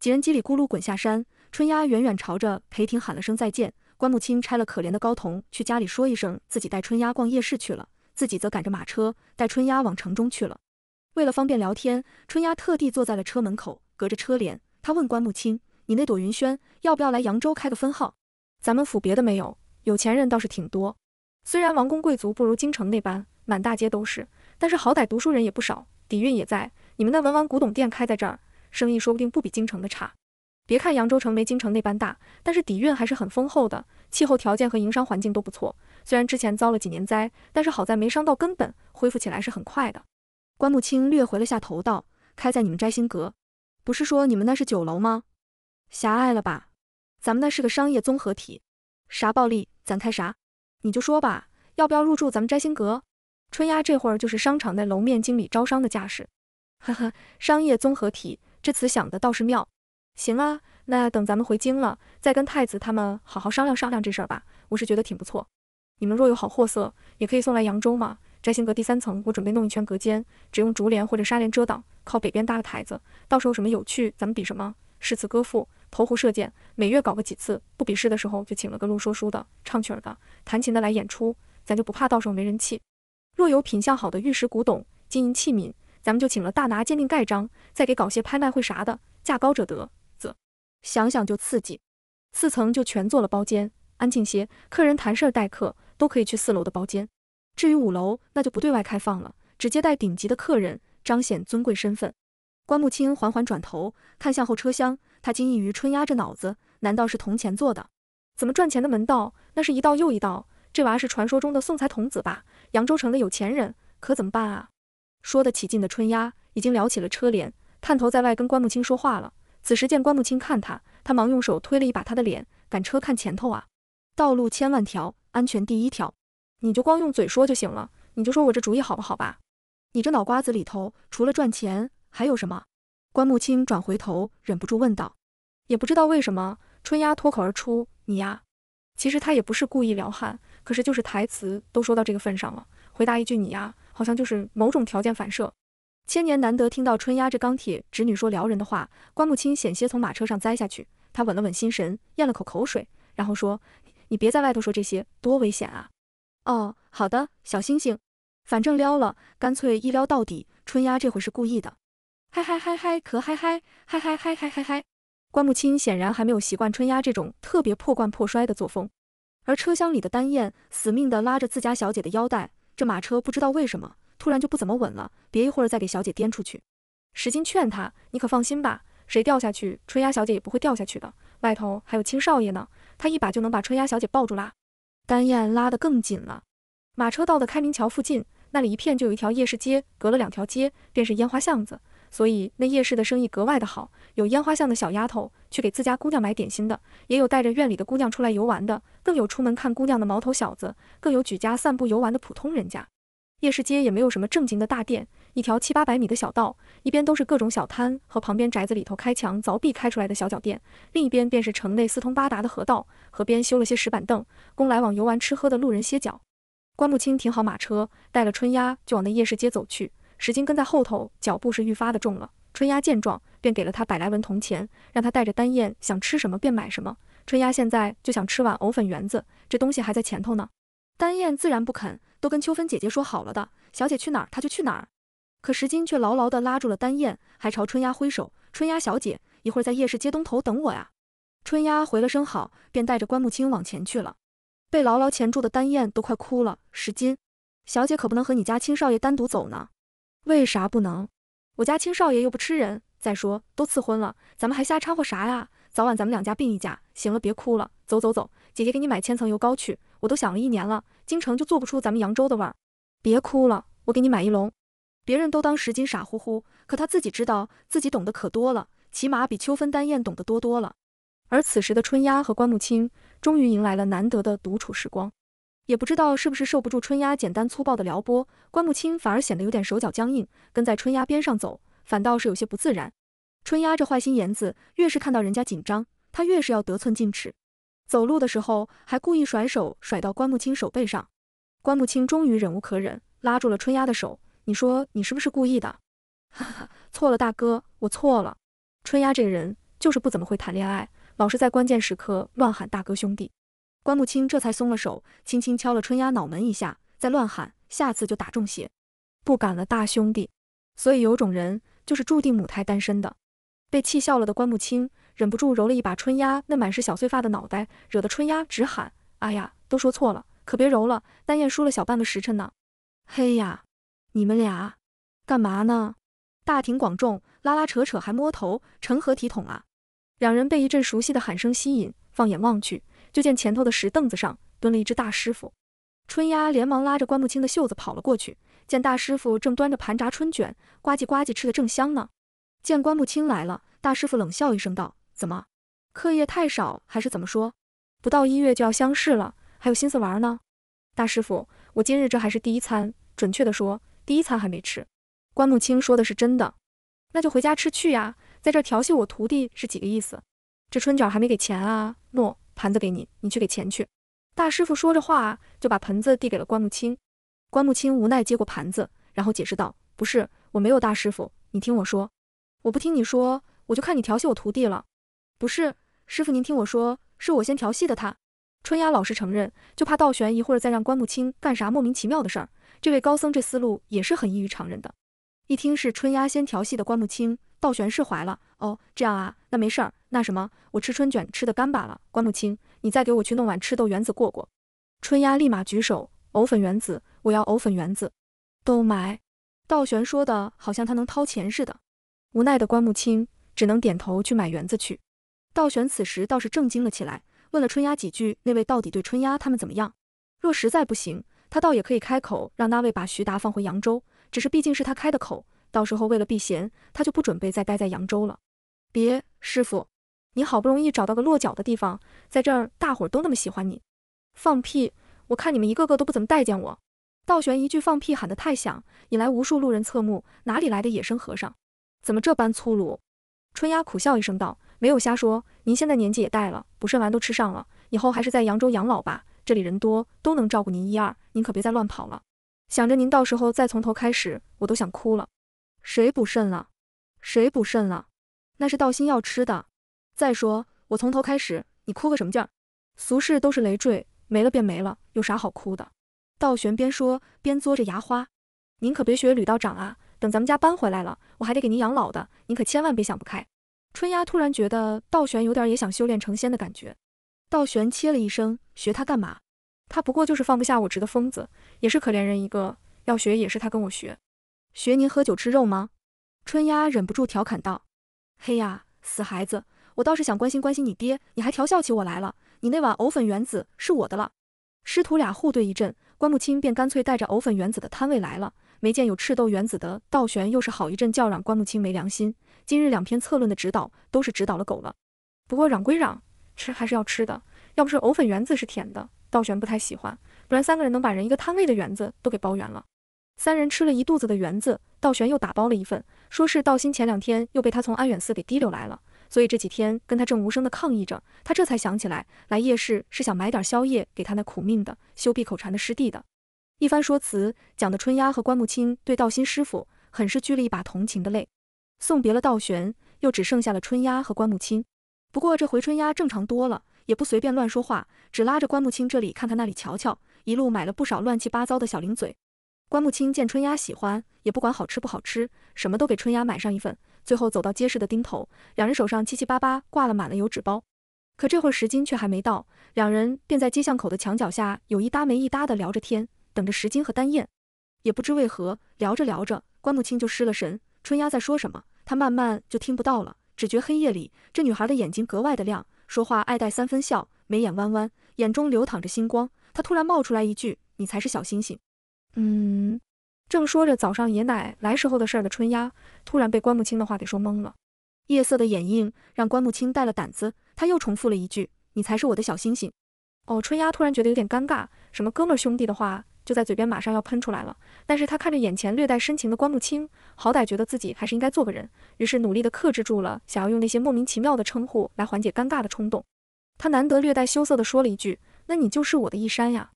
几人叽里咕噜滚下山，春丫远远朝着裴婷喊了声再见。关木清拆了可怜的高童，去家里说一声自己带春丫逛夜市去了，自己则赶着马车带春丫往城中去了。为了方便聊天，春丫特地坐在了车门口，隔着车帘，她问关木清：“你那朵云轩要不要来扬州开个分号？咱们府别的没有，有钱人倒是挺多。虽然王公贵族不如京城那般满大街都是，但是好歹读书人也不少，底蕴也在。你们那文玩古董店开在这儿。”生意说不定不比京城的差。别看扬州城没京城那般大，但是底蕴还是很丰厚的。气候条件和营商环境都不错。虽然之前遭了几年灾，但是好在没伤到根本，恢复起来是很快的。关木清略回了下头，道：“开在你们摘星阁，不是说你们那是酒楼吗？狭隘了吧？咱们那是个商业综合体，啥暴利咱开啥，你就说吧，要不要入住咱们摘星阁？”春丫这会儿就是商场那楼面经理招商的架势。呵 呵，商业综合体。这词想的倒是妙，行啊，那等咱们回京了，再跟太子他们好好商量商量这事儿吧。我是觉得挺不错，你们若有好货色，也可以送来扬州嘛。摘星阁第三层，我准备弄一圈隔间，只用竹帘或者纱帘遮挡，靠北边搭个台子，到时候什么有趣，咱们比什么诗词歌赋、投壶射箭，每月搞个几次。不比试的时候，就请了个录说书的、唱曲儿的、弹琴的来演出，咱就不怕到时候没人气。若有品相好的玉石、古董、金银器皿。咱们就请了大拿鉴定盖章，再给搞些拍卖会啥的，价高者得。啧，想想就刺激。四层就全做了包间，安静些，客人谈事儿、待客都可以去四楼的包间。至于五楼，那就不对外开放了，只接待顶级的客人，彰显尊贵身份。关木清缓缓转头看向后车厢，他惊异于春丫这脑子，难道是铜钱做的？怎么赚钱的门道？那是一道又一道。这娃是传说中的送财童子吧？扬州城的有钱人可怎么办啊？说得起劲的春丫已经撩起了车帘，探头在外跟关木青说话了。此时见关木青看他，他忙用手推了一把他的脸，赶车看前头啊，道路千万条，安全第一条，你就光用嘴说就行了，你就说我这主意好不好吧？你这脑瓜子里头除了赚钱还有什么？关木青转回头，忍不住问道。也不知道为什么，春丫脱口而出：“你呀。”其实他也不是故意撩汉，可是就是台词都说到这个份上了，回答一句：“你呀。”好像就是某种条件反射。千年难得听到春丫这钢铁侄女说撩人的话，关木清险些从马车上栽下去。他稳了稳心神，咽了口口水，然后说：“你别在外头说这些，多危险啊！”哦，好的，小星星。反正撩了，干脆一撩到底。春丫这回是故意的。嗨嗨嗨嗨，可嗨嗨嗨嗨嗨嗨！嗨关木清显然还没有习惯春丫这种特别破罐破摔的作风，而车厢里的丹燕死命地拉着自家小姐的腰带。这马车不知道为什么突然就不怎么稳了，别一会儿再给小姐颠出去。石金劝他：“你可放心吧，谁掉下去，春丫小姐也不会掉下去的。外头还有青少爷呢，他一把就能把春丫小姐抱住啦。”丹燕拉得更紧了。马车到的开明桥附近，那里一片就有一条夜市街，隔了两条街便是烟花巷子。所以那夜市的生意格外的好，有烟花巷的小丫头去给自家姑娘买点心的，也有带着院里的姑娘出来游玩的，更有出门看姑娘的毛头小子，更有举家散步游玩的普通人家。夜市街也没有什么正经的大店，一条七八百米的小道，一边都是各种小摊和旁边宅子里头开墙凿壁开出来的小脚店，另一边便是城内四通八达的河道，河边修了些石板凳，供来往游玩吃喝的路人歇脚。关木清停好马车，带了春丫就往那夜市街走去。石金跟在后头，脚步是愈发的重了。春丫见状，便给了他百来文铜钱，让他带着丹燕，想吃什么便买什么。春丫现在就想吃碗藕粉圆子，这东西还在前头呢。丹燕自然不肯，都跟秋芬姐姐说好了的，小姐去哪儿她就去哪儿。可石金却牢牢地拉住了丹燕，还朝春丫挥手：“春丫小姐，一会儿在夜市街东头等我呀。”春丫回了声好，便带着关木青往前去了。被牢牢钳住的丹燕都快哭了：“石金，小姐可不能和你家亲少爷单独走呢。”为啥不能？我家青少爷又不吃人，再说都赐婚了，咱们还瞎掺和啥呀？早晚咱们两家并一家。行了，别哭了，走走走，姐姐给你买千层油糕去。我都想了一年了，京城就做不出咱们扬州的味儿。别哭了，我给你买一笼。别人都当十斤傻乎乎，可他自己知道自己懂得可多了，起码比秋分丹燕懂得多多了。而此时的春丫和关穆青，终于迎来了难得的独处时光。也不知道是不是受不住春丫简单粗暴的撩拨，关木清反而显得有点手脚僵硬，跟在春丫边上走，反倒是有些不自然。春丫这坏心眼子，越是看到人家紧张，她越是要得寸进尺。走路的时候还故意甩手甩到关木清手背上，关木清终于忍无可忍，拉住了春丫的手：“你说你是不是故意的？”哈哈，错了，大哥，我错了。春丫这个人就是不怎么会谈恋爱，老是在关键时刻乱喊大哥兄弟。关木清这才松了手，轻轻敲了春丫脑门一下，再乱喊，下次就打中些。不敢了，大兄弟。所以有种人就是注定母胎单身的。被气笑了的关木清忍不住揉了一把春丫那满是小碎发的脑袋，惹得春丫直喊：“哎呀，都说错了，可别揉了。丹燕输了小半个时辰呢。”嘿呀，你们俩干嘛呢？大庭广众拉拉扯扯还摸头，成何体统啊！两人被一阵熟悉的喊声吸引，放眼望去。就见前头的石凳子上蹲了一只大师傅，春丫连忙拉着关木清的袖子跑了过去，见大师傅正端着盘炸春卷，呱唧呱唧吃的正香呢。见关木清来了，大师傅冷笑一声道：“怎么，课业太少还是怎么说？不到一月就要乡试了，还有心思玩呢？”大师傅，我今日这还是第一餐，准确的说，第一餐还没吃。关木清说的是真的，那就回家吃去呀，在这调戏我徒弟是几个意思？这春卷还没给钱啊！诺。盘子给你，你去给钱去。大师傅说着话，就把盆子递给了关木清。关木清无奈接过盘子，然后解释道：“不是，我没有大师傅，你听我说，我不听你说，我就看你调戏我徒弟了。不是，师傅您听我说，是我先调戏的他。”春丫老实承认，就怕道玄一会儿再让关木清干啥莫名其妙的事儿。这位高僧这思路也是很异于常人的。一听是春丫先调戏的关木清，道玄释怀了。哦，这样啊，那没事儿。那什么，我吃春卷吃的干巴了，关木清，你再给我去弄碗赤豆圆子过过。春丫立马举手，藕粉圆子，我要藕粉圆子，都买。道玄说的，好像他能掏钱似的。无奈的关木清只能点头去买圆子去。道玄此时倒是震惊了起来，问了春丫几句，那位到底对春丫他们怎么样？若实在不行，他倒也可以开口让那位把徐达放回扬州。只是毕竟是他开的口，到时候为了避嫌，他就不准备再待在扬州了。别，师傅。你好不容易找到个落脚的地方，在这儿大伙儿都那么喜欢你，放屁！我看你们一个个都不怎么待见我。道玄一句放屁喊得太响，引来无数路人侧目。哪里来的野生和尚？怎么这般粗鲁？春丫苦笑一声道：“没有瞎说，您现在年纪也大了，补肾丸都吃上了，以后还是在扬州养老吧。这里人多，都能照顾您一二，您可别再乱跑了。想着您到时候再从头开始，我都想哭了。”谁补肾了？谁补肾了？那是道心要吃的。再说，我从头开始，你哭个什么劲儿？俗世都是累赘，没了便没了，有啥好哭的？道玄边说边嘬着牙花。您可别学吕道长啊！等咱们家搬回来了，我还得给您养老的，您可千万别想不开。春丫突然觉得道玄有点也想修炼成仙的感觉。道玄切了一声，学他干嘛？他不过就是放不下我侄的疯子，也是可怜人一个。要学也是他跟我学，学您喝酒吃肉吗？春丫忍不住调侃道。嘿呀，死孩子！我倒是想关心关心你爹，你还调笑起我来了。你那碗藕粉圆子是我的了。师徒俩互对一阵，关木青便干脆带着藕粉圆子的摊位来了。没见有赤豆圆子的，道玄又是好一阵叫嚷。关木青没良心，今日两篇策论的指导都是指导了狗了。不过嚷归嚷，吃还是要吃的。要不是藕粉圆子是甜的，道玄不太喜欢，不然三个人能把人一个摊位的圆子都给包圆了。三人吃了一肚子的圆子，道玄又打包了一份，说是道心前两天又被他从安远寺给提溜来了。所以这几天跟他正无声的抗议着，他这才想起来来夜市是想买点宵夜给他那苦命的、修闭口禅的师弟的。一番说辞讲的春丫和关木青对道心师傅很是鞠了一把同情的泪。送别了道玄，又只剩下了春丫和关木青。不过这回春丫正常多了，也不随便乱说话，只拉着关木青这里看看那里瞧瞧，一路买了不少乱七八糟的小零嘴。关木青见春丫喜欢，也不管好吃不好吃，什么都给春丫买上一份。最后走到街市的丁头，两人手上七七八八挂了满了油纸包。可这会儿时金却还没到，两人便在街巷口的墙角下有一搭没一搭的聊着天，等着时金和丹燕。也不知为何，聊着聊着，关木青就失了神。春丫在说什么，他慢慢就听不到了，只觉黑夜里这女孩的眼睛格外的亮，说话爱带三分笑，眉眼弯弯，眼中流淌着星光。她突然冒出来一句：“你才是小星星。”嗯，正说着早上爷奶来时候的事儿的春丫，突然被关木清的话给说懵了。夜色的掩映让关木清带了胆子，他又重复了一句：“你才是我的小星星。”哦，春丫突然觉得有点尴尬，什么哥们儿兄弟的话就在嘴边马上要喷出来了。但是他看着眼前略带深情的关木清，好歹觉得自己还是应该做个人，于是努力的克制住了想要用那些莫名其妙的称呼来缓解尴尬的冲动。他难得略带羞涩的说了一句：“那你就是我的一山呀。”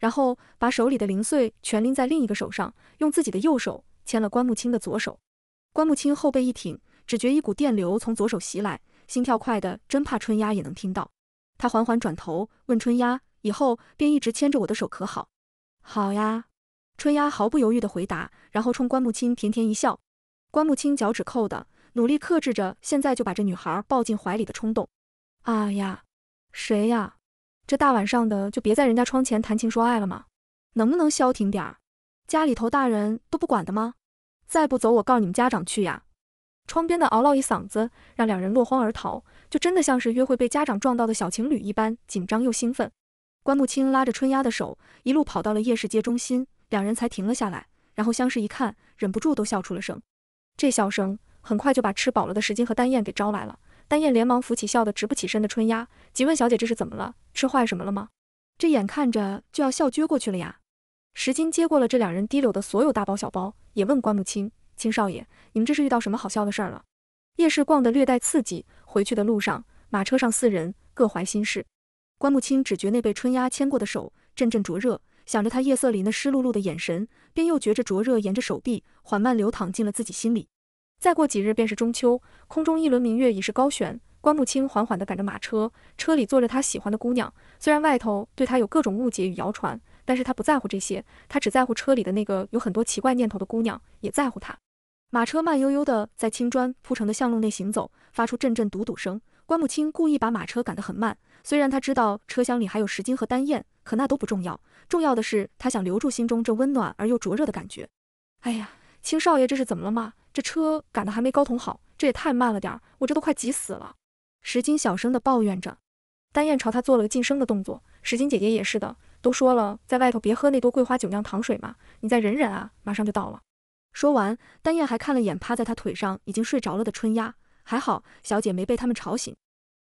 然后把手里的零碎全拎在另一个手上，用自己的右手牵了关木青的左手。关木青后背一挺，只觉一股电流从左手袭来，心跳快的真怕春丫也能听到。他缓缓转头问春丫：“以后便一直牵着我的手，可好？”“好呀。”春丫毫不犹豫地回答，然后冲关木青甜甜一笑。关木青脚趾扣的，努力克制着现在就把这女孩抱进怀里的冲动。啊呀，谁呀？这大晚上的，就别在人家窗前谈情说爱了吗？能不能消停点儿？家里头大人都不管的吗？再不走，我告你们家长去呀！窗边的嗷唠一嗓子，让两人落荒而逃，就真的像是约会被家长撞到的小情侣一般紧张又兴奋。关木青拉着春丫的手，一路跑到了夜市街中心，两人才停了下来，然后相视一看，忍不住都笑出了声。这笑声很快就把吃饱了的石金和丹燕给招来了。丹燕连忙扶起笑得直不起身的春丫，急问小姐这是怎么了？吃坏什么了吗？这眼看着就要笑撅过去了呀！石金接过了这两人提溜的所有大包小包，也问关木青：“青少爷，你们这是遇到什么好笑的事儿了？夜市逛得略带刺激，回去的路上，马车上四人各怀心事。关木青只觉那被春丫牵过的手阵阵灼热，想着他夜色里那湿漉漉的眼神，便又觉着灼热沿着手臂缓慢流淌进了自己心里。再过几日便是中秋，空中一轮明月已是高悬。关木清缓缓地赶着马车，车里坐着他喜欢的姑娘。虽然外头对他有各种误解与谣传，但是他不在乎这些，他只在乎车里的那个有很多奇怪念头的姑娘，也在乎他。马车慢悠悠的在青砖铺成的巷路内行走，发出阵阵堵堵声。关木清故意把马车赶得很慢。虽然他知道车厢里还有石金和丹燕，可那都不重要，重要的是他想留住心中这温暖而又灼热的感觉。哎呀，青少爷这是怎么了嘛？这车赶得还没高筒好，这也太慢了点儿，我这都快急死了。石金小声地抱怨着，丹燕朝他做了个噤声的动作。石金姐姐也是的，都说了在外头别喝那多桂花酒酿糖水嘛，你再忍忍啊，马上就到了。说完，丹燕还看了眼趴在他腿上已经睡着了的春丫，还好小姐没被他们吵醒。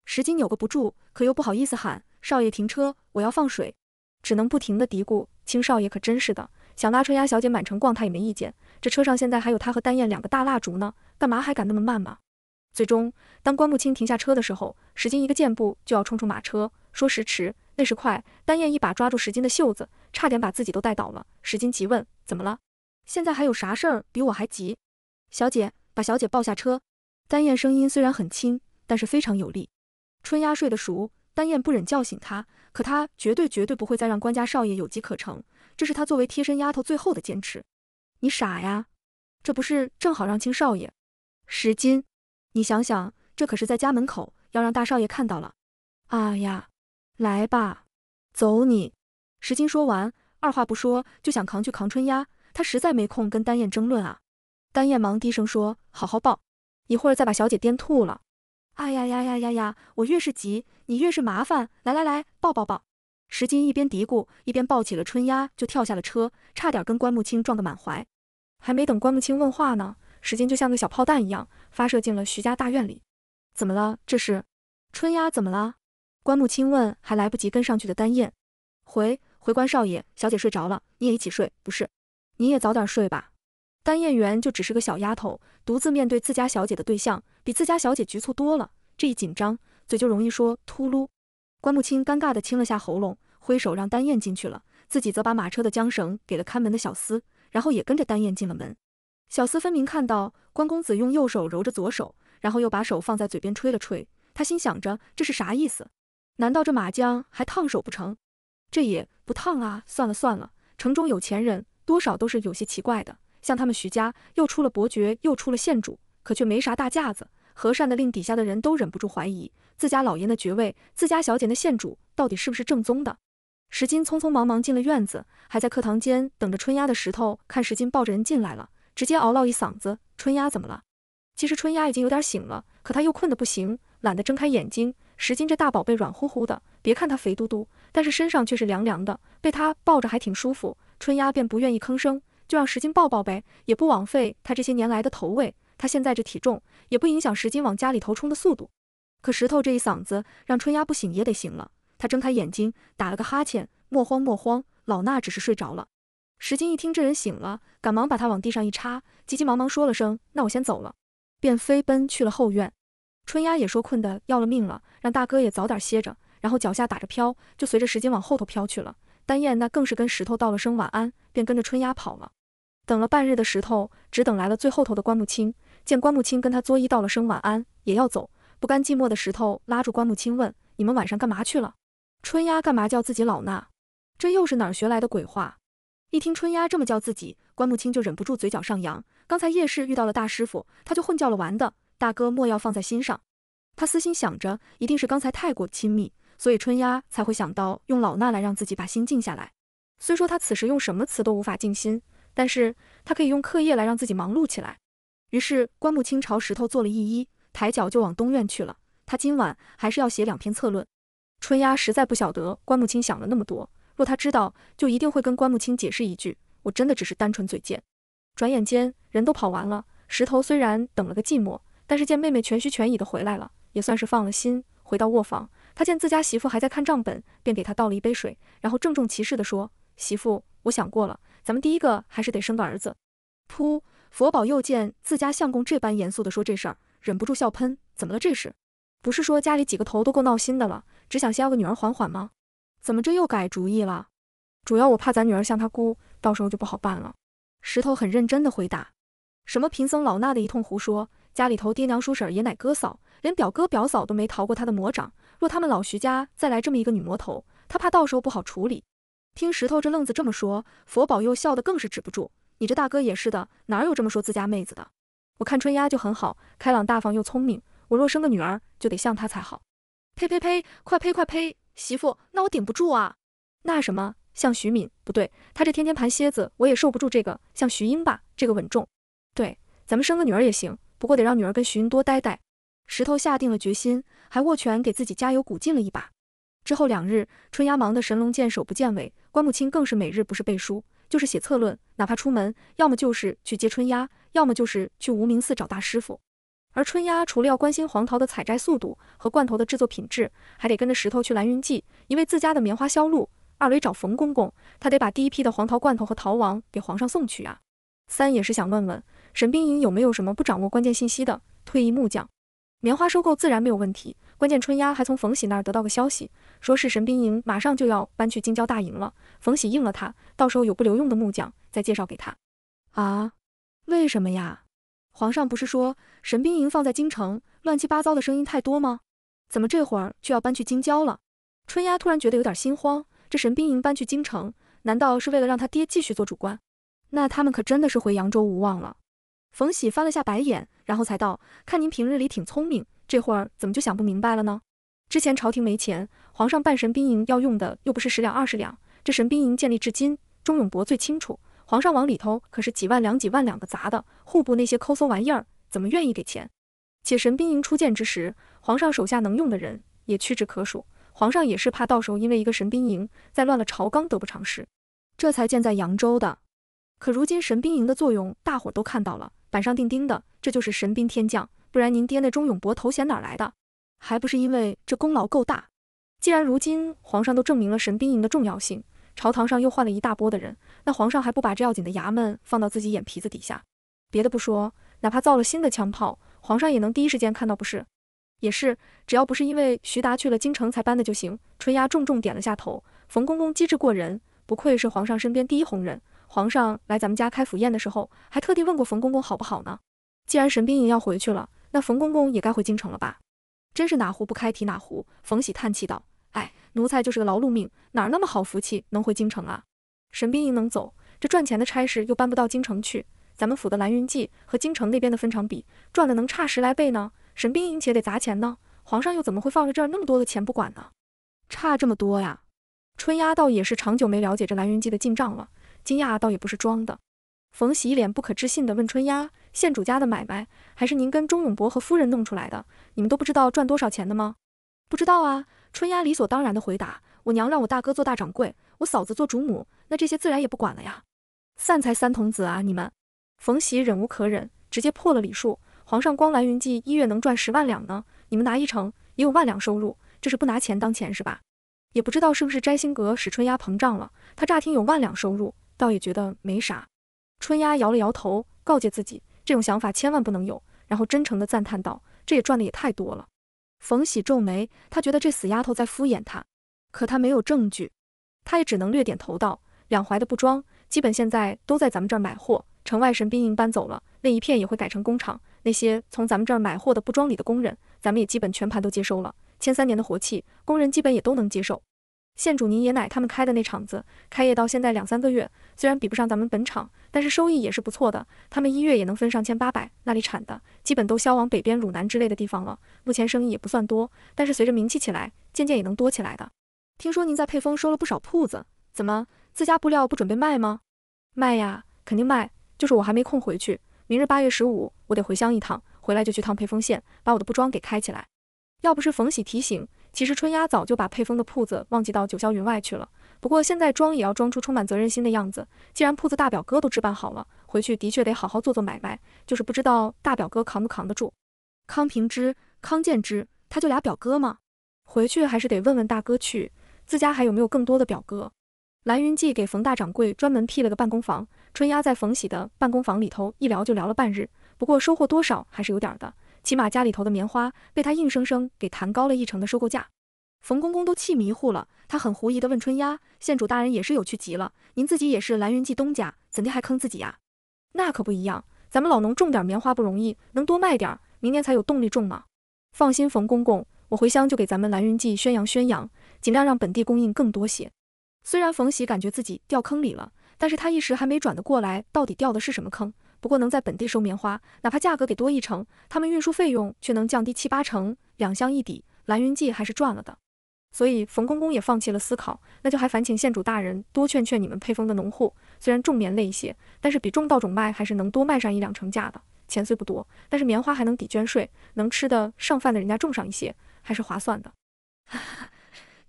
石金扭个不住，可又不好意思喊少爷停车，我要放水，只能不停地嘀咕，青少爷可真是的，想拉春丫小姐满城逛他也没意见。这车上现在还有他和丹燕两个大蜡烛呢，干嘛还赶那么慢嘛？最终，当关木清停下车的时候，石金一个箭步就要冲出马车，说时迟，那时快，丹燕一把抓住石金的袖子，差点把自己都带倒了。石金急问：“怎么了？现在还有啥事儿比我还急？”小姐，把小姐抱下车。丹燕声音虽然很轻，但是非常有力。春丫睡得熟，丹燕不忍叫醒她，可她绝对绝对不会再让关家少爷有机可乘，这是她作为贴身丫头最后的坚持。你傻呀，这不是正好让青少爷？石金，你想想，这可是在家门口，要让大少爷看到了，啊呀，来吧，走你！石金说完，二话不说就想扛去扛春丫，他实在没空跟丹燕争论啊。丹燕忙低声说：“好好抱，一会儿再把小姐颠吐了。”哎呀呀呀呀呀，我越是急，你越是麻烦。来来来，抱抱抱！石金一边嘀咕，一边抱起了春丫，就跳下了车，差点跟关木清撞个满怀。还没等关木清问话呢，石金就像个小炮弹一样，发射进了徐家大院里。怎么了？这是？春丫怎么了？关木清问。还来不及跟上去的丹燕，回回关少爷，小姐睡着了，你也一起睡，不是？你也早点睡吧。丹燕原就只是个小丫头，独自面对自家小姐的对象，比自家小姐局促多了。这一紧张，嘴就容易说秃噜。关慕清尴尬地清了下喉咙，挥手让丹燕进去了，自己则把马车的缰绳给了看门的小厮，然后也跟着丹燕进了门。小厮分明看到关公子用右手揉着左手，然后又把手放在嘴边吹了吹，他心想着这是啥意思？难道这马缰还烫手不成？这也不烫啊！算了算了，城中有钱人多少都是有些奇怪的，像他们徐家，又出了伯爵，又出了县主，可却没啥大架子，和善的令底下的人都忍不住怀疑。自家老爷的爵位，自家小姐的县主，到底是不是正宗的？石金匆匆忙忙进了院子，还在客堂间等着春丫的石头。看石金抱着人进来了，直接嗷唠一嗓子：“春丫怎么了？”其实春丫已经有点醒了，可她又困得不行，懒得睁开眼睛。石金这大宝贝软乎乎的，别看它肥嘟嘟，但是身上却是凉凉的，被他抱着还挺舒服。春丫便不愿意吭声，就让石金抱抱呗，也不枉费他这些年来的投喂。他现在这体重，也不影响石金往家里头冲的速度。可石头这一嗓子，让春丫不醒也得醒了。他睁开眼睛，打了个哈欠。莫慌莫慌，老衲只是睡着了。石金一听这人醒了，赶忙把他往地上一插，急急忙忙说了声：“那我先走了。”便飞奔去了后院。春丫也说困得要了命了，让大哥也早点歇着。然后脚下打着飘，就随着石金往后头飘去了。丹燕那更是跟石头道了声晚安，便跟着春丫跑了。等了半日的石头，只等来了最后头的关木清。见关木清跟他作揖道了声晚安，也要走。不甘寂寞的石头拉住关木清问：“你们晚上干嘛去了？春丫干嘛叫自己老衲？这又是哪儿学来的鬼话？”一听春丫这么叫自己，关木清就忍不住嘴角上扬。刚才夜市遇到了大师傅，他就混叫了玩的。大哥莫要放在心上。他私心想着，一定是刚才太过亲密，所以春丫才会想到用老衲来让自己把心静下来。虽说他此时用什么词都无法静心，但是他可以用课业来让自己忙碌起来。于是关木清朝石头做了一揖。抬脚就往东院去了。他今晚还是要写两篇策论。春丫实在不晓得关木青想了那么多，若他知道，就一定会跟关木青解释一句：“我真的只是单纯嘴贱。”转眼间，人都跑完了。石头虽然等了个寂寞，但是见妹妹全虚全倚的回来了，也算是放了心。回到卧房，他见自家媳妇还在看账本，便给她倒了一杯水，然后郑重其事地说：“媳妇，我想过了，咱们第一个还是得生个儿子。”噗！佛宝又见自家相公这般严肃地说这事儿。忍不住笑喷，怎么了这是？不是说家里几个头都够闹心的了，只想先要个女儿缓缓吗？怎么这又改主意了？主要我怕咱女儿像她姑，到时候就不好办了。石头很认真地回答：“什么贫僧老衲的一通胡说，家里头爹娘叔婶爷奶哥嫂，连表哥表嫂都没逃过他的魔掌。若他们老徐家再来这么一个女魔头，他怕到时候不好处理。”听石头这愣子这么说，佛宝又笑得更是止不住。你这大哥也是的，哪有这么说自家妹子的？我看春丫就很好，开朗大方又聪明。我若生个女儿，就得像她才好。呸呸呸！快呸快呸！媳妇，那我顶不住啊。那什么，像徐敏不对，她这天天盘蝎子，我也受不住这个。像徐英吧，这个稳重。对，咱们生个女儿也行，不过得让女儿跟徐英多待待。石头下定了决心，还握拳给自己加油鼓劲了一把。之后两日，春丫忙得神龙见首不见尾，关母亲更是每日不是背书就是写策论，哪怕出门，要么就是去接春丫。要么就是去无名寺找大师傅，而春丫除了要关心黄桃的采摘速度和罐头的制作品质，还得跟着石头去蓝云记，因为自家的棉花销路，二为找冯公公，他得把第一批的黄桃罐头和桃王给皇上送去啊。三也是想问问神兵营有没有什么不掌握关键信息的退役木匠，棉花收购自然没有问题。关键春丫还从冯喜那儿得到个消息，说是神兵营马上就要搬去京郊大营了。冯喜应了他，到时候有不留用的木匠再介绍给他。啊。为什么呀？皇上不是说神兵营放在京城，乱七八糟的声音太多吗？怎么这会儿却要搬去京郊了？春丫突然觉得有点心慌。这神兵营搬去京城，难道是为了让他爹继续做主官？那他们可真的是回扬州无望了。冯喜翻了下白眼，然后才道：“看您平日里挺聪明，这会儿怎么就想不明白了呢？之前朝廷没钱，皇上办神兵营要用的又不是十两二十两。这神兵营建立至今，钟永伯最清楚。”皇上往里头可是几万两、几万两的砸的，户部那些抠搜玩意儿怎么愿意给钱？且神兵营初建之时，皇上手下能用的人也屈指可数，皇上也是怕到时候因为一个神兵营再乱了朝纲，得不偿失，这才建在扬州的。可如今神兵营的作用，大伙都看到了，板上钉钉的，这就是神兵天将。不然您爹那忠勇伯头衔哪来的？还不是因为这功劳够大。既然如今皇上都证明了神兵营的重要性。朝堂上又换了一大波的人，那皇上还不把这要紧的衙门放到自己眼皮子底下？别的不说，哪怕造了新的枪炮，皇上也能第一时间看到，不是？也是，只要不是因为徐达去了京城才搬的就行。春丫重重点了下头，冯公公机智过人，不愧是皇上身边第一红人。皇上来咱们家开府宴的时候，还特地问过冯公公好不好呢。既然神兵营要回去了，那冯公公也该回京城了吧？真是哪壶不开提哪壶。冯喜叹气道。奴才就是个劳碌命，哪那么好福气能回京城啊？神兵营能走，这赚钱的差事又搬不到京城去。咱们府的蓝云记和京城那边的分厂比，赚的能差十来倍呢。神兵营且得砸钱呢，皇上又怎么会放着这儿那么多的钱不管呢？差这么多呀？春丫倒也是长久没了解这蓝云记的进账了，惊讶倒也不是装的。冯喜一脸不可置信地问春丫：“县主家的买卖还是您跟钟永伯和夫人弄出来的，你们都不知道赚多少钱的吗？”不知道啊，春丫理所当然的回答：“我娘让我大哥做大掌柜，我嫂子做主母，那这些自然也不管了呀。”散财三童子啊，你们！冯喜忍无可忍，直接破了礼数。皇上光蓝云记一月能赚十万两呢，你们拿一成也有万两收入，这是不拿钱当钱是吧？也不知道是不是摘星阁使春丫膨胀了，他乍听有万两收入，倒也觉得没啥。春丫摇了摇头，告诫自己这种想法千万不能有，然后真诚地赞叹道：“这也赚的也太多了。”冯喜皱眉，他觉得这死丫头在敷衍他，可他没有证据，他也只能略点头道：“两淮的布庄基本现在都在咱们这儿买货，城外神兵营搬走了，那一片也会改成工厂，那些从咱们这儿买货的布庄里的工人，咱们也基本全盘都接收了，签三年的活契，工人基本也都能接受。”县主，您爷奶他们开的那厂子，开业到现在两三个月，虽然比不上咱们本厂，但是收益也是不错的。他们一月也能分上千八百，那里产的基本都销往北边、汝南之类的地方了。目前生意也不算多，但是随着名气起来，渐渐也能多起来的。听说您在沛丰收了不少铺子，怎么自家布料不准备卖吗？卖呀，肯定卖。就是我还没空回去，明日八月十五我得回乡一趟，回来就去趟沛丰县，把我的布庄给开起来。要不是冯喜提醒。其实春丫早就把配风的铺子忘记到九霄云外去了。不过现在装也要装出充满责任心的样子。既然铺子大表哥都置办好了，回去的确得好好做做买卖。就是不知道大表哥扛不扛得住。康平之、康建之，他就俩表哥吗？回去还是得问问大哥去，自家还有没有更多的表哥。蓝云记给冯大掌柜专门辟了个办公房，春丫在冯喜的办公房里头一聊就聊了半日，不过收获多少还是有点的。起码家里头的棉花被他硬生生给弹高了一成的收购价，冯公公都气迷糊了。他很狐疑的问春丫：“县主大人也是有趣极了，您自己也是蓝云记东家，怎地还坑自己呀？”那可不一样，咱们老农种点棉花不容易，能多卖点，明年才有动力种嘛。放心，冯公公，我回乡就给咱们蓝云记宣扬宣扬，尽量让本地供应更多些。虽然冯喜感觉自己掉坑里了，但是他一时还没转得过来，到底掉的是什么坑？不过能在本地收棉花，哪怕价格给多一成，他们运输费用却能降低七八成，两箱一抵，蓝云记还是赚了的。所以冯公公也放弃了思考，那就还烦请县主大人多劝劝你们配丰的农户，虽然种棉累一些，但是比种稻种麦还是能多卖上一两成价的，钱虽不多，但是棉花还能抵捐税，能吃的上饭的人家种上一些，还是划算的。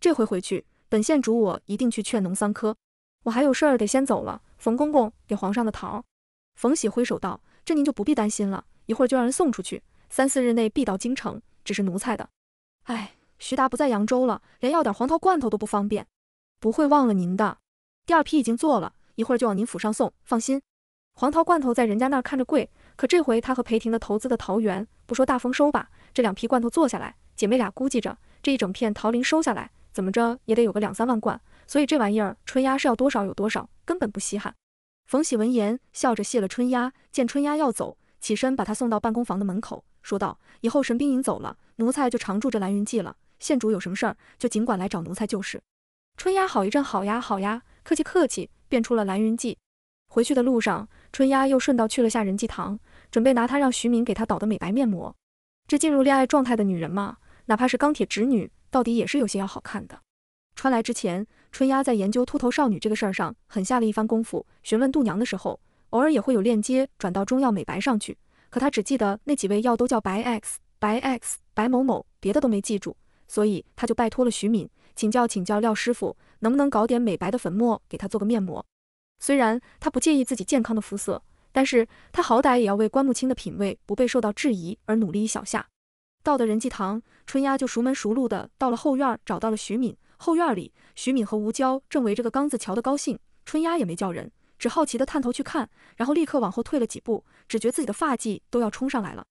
这回回去，本县主我一定去劝农三科，我还有事儿得先走了。冯公公给皇上的桃。冯喜挥手道：“这您就不必担心了，一会儿就让人送出去，三四日内必到京城。只是奴才的，哎，徐达不在扬州了，连要点黄桃罐头都不方便。不会忘了您的，第二批已经做了，一会儿就往您府上送，放心。黄桃罐头在人家那儿看着贵，可这回他和裴婷的投资的桃园，不说大丰收吧，这两批罐头做下来，姐妹俩估计着这一整片桃林收下来，怎么着也得有个两三万罐，所以这玩意儿春压是要多少有多少，根本不稀罕。”冯喜闻言，笑着谢了春丫。见春丫要走，起身把她送到办公房的门口，说道：“以后神兵营走了，奴才就常住这蓝云记了。县主有什么事儿，就尽管来找奴才就是。”春丫好一阵，好呀，好呀，客气客气。便出了蓝云记。回去的路上，春丫又顺道去了下仁济堂，准备拿她让徐敏给她倒的美白面膜。这进入恋爱状态的女人嘛，哪怕是钢铁直女，到底也是有些要好看的。穿来之前。春丫在研究秃头少女这个事儿上狠下了一番功夫，询问度娘的时候，偶尔也会有链接转到中药美白上去。可她只记得那几味药都叫白 X、白 X、白某某，别的都没记住。所以她就拜托了徐敏，请教请教廖师傅，能不能搞点美白的粉末给她做个面膜。虽然她不介意自己健康的肤色，但是她好歹也要为关木清的品味不被受到质疑而努力一小下。到的人济堂，春丫就熟门熟路的到了后院，找到了徐敏。后院里，徐敏和吴娇正围着个缸子瞧得高兴，春丫也没叫人，只好奇地探头去看，然后立刻往后退了几步，只觉自己的发髻都要冲上来了。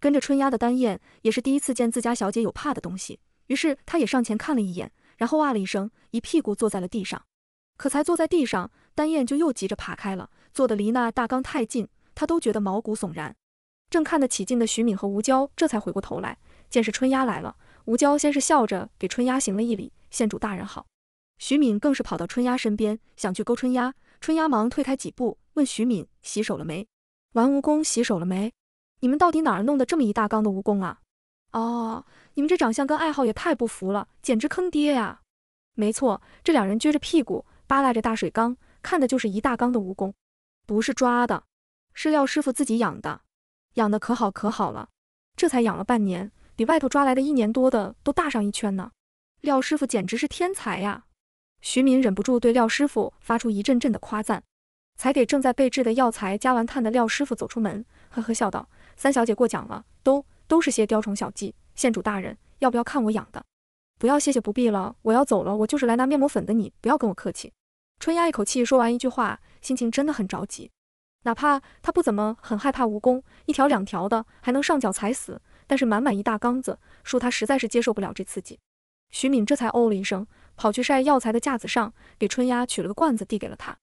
跟着春丫的丹燕也是第一次见自家小姐有怕的东西，于是她也上前看了一眼，然后啊了一声，一屁股坐在了地上。可才坐在地上，丹燕就又急着爬开了，坐得离那大缸太近，她都觉得毛骨悚然。正看得起劲的徐敏和吴娇这才回过头来，见是春丫来了。吴娇先是笑着给春丫行了一礼，县主大人好。徐敏更是跑到春丫身边，想去勾春丫。春丫忙退开几步，问徐敏：“洗手了没？玩蜈蚣洗手了没？你们到底哪儿弄的这么一大缸的蜈蚣啊？”“哦，你们这长相跟爱好也太不符了，简直坑爹呀！”“没错，这两人撅着屁股扒拉着大水缸，看的就是一大缸的蜈蚣，不是抓的，是廖师傅自己养的，养的可好可好了，这才养了半年。”比外头抓来的一年多的都大上一圈呢，廖师傅简直是天才呀！徐敏忍不住对廖师傅发出一阵阵的夸赞。才给正在备制的药材加完炭的廖师傅走出门，呵呵笑道：“三小姐过奖了，都都是些雕虫小技。县主大人要不要看我养的？不要，谢谢，不必了。我要走了，我就是来拿面膜粉的。你不要跟我客气。”春丫一口气说完一句话，心情真的很着急。哪怕她不怎么很害怕蜈蚣，一条两条的还能上脚踩死。但是满满一大缸子，说他实在是接受不了这刺激。徐敏这才哦了一声，跑去晒药材的架子上，给春丫取了个罐子，递给了他。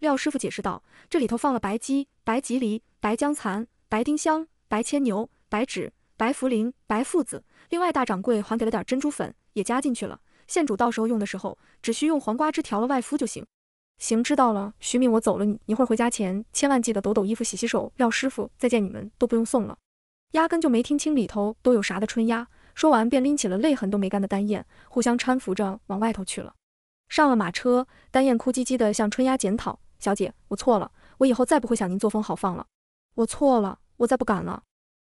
廖师傅解释道，这里头放了白鸡、白吉梨、白僵蚕、白丁香、白牵牛、白芷、白茯苓、白附子，另外大掌柜还给了点珍珠粉，也加进去了。县主到时候用的时候，只需用黄瓜汁调了外敷就行。行，知道了，徐敏我走了，你一会儿回家前千万记得抖抖衣服、洗洗手。廖师傅，再见，你们都不用送了。压根就没听清里头都有啥的春丫，说完便拎起了泪痕都没干的丹燕，互相搀扶着往外头去了。上了马车，丹燕哭唧唧地向春丫检讨：“小姐，我错了，我以后再不会向您作风豪放了。我错了，我再不敢了。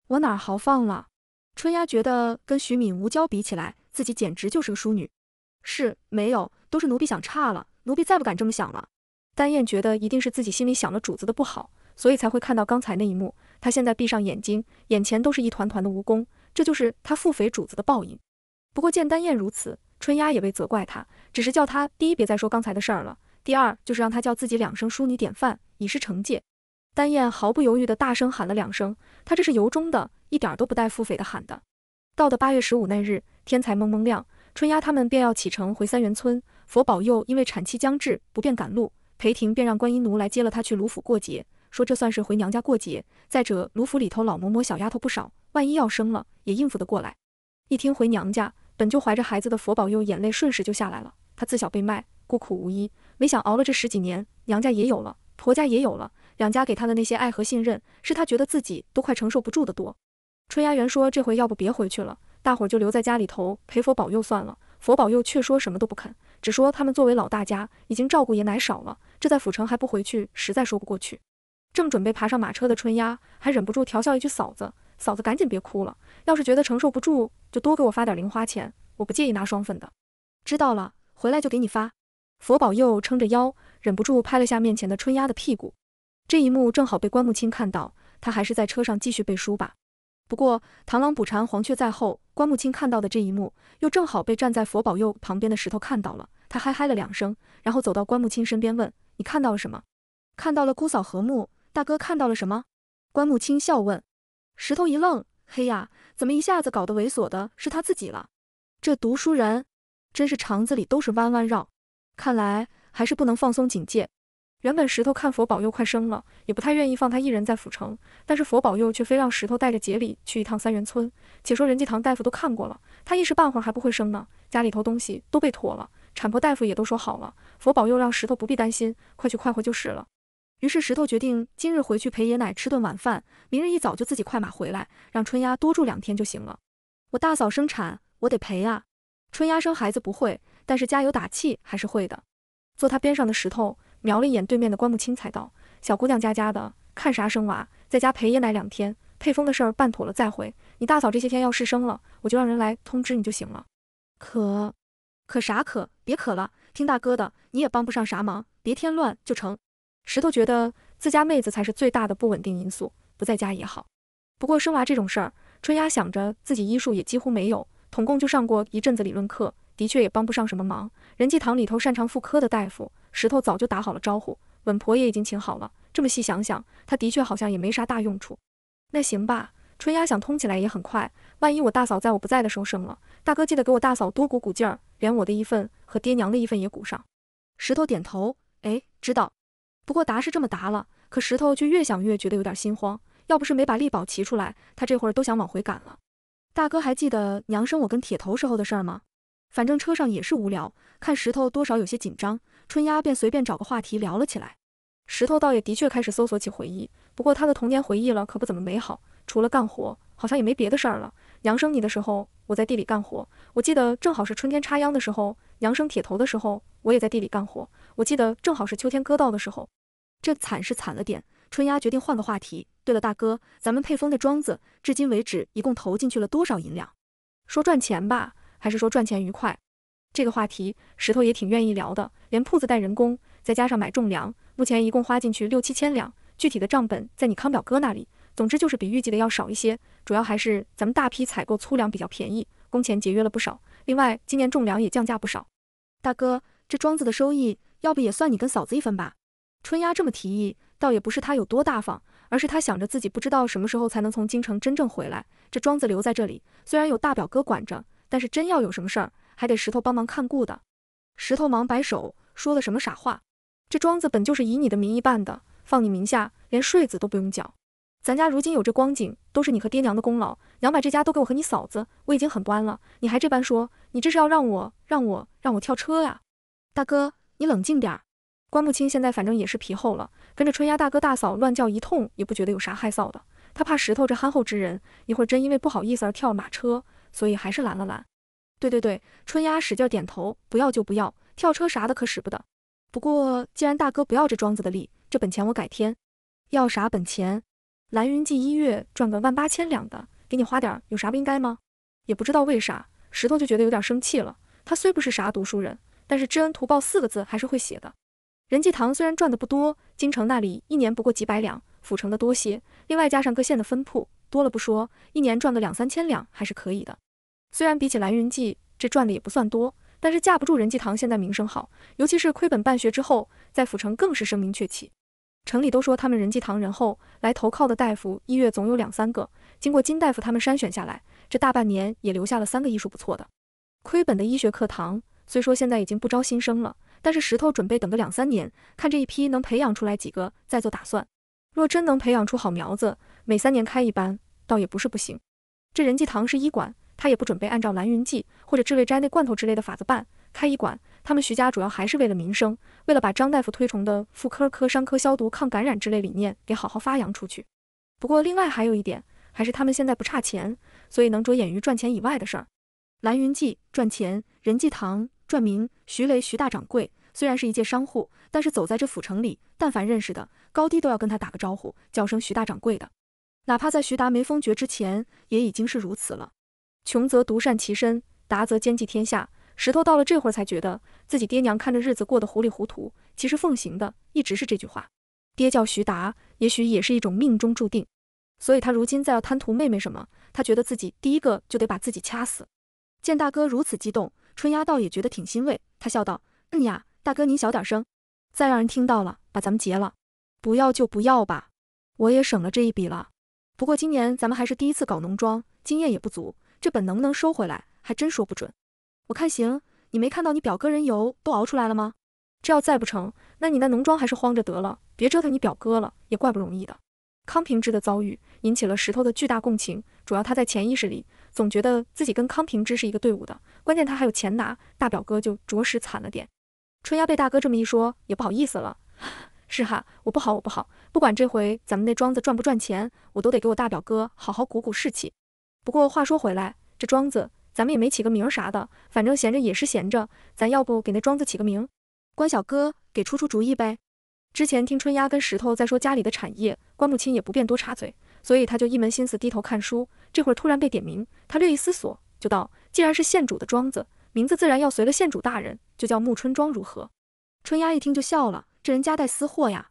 我哪豪放了？”春丫觉得跟徐敏、吴娇比起来，自己简直就是个淑女。是，没有，都是奴婢想差了，奴婢再不敢这么想了。丹燕觉得一定是自己心里想了主子的不好，所以才会看到刚才那一幕。他现在闭上眼睛，眼前都是一团团的蜈蚣，这就是他腹诽主子的报应。不过见丹燕如此，春丫也未责怪他，只是叫他第一别再说刚才的事儿了，第二就是让他叫自己两声淑女典范，以示惩戒。丹燕毫不犹豫地大声喊了两声，她这是由衷的，一点都不带腹诽的喊的。到的八月十五那日，天才蒙蒙亮，春丫他们便要启程回三元村。佛保佑因为产期将至，不便赶路，裴婷便让观音奴来接了他去卢府过节。说这算是回娘家过节。再者，卢府里头老嬷嬷、小丫头不少，万一要生了，也应付得过来。一听回娘家，本就怀着孩子的佛保佑，眼泪瞬时就下来了。她自小被卖，孤苦无依，没想熬了这十几年，娘家也有了，婆家也有了，两家给她的那些爱和信任，是她觉得自己都快承受不住的多。春丫园说，这回要不别回去了，大伙就留在家里头陪佛保佑算了。佛保佑却说什么都不肯，只说他们作为老大家，已经照顾爷奶少了，这在府城还不回去，实在说不过去。正准备爬上马车的春丫，还忍不住调笑一句：“嫂子，嫂子，赶紧别哭了，要是觉得承受不住，就多给我发点零花钱，我不介意拿双份的。”知道了，回来就给你发。佛保佑，撑着腰，忍不住拍了下面前的春丫的屁股。这一幕正好被关木青看到，他还是在车上继续背书吧。不过螳螂捕蝉，黄雀在后，关木青看到的这一幕，又正好被站在佛保佑旁边的石头看到了。他嗨嗨了两声，然后走到关木青身边问：“你看到了什么？”看到了姑嫂和睦。大哥看到了什么？关木清笑问。石头一愣，嘿呀，怎么一下子搞得猥琐的是他自己了？这读书人真是肠子里都是弯弯绕，看来还是不能放松警戒。原本石头看佛保佑快生了，也不太愿意放他一人在府城，但是佛保佑却非让石头带着杰里去一趟三元村。且说仁济堂大夫都看过了，他一时半会还不会生呢。家里头东西都被妥了，产婆大夫也都说好了，佛保佑让石头不必担心，快去快回就是了。于是石头决定今日回去陪爷奶吃顿晚饭，明日一早就自己快马回来，让春丫多住两天就行了。我大嫂生产，我得陪啊。春丫生孩子不会，但是加油打气还是会的。坐她边上的石头瞄了一眼对面的关木青，才道：“小姑娘家家的，看啥生娃，在家陪爷奶两天，配风的事儿办妥了再回。你大嫂这些天要试生了，我就让人来通知你就行了。可，可啥可？别渴了，听大哥的，你也帮不上啥忙，别添乱就成。”石头觉得自家妹子才是最大的不稳定因素，不在家也好。不过生娃这种事儿，春丫想着自己医术也几乎没有，统共就上过一阵子理论课，的确也帮不上什么忙。仁济堂里头擅长妇科的大夫，石头早就打好了招呼，稳婆也已经请好了。这么细想想，他的确好像也没啥大用处。那行吧，春丫想通起来也很快。万一我大嫂在我不在的时候生了，大哥记得给我大嫂多鼓鼓劲儿，连我的一份和爹娘的一份也鼓上。石头点头，哎，知道。不过答是这么答了，可石头却越想越觉得有点心慌。要不是没把力宝骑出来，他这会儿都想往回赶了。大哥还记得娘生我跟铁头时候的事儿吗？反正车上也是无聊，看石头多少有些紧张，春丫便随便找个话题聊了起来。石头倒也的确开始搜索起回忆，不过他的童年回忆了可不怎么美好，除了干活，好像也没别的事儿了。娘生你的时候，我在地里干活，我记得正好是春天插秧的时候；娘生铁头的时候，我也在地里干活，我记得正好是秋天割稻的时候。这惨是惨了点，春丫决定换个话题。对了，大哥，咱们配丰的庄子，至今为止一共投进去了多少银两？说赚钱吧，还是说赚钱愉快？这个话题，石头也挺愿意聊的。连铺子带人工，再加上买种粮，目前一共花进去六七千两。具体的账本在你康表哥那里。总之就是比预计的要少一些，主要还是咱们大批采购粗粮比较便宜，工钱节约了不少。另外，今年种粮也降价不少。大哥，这庄子的收益，要不也算你跟嫂子一份吧？春丫这么提议，倒也不是他有多大方，而是他想着自己不知道什么时候才能从京城真正回来。这庄子留在这里，虽然有大表哥管着，但是真要有什么事儿，还得石头帮忙看顾的。石头忙摆手，说了什么傻话？这庄子本就是以你的名义办的，放你名下，连税子都不用缴。咱家如今有这光景，都是你和爹娘的功劳。娘把这家都给我和你嫂子，我已经很不安了，你还这般说，你这是要让我让我让我跳车呀？大哥，你冷静点儿。关木青现在反正也是皮厚了，跟着春丫大哥大嫂乱叫一通也不觉得有啥害臊的。他怕石头这憨厚之人一会儿真因为不好意思而跳马车，所以还是拦了拦。对对对，春丫使劲点头，不要就不要，跳车啥的可使不得。不过既然大哥不要这庄子的利，这本钱我改天。要啥本钱？蓝云记一月赚个万八千两的，给你花点，有啥不应该吗？也不知道为啥，石头就觉得有点生气了。他虽不是啥读书人，但是知恩图报四个字还是会写的。仁济堂虽然赚的不多，京城那里一年不过几百两，府城的多些。另外加上各县的分铺，多了不说，一年赚个两三千两还是可以的。虽然比起蓝云记，这赚的也不算多，但是架不住仁济堂现在名声好，尤其是亏本办学之后，在府城更是声名鹊起。城里都说他们仁济堂人，后来投靠的大夫一月总有两三个，经过金大夫他们筛选下来，这大半年也留下了三个医术不错的。亏本的医学课堂虽说现在已经不招新生了。但是石头准备等个两三年，看这一批能培养出来几个，再做打算。若真能培养出好苗子，每三年开一班，倒也不是不行。这仁济堂是医馆，他也不准备按照蓝云记或者智味斋那罐头之类的法子办开医馆。他们徐家主要还是为了民生，为了把张大夫推崇的妇科、科、伤科、消毒、抗感染之类理念给好好发扬出去。不过另外还有一点，还是他们现在不差钱，所以能着眼于赚钱以外的事儿。蓝云记赚钱，仁济堂赚名。徐雷，徐大掌柜虽然是一介商户，但是走在这府城里，但凡认识的高低都要跟他打个招呼，叫声徐大掌柜的。哪怕在徐达没封爵之前，也已经是如此了。穷则独善其身，达则兼济天下。石头到了这会儿才觉得自己爹娘看着日子过得糊里糊涂，其实奉行的一直是这句话。爹叫徐达，也许也是一种命中注定。所以他如今再要贪图妹妹什么，他觉得自己第一个就得把自己掐死。见大哥如此激动。春丫倒也觉得挺欣慰，她笑道：“嗯呀，大哥您小点声，再让人听到了，把咱们结了。不要就不要吧，我也省了这一笔了。不过今年咱们还是第一次搞农庄，经验也不足，这本能不能收回来，还真说不准。我看行，你没看到你表哥人油都熬出来了吗？这要再不成，那你那农庄还是慌着得了，别折腾你表哥了，也怪不容易的。”康平之的遭遇引起了石头的巨大共情，主要他在潜意识里。总觉得自己跟康平之是一个队伍的，关键他还有钱拿，大表哥就着实惨了点。春丫被大哥这么一说，也不好意思了，是哈，我不好，我不好。不管这回咱们那庄子赚不赚钱，我都得给我大表哥好好鼓鼓士气。不过话说回来，这庄子咱们也没起个名啥的，反正闲着也是闲着，咱要不给那庄子起个名？关小哥给出出主意呗。之前听春丫跟石头在说家里的产业，关母亲也不便多插嘴。所以他就一门心思低头看书，这会儿突然被点名，他略一思索就道：“既然是县主的庄子，名字自然要随了县主大人，就叫暮春庄如何？”春丫一听就笑了：“这人夹带私货呀，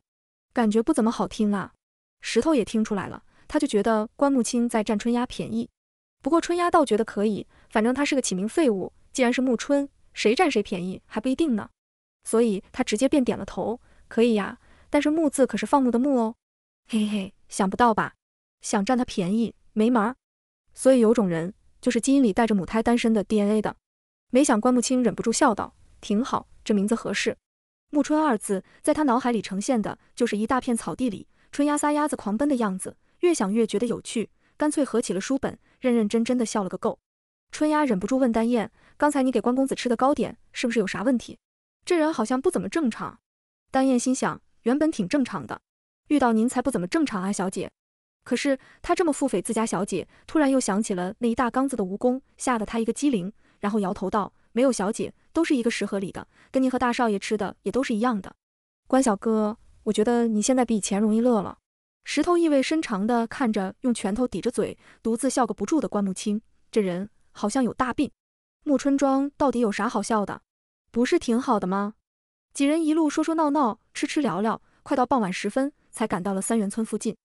感觉不怎么好听啊。”石头也听出来了，他就觉得关木青在占春丫便宜。不过春丫倒觉得可以，反正他是个起名废物，既然是暮春，谁占谁便宜还不一定呢。所以他直接便点了头：“可以呀，但是木字可是放牧的木哦。”嘿嘿，想不到吧？想占他便宜没门儿，所以有种人就是基因里带着母胎单身的 DNA 的。没想关木青忍不住笑道：“挺好，这名字合适。”“暮春”二字在他脑海里呈现的就是一大片草地里春丫撒丫子狂奔的样子，越想越觉得有趣，干脆合起了书本，认认真真的笑了个够。春丫忍不住问丹燕：“刚才你给关公子吃的糕点是不是有啥问题？这人好像不怎么正常。”丹燕心想，原本挺正常的，遇到您才不怎么正常啊，小姐。可是他这么腹诽自家小姐，突然又想起了那一大缸子的蜈蚣，吓得他一个机灵，然后摇头道：“没有小姐，都是一个食盒里的，跟您和大少爷吃的也都是一样的。”关小哥，我觉得你现在比以前容易乐了。石头意味深长的看着用拳头抵着嘴，独自笑个不住的关木青，这人好像有大病。木春庄到底有啥好笑的？不是挺好的吗？几人一路说说闹闹，吃吃聊聊，快到傍晚时分才赶到了三元村附近。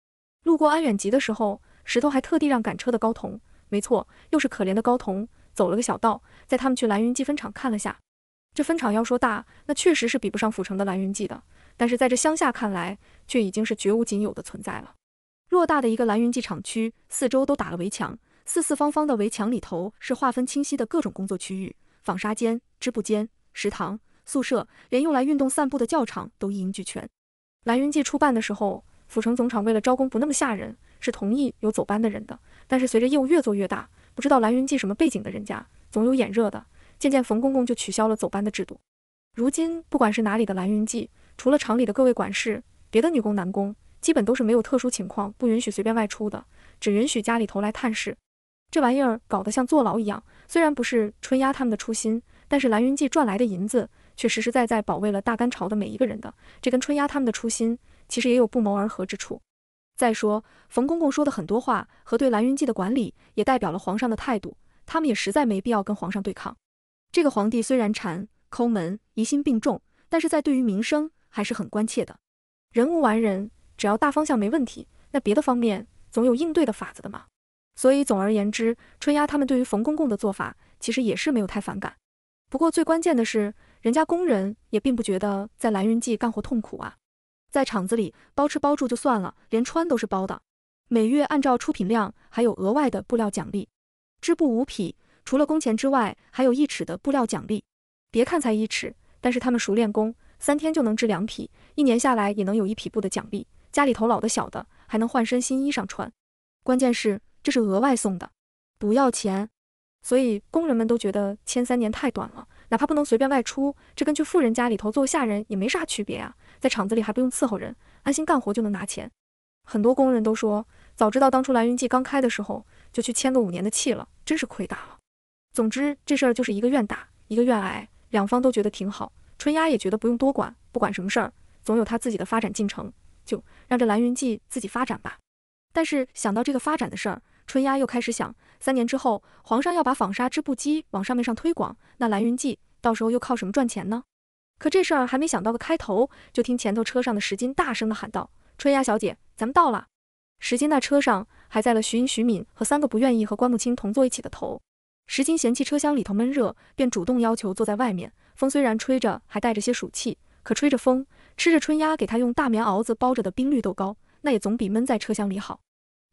路过安远集的时候，石头还特地让赶车的高童，没错，又是可怜的高童，走了个小道，在他们去蓝云记分厂看了下。这分厂要说大，那确实是比不上府城的蓝云记的，但是在这乡下看来，却已经是绝无仅有的存在了。偌大的一个蓝云记厂区，四周都打了围墙，四四方方的围墙里头是划分清晰的各种工作区域，纺纱间、织布间、食堂、宿舍，连用来运动散步的教场都一应俱全。蓝云记初办的时候。府城总厂为了招工不那么吓人，是同意有走班的人的。但是随着业务越做越大，不知道蓝云记什么背景的人家，总有眼热的。渐渐，冯公公就取消了走班的制度。如今，不管是哪里的蓝云记，除了厂里的各位管事，别的女工、男工，基本都是没有特殊情况不允许随便外出的，只允许家里头来探视。这玩意儿搞得像坐牢一样。虽然不是春丫他们的初心，但是蓝云记赚来的银子，却实实在在保卫了大干朝的每一个人的。这跟春丫他们的初心。其实也有不谋而合之处。再说，冯公公说的很多话和对蓝云记的管理，也代表了皇上的态度。他们也实在没必要跟皇上对抗。这个皇帝虽然馋、抠门、疑心病重，但是在对于民生还是很关切的。人无完人，只要大方向没问题，那别的方面总有应对的法子的嘛。所以，总而言之，春丫他们对于冯公公的做法，其实也是没有太反感。不过最关键的是，人家工人也并不觉得在蓝云记干活痛苦啊。在厂子里包吃包住就算了，连穿都是包的。每月按照出品量还有额外的布料奖励。织布五匹，除了工钱之外，还有一尺的布料奖励。别看才一尺，但是他们熟练工三天就能织两匹，一年下来也能有一匹布的奖励。家里头老的小的还能换身新衣裳穿。关键是这是额外送的，不要钱。所以工人们都觉得签三年太短了，哪怕不能随便外出，这跟去富人家里头做下人也没啥区别啊。在厂子里还不用伺候人，安心干活就能拿钱。很多工人都说，早知道当初蓝云记刚开的时候，就去签个五年的契了，真是亏大了。总之这事儿就是一个愿打一个愿挨，两方都觉得挺好。春丫也觉得不用多管，不管什么事儿，总有他自己的发展进程，就让这蓝云记自己发展吧。但是想到这个发展的事儿，春丫又开始想，三年之后皇上要把纺纱织布机往上面上推广，那蓝云记到时候又靠什么赚钱呢？可这事儿还没想到个开头，就听前头车上的石金大声的喊道：“春丫小姐，咱们到了。”石金那车上还在了徐英、徐敏和三个不愿意和关木青同坐一起的头。石金嫌弃车厢里头闷热，便主动要求坐在外面。风虽然吹着，还带着些暑气，可吹着风，吃着春丫给他用大棉袄子包着的冰绿豆糕，那也总比闷在车厢里好。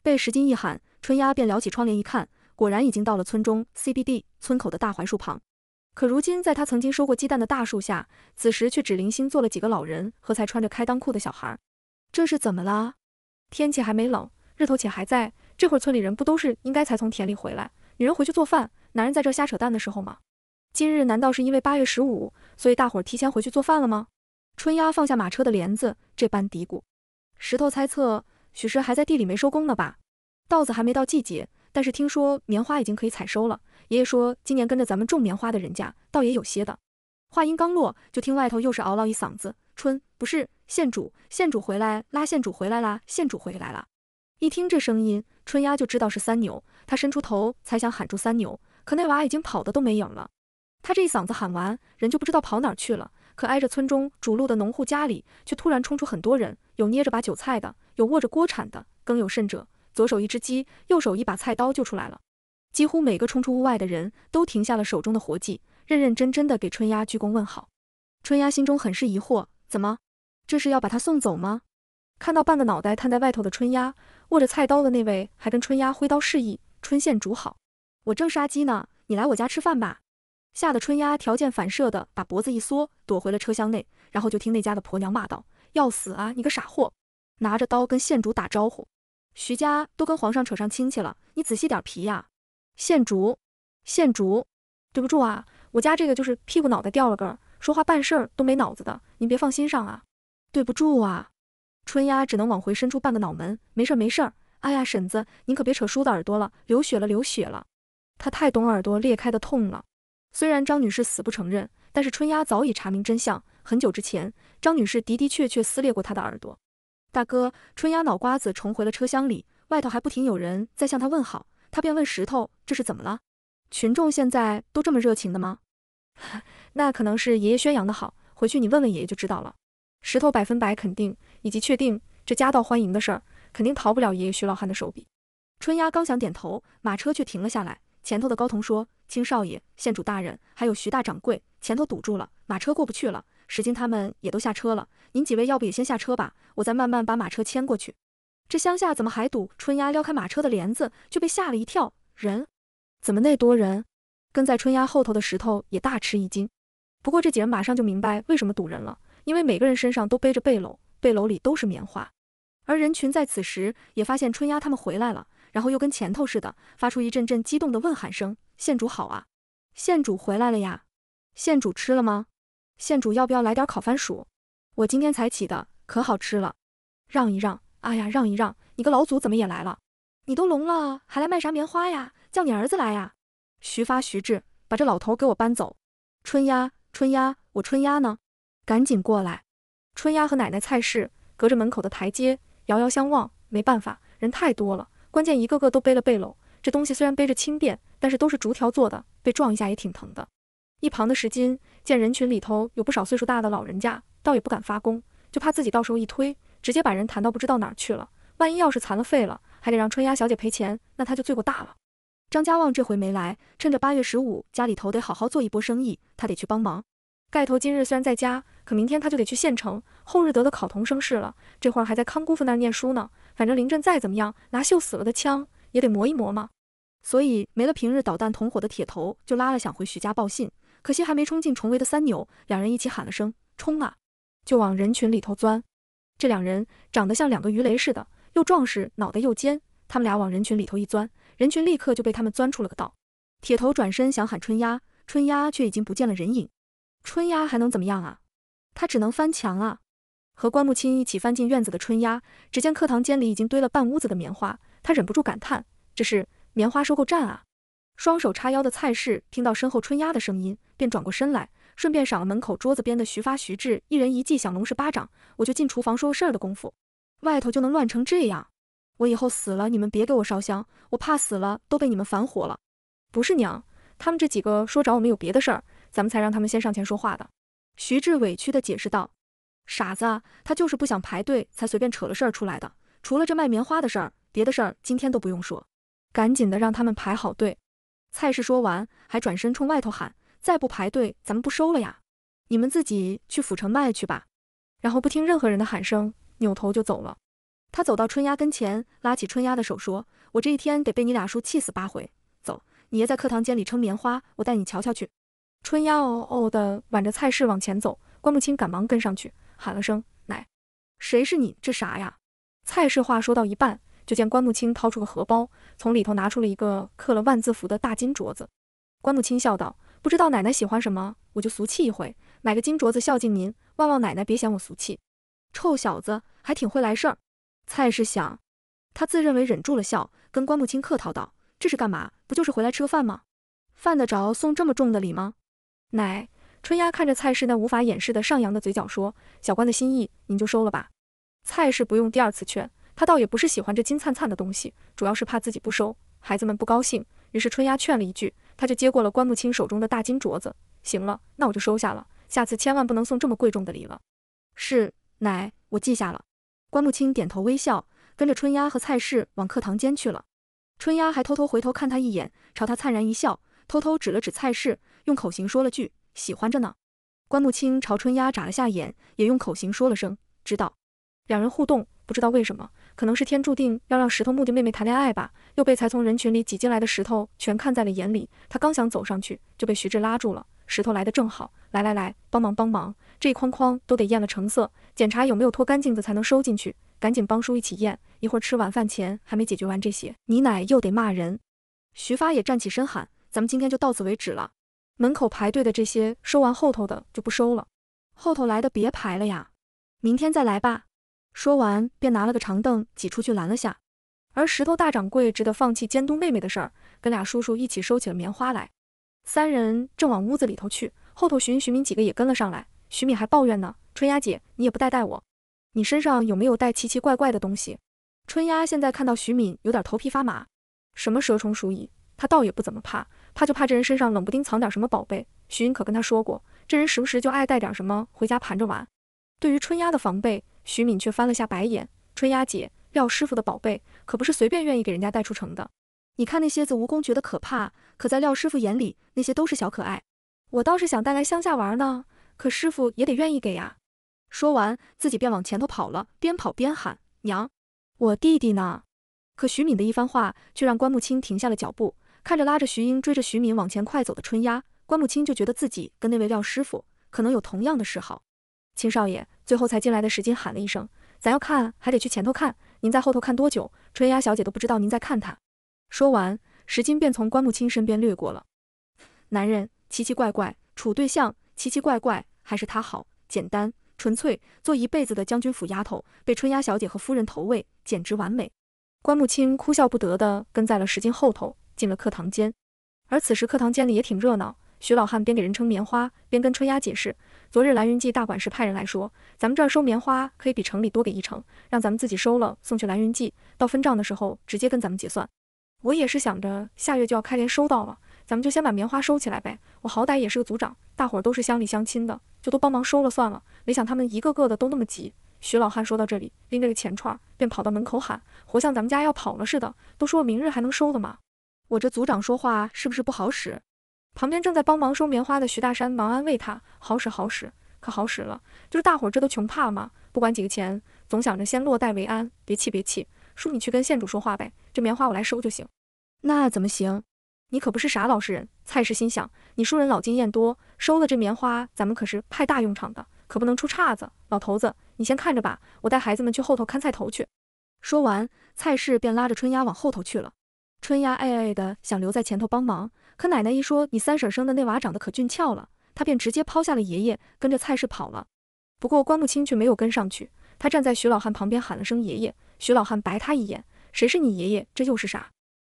被石金一喊，春丫便撩起窗帘一看，果然已经到了村中 C B D 村口的大槐树旁。可如今，在他曾经收过鸡蛋的大树下，此时却只零星坐了几个老人和才穿着开裆裤的小孩，这是怎么了？天气还没冷，日头且还在，这会儿村里人不都是应该才从田里回来，女人回去做饭，男人在这瞎扯淡的时候吗？今日难道是因为八月十五，所以大伙提前回去做饭了吗？春丫放下马车的帘子，这般嘀咕。石头猜测，许是还在地里没收工呢吧？稻子还没到季节，但是听说棉花已经可以采收了。爷爷说，今年跟着咱们种棉花的人家，倒也有些的。话音刚落，就听外头又是嗷唠一嗓子：“春，不是县主，县主回来，拉县主回来啦，县主回来啦！”一听这声音，春丫就知道是三牛。他伸出头，才想喊住三牛，可那娃已经跑的都没影了。他这一嗓子喊完，人就不知道跑哪去了。可挨着村中主路的农户家里，却突然冲出很多人，有捏着把韭菜的，有握着锅铲的，更有甚者，左手一只鸡，右手一把菜刀就出来了。几乎每个冲出屋外的人都停下了手中的活计，认认真真的给春丫鞠躬问好。春丫心中很是疑惑，怎么，这是要把他送走吗？看到半个脑袋探在外头的春丫，握着菜刀的那位还跟春丫挥刀示意：“春县主好，我正杀鸡呢，你来我家吃饭吧。”吓得春丫条件反射的把脖子一缩，躲回了车厢内。然后就听那家的婆娘骂道：“要死啊，你个傻货，拿着刀跟县主打招呼，徐家都跟皇上扯上亲戚了，你仔细点皮呀。”县竹，县竹，对不住啊！我家这个就是屁股脑袋掉了根，说话办事儿都没脑子的，您别放心上啊！对不住啊！春丫只能往回伸出半个脑门，没事没事。哎呀，婶子，您可别扯叔的耳朵了，流血了流血了！她太懂耳朵裂开的痛了。虽然张女士死不承认，但是春丫早已查明真相，很久之前，张女士的的确确撕裂过她的耳朵。大哥，春丫脑瓜子重回了车厢里，外头还不停有人在向他问好。他便问石头：“这是怎么了？群众现在都这么热情的吗？” 那可能是爷爷宣扬的好，回去你问问爷爷就知道了。石头百分百肯定以及确定，这家道欢迎的事儿，肯定逃不了爷爷徐老汉的手笔。春丫刚想点头，马车却停了下来。前头的高童说：“青少爷、县主大人，还有徐大掌柜，前头堵住了，马车过不去了。石金他们也都下车了，您几位要不也先下车吧，我再慢慢把马车牵过去。”这乡下怎么还堵？春丫撩开马车的帘子，就被吓了一跳。人怎么那多人？跟在春丫后头的石头也大吃一惊。不过这几人马上就明白为什么堵人了，因为每个人身上都背着背篓，背篓里都是棉花。而人群在此时也发现春丫他们回来了，然后又跟前头似的，发出一阵阵激动的问喊声：“县主好啊！县主回来了呀！县主吃了吗？县主要不要来点烤番薯？我今天才起的，可好吃了！让一让。”哎呀，让一让！你个老祖怎么也来了？你都聋了，还来卖啥棉花呀？叫你儿子来呀！徐发、徐志，把这老头给我搬走！春丫，春丫，我春丫呢？赶紧过来！春丫和奶奶蔡氏隔着门口的台阶遥遥相望，没办法，人太多了，关键一个个都背了背篓。这东西虽然背着轻便，但是都是竹条做的，被撞一下也挺疼的。一旁的石金见人群里头有不少岁数大的老人家，倒也不敢发功，就怕自己到时候一推。直接把人弹到不知道哪儿去了。万一要是残了废了，还得让春丫小姐赔钱，那他就罪过大了。张家旺这回没来，趁着八月十五家里头得好好做一波生意，他得去帮忙。盖头今日虽然在家，可明天他就得去县城。后日得的考童生试了，这会儿还在康姑父那儿念书呢。反正林振再怎么样，拿锈死了的枪也得磨一磨嘛。所以没了平日捣蛋同伙的铁头就拉了想回徐家报信，可惜还没冲进重围的三牛，两人一起喊了声冲啊，就往人群里头钻。这两人长得像两个鱼雷似的，又壮实，脑袋又尖。他们俩往人群里头一钻，人群立刻就被他们钻出了个道。铁头转身想喊春丫，春丫却已经不见了人影。春丫还能怎么样啊？他只能翻墙啊！和关木青一起翻进院子的春丫，只见课堂间里已经堆了半屋子的棉花，他忍不住感叹：这是棉花收购站啊！双手叉腰的蔡氏听到身后春丫的声音，便转过身来。顺便赏了门口桌子边的徐发、徐志一人一记响龙是巴掌，我就进厨房说个事儿的功夫，外头就能乱成这样。我以后死了，你们别给我烧香，我怕死了都被你们反火了。不是娘，他们这几个说找我们有别的事儿，咱们才让他们先上前说话的。徐志委屈的解释道：“傻子，他就是不想排队，才随便扯了事儿出来的。除了这卖棉花的事儿，别的事儿今天都不用说。赶紧的，让他们排好队。”蔡氏说完，还转身冲外头喊。再不排队，咱们不收了呀！你们自己去府城卖去吧。然后不听任何人的喊声，扭头就走了。他走到春丫跟前，拉起春丫的手说：“我这一天得被你俩叔气死八回。走，你爷在课堂间里称棉花，我带你瞧瞧去。”春丫哦哦地挽着蔡氏往前走，关木清赶忙跟上去，喊了声：“奶，谁是你这啥呀？”蔡氏话说到一半，就见关木清掏出个荷包，从里头拿出了一个刻了万字符的大金镯子。关木清笑道。不知道奶奶喜欢什么，我就俗气一回，买个金镯子孝敬您。万望奶奶别嫌我俗气。臭小子，还挺会来事儿。蔡氏想，他自认为忍住了笑，跟关木清客套道：“这是干嘛？不就是回来吃个饭吗？犯得着送这么重的礼吗？”奶春丫看着蔡氏那无法掩饰的上扬的嘴角说：“小关的心意，您就收了吧。”蔡氏不用第二次劝，他倒也不是喜欢这金灿灿的东西，主要是怕自己不收，孩子们不高兴。于是春丫劝了一句。他就接过了关木清手中的大金镯子，行了，那我就收下了，下次千万不能送这么贵重的礼了。是奶，我记下了。关木清点头微笑，跟着春丫和蔡氏往课堂间去了。春丫还偷偷回头看他一眼，朝他粲然一笑，偷偷指了指蔡氏，用口型说了句喜欢着呢。关木清朝春丫眨了下眼，也用口型说了声知道。两人互动，不知道为什么。可能是天注定要让石头墓的妹妹谈恋爱吧，又被才从人群里挤进来的石头全看在了眼里。他刚想走上去，就被徐志拉住了。石头来的正好，来来来，帮忙帮忙，这一筐筐都得验了成色，检查有没有脱干净的才能收进去。赶紧帮叔一起验，一会儿吃晚饭前还没解决完这些，你奶又得骂人。徐发也站起身喊，咱们今天就到此为止了。门口排队的这些收完后头的就不收了，后头来的别排了呀，明天再来吧。说完，便拿了个长凳挤出去拦了下，而石头大掌柜只得放弃监督妹妹的事儿，跟俩叔叔一起收起了棉花来。三人正往屋子里头去，后头寻徐敏几个也跟了上来。徐敏还抱怨呢：“春丫姐，你也不带带我，你身上有没有带奇奇怪怪的东西？”春丫现在看到徐敏有点头皮发麻，什么蛇虫鼠蚁，她倒也不怎么怕，怕就怕这人身上冷不丁藏点什么宝贝。徐云可跟她说过，这人时不时就爱带点什么回家盘着玩。对于春丫的防备。徐敏却翻了下白眼，春丫姐，廖师傅的宝贝可不是随便愿意给人家带出城的。你看那些子蜈蚣觉得可怕，可在廖师傅眼里，那些都是小可爱。我倒是想带来乡下玩呢，可师傅也得愿意给呀。”说完，自己便往前头跑了，边跑边喊娘，我弟弟呢？可徐敏的一番话却让关木清停下了脚步，看着拉着徐英追着徐敏往前快走的春丫，关木清就觉得自己跟那位廖师傅可能有同样的嗜好，青少爷。最后才进来的石金喊了一声：“咱要看还得去前头看，您在后头看多久，春丫小姐都不知道您在看她。”说完，石金便从关木清身边掠过了。男人奇奇怪怪处对象，奇奇怪怪还是他好，简单纯粹，做一辈子的将军府丫头，被春丫小姐和夫人投喂，简直完美。关木清哭笑不得的跟在了石金后头，进了课堂间。而此时课堂间里也挺热闹，徐老汉边给人撑棉花，边跟春丫解释。昨日蓝云记大管事派人来说，咱们这儿收棉花可以比城里多给一成，让咱们自己收了送去蓝云记，到分账的时候直接跟咱们结算。我也是想着下月就要开镰收到了，咱们就先把棉花收起来呗。我好歹也是个组长，大伙儿都是乡里乡亲的，就都帮忙收了算了。没想他们一个个的都那么急。徐老汉说到这里，拎着个钱串儿，便跑到门口喊，活像咱们家要跑了似的。都说明日还能收的嘛？我这组长说话是不是不好使？旁边正在帮忙收棉花的徐大山忙安慰他：“好使好使，可好使了，就是大伙这都穷怕嘛，不管几个钱，总想着先落袋为安。别气别气，叔你去跟县主说话呗，这棉花我来收就行。”那怎么行？你可不是啥老实人。蔡氏心想，你叔人老经验多，收了这棉花，咱们可是派大用场的，可不能出岔子。老头子，你先看着吧，我带孩子们去后头看菜头去。说完，蔡氏便拉着春丫往后头去了。春丫哎哎的想留在前头帮忙。可奶奶一说你三婶生的那娃长得可俊俏了，她便直接抛下了爷爷，跟着蔡氏跑了。不过关木清却没有跟上去，他站在徐老汉旁边喊了声爷爷。徐老汉白他一眼，谁是你爷爷？这又是啥？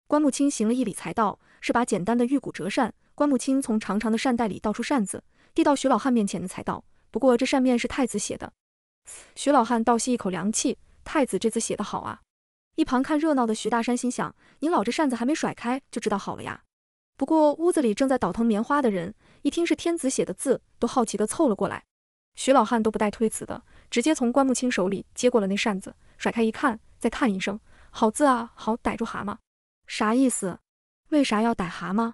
关木清行了一礼才道，是把简单的玉骨折扇。关木清从长长的扇袋里倒出扇子，递到徐老汉面前的才道，不过这扇面是太子写的。徐老汉倒吸一口凉气，太子这字写的好啊！一旁看热闹的徐大山心想，您老这扇子还没甩开就知道好了呀。不过屋子里正在倒腾棉花的人一听是天子写的字，都好奇的凑了过来。徐老汉都不带推辞的，直接从关木清手里接过了那扇子，甩开一看，再叹一声：“好字啊，好逮住蛤蟆，啥意思？为啥要逮蛤蟆？”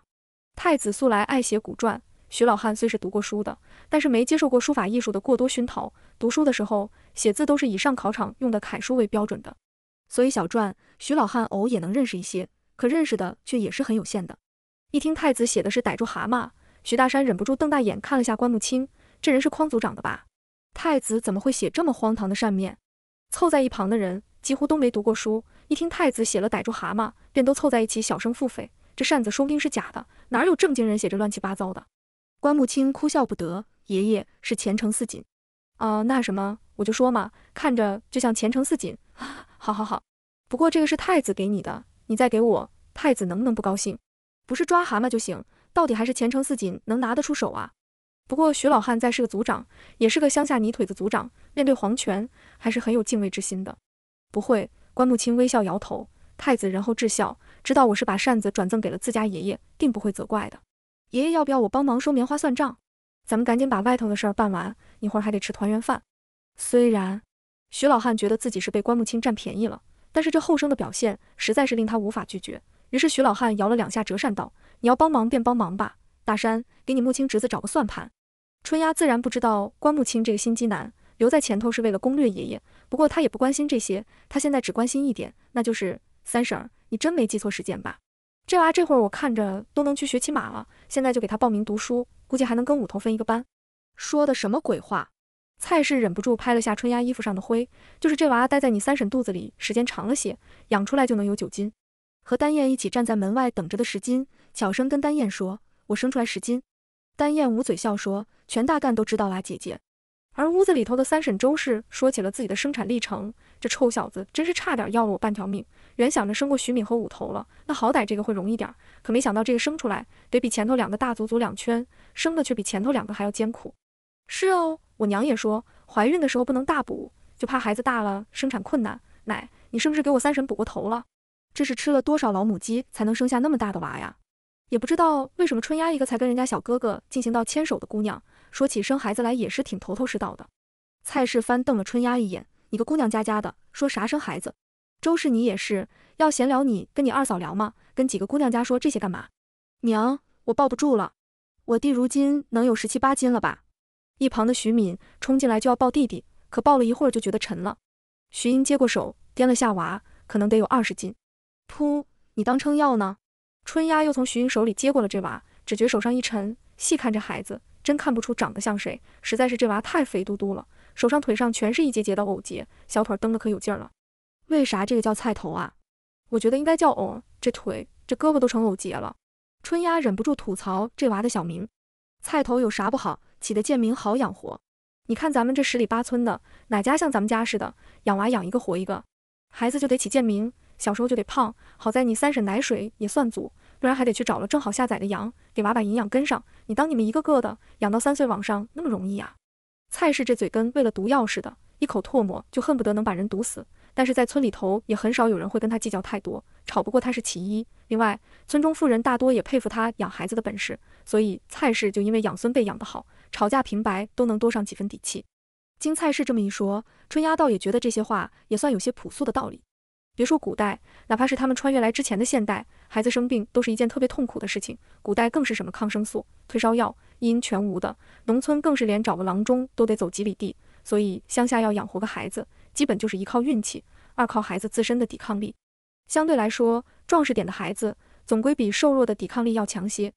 太子素来爱写古传，徐老汉虽是读过书的，但是没接受过书法艺术的过多熏陶。读书的时候写字都是以上考场用的楷书为标准的，所以小篆徐老汉偶也能认识一些，可认识的却也是很有限的。一听太子写的是逮住蛤蟆，徐大山忍不住瞪大眼看了下关木清，这人是匡组长的吧？太子怎么会写这么荒唐的扇面？凑在一旁的人几乎都没读过书，一听太子写了逮住蛤蟆，便都凑在一起小声腹诽，这扇子说不定是假的，哪有正经人写着乱七八糟的？关木清哭笑不得，爷爷是前程似锦。哦，那什么，我就说嘛，看着就像前程似锦。好好好，不过这个是太子给你的，你再给我，太子能不能不高兴？不是抓蛤蟆就行，到底还是前程似锦，能拿得出手啊。不过徐老汉再是个族长，也是个乡下泥腿子族长，面对皇权还是很有敬畏之心的。不会，关木青微笑摇头。太子然后智孝，知道我是把扇子转赠给了自家爷爷，定不会责怪的。爷爷要不要我帮忙收棉花算账？咱们赶紧把外头的事儿办完，一会儿还得吃团圆饭。虽然徐老汉觉得自己是被关木青占便宜了，但是这后生的表现实在是令他无法拒绝。于是徐老汉摇了两下折扇，道：“你要帮忙便帮忙吧，大山，给你木青侄子找个算盘。”春丫自然不知道关木青这个心机男留在前头是为了攻略爷爷，不过他也不关心这些，他现在只关心一点，那就是三婶儿，你真没记错时间吧？这娃这会儿我看着都能去学骑马了，现在就给他报名读书，估计还能跟五头分一个班。说的什么鬼话？菜市忍不住拍了下春丫衣服上的灰，就是这娃待在你三婶肚子里时间长了些，养出来就能有九斤。和丹燕一起站在门外等着的石金，悄声跟丹燕说：“我生出来石金。”丹燕捂嘴笑说：“全大干都知道啦，姐姐。”而屋子里头的三婶周氏说起了自己的生产历程：“这臭小子真是差点要了我半条命。原想着生过徐敏和五头了，那好歹这个会容易点。可没想到这个生出来得比前头两个大足足两圈，生的却比前头两个还要艰苦。”“是哦，我娘也说怀孕的时候不能大补，就怕孩子大了生产困难。奶，你是不是给我三婶补过头了？”这是吃了多少老母鸡才能生下那么大的娃呀？也不知道为什么春丫一个才跟人家小哥哥进行到牵手的姑娘，说起生孩子来也是挺头头是道的。蔡世藩瞪了春丫一眼：“你个姑娘家家的，说啥生孩子？”周氏，你也是要闲聊，你跟你二嫂聊吗？跟几个姑娘家说这些干嘛？娘，我抱不住了，我弟如今能有十七八斤了吧？一旁的徐敏冲进来就要抱弟弟，可抱了一会儿就觉得沉了。徐英接过手，掂了下娃，可能得有二十斤。噗！你当撑药呢？春丫又从徐英手里接过了这娃，只觉手上一沉，细看这孩子，真看不出长得像谁，实在是这娃太肥嘟嘟了，手上腿上全是一节节的藕节，小腿蹬得可有劲儿了。为啥这个叫菜头啊？我觉得应该叫藕，这腿这胳膊都成藕节了。春丫忍不住吐槽这娃的小名。菜头有啥不好？起的贱名好养活。你看咱们这十里八村的，哪家像咱们家似的，养娃养一个活一个，孩子就得起贱名。小时候就得胖，好在你三婶奶水也算足，不然还得去找了正好下崽的羊，给娃把营养跟上。你当你们一个个的养到三岁往上，那么容易啊？蔡氏这嘴跟喂了毒药似的，一口唾沫就恨不得能把人毒死。但是在村里头，也很少有人会跟他计较太多，吵不过他是其一。另外，村中妇人大多也佩服他养孩子的本事，所以蔡氏就因为养孙辈养得好，吵架平白都能多上几分底气。经蔡氏这么一说，春丫倒也觉得这些话也算有些朴素的道理。别说古代，哪怕是他们穿越来之前的现代，孩子生病都是一件特别痛苦的事情。古代更是什么抗生素、退烧药一应全无的，农村更是连找个郎中都得走几里地。所以乡下要养活个孩子，基本就是一靠运气，二靠孩子自身的抵抗力。相对来说，壮实点的孩子总归比瘦弱的抵抗力要强些。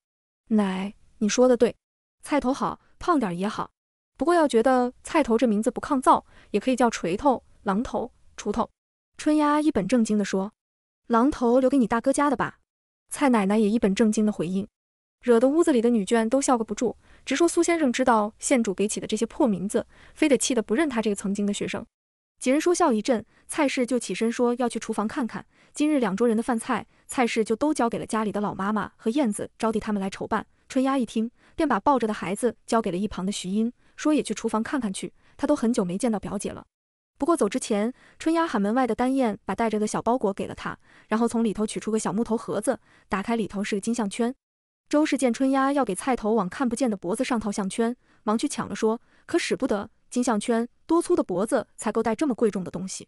奶，你说的对，菜头好胖点也好。不过要觉得菜头这名字不抗造，也可以叫锤头、榔头、锄头。春丫一本正经地说：“榔头留给你大哥家的吧。”蔡奶奶也一本正经地回应，惹得屋子里的女眷都笑个不住，直说苏先生知道县主给起的这些破名字，非得气得不认他这个曾经的学生。几人说笑一阵，蔡氏就起身说要去厨房看看今日两桌人的饭菜。蔡氏就都交给了家里的老妈妈和燕子、招娣他们来筹办。春丫一听，便把抱着的孩子交给了一旁的徐英，说也去厨房看看去，她都很久没见到表姐了。不过走之前，春丫喊门外的丹燕把带着的小包裹给了他，然后从里头取出个小木头盒子，打开里头是个金项圈。周氏见春丫要给菜头往看不见的脖子上套项圈，忙去抢了，说：“可使不得，金项圈，多粗的脖子才够戴这么贵重的东西？”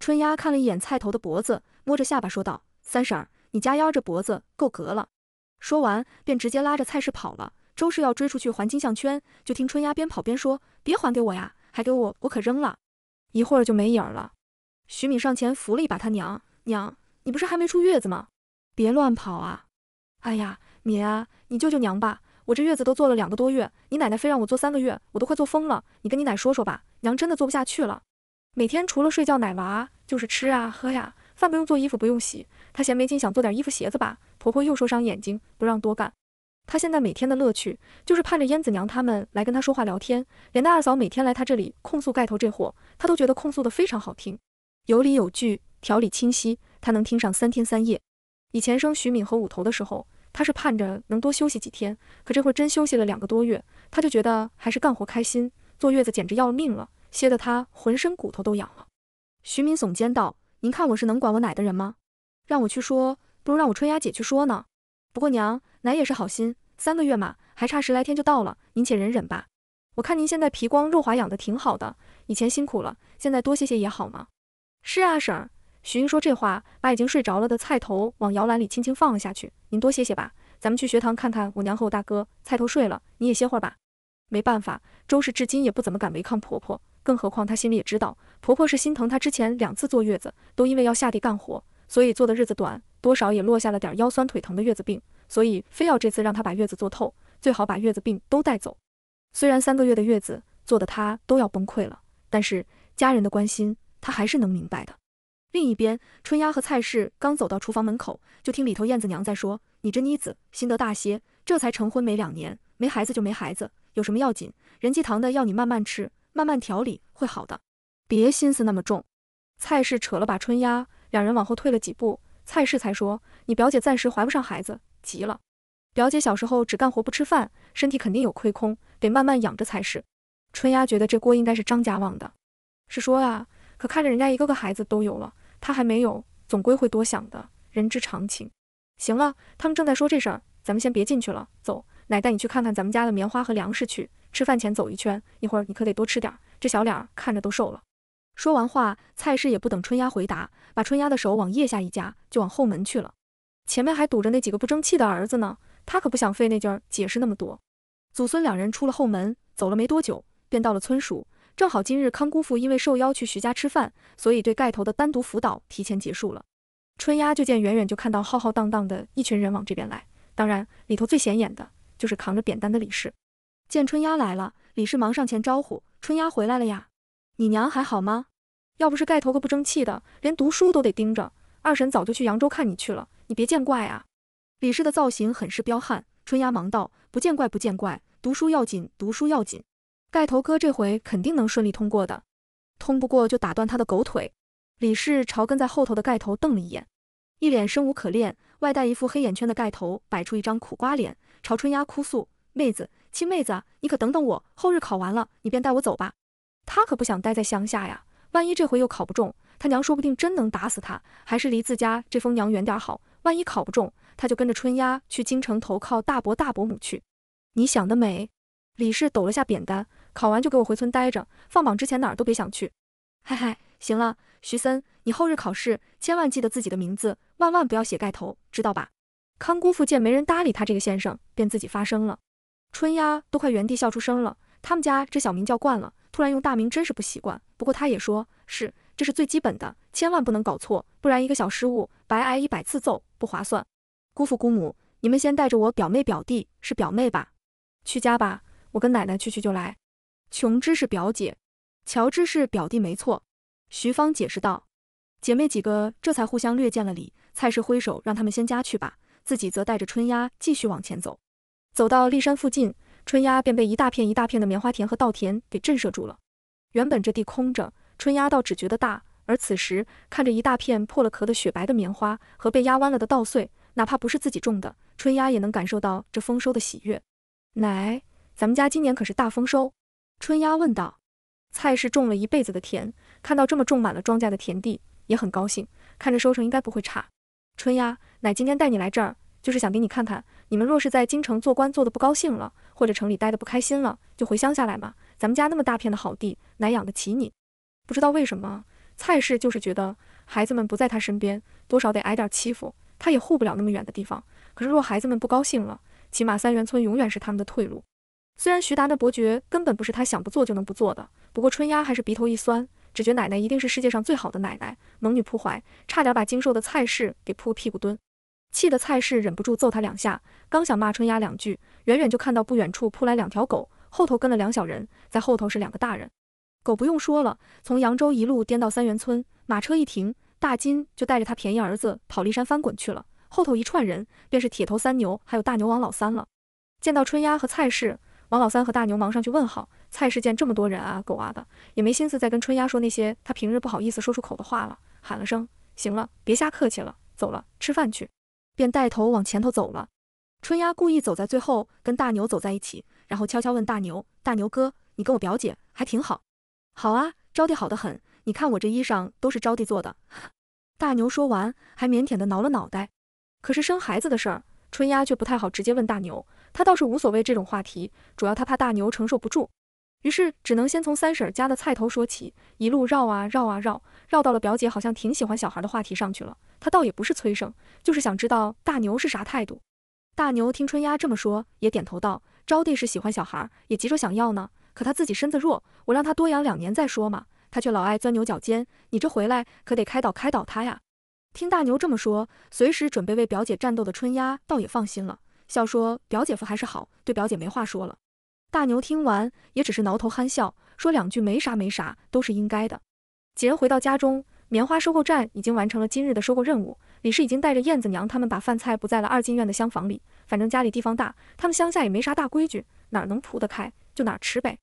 春丫看了一眼菜头的脖子，摸着下巴说道：“三婶儿，你家幺这脖子够格了。”说完便直接拉着菜市跑了。周氏要追出去还金项圈，就听春丫边跑边说：“别还给我呀，还给我，我可扔了。”一会儿就没影儿了。徐敏上前扶了一把她娘：“娘，你不是还没出月子吗？别乱跑啊！”哎呀，敏啊，你救救娘吧！我这月子都坐了两个多月，你奶奶非让我坐三个月，我都快坐疯了。你跟你奶说说吧，娘真的坐不下去了。每天除了睡觉、奶娃，就是吃啊、喝呀，饭不用做，衣服不用洗。她嫌没劲，想做点衣服、鞋子吧，婆婆又说伤眼睛，不让多干。他现在每天的乐趣就是盼着燕子娘他们来跟他说话聊天，连带二嫂每天来他这里控诉盖头这货，他都觉得控诉的非常好听，有理有据，条理清晰，他能听上三天三夜。以前生徐敏和五头的时候，他是盼着能多休息几天，可这会儿真休息了两个多月，他就觉得还是干活开心，坐月子简直要命了，歇得他浑身骨头都痒了。徐敏耸肩道：“您看我是能管我奶的人吗？让我去说，不如让我春丫姐去说呢。”不过娘，奶也是好心，三个月嘛，还差十来天就到了，您且忍忍吧。我看您现在皮光肉滑，养得挺好的，以前辛苦了，现在多歇歇也好嘛。是啊，婶儿。徐英说这话，把已经睡着了的菜头往摇篮里轻轻放了下去。您多歇歇吧，咱们去学堂看看我娘和我大哥。菜头睡了，你也歇会儿吧。没办法，周氏至今也不怎么敢违抗婆婆，更何况她心里也知道，婆婆是心疼她之前两次坐月子，都因为要下地干活。所以做的日子短，多少也落下了点腰酸腿疼的月子病，所以非要这次让她把月子做透，最好把月子病都带走。虽然三个月的月子做的她都要崩溃了，但是家人的关心她还是能明白的。另一边，春丫和蔡氏刚走到厨房门口，就听里头燕子娘在说：“你这妮子心得大些，这才成婚没两年，没孩子就没孩子，有什么要紧？人济堂的药你慢慢吃，慢慢调理会好的，别心思那么重。”蔡氏扯了把春丫。两人往后退了几步，蔡氏才说：“你表姐暂时怀不上孩子，急了。表姐小时候只干活不吃饭，身体肯定有亏空，得慢慢养着才是。”春丫觉得这锅应该是张家旺的，是说呀，可看着人家一个个孩子都有了，她还没有，总归会多想的，人之常情。行了，他们正在说这事儿，咱们先别进去了，走，奶带你去看看咱们家的棉花和粮食去，吃饭前走一圈，一会儿你可得多吃点，这小脸看着都瘦了。说完话，蔡氏也不等春丫回答，把春丫的手往腋下一夹，就往后门去了。前面还堵着那几个不争气的儿子呢，他可不想费那劲儿解释那么多。祖孙两人出了后门，走了没多久，便到了村署。正好今日康姑父因为受邀去徐家吃饭，所以对盖头的单独辅导提前结束了。春丫就见远远就看到浩浩荡荡的一群人往这边来，当然里头最显眼的就是扛着扁担的李氏。见春丫来了，李氏忙上前招呼：“春丫回来了呀！”你娘还好吗？要不是盖头哥不争气的，连读书都得盯着，二婶早就去扬州看你去了。你别见怪啊！李氏的造型很是彪悍，春丫忙道：不见怪，不见怪，读书要紧，读书要紧。盖头哥这回肯定能顺利通过的，通不过就打断他的狗腿。李氏朝跟在后头的盖头瞪了一眼，一脸生无可恋，外带一副黑眼圈的盖头摆出一张苦瓜脸，朝春丫哭诉：妹子，亲妹子，你可等等我，后日考完了，你便带我走吧。他可不想待在乡下呀，万一这回又考不中，他娘说不定真能打死他。还是离自家这疯娘远点好。万一考不中，他就跟着春丫去京城投靠大伯大伯母去。你想得美！李氏抖了下扁担，考完就给我回村待着，放榜之前哪儿都别想去。嗨嗨，行了，徐森，你后日考试，千万记得自己的名字，万万不要写盖头，知道吧？康姑父见没人搭理他这个先生，便自己发声了。春丫都快原地笑出声了，他们家这小名叫惯了。突然用大名真是不习惯，不过他也说是这是最基本的，千万不能搞错，不然一个小失误，白挨一百次揍，不划算。姑父姑母，你们先带着我表妹表弟，是表妹吧？去家吧，我跟奶奶去，去就来。琼芝是表姐，乔芝是表弟，没错。徐芳解释道。姐妹几个这才互相略见了礼，蔡氏挥手让他们先家去吧，自己则带着春丫继续往前走，走到骊山附近。春丫便被一大片一大片的棉花田和稻田给震慑住了。原本这地空着，春丫倒只觉得大；而此时看着一大片破了壳的雪白的棉花和被压弯了的稻穗，哪怕不是自己种的，春丫也能感受到这丰收的喜悦。奶，咱们家今年可是大丰收。春丫问道：“菜是种了一辈子的田，看到这么种满了庄稼的田地，也很高兴。看着收成应该不会差。”春丫，奶今天带你来这儿。就是想给你看看，你们若是在京城做官做的不高兴了，或者城里待的不开心了，就回乡下来嘛。咱们家那么大片的好地，奶养得起你。不知道为什么，蔡氏就是觉得孩子们不在他身边，多少得挨点欺负。他也护不了那么远的地方。可是若孩子们不高兴了，起码三元村永远是他们的退路。虽然徐达的伯爵根本不是他想不做就能不做的，不过春丫还是鼻头一酸，只觉奶奶一定是世界上最好的奶奶。猛女扑怀，差点把精瘦的蔡氏给扑个屁股蹲。气得蔡氏忍不住揍他两下，刚想骂春丫两句，远远就看到不远处扑来两条狗，后头跟了两小人，在后头是两个大人。狗不用说了，从扬州一路颠到三元村，马车一停，大金就带着他便宜儿子跑骊山翻滚去了，后头一串人便是铁头三牛还有大牛王老三了。见到春丫和蔡氏，王老三和大牛忙上去问好。蔡氏见这么多人啊，狗啊的，也没心思再跟春丫说那些他平日不好意思说出口的话了，喊了声：“行了，别瞎客气了，走了，吃饭去。”便带头往前头走了，春丫故意走在最后，跟大牛走在一起，然后悄悄问大牛：“大牛哥，你跟我表姐还挺好？”“好啊，招娣好得很，你看我这衣裳都是招娣做的。”大牛说完，还腼腆地挠了脑袋。可是生孩子的事儿，春丫却不太好直接问大牛，他倒是无所谓这种话题，主要他怕大牛承受不住。于是只能先从三婶儿家的菜头说起，一路绕啊绕啊绕，绕到了表姐好像挺喜欢小孩的话题上去了。她倒也不是催生，就是想知道大牛是啥态度。大牛听春丫这么说，也点头道：“招娣是喜欢小孩，也急着想要呢。可她自己身子弱，我让她多养两年再说嘛。她却老爱钻牛角尖。你这回来可得开导开导她呀。”听大牛这么说，随时准备为表姐战斗的春丫倒也放心了，笑说：“表姐夫还是好，对表姐没话说了。”大牛听完也只是挠头憨笑，说两句没啥没啥，都是应该的。几人回到家中，棉花收购站已经完成了今日的收购任务。李氏已经带着燕子娘他们把饭菜不在了二进院的厢房里，反正家里地方大，他们乡下也没啥大规矩，哪能铺得开就哪吃呗。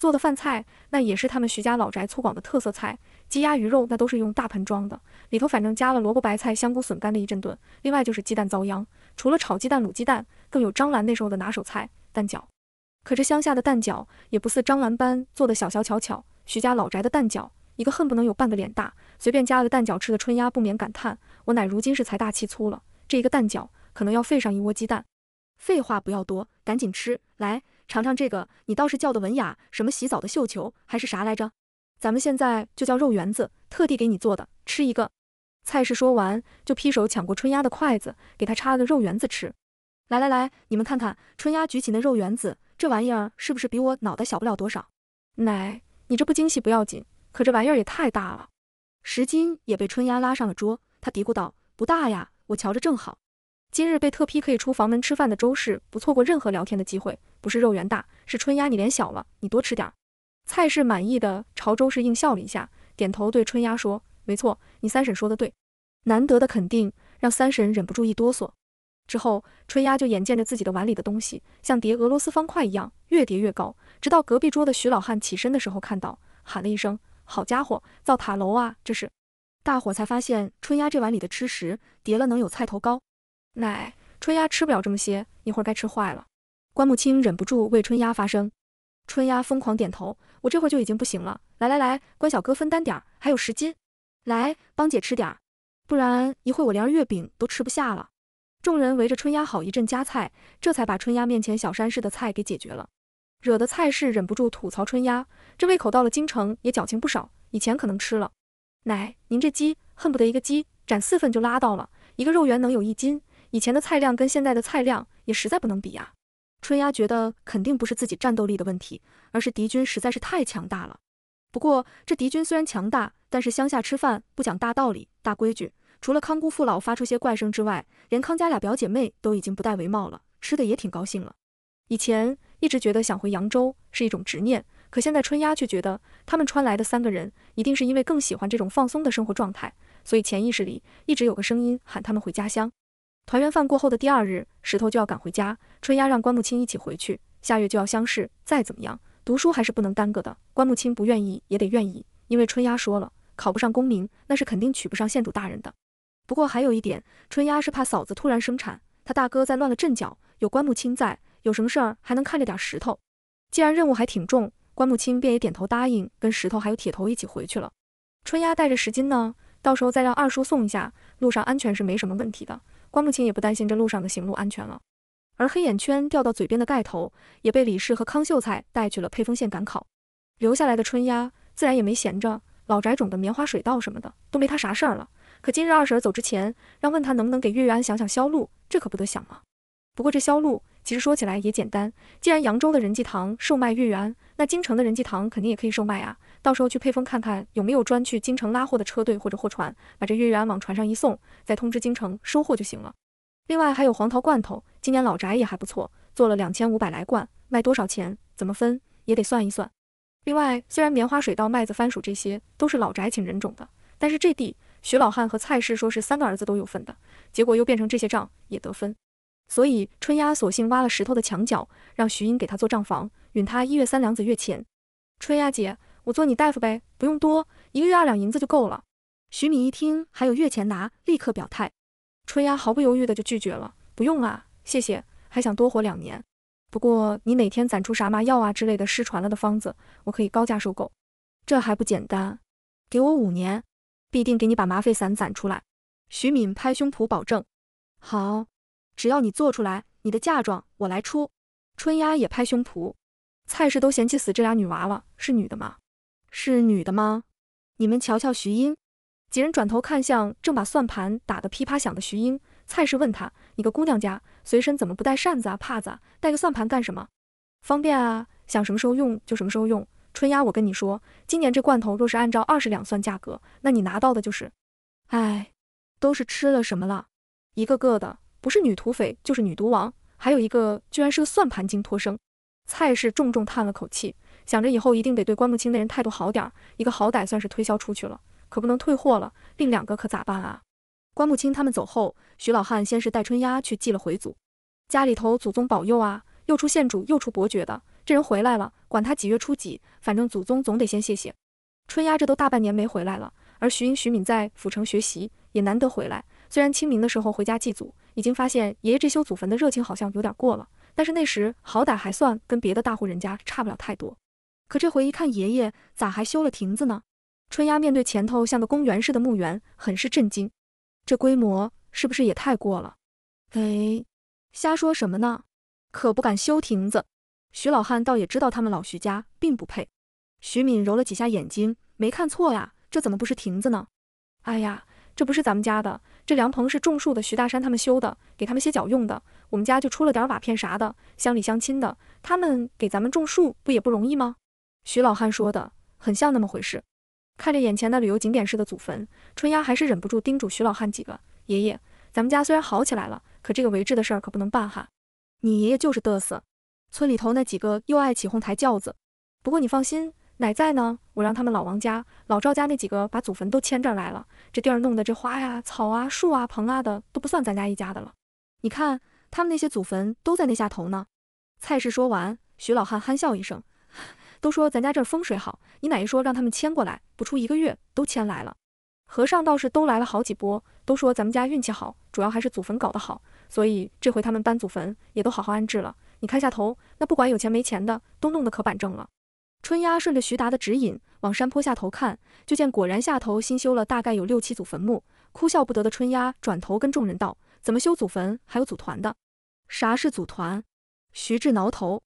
做的饭菜那也是他们徐家老宅粗犷的特色菜，鸡鸭鱼肉那都是用大盆装的，里头反正加了萝卜白菜、香菇笋干的一阵炖。另外就是鸡蛋遭殃，除了炒鸡蛋、卤鸡蛋，更有张兰那时候的拿手菜——蛋饺。可这乡下的蛋饺也不似张兰般做的小小巧巧，徐家老宅的蛋饺一个恨不能有半个脸大，随便夹了个蛋饺吃的春丫不免感叹：我奶如今是财大气粗了，这一个蛋饺可能要费上一窝鸡蛋。废话不要多，赶紧吃来尝尝这个。你倒是叫的文雅，什么洗澡的绣球还是啥来着？咱们现在就叫肉圆子，特地给你做的，吃一个。蔡氏说完就劈手抢过春丫的筷子，给她插了个肉圆子吃。来来来，你们看看春丫举起那肉圆子，这玩意儿是不是比我脑袋小不了多少？奶，你这不惊喜不要紧，可这玩意儿也太大了。石金也被春丫拉上了桌，他嘀咕道：“不大呀，我瞧着正好。”今日被特批可以出房门吃饭的周氏，不错过任何聊天的机会，不是肉圆大，是春丫你脸小了，你多吃点。蔡氏满意的朝周氏应笑了一下，点头对春丫说：“没错，你三婶说的对。”难得的肯定让三婶忍不住一哆嗦。之后，春丫就眼见着自己的碗里的东西像叠俄罗斯方块一样越叠越高，直到隔壁桌的徐老汉起身的时候看到，喊了一声：“好家伙，造塔楼啊！”这是，大伙才发现春丫这碗里的吃食叠了能有菜头高。奶，春丫吃不了这么些，一会儿该吃坏了。关木清忍不住为春丫发声，春丫疯狂点头，我这会儿就已经不行了。来来来，关小哥分担点儿，还有十斤，来帮姐吃点儿，不然一会儿我连月饼都吃不下了。众人围着春丫好一阵夹菜，这才把春丫面前小山似的菜给解决了，惹得菜市忍不住吐槽春丫，这胃口到了京城也矫情不少。以前可能吃了，奶，您这鸡恨不得一个鸡斩四份就拉到了，一个肉圆能有一斤。以前的菜量跟现在的菜量也实在不能比呀。春丫觉得肯定不是自己战斗力的问题，而是敌军实在是太强大了。不过这敌军虽然强大，但是乡下吃饭不讲大道理、大规矩。除了康姑父老发出些怪声之外，连康家俩表姐妹都已经不戴围帽了，吃的也挺高兴了。以前一直觉得想回扬州是一种执念，可现在春丫却觉得他们穿来的三个人一定是因为更喜欢这种放松的生活状态，所以潜意识里一直有个声音喊他们回家乡。团圆饭过后的第二日，石头就要赶回家，春丫让关木清一起回去，下月就要相试，再怎么样读书还是不能耽搁的。关木清不愿意也得愿意，因为春丫说了，考不上功名那是肯定娶不上县主大人的。不过还有一点，春丫是怕嫂子突然生产，她大哥再乱了阵脚。有关木青在，有什么事儿还能看着点石头。既然任务还挺重，关木青便也点头答应，跟石头还有铁头一起回去了。春丫带着石金呢，到时候再让二叔送一下，路上安全是没什么问题的。关木青也不担心这路上的行路安全了。而黑眼圈掉到嘴边的盖头，也被李氏和康秀才带去了沛丰县赶考。留下来的春丫自然也没闲着，老宅种的棉花、水稻什么的都没他啥事儿了。可今日二婶走之前，让问他能不能给月月安想想销路，这可不得想啊。不过这销路其实说起来也简单，既然扬州的人济堂售卖月月安，那京城的人济堂肯定也可以售卖啊。到时候去配风看看有没有专去京城拉货的车队或者货船，把这月月安往船上一送，再通知京城收货就行了。另外还有黄桃罐头，今年老宅也还不错，做了两千五百来罐，卖多少钱，怎么分也得算一算。另外虽然棉花、水稻、麦子、番薯这些都是老宅请人种的，但是这地。徐老汉和蔡氏说是三个儿子都有份的，结果又变成这些账也得分，所以春丫索性挖了石头的墙角，让徐英给他做账房，允他一月三两子月钱。春丫姐，我做你大夫呗，不用多，一个月二两银子就够了。徐敏一听还有月钱拿，立刻表态。春丫毫不犹豫的就拒绝了，不用啊，谢谢，还想多活两年。不过你哪天攒出啥麻药啊之类的失传了的方子，我可以高价收购。这还不简单，给我五年。必定给你把麻沸散攒出来，徐敏拍胸脯保证。好，只要你做出来，你的嫁妆我来出。春丫也拍胸脯。蔡氏都嫌弃死这俩女娃娃，是女的吗？是女的吗？你们瞧瞧徐英。几人转头看向正把算盘打得噼啪响的徐英，蔡氏问她：你个姑娘家，随身怎么不带扇子啊帕子？带个算盘干什么？方便啊，想什么时候用就什么时候用。春丫，我跟你说，今年这罐头若是按照二十两算价格，那你拿到的就是……哎，都是吃了什么了？一个个的，不是女土匪就是女毒王，还有一个居然是个算盘精托生。蔡氏重重叹了口气，想着以后一定得对关木清的人态度好点。一个好歹算是推销出去了，可不能退货了。另两个可咋办啊？关木清他们走后，徐老汉先是带春丫去祭了回祖，家里头祖宗保佑啊，又出县主又出伯爵的。这人回来了，管他几月初几，反正祖宗总得先谢谢。春丫这都大半年没回来了，而徐英、徐敏在府城学习，也难得回来。虽然清明的时候回家祭祖，已经发现爷爷这修祖坟的热情好像有点过了，但是那时好歹还算跟别的大户人家差不了太多。可这回一看，爷爷咋还修了亭子呢？春丫面对前头像个公园似的墓园，很是震惊。这规模是不是也太过了？哎，瞎说什么呢？可不敢修亭子。徐老汉倒也知道他们老徐家并不配。徐敏揉了几下眼睛，没看错呀，这怎么不是亭子呢？哎呀，这不是咱们家的，这凉棚是种树的徐大山他们修的，给他们歇脚用的。我们家就出了点瓦片啥的，乡里乡亲的，他们给咱们种树不也不容易吗？徐老汉说的很像那么回事。看着眼前的旅游景点似的祖坟，春丫还是忍不住叮嘱徐老汉几个爷爷：“咱们家虽然好起来了，可这个为治的事儿可不能办哈。你爷爷就是嘚瑟。”村里头那几个又爱起哄抬轿子，不过你放心，奶在呢。我让他们老王家、老赵家那几个把祖坟都迁这儿来了。这地儿弄的这花呀、草啊、树啊、棚啊的都不算咱家一家的了。你看，他们那些祖坟都在那下头呢。蔡氏说完，徐老汉憨笑一声，都说咱家这儿风水好。你奶一说让他们迁过来，不出一个月都迁来了。和尚倒是都来了好几波，都说咱们家运气好，主要还是祖坟搞得好，所以这回他们搬祖坟也都好好安置了。你看下头，那不管有钱没钱的，都弄得可板正了。春丫顺着徐达的指引往山坡下头看，就见果然下头新修了大概有六七组坟墓。哭笑不得的春丫转头跟众人道：“怎么修祖坟？还有组团的？啥是组团？”徐志挠头，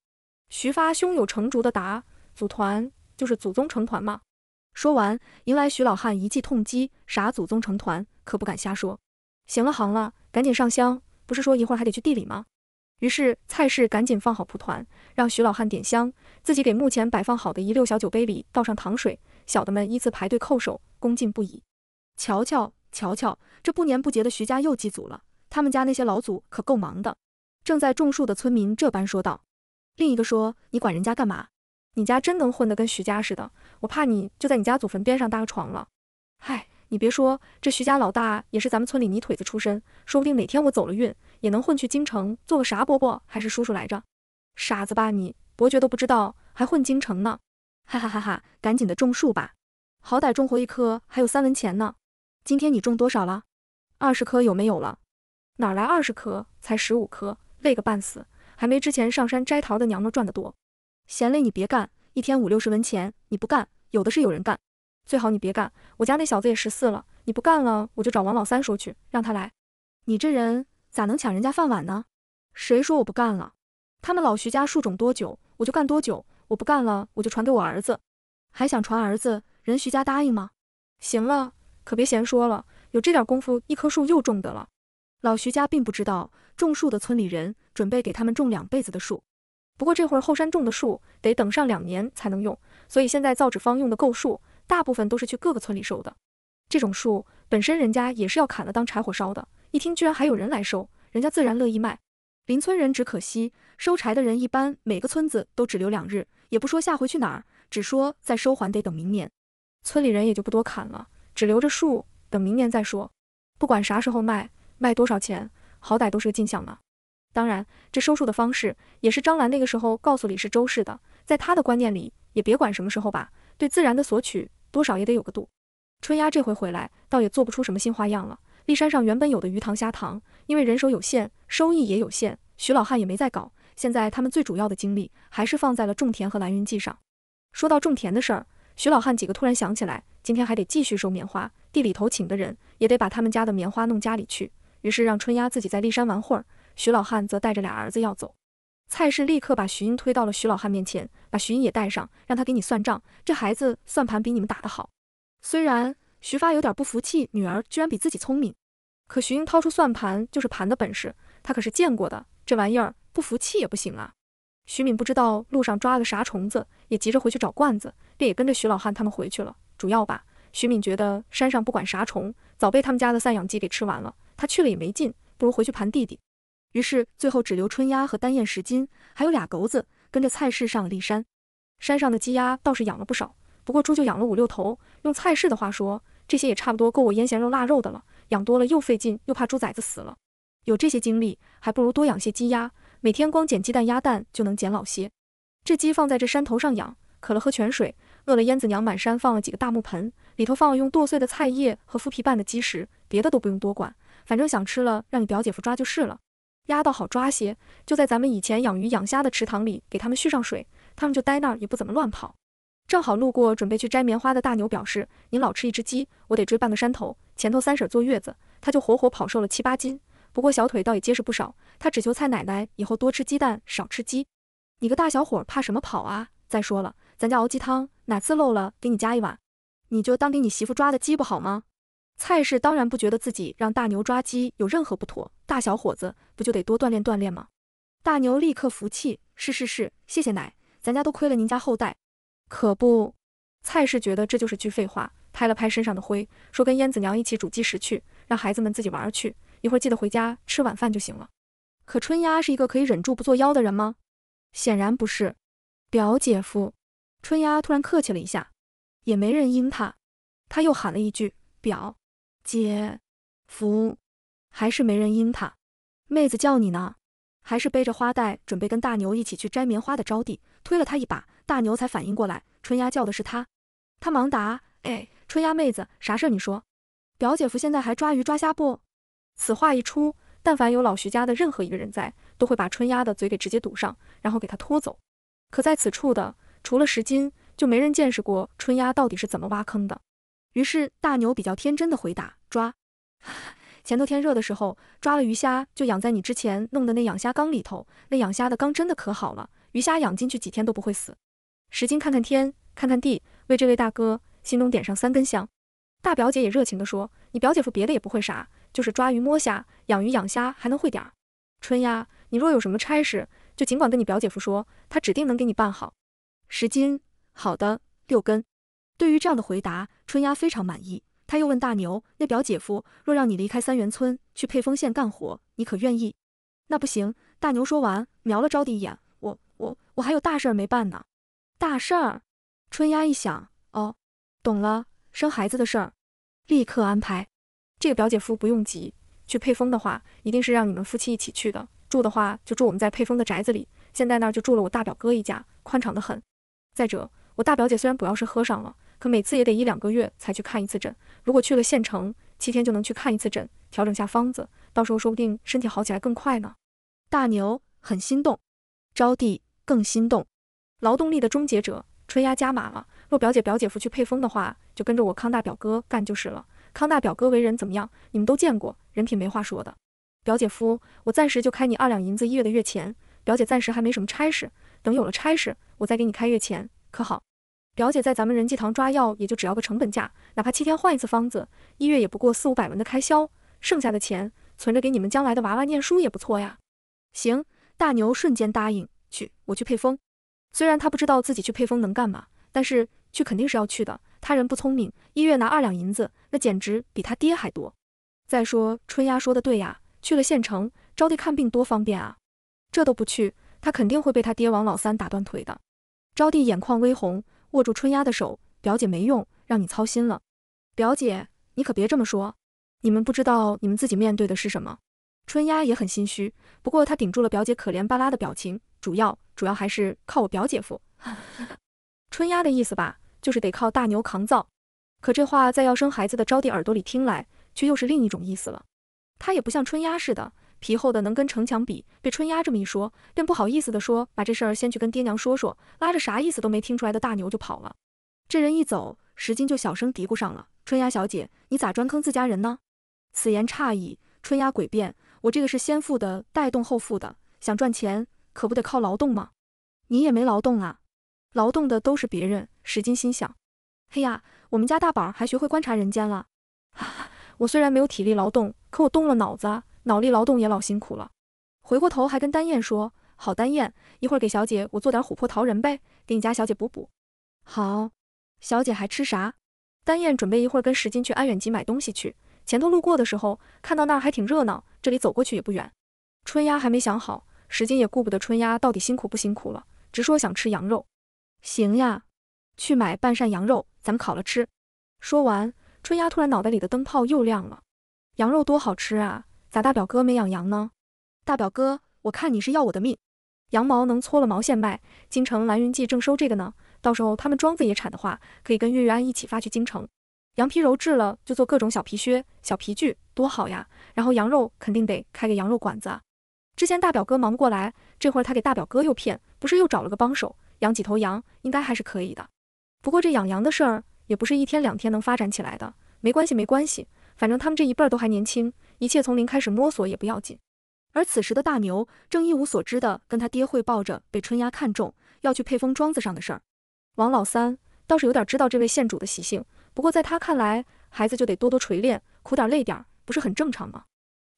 徐发胸有成竹的答：“组团就是祖宗成团嘛。”说完，迎来徐老汉一记痛击：“啥祖宗成团？可不敢瞎说！”行了行了，赶紧上香，不是说一会儿还得去地里吗？于是，蔡氏赶紧放好蒲团，让徐老汉点香，自己给墓前摆放好的一溜小酒杯里倒上糖水。小的们依次排队叩首，恭敬不已。瞧瞧，瞧瞧，这不年不节的，徐家又祭祖了。他们家那些老祖可够忙的。正在种树的村民这般说道。另一个说：“你管人家干嘛？你家真能混得跟徐家似的，我怕你就在你家祖坟边上搭个床了。”嗨。你别说，这徐家老大也是咱们村里泥腿子出身，说不定哪天我走了运，也能混去京城做个啥伯伯还是叔叔来着。傻子吧你，伯爵都不知道，还混京城呢。哈哈哈哈！赶紧的种树吧，好歹种活一棵还有三文钱呢。今天你种多少了？二十棵有没有了？哪来二十棵？才十五棵，累个半死，还没之前上山摘桃的娘们赚得多。嫌累你别干，一天五六十文钱，你不干，有的是有人干。最好你别干，我家那小子也十四了。你不干了，我就找王老三说去，让他来。你这人咋能抢人家饭碗呢？谁说我不干了？他们老徐家树种多久，我就干多久。我不干了，我就传给我儿子。还想传儿子？人徐家答应吗？行了，可别闲说了。有这点功夫，一棵树又种得了。老徐家并不知道，种树的村里人准备给他们种两辈子的树。不过这会儿后山种的树得等上两年才能用，所以现在造纸坊用的够数，大部分都是去各个村里收的，这种树本身人家也是要砍了当柴火烧的。一听居然还有人来收，人家自然乐意卖。邻村人只可惜，收柴的人一般每个村子都只留两日，也不说下回去哪儿，只说再收还得等明年。村里人也就不多砍了，只留着树等明年再说。不管啥时候卖，卖多少钱，好歹都是个进项嘛。当然，这收树的方式也是张兰那个时候告诉李氏周氏的。在他的观念里，也别管什么时候吧，对自然的索取。多少也得有个度。春丫这回回来，倒也做不出什么新花样了。骊山上原本有的鱼塘、虾塘，因为人手有限，收益也有限，徐老汉也没再搞。现在他们最主要的精力还是放在了种田和蓝云记上。说到种田的事儿，徐老汉几个突然想起来，今天还得继续收棉花，地里头请的人也得把他们家的棉花弄家里去。于是让春丫自己在骊山玩会儿，徐老汉则带着俩儿子要走。蔡氏立刻把徐英推到了徐老汉面前，把徐英也带上，让他给你算账。这孩子算盘比你们打得好。虽然徐发有点不服气，女儿居然比自己聪明，可徐英掏出算盘就是盘的本事，他可是见过的。这玩意儿不服气也不行啊。徐敏不知道路上抓了个啥虫子，也急着回去找罐子，便也跟着徐老汉他们回去了。主要吧，徐敏觉得山上不管啥虫，早被他们家的散养鸡给吃完了，他去了也没劲，不如回去盘弟弟。于是最后只留春鸭和单燕十斤，还有俩狗子跟着菜市上了骊山。山上的鸡鸭倒是养了不少，不过猪就养了五六头。用菜市的话说，这些也差不多够我腌咸肉、腊肉的了。养多了又费劲，又怕猪崽子死了。有这些精力，还不如多养些鸡鸭，每天光捡鸡蛋、鸭蛋就能捡老些。这鸡放在这山头上养，渴了喝泉水，饿了燕子娘满山放了几个大木盆，里头放了用剁碎的菜叶和麸皮拌的鸡食，别的都不用多管，反正想吃了让你表姐夫抓就是了。鸭倒好抓些，就在咱们以前养鱼养虾的池塘里，给它们蓄上水，它们就待那儿，也不怎么乱跑。正好路过，准备去摘棉花的大牛表示：“你老吃一只鸡，我得追半个山头。前头三婶坐月子，她就活活跑瘦了七八斤，不过小腿倒也结实不少。她只求蔡奶奶以后多吃鸡蛋，少吃鸡。你个大小伙怕什么跑啊？再说了，咱家熬鸡汤，哪次漏了给你加一碗，你就当给你媳妇抓的鸡不好吗？”蔡氏当然不觉得自己让大牛抓鸡有任何不妥，大小伙子不就得多锻炼锻炼吗？大牛立刻服气，是是是，谢谢奶，咱家都亏了您家后代。可不，蔡氏觉得这就是句废话，拍了拍身上的灰，说跟燕子娘一起煮鸡食去，让孩子们自己玩去，一会儿记得回家吃晚饭就行了。可春丫是一个可以忍住不作妖的人吗？显然不是。表姐夫，春丫突然客气了一下，也没人应他，他又喊了一句表。姐夫，还是没人应他。妹子叫你呢，还是背着花袋准备跟大牛一起去摘棉花的招娣推了他一把，大牛才反应过来，春丫叫的是他，他忙答：“哎，春丫妹子，啥事？你说，表姐夫现在还抓鱼抓虾不？”此话一出，但凡有老徐家的任何一个人在，都会把春丫的嘴给直接堵上，然后给他拖走。可在此处的，除了石金，就没人见识过春丫到底是怎么挖坑的。于是大牛比较天真的回答：“抓，前头天热的时候抓了鱼虾，就养在你之前弄的那养虾缸里头。那养虾的缸真的可好了，鱼虾养进去几天都不会死。”石金看看天，看看地，为这位大哥心中点上三根香。大表姐也热情的说：“你表姐夫别的也不会啥，就是抓鱼摸虾，养鱼养虾还能会点儿。春丫，你若有什么差事，就尽管跟你表姐夫说，他指定能给你办好。”石金，好的，六根。对于这样的回答，春丫非常满意。他又问大牛：“那表姐夫若让你离开三元村去配丰县干活，你可愿意？”“那不行。”大牛说完，瞄了招娣一眼，“我、我、我还有大事儿没办呢。”“大事儿？”春丫一想，哦，懂了，生孩子的事儿，立刻安排。这个表姐夫不用急，去配丰的话，一定是让你们夫妻一起去的。住的话，就住我们在配丰的宅子里，现在那儿就住了我大表哥一家，宽敞的很。再者，我大表姐虽然不要是喝上了。可每次也得一两个月才去看一次诊，如果去了县城，七天就能去看一次诊，调整下方子，到时候说不定身体好起来更快呢。大牛很心动，招娣更心动。劳动力的终结者，春压加码了。若表姐、表姐夫去配风的话，就跟着我康大表哥干就是了。康大表哥为人怎么样，你们都见过，人品没话说的。表姐夫，我暂时就开你二两银子一月的月钱。表姐暂时还没什么差事，等有了差事，我再给你开月钱，可好？表姐在咱们仁济堂抓药，也就只要个成本价，哪怕七天换一次方子，一月也不过四五百文的开销，剩下的钱存着给你们将来的娃娃念书也不错呀。行，大牛瞬间答应，去，我去配风。虽然他不知道自己去配风能干嘛，但是去肯定是要去的。他人不聪明，一月拿二两银子，那简直比他爹还多。再说春丫说的对呀，去了县城，招弟看病多方便啊。这都不去，他肯定会被他爹王老三打断腿的。招弟眼眶微红。握住春丫的手，表姐没用，让你操心了。表姐，你可别这么说。你们不知道你们自己面对的是什么。春丫也很心虚，不过她顶住了表姐可怜巴拉的表情。主要主要还是靠我表姐夫。哈哈，春丫的意思吧，就是得靠大牛扛造。可这话在要生孩子的招娣耳朵里听来，却又是另一种意思了。她也不像春丫似的。皮厚的能跟城墙比，被春丫这么一说，便不好意思地说：“把这事儿先去跟爹娘说说。”拉着啥意思都没听出来的大牛就跑了。这人一走，石金就小声嘀咕上了：“春丫小姐，你咋专坑自家人呢？”此言差矣，春丫诡辩：“我这个是先富的带动后富的，想赚钱可不得靠劳动吗？你也没劳动啊，劳动的都是别人。”石金心想：“嘿呀，我们家大宝还学会观察人间了。”哈哈，我虽然没有体力劳动，可我动了脑子。脑力劳动也老辛苦了，回过头还跟丹燕说：“好，丹燕，一会儿给小姐我做点琥珀桃仁呗，给你家小姐补补。”好，小姐还吃啥？丹燕准备一会儿跟石金去安远集买东西去，前头路过的时候看到那儿还挺热闹，这里走过去也不远。春丫还没想好，石金也顾不得春丫到底辛苦不辛苦了，直说想吃羊肉。行呀，去买半扇羊肉，咱们烤了吃。说完，春丫突然脑袋里的灯泡又亮了，羊肉多好吃啊！咋大表哥没养羊呢？大表哥，我看你是要我的命。羊毛能搓了毛线卖，京城蓝云记正收这个呢。到时候他们庄子也产的话，可以跟月月安一起发去京城。羊皮鞣制了就做各种小皮靴、小皮具，多好呀！然后羊肉肯定得开个羊肉馆子。之前大表哥忙不过来，这会儿他给大表哥又骗，不是又找了个帮手，养几头羊应该还是可以的。不过这养羊的事儿也不是一天两天能发展起来的。没关系，没关系，反正他们这一辈儿都还年轻。一切从零开始摸索也不要紧，而此时的大牛正一无所知的跟他爹汇报着被春丫看中要去配封庄子上的事儿。王老三倒是有点知道这位县主的习性，不过在他看来，孩子就得多多锤炼，苦点累点，不是很正常吗？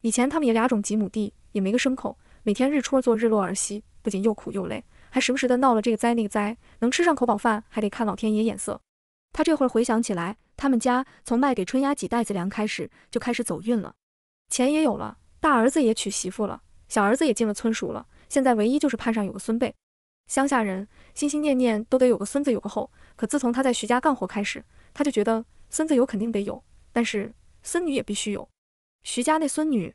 以前他们爷俩种几亩地，也没个牲口，每天日出而作日落而息，不仅又苦又累，还时不时的闹了这个灾那个灾，能吃上口饱饭还得看老天爷眼色。他这会儿回想起来，他们家从卖给春丫几袋子粮开始，就开始走运了。钱也有了，大儿子也娶媳妇了，小儿子也进了村塾了。现在唯一就是盼上有个孙辈。乡下人心心念念都得有个孙子，有个后。可自从他在徐家干活开始，他就觉得孙子有肯定得有，但是孙女也必须有。徐家那孙女，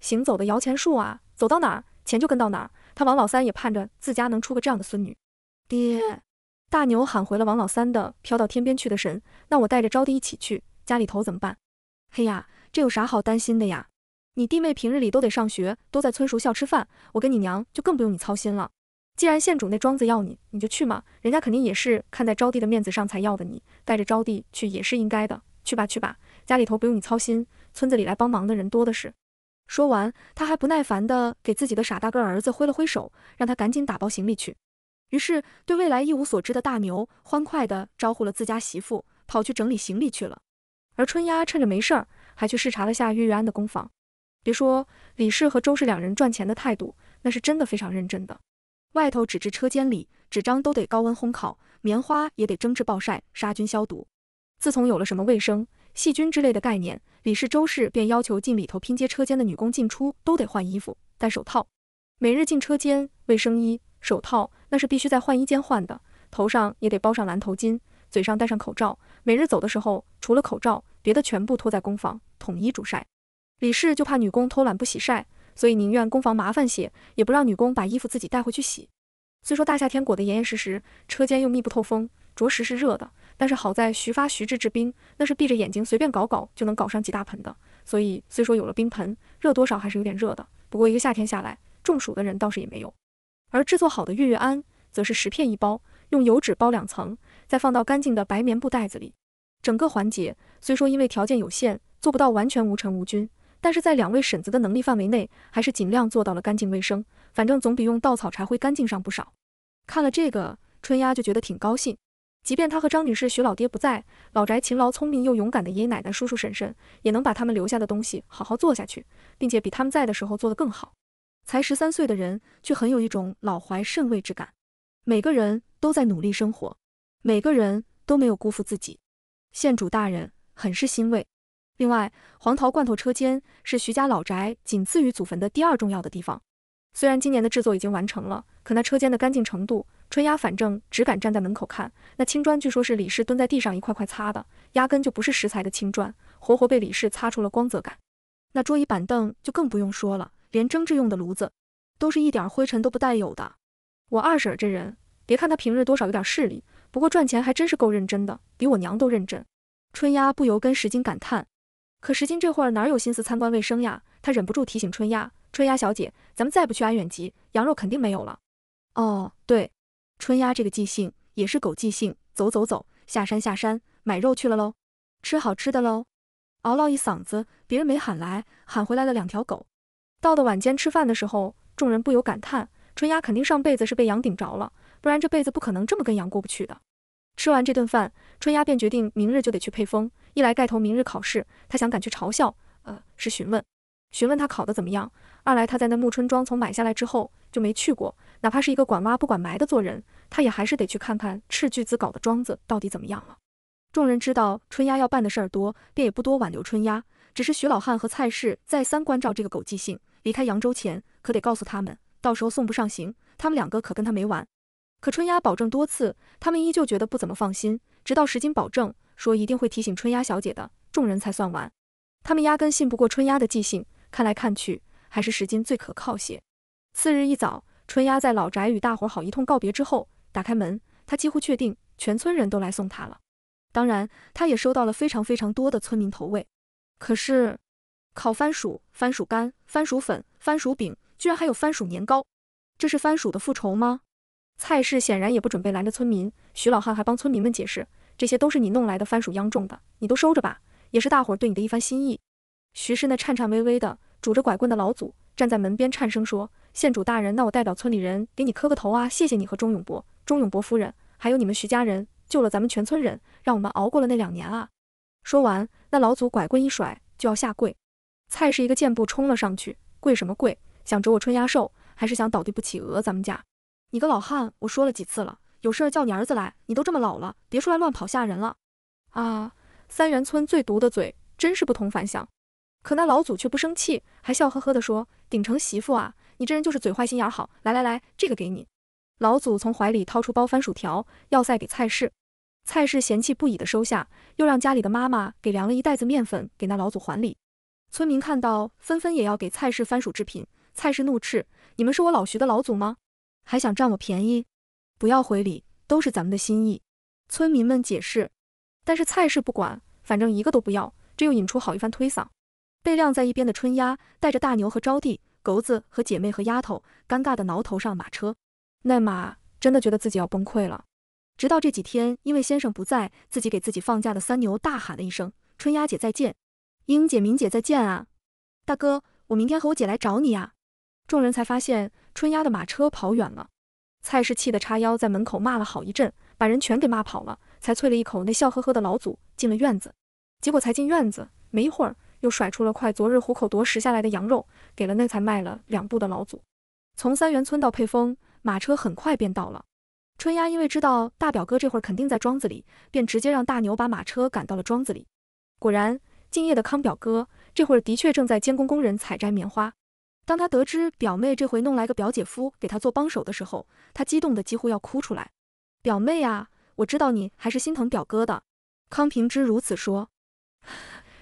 行走的摇钱树啊，走到哪儿钱就跟到哪。儿。他王老三也盼着自家能出个这样的孙女。爹，大牛喊回了王老三的飘到天边去的神。那我带着招娣一起去，家里头怎么办？嘿呀。这有啥好担心的呀？你弟妹平日里都得上学，都在村塾校吃饭，我跟你娘就更不用你操心了。既然县主那庄子要你，你就去嘛，人家肯定也是看在招弟的面子上才要的你，带着招弟去也是应该的。去吧，去吧，家里头不用你操心，村子里来帮忙的人多的是。说完，他还不耐烦地给自己的傻大个儿子挥了挥手，让他赶紧打包行李去。于是，对未来一无所知的大牛欢快地招呼了自家媳妇，跑去整理行李去了。而春丫趁着没事儿。还去视察了下岳玉安的工坊，别说李氏和周氏两人赚钱的态度，那是真的非常认真的。外头纸质车间里，纸张都得高温烘烤，棉花也得蒸制暴晒杀菌消毒。自从有了什么卫生细菌之类的概念，李氏周氏便要求进里头拼接车间的女工进出都得换衣服、戴手套。每日进车间，卫生衣、手套那是必须在换衣间换的，头上也得包上蓝头巾，嘴上戴上口罩。每日走的时候，除了口罩。别的全部拖在工房统一煮晒，李氏就怕女工偷懒不洗晒，所以宁愿工房麻烦些，也不让女工把衣服自己带回去洗。虽说大夏天裹得严严实实，车间又密不透风，着实是热的。但是好在徐发徐制制冰，那是闭着眼睛随便搞搞就能搞上几大盆的，所以虽说有了冰盆，热多少还是有点热的。不过一个夏天下来，中暑的人倒是也没有。而制作好的月月安，则是十片一包，用油纸包两层，再放到干净的白棉布袋子里。整个环节虽说因为条件有限，做不到完全无尘无菌，但是在两位婶子的能力范围内，还是尽量做到了干净卫生。反正总比用稻草柴灰干净上不少。看了这个，春丫就觉得挺高兴。即便她和张女士、许老爹不在，老宅勤劳、聪明又勇敢的爷爷奶奶、叔叔婶婶，也能把他们留下的东西好好做下去，并且比他们在的时候做得更好。才十三岁的人，却很有一种老怀甚慰之感。每个人都在努力生活，每个人都没有辜负自己。县主大人很是欣慰。另外，黄桃罐头车间是徐家老宅仅次于祖坟的第二重要的地方。虽然今年的制作已经完成了，可那车间的干净程度，春丫反正只敢站在门口看。那青砖据说是李氏蹲在地上一块块擦的，压根就不是石材的青砖，活活被李氏擦出了光泽感。那桌椅板凳就更不用说了，连蒸制用的炉子，都是一点灰尘都不带有的。我二婶这人，别看她平日多少有点势力，不过赚钱还真是够认真的，比我娘都认真。春丫不由跟石金感叹，可石金这会儿哪有心思参观卫生呀？他忍不住提醒春丫：“春丫小姐，咱们再不去安远集，羊肉肯定没有了。”哦，对，春丫这个记性也是狗记性，走走走，下山下山买肉去了喽，吃好吃的喽。嗷唠一嗓子，别人没喊来，喊回来了两条狗。到的晚间吃饭的时候，众人不由感叹，春丫肯定上辈子是被羊顶着了，不然这辈子不可能这么跟羊过不去的。吃完这顿饭，春丫便决定明日就得去配风，一来盖头明日考试，她想赶去朝校，呃是询问询问他考的怎么样；二来他在那木春庄从买下来之后就没去过，哪怕是一个管挖不管埋的做人，他也还是得去看看赤巨子搞的庄子到底怎么样了。众人知道春丫要办的事儿多，便也不多挽留春丫，只是徐老汉和蔡氏再三关照这个狗记性，离开扬州前可得告诉他们，到时候送不上行，他们两个可跟他没完。可春丫保证多次，他们依旧觉得不怎么放心。直到石金保证说一定会提醒春丫小姐的，众人才算完。他们压根信不过春丫的记性，看来看去还是石金最可靠些。次日一早，春丫在老宅与大伙好一通告别之后，打开门，她几乎确定全村人都来送她了。当然，她也收到了非常非常多的村民投喂。可是，烤番薯、番薯干、番薯粉、番薯饼，居然还有番薯年糕，这是番薯的复仇吗？蔡氏显然也不准备拦着村民，徐老汉还帮村民们解释，这些都是你弄来的番薯秧种的，你都收着吧，也是大伙儿对你的一番心意。徐氏那颤颤巍巍的拄着拐棍的老祖站在门边，颤声说：“县主大人，那我代表村里人给你磕个头啊，谢谢你和钟永伯、钟永伯夫人，还有你们徐家人救了咱们全村人，让我们熬过了那两年啊。”说完，那老祖拐棍一甩，就要下跪。蔡氏一个箭步冲了上去，跪什么跪？想折我春鸭寿，还是想倒地不起讹咱们家？你个老汉，我说了几次了，有事儿叫你儿子来，你都这么老了，别出来乱跑吓人了。啊，三元村最毒的嘴，真是不同凡响。可那老祖却不生气，还笑呵呵的说：“鼎成媳妇啊，你这人就是嘴坏心眼好。”来来来，这个给你。老祖从怀里掏出包番薯条，要塞给蔡氏。蔡氏嫌弃不已的收下，又让家里的妈妈给凉了一袋子面粉给那老祖还礼。村民看到，纷纷也要给蔡氏番薯制品。蔡氏怒斥：“你们是我老徐的老祖吗？”还想占我便宜，不要回礼，都是咱们的心意。村民们解释，但是菜是不管，反正一个都不要。这又引出好一番推搡。被晾在一边的春丫带着大牛和招娣、狗子和姐妹和丫头，尴尬的挠头上马车，奈马真的觉得自己要崩溃了。直到这几天，因为先生不在，自己给自己放假的三牛大喊了一声：“春丫姐再见，英姐、明姐再见啊！大哥，我明天和我姐来找你啊！”众人才发现。春丫的马车跑远了，蔡氏气得叉腰在门口骂了好一阵，把人全给骂跑了，才啐了一口那笑呵呵的老祖进了院子。结果才进院子，没一会儿又甩出了块昨日虎口夺食下来的羊肉，给了那才迈了两步的老祖。从三元村到配丰，马车很快便到了。春丫因为知道大表哥这会儿肯定在庄子里，便直接让大牛把马车赶到了庄子里。果然，敬业的康表哥这会儿的确正在监工工人采摘棉花。当他得知表妹这回弄来个表姐夫给他做帮手的时候，他激动得几乎要哭出来。表妹啊，我知道你还是心疼表哥的。康平之如此说，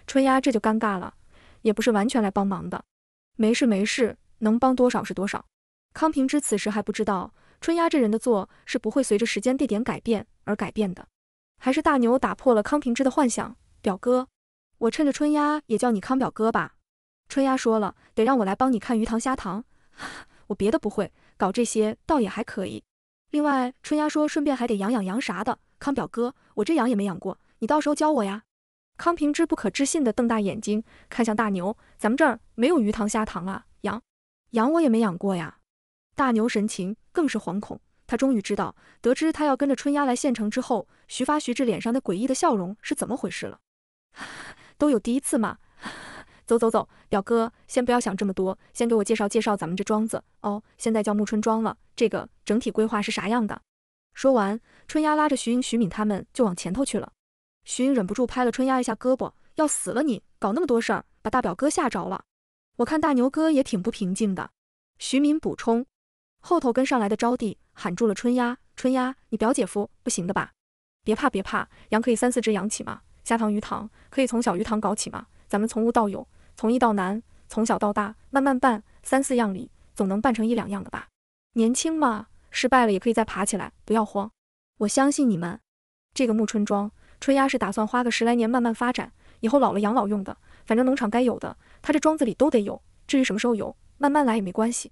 春丫这就尴尬了，也不是完全来帮忙的。没事没事，能帮多少是多少。康平之此时还不知道春丫这人的做是不会随着时间地点改变而改变的，还是大牛打破了康平之的幻想。表哥，我趁着春丫也叫你康表哥吧。春丫说了，得让我来帮你看鱼塘虾塘，我别的不会，搞这些倒也还可以。另外，春丫说顺便还得养养羊啥的。康表哥，我这羊也没养过，你到时候教我呀。康平之不可置信地瞪大眼睛，看向大牛，咱们这儿没有鱼塘虾塘啊，羊，羊我也没养过呀。大牛神情更是惶恐，他终于知道，得知他要跟着春丫来县城之后，徐发、徐志脸上那诡异的笑容是怎么回事了。都有第一次嘛。走走走，表哥，先不要想这么多，先给我介绍介绍咱们这庄子哦，现在叫暮春庄了，这个整体规划是啥样的？说完，春丫拉着徐英、徐敏他们就往前头去了。徐英忍不住拍了春丫一下胳膊，要死了你搞那么多事儿，把大表哥吓着了。我看大牛哥也挺不平静的。徐敏补充，后头跟上来的招娣喊住了春丫，春丫，你表姐夫不行的吧？别怕别怕，羊可以三四只养起吗？虾塘鱼塘可以从小鱼塘搞起吗？咱们从无到有，从易到难，从小到大，慢慢办，三四样里总能办成一两样的吧。年轻嘛，失败了也可以再爬起来，不要慌。我相信你们。这个木春庄，春丫是打算花个十来年慢慢发展，以后老了养老用的。反正农场该有的，他这庄子里都得有。至于什么时候有，慢慢来也没关系。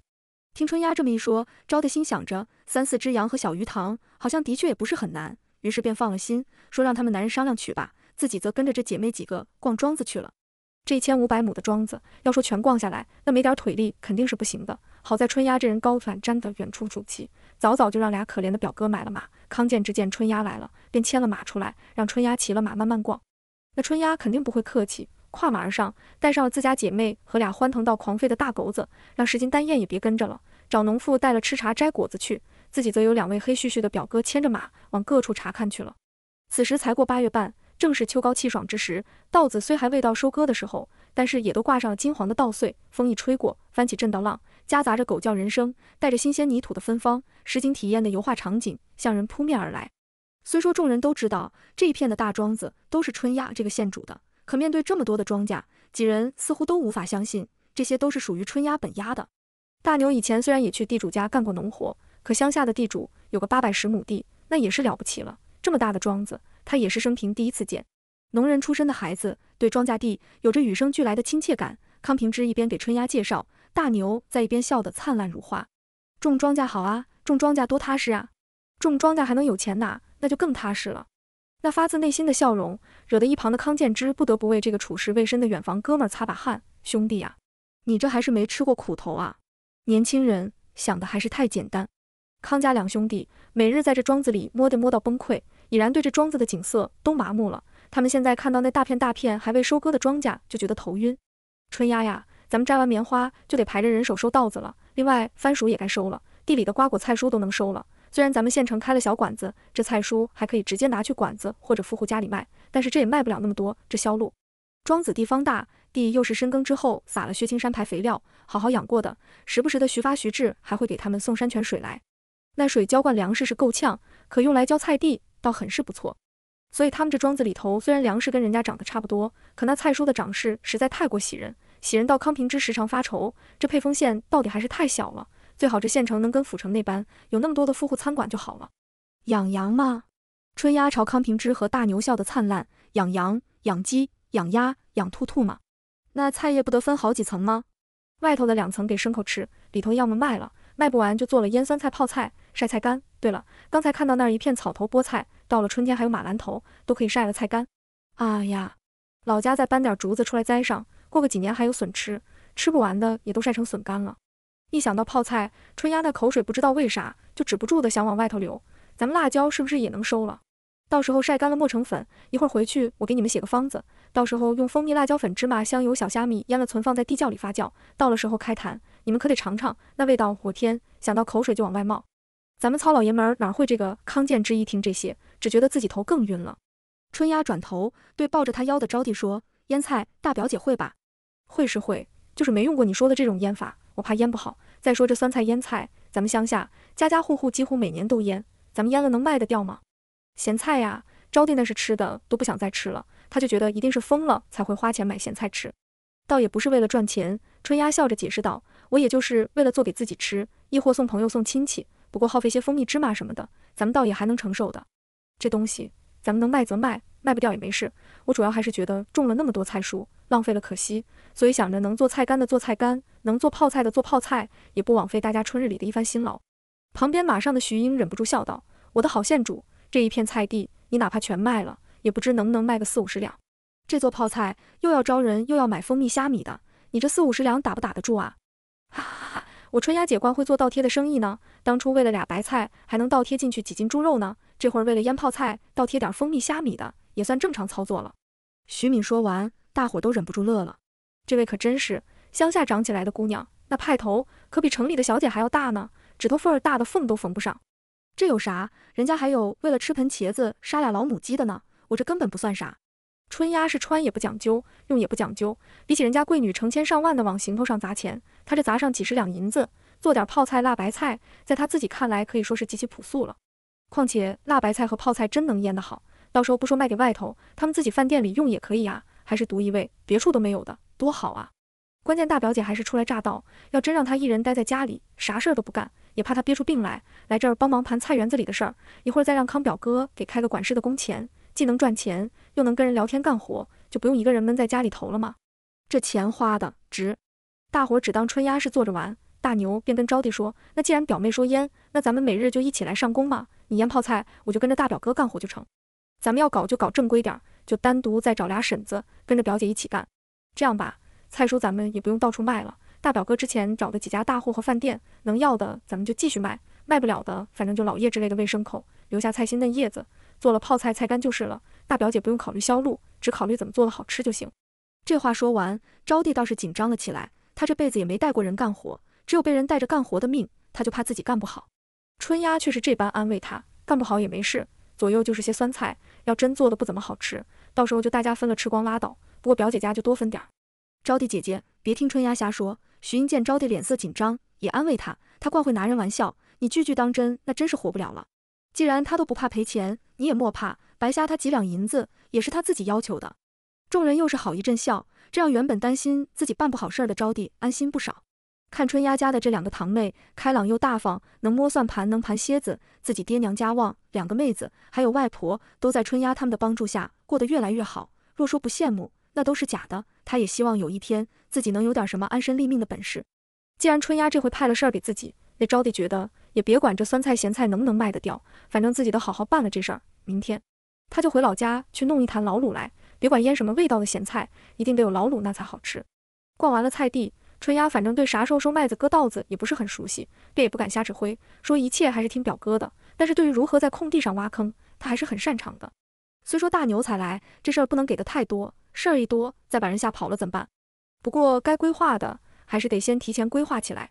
听春丫这么一说，招的心想着，三四只羊和小鱼塘，好像的确也不是很难。于是便放了心，说让他们男人商量取吧，自己则跟着这姐妹几个逛庄子去了。这一千五百亩的庄子，要说全逛下来，那没点腿力肯定是不行的。好在春丫这人高反沾得远出主气，早早就让俩可怜的表哥买了马。康健之见春丫来了，便牵了马出来，让春丫骑了马慢慢逛。那春丫肯定不会客气，跨马而上，带上了自家姐妹和俩欢腾到狂吠的大狗子，让石金丹燕也别跟着了，找农妇带了吃茶摘果子去，自己则有两位黑黢黢的表哥牵着马往各处查看去了。此时才过八月半。正是秋高气爽之时，稻子虽还未到收割的时候，但是也都挂上了金黄的稻穗。风一吹过，翻起震荡浪，夹杂着狗叫人声，带着新鲜泥土的芬芳，实景体验的油画场景向人扑面而来。虽说众人都知道这一片的大庄子都是春亚这个县主的，可面对这么多的庄稼，几人似乎都无法相信这些都是属于春亚本压的。大牛以前虽然也去地主家干过农活，可乡下的地主有个八百十亩地，那也是了不起了。这么大的庄子。他也是生平第一次见，农人出身的孩子对庄稼地有着与生俱来的亲切感。康平之一边给春丫介绍，大牛在一边笑得灿烂如花。种庄稼好啊，种庄稼多踏实啊，种庄稼还能有钱拿，那就更踏实了。那发自内心的笑容，惹得一旁的康建之不得不为这个处事未深的远房哥们儿擦把汗。兄弟呀，你这还是没吃过苦头啊！年轻人想的还是太简单。康家两兄弟每日在这庄子里摸得摸到崩溃。已然对这庄子的景色都麻木了，他们现在看到那大片大片还未收割的庄稼就觉得头晕。春丫呀，咱们摘完棉花就得排着人手收稻子了，另外番薯也该收了，地里的瓜果菜蔬都能收了。虽然咱们县城开了小馆子，这菜蔬还可以直接拿去馆子或者富户家里卖，但是这也卖不了那么多，这销路。庄子地方大，地又是深耕之后撒了薛青山牌肥料，好好养过的，时不时的徐发徐志还会给他们送山泉水来，那水浇灌粮食是够呛，可用来浇菜地。倒很是不错，所以他们这庄子里头虽然粮食跟人家长得差不多，可那菜蔬的长势实在太过喜人，喜人到康平之时常发愁，这配丰县到底还是太小了，最好这县城能跟府城那般，有那么多的富户餐馆就好了。养羊吗？春鸦朝康平之和大牛笑得灿烂。养羊、养鸡、养鸭、养兔兔吗？那菜叶不得分好几层吗？外头的两层给牲口吃，里头要么卖了。卖不完就做了腌酸菜、泡菜、晒菜干。对了，刚才看到那儿一片草头、菠菜，到了春天还有马兰头，都可以晒了菜干。啊呀，老家再搬点竹子出来栽上，过个几年还有笋吃，吃不完的也都晒成笋干了。一想到泡菜，春丫那口水不知道为啥就止不住的想往外头流。咱们辣椒是不是也能收了？到时候晒干了磨成粉，一会儿回去我给你们写个方子，到时候用蜂蜜、辣椒粉、芝麻、香油、小虾米腌了，存放在地窖里发酵，到了时候开坛。你们可得尝尝那味道，我天，想到口水就往外冒。咱们糙老爷们儿哪会这个？康健之一听这些，只觉得自己头更晕了。春丫转头对抱着他腰的招娣说：“腌菜，大表姐会吧？会是会，就是没用过你说的这种腌法，我怕腌不好。再说这酸菜腌菜，咱们乡下家家户户几乎每年都腌，咱们腌了能卖得掉吗？咸菜呀，招娣那是吃的都不想再吃了，他就觉得一定是疯了才会花钱买咸菜吃。倒也不是为了赚钱，春丫笑着解释道。”我也就是为了做给自己吃，亦或送朋友送亲戚，不过耗费些蜂蜜、芝麻什么的，咱们倒也还能承受的。这东西咱们能卖则卖，卖不掉也没事。我主要还是觉得种了那么多菜蔬，浪费了可惜，所以想着能做菜干的做菜干，能做泡菜的做泡菜，也不枉费大家春日里的一番辛劳。旁边马上的徐英忍不住笑道：“我的好县主，这一片菜地你哪怕全卖了，也不知能不能卖个四五十两。这做泡菜又要招人，又要买蜂蜜、虾米的，你这四五十两打不打得住啊？”哈哈哈，我春丫姐惯会做倒贴的生意呢。当初为了俩白菜，还能倒贴进去几斤猪肉呢。这会儿为了腌泡菜，倒贴点蜂蜜虾米的，也算正常操作了。徐敏说完，大伙都忍不住乐了。这位可真是乡下长起来的姑娘，那派头可比城里的小姐还要大呢，指头缝大的缝都缝不上。这有啥？人家还有为了吃盆茄子杀俩老母鸡的呢。我这根本不算啥。春丫是穿也不讲究，用也不讲究。比起人家贵女成千上万的往行头上砸钱，她这砸上几十两银子，做点泡菜、辣白菜，在她自己看来可以说是极其朴素了。况且辣白菜和泡菜真能腌得好，到时候不说卖给外头，他们自己饭店里用也可以啊，还是独一味，别处都没有的，多好啊！关键大表姐还是初来乍到，要真让她一人待在家里，啥事儿都不干，也怕她憋出病来。来这儿帮忙盘菜园子里的事儿，一会儿再让康表哥给开个管事的工钱。既能赚钱，又能跟人聊天干活，就不用一个人闷在家里头了吗？这钱花的值。大伙只当春鸭是坐着玩，大牛便跟招娣说，那既然表妹说腌，那咱们每日就一起来上工嘛。你腌泡菜，我就跟着大表哥干活就成。咱们要搞就搞正规点，就单独再找俩婶子跟着表姐一起干。这样吧，菜叔咱们也不用到处卖了。大表哥之前找的几家大户和饭店能要的咱们就继续卖，卖不了的反正就老叶之类的卫生口，留下菜心嫩叶子。做了泡菜、菜干就是了，大表姐不用考虑销路，只考虑怎么做的好吃就行。这话说完，招娣倒是紧张了起来，她这辈子也没带过人干活，只有被人带着干活的命，她就怕自己干不好。春丫却是这般安慰她，干不好也没事，左右就是些酸菜，要真做的不怎么好吃，到时候就大家分了吃光拉倒。不过表姐家就多分点。招娣姐姐，别听春丫瞎说。徐英见招娣脸色紧张，也安慰她，她惯会拿人玩笑，你句句当真，那真是活不了了。既然他都不怕赔钱，你也莫怕，白瞎他几两银子也是他自己要求的。众人又是好一阵笑，这让原本担心自己办不好事儿的招娣安心不少。看春丫家的这两个堂妹，开朗又大方，能摸算盘，能盘蝎子，自己爹娘家旺，两个妹子还有外婆都在春丫他们的帮助下过得越来越好。若说不羡慕，那都是假的。她也希望有一天自己能有点什么安身立命的本事。既然春丫这回派了事儿给自己，那招娣觉得。也别管这酸菜咸菜能不能卖得掉，反正自己都好好办了这事儿。明天他就回老家去弄一坛老卤来，别管腌什么味道的咸菜，一定得有老卤那才好吃。逛完了菜地，春丫反正对啥时候收麦子、割稻子也不是很熟悉，便也不敢瞎指挥，说一切还是听表哥的。但是对于如何在空地上挖坑，他还是很擅长的。虽说大牛才来，这事儿不能给的太多，事儿一多再把人吓跑了怎么办？不过该规划的还是得先提前规划起来。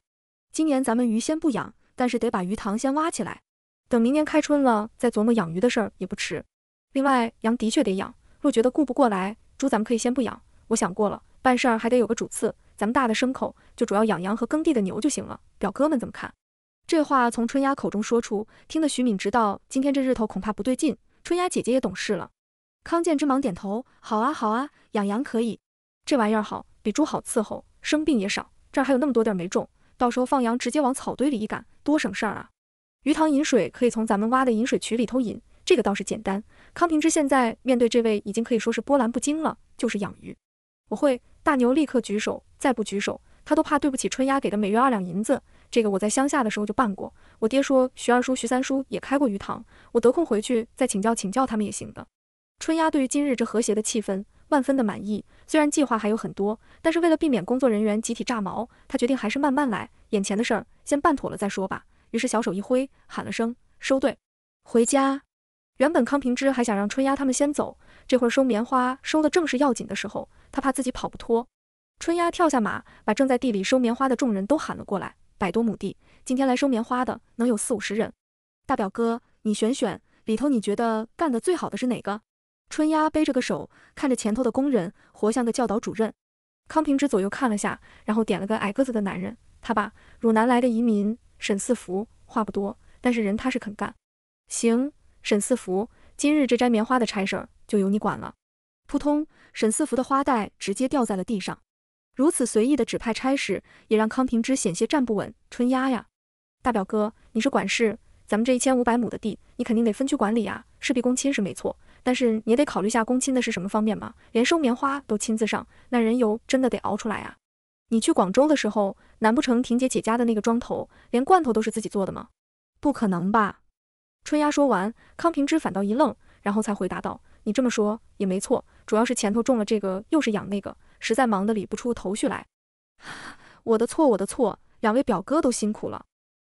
今年咱们鱼先不养。但是得把鱼塘先挖起来，等明年开春了再琢磨养鱼的事儿也不迟。另外，羊的确得养，若觉得顾不过来，猪咱们可以先不养。我想过了，办事儿还得有个主次，咱们大的牲口就主要养羊和耕地的牛就行了。表哥们怎么看？这话从春丫口中说出，听得徐敏直道今天这日头恐怕不对劲。春丫姐姐也懂事了，康健之忙点头，好啊好啊，养羊可以，这玩意儿好，比猪好伺候，生病也少。这儿还有那么多地儿没种。到时候放羊直接往草堆里一赶，多省事儿啊！鱼塘引水可以从咱们挖的引水渠里头引，这个倒是简单。康平之现在面对这位已经可以说是波澜不惊了。就是养鱼，我会。大牛立刻举手，再不举手，他都怕对不起春丫给的每月二两银子。这个我在乡下的时候就办过，我爹说徐二叔、徐三叔也开过鱼塘，我得空回去再请教请教他们也行的。春丫对于今日这和谐的气氛，万分的满意。虽然计划还有很多，但是为了避免工作人员集体炸毛，他决定还是慢慢来，眼前的事儿先办妥了再说吧。于是小手一挥，喊了声收队，回家。原本康平之还想让春丫他们先走，这会儿收棉花收的正是要紧的时候，他怕自己跑不脱。春丫跳下马，把正在地里收棉花的众人都喊了过来。百多亩地，今天来收棉花的能有四五十人。大表哥，你选选里头，你觉得干的最好的是哪个？春丫背着个手，看着前头的工人，活像个教导主任。康平之左右看了下，然后点了个矮个子的男人，他爸，汝南来的移民沈四福，话不多，但是人他是肯干。行，沈四福，今日这摘棉花的差事就由你管了。扑通，沈四福的花袋直接掉在了地上。如此随意的指派差事，也让康平之险些站不稳。春丫呀，大表哥，你是管事，咱们这一千五百亩的地，你肯定得分区管理呀，事必躬亲是没错。但是你也得考虑下公亲的是什么方面嘛，连收棉花都亲自上，那人油真的得熬出来啊！你去广州的时候，难不成婷姐姐家的那个庄头连罐头都是自己做的吗？不可能吧！春丫说完，康平之反倒一愣，然后才回答道：“你这么说也没错，主要是前头种了这个，又是养那个，实在忙得理不出头绪来。我的错，我的错，两位表哥都辛苦了。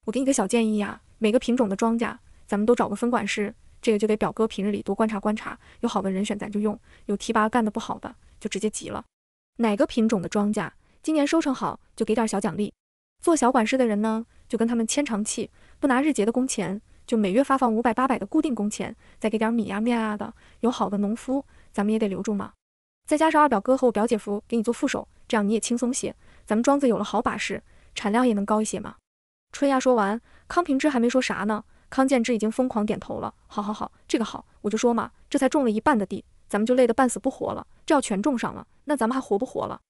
我给你个小建议呀，每个品种的庄稼，咱们都找个分管师。”这个就得表哥平日里多观察观察，有好的人选咱就用，有提拔干的不好的就直接急了。哪个品种的庄稼今年收成好，就给点小奖励。做小管事的人呢，就跟他们签长期，不拿日结的工钱，就每月发放五百八百的固定工钱，再给点米呀面啊的。有好的农夫，咱们也得留住嘛。再加上二表哥和我表姐夫给你做副手，这样你也轻松些。咱们庄子有了好把式，产量也能高一些嘛。春亚说完，康平之还没说啥呢。康健之已经疯狂点头了。好好好，这个好，我就说嘛，这才种了一半的地，咱们就累得半死不活了。这要全种上了，那咱们还活不活了？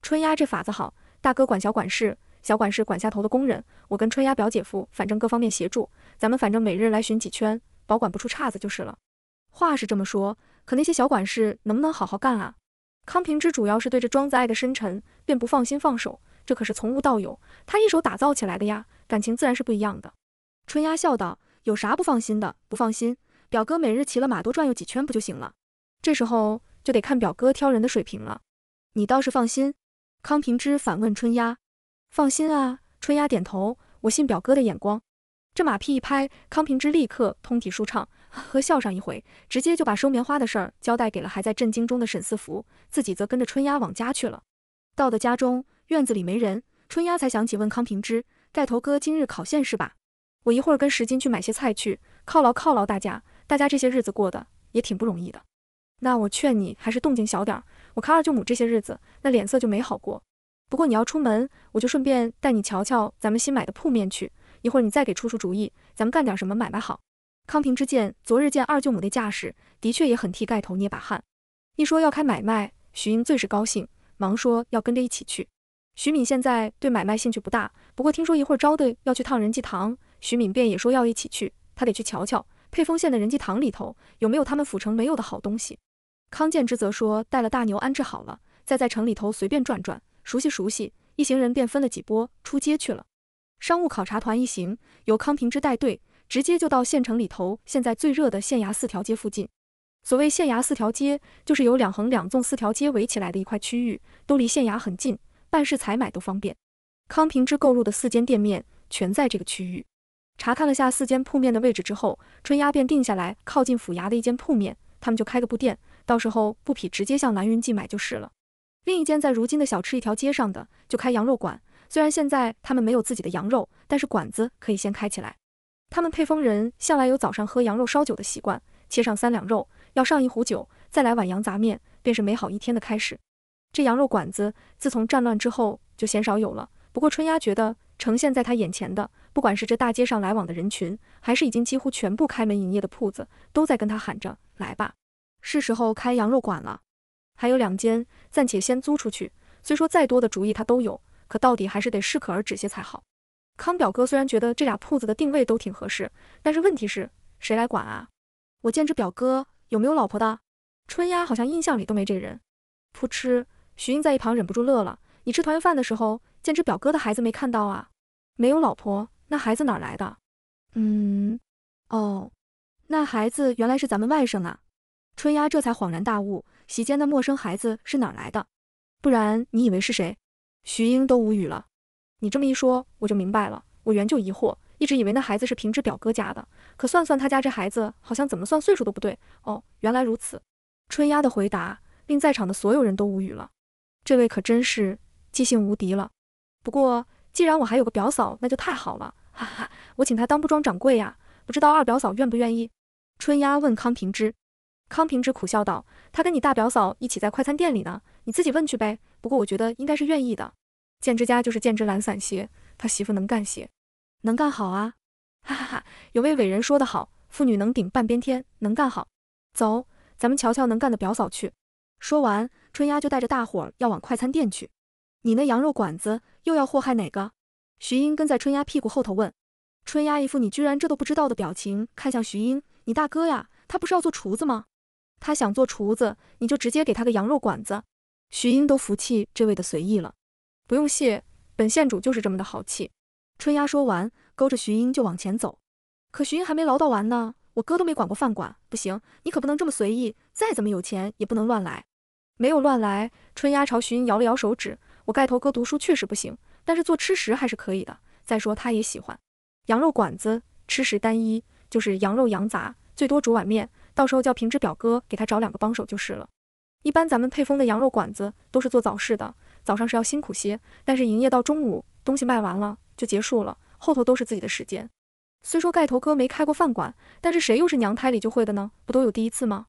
春丫这法子好，大哥管小管事，小管事管下头的工人。我跟春丫表姐夫，反正各方面协助，咱们反正每日来巡几圈，保管不出岔子就是了。话是这么说，可那些小管事能不能好好干啊？康平之主要是对这庄子爱得深沉，便不放心放手。这可是从无到有，他一手打造起来的呀，感情自然是不一样的。春丫笑道。有啥不放心的？不放心，表哥每日骑了马多转悠几圈不就行了？这时候就得看表哥挑人的水平了。你倒是放心。康平之反问春丫：“放心啊！”春丫点头：“我信表哥的眼光。”这马屁一拍，康平之立刻通体舒畅，呵呵笑上一回，直接就把收棉花的事儿交代给了还在震惊中的沈四福，自己则跟着春丫往家去了。到的家中，院子里没人，春丫才想起问康平之：“盖头哥今日考县是吧？”我一会儿跟石金去买些菜去，犒劳犒劳大家。大家这些日子过得也挺不容易的。那我劝你还是动静小点儿。我看二舅母这些日子那脸色就没好过。不过你要出门，我就顺便带你瞧瞧咱们新买的铺面去。一会儿你再给出出主意，咱们干点什么买卖好？康平之见昨日见二舅母那架势，的确也很替盖头捏把汗。一说要开买卖，徐英最是高兴，忙说要跟着一起去。徐敏现在对买卖兴趣不大，不过听说一会儿招的要去趟仁济堂。徐敏便也说要一起去，他得去瞧瞧沛丰县的人济堂里头有没有他们府城没有的好东西。康健之则说带了大牛安置好了，再在城里头随便转转，熟悉熟悉。一行人便分了几波出街去了。商务考察团一行由康平之带队，直接就到县城里头现在最热的县衙四条街附近。所谓县衙四条街，就是由两横两纵四条街围起来的一块区域，都离县衙很近，办事采买都方便。康平之购入的四间店面，全在这个区域。查看了下四间铺面的位置之后，春丫便定下来靠近府衙的一间铺面，他们就开个布店，到时候布匹直接向蓝云记买就是了。另一间在如今的小吃一条街上的，就开羊肉馆。虽然现在他们没有自己的羊肉，但是馆子可以先开起来。他们配封人向来有早上喝羊肉烧酒的习惯，切上三两肉，要上一壶酒，再来碗羊杂面，便是美好一天的开始。这羊肉馆子自从战乱之后就鲜少有了，不过春丫觉得呈现在他眼前的。不管是这大街上来往的人群，还是已经几乎全部开门营业的铺子，都在跟他喊着：“来吧，是时候开羊肉馆了。”还有两间，暂且先租出去。虽说再多的主意他都有，可到底还是得适可而止些才好。康表哥虽然觉得这俩铺子的定位都挺合适，但是问题是，谁来管啊？我见之表哥有没有老婆的？春丫好像印象里都没这人。噗嗤，徐英在一旁忍不住乐了：“你吃团圆饭的时候，见之表哥的孩子没看到啊？没有老婆。”那孩子哪来的？嗯，哦，那孩子原来是咱们外甥啊！春丫这才恍然大悟，席间的陌生孩子是哪来的？不然你以为是谁？徐英都无语了。你这么一说，我就明白了。我原就疑惑，一直以为那孩子是平之表哥家的，可算算他家这孩子，好像怎么算岁数都不对。哦，原来如此。春丫的回答令在场的所有人都无语了，这位可真是记性无敌了。不过既然我还有个表嫂，那就太好了。哈哈，我请他当布庄掌柜呀，不知道二表嫂愿不愿意？春丫问康平之，康平之苦笑道，他跟你大表嫂一起在快餐店里呢，你自己问去呗。不过我觉得应该是愿意的。建之家就是建之懒散些，他媳妇能干些，能干好啊！哈哈哈，有位伟人说得好，妇女能顶半边天，能干好。走，咱们瞧瞧能干的表嫂去。说完，春丫就带着大伙儿要往快餐店去。你那羊肉馆子又要祸害哪个？徐英跟在春丫屁股后头问，春丫一副你居然这都不知道的表情，看向徐英，你大哥呀，他不是要做厨子吗？他想做厨子，你就直接给他个羊肉馆子。徐英都服气这位的随意了，不用谢，本县主就是这么的豪气。春丫说完，勾着徐英就往前走。可徐英还没唠叨完呢，我哥都没管过饭馆，不行，你可不能这么随意，再怎么有钱也不能乱来。没有乱来，春丫朝徐英摇了摇手指，我盖头哥读书确实不行。但是做吃食还是可以的。再说他也喜欢，羊肉馆子吃食单一，就是羊肉、羊杂，最多煮碗面。到时候叫平之表哥给他找两个帮手就是了。一般咱们配丰的羊肉馆子都是做早市的，早上是要辛苦些，但是营业到中午，东西卖完了就结束了，后头都是自己的时间。虽说盖头哥没开过饭馆，但是谁又是娘胎里就会的呢？不都有第一次吗？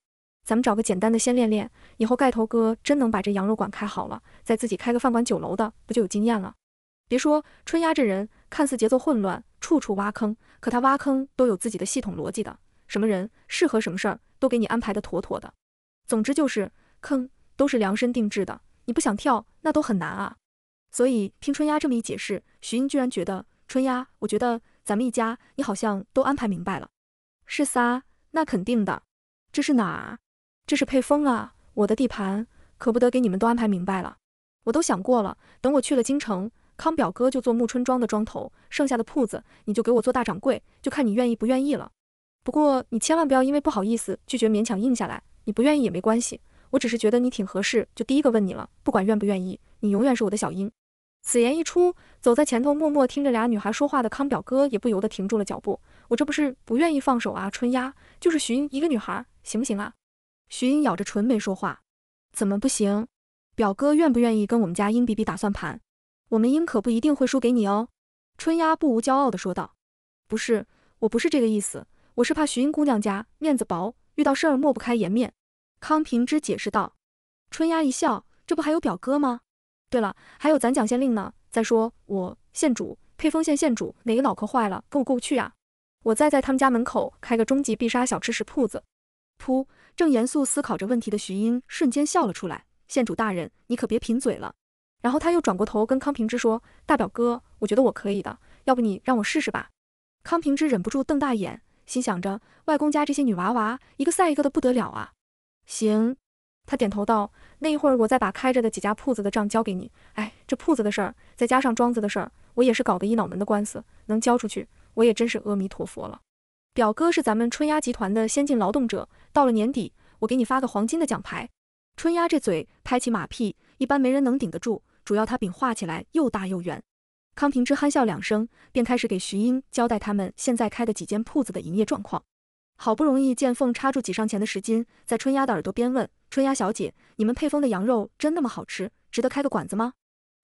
咱们找个简单的先练练，以后盖头哥真能把这羊肉馆开好了，再自己开个饭馆酒楼的，不就有经验了？别说春丫这人看似节奏混乱，处处挖坑，可他挖坑都有自己的系统逻辑的，什么人适合什么事儿，都给你安排的妥妥的。总之就是坑都是量身定制的，你不想跳那都很难啊。所以听春丫这么一解释，徐英居然觉得春丫，我觉得咱们一家你好像都安排明白了。是仨，那肯定的。这是哪儿？这是配风啊，我的地盘，可不得给你们都安排明白了。我都想过了，等我去了京城。康表哥就做暮春庄的庄头，剩下的铺子你就给我做大掌柜，就看你愿意不愿意了。不过你千万不要因为不好意思拒绝，勉强应下来。你不愿意也没关系，我只是觉得你挺合适，就第一个问你了。不管愿不愿意，你永远是我的小英。此言一出，走在前头默默听着俩女孩说话的康表哥也不由得停住了脚步。我这不是不愿意放手啊，春丫，就是徐英一个女孩，行不行啊？徐英咬着唇没说话。怎么不行？表哥愿不愿意跟我们家英比比打算盘？我们英可不一定会输给你哦，春丫不无骄傲地说道。不是，我不是这个意思，我是怕徐英姑娘家面子薄，遇到事儿抹不开颜面。康平之解释道。春丫一笑，这不还有表哥吗？对了，还有咱蒋县令呢。再说我县主，沛丰县县主，哪个脑壳坏了跟我过不去啊？我再在他们家门口开个终极必杀小吃食铺子。噗！正严肃思考着问题的徐英瞬间笑了出来。县主大人，你可别贫嘴了。然后他又转过头跟康平之说：“大表哥，我觉得我可以的，要不你让我试试吧？”康平之忍不住瞪大眼，心想着外公家这些女娃娃，一个赛一个的不得了啊！行，他点头道：“那一会儿我再把开着的几家铺子的账交给你。”哎，这铺子的事儿，再加上庄子的事儿，我也是搞得一脑门的官司，能交出去，我也真是阿弥陀佛了。表哥是咱们春丫集团的先进劳动者，到了年底我给你发个黄金的奖牌。春丫这嘴拍起马屁，一般没人能顶得住。主要它饼画起来又大又圆，康平之憨笑两声，便开始给徐英交代他们现在开的几间铺子的营业状况。好不容易见缝插住挤上前的石金，在春丫的耳朵边问：“春丫小姐，你们配丰的羊肉真那么好吃，值得开个馆子吗？”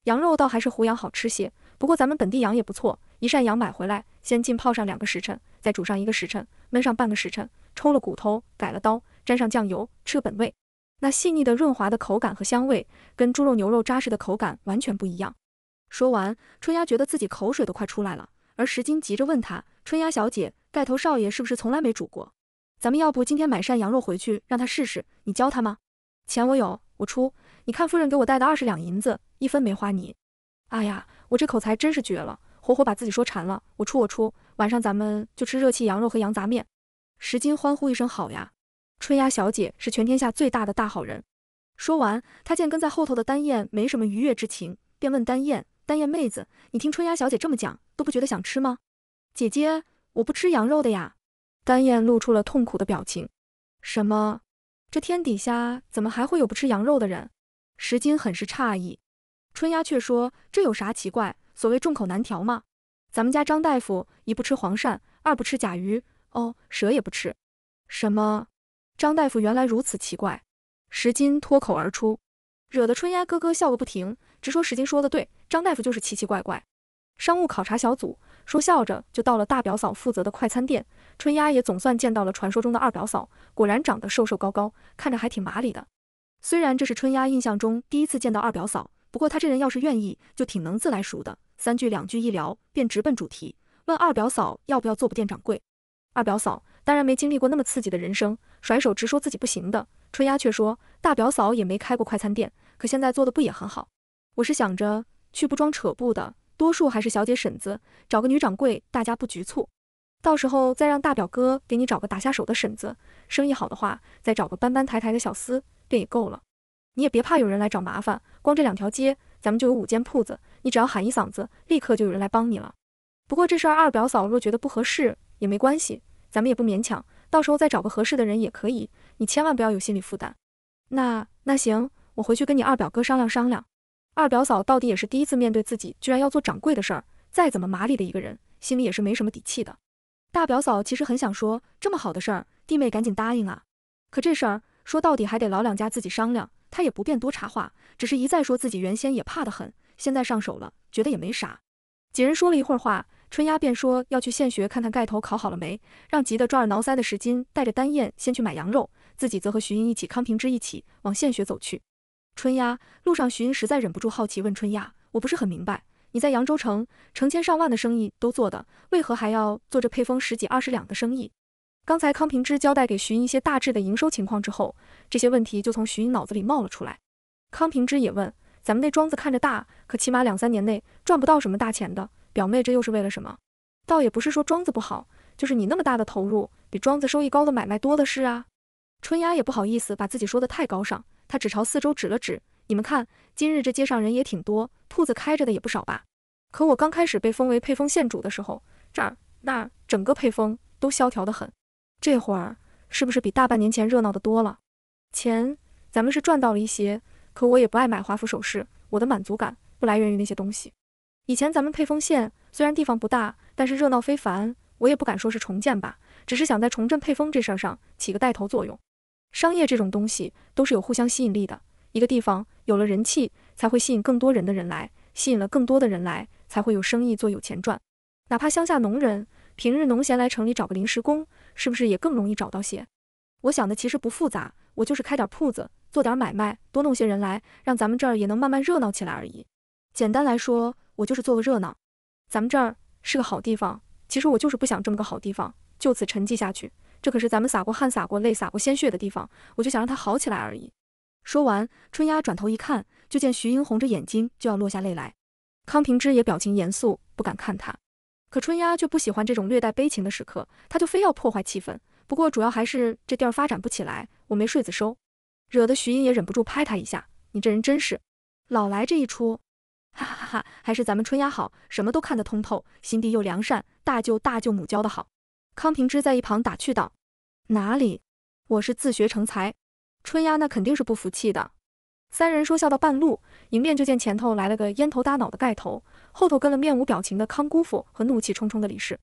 羊肉倒还是胡羊好吃些，不过咱们本地羊也不错。一扇羊买回来，先浸泡上两个时辰，再煮上一个时辰，焖上半个时辰，抽了骨头，改了刀，沾上酱油，吃本味。那细腻的润滑的口感和香味，跟猪肉牛肉扎实的口感完全不一样。说完，春丫觉得自己口水都快出来了。而石金急着问他，春丫小姐，盖头少爷是不是从来没煮过？咱们要不今天买扇羊肉回去让他试试？你教他吗？钱我有，我出。你看夫人给我带的二十两银子，一分没花你。哎呀，我这口才真是绝了，活活把自己说馋了。我出我出，晚上咱们就吃热气羊肉和羊杂面。石金欢呼一声，好呀！春丫小姐是全天下最大的大好人。说完，他见跟在后头的丹燕没什么愉悦之情，便问丹燕：“丹燕妹子，你听春丫小姐这么讲，都不觉得想吃吗？”“姐姐，我不吃羊肉的呀。”丹燕露出了痛苦的表情。“什么？这天底下怎么还会有不吃羊肉的人？”石金很是诧异。春丫却说：“这有啥奇怪？所谓众口难调嘛。咱们家张大夫一不吃黄鳝，二不吃甲鱼，哦，蛇也不吃。什么？”张大夫原来如此奇怪，石金脱口而出，惹得春丫咯咯笑个不停，直说石金说的对，张大夫就是奇奇怪怪。商务考察小组说笑着就到了大表嫂负责的快餐店，春丫也总算见到了传说中的二表嫂，果然长得瘦瘦高高，看着还挺麻利的。虽然这是春丫印象中第一次见到二表嫂，不过她这人要是愿意，就挺能自来熟的，三句两句一聊，便直奔主题，问二表嫂要不要做部店掌柜。二表嫂当然没经历过那么刺激的人生。甩手直说自己不行的，春丫却说：“大表嫂也没开过快餐店，可现在做的不也很好？我是想着去不装扯布的，多数还是小姐婶子，找个女掌柜，大家不局促。到时候再让大表哥给你找个打下手的婶子，生意好的话，再找个搬搬抬抬的小厮，便也够了。你也别怕有人来找麻烦，光这两条街，咱们就有五间铺子，你只要喊一嗓子，立刻就有人来帮你了。不过这事儿二表嫂若觉得不合适，也没关系，咱们也不勉强。”到时候再找个合适的人也可以，你千万不要有心理负担。那那行，我回去跟你二表哥商量商量。二表嫂到底也是第一次面对自己居然要做掌柜的事儿，再怎么麻利的一个人，心里也是没什么底气的。大表嫂其实很想说，这么好的事儿，弟妹赶紧答应啊！可这事儿说到底还得老两家自己商量，她也不便多插话，只是一再说自己原先也怕得很，现在上手了，觉得也没啥。几人说了一会儿话。春丫便说要去县学看看盖头烤好了没，让急得抓耳挠腮的石金带着丹燕先去买羊肉，自己则和徐英一起康平之一起往县学走去。春丫路上，徐英实在忍不住好奇问春丫：“我不是很明白，你在扬州城成千上万的生意都做的，为何还要做这配封十几二十两的生意？”刚才康平之交代给徐英一些大致的营收情况之后，这些问题就从徐英脑子里冒了出来。康平之也问：“咱们那庄子看着大，可起码两三年内赚不到什么大钱的。”表妹，这又是为了什么？倒也不是说庄子不好，就是你那么大的投入，比庄子收益高的买卖多的是啊。春丫也不好意思把自己说得太高尚，她只朝四周指了指：“你们看，今日这街上人也挺多，铺子开着的也不少吧？可我刚开始被封为配风县主的时候，这儿那儿整个配风都萧条得很，这会儿是不是比大半年前热闹的多了？钱咱们是赚到了一些，可我也不爱买华服首饰，我的满足感不来源于那些东西。”以前咱们配丰县虽然地方不大，但是热闹非凡。我也不敢说是重建吧，只是想在重振配丰这事儿上起个带头作用。商业这种东西都是有互相吸引力的，一个地方有了人气，才会吸引更多人的人来，吸引了更多的人来，才会有生意做，有钱赚。哪怕乡下农人平日农闲来城里找个临时工，是不是也更容易找到些？我想的其实不复杂，我就是开点铺子，做点买卖，多弄些人来，让咱们这儿也能慢慢热闹起来而已。简单来说。我就是做个热闹，咱们这儿是个好地方。其实我就是不想这么个好地方就此沉寂下去。这可是咱们洒过汗、洒过泪、洒过鲜血的地方，我就想让它好起来而已。说完，春丫转头一看，就见徐英红着眼睛就要落下泪来，康平之也表情严肃，不敢看她。可春丫却不喜欢这种略带悲情的时刻，她就非要破坏气氛。不过主要还是这地儿发展不起来，我没税子收，惹得徐英也忍不住拍她一下：“你这人真是，老来这一出。”哈哈哈！哈还是咱们春丫好，什么都看得通透，心地又良善。大舅大舅母教得好。康平之在一旁打趣道：“哪里，我是自学成才。”春丫那肯定是不服气的。三人说笑到半路，迎面就见前头来了个烟头大脑的盖头，后头跟了面无表情的康姑父和怒气冲冲的李氏。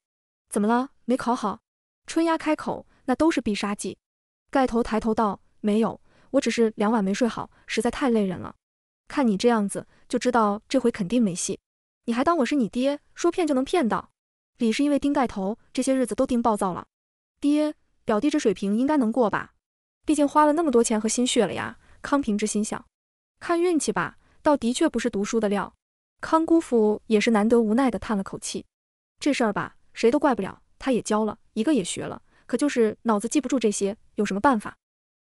怎么了？没考好？春丫开口：“那都是必杀技。”盖头抬头道：“没有，我只是两晚没睡好，实在太累人了。”看你这样子，就知道这回肯定没戏。你还当我是你爹，说骗就能骗到？李是因为丁盖头，这些日子都盯暴躁了。爹，表弟这水平应该能过吧？毕竟花了那么多钱和心血了呀。康平之心想，看运气吧。倒的确不是读书的料。康姑父也是难得无奈地叹了口气。这事儿吧，谁都怪不了。他也教了一个，也学了，可就是脑子记不住这些，有什么办法？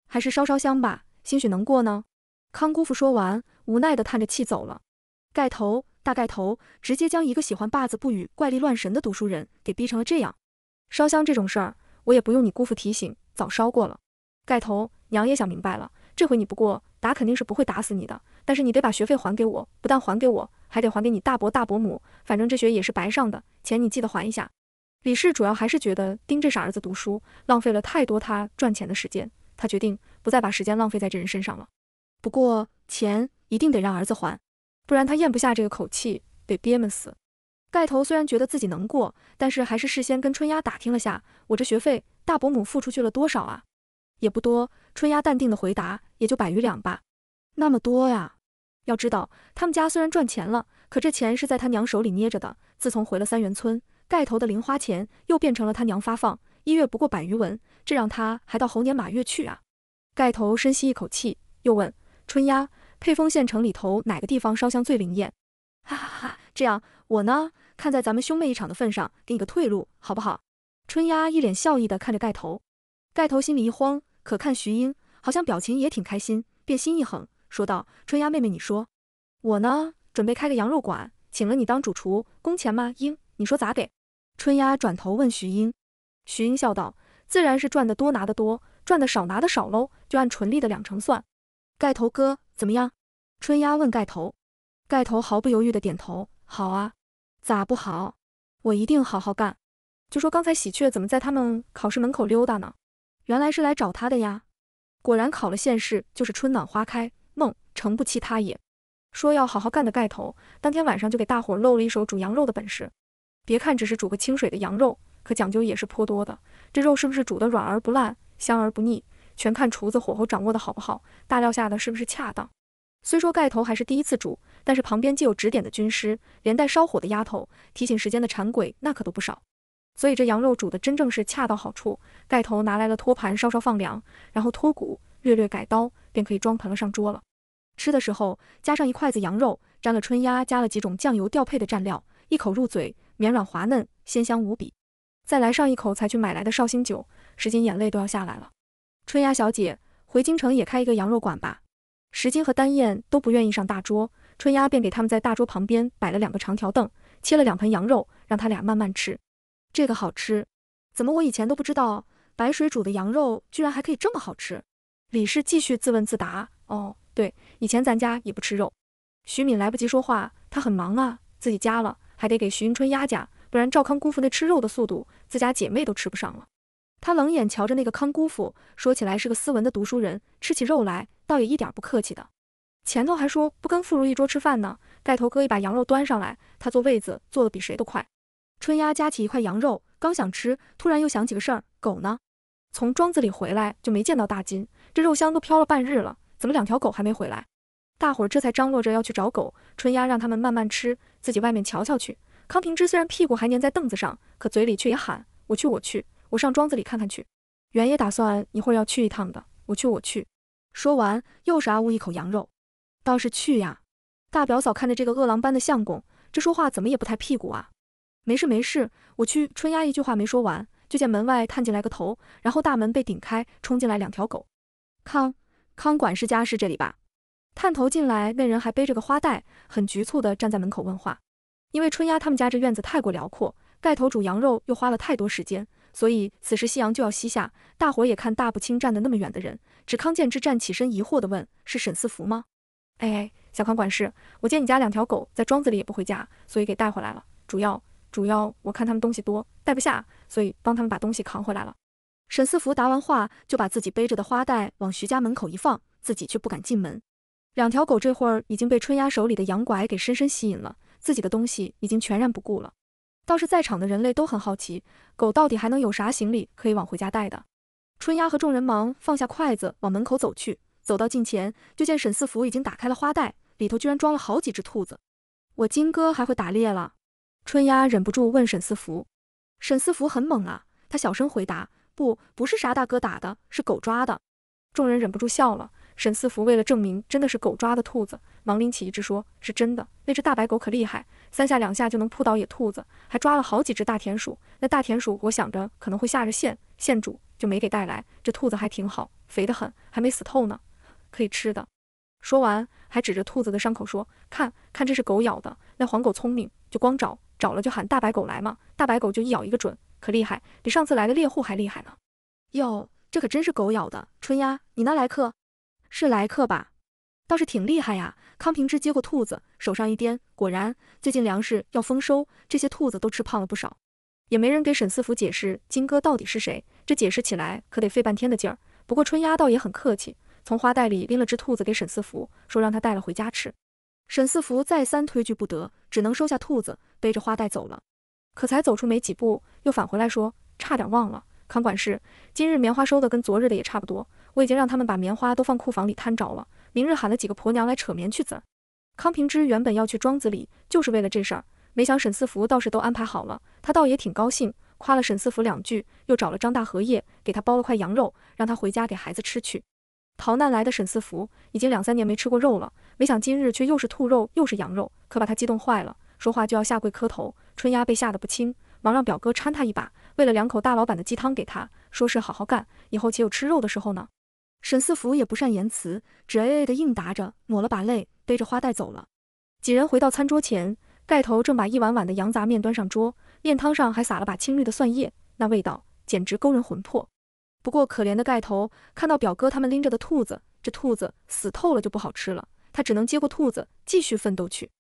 还是烧烧香吧，兴许能过呢。康姑父说完，无奈的叹着气走了。盖头，大盖头，直接将一个喜欢霸子不语、怪力乱神的读书人给逼成了这样。烧香这种事儿，我也不用你姑父提醒，早烧过了。盖头，娘也想明白了，这回你不过，打肯定是不会打死你的，但是你得把学费还给我，不但还给我，还得还给你大伯、大伯母，反正这学也是白上的，钱你记得还一下。李氏主要还是觉得盯着傻儿子读书，浪费了太多他赚钱的时间，他决定不再把时间浪费在这人身上了。不过钱一定得让儿子还，不然他咽不下这个口气，得憋闷死。盖头虽然觉得自己能过，但是还是事先跟春丫打听了下，我这学费大伯母付出去了多少啊？也不多。春丫淡定的回答，也就百余两吧。那么多呀？要知道他们家虽然赚钱了，可这钱是在他娘手里捏着的。自从回了三元村，盖头的零花钱又变成了他娘发放，一月不过百余文，这让他还到猴年马月去啊？盖头深吸一口气，又问。春丫，沛丰县城里头哪个地方烧香最灵验？哈哈哈！这样，我呢，看在咱们兄妹一场的份上，给你个退路，好不好？春丫一脸笑意的看着盖头，盖头心里一慌，可看徐英好像表情也挺开心，便心一横，说道：“春丫妹妹，你说，我呢，准备开个羊肉馆，请了你当主厨，工钱吗？英，你说咋给？”春丫转头问徐英，徐英笑道：“自然是赚的多拿的多，赚的少拿的少喽，就按纯利的两成算。”盖头哥怎么样？春丫问盖头。盖头毫不犹豫的点头。好啊，咋不好？我一定好好干。就说刚才喜鹊怎么在他们考试门口溜达呢？原来是来找他的呀。果然考了县试，就是春暖花开梦，成不欺他也。说要好好干的盖头，当天晚上就给大伙露了一手煮羊肉的本事。别看只是煮个清水的羊肉，可讲究也是颇多的。这肉是不是煮的软而不烂，香而不腻？全看厨子火候掌握的好不好，大料下的是不是恰当。虽说盖头还是第一次煮，但是旁边既有指点的军师，连带烧火的丫头，提醒时间的馋鬼，那可都不少。所以这羊肉煮的真正是恰到好处。盖头拿来了托盘，稍稍放凉，然后脱骨，略略改刀，便可以装盆了，上桌了。吃的时候加上一筷子羊肉，沾了春鸭，加了几种酱油调配的蘸料，一口入嘴，绵软滑嫩，鲜香无比。再来上一口才去买来的绍兴酒，时间眼泪都要下来了。春丫小姐回京城也开一个羊肉馆吧。石金和丹燕都不愿意上大桌，春丫便给他们在大桌旁边摆了两个长条凳，切了两盆羊肉，让他俩慢慢吃。这个好吃，怎么我以前都不知道白水煮的羊肉居然还可以这么好吃？李氏继续自问自答。哦，对，以前咱家也不吃肉。徐敏来不及说话，她很忙啊，自己家了还得给徐云春压价，不然赵康姑父那吃肉的速度，自家姐妹都吃不上了。他冷眼瞧着那个康姑父，说起来是个斯文的读书人，吃起肉来倒也一点不客气的。前头还说不跟妇孺一桌吃饭呢，盖头哥一把羊肉端上来，他坐位子坐的比谁都快。春丫夹起一块羊肉，刚想吃，突然又想起个事儿，狗呢？从庄子里回来就没见到大金，这肉香都飘了半日了，怎么两条狗还没回来？大伙儿这才张罗着要去找狗，春丫让他们慢慢吃，自己外面瞧瞧去。康平之虽然屁股还粘在凳子上，可嘴里却也喊我去，我去。我上庄子里看看去，原野打算一会儿要去一趟的。我去，我去。说完又是阿呜一口羊肉，倒是去呀。大表嫂看着这个饿狼般的相公，这说话怎么也不抬屁股啊？没事没事，我去。春丫一句话没说完，就见门外探进来个头，然后大门被顶开，冲进来两条狗。康康管事家是这里吧？探头进来那人还背着个花袋，很局促的站在门口问话。因为春丫他们家这院子太过辽阔，盖头煮羊肉又花了太多时间。所以此时夕阳就要西下，大伙也看大不清站得那么远的人。只康健之站起身疑惑的问：“是沈四福吗？”哎，小康管事，我见你家两条狗在庄子里也不回家，所以给带回来了。主要主要，我看他们东西多，带不下，所以帮他们把东西扛回来了。沈四福答完话，就把自己背着的花袋往徐家门口一放，自己却不敢进门。两条狗这会儿已经被春丫手里的羊拐给深深吸引了，自己的东西已经全然不顾了。倒是在场的人类都很好奇，狗到底还能有啥行李可以往回家带的。春丫和众人忙放下筷子，往门口走去。走到近前，就见沈四福已经打开了花袋，里头居然装了好几只兔子。我金哥还会打猎了？春丫忍不住问沈四福。沈四福很猛啊，他小声回答，不，不是啥大哥打的，是狗抓的。众人忍不住笑了。沈四福为了证明真的是狗抓的兔子，忙拎起一只，说是真的。那只大白狗可厉害。三下两下就能扑倒野兔子，还抓了好几只大田鼠。那大田鼠，我想着可能会下着线，县主就没给带来。这兔子还挺好，肥得很，还没死透呢，可以吃的。说完，还指着兔子的伤口说：“看看，这是狗咬的。那黄狗聪明，就光找，找了就喊大白狗来嘛，大白狗就一咬一个准，可厉害，比上次来的猎户还厉害呢。”哟，这可真是狗咬的。春丫，你那来客是来客吧？倒是挺厉害呀。康平之接过兔子，手上一掂，果然最近粮食要丰收，这些兔子都吃胖了不少。也没人给沈四福解释金哥到底是谁，这解释起来可得费半天的劲儿。不过春丫倒也很客气，从花袋里拎了只兔子给沈四福，说让他带了回家吃。沈四福再三推拒不得，只能收下兔子，背着花袋走了。可才走出没几步，又返回来说，差点忘了，康管事，今日棉花收的跟昨日的也差不多，我已经让他们把棉花都放库房里摊着了。明日喊了几个婆娘来扯棉去籽，康平之原本要去庄子里，就是为了这事儿，没想沈四福倒是都安排好了，他倒也挺高兴，夸了沈四福两句，又找了张大荷叶给他包了块羊肉，让他回家给孩子吃去。逃难来的沈四福已经两三年没吃过肉了，没想今日却又是兔肉又是羊肉，可把他激动坏了，说话就要下跪磕头。春丫被吓得不轻，忙让表哥搀他一把，喂了两口大老板的鸡汤给他，说是好好干，以后且有吃肉的时候呢。沈四福也不善言辞，只 A A 的应答着，抹了把泪，背着花袋走了。几人回到餐桌前，盖头正把一碗碗的羊杂面端上桌，面汤上还撒了把青绿的蒜叶，那味道简直勾人魂魄。不过可怜的盖头看到表哥他们拎着的兔子，这兔子死透了就不好吃了，他只能接过兔子继续奋斗去。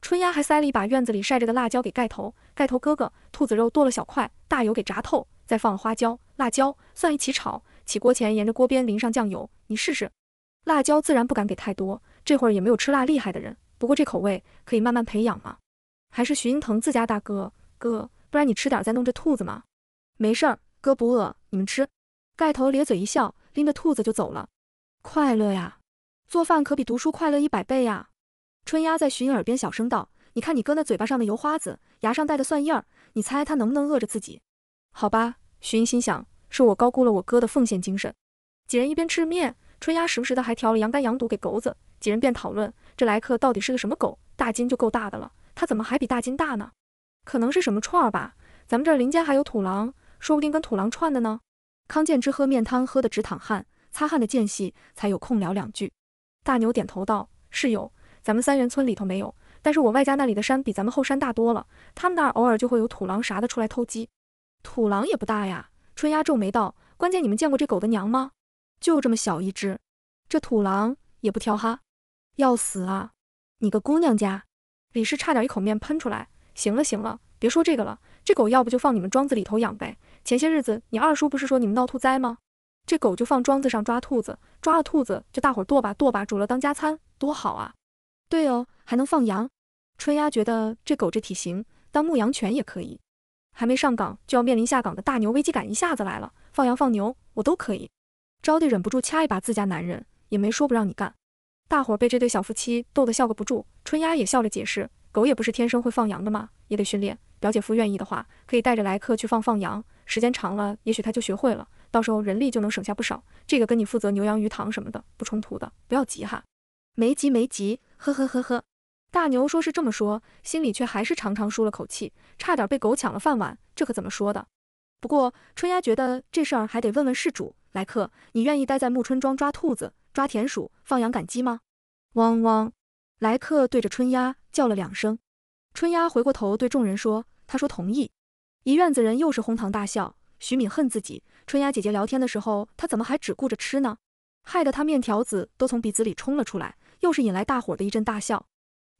春丫还塞了一把院子里晒着的辣椒给盖头，盖头哥哥，兔子肉剁了小块，大油给炸透，再放了花椒、辣椒、蒜一起炒。起锅前，沿着锅边淋上酱油，你试试。辣椒自然不敢给太多，这会儿也没有吃辣厉害的人。不过这口味可以慢慢培养嘛。还是徐英疼自家大哥哥，不然你吃点再弄这兔子嘛。没事儿，哥不饿，你们吃。盖头咧嘴一笑，拎着兔子就走了。快乐呀，做饭可比读书快乐一百倍呀！春丫在徐英耳边小声道：“你看你哥那嘴巴上的油花子，牙上带的蒜叶儿，你猜他能不能饿着自己？”好吧，徐英心想。是我高估了我哥的奉献精神。几人一边吃面，春丫时不时的还调了羊肝、羊肚给狗子。几人便讨论这来客到底是个什么狗。大金就够大的了，它怎么还比大金大呢？可能是什么串儿吧？咱们这儿林间还有土狼，说不定跟土狼串的呢。康健之喝面汤喝得直淌汗，擦汗的间隙才有空聊两句。大牛点头道：“是有，咱们三元村里头没有，但是我外家那里的山比咱们后山大多了，他们那儿偶尔就会有土狼啥的出来偷鸡。土狼也不大呀。”春丫皱眉道：“关键你们见过这狗的娘吗？就这么小一只，这土狼也不挑哈，要死啊！你个姑娘家，李氏差点一口面喷出来。行了行了，别说这个了。这狗要不就放你们庄子里头养呗。前些日子你二叔不是说你们闹兔灾吗？这狗就放庄子上抓兔子，抓了兔子就大伙剁吧剁吧煮了当家餐，多好啊！对哦，还能放羊。春丫觉得这狗这体型当牧羊犬也可以。”还没上岗就要面临下岗的大牛危机感一下子来了。放羊放牛我都可以。招娣忍不住掐一把自家男人，也没说不让你干。大伙被这对小夫妻逗得笑个不住。春丫也笑着解释，狗也不是天生会放羊的嘛，也得训练。表姐夫愿意的话，可以带着来客去放放羊，时间长了，也许他就学会了，到时候人力就能省下不少。这个跟你负责牛羊鱼塘什么的不冲突的，不要急哈。没急没急，呵呵呵呵。大牛说是这么说，心里却还是长长舒了口气，差点被狗抢了饭碗，这可怎么说的？不过春丫觉得这事儿还得问问事主，来客，你愿意待在木春庄抓兔子、抓田鼠、放羊、赶鸡吗？汪汪！来客对着春丫叫了两声，春丫回过头对众人说：“他说同意。”一院子人又是哄堂大笑。徐敏恨自己，春丫姐姐聊天的时候，他怎么还只顾着吃呢？害得他面条子都从鼻子里冲了出来，又是引来大伙的一阵大笑。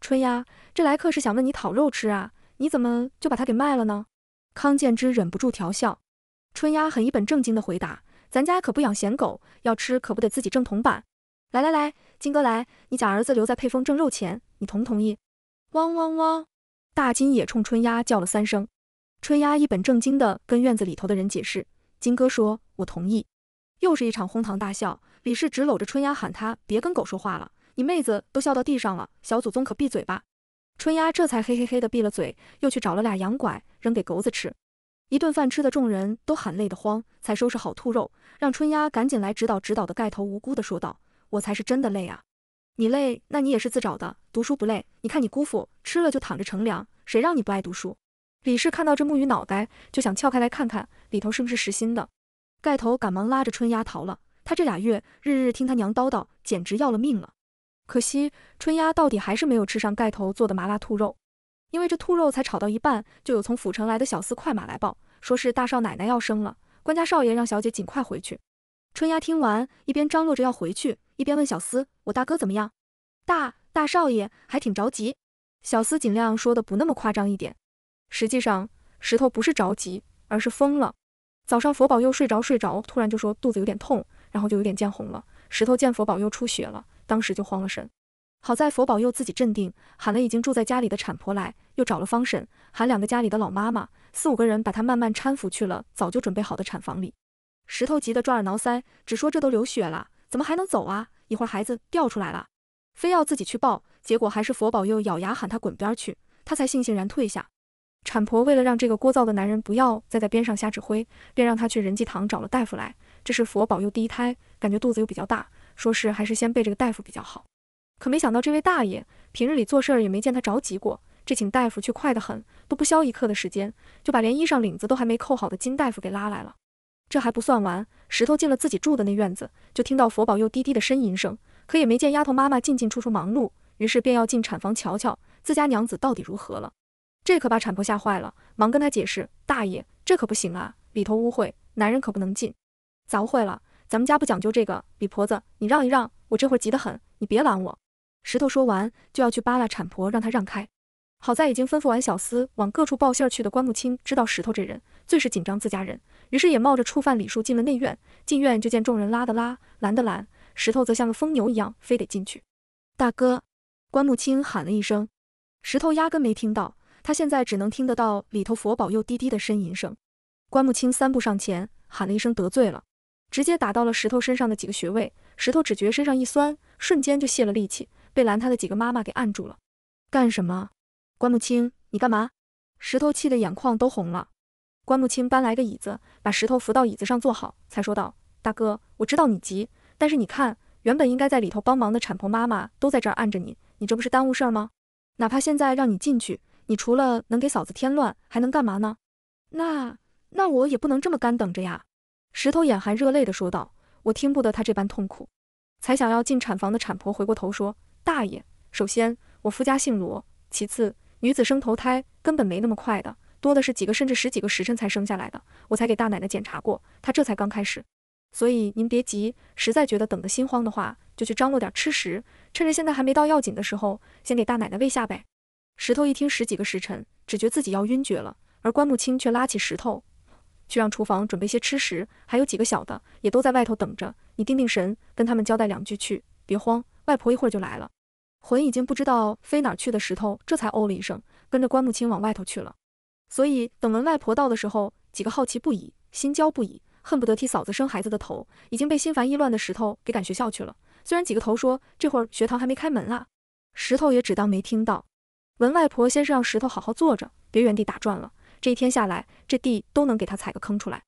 春丫，这来客是想问你讨肉吃啊？你怎么就把它给卖了呢？康健之忍不住调笑，春丫很一本正经的回答：“咱家可不养闲狗，要吃可不得自己挣铜板。”来来来，金哥来，你假儿子留在配丰挣肉钱，你同不同意？汪汪汪！大金也冲春丫叫了三声，春丫一本正经地跟院子里头的人解释：“金哥说，我同意。”又是一场哄堂大笑。李氏只搂着春丫喊他别跟狗说话了。你妹子都笑到地上了，小祖宗可闭嘴吧！春丫这才嘿嘿嘿的闭了嘴，又去找了俩羊拐扔给狗子吃。一顿饭吃的众人都喊累得慌，才收拾好兔肉，让春丫赶紧来指导指导的。盖头无辜的说道：“我才是真的累啊！你累，那你也是自找的。读书不累，你看你姑父吃了就躺着乘凉，谁让你不爱读书？”李氏看到这木鱼脑袋，就想撬开来看看里头是不是实心的。盖头赶忙拉着春丫逃了，他这俩月日日听他娘叨叨，简直要了命了。可惜春丫到底还是没有吃上盖头做的麻辣兔肉，因为这兔肉才炒到一半，就有从府城来的小厮快马来报，说是大少奶奶要生了，官家少爷让小姐尽快回去。春丫听完，一边张罗着要回去，一边问小厮：“我大哥怎么样？”大大少爷还挺着急。小厮尽量说的不那么夸张一点。实际上石头不是着急，而是疯了。早上佛宝又睡着睡着，突然就说肚子有点痛，然后就有点见红了。石头见佛宝又出血了。当时就慌了神，好在佛保佑自己镇定，喊了已经住在家里的产婆来，又找了方婶，喊两个家里的老妈妈，四五个人把她慢慢搀扶去了早就准备好的产房里。石头急得抓耳挠腮，只说这都流血了，怎么还能走啊？一会儿孩子掉出来了，非要自己去抱，结果还是佛保佑咬牙喊他滚边去，他才悻悻然退下。产婆为了让这个聒噪的男人不要再在边上瞎指挥，便让他去仁济堂找了大夫来。这是佛保佑第一胎，感觉肚子又比较大。说是还是先备这个大夫比较好，可没想到这位大爷平日里做事儿也没见他着急过，这请大夫却快得很，都不消一刻的时间就把连衣裳领子都还没扣好的金大夫给拉来了。这还不算完，石头进了自己住的那院子，就听到佛宝又低低的呻吟声，可也没见丫头妈妈进进出出忙碌，于是便要进产房瞧瞧自家娘子到底如何了。这可把产婆吓坏了，忙跟他解释：大爷，这可不行啊，里头污秽，男人可不能进。咋污秽了？咱们家不讲究这个，李婆子，你让一让，我这会儿急得很，你别拦我。石头说完就要去扒拉产婆，让她让开。好在已经吩咐完小厮往各处报信去的关木清知道石头这人最是紧张自家人，于是也冒着触犯礼数进了内院。进院就见众人拉的拉，拦的拦，石头则像个疯牛一样非得进去。大哥，关木清喊了一声，石头压根没听到，他现在只能听得到里头佛宝又低低的呻吟声。关木清三步上前喊了一声得罪了。直接打到了石头身上的几个穴位，石头只觉身上一酸，瞬间就泄了力气，被拦他的几个妈妈给按住了。干什么？关木清，你干嘛？石头气得眼眶都红了。关木清搬来个椅子，把石头扶到椅子上坐好，才说道：“大哥，我知道你急，但是你看，原本应该在里头帮忙的产婆妈妈都在这儿按着你，你这不是耽误事儿吗？哪怕现在让你进去，你除了能给嫂子添乱，还能干嘛呢？那那我也不能这么干等着呀。”石头眼含热泪的说道：“我听不得他这般痛苦，才想要进产房的产婆回过头说：大爷，首先我夫家姓罗，其次女子生头胎根本没那么快的，多的是几个甚至十几个时辰才生下来的。我才给大奶奶检查过，她这才刚开始，所以您别急，实在觉得等得心慌的话，就去张罗点吃食，趁着现在还没到要紧的时候，先给大奶奶喂下呗。”石头一听十几个时辰，只觉自己要晕厥了，而关木清却拉起石头。去让厨房准备些吃食，还有几个小的也都在外头等着，你定定神，跟他们交代两句去，别慌，外婆一会儿就来了。魂已经不知道飞哪去的石头，这才哦了一声，跟着关木亲往外头去了。所以等文外婆到的时候，几个好奇不已、心焦不已、恨不得替嫂子生孩子的头，已经被心烦意乱的石头给赶学校去了。虽然几个头说这会儿学堂还没开门啊，石头也只当没听到。文外婆先是让石头好好坐着，别原地打转了。这一天下来，这地都能给他踩个坑出来，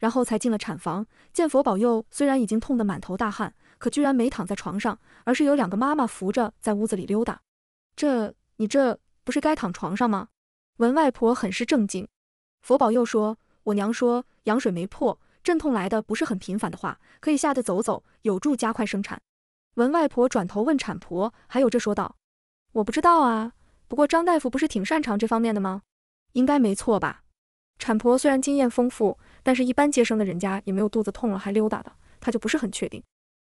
然后才进了产房。见佛保佑，虽然已经痛得满头大汗，可居然没躺在床上，而是有两个妈妈扶着在屋子里溜达。这你这不是该躺床上吗？文外婆很是正经。佛保佑说：“我娘说，羊水没破，阵痛来的不是很频繁的话，可以下地走走，有助加快生产。”文外婆转头问产婆：“还有这说道？我不知道啊，不过张大夫不是挺擅长这方面的吗？”应该没错吧？产婆虽然经验丰富，但是一般接生的人家也没有肚子痛了还溜达的，她就不是很确定。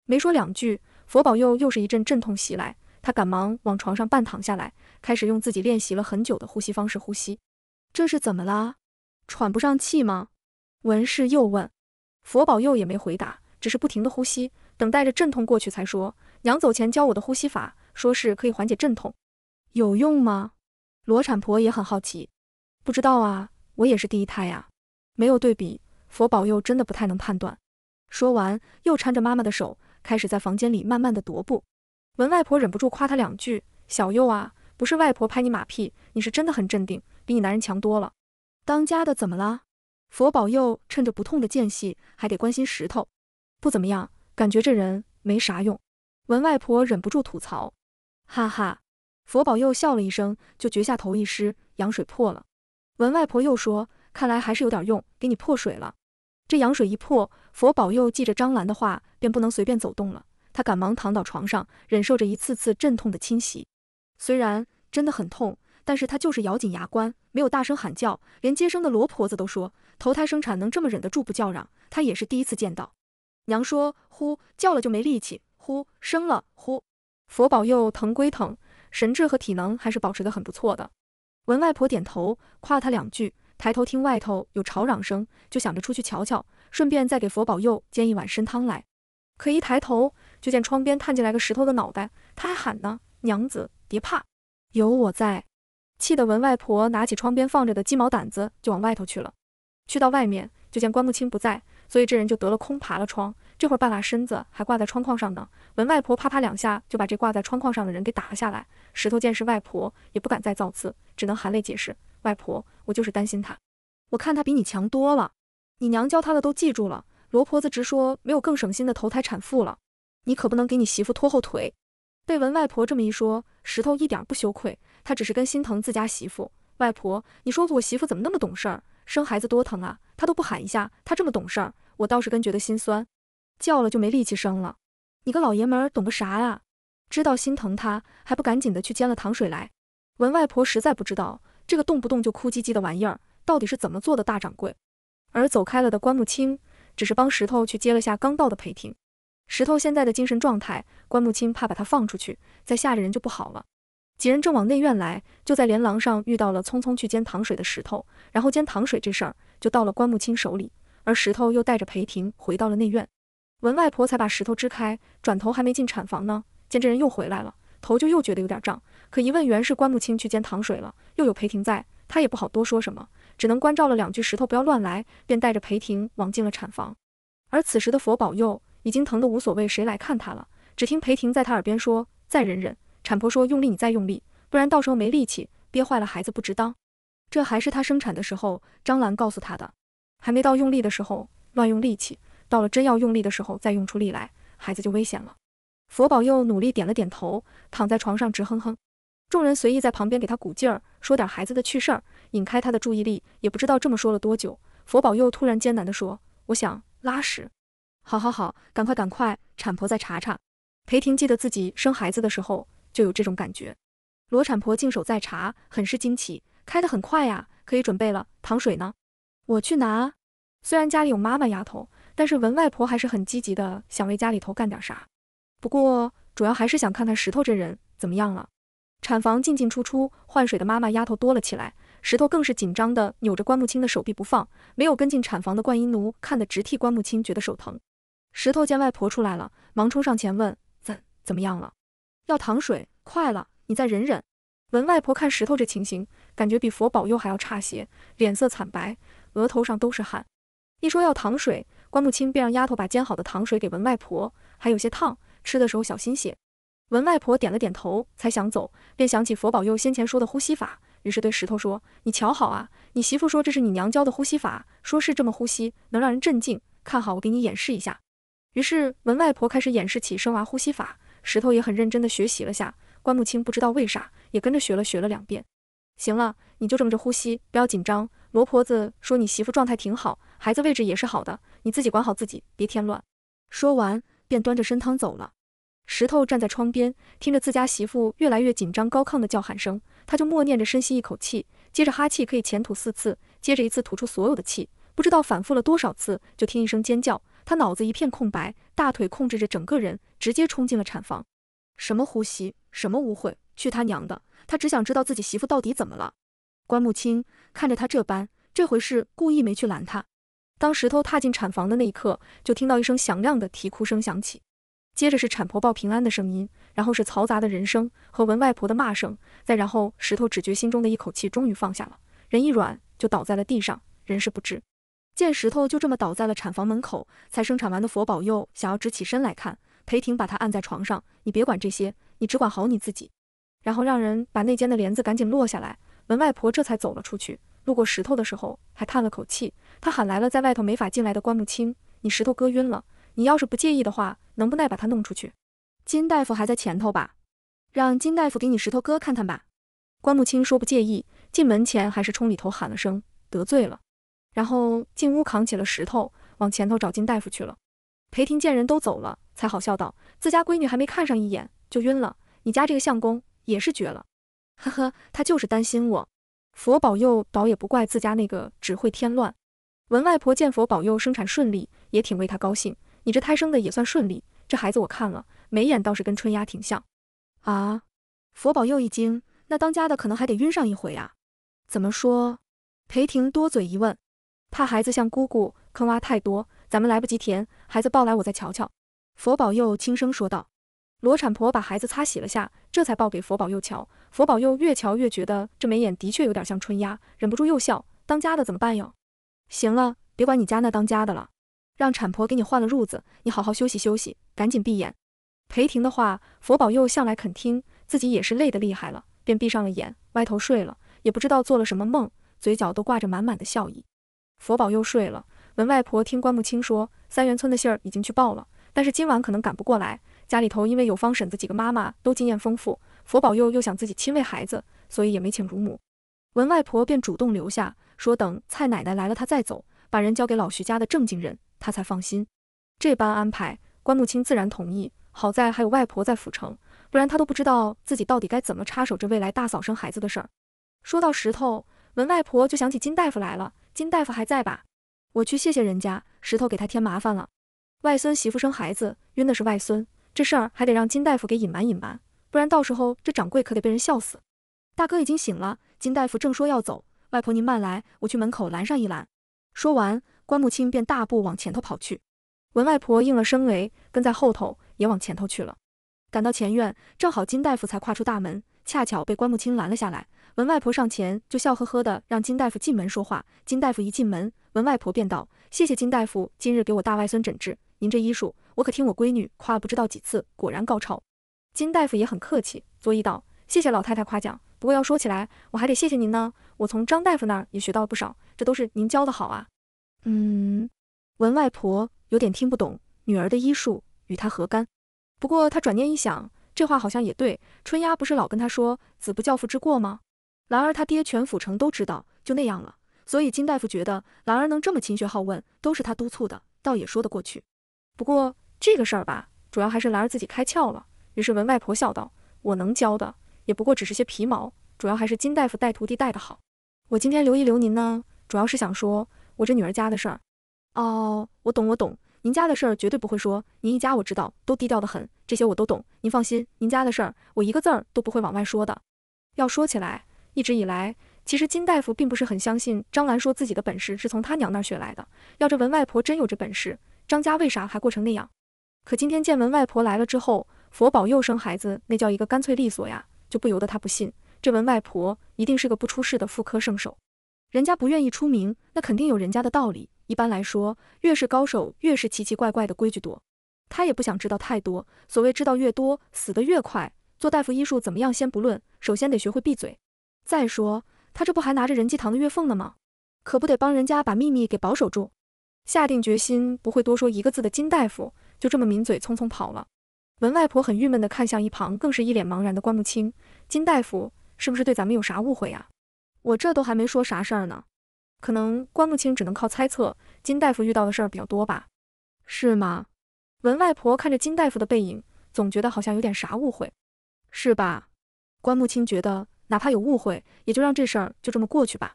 没说两句，佛宝又又是一阵阵痛袭来，她赶忙往床上半躺下来，开始用自己练习了很久的呼吸方式呼吸。这是怎么了？喘不上气吗？文氏又问。佛宝又也没回答，只是不停的呼吸，等待着阵痛过去才说：“娘走前教我的呼吸法，说是可以缓解阵痛，有用吗？”罗产婆也很好奇。不知道啊，我也是第一胎呀，没有对比，佛保佑真的不太能判断。说完，又搀着妈妈的手，开始在房间里慢慢的踱步。文外婆忍不住夸他两句：“小佑啊，不是外婆拍你马屁，你是真的很镇定，比你男人强多了。”当家的怎么了？佛保佑趁着不痛的间隙，还得关心石头。不怎么样，感觉这人没啥用。文外婆忍不住吐槽：“哈哈！”佛保佑笑了一声，就觉下头一湿，羊水破了。文外婆又说：“看来还是有点用，给你破水了。这羊水一破，佛保佑记着张兰的话，便不能随便走动了。他赶忙躺倒床上，忍受着一次次阵痛的侵袭。虽然真的很痛，但是他就是咬紧牙关，没有大声喊叫。连接生的罗婆子都说，头胎生产能这么忍得住不叫嚷，他也是第一次见到。娘说：‘呼，叫了就没力气。呼，生了。呼。’佛保佑，疼归疼，神智和体能还是保持得很不错的。”文外婆点头，夸了他两句，抬头听外头有吵嚷声，就想着出去瞧瞧，顺便再给佛保佑煎一碗参汤来。可一抬头，就见窗边探进来个石头的脑袋，他还喊呢：“娘子，别怕，有我在。”气得文外婆拿起窗边放着的鸡毛掸子就往外头去了。去到外面，就见关木清不在，所以这人就得了空爬了窗。这会儿半拉身子还挂在窗框上呢，文外婆啪啪两下就把这挂在窗框上的人给打了下来。石头见是外婆，也不敢再造次，只能含泪解释：“外婆，我就是担心她。我看她比你强多了，你娘教她的都记住了。”罗婆子直说没有更省心的投胎产妇了，你可不能给你媳妇拖后腿。被文外婆这么一说，石头一点不羞愧，他只是跟心疼自家媳妇。外婆，你说我媳妇怎么那么懂事儿？生孩子多疼啊，她都不喊一下，她这么懂事儿，我倒是跟觉得心酸。叫了就没力气生了，你个老爷们儿懂个啥呀？知道心疼他还不赶紧的去煎了糖水来？文外婆实在不知道这个动不动就哭唧唧的玩意儿到底是怎么做的大掌柜。而走开了的关木清只是帮石头去接了下刚到的裴婷。石头现在的精神状态，关木清怕把他放出去再吓着人就不好了。几人正往内院来，就在连廊上遇到了匆匆去煎糖水的石头，然后煎糖水这事儿就到了关木清手里，而石头又带着裴婷回到了内院。文外婆才把石头支开，转头还没进产房呢，见这人又回来了，头就又觉得有点胀。可一问，原是关木青去煎糖水了，又有裴婷在，她也不好多说什么，只能关照了两句石头不要乱来，便带着裴婷往进了产房。而此时的佛保佑已经疼得无所谓谁来看他了。只听裴婷在他耳边说：“再忍忍。”产婆说：“用力，你再用力，不然到时候没力气憋坏了孩子不值当。”这还是她生产的时候张兰告诉她的，还没到用力的时候乱用力气。到了真要用力的时候再用出力来，孩子就危险了。佛宝又努力点了点头，躺在床上直哼哼。众人随意在旁边给他鼓劲儿，说点孩子的趣事儿，引开他的注意力。也不知道这么说了多久，佛宝又突然艰难地说：“我想拉屎。”“好好好，赶快赶快，产婆再查查。”裴婷记得自己生孩子的时候就有这种感觉。罗产婆净手在查，很是惊奇：“开得很快呀，可以准备了。糖水呢？我去拿。虽然家里有妈妈丫头。”但是文外婆还是很积极的，想为家里头干点啥。不过主要还是想看看石头这人怎么样了。产房进进出出换水的妈妈丫头多了起来，石头更是紧张的扭着关木青的手臂不放。没有跟进产房的灌婴奴看得直替关木青觉得手疼。石头见外婆出来了，忙冲上前问怎怎么样了？要糖水，快了，你再忍忍。文外婆看石头这情形，感觉比佛保佑还要差些，脸色惨白，额头上都是汗。一说要糖水。关木清便让丫头把煎好的糖水给文外婆，还有些烫，吃的时候小心些。文外婆点了点头，才想走，便想起佛保佑先前说的呼吸法，于是对石头说：“你瞧好啊，你媳妇说这是你娘教的呼吸法，说是这么呼吸能让人镇静。看好我给你演示一下。”于是文外婆开始演示起生娃呼吸法，石头也很认真的学习了下。关木清不知道为啥也跟着学了，学了两遍。行了，你就这么着呼吸，不要紧张。罗婆子说你媳妇状态挺好，孩子位置也是好的。你自己管好自己，别添乱。说完，便端着参汤走了。石头站在窗边，听着自家媳妇越来越紧张、高亢的叫喊声，他就默念着，深吸一口气，接着哈气，可以前吐四次，接着一次吐出所有的气，不知道反复了多少次，就听一声尖叫，他脑子一片空白，大腿控制着整个人，直接冲进了产房。什么呼吸，什么污秽，去他娘的！他只想知道自己媳妇到底怎么了。关木清看着他这般，这回是故意没去拦他。当石头踏进产房的那一刻，就听到一声响亮的啼哭声响起，接着是产婆报平安的声音，然后是嘈杂的人声和文外婆的骂声，再然后石头只觉心中的一口气终于放下了，人一软就倒在了地上，人事不知。见石头就这么倒在了产房门口，才生产完的佛保佑想要直起身来看，裴婷把他按在床上，你别管这些，你只管好你自己，然后让人把内间的帘子赶紧落下来，文外婆这才走了出去，路过石头的时候还叹了口气。他喊来了在外头没法进来的关木清，你石头哥晕了，你要是不介意的话，能不耐把他弄出去？金大夫还在前头吧？让金大夫给你石头哥看看吧。关木清说不介意，进门前还是冲里头喊了声得罪了，然后进屋扛起了石头，往前头找金大夫去了。裴婷见人都走了，才好笑道，自家闺女还没看上一眼就晕了，你家这个相公也是绝了。呵呵，他就是担心我，佛保佑，倒也不怪自家那个只会添乱。文外婆见佛保佑生产顺利，也挺为她高兴。你这胎生的也算顺利，这孩子我看了，眉眼倒是跟春丫挺像。啊！佛保佑一惊，那当家的可能还得晕上一回啊？怎么说？裴婷多嘴一问，怕孩子像姑姑坑洼太多，咱们来不及填。孩子抱来，我再瞧瞧。佛保佑轻声说道。罗产婆把孩子擦洗了下，这才抱给佛保佑瞧。佛保佑越瞧越觉得这眉眼的确有点像春丫，忍不住又笑。当家的怎么办哟？行了，别管你家那当家的了，让产婆给你换了褥子，你好好休息休息，赶紧闭眼。裴婷的话，佛宝佑向来肯听，自己也是累得厉害了，便闭上了眼，歪头睡了，也不知道做了什么梦，嘴角都挂着满满的笑意。佛宝佑睡了，文外婆听关木清说，三元村的信儿已经去报了，但是今晚可能赶不过来。家里头因为有方婶子几个妈妈都经验丰富，佛宝佑又想自己亲喂孩子，所以也没请乳母。文外婆便主动留下。说等蔡奶奶来了，他再走，把人交给老徐家的正经人，他才放心。这般安排，关木清自然同意。好在还有外婆在府城，不然他都不知道自己到底该怎么插手这未来大嫂生孩子的事儿。说到石头，闻外婆就想起金大夫来了。金大夫还在吧？我去谢谢人家，石头给他添麻烦了。外孙媳妇生孩子晕的是外孙，这事儿还得让金大夫给隐瞒隐瞒，不然到时候这掌柜可得被人笑死。大哥已经醒了，金大夫正说要走。外婆，您慢来，我去门口拦上一拦。说完，关木清便大步往前头跑去。文外婆应了声“雷”，跟在后头也往前头去了。赶到前院，正好金大夫才跨出大门，恰巧被关木清拦了下来。文外婆上前就笑呵呵的让金大夫进门说话。金大夫一进门，文外婆便道：“谢谢金大夫今日给我大外孙诊治，您这医术我可听我闺女夸不知道几次，果然高超。”金大夫也很客气，作揖道：“谢谢老太太夸奖，不过要说起来，我还得谢谢您呢。”我从张大夫那儿也学到了不少，这都是您教的好啊。嗯，文外婆有点听不懂，女儿的医术与她何干？不过她转念一想，这话好像也对。春丫不是老跟她说“子不教，父之过”吗？兰儿她爹全府城都知道，就那样了。所以金大夫觉得兰儿能这么勤学好问，都是他督促的，倒也说得过去。不过这个事儿吧，主要还是兰儿自己开窍了。于是文外婆笑道：“我能教的也不过只是些皮毛，主要还是金大夫带徒弟带得好。”我今天留一留您呢，主要是想说我这女儿家的事儿。哦，我懂我懂，您家的事儿绝对不会说。您一家我知道，都低调的很，这些我都懂。您放心，您家的事儿我一个字儿都不会往外说的。要说起来，一直以来，其实金大夫并不是很相信张兰说自己的本事是从她娘那儿学来的。要这文外婆真有这本事，张家为啥还过成那样？可今天见文外婆来了之后，佛宝又生孩子，那叫一个干脆利索呀，就不由得他不信。这文外婆一定是个不出事的妇科圣手，人家不愿意出名，那肯定有人家的道理。一般来说，越是高手，越是奇奇怪怪的规矩多。他也不想知道太多，所谓知道越多，死得越快。做大夫医术怎么样先不论，首先得学会闭嘴。再说他这不还拿着人济堂的月俸呢吗？可不得帮人家把秘密给保守住。下定决心不会多说一个字的金大夫就这么抿嘴匆匆跑了。文外婆很郁闷地看向一旁，更是一脸茫然的关木青。金大夫。是不是对咱们有啥误会呀？我这都还没说啥事儿呢，可能关木青只能靠猜测。金大夫遇到的事儿比较多吧？是吗？文外婆看着金大夫的背影，总觉得好像有点啥误会，是吧？关木青觉得，哪怕有误会，也就让这事儿就这么过去吧。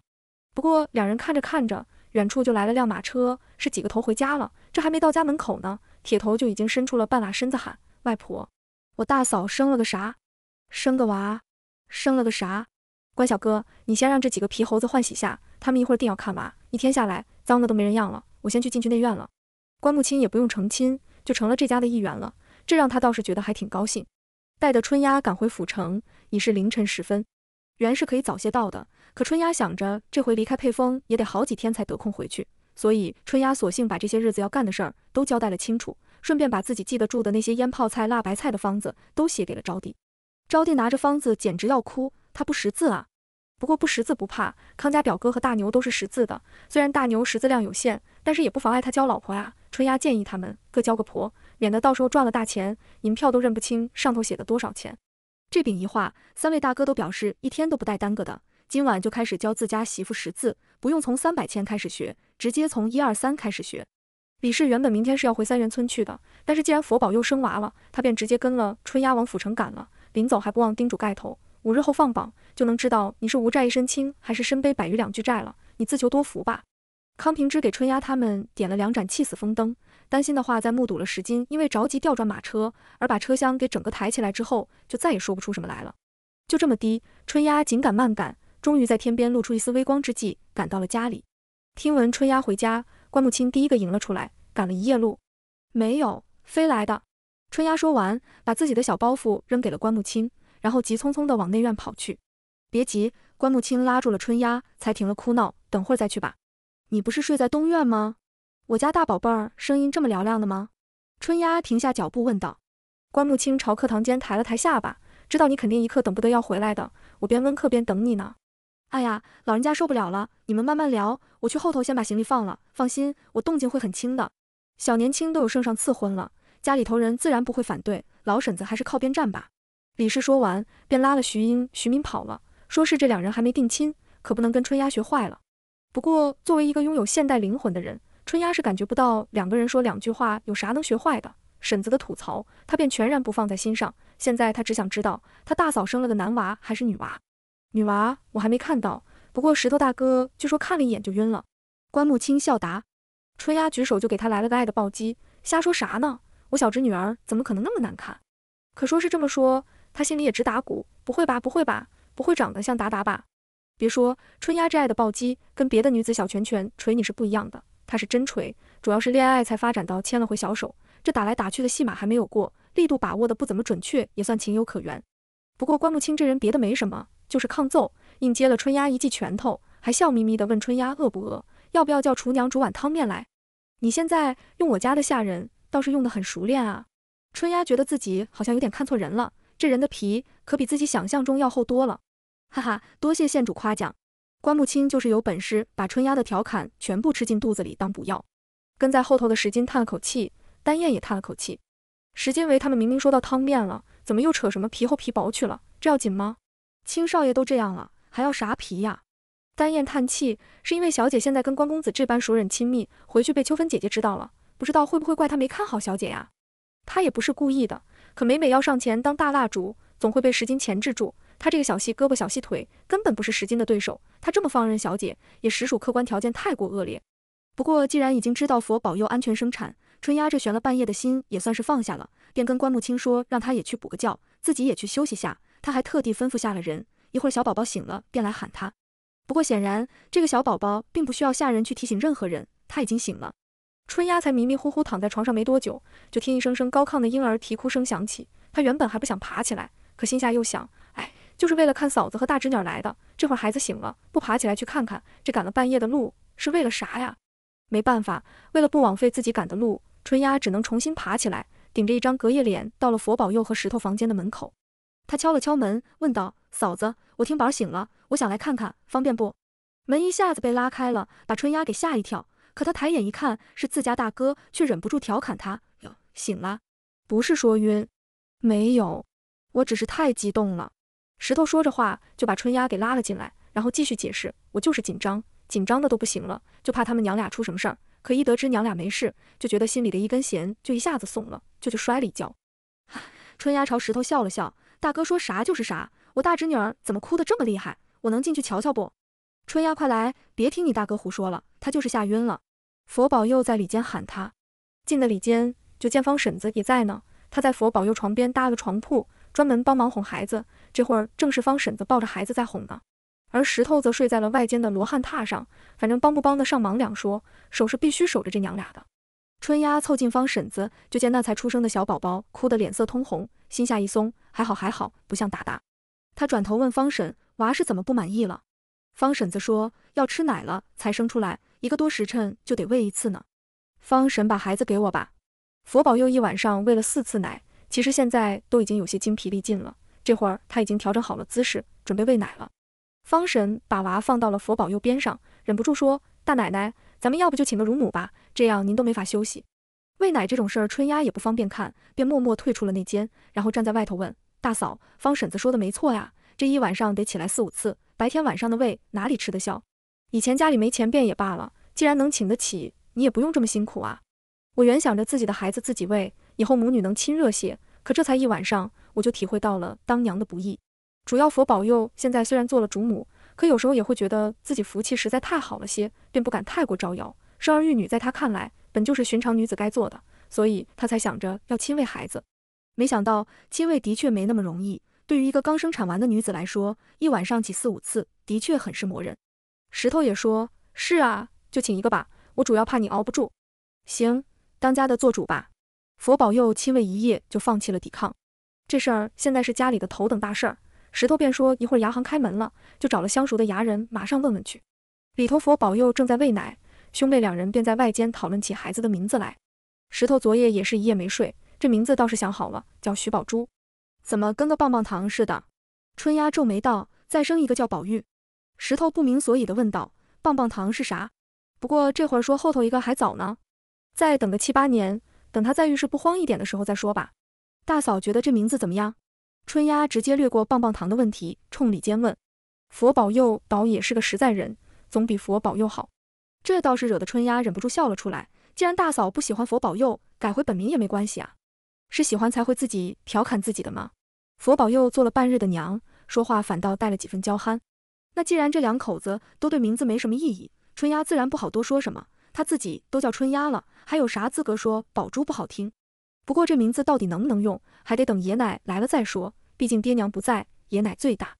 不过两人看着看着，远处就来了辆马车，是几个头回家了。这还没到家门口呢，铁头就已经伸出了半拉身子喊：“外婆，我大嫂生了个啥？生个娃。”生了个啥，关小哥，你先让这几个皮猴子换洗下，他们一会儿定要看娃，一天下来脏的都没人样了。我先去进去内院了。关木亲也不用成亲，就成了这家的一员了，这让他倒是觉得还挺高兴。带着春丫赶回府城，已是凌晨时分。原是可以早些到的，可春丫想着这回离开沛丰也得好几天才得空回去，所以春丫索性把这些日子要干的事儿都交代了清楚，顺便把自己记得住的那些腌泡菜、辣白菜的方子都写给了招娣。招娣拿着方子简直要哭，他不识字啊。不过不识字不怕，康家表哥和大牛都是识字的。虽然大牛识字量有限，但是也不妨碍他教老婆呀。春丫建议他们各教个婆，免得到时候赚了大钱，银票都认不清上头写的多少钱。这饼一画，三位大哥都表示一天都不带耽搁的，今晚就开始教自家媳妇识字，不用从三百千开始学，直接从一二三开始学。李氏原本明天是要回三元村去的，但是既然佛宝又生娃了，他便直接跟了春丫往府城赶了。临走还不忘叮嘱盖头，五日后放榜就能知道你是无债一身轻，还是身背百余两巨债了。你自求多福吧。康平之给春丫他们点了两盏气死风灯，担心的话在目睹了石金因为着急调转马车而把车厢给整个抬起来之后，就再也说不出什么来了。就这么低，春丫紧赶慢赶，终于在天边露出一丝微光之际，赶到了家里。听闻春丫回家，关木清第一个迎了出来，赶了一夜路，没有飞来的。春丫说完，把自己的小包袱扔给了关木清，然后急匆匆地往内院跑去。别急，关木清拉住了春丫，才停了哭闹。等会儿再去吧。你不是睡在东院吗？我家大宝贝儿声音这么嘹亮的吗？春丫停下脚步问道。关木清朝课堂间抬了抬下巴，知道你肯定一刻等不得要回来的，我边温课边等你呢。哎呀，老人家受不了了，你们慢慢聊，我去后头先把行李放了。放心，我动静会很轻的。小年轻都有圣上赐婚了。家里头人自然不会反对，老婶子还是靠边站吧。李氏说完，便拉了徐英、徐敏跑了，说是这两人还没定亲，可不能跟春丫学坏了。不过，作为一个拥有现代灵魂的人，春丫是感觉不到两个人说两句话有啥能学坏的。婶子的吐槽，她便全然不放在心上。现在她只想知道，她大嫂生了个男娃还是女娃？女娃，我还没看到。不过石头大哥据说看了一眼就晕了。关木清笑答，春丫举手就给他来了个爱的暴击。瞎说啥呢？我小侄女儿怎么可能那么难看？可说是这么说，她心里也直打鼓。不会吧，不会吧，不会长得像达达吧？别说春丫这爱的暴击，跟别的女子小拳拳捶你是不一样的，她是真捶。主要是恋爱才发展到牵了回小手，这打来打去的戏码还没有过，力度把握的不怎么准确，也算情有可原。不过关木清这人别的没什么，就是抗揍，硬接了春丫一记拳头，还笑眯眯地问春丫饿不饿，要不要叫厨娘煮碗汤面来？你现在用我家的下人。倒是用得很熟练啊！春丫觉得自己好像有点看错人了，这人的皮可比自己想象中要厚多了。哈哈，多谢县主夸奖。关木清就是有本事，把春丫的调侃全部吃进肚子里当补药。跟在后头的石金叹了口气，丹燕也叹了口气。石金为他们明明说到汤面了，怎么又扯什么皮厚皮薄去了？这要紧吗？青少爷都这样了，还要啥皮呀？丹燕叹气，是因为小姐现在跟关公子这般熟人亲密，回去被秋芬姐姐知道了。不知道会不会怪他没看好小姐呀？他也不是故意的，可每每要上前当大蜡烛，总会被石金钳制住。他这个小细胳膊小细腿，根本不是石金的对手。他这么放任小姐，也实属客观条件太过恶劣。不过既然已经知道佛保佑安全生产，春丫这悬了半夜的心也算是放下了，便跟关木青说，让他也去补个觉，自己也去休息下。他还特地吩咐下了人，一会儿小宝宝醒了便来喊他。不过显然，这个小宝宝并不需要下人去提醒任何人，他已经醒了。春丫才迷迷糊糊躺在床上没多久，就听一声声高亢的婴儿啼哭声响起。她原本还不想爬起来，可心下又想，哎，就是为了看嫂子和大侄女儿来的。这会儿孩子醒了，不爬起来去看看，这赶了半夜的路是为了啥呀？没办法，为了不枉费自己赶的路，春丫只能重新爬起来，顶着一张隔夜脸，到了佛保佑和石头房间的门口。她敲了敲门，问道：“嫂子，我听宝儿醒了，我想来看看，方便不？”门一下子被拉开了，把春丫给吓一跳。可他抬眼一看，是自家大哥，却忍不住调侃他：“哟，醒了？不是说晕？没有，我只是太激动了。”石头说着话，就把春丫给拉了进来，然后继续解释：“我就是紧张，紧张的都不行了，就怕他们娘俩出什么事儿。可一得知娘俩没事，就觉得心里的一根弦就一下子松了，就就摔了一跤。”春丫朝石头笑了笑：“大哥说啥就是啥，我大侄女儿怎么哭得这么厉害？我能进去瞧瞧不？”春丫，快来！别听你大哥胡说了，他就是吓晕了。佛保佑在里间喊他，进的里间就见方婶子也在呢。他在佛保佑床边搭了个床铺，专门帮忙哄孩子。这会儿正是方婶子抱着孩子在哄呢，而石头则睡在了外间的罗汉榻上。反正帮不帮得上忙两说，守是必须守着这娘俩的。春丫凑近方婶子，就见那才出生的小宝宝哭得脸色通红，心下一松，还好还好，不像达达。她转头问方婶，娃是怎么不满意了？方婶子说要吃奶了才生出来，一个多时辰就得喂一次呢。方婶，把孩子给我吧。佛宝又一晚上喂了四次奶，其实现在都已经有些精疲力尽了。这会儿他已经调整好了姿势，准备喂奶了。方婶把娃放到了佛宝右边上，忍不住说：大奶奶，咱们要不就请个乳母吧，这样您都没法休息。喂奶这种事儿，春丫也不方便看，便默默退出了内间，然后站在外头问大嫂：方婶子说的没错呀。这一晚上得起来四五次，白天晚上的胃哪里吃得消？以前家里没钱便也罢了，既然能请得起，你也不用这么辛苦啊。我原想着自己的孩子自己喂，以后母女能亲热些。可这才一晚上，我就体会到了当娘的不易。主要佛保佑，现在虽然做了主母，可有时候也会觉得自己福气实在太好了些，便不敢太过招摇。生儿育女，在他看来本就是寻常女子该做的，所以他才想着要亲喂孩子。没想到亲喂的确没那么容易。对于一个刚生产完的女子来说，一晚上起四五次，的确很是磨人。石头也说：“是啊，就请一个吧，我主要怕你熬不住。”行，当家的做主吧。佛保佑，亲喂一夜就放弃了抵抗。这事儿现在是家里的头等大事儿。石头便说：“一会儿牙行开门了，就找了相熟的牙人，马上问问去。”里头佛保佑正在喂奶，兄妹两人便在外间讨论起孩子的名字来。石头昨夜也是一夜没睡，这名字倒是想好了，叫徐宝珠。怎么跟个棒棒糖似的？春丫皱眉道：“再生一个叫宝玉。”石头不明所以的问道：“棒棒糖是啥？”不过这会儿说后头一个还早呢，再等个七八年，等他再遇事不慌一点的时候再说吧。大嫂觉得这名字怎么样？春丫直接略过棒棒糖的问题，冲李坚问：“佛保佑，倒也是个实在人，总比佛保佑好。”这倒是惹得春丫忍不住笑了出来。既然大嫂不喜欢佛保佑，改回本名也没关系啊。是喜欢才会自己调侃自己的吗？佛宝又做了半日的娘，说话反倒带了几分娇憨。那既然这两口子都对名字没什么意义，春丫自然不好多说什么。她自己都叫春丫了，还有啥资格说宝珠不好听？不过这名字到底能不能用，还得等爷奶来了再说。毕竟爹娘不在，爷奶最大。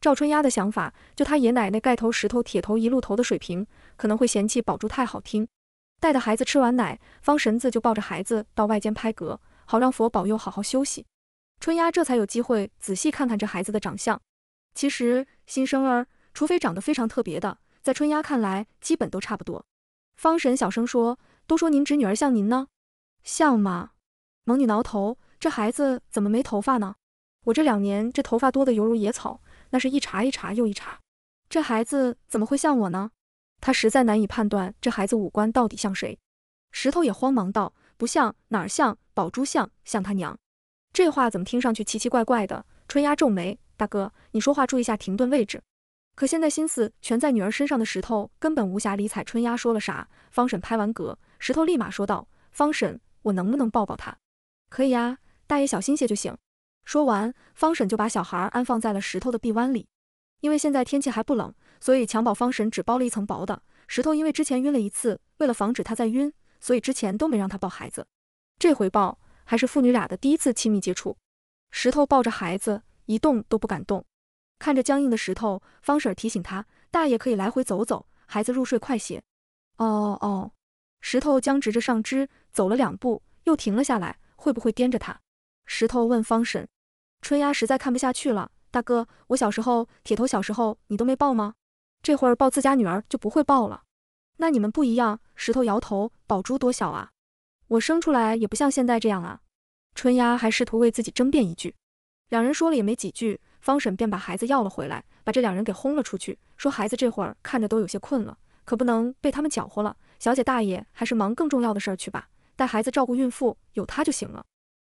赵春丫的想法，就他爷奶那盖头石头铁头一路头的水平，可能会嫌弃宝珠太好听。带着孩子吃完奶，方神子就抱着孩子到外间拍嗝。好让佛保佑，好好休息。春丫这才有机会仔细看看这孩子的长相。其实新生儿，除非长得非常特别的，在春丫看来，基本都差不多。方神小声说：“都说您侄女儿像您呢，像吗？”蒙女挠头：“这孩子怎么没头发呢？我这两年这头发多的犹如野草，那是一茬一茬又一茬。这孩子怎么会像我呢？她实在难以判断这孩子五官到底像谁。”石头也慌忙道。不像哪儿像宝珠像像他娘，这话怎么听上去奇奇怪怪的？春丫皱眉，大哥你说话注意下停顿位置。可现在心思全在女儿身上的石头，根本无暇理睬春丫说了啥。方婶拍完嗝，石头立马说道：“方婶，我能不能抱抱她？”“可以呀，大爷小心些就行。”说完，方婶就把小孩安放在了石头的臂弯里。因为现在天气还不冷，所以襁褓方婶只包了一层薄的。石头因为之前晕了一次，为了防止他再晕。所以之前都没让他抱孩子，这回抱还是父女俩的第一次亲密接触。石头抱着孩子一动都不敢动，看着僵硬的石头，方婶提醒他，大爷可以来回走走，孩子入睡快些。哦哦，石头僵直着上肢走了两步，又停了下来，会不会颠着他？石头问方婶。春丫实在看不下去了，大哥，我小时候，铁头小时候，你都没抱吗？这会儿抱自家女儿就不会抱了。那你们不一样。石头摇头，宝珠多小啊，我生出来也不像现在这样啊。春丫还试图为自己争辩一句，两人说了也没几句，方婶便把孩子要了回来，把这两人给轰了出去，说孩子这会儿看着都有些困了，可不能被他们搅和了。小姐大爷还是忙更重要的事儿去吧，带孩子照顾孕妇，有她就行了。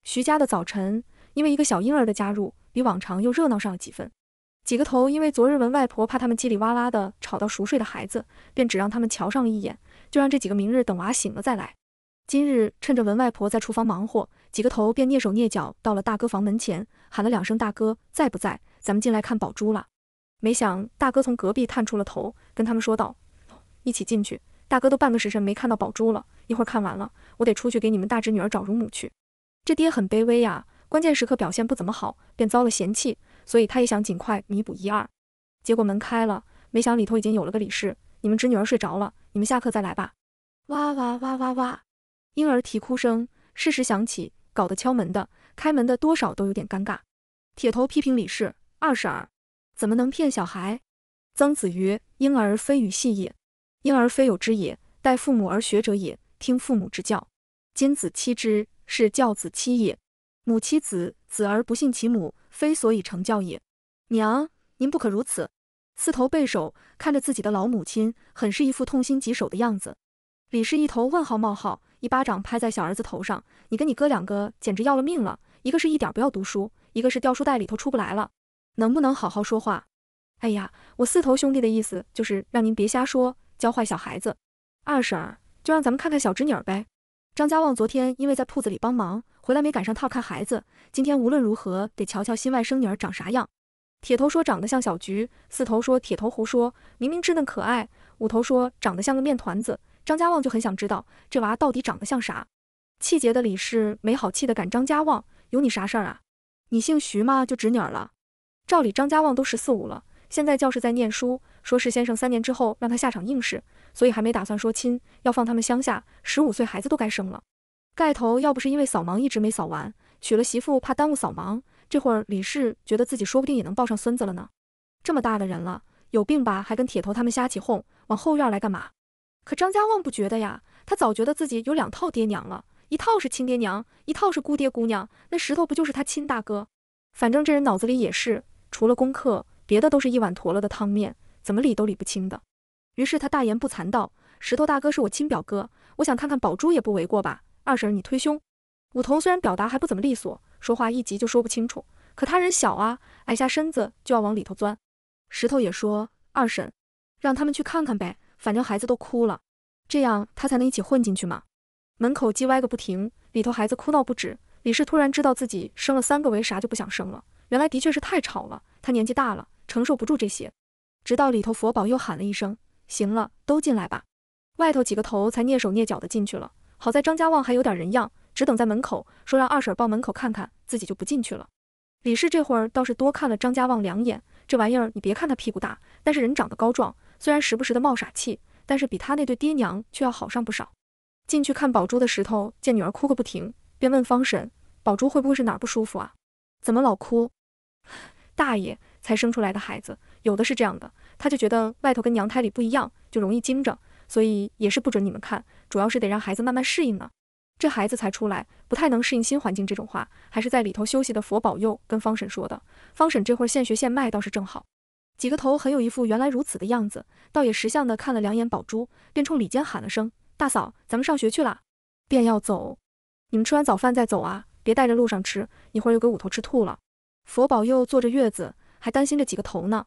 徐家的早晨，因为一个小婴儿的加入，比往常又热闹上了几分。几个头，因为昨日文外婆怕他们叽里哇啦的吵到熟睡的孩子，便只让他们瞧上了一眼，就让这几个明日等娃醒了再来。今日趁着文外婆在厨房忙活，几个头便蹑手蹑脚到了大哥房门前，喊了两声：“大哥在不在？咱们进来看宝珠了。”没想大哥从隔壁探出了头，跟他们说道：“一起进去。”大哥都半个时辰没看到宝珠了，一会儿看完了，我得出去给你们大侄女儿找乳母去。这爹很卑微呀，关键时刻表现不怎么好，便遭了嫌弃。所以他也想尽快弥补一二，结果门开了，没想里头已经有了个李氏。你们侄女儿睡着了，你们下课再来吧。哇哇哇哇哇！婴儿啼哭声适时响起，搞得敲门的、开门的多少都有点尴尬。铁头批评李氏二婶：“怎么能骗小孩？”曾子曰：“婴儿非与戏也，婴儿非有之也，待父母而学者也，听父母之教。今子欺之，是教子欺也。母欺子。”子而不信其母，非所以成教也。娘，您不可如此。四头背手看着自己的老母亲，很是一副痛心疾首的样子。李氏一头问号冒号，一巴掌拍在小儿子头上：“你跟你哥两个简直要了命了，一个是一点不要读书，一个是掉书袋里头出不来了，能不能好好说话？”哎呀，我四头兄弟的意思就是让您别瞎说，教坏小孩子。二婶儿，就让咱们看看小侄女儿呗。张家旺昨天因为在铺子里帮忙。回来没赶上趟看孩子，今天无论如何得瞧瞧新外甥女儿长啥样。铁头说长得像小菊，四头说铁头胡说，明明稚嫩可爱。五头说长得像个面团子。张家旺就很想知道这娃到底长得像啥。气节的李氏没好气的赶张家旺，有你啥事儿啊？你姓徐吗？就侄女儿了。照理张家旺都十四五了，现在教室在念书，说是先生三年之后让他下场应试，所以还没打算说亲，要放他们乡下，十五岁孩子都该生了。盖头要不是因为扫盲一直没扫完，娶了媳妇怕耽误扫盲，这会儿李氏觉得自己说不定也能抱上孙子了呢。这么大的人了，有病吧？还跟铁头他们瞎起哄，往后院来干嘛？可张家旺不觉得呀，他早觉得自己有两套爹娘了，一套是亲爹娘，一套是姑爹姑娘。那石头不就是他亲大哥？反正这人脑子里也是，除了功课，别的都是一碗坨了的汤面，怎么理都理不清的。于是他大言不惭道：“石头大哥是我亲表哥，我想看看宝珠也不为过吧。”二婶，你推胸。五头虽然表达还不怎么利索，说话一急就说不清楚，可他人小啊，矮下身子就要往里头钻。石头也说：“二婶，让他们去看看呗，反正孩子都哭了，这样他才能一起混进去嘛。”门口叽歪个不停，里头孩子哭闹不止。李氏突然知道自己生了三个，为啥就不想生了？原来的确是太吵了，她年纪大了，承受不住这些。直到里头佛宝又喊了一声：“行了，都进来吧。”外头几个头才蹑手蹑脚的进去了。好在张家旺还有点人样，只等在门口，说让二婶抱门口看看，自己就不进去了。李氏这会儿倒是多看了张家旺两眼，这玩意儿你别看他屁股大，但是人长得高壮，虽然时不时的冒傻气，但是比他那对爹娘却要好上不少。进去看宝珠的石头，见女儿哭个不停，便问方婶：“宝珠会不会是哪儿不舒服啊？怎么老哭？”大爷，才生出来的孩子，有的是这样的，他就觉得外头跟娘胎里不一样，就容易惊着，所以也是不准你们看。主要是得让孩子慢慢适应呢，这孩子才出来，不太能适应新环境。这种话还是在里头休息的佛保佑跟方婶说的。方婶这会儿现学现卖倒是正好。几个头很有一副原来如此的样子，倒也识相的看了两眼宝珠，便冲李坚喊了声：“大嫂，咱们上学去了。”便要走。你们吃完早饭再走啊，别带着路上吃，一会儿又给五头吃吐了。佛保佑坐着月子，还担心着几个头呢。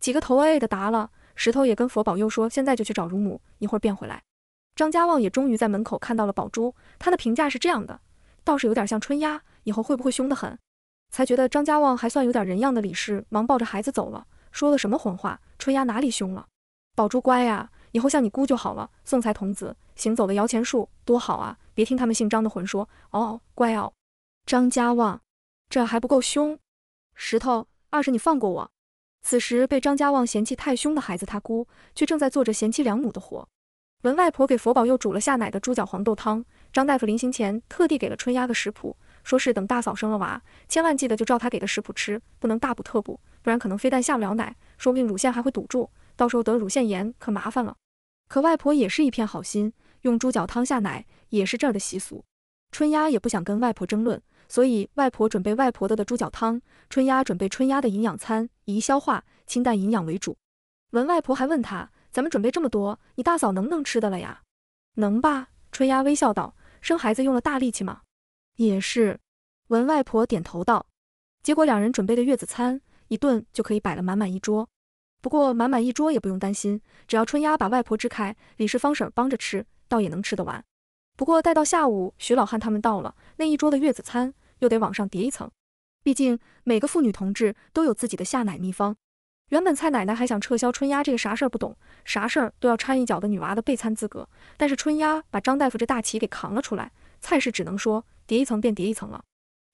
几个头哎的答了，石头也跟佛保佑说，现在就去找乳母，一会儿变回来。张家旺也终于在门口看到了宝珠，他的评价是这样的，倒是有点像春丫，以后会不会凶得很？才觉得张家旺还算有点人样的。李氏忙抱着孩子走了，说了什么混话？春丫哪里凶了？宝珠乖呀，以后像你姑就好了。送财童子行走的摇钱树，多好啊！别听他们姓张的混说哦，乖哦。张家旺，这还不够凶？石头，二是你放过我。此时被张家旺嫌弃太凶的孩子，他姑却正在做着贤妻良母的活。文外婆给佛宝又煮了下奶的猪脚黄豆汤，张大夫临行前特地给了春丫个食谱，说是等大嫂生了娃，千万记得就照他给的食谱吃，不能大补特补，不然可能非但下不了奶，说不定乳腺还会堵住，到时候得乳腺炎可麻烦了。可外婆也是一片好心，用猪脚汤下奶也是这儿的习俗，春丫也不想跟外婆争论，所以外婆准备外婆的的猪脚汤，春丫准备春丫的营养餐，以消化清淡营养为主。文外婆还问她，咱们准备这么多，你大嫂能不能吃的了呀？能吧？春丫微笑道。生孩子用了大力气吗？也是。文外婆点头道。结果两人准备的月子餐，一顿就可以摆了满满一桌。不过满满一桌也不用担心，只要春丫把外婆支开，李氏方婶帮着吃，倒也能吃得完。不过待到下午，徐老汉他们到了，那一桌的月子餐又得往上叠一层。毕竟每个妇女同志都有自己的下奶秘方。原本蔡奶奶还想撤销春丫这个啥事儿不懂、啥事儿都要掺一脚的女娃的备餐资格，但是春丫把张大夫这大旗给扛了出来，蔡氏只能说叠一层便叠一层了。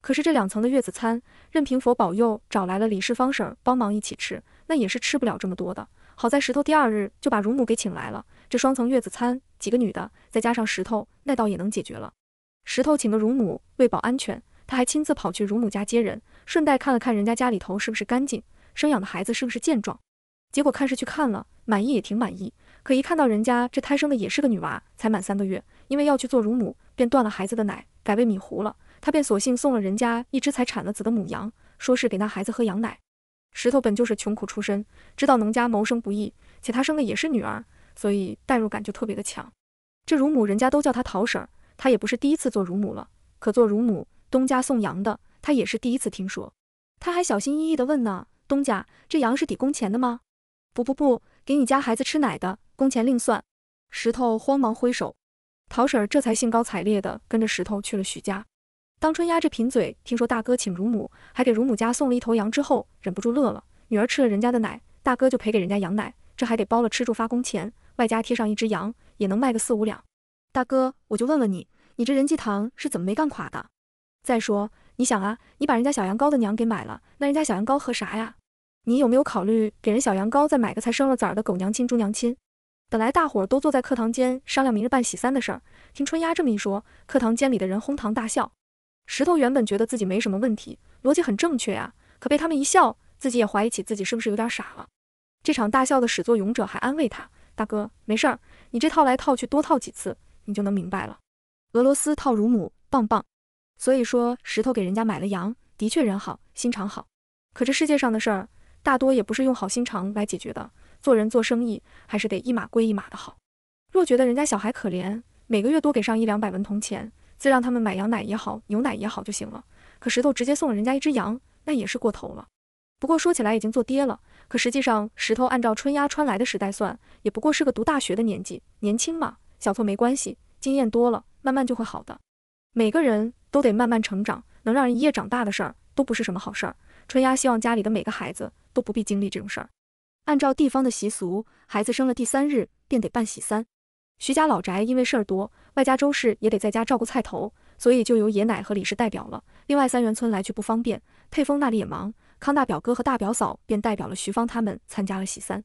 可是这两层的月子餐，任凭佛保佑，找来了李氏方婶帮忙一起吃，那也是吃不了这么多的。好在石头第二日就把乳母给请来了，这双层月子餐，几个女的再加上石头，那倒也能解决了。石头请个乳母，为保安全，他还亲自跑去乳母家接人，顺带看了看人家家里头是不是干净。生养的孩子是不是健壮？结果看是去看了，满意也挺满意。可一看到人家这胎生的也是个女娃，才满三个月，因为要去做乳母，便断了孩子的奶，改为米糊了。他便索性送了人家一只才产了子的母羊，说是给那孩子喝羊奶。石头本就是穷苦出身，知道农家谋生不易，且他生的也是女儿，所以代入感就特别的强。这乳母人家都叫她桃婶，儿，她也不是第一次做乳母了，可做乳母东家送羊的，她也是第一次听说。他还小心翼翼的问呢。东家，这羊是抵工钱的吗？不不不，给你家孩子吃奶的，工钱另算。石头慌忙挥手，陶婶儿这才兴高采烈地跟着石头去了许家。当春丫这贫嘴，听说大哥请乳母，还给乳母家送了一头羊之后，忍不住乐了。女儿吃了人家的奶，大哥就赔给人家羊奶，这还得包了吃住发工钱，外加贴上一只羊，也能卖个四五两。大哥，我就问问你，你这人济堂是怎么没干垮的？再说，你想啊，你把人家小羊羔的娘给买了，那人家小羊羔喝啥呀？你有没有考虑给人小羊羔再买个才生了崽儿的狗娘亲猪娘亲？本来大伙儿都坐在课堂间商量明日办喜三的事儿，听春丫这么一说，课堂间里的人哄堂大笑。石头原本觉得自己没什么问题，逻辑很正确呀，可被他们一笑，自己也怀疑起自己是不是有点傻了。这场大笑的始作俑者还安慰他：“大哥，没事儿，你这套来套去，多套几次，你就能明白了。俄罗斯套乳母，棒棒。”所以说，石头给人家买了羊，的确人好，心肠好，可这世界上的事儿。大多也不是用好心肠来解决的。做人做生意还是得一码归一码的好。若觉得人家小孩可怜，每个月多给上一两百文铜钱，自让他们买羊奶也好，牛奶也好就行了。可石头直接送了人家一只羊，那也是过头了。不过说起来已经做爹了，可实际上石头按照春压穿来的时代算，也不过是个读大学的年纪，年轻嘛，小错没关系，经验多了慢慢就会好的。每个人都得慢慢成长，能让人一夜长大的事儿都不是什么好事儿。春丫希望家里的每个孩子都不必经历这种事儿。按照地方的习俗，孩子生了第三日便得办喜三。徐家老宅因为事儿多，外加周氏也得在家照顾菜头，所以就由爷奶和李氏代表了。另外，三元村来去不方便，佩风那里也忙，康大表哥和大表嫂便代表了徐芳他们参加了喜三。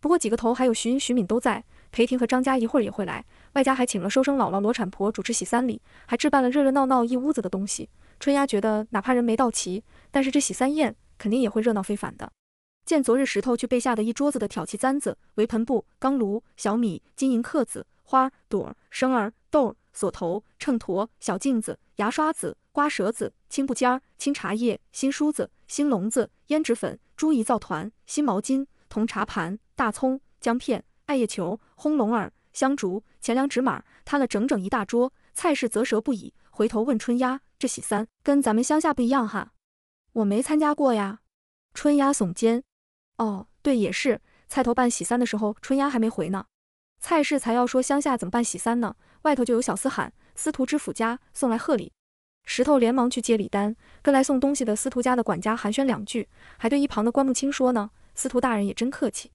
不过几个头还有徐云、徐敏都在，裴婷和张家一会儿也会来，外加还请了收生姥姥、罗产婆主持喜三礼，还置办了热热闹闹一屋子的东西。春丫觉得，哪怕人没到齐，但是这喜三宴肯定也会热闹非凡的。见昨日石头去备下的一桌子的挑旗、簪子、围盆布、钢炉、小米、金银刻子、花朵、生儿豆、锁头、秤砣、小镜子、牙刷子、刮舌子、青布尖儿、青茶叶、新梳子、新笼子、胭脂粉、猪胰皂团、新毛巾、铜茶盘、大葱、姜片、艾叶球、轰龙耳、香烛、钱粮纸马，摊了整整一大桌，蔡氏啧舌不已，回头问春丫。这喜三跟咱们乡下不一样哈，我没参加过呀。春丫耸肩，哦，对，也是。菜头办喜三的时候，春丫还没回呢。菜氏才要说乡下怎么办喜三呢，外头就有小厮喊，司徒知府家送来贺礼。石头连忙去接李丹，跟来送东西的司徒家的管家寒暄两句，还对一旁的关木清说呢，司徒大人也真客气。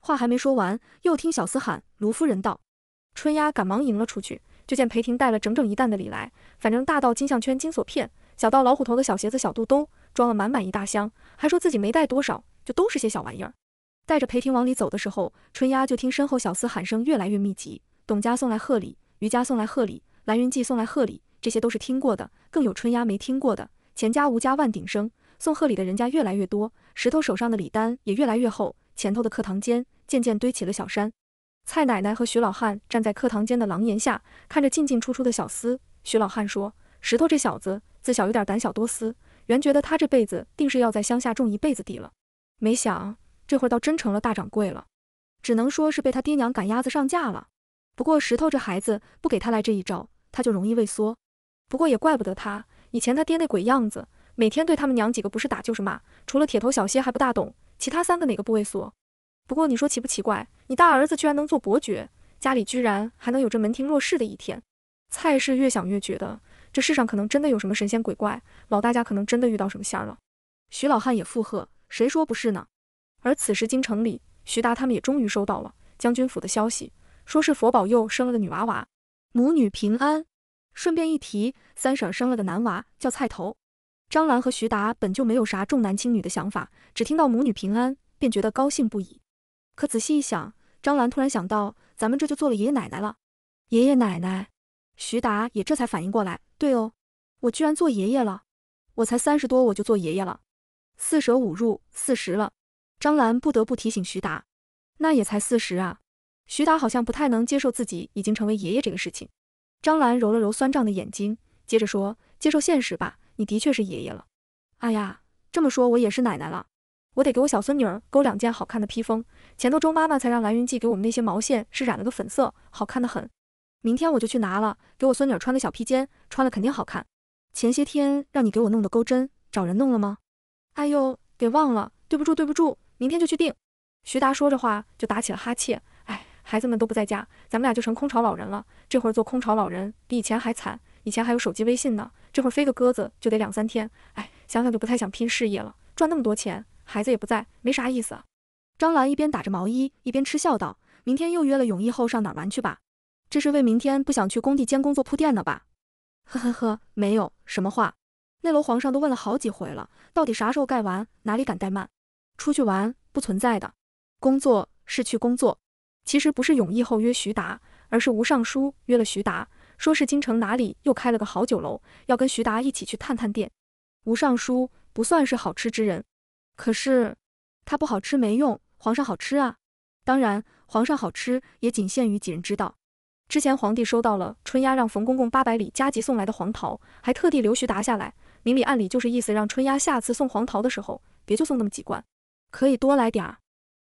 话还没说完，又听小厮喊，卢夫人道，春丫赶忙迎了出去。就见裴婷带了整整一担的礼来，反正大到金项圈、金锁片，小到老虎头的小鞋子、小肚兜，装了满满一大箱，还说自己没带多少，就都是些小玩意儿。带着裴婷往里走的时候，春丫就听身后小厮喊声越来越密集。董家送来贺礼，余家送来贺礼，蓝云记送来贺礼，这些都是听过的，更有春丫没听过的。钱家、吴家、万鼎生送贺礼的人家越来越多，石头手上的礼单也越来越厚，前头的课堂间渐渐堆起了小山。蔡奶奶和徐老汉站在课堂间的廊檐下，看着进进出出的小厮。徐老汉说：“石头这小子自小有点胆小多思，原觉得他这辈子定是要在乡下种一辈子地了，没想这会儿倒真成了大掌柜了，只能说是被他爹娘赶鸭子上架了。不过石头这孩子不给他来这一招，他就容易畏缩。不过也怪不得他，以前他爹那鬼样子，每天对他们娘几个不是打就是骂，除了铁头小些还不大懂，其他三个哪个不畏缩？”不过你说奇不奇怪，你大儿子居然能做伯爵，家里居然还能有这门庭若市的一天。蔡氏越想越觉得，这世上可能真的有什么神仙鬼怪，老大家可能真的遇到什么仙了。徐老汉也附和，谁说不是呢？而此时京城里，徐达他们也终于收到了将军府的消息，说是佛保佑生了个女娃娃，母女平安。顺便一提，三婶生了个男娃，叫菜头。张兰和徐达本就没有啥重男轻女的想法，只听到母女平安，便觉得高兴不已。可仔细一想，张兰突然想到，咱们这就做了爷爷奶奶了。爷爷奶奶，徐达也这才反应过来，对哦，我居然做爷爷了，我才三十多我就做爷爷了，四舍五入四十了。张兰不得不提醒徐达，那也才四十啊。徐达好像不太能接受自己已经成为爷爷这个事情。张兰揉了揉酸胀的眼睛，接着说，接受现实吧，你的确是爷爷了。哎呀，这么说我也是奶奶了。我得给我小孙女儿勾两件好看的披风，前头周妈妈才让蓝云记给我们那些毛线是染了个粉色，好看的很。明天我就去拿了，给我孙女穿个小披肩，穿了肯定好看。前些天让你给我弄的钩针，找人弄了吗？哎呦，给忘了，对不住对不住，明天就去订。徐达说着话就打起了哈欠。哎，孩子们都不在家，咱们俩就成空巢老人了。这会儿做空巢老人比以前还惨，以前还有手机微信呢，这会儿飞个鸽子就得两三天。哎，想想就不太想拼事业了，赚那么多钱。孩子也不在，没啥意思。张兰一边打着毛衣，一边嗤笑道：“明天又约了永义后上哪儿玩去吧？这是为明天不想去工地兼工作铺垫呢吧？”呵呵呵，没有什么话。那楼皇上都问了好几回了，到底啥时候盖完？哪里敢怠慢？出去玩不存在的，工作是去工作。其实不是永义后约徐达，而是吴尚书约了徐达，说是京城哪里又开了个好酒楼，要跟徐达一起去探探店。吴尚书不算是好吃之人。可是，它不好吃没用。皇上好吃啊，当然，皇上好吃也仅限于几人知道。之前皇帝收到了春丫让冯公公八百里加急送来的黄桃，还特地留徐达下来，明里暗里就是意思让春丫下次送黄桃的时候，别就送那么几罐，可以多来点儿。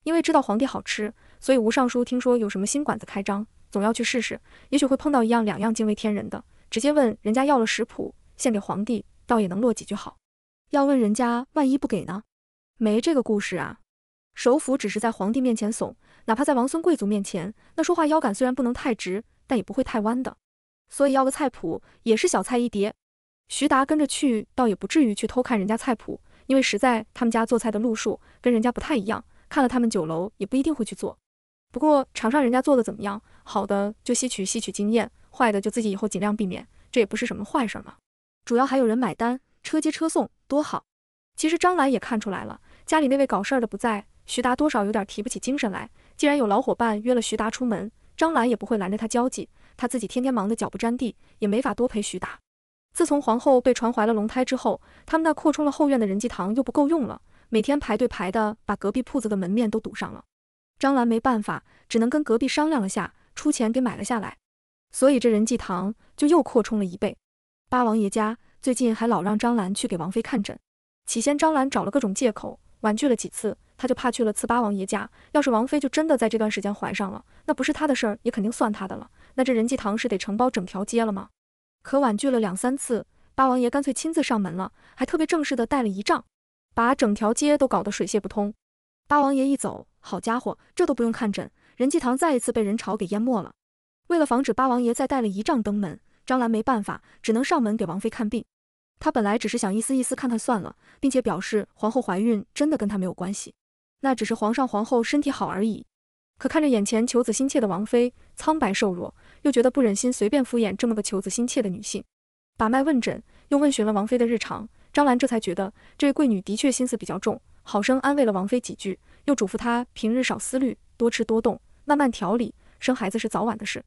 因为知道皇帝好吃，所以吴尚书听说有什么新馆子开张，总要去试试，也许会碰到一样两样惊为天人的，直接问人家要了食谱献给皇帝，倒也能落几句好。要问人家，万一不给呢？没这个故事啊，首辅只是在皇帝面前怂，哪怕在王孙贵族面前，那说话腰杆虽然不能太直，但也不会太弯的。所以要个菜谱也是小菜一碟。徐达跟着去，倒也不至于去偷看人家菜谱，因为实在他们家做菜的路数跟人家不太一样，看了他们酒楼也不一定会去做。不过尝尝人家做的怎么样，好的就吸取吸取经验，坏的就自己以后尽量避免，这也不是什么坏事嘛。主要还有人买单，车接车送，多好。其实张兰也看出来了。家里那位搞事儿的不在，徐达多少有点提不起精神来。既然有老伙伴约了徐达出门，张兰也不会拦着他交际。他自己天天忙得脚不沾地，也没法多陪徐达。自从皇后被传怀了龙胎之后，他们那扩充了后院的人济堂又不够用了，每天排队排的把隔壁铺子的门面都堵上了。张兰没办法，只能跟隔壁商量了下，出钱给买了下来。所以这人济堂就又扩充了一倍。八王爷家最近还老让张兰去给王妃看诊，起先张兰找了各种借口。婉拒了几次，他就怕去了次八王爷家，要是王妃就真的在这段时间怀上了，那不是他的事儿，也肯定算他的了。那这仁济堂是得承包整条街了吗？可婉拒了两三次，八王爷干脆亲自上门了，还特别正式的带了仪仗，把整条街都搞得水泄不通。八王爷一走，好家伙，这都不用看诊，仁济堂再一次被人潮给淹没了。为了防止八王爷再带了仪仗登门，张兰没办法，只能上门给王妃看病。他本来只是想一丝一丝看看算了，并且表示皇后怀孕真的跟她没有关系，那只是皇上皇后身体好而已。可看着眼前求子心切的王妃，苍白瘦弱，又觉得不忍心随便敷衍这么个求子心切的女性，把脉问诊，又问询了王妃的日常，张兰这才觉得这位贵女的确心思比较重，好生安慰了王妃几句，又嘱咐她平日少思虑，多吃多动，慢慢调理，生孩子是早晚的事。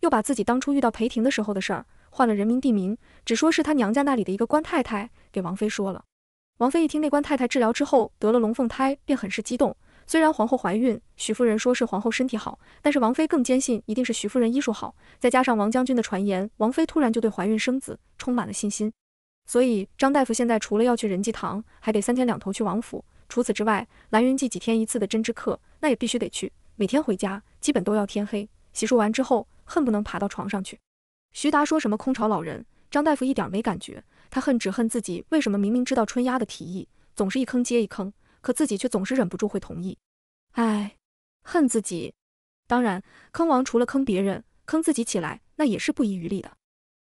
又把自己当初遇到裴婷的时候的事儿。换了人名地名，只说是他娘家那里的一个官太太给王妃说了。王妃一听那官太太治疗之后得了龙凤胎，便很是激动。虽然皇后怀孕，徐夫人说是皇后身体好，但是王妃更坚信一定是徐夫人医术好，再加上王将军的传言，王妃突然就对怀孕生子充满了信心。所以张大夫现在除了要去仁济堂，还得三天两头去王府。除此之外，蓝云记几天一次的针织课，那也必须得去。每天回家基本都要天黑，洗漱完之后，恨不能爬到床上去。徐达说什么空巢老人，张大夫一点没感觉。他恨，只恨自己为什么明明知道春丫的提议，总是一坑接一坑，可自己却总是忍不住会同意。唉，恨自己。当然，坑王除了坑别人，坑自己起来，那也是不遗余力的。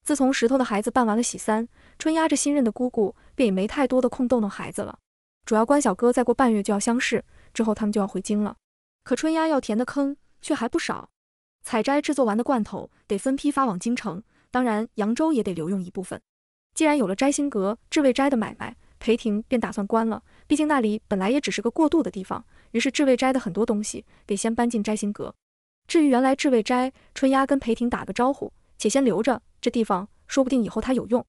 自从石头的孩子办完了喜三，春丫这新任的姑姑便也没太多的空逗弄孩子了。主要关小哥再过半月就要乡试，之后他们就要回京了。可春丫要填的坑却还不少。采摘制作完的罐头得分批发往京城，当然扬州也得留用一部分。既然有了摘星阁、智味斋的买卖，裴庭便打算关了，毕竟那里本来也只是个过渡的地方。于是智味斋的很多东西得先搬进摘星阁。至于原来智味斋，春丫跟裴庭打个招呼，且先留着，这地方说不定以后他有用。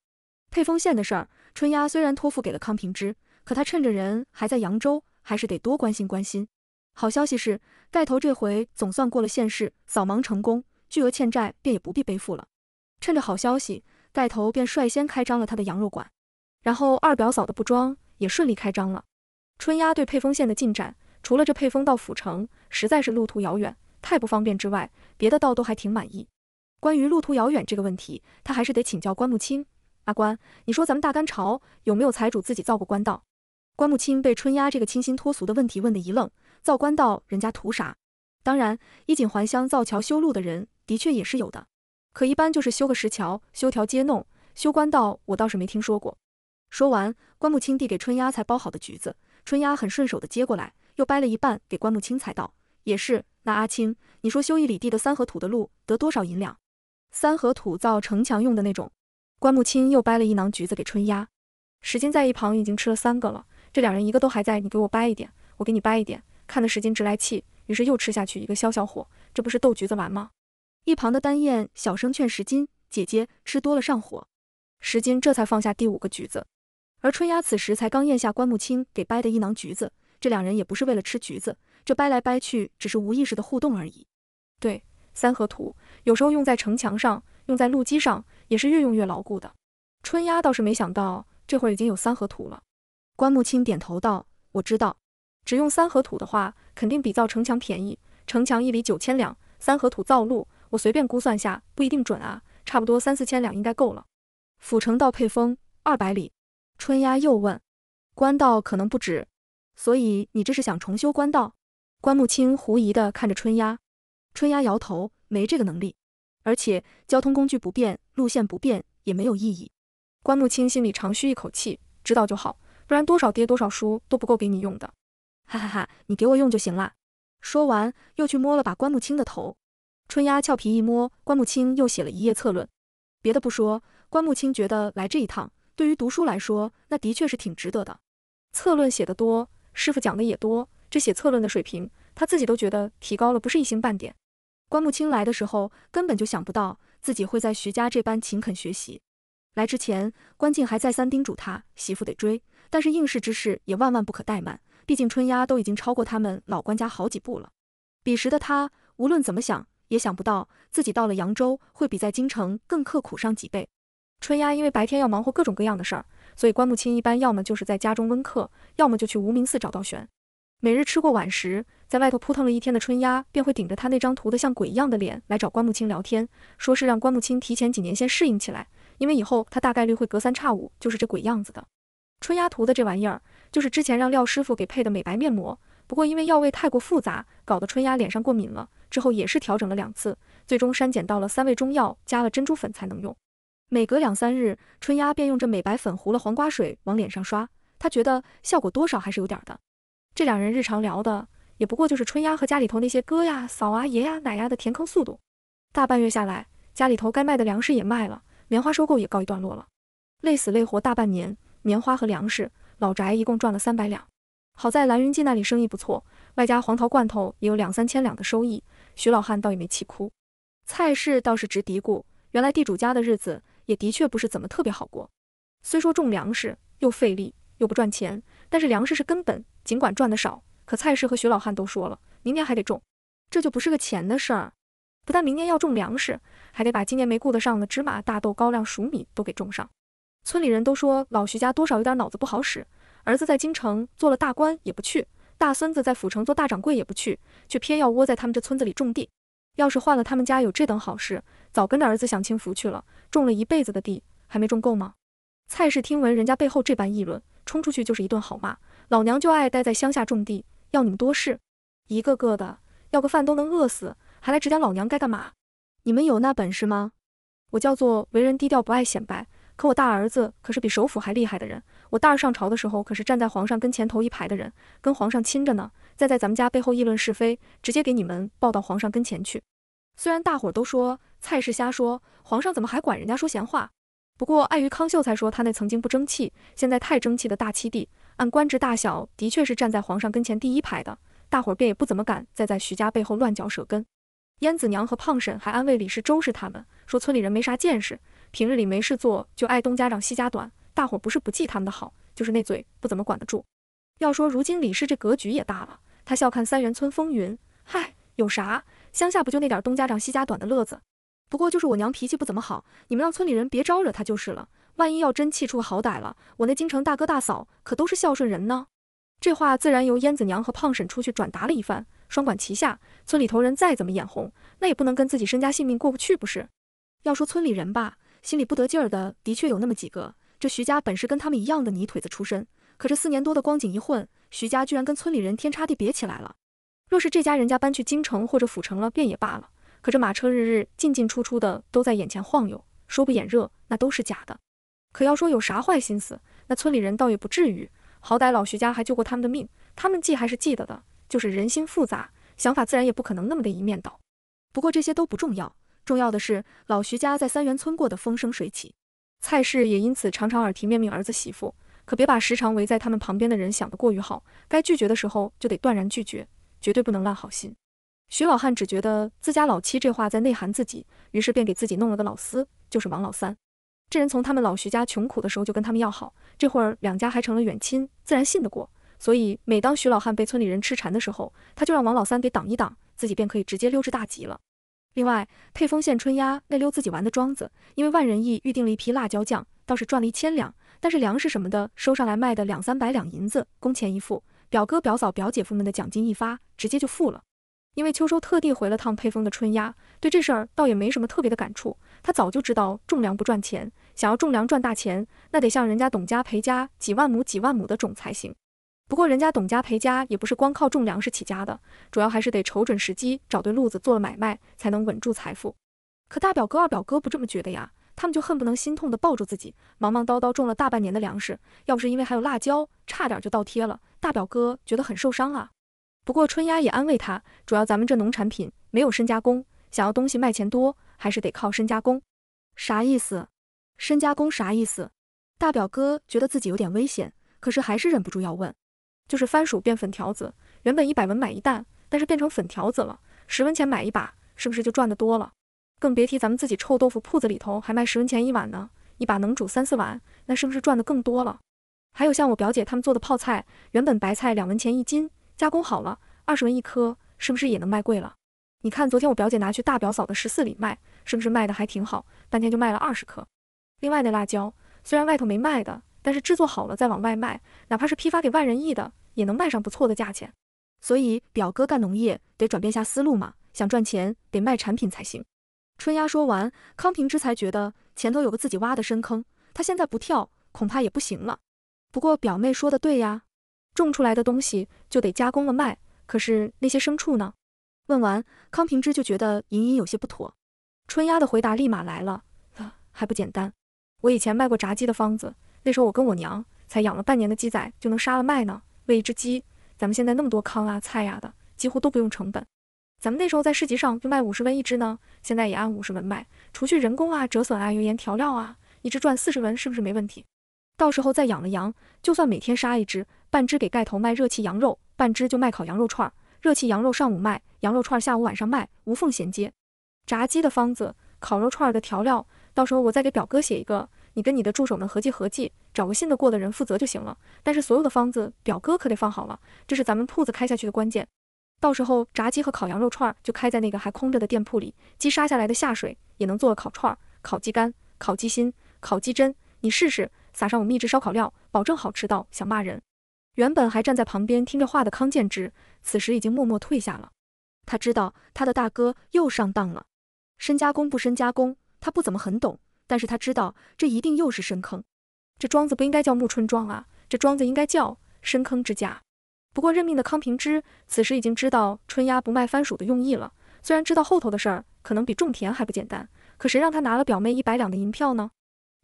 配风线的事儿，春丫虽然托付给了康平之，可他趁着人还在扬州，还是得多关心关心。好消息是，盖头这回总算过了县试，扫盲成功，巨额欠债便也不必背负了。趁着好消息，盖头便率先开张了他的羊肉馆，然后二表嫂的布庄也顺利开张了。春丫对配丰县的进展，除了这配丰到府城实在是路途遥远，太不方便之外，别的倒都还挺满意。关于路途遥远这个问题，他还是得请教关木清。阿官，你说咱们大干朝有没有财主自己造过官道？关木清被春丫这个清新脱俗的问题问得一愣。造官道，人家图啥？当然，衣锦还乡、造桥修路的人的确也是有的，可一般就是修个石桥、修条街弄、修官道，我倒是没听说过。说完，关木清递给春丫才剥好的橘子，春丫很顺手的接过来，又掰了一半给关木清才道。也是，那阿青，你说修一里地的三合土的路得多少银两？三合土造城墙用的那种。关木清又掰了一囊橘子给春丫，石间在一旁已经吃了三个了，这两人一个都还在，你给我掰一点，我给你掰一点。看得石金直来气，于是又吃下去一个消消火。这不是逗橘子玩吗？一旁的丹燕小声劝石金：“姐姐吃多了上火。”石金这才放下第五个橘子。而春丫此时才刚咽下关木青给掰的一囊橘子。这两人也不是为了吃橘子，这掰来掰去只是无意识的互动而已。对，三合土有时候用在城墙上，用在路基上，也是越用越牢固的。春丫倒是没想到这会儿已经有三合土了。关木青点头道：“我知道。”只用三合土的话，肯定比造城墙便宜。城墙一里九千两，三合土造路，我随便估算下，不一定准啊，差不多三四千两应该够了。府城到沛丰二百里，春丫又问，官道可能不止，所以你这是想重修官道？关木清狐疑的看着春丫，春丫摇头，没这个能力，而且交通工具不变，路线不变，也没有意义。关木清心里长吁一口气，知道就好，不然多少爹多少叔都不够给你用的。哈哈哈，你给我用就行了。说完，又去摸了把关木清的头。春丫俏皮一摸，关木清又写了一页策论。别的不说，关木清觉得来这一趟，对于读书来说，那的确是挺值得的。策论写的多，师傅讲的也多，这写策论的水平，他自己都觉得提高了，不是一星半点。关木清来的时候，根本就想不到自己会在徐家这般勤恳学习。来之前，关静还再三叮嘱他，媳妇得追，但是应试之事也万万不可怠慢。毕竟春丫都已经超过他们老官家好几步了。彼时的他，无论怎么想，也想不到自己到了扬州会比在京城更刻苦上几倍。春丫因为白天要忙活各种各样的事儿，所以关木清一般要么就是在家中温客，要么就去无名寺找道玄。每日吃过晚食，在外头扑腾了一天的春丫，便会顶着他那张涂得像鬼一样的脸来找关木清聊天，说是让关木清提前几年先适应起来，因为以后他大概率会隔三差五就是这鬼样子的。春丫涂的这玩意儿。就是之前让廖师傅给配的美白面膜，不过因为药味太过复杂，搞得春丫脸上过敏了。之后也是调整了两次，最终删减到了三味中药，加了珍珠粉才能用。每隔两三日，春丫便用这美白粉糊了黄瓜水往脸上刷，她觉得效果多少还是有点的。这两人日常聊的也不过就是春丫和家里头那些哥呀、嫂啊、爷呀、奶呀的填坑速度。大半月下来，家里头该卖的粮食也卖了，棉花收购也告一段落了。累死累活大半年，棉花和粮食。老宅一共赚了三百两，好在蓝云记那里生意不错，外加黄桃罐头也有两三千两的收益，徐老汉倒也没气哭。蔡氏倒是直嘀咕，原来地主家的日子也的确不是怎么特别好过。虽说种粮食又费力又不赚钱，但是粮食是根本，尽管赚得少，可蔡氏和徐老汉都说了，明年还得种，这就不是个钱的事儿。不但明年要种粮食，还得把今年没顾得上的芝麻、大豆、高粱、黍米都给种上。村里人都说老徐家多少有点脑子不好使，儿子在京城做了大官也不去，大孙子在府城做大掌柜也不去，却偏要窝在他们这村子里种地。要是换了他们家有这等好事，早跟着儿子享清福去了。种了一辈子的地，还没种够吗？蔡氏听闻人家背后这般议论，冲出去就是一顿好骂。老娘就爱待在乡下种地，要你们多事，一个个的要个饭都能饿死，还来指点老娘该干嘛？你们有那本事吗？我叫做为人低调，不爱显摆。可我大儿子可是比首府还厉害的人，我大儿上朝的时候可是站在皇上跟前头一排的人，跟皇上亲着呢。再在咱们家背后议论是非，直接给你们报到皇上跟前去。虽然大伙都说蔡氏瞎说，皇上怎么还管人家说闲话？不过碍于康秀才说他那曾经不争气，现在太争气的大七弟，按官职大小的确是站在皇上跟前第一排的，大伙便也不怎么敢再在徐家背后乱嚼舌根。燕子娘和胖婶还安慰李氏、周氏他们，说村里人没啥见识。平日里没事做，就爱东家长西家短。大伙不是不记他们的好，就是那嘴不怎么管得住。要说如今李氏这格局也大了，他笑看三元村风云，嗨，有啥？乡下不就那点东家长西家短的乐子？不过就是我娘脾气不怎么好，你们让村里人别招惹她就是了。万一要真气出个好歹了，我那京城大哥大嫂可都是孝顺人呢。这话自然由燕子娘和胖婶出去转达了一番，双管齐下，村里头人再怎么眼红，那也不能跟自己身家性命过不去不是？要说村里人吧。心里不得劲儿的，的确有那么几个。这徐家本是跟他们一样的泥腿子出身，可这四年多的光景一混，徐家居然跟村里人天差地别起来了。若是这家人家搬去京城或者府城了，便也罢了。可这马车日日进进出出的，都在眼前晃悠，说不眼热那都是假的。可要说有啥坏心思，那村里人倒也不至于。好歹老徐家还救过他们的命，他们记还是记得的。就是人心复杂，想法自然也不可能那么的一面倒。不过这些都不重要。重要的是，老徐家在三元村过得风生水起，蔡氏也因此常常耳提面命儿子媳妇，可别把时常围在他们旁边的人想得过于好，该拒绝的时候就得断然拒绝，绝对不能烂好心。徐老汉只觉得自家老七这话在内涵自己，于是便给自己弄了个老四，就是王老三。这人从他们老徐家穷苦的时候就跟他们要好，这会儿两家还成了远亲，自然信得过。所以每当徐老汉被村里人吃馋的时候，他就让王老三给挡一挡，自己便可以直接溜之大吉了。另外，沛丰县春鸭那溜自己玩的庄子，因为万人义预定了一批辣椒酱，倒是赚了一千两。但是粮食什么的收上来卖的两三百两银子，工钱一付。表哥、表嫂、表姐夫们的奖金一发，直接就付了。因为秋收特地回了趟沛丰的春鸭，对这事儿倒也没什么特别的感触。他早就知道种粮不赚钱，想要种粮赚大钱，那得像人家董家、裴家几万亩、几万亩的种才行。不过人家董家、裴家也不是光靠种粮食起家的，主要还是得瞅准时机，找对路子做了买卖，才能稳住财富。可大表哥、二表哥不这么觉得呀，他们就恨不能心痛的抱住自己，忙忙叨叨种了大半年的粮食，要不是因为还有辣椒，差点就倒贴了。大表哥觉得很受伤啊。不过春丫也安慰他，主要咱们这农产品没有深加工，想要东西卖钱多，还是得靠深加工。啥意思？深加工啥意思？大表哥觉得自己有点危险，可是还是忍不住要问。就是番薯变粉条子，原本一百文买一担，但是变成粉条子了，十文钱买一把，是不是就赚得多了？更别提咱们自己臭豆腐铺子里头还卖十文钱一碗呢，一把能煮三四碗，那是不是赚得更多了？还有像我表姐他们做的泡菜，原本白菜两文钱一斤，加工好了二十文一颗，是不是也能卖贵了？你看昨天我表姐拿去大表嫂的十四里卖，是不是卖的还挺好？半天就卖了二十颗。另外那辣椒，虽然外头没卖的。但是制作好了再往外卖，哪怕是批发给万人亿的，也能卖上不错的价钱。所以表哥干农业得转变下思路嘛，想赚钱得卖产品才行。春丫说完，康平之才觉得前头有个自己挖的深坑，他现在不跳恐怕也不行了。不过表妹说的对呀，种出来的东西就得加工了卖。可是那些牲畜呢？问完，康平之就觉得隐隐有些不妥。春丫的回答立马来了，还不简单，我以前卖过炸鸡的方子。那时候我跟我娘才养了半年的鸡仔就能杀了卖呢，喂一只鸡，咱们现在那么多糠啊菜呀的，几乎都不用成本。咱们那时候在市集上就卖五十文一只呢，现在也按五十文卖，除去人工啊折损啊油盐调料啊，一只赚四十文是不是没问题？到时候再养了羊，就算每天杀一只，半只给盖头卖热气羊肉，半只就卖烤羊肉串，热气羊肉上午卖，羊肉串下午晚上卖，无缝衔接。炸鸡的方子，烤肉串的调料，到时候我再给表哥写一个。你跟你的助手们合计合计，找个信得过的人负责就行了。但是所有的方子，表哥可得放好了，这是咱们铺子开下去的关键。到时候炸鸡和烤羊肉串就开在那个还空着的店铺里，鸡杀下来的下水也能做烤串、烤鸡肝、烤鸡心、烤鸡胗，你试试，撒上我秘制烧烤料，保证好吃到想骂人。原本还站在旁边听着话的康建之，此时已经默默退下了。他知道他的大哥又上当了，深加工不深加工，他不怎么很懂。但是他知道这一定又是深坑，这庄子不应该叫暮春庄啊，这庄子应该叫深坑之家。不过认命的康平之此时已经知道春鸭不卖番薯的用意了，虽然知道后头的事儿可能比种田还不简单，可谁让他拿了表妹一百两的银票呢？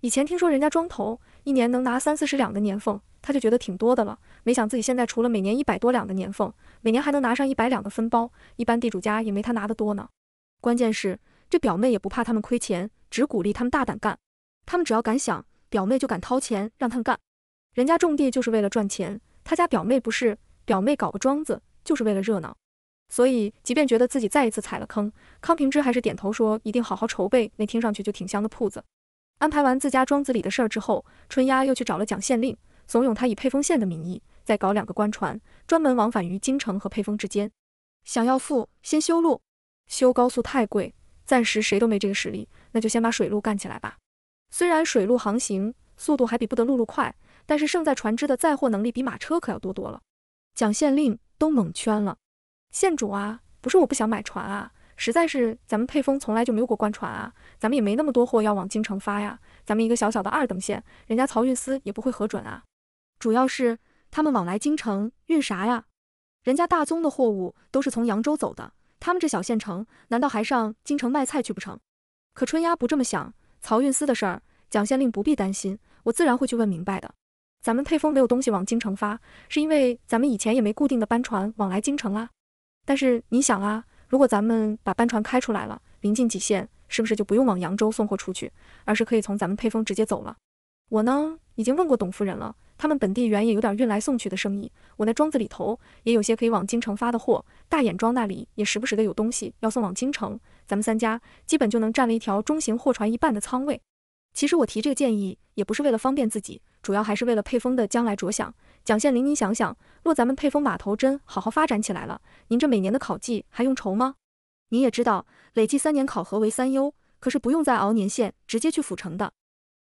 以前听说人家庄头一年能拿三四十两的年俸，他就觉得挺多的了，没想自己现在除了每年一百多两的年俸，每年还能拿上一百两的分包，一般地主家也没他拿的多呢。关键是。这表妹也不怕他们亏钱，只鼓励他们大胆干。他们只要敢想，表妹就敢掏钱让他们干。人家种地就是为了赚钱，他家表妹不是表妹搞个庄子就是为了热闹。所以，即便觉得自己再一次踩了坑，康平之还是点头说一定好好筹备那听上去就挺香的铺子。安排完自家庄子里的事儿之后，春丫又去找了蒋县令，怂恿他以沛丰县的名义再搞两个官船，专门往返于京城和沛丰之间。想要富，先修路。修高速太贵。暂时谁都没这个实力，那就先把水路干起来吧。虽然水路航行速度还比不得陆路快，但是胜在船只的载货能力比马车可要多多了。蒋县令都蒙圈了，县主啊，不是我不想买船啊，实在是咱们沛丰从来就没有过官船啊，咱们也没那么多货要往京城发呀。咱们一个小小的二等县，人家漕运司也不会核准啊。主要是他们往来京城运啥呀？人家大宗的货物都是从扬州走的。他们这小县城，难道还上京城卖菜去不成？可春丫不这么想。漕运司的事儿，蒋县令不必担心，我自然会去问明白的。咱们沛丰没有东西往京城发，是因为咱们以前也没固定的班船往来京城啊。但是你想啊，如果咱们把班船开出来了，临近几县，是不是就不用往扬州送货出去，而是可以从咱们沛丰直接走了？我呢？已经问过董夫人了，他们本地原也有点运来送去的生意。我那庄子里头也有些可以往京城发的货，大眼庄那里也时不时的有东西要送往京城。咱们三家基本就能占了一条中型货船一半的仓位。其实我提这个建议也不是为了方便自己，主要还是为了配风的将来着想。蒋县林，您想想，若咱们配风码头真好好发展起来了，您这每年的考绩还用愁吗？您也知道，累计三年考核为三优，可是不用再熬年限，直接去府城的。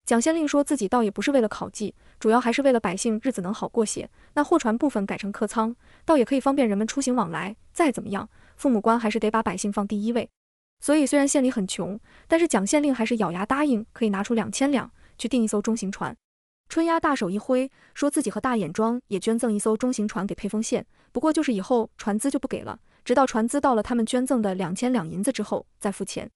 蒋县令说自己倒也不是为了考绩，主要还是为了百姓日子能好过些。那货船部分改成客舱，倒也可以方便人们出行往来。再怎么样，父母官还是得把百姓放第一位。所以虽然县里很穷，但是蒋县令还是咬牙答应，可以拿出两千两去订一艘中型船。春丫大手一挥，说自己和大眼庄也捐赠一艘中型船给配丰县，不过就是以后船资就不给了，直到船资到了他们捐赠的两千两银子之后再付钱。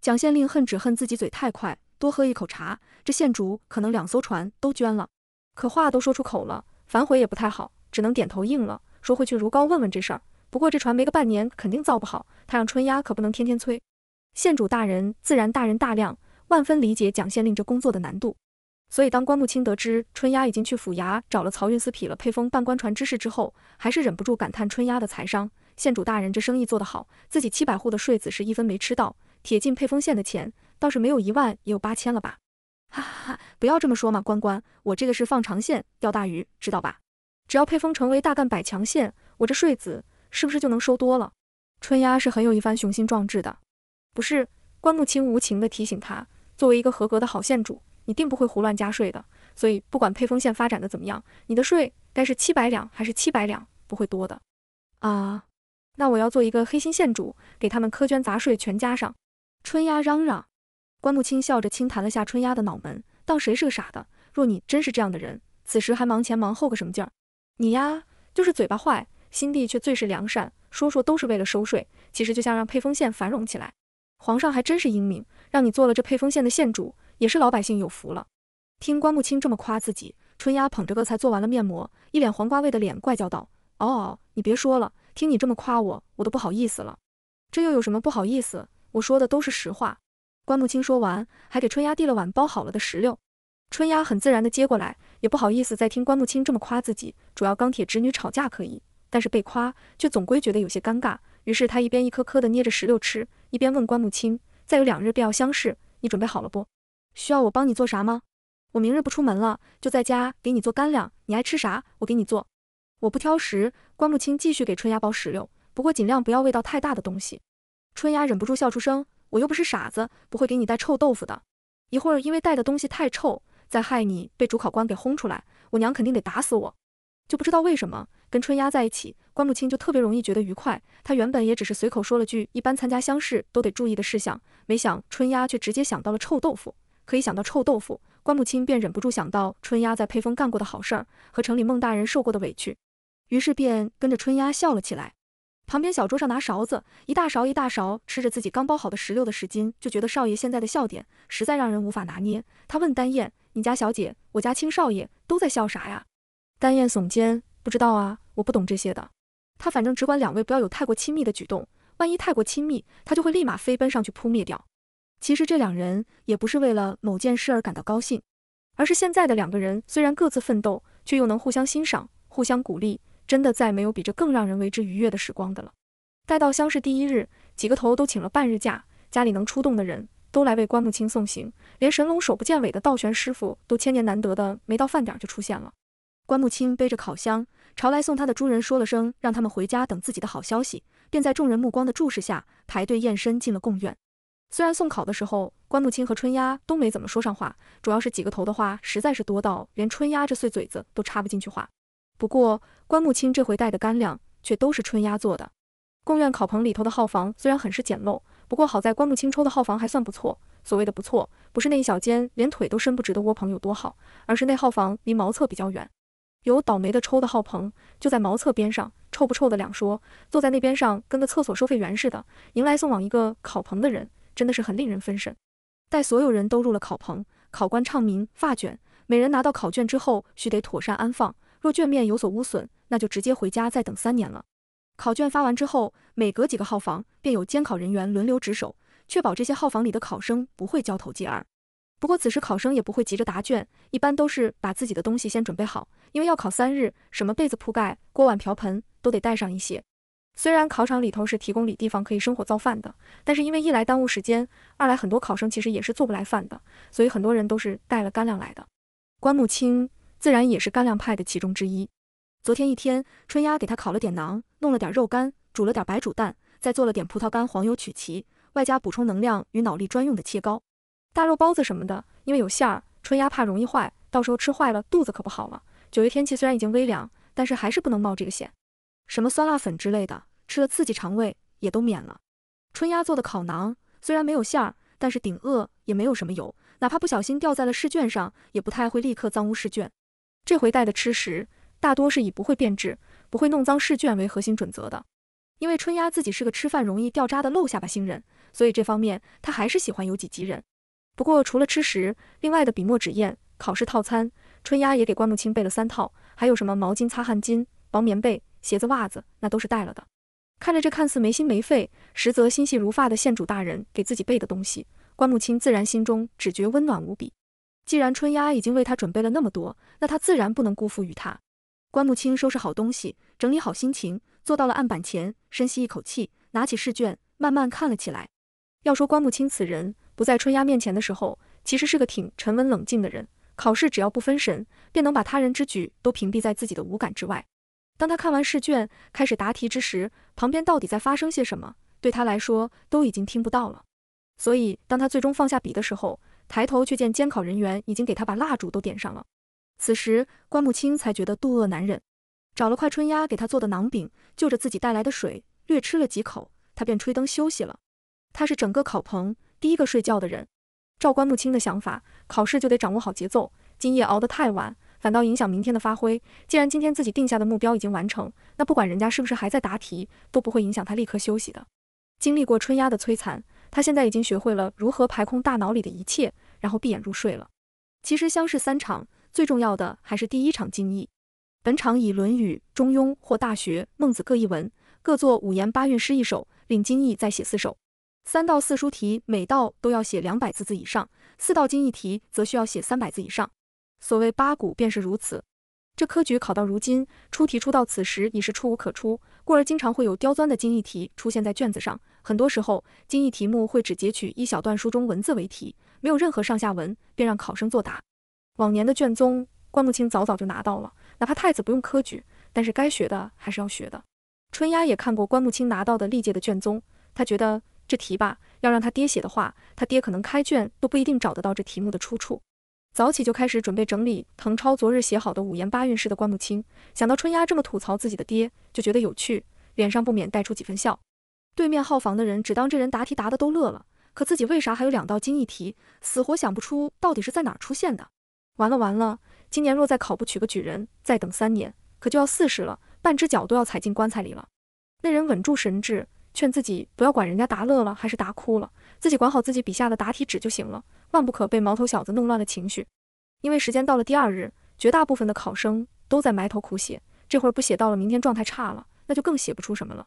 蒋县令恨只恨自己嘴太快。多喝一口茶，这县主可能两艘船都捐了。可话都说出口了，反悔也不太好，只能点头应了，说回去如皋问问这事儿。不过这船没个半年，肯定造不好。他让春丫可不能天天催。县主大人自然大人大量，万分理解蒋县令这工作的难度。所以当关木清得知春丫已经去府衙找了漕运司，匹了配封办官船之事之后，还是忍不住感叹春丫的财商。县主大人这生意做得好，自己七百户的税子是一分没吃到，铁进配封县的钱。倒是没有一万，也有八千了吧？哈哈，哈，不要这么说嘛，关关，我这个是放长线钓大鱼，知道吧？只要配封成为大干百强县，我这税子是不是就能收多了？春丫是很有一番雄心壮志的，不是？关木清无情地提醒他，作为一个合格的好县主，你定不会胡乱加税的。所以不管配封县发展的怎么样，你的税该是七百两还是七百两，不会多的。啊，那我要做一个黑心县主，给他们苛捐杂税全加上！春丫嚷嚷。关木清笑着轻弹了下春丫的脑门，当谁是个傻的？若你真是这样的人，此时还忙前忙后个什么劲儿？你呀，就是嘴巴坏，心地却最是良善。说说都是为了收税，其实就像让沛丰县繁荣起来。皇上还真是英明，让你做了这沛丰县的县主，也是老百姓有福了。听关木清这么夸自己，春丫捧着个才做完了面膜、一脸黄瓜味的脸，怪叫道：“嗷嗷，你别说了，听你这么夸我，我都不好意思了。这又有什么不好意思？我说的都是实话。”关木清说完，还给春丫递了碗包好了的石榴。春丫很自然地接过来，也不好意思再听关木清这么夸自己。主要钢铁直女吵架可以，但是被夸却总归觉得有些尴尬。于是她一边一颗颗地捏着石榴吃，一边问关木清：“再有两日便要相试，你准备好了不？需要我帮你做啥吗？我明日不出门了，就在家给你做干粮。你爱吃啥，我给你做。我不挑食。”关木清继续给春丫包石榴，不过尽量不要味道太大的东西。春丫忍不住笑出声。我又不是傻子，不会给你带臭豆腐的。一会儿因为带的东西太臭，再害你被主考官给轰出来，我娘肯定得打死我。就不知道为什么，跟春丫在一起，关木清就特别容易觉得愉快。他原本也只是随口说了句一般参加乡试都得注意的事项，没想春丫却直接想到了臭豆腐。可以想到臭豆腐，关木清便忍不住想到春丫在沛丰干过的好事儿，和城里孟大人受过的委屈，于是便跟着春丫笑了起来。旁边小桌上拿勺子，一大勺一大勺吃着自己刚剥好的石榴的石金，就觉得少爷现在的笑点实在让人无法拿捏。他问丹燕：“你家小姐，我家青少爷都在笑啥呀？”丹燕耸肩：“不知道啊，我不懂这些的。他反正只管两位不要有太过亲密的举动，万一太过亲密，他就会立马飞奔上去扑灭掉。其实这两人也不是为了某件事而感到高兴，而是现在的两个人虽然各自奋斗，却又能互相欣赏、互相鼓励。”真的再没有比这更让人为之愉悦的时光的了。待到乡试第一日，几个头都请了半日假，家里能出动的人都来为关木清送行，连神龙手不见尾的道玄师傅都千年难得的没到饭点就出现了。关木清背着烤箱，朝来送他的诸人说了声让他们回家等自己的好消息，便在众人目光的注视下排队验身进了贡院。虽然送考的时候关木清和春丫都没怎么说上话，主要是几个头的话实在是多到连春丫这碎嘴子都插不进去话。不过关木青这回带的干粮却都是春丫做的。贡院考棚里头的号房虽然很是简陋，不过好在关木青抽的号房还算不错。所谓的不错，不是那一小间连腿都伸不直的窝棚有多好，而是那号房离茅厕比较远。有倒霉的抽的号棚就在茅厕边上，臭不臭的两说，坐在那边上跟个厕所收费员似的，迎来送往一个考棚的人，真的是很令人分神。待所有人都入了考棚，考官唱名发卷，每人拿到考卷之后，须得妥善安放。若卷面有所污损，那就直接回家再等三年了。考卷发完之后，每隔几个号房便有监考人员轮流值守，确保这些号房里的考生不会交头接耳。不过此时考生也不会急着答卷，一般都是把自己的东西先准备好，因为要考三日，什么被子、铺盖、锅碗瓢盆都得带上一些。虽然考场里头是提供里地方可以生火造饭的，但是因为一来耽误时间，二来很多考生其实也是做不来饭的，所以很多人都是带了干粮来的。关木清。自然也是干粮派的其中之一。昨天一天，春丫给他烤了点馕，弄了点肉干，煮了点白煮蛋，再做了点葡萄干黄油曲奇，外加补充能量与脑力专用的切糕、大肉包子什么的。因为有馅儿，春丫怕容易坏，到时候吃坏了肚子可不好了。九月天气虽然已经微凉，但是还是不能冒这个险。什么酸辣粉之类的，吃了刺激肠胃也都免了。春丫做的烤馕虽然没有馅儿，但是顶饿，也没有什么油，哪怕不小心掉在了试卷上，也不太会立刻脏污试卷。这回带的吃食，大多是以不会变质、不会弄脏试卷为核心准则的。因为春丫自己是个吃饭容易掉渣的漏下巴星人，所以这方面她还是喜欢有己及人。不过除了吃食，另外的笔墨纸砚、考试套餐，春丫也给关木清备了三套。还有什么毛巾擦汗巾、薄棉被、鞋子袜子，那都是带了的。看着这看似没心没肺，实则心细如发的县主大人给自己备的东西，关木清自然心中只觉温暖无比。既然春丫已经为他准备了那么多，那他自然不能辜负于他。关木清收拾好东西，整理好心情，坐到了案板前，深吸一口气，拿起试卷，慢慢看了起来。要说关木清此人不在春丫面前的时候，其实是个挺沉稳冷静的人。考试只要不分神，便能把他人之举都屏蔽在自己的五感之外。当他看完试卷，开始答题之时，旁边到底在发生些什么，对他来说都已经听不到了。所以，当他最终放下笔的时候，抬头却见监考人员已经给他把蜡烛都点上了，此时关木清才觉得肚饿难忍，找了块春丫给他做的馕饼，就着自己带来的水略吃了几口，他便吹灯休息了。他是整个考棚第一个睡觉的人。照关木清的想法，考试就得掌握好节奏，今夜熬得太晚，反倒影响明天的发挥。既然今天自己定下的目标已经完成，那不管人家是不是还在答题，都不会影响他立刻休息的。经历过春丫的摧残。他现在已经学会了如何排空大脑里的一切，然后闭眼入睡了。其实相视三场最重要的还是第一场经义，本场以《论语》《中庸》或《大学》《孟子》各一文，各作五言八韵诗一首，令经义再写四首。三道四书题，每道都要写两百字字以上；四道经义题，则需要写三百字以上。所谓八股，便是如此。这科举考到如今，出题出到此时，已是出无可出。故而经常会有刁钻的精义题出现在卷子上，很多时候精义题目会只截取一小段书中文字为题，没有任何上下文，便让考生作答。往年的卷宗，关木清早早就拿到了。哪怕太子不用科举，但是该学的还是要学的。春丫也看过关木清拿到的历届的卷宗，他觉得这题吧，要让他爹写的话，他爹可能开卷都不一定找得到这题目的出处。早起就开始准备整理滕超昨日写好的五言八韵式的关木青，想到春丫这么吐槽自己的爹，就觉得有趣，脸上不免带出几分笑。对面号房的人只当这人答题答的都乐了，可自己为啥还有两道金一题，死活想不出到底是在哪出现的。完了完了，今年若再考不取个举人，再等三年，可就要四十了，半只脚都要踩进棺材里了。那人稳住神志，劝自己不要管人家答乐了还是答哭了，自己管好自己笔下的答题纸就行了。万不可被毛头小子弄乱了情绪，因为时间到了第二日，绝大部分的考生都在埋头苦写。这会儿不写，到了明天状态差了，那就更写不出什么了。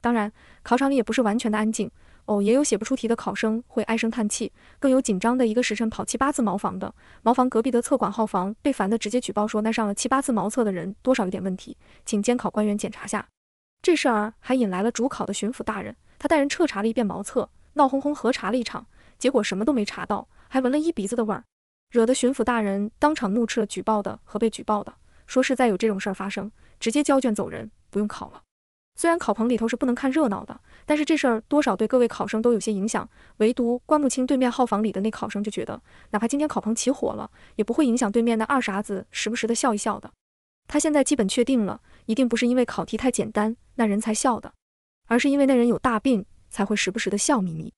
当然，考场里也不是完全的安静，哦，也有写不出题的考生会唉声叹气，更有紧张的一个时辰跑七八次茅房的。茅房隔壁的测管号房被烦的直接举报说，那上了七八次茅厕的人多少有点问题，请监考官员检查下。这事儿还引来了主考的巡抚大人，他带人彻查了一遍茅厕，闹哄哄核查了一场，结果什么都没查到。还闻了一鼻子的味儿，惹得巡抚大人当场怒斥了举报的和被举报的，说是再有这种事儿发生，直接交卷走人，不用考了。虽然考棚里头是不能看热闹的，但是这事儿多少对各位考生都有些影响。唯独关木清对面号房里的那考生就觉得，哪怕今天考棚起火了，也不会影响对面那二傻子时不时的笑一笑的。他现在基本确定了，一定不是因为考题太简单那人才笑的，而是因为那人有大病才会时不时的笑眯眯。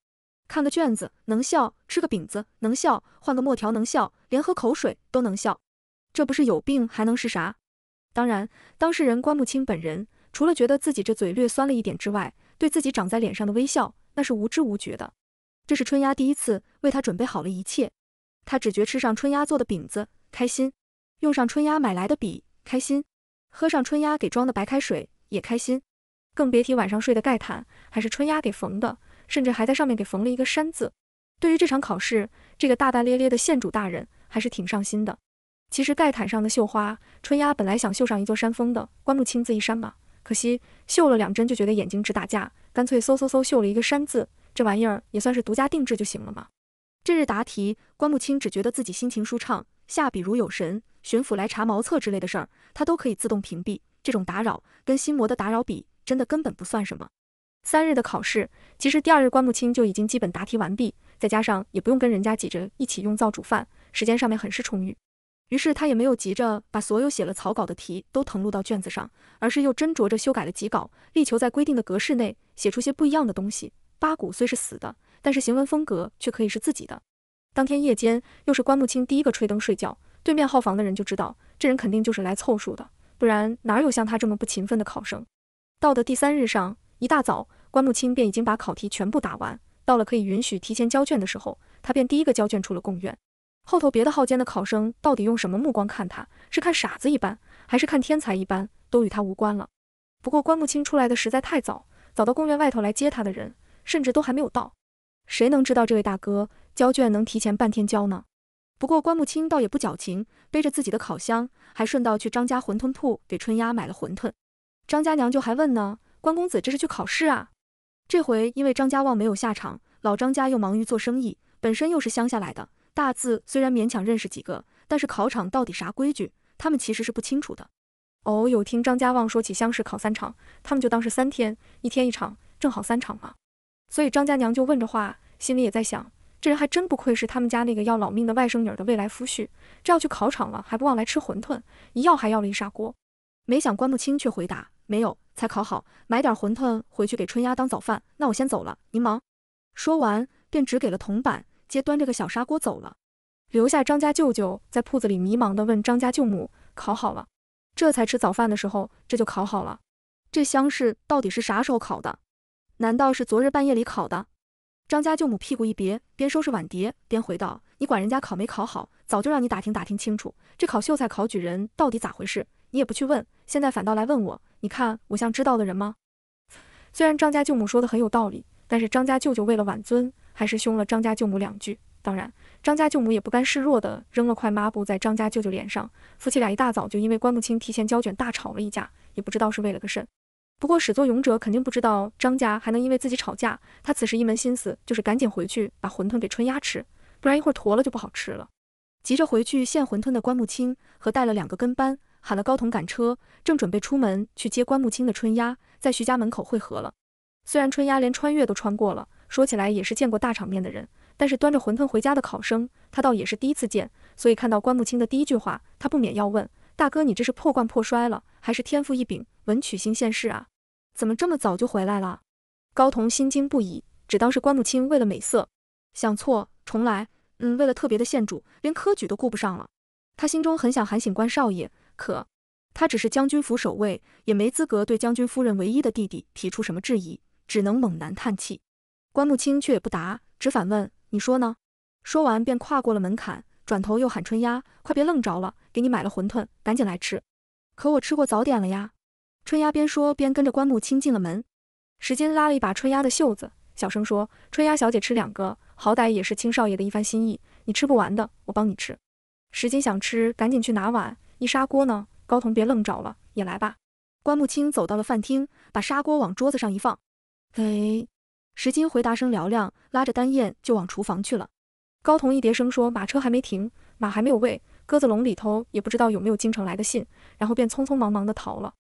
看个卷子能笑，吃个饼子能笑，换个墨条能笑，连喝口水都能笑，这不是有病还能是啥？当然，当事人关木清本人除了觉得自己这嘴略酸了一点之外，对自己长在脸上的微笑那是无知无觉的。这是春丫第一次为他准备好了一切，他只觉吃上春丫做的饼子开心，用上春丫买来的笔开心，喝上春丫给装的白开水也开心，更别提晚上睡的盖毯还是春丫给缝的。甚至还在上面给缝了一个山字。对于这场考试，这个大大咧咧的县主大人还是挺上心的。其实盖毯上的绣花，春丫本来想绣上一座山峰的，关木亲自一山嘛，可惜绣了两针就觉得眼睛直打架，干脆嗖嗖嗖绣了一个山字，这玩意儿也算是独家定制就行了嘛。这日答题，关木清只觉得自己心情舒畅，下笔如有神。巡抚来查茅厕之类的事儿，他都可以自动屏蔽，这种打扰跟心魔的打扰比，真的根本不算什么。三日的考试，其实第二日关木青就已经基本答题完毕，再加上也不用跟人家挤着一起用灶煮饭，时间上面很是充裕。于是他也没有急着把所有写了草稿的题都誊录到卷子上，而是又斟酌着修改了几稿，力求在规定的格式内写出些不一样的东西。八股虽是死的，但是行文风格却可以是自己的。当天夜间，又是关木青第一个吹灯睡觉，对面号房的人就知道这人肯定就是来凑数的，不然哪有像他这么不勤奋的考生？到的第三日上。一大早，关木清便已经把考题全部答完。到了可以允许提前交卷的时候，他便第一个交卷出了贡院。后头别的号间的考生到底用什么目光看他，是看傻子一般，还是看天才一般，都与他无关了。不过关木清出来的实在太早，早到贡院外头来接他的人甚至都还没有到。谁能知道这位大哥交卷能提前半天交呢？不过关木清倒也不矫情，背着自己的烤箱，还顺道去张家馄饨铺给春丫买了馄饨。张家娘舅还问呢。关公子，这是去考试啊？这回因为张家旺没有下场，老张家又忙于做生意，本身又是乡下来的，大字虽然勉强认识几个，但是考场到底啥规矩，他们其实是不清楚的。哦，有听张家旺说起乡试考三场，他们就当是三天，一天一场，正好三场嘛。所以张家娘就问着话，心里也在想，这人还真不愧是他们家那个要老命的外甥女儿的未来夫婿，这要去考场了还不忘来吃馄饨，一要还要了一砂锅。没想关不清却回答没有。才烤好，买点馄饨回去给春丫当早饭。那我先走了，您忙。说完便只给了铜板，接端着个小砂锅走了，留下张家舅舅在铺子里迷茫的问张家舅母：“烤好了？”这才吃早饭的时候，这就烤好了。这香柿到底是啥时候烤的？难道是昨日半夜里烤的？张家舅母屁股一别，边收拾碗碟边回道：“你管人家烤没烤好，早就让你打听打听清楚。这考秀才、考举人到底咋回事，你也不去问，现在反倒来问我。”你看我像知道的人吗？虽然张家舅母说的很有道理，但是张家舅舅为了挽尊，还是凶了张家舅母两句。当然，张家舅母也不甘示弱的扔了块抹布在张家舅舅脸上。夫妻俩一大早就因为关木青提前交卷大吵了一架，也不知道是为了个甚。不过始作俑者肯定不知道张家还能因为自己吵架，他此时一门心思就是赶紧回去把馄饨给春丫吃，不然一会儿坨了就不好吃了。急着回去献馄饨的关木青和带了两个跟班。喊了高童赶车，正准备出门去接关木青的春丫，在徐家门口会合了。虽然春丫连穿越都穿过了，说起来也是见过大场面的人，但是端着馄饨回家的考生，他倒也是第一次见。所以看到关木青的第一句话，他不免要问：“大哥，你这是破罐破摔了，还是天赋异禀，文曲星现世啊？怎么这么早就回来了？”高童心惊不已，只当是关木青为了美色，想错重来。嗯，为了特别的县主，连科举都顾不上了。他心中很想喊醒关少爷。可他只是将军府守卫，也没资格对将军夫人唯一的弟弟提出什么质疑，只能猛男叹气。关木清却也不答，只反问：“你说呢？”说完便跨过了门槛，转头又喊春丫：“快别愣着了，给你买了馄饨，赶紧来吃。”可我吃过早点了呀。春丫边说边跟着关木清进了门。石金拉了一把春丫的袖子，小声说：“春丫小姐吃两个，好歹也是青少爷的一番心意，你吃不完的，我帮你吃。”石金想吃，赶紧去拿碗。一砂锅呢，高童别愣着了，也来吧。关木清走到了饭厅，把砂锅往桌子上一放。哎，石金回答声嘹亮，拉着丹燕就往厨房去了。高童一迭声说马车还没停，马还没有喂，鸽子笼里头也不知道有没有京城来的信，然后便匆匆忙忙的逃了。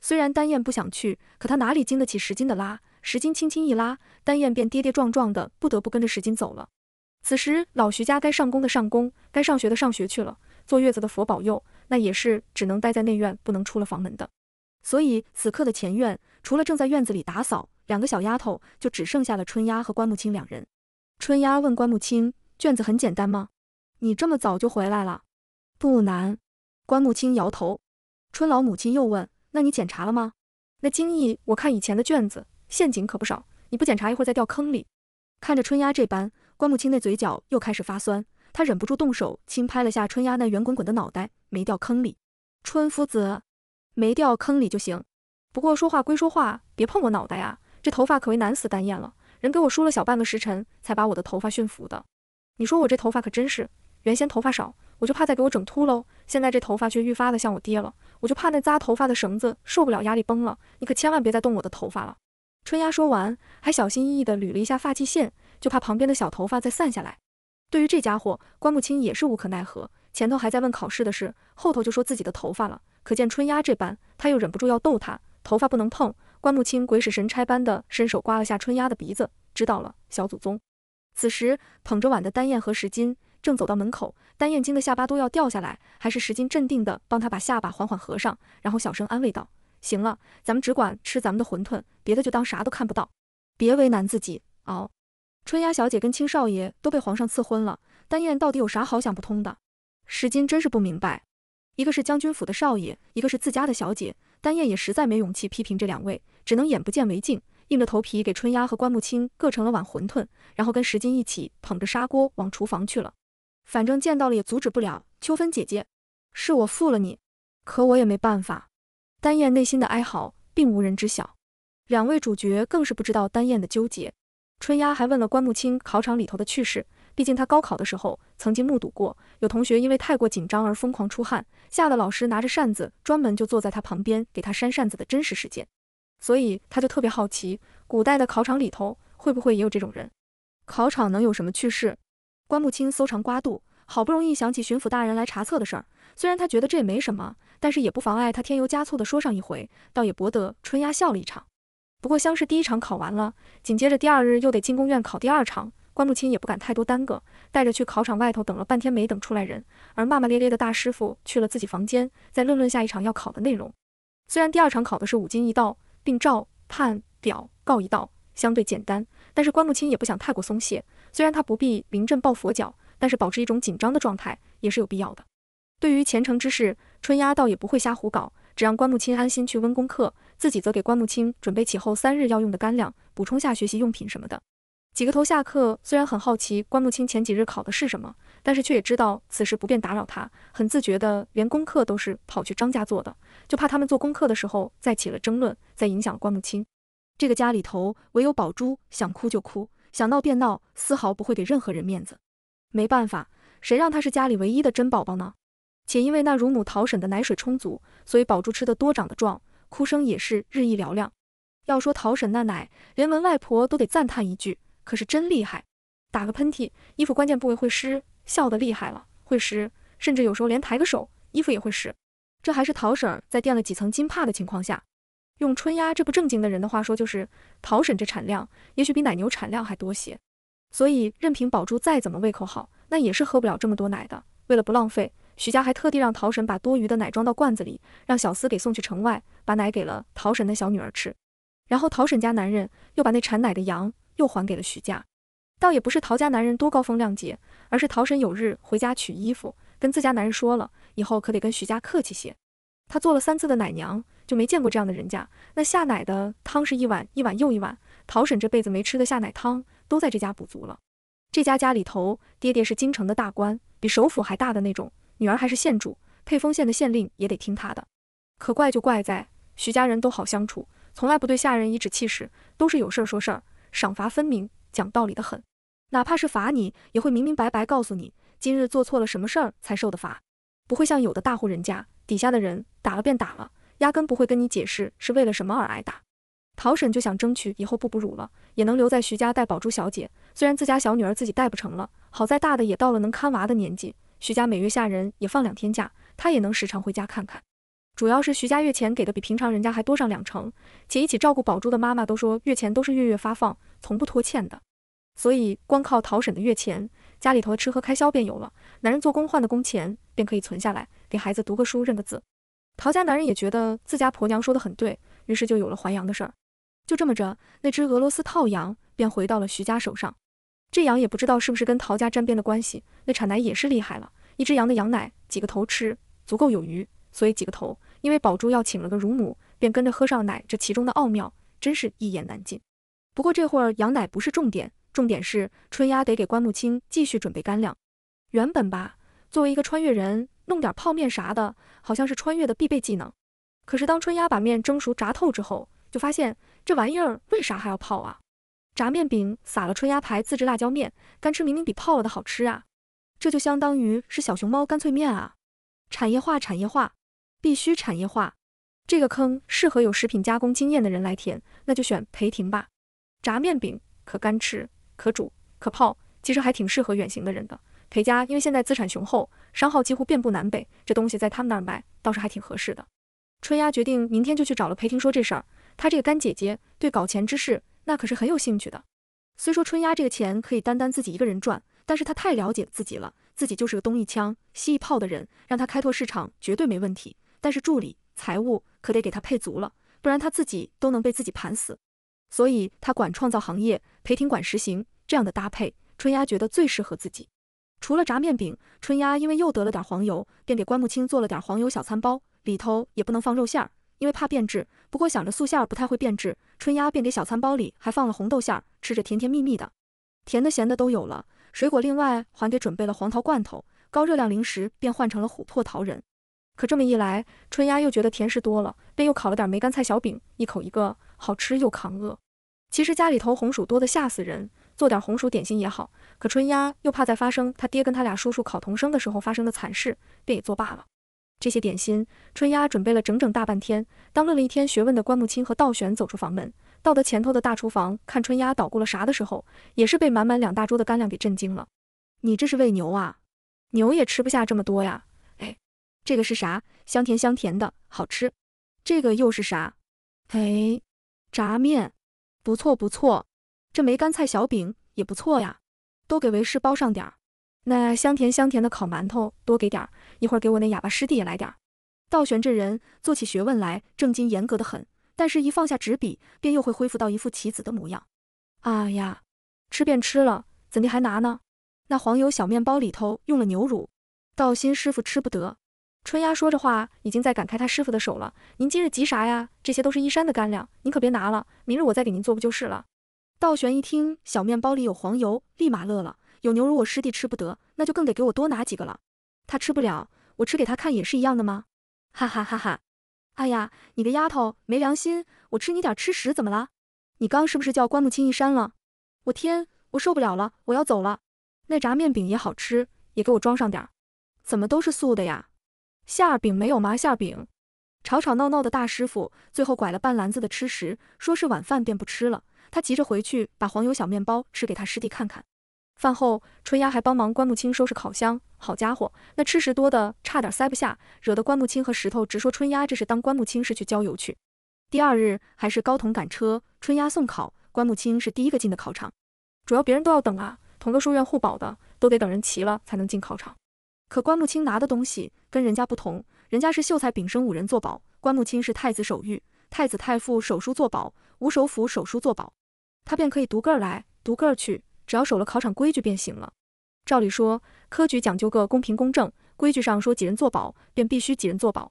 虽然丹燕不想去，可他哪里经得起石金的拉？石金轻轻一拉，丹燕便跌跌撞撞的，不得不跟着石金走了。此时老徐家该上工的上工，该上学的上学去了。坐月子的佛保佑，那也是只能待在内院，不能出了房门的。所以此刻的前院，除了正在院子里打扫两个小丫头，就只剩下了春丫和关木青两人。春丫问关木青：“卷子很简单吗？你这么早就回来了？”“不难。”关木青摇头。春老母亲又问：“那你检查了吗？”“那惊异，我看以前的卷子，陷阱可不少。你不检查，一会儿再掉坑里。”看着春丫这般，关木青那嘴角又开始发酸。他忍不住动手，轻拍了下春丫那圆滚滚的脑袋，没掉坑里。春夫子，没掉坑里就行。不过说话归说话，别碰我脑袋呀！这头发可谓难死丹燕了，人给我梳了小半个时辰，才把我的头发驯服的。你说我这头发可真是，原先头发少，我就怕再给我整秃喽。现在这头发却愈发的像我爹了，我就怕那扎头发的绳子受不了压力崩了。你可千万别再动我的头发了。春丫说完，还小心翼翼地捋了一下发际线，就怕旁边的小头发再散下来。对于这家伙，关木清也是无可奈何。前头还在问考试的事，后头就说自己的头发了。可见春丫这般，他又忍不住要逗他。头发不能碰。关木清鬼使神差般的伸手刮了下春丫的鼻子。知道了，小祖宗。此时捧着碗的丹燕和石金正走到门口，丹燕惊得下巴都要掉下来，还是石金镇定的帮他把下巴缓缓合上，然后小声安慰道：“行了，咱们只管吃咱们的馄饨，别的就当啥都看不到，别为难自己。”哦。春丫小姐跟青少爷都被皇上赐婚了，丹燕到底有啥好想不通的？石金真是不明白，一个是将军府的少爷，一个是自家的小姐，丹燕也实在没勇气批评这两位，只能眼不见为净，硬着头皮给春丫和关木青各盛了碗馄饨，然后跟石金一起捧着砂锅往厨房去了。反正见到了也阻止不了秋芬姐姐，是我负了你，可我也没办法。丹燕内心的哀嚎，并无人知晓，两位主角更是不知道丹燕的纠结。春丫还问了关牧清考场里头的趣事，毕竟他高考的时候曾经目睹过有同学因为太过紧张而疯狂出汗，吓得老师拿着扇子专门就坐在他旁边给他扇扇子的真实事件，所以他就特别好奇，古代的考场里头会不会也有这种人？考场能有什么趣事？关牧清搜肠刮肚，好不容易想起巡抚大人来查册的事儿，虽然他觉得这也没什么，但是也不妨碍他添油加醋的说上一回，倒也博得春丫笑了一场。不过乡试第一场考完了，紧接着第二日又得进贡院考第二场，关木亲也不敢太多耽搁，带着去考场外头等了半天没等出来人，而骂骂咧咧的大师傅去了自己房间，再论论下一场要考的内容。虽然第二场考的是五经一道，并照判表告一道，相对简单，但是关木亲也不想太过松懈，虽然他不必临阵抱佛脚，但是保持一种紧张的状态也是有必要的。对于前程之事，春丫倒也不会瞎胡搞。只让关木清安心去温功课，自己则给关木清准备起后三日要用的干粮，补充下学习用品什么的。几个头下课虽然很好奇关木清前几日考的是什么，但是却也知道此时不便打扰他，很自觉的连功课都是跑去张家做的，就怕他们做功课的时候再起了争论，再影响关木清。这个家里头唯有宝珠想哭就哭，想闹便闹，丝毫不会给任何人面子。没办法，谁让他是家里唯一的真宝宝呢？且因为那乳母陶婶的奶水充足，所以宝珠吃的多，长得壮，哭声也是日益嘹亮。要说陶婶那奶，连文外婆都得赞叹一句，可是真厉害。打个喷嚏，衣服关键部位会湿；笑得厉害了，会湿；甚至有时候连抬个手，衣服也会湿。这还是陶婶在垫了几层金帕的情况下。用春丫这不正经的人的话说，就是陶婶这产量，也许比奶牛产量还多些。所以任凭宝珠再怎么胃口好，那也是喝不了这么多奶的。为了不浪费。徐家还特地让陶婶把多余的奶装到罐子里，让小厮给送去城外，把奶给了陶婶的小女儿吃。然后陶婶家男人又把那产奶的羊又还给了徐家。倒也不是陶家男人多高风亮节，而是陶婶有日回家取衣服，跟自家男人说了，以后可得跟徐家客气些。她做了三次的奶娘，就没见过这样的人家。那下奶的汤是一碗一碗又一碗，陶婶这辈子没吃的下奶汤，都在这家补足了。这家家里头，爹爹是京城的大官，比首府还大的那种。女儿还是县主，沛丰县的县令也得听她的。可怪就怪在徐家人都好相处，从来不对下人颐指气使，都是有事儿说事儿，赏罚分明，讲道理的很。哪怕是罚你，也会明明白白告诉你今日做错了什么事儿才受的罚，不会像有的大户人家底下的人打了便打了，压根不会跟你解释是为了什么而挨打。陶婶就想争取以后不哺乳了，也能留在徐家带宝珠小姐。虽然自家小女儿自己带不成了，好在大的也到了能看娃的年纪。徐家每月下人也放两天假，他也能时常回家看看。主要是徐家月钱给的比平常人家还多上两成，且一起照顾宝珠的妈妈都说月钱都是月月发放，从不拖欠的。所以光靠陶婶的月钱，家里头的吃喝开销便有了，男人做工换的工钱便可以存下来，给孩子读个书，认个字。陶家男人也觉得自家婆娘说的很对，于是就有了还阳的事儿。就这么着，那只俄罗斯套羊便回到了徐家手上。这羊也不知道是不是跟陶家沾边的关系，那产奶也是厉害了，一只羊的羊奶几个头吃足够有余，所以几个头。因为宝珠要请了个乳母，便跟着喝上奶，这其中的奥妙真是一言难尽。不过这会儿羊奶不是重点，重点是春丫得给关木青继续准备干粮。原本吧，作为一个穿越人，弄点泡面啥的，好像是穿越的必备技能。可是当春丫把面蒸熟炸透之后，就发现这玩意儿为啥还要泡啊？炸面饼撒了春鸭牌自制辣椒面，干吃明明比泡了的好吃啊！这就相当于是小熊猫干脆面啊！产业化，产业化，必须产业化！这个坑适合有食品加工经验的人来填，那就选裴婷吧。炸面饼可干吃，可煮，可泡，其实还挺适合远行的人的。裴家因为现在资产雄厚，商号几乎遍布南北，这东西在他们那儿卖倒是还挺合适的。春丫决定明天就去找了裴婷说这事儿，她这个干姐姐对搞钱之事。那可是很有兴趣的。虽说春丫这个钱可以单单自己一个人赚，但是他太了解自己了，自己就是个东一枪西一炮的人，让他开拓市场绝对没问题。但是助理、财务可得给他配足了，不然他自己都能被自己盘死。所以他管创造行业，裴婷管实行，这样的搭配春丫觉得最适合自己。除了炸面饼，春丫因为又得了点黄油，便给关木青做了点黄油小餐包，里头也不能放肉馅儿。因为怕变质，不过想着素馅儿不太会变质，春丫便给小餐包里还放了红豆馅儿，吃着甜甜蜜蜜的，甜的咸的都有了。水果另外还给准备了黄桃罐头，高热量零食便换成了琥珀桃仁。可这么一来，春丫又觉得甜食多了，便又烤了点梅干菜小饼，一口一个，好吃又扛饿。其实家里头红薯多的吓死人，做点红薯点心也好。可春丫又怕再发生他爹跟他俩叔叔烤童生的时候发生的惨事，便也作罢了。这些点心，春丫准备了整整大半天。当论了一天学问的关木清和道玄走出房门，到得前头的大厨房看春丫捣鼓了啥的时候，也是被满满两大桌的干粮给震惊了。你这是喂牛啊？牛也吃不下这么多呀！哎，这个是啥？香甜香甜的，好吃。这个又是啥？哎，炸面，不错不错。这梅干菜小饼也不错呀，都给为师包上点儿。那香甜香甜的烤馒头，多给点儿，一会儿给我那哑巴师弟也来点儿。道玄这人做起学问来正经严格的很，但是一放下纸笔，便又会恢复到一副棋子的模样。啊呀，吃便吃了，怎地还拿呢？那黄油小面包里头用了牛乳，道心师傅吃不得。春丫说着话，已经在赶开他师傅的手了。您今日急啥呀？这些都是依山的干粮，您可别拿了，明日我再给您做不就是了。道玄一听小面包里有黄油，立马乐了。有牛乳，我师弟吃不得，那就更得给我多拿几个了。他吃不了，我吃给他看也是一样的吗？哈哈哈哈！哎呀，你个丫头没良心，我吃你点吃食怎么了？你刚是不是叫关木青一山了？我天，我受不了了，我要走了。那炸面饼也好吃，也给我装上点。怎么都是素的呀？馅饼没有麻馅饼。吵吵闹闹的大师傅最后拐了半篮子的吃食，说是晚饭便不吃了。他急着回去把黄油小面包吃给他师弟看看。饭后，春丫还帮忙关木清收拾烤箱。好家伙，那吃食多的，差点塞不下，惹得关木清和石头直说春丫这是当关木清是去郊游去。第二日还是高同赶车，春丫送考，关木清是第一个进的考场，主要别人都要等啊，同个书院互保的，都得等人齐了才能进考场。可关木清拿的东西跟人家不同，人家是秀才丙生五人作保，关木清是太子手谕，太子太傅手书作保，吴首府手书作保，他便可以独个儿来，独个儿去。只要守了考场规矩便行了。照理说，科举讲究个公平公正，规矩上说几人作保便必须几人作保。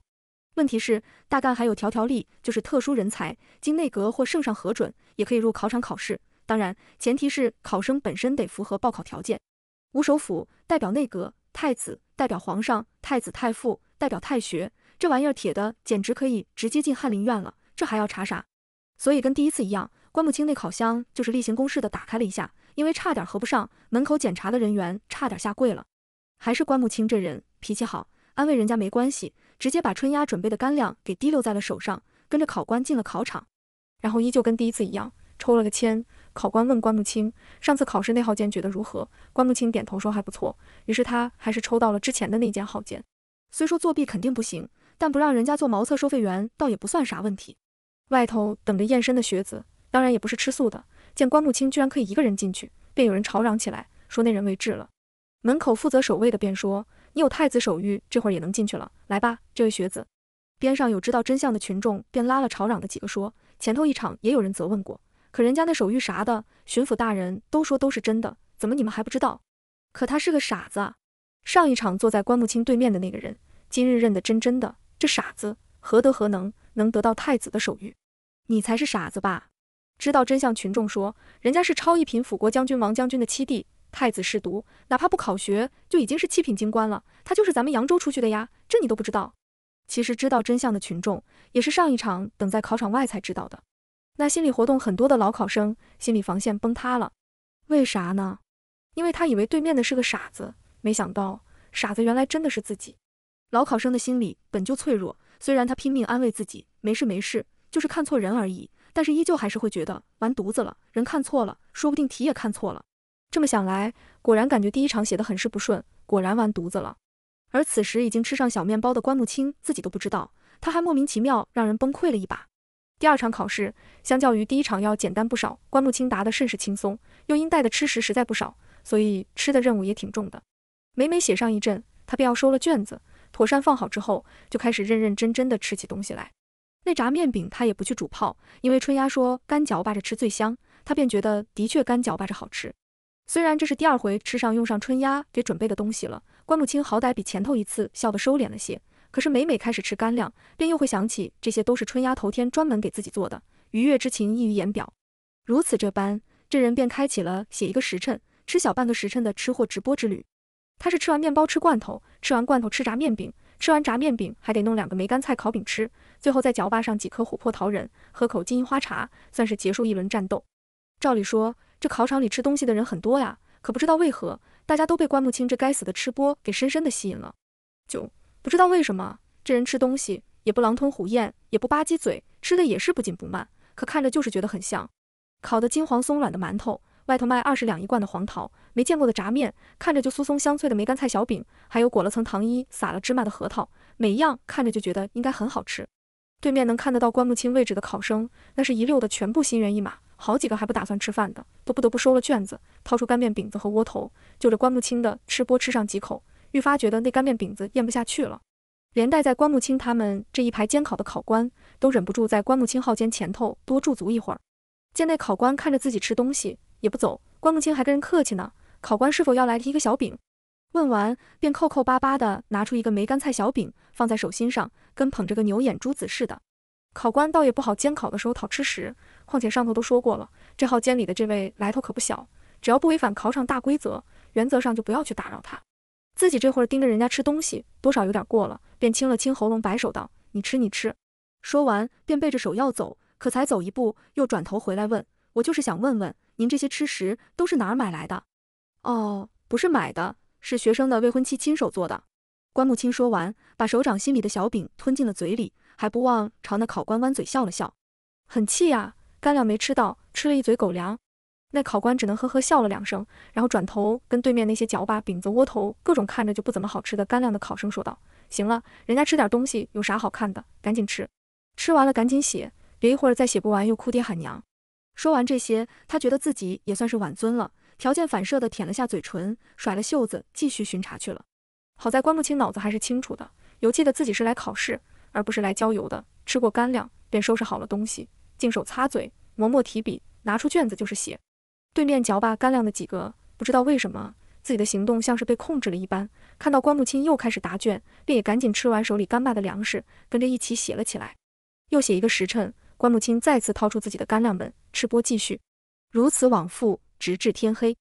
问题是，大概还有条条例，就是特殊人才经内阁或圣上核准，也可以入考场考试。当然，前提是考生本身得符合报考条件。五首府代表内阁，太子代表皇上，太子太傅代表太学，这玩意儿铁的，简直可以直接进翰林院了，这还要查啥？所以跟第一次一样，关木清那烤箱就是例行公事的打开了一下。因为差点合不上，门口检查的人员差点下跪了。还是关木清这人脾气好，安慰人家没关系，直接把春丫准备的干粮给滴溜在了手上，跟着考官进了考场，然后依旧跟第一次一样抽了个签。考官问关木清上次考试那号间觉得如何，关木清点头说还不错。于是他还是抽到了之前的那间号间。虽说作弊肯定不行，但不让人家做茅厕收费员倒也不算啥问题。外头等着验身的学子当然也不是吃素的。见关木清居然可以一个人进去，便有人吵嚷起来，说那人违制了。门口负责守卫的便说：“你有太子手谕，这会儿也能进去了。来吧，这位学子。”边上有知道真相的群众便拉了吵嚷的几个说：“前头一场也有人责问过，可人家那手谕啥的，巡抚大人都说都是真的，怎么你们还不知道？可他是个傻子。上一场坐在关木清对面的那个人，今日认得真真的，这傻子何德何能，能得到太子的手谕？你才是傻子吧！”知道真相群众说，人家是超一品辅国将军王将军的七弟，太子试读，哪怕不考学就已经是七品京官了。他就是咱们扬州出去的呀，这你都不知道。其实知道真相的群众也是上一场等在考场外才知道的。那心理活动很多的老考生心理防线崩塌了，为啥呢？因为他以为对面的是个傻子，没想到傻子原来真的是自己。老考生的心理本就脆弱，虽然他拼命安慰自己没事没事，就是看错人而已。但是依旧还是会觉得完犊子了，人看错了，说不定题也看错了。这么想来，果然感觉第一场写的很是不顺，果然完犊子了。而此时已经吃上小面包的关木青自己都不知道，他还莫名其妙让人崩溃了一把。第二场考试相较于第一场要简单不少，关木青答的甚是轻松，又因带的吃食实在不少，所以吃的任务也挺重的。每每写上一阵，他便要收了卷子，妥善放好之后，就开始认认真真的吃起东西来。那炸面饼他也不去煮泡，因为春丫说干嚼巴着吃最香，他便觉得的确干嚼巴着好吃。虽然这是第二回吃上用上春丫给准备的东西了，关木清好歹比前头一次笑得收敛了些，可是每每开始吃干粮，便又会想起这些都是春丫头天专门给自己做的，愉悦之情溢于言表。如此这般，这人便开启了写一个时辰，吃小半个时辰的吃货直播之旅。他是吃完面包吃罐头，吃完罐头吃炸面饼。吃完炸面饼，还得弄两个梅干菜烤饼吃，最后再嚼巴上几颗琥珀桃仁，喝口金银花茶，算是结束一轮战斗。照理说，这考场里吃东西的人很多呀，可不知道为何，大家都被关木清这该死的吃播给深深的吸引了。九，不知道为什么，这人吃东西也不狼吞虎咽，也不吧唧嘴，吃的也是不紧不慢，可看着就是觉得很香。烤的金黄松软的馒头。外头卖二十两一罐的黄桃，没见过的炸面，看着就酥松香脆的梅干菜小饼，还有裹了层糖衣撒了芝麻的核桃，每一样看着就觉得应该很好吃。对面能看得到关木清位置的考生，那是一溜的全部心猿意马，好几个还不打算吃饭的，都不得不收了卷子，掏出干面饼子和窝头，就着关木清的吃播吃上几口，愈发觉得那干面饼子咽不下去了，连带在关木清他们这一排监考的考官，都忍不住在关木清号间前头多驻足一会儿。见那考官看着自己吃东西。也不走，关木青还跟人客气呢。考官是否要来一个小饼？问完便扣扣巴巴的拿出一个梅干菜小饼，放在手心上，跟捧着个牛眼珠子似的。考官倒也不好监考的时候讨吃食，况且上头都说过了，这号监里的这位来头可不小，只要不违反考场大规则，原则上就不要去打扰他。自己这会儿盯着人家吃东西，多少有点过了，便清了清喉咙，摆手道：“你吃，你吃。”说完便背着手要走，可才走一步，又转头回来问我：“就是想问问。”您这些吃食都是哪儿买来的？哦，不是买的，是学生的未婚妻亲手做的。关木清说完，把手掌心里的小饼吞进了嘴里，还不忘朝那考官弯嘴笑了笑。很气呀，干粮没吃到，吃了一嘴狗粮。那考官只能呵呵笑了两声，然后转头跟对面那些嚼吧饼子、窝头、各种看着就不怎么好吃的干粮的考生说道：“行了，人家吃点东西有啥好看的？赶紧吃，吃完了赶紧写，别一会儿再写不完又哭爹喊娘。”说完这些，他觉得自己也算是晚尊了，条件反射的舔了下嘴唇，甩了袖子，继续巡查去了。好在关木清脑子还是清楚的，犹记得自己是来考试，而不是来郊游的。吃过干粮，便收拾好了东西，净手擦嘴，磨墨提笔，拿出卷子就是写。对面嚼吧干粮的几个，不知道为什么自己的行动像是被控制了一般，看到关木清又开始答卷，便也赶紧吃完手里干巴的粮食，跟着一起写了起来。又写一个时辰。关木清再次掏出自己的干粮本，吃播继续，如此往复，直至天黑。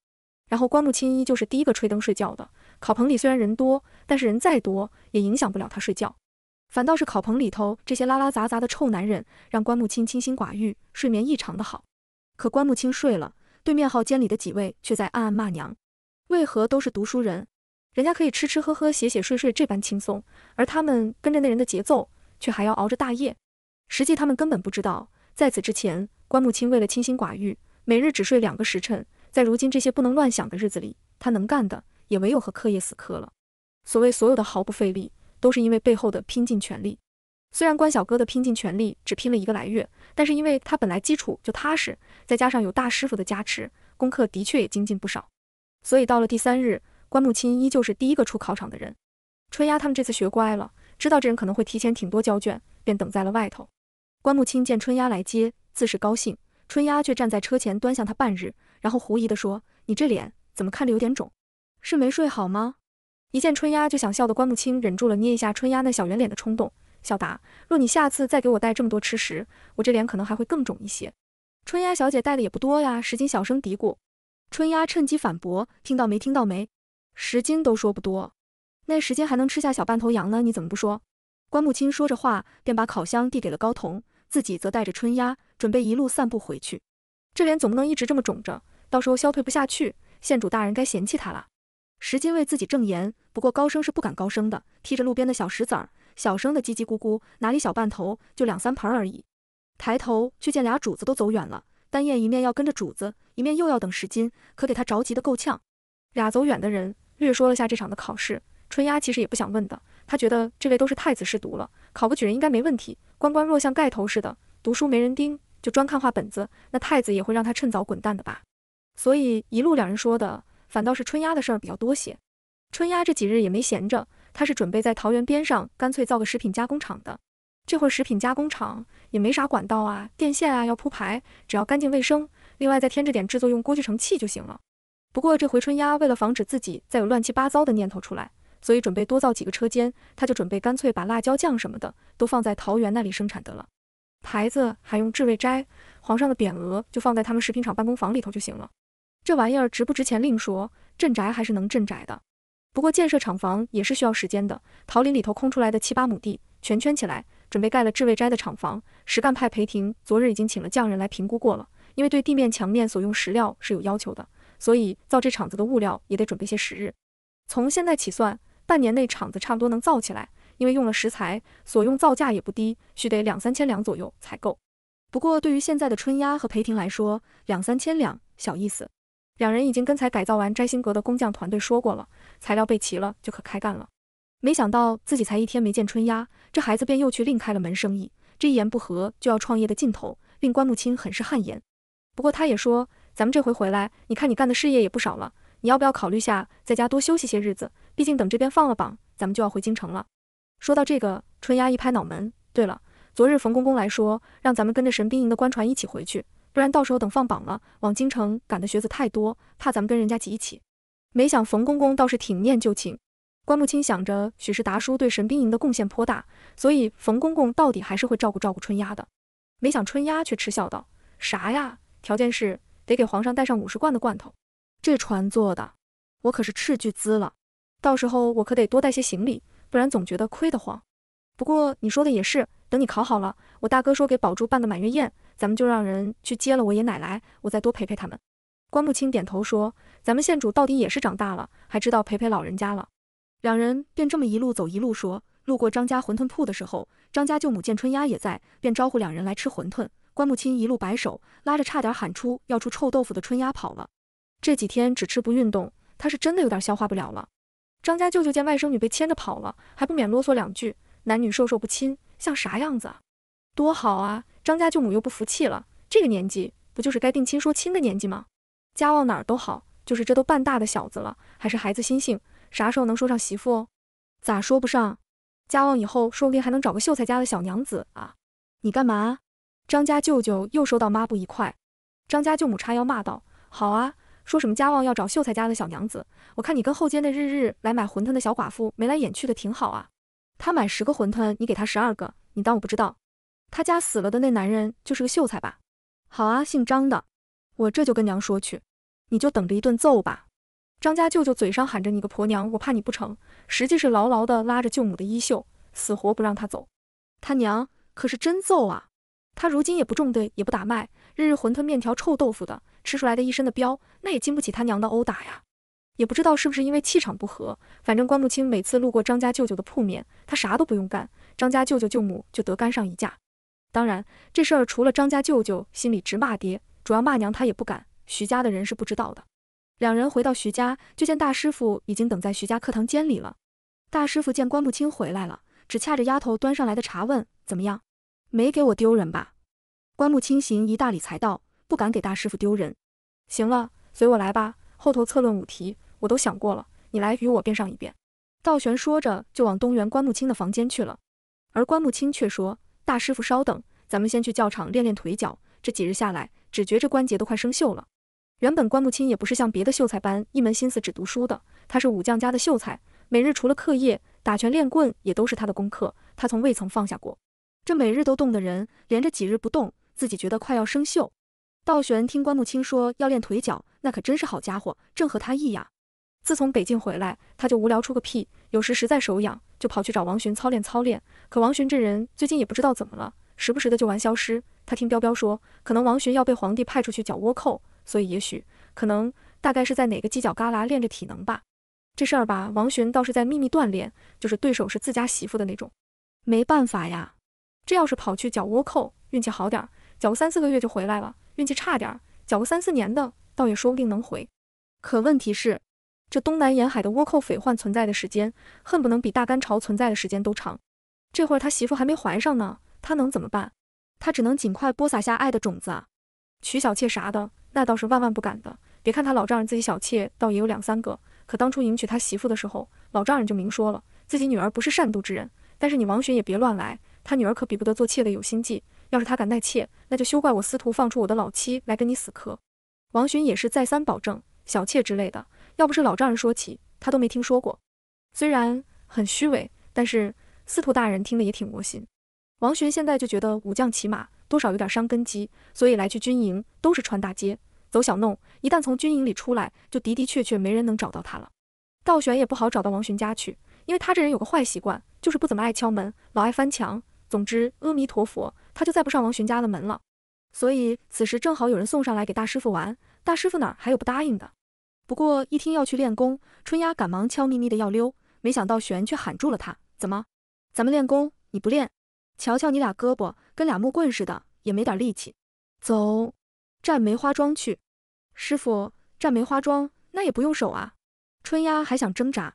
然后关木清依旧是第一个吹灯睡觉的。烤棚里虽然人多，但是人再多也影响不了他睡觉。反倒是烤棚里头这些拉拉杂杂的臭男人，让关木清清心寡欲，睡眠异常的好。可关木清睡了，对面号间里的几位却在暗暗骂娘：为何都是读书人，人家可以吃吃喝喝、写写睡睡这般轻松，而他们跟着那人的节奏，却还要熬着大夜。实际他们根本不知道，在此之前，关木亲为了清心寡欲，每日只睡两个时辰。在如今这些不能乱想的日子里，他能干的也唯有和课业死磕了。所谓所有的毫不费力，都是因为背后的拼尽全力。虽然关小哥的拼尽全力只拼了一个来月，但是因为他本来基础就踏实，再加上有大师傅的加持，功课的确也精进不少。所以到了第三日，关木亲依旧是第一个出考场的人。春丫他们这次学乖了，知道这人可能会提前挺多交卷，便等在了外头。关木青见春丫来接，自是高兴。春丫却站在车前端详他半日，然后狐疑地说：“你这脸怎么看着有点肿？是没睡好吗？”一见春丫就想笑的关木青忍住了捏一下春丫那小圆脸的冲动，笑答：“若你下次再给我带这么多吃食，我这脸可能还会更肿一些。”春丫小姐带的也不多呀，石金小声嘀咕。春丫趁机反驳：“听到没？听到没？十斤都说不多，那十斤还能吃下小半头羊呢？你怎么不说？”关木青说着话，便把烤箱递给了高童。自己则带着春丫，准备一路散步回去。这脸总不能一直这么肿着，到时候消退不下去，县主大人该嫌弃他了。石金为自己正言，不过高升是不敢高升的，踢着路边的小石子儿，小声的叽叽咕咕，哪里小半头，就两三盆而已。抬头却见俩主子都走远了，丹燕一面要跟着主子，一面又要等石金，可给他着急的够呛。俩走远的人略说了下这场的考试，春丫其实也不想问的。他觉得这位都是太子试读了，考个举人应该没问题。关关若像盖头似的，读书没人盯，就专看画本子，那太子也会让他趁早滚蛋的吧。所以一路两人说的，反倒是春丫的事儿比较多些。春丫这几日也没闲着，他是准备在桃园边上干脆造个食品加工厂的。这会儿食品加工厂也没啥管道啊、电线啊要铺排，只要干净卫生，另外再添置点制作用锅具盛器就行了。不过这回春丫为了防止自己再有乱七八糟的念头出来。所以准备多造几个车间，他就准备干脆把辣椒酱什么的都放在桃园那里生产得了。牌子还用“智味斋”，皇上的匾额就放在他们食品厂办公房里头就行了。这玩意儿值不值钱另说，镇宅还是能镇宅的。不过建设厂房也是需要时间的。桃林里头空出来的七八亩地，全圈起来，准备盖了“智味斋”的厂房。实干派裴庭昨日已经请了匠人来评估过了，因为对地面、墙面所用石料是有要求的，所以造这厂子的物料也得准备些时日。从现在起算。半年内厂子差不多能造起来，因为用了石材，所用造价也不低，需得两三千两左右才够。不过对于现在的春丫和裴婷来说，两三千两小意思。两人已经跟才改造完摘星阁的工匠团队说过了，材料备齐了就可开干了。没想到自己才一天没见春丫，这孩子便又去另开了门生意。这一言不合就要创业的劲头，令关木清很是汗颜。不过他也说，咱们这回回来，你看你干的事业也不少了。你要不要考虑下，在家多休息些日子？毕竟等这边放了榜，咱们就要回京城了。说到这个，春丫一拍脑门，对了，昨日冯公公来说，让咱们跟着神兵营的官船一起回去，不然到时候等放榜了，往京城赶的学子太多，怕咱们跟人家挤一起。没想冯公公倒是挺念旧情，关木清想着许是达叔对神兵营的贡献颇大，所以冯公公到底还是会照顾照顾春丫的。没想春丫却嗤笑道：“啥呀？条件是得给皇上带上五十罐的罐头。”这船坐的，我可是斥巨资了，到时候我可得多带些行李，不然总觉得亏得慌。不过你说的也是，等你考好了，我大哥说给宝珠办个满月宴，咱们就让人去接了我爷奶来，我再多陪陪他们。关木清点头说，咱们县主到底也是长大了，还知道陪陪老人家了。两人便这么一路走一路说，路过张家馄饨铺的时候，张家舅母见春丫也在，便招呼两人来吃馄饨。关木清一路摆手，拉着差点喊出要出臭豆腐的春丫跑了。这几天只吃不运动，他是真的有点消化不了了。张家舅舅见外甥女被牵着跑了，还不免啰嗦两句：“男女授受不亲，像啥样子啊？”多好啊！张家舅母又不服气了：“这个年纪，不就是该定亲说亲的年纪吗？家望哪儿都好，就是这都半大的小子了，还是孩子心性，啥时候能说上媳妇？咋说不上？家望以后说不定还能找个秀才家的小娘子啊！你干嘛？”张家舅舅又收到抹布一块，张家舅母叉腰骂道：“好啊！”说什么家旺要找秀才家的小娘子？我看你跟后街那日日来买馄饨的小寡妇眉来眼去的挺好啊。他买十个馄饨，你给他十二个，你当我不知道？他家死了的那男人就是个秀才吧？好啊，姓张的，我这就跟娘说去，你就等着一顿揍吧。张家舅舅嘴上喊着你个婆娘，我怕你不成，实际是牢牢的拉着舅母的衣袖，死活不让她走。他娘可是真揍啊！他如今也不种地，也不打麦，日日馄饨、面条、臭豆腐的。吃出来的，一身的膘，那也经不起他娘的殴打呀。也不知道是不是因为气场不合，反正关木清每次路过张家舅舅的铺面，他啥都不用干，张家舅舅舅母就得干上一架。当然，这事儿除了张家舅舅心里直骂爹，主要骂娘他也不敢。徐家的人是不知道的。两人回到徐家，就见大师傅已经等在徐家课堂间里了。大师傅见关木清回来了，只掐着丫头端上来的茶问：“怎么样？没给我丢人吧？”关木清行一大礼才道。不敢给大师傅丢人。行了，随我来吧。后头策论五题我都想过了，你来与我辩上一遍。道玄说着就往东园关木清的房间去了，而关木清却说：“大师傅稍等，咱们先去教场练练腿脚。这几日下来，只觉这关节都快生锈了。”原本关木清也不是像别的秀才般一门心思只读书的，他是武将家的秀才，每日除了课业，打拳练棍也都是他的功课，他从未曾放下过。这每日都动的人，连着几日不动，自己觉得快要生锈。道玄听关木清说要练腿脚，那可真是好家伙，正合他意呀。自从北境回来，他就无聊出个屁，有时实在手痒，就跑去找王巡操练操练。可王巡这人最近也不知道怎么了，时不时的就玩消失。他听彪彪说，可能王巡要被皇帝派出去剿倭寇，所以也许可能大概是在哪个犄角旮旯练着体能吧。这事儿吧，王巡倒是在秘密锻炼，就是对手是自家媳妇的那种。没办法呀，这要是跑去剿倭寇，运气好点，剿个三四个月就回来了。运气差点，搅个三四年的，倒也说不定能回。可问题是，这东南沿海的倭寇匪患存在的时间，恨不能比大干朝存在的时间都长。这会儿他媳妇还没怀上呢，他能怎么办？他只能尽快播撒下爱的种子啊！娶小妾啥的，那倒是万万不敢的。别看他老丈人自己小妾倒也有两三个，可当初迎娶他媳妇的时候，老丈人就明说了，自己女儿不是善妒之人。但是你王巡也别乱来，他女儿可比不得做妾的有心计。要是他敢纳妾，那就休怪我司徒放出我的老妻来跟你死磕。王寻也是再三保证，小妾之类的，要不是老丈人说起，他都没听说过。虽然很虚伪，但是司徒大人听得也挺窝心。王寻现在就觉得武将骑马多少有点伤根基，所以来去军营都是穿大街走小弄，一旦从军营里出来，就的的确确没人能找到他了。道玄也不好找到王寻家去，因为他这人有个坏习惯，就是不怎么爱敲门，老爱翻墙。总之，阿弥陀佛。他就再不上王寻家的门了，所以此时正好有人送上来给大师傅玩，大师傅哪还有不答应的？不过一听要去练功，春丫赶忙悄咪咪的要溜，没想到玄却喊住了他：“怎么？咱们练功你不练？瞧瞧你俩胳膊跟俩木棍似的，也没点力气。走，站梅花桩去。师傅，站梅花桩那也不用手啊！”春丫还想挣扎，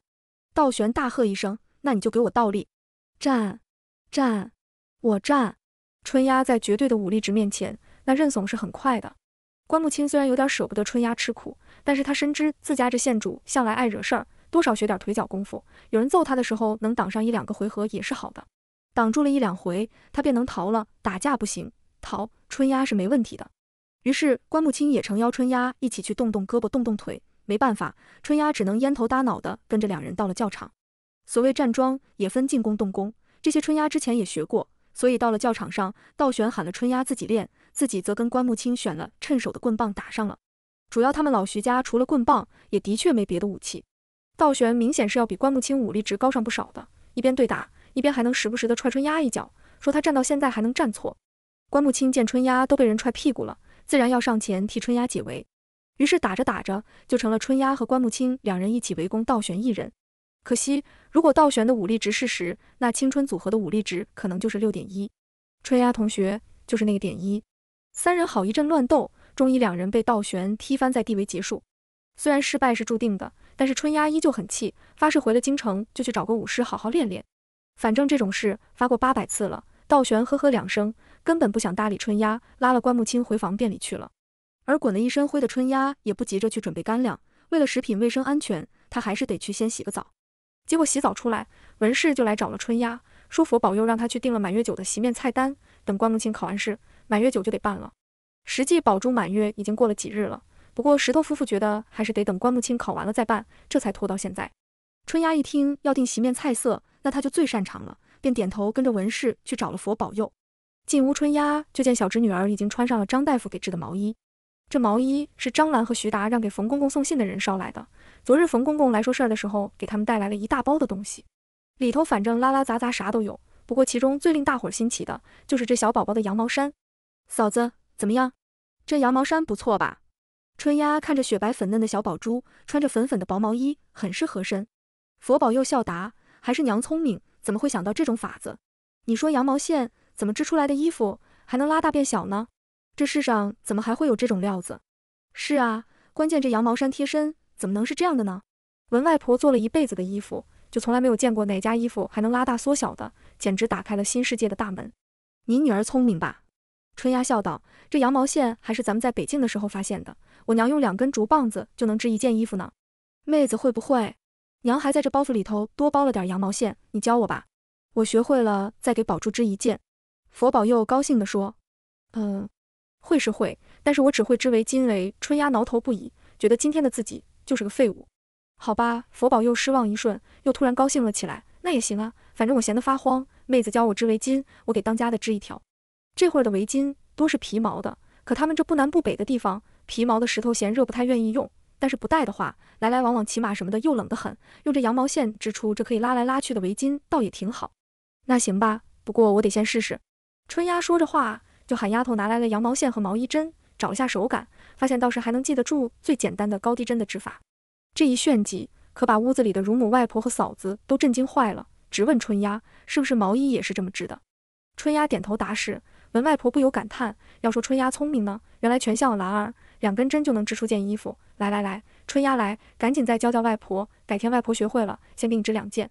道玄大喝一声：“那你就给我倒立站，站，我站。”春丫在绝对的武力值面前，那认怂是很快的。关木清虽然有点舍不得春丫吃苦，但是他深知自家这县主向来爱惹事儿，多少学点腿脚功夫，有人揍他的时候能挡上一两个回合也是好的。挡住了一两回，他便能逃了。打架不行，逃春丫是没问题的。于是关木清也诚邀春丫一起去动动胳膊、动动腿。没办法，春丫只能烟头搭脑的跟着两人到了教场。所谓站桩，也分进攻、动攻，这些春丫之前也学过。所以到了教场上，道玄喊了春丫自己练，自己则跟关木清选了趁手的棍棒打上了。主要他们老徐家除了棍棒，也的确没别的武器。道玄明显是要比关木清武力值高上不少的，一边对打，一边还能时不时的踹春丫一脚，说他站到现在还能站错。关木清见春丫都被人踹屁股了，自然要上前替春丫解围。于是打着打着，就成了春丫和关木清两人一起围攻道玄一人。可惜，如果倒悬的武力值是十，那青春组合的武力值可能就是六点一。春丫同学就是那个点一。三人好一阵乱斗，终于两人被倒悬踢翻在地，为结束。虽然失败是注定的，但是春丫依旧很气，发誓回了京城就去找个武师好好练练。反正这种事发过八百次了。道玄呵呵两声，根本不想搭理春丫，拉了关木青回房便里去了。而滚了一身灰的春丫也不急着去准备干粮，为了食品卫生安全，他还是得去先洗个澡。结果洗澡出来，文氏就来找了春丫，说佛保佑让他去订了满月酒的席面菜单。等关木卿考完试，满月酒就得办了。实际宝珠满月已经过了几日了，不过石头夫妇觉得还是得等关木清考完了再办，这才拖到现在。春丫一听要订席面菜色，那他就最擅长了，便点头跟着文氏去找了佛保佑。进屋，春丫就见小侄女儿已经穿上了张大夫给织的毛衣。这毛衣是张兰和徐达让给冯公公送信的人捎来的。昨日冯公公来说事儿的时候，给他们带来了一大包的东西，里头反正拉拉杂杂啥都有。不过其中最令大伙儿新奇的就是这小宝宝的羊毛衫。嫂子，怎么样？这羊毛衫不错吧？春丫看着雪白粉嫩的小宝珠，穿着粉粉的薄毛衣，很是合身。佛宝又笑答：“还是娘聪明，怎么会想到这种法子？你说羊毛线怎么织出来的衣服还能拉大变小呢？”这世上怎么还会有这种料子？是啊，关键这羊毛衫贴身，怎么能是这样的呢？文外婆做了一辈子的衣服，就从来没有见过哪家衣服还能拉大缩小的，简直打开了新世界的大门。你女儿聪明吧？春丫笑道。这羊毛线还是咱们在北境的时候发现的，我娘用两根竹棒子就能织一件衣服呢。妹子会不会？娘还在这包袱里头多包了点羊毛线，你教我吧。我学会了再给宝珠织一件。佛保又高兴地说。嗯。会是会，但是我只会织围巾。为春丫挠头不已，觉得今天的自己就是个废物。好吧，佛宝又失望一瞬，又突然高兴了起来。那也行啊，反正我闲得发慌，妹子教我织围巾，我给当家的织一条。这会儿的围巾多是皮毛的，可他们这不南不北的地方，皮毛的石头嫌热，不太愿意用。但是不戴的话，来来往往骑马什么的又冷得很，用这羊毛线织出这可以拉来拉去的围巾，倒也挺好。那行吧，不过我得先试试。春丫说着话。就喊丫头拿来了羊毛线和毛衣针，找了下手感，发现倒是还能记得住最简单的高低针的织法。这一炫技，可把屋子里的乳母、外婆和嫂子都震惊坏了，直问春丫是不是毛衣也是这么织的。春丫点头答是，文外婆不由感叹，要说春丫聪明呢，原来全像了兰儿，两根针就能织出件衣服。来来来，春丫来，赶紧再教教外婆，改天外婆学会了，先给你织两件。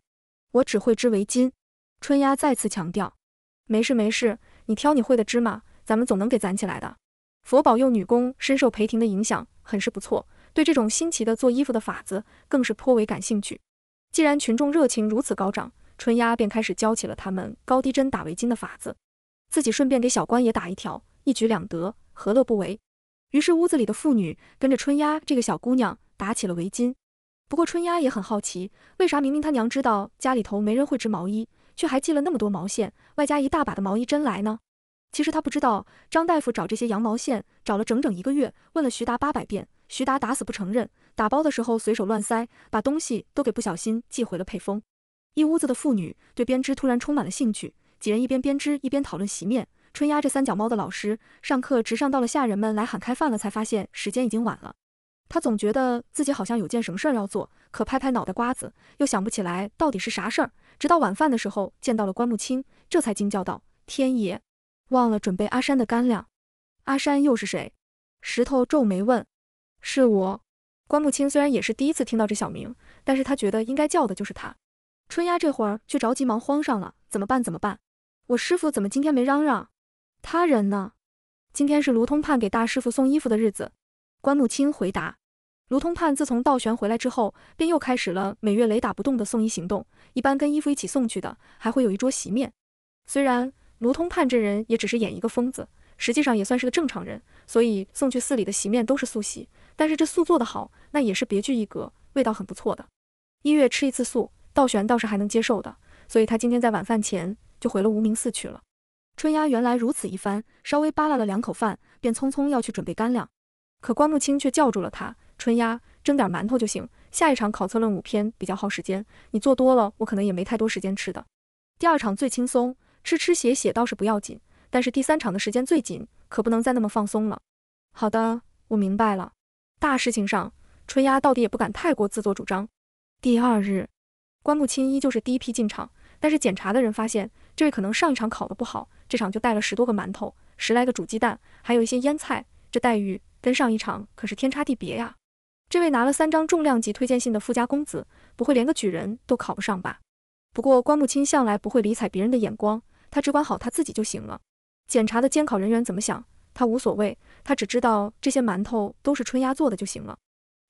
我只会织围巾。春丫再次强调，没事没事。你挑你会的芝麻，咱们总能给攒起来的。佛保佑女工深受裴庭的影响，很是不错，对这种新奇的做衣服的法子更是颇为感兴趣。既然群众热情如此高涨，春丫便开始教起了他们高低针打围巾的法子，自己顺便给小关也打一条，一举两得，何乐不为？于是屋子里的妇女跟着春丫这个小姑娘打起了围巾。不过春丫也很好奇，为啥明明她娘知道家里头没人会织毛衣？却还寄了那么多毛线，外加一大把的毛衣针来呢。其实他不知道，张大夫找这些羊毛线找了整整一个月，问了徐达八百遍，徐达打死不承认。打包的时候随手乱塞，把东西都给不小心寄回了。配风一屋子的妇女对编织突然充满了兴趣，几人一边编织一边讨论席面。春压着三脚猫的老师上课直上到了下人们来喊开饭了，才发现时间已经晚了。他总觉得自己好像有件什么事儿要做，可拍拍脑袋瓜子又想不起来到底是啥事儿。直到晚饭的时候见到了关木青，这才惊叫道：“天爷，忘了准备阿山的干粮。”阿山又是谁？石头皱眉问：“是我。”关木青虽然也是第一次听到这小名，但是他觉得应该叫的就是他。春丫这会儿却着急忙慌上了：“怎么办？怎么办？我师傅怎么今天没嚷嚷？他人呢？今天是卢通判给大师傅送衣服的日子。”关木青回答。卢通判自从道玄回来之后，便又开始了每月雷打不动的送衣行动。一般跟衣服一起送去的，还会有一桌席面。虽然卢通判这人也只是演一个疯子，实际上也算是个正常人，所以送去寺里的席面都是素席。但是这素做的好，那也是别具一格，味道很不错的。一月吃一次素，道玄倒是还能接受的，所以他今天在晚饭前就回了无名寺去了。春丫原来如此一番，稍微扒拉了两口饭，便匆匆要去准备干粮。可关木青却叫住了他。春丫蒸点馒头就行，下一场考测论五篇比较耗时间，你做多了，我可能也没太多时间吃的。第二场最轻松，吃吃写写倒是不要紧，但是第三场的时间最紧，可不能再那么放松了。好的，我明白了。大事情上，春丫到底也不敢太过自作主张。第二日，关木青依旧是第一批进场，但是检查的人发现，这位可能上一场考的不好，这场就带了十多个馒头，十来个煮鸡蛋，还有一些腌菜，这待遇跟上一场可是天差地别呀。这位拿了三张重量级推荐信的富家公子，不会连个举人都考不上吧？不过关木清向来不会理睬别人的眼光，他只管好他自己就行了。检查的监考人员怎么想，他无所谓，他只知道这些馒头都是春丫做的就行了。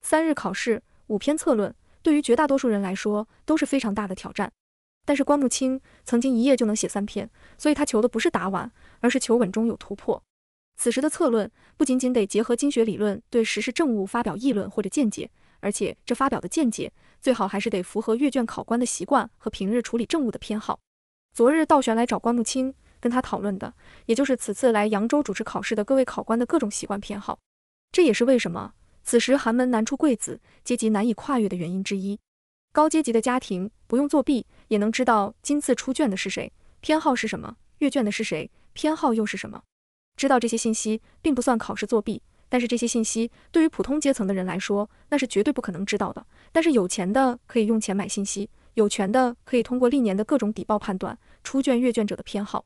三日考试五篇策论，对于绝大多数人来说都是非常大的挑战。但是关木清曾经一夜就能写三篇，所以他求的不是打完，而是求稳中有突破。此时的策论不仅仅得结合经学理论对时事政务发表议论或者见解，而且这发表的见解最好还是得符合阅卷考官的习惯和平日处理政务的偏好。昨日道玄来找关木清，跟他讨论的也就是此次来扬州主持考试的各位考官的各种习惯偏好。这也是为什么此时寒门难出贵子，阶级难以跨越的原因之一。高阶级的家庭不用作弊也能知道今次出卷的是谁，偏好是什么；阅卷的是谁，偏好又是什么。知道这些信息并不算考试作弊，但是这些信息对于普通阶层的人来说，那是绝对不可能知道的。但是有钱的可以用钱买信息，有权的可以通过历年的各种底报判断出卷阅卷者的偏好。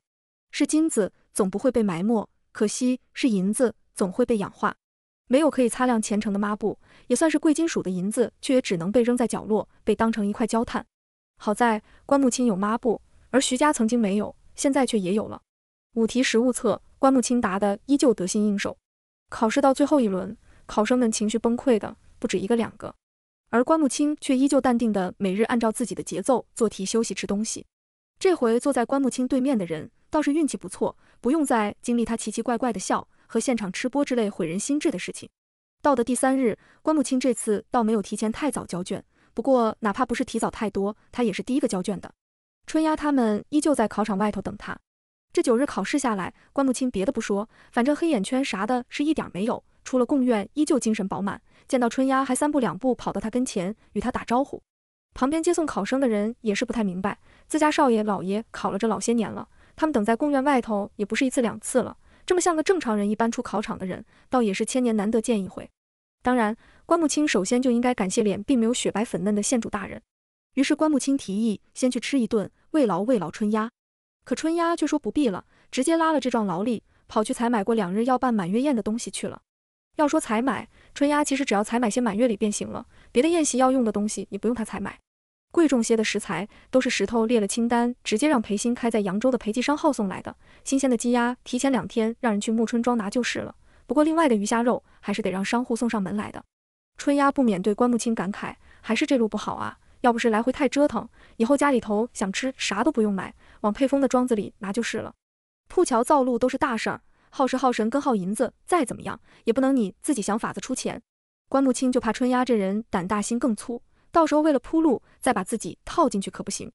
是金子总不会被埋没，可惜是银子总会被氧化。没有可以擦亮前程的抹布，也算是贵金属的银子，却也只能被扔在角落，被当成一块焦炭。好在关木亲有抹布，而徐家曾经没有，现在却也有了。五题实物册，关木清答的依旧得心应手。考试到最后一轮，考生们情绪崩溃的不止一个两个，而关木清却依旧淡定的每日按照自己的节奏做题、休息、吃东西。这回坐在关木清对面的人倒是运气不错，不用再经历他奇奇怪怪的笑和现场吃播之类毁人心智的事情。到的第三日，关木清这次倒没有提前太早交卷，不过哪怕不是提早太多，他也是第一个交卷的。春丫他们依旧在考场外头等他。这九日考试下来，关木清别的不说，反正黑眼圈啥的是一点没有，出了贡院依旧精神饱满，见到春丫还三步两步跑到他跟前与他打招呼。旁边接送考生的人也是不太明白，自家少爷老爷考了这老些年了，他们等在贡院外头也不是一次两次了，这么像个正常人一般出考场的人，倒也是千年难得见一回。当然，关木清首先就应该感谢脸并没有雪白粉嫩的县主大人。于是关木清提议先去吃一顿慰劳慰劳春丫。可春丫却说不必了，直接拉了这壮劳力跑去采买过两日要办满月宴的东西去了。要说采买，春丫其实只要采买些满月礼便行了，别的宴席要用的东西也不用他采买。贵重些的食材都是石头列了清单，直接让裴鑫开在扬州的裴记商号送来的。新鲜的鸡鸭提前两天让人去暮春庄拿就是了。不过另外的鱼虾肉还是得让商户送上门来的。春丫不免对关木清感慨：还是这路不好啊。要不是来回太折腾，以后家里头想吃啥都不用买，往配丰的庄子里拿就是了。铺桥造路都是大事儿，耗时耗神跟耗银子，再怎么样也不能你自己想法子出钱。关木清就怕春丫这人胆大心更粗，到时候为了铺路再把自己套进去可不行。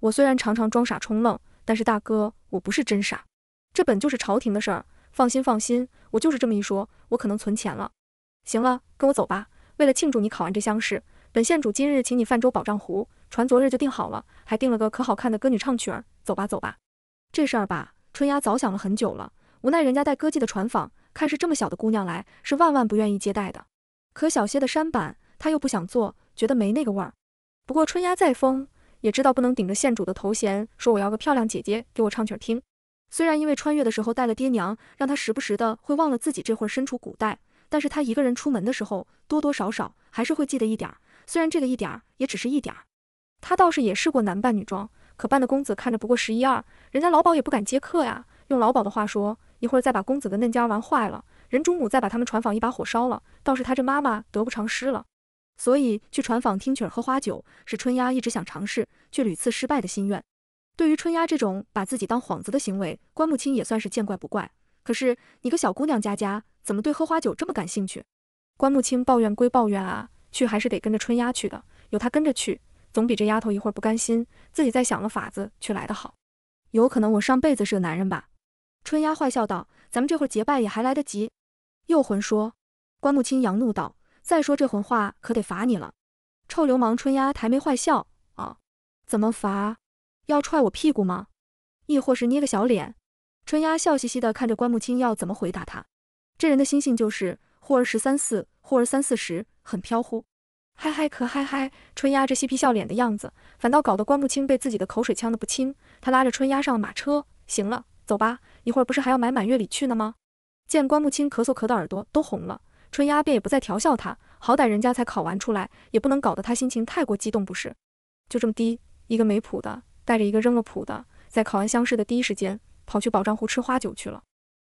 我虽然常常装傻充愣，但是大哥，我不是真傻，这本就是朝廷的事儿，放心放心，我就是这么一说，我可能存钱了。行了，跟我走吧，为了庆祝你考完这乡试。本县主今日请你泛舟保障湖，船昨日就定好了，还定了个可好看的歌女唱曲儿。走吧走吧，这事儿吧，春丫早想了很久了，无奈人家带歌妓的船舫，看是这么小的姑娘来，是万万不愿意接待的。可小些的山板，她又不想做，觉得没那个味儿。不过春丫再疯，也知道不能顶着县主的头衔说我要个漂亮姐姐给我唱曲儿听。虽然因为穿越的时候带了爹娘，让她时不时的会忘了自己这会身处古代，但是她一个人出门的时候，多多少少还是会记得一点。虽然这个一点儿也只是一点儿，他倒是也试过男扮女装，可扮的公子看着不过十一二，人家老鸨也不敢接客呀。用老鸨的话说，一会儿再把公子的嫩家玩坏了，人主母再把他们船坊一把火烧了，倒是他这妈妈得不偿失了。所以去船坊听曲儿喝花酒是春丫一直想尝试却屡次失败的心愿。对于春丫这种把自己当幌子的行为，关木清也算是见怪不怪。可是你个小姑娘家家，怎么对喝花酒这么感兴趣？关木清抱怨归抱怨啊。去还是得跟着春丫去的，有她跟着去，总比这丫头一会儿不甘心，自己再想了法子去来得好。有可能我上辈子是个男人吧？春丫坏笑道：“咱们这会儿结拜也还来得及。”又魂说。关木清扬怒道：“再说这混话，可得罚你了。”臭流氓春丫抬眉坏笑：“啊？怎么罚？要踹我屁股吗？亦或是捏个小脸？”春丫笑嘻嘻地看着关木清，要怎么回答他？这人的心性就是忽而十三四，忽而三四十。很飘忽，嗨嗨咳嗨嗨，春丫这嬉皮笑脸的样子，反倒搞得关牧清被自己的口水呛得不轻。他拉着春丫上了马车，行了，走吧，一会儿不是还要买满月礼去呢吗？见关穆清咳嗽咳得耳朵都红了，春丫便也不再调笑他，好歹人家才考完出来，也不能搞得他心情太过激动不是？就这么低，一个没谱的带着一个扔了谱的，在考完乡试的第一时间跑去宝障湖吃花酒去了。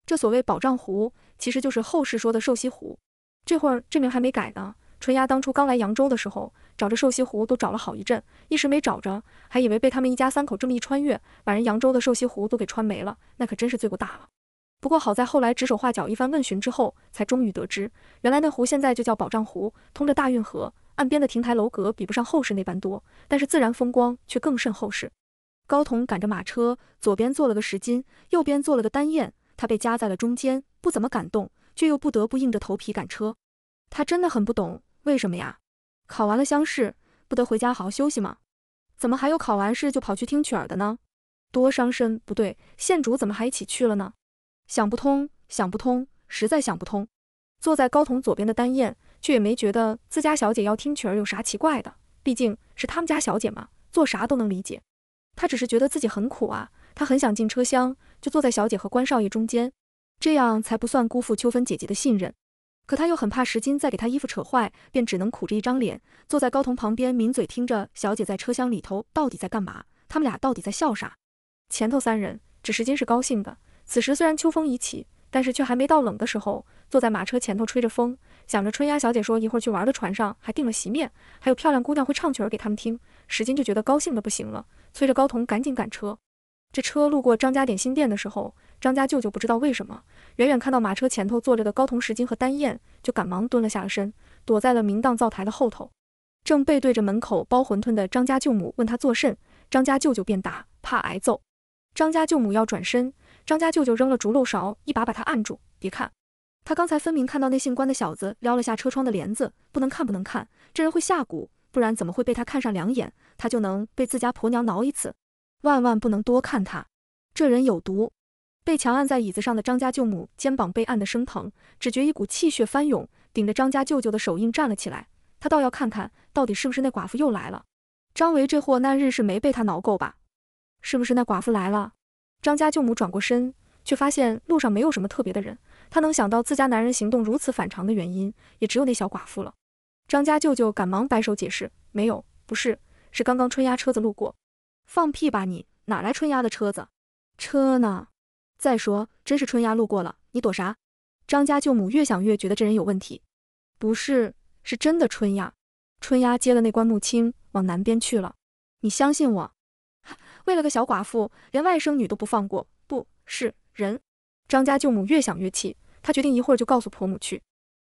这所谓宝障湖，其实就是后世说的瘦西湖，这会儿这名还没改呢。春丫当初刚来扬州的时候，找这瘦西湖都找了好一阵，一时没找着，还以为被他们一家三口这么一穿越，把人扬州的瘦西湖都给穿没了，那可真是罪过大了。不过好在后来指手画脚一番问询之后，才终于得知，原来那湖现在就叫宝障湖，通着大运河，岸边的亭台楼阁比不上后世那般多，但是自然风光却更胜后世。高童赶着马车，左边坐了个石金，右边坐了个单燕，他被夹在了中间，不怎么敢动，却又不得不硬着头皮赶车。他真的很不懂。为什么呀？考完了乡试不得回家好好休息吗？怎么还有考完试就跑去听曲儿的呢？多伤身！不对，县主怎么还一起去了呢？想不通，想不通，实在想不通。坐在高筒左边的丹燕却也没觉得自家小姐要听曲儿有啥奇怪的，毕竟是他们家小姐嘛，做啥都能理解。她只是觉得自己很苦啊，她很想进车厢，就坐在小姐和关少爷中间，这样才不算辜负秋芬姐姐的信任。可他又很怕石金再给他衣服扯坏，便只能苦着一张脸，坐在高童旁边抿嘴听着小姐在车厢里头到底在干嘛，他们俩到底在笑啥。前头三人，只石金是高兴的。此时虽然秋风已起，但是却还没到冷的时候。坐在马车前头吹着风，想着春丫小姐说一会儿去玩的船上还订了席面，还有漂亮姑娘会唱曲儿给他们听，石金就觉得高兴的不行了，催着高童赶紧赶车。这车路过张家点心店的时候。张家舅舅不知道为什么，远远看到马车前头坐着的高铜石金和丹燕，就赶忙蹲了下了身，躲在了明档灶台的后头，正背对着门口包馄饨的张家舅母，问他做甚。张家舅舅便答：怕挨揍。张家舅母要转身，张家舅舅扔了竹漏勺，一把把他按住。别看，他刚才分明看到那姓关的小子撩了下车窗的帘子，不能看，不能看，这人会下蛊，不然怎么会被他看上两眼，他就能被自家婆娘挠一次，万万不能多看他，这人有毒。被强按在椅子上的张家舅母肩膀被按得生疼，只觉一股气血翻涌，顶着张家舅舅的手印站了起来。他倒要看看，到底是不是那寡妇又来了。张维这货那日是没被他挠够吧？是不是那寡妇来了？张家舅母转过身，却发现路上没有什么特别的人。他能想到自家男人行动如此反常的原因，也只有那小寡妇了。张家舅舅赶忙摆手解释：“没有，不是，是刚刚春丫车子路过。”放屁吧你！哪来春丫的车子？车呢？再说，真是春丫路过了，你躲啥？张家舅母越想越觉得这人有问题，不是，是真的春丫。春丫接了那棺木青，往南边去了。你相信我，为了个小寡妇，连外甥女都不放过，不是人。张家舅母越想越气，他决定一会儿就告诉婆母去。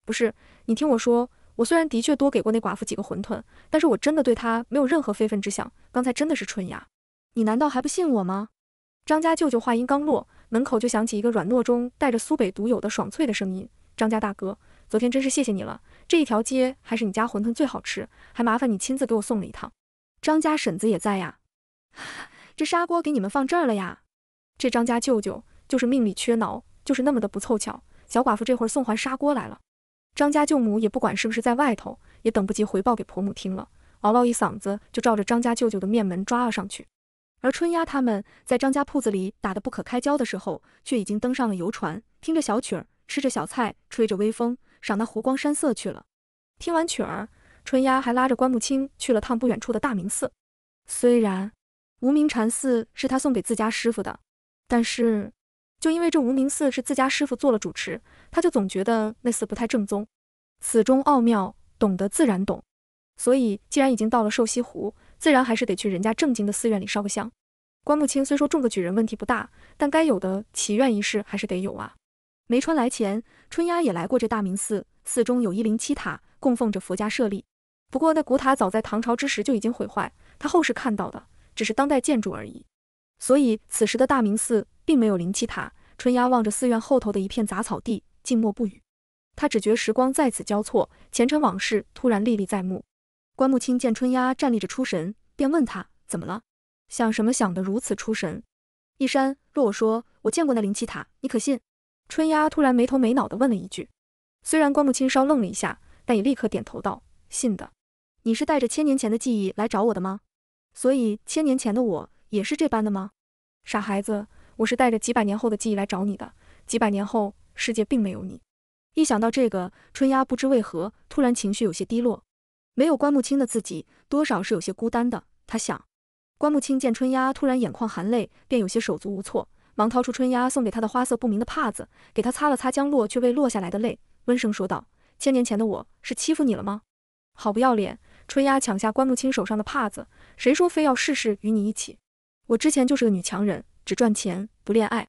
不是，你听我说，我虽然的确多给过那寡妇几个馄饨，但是我真的对她没有任何非分之想。刚才真的是春丫，你难道还不信我吗？张家舅舅话音刚落。门口就响起一个软糯中带着苏北独有的爽脆的声音。张家大哥，昨天真是谢谢你了，这一条街还是你家馄饨最好吃，还麻烦你亲自给我送了一趟。张家婶子也在呀，这砂锅给你们放这儿了呀。这张家舅舅就是命里缺脑，就是那么的不凑巧，小寡妇这会儿送还砂锅来了。张家舅母也不管是不是在外头，也等不及回报给婆母听了，嗷嗷一嗓子就照着张家舅舅的面门抓了上去。而春丫他们在张家铺子里打得不可开交的时候，却已经登上了游船，听着小曲儿，吃着小菜，吹着微风，赏那湖光山色去了。听完曲儿，春丫还拉着关木清去了趟不远处的大明寺。虽然无名禅寺是他送给自家师傅的，但是就因为这无名寺是自家师傅做了主持，他就总觉得那寺不太正宗。此中奥妙，懂得自然懂。所以，既然已经到了瘦西湖。自然还是得去人家正经的寺院里烧个香。关木清虽说中个举人问题不大，但该有的祈愿仪式还是得有啊。梅川来前，春丫也来过这大明寺，寺中有一零七塔，供奉着佛家舍利。不过那古塔早在唐朝之时就已经毁坏，他后世看到的只是当代建筑而已。所以此时的大明寺并没有零七塔。春丫望着寺院后头的一片杂草地，静默不语。他只觉时光在此交错，前尘往事突然历历在目。关木青见春丫站立着出神，便问他怎么了，想什么想得如此出神？一山，若我说我见过那灵气塔，你可信？春丫突然没头没脑地问了一句。虽然关木青稍愣了一下，但也立刻点头道：“信的。”你是带着千年前的记忆来找我的吗？所以千年前的我也是这般的吗？傻孩子，我是带着几百年后的记忆来找你的。几百年后，世界并没有你。一想到这个，春丫不知为何突然情绪有些低落。没有关木青的自己，多少是有些孤单的。他想，关木青见春丫突然眼眶含泪，便有些手足无措，忙掏出春丫送给他的花色不明的帕子，给她擦了擦将落却未落下来的泪，温声说道：“千年前的我是欺负你了吗？好不要脸！”春丫抢下关木青手上的帕子，谁说非要世事与你一起？我之前就是个女强人，只赚钱不恋爱，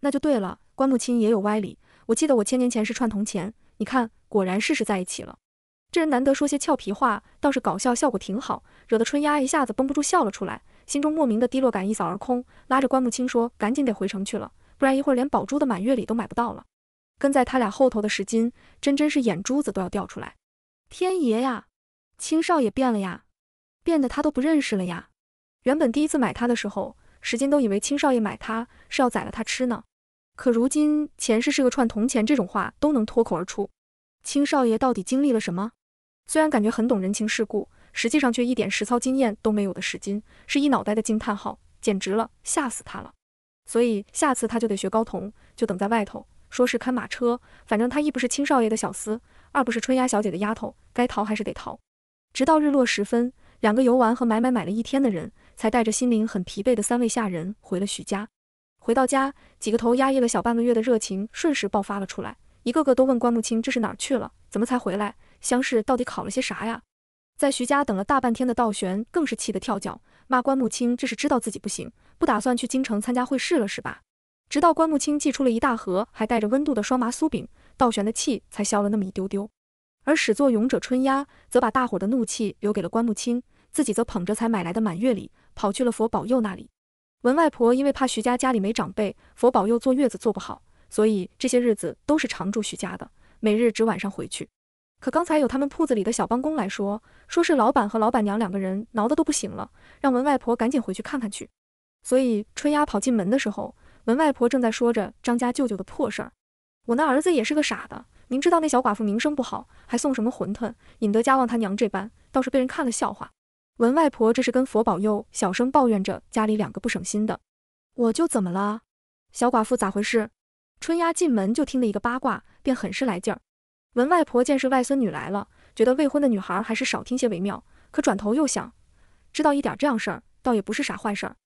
那就对了。关木青也有歪理，我记得我千年前是串铜钱，你看，果然世事在一起了。这人难得说些俏皮话，倒是搞笑效果挺好，惹得春丫一下子绷不住笑了出来，心中莫名的低落感一扫而空，拉着关木青说：“赶紧得回城去了，不然一会儿连宝珠的满月礼都买不到了。”跟在他俩后头的石金真真是眼珠子都要掉出来，天爷呀，青少爷变了呀，变得他都不认识了呀！原本第一次买他的时候，石金都以为青少爷买他是要宰了他吃呢，可如今前世是个串铜钱这种话都能脱口而出，青少爷到底经历了什么？虽然感觉很懂人情世故，实际上却一点实操经验都没有的石金，是一脑袋的惊叹号，简直了，吓死他了。所以下次他就得学高童，就等在外头，说是看马车。反正他一不是青少爷的小厮，二不是春丫小姐的丫头，该逃还是得逃。直到日落时分，两个游玩和买买买了一天的人，才带着心灵很疲惫的三位下人回了许家。回到家，几个头压抑了小半个月的热情，瞬时爆发了出来，一个个都问关木清这是哪儿去了，怎么才回来？乡试到底考了些啥呀？在徐家等了大半天的道玄更是气得跳脚，骂关木清这是知道自己不行，不打算去京城参加会试了是吧？直到关木清寄出了一大盒还带着温度的双麻酥饼，道玄的气才消了那么一丢丢。而始作俑者春丫则把大伙的怒气留给了关木清，自己则捧着才买来的满月礼跑去了佛保佑那里。文外婆因为怕徐家家里没长辈，佛保佑坐月子坐不好，所以这些日子都是常住徐家的，每日只晚上回去。可刚才有他们铺子里的小帮工来说，说是老板和老板娘两个人挠的都不行了，让文外婆赶紧回去看看去。所以春丫跑进门的时候，文外婆正在说着张家舅舅的破事儿。我那儿子也是个傻的，明知道那小寡妇名声不好，还送什么馄饨，引得家旺他娘这般，倒是被人看了笑话。文外婆这是跟佛保佑小声抱怨着家里两个不省心的。我就怎么了？小寡妇咋回事？春丫进门就听了一个八卦，便很是来劲儿。文外婆见是外孙女来了，觉得未婚的女孩还是少听些为妙。可转头又想，知道一点这样事儿，倒也不是啥坏事儿。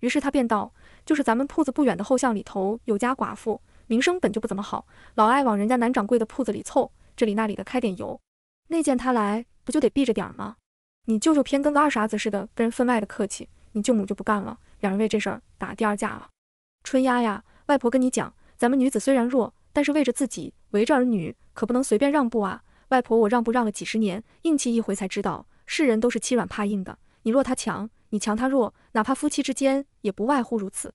于是她便道：“就是咱们铺子不远的后巷里头有家寡妇，名声本就不怎么好，老爱往人家男掌柜的铺子里凑，这里那里的开点油。那见他来，不就得避着点吗？你舅舅偏跟个二傻子似的，跟人分外的客气，你舅母就不干了，两人为这事儿打第二架了。春丫呀，外婆跟你讲，咱们女子虽然弱，但是为着自己。”随着儿女，可不能随便让步啊！外婆，我让步让了几十年，硬气一回才知道，世人都是欺软怕硬的。你弱他强，你强他弱，哪怕夫妻之间，也不外乎如此。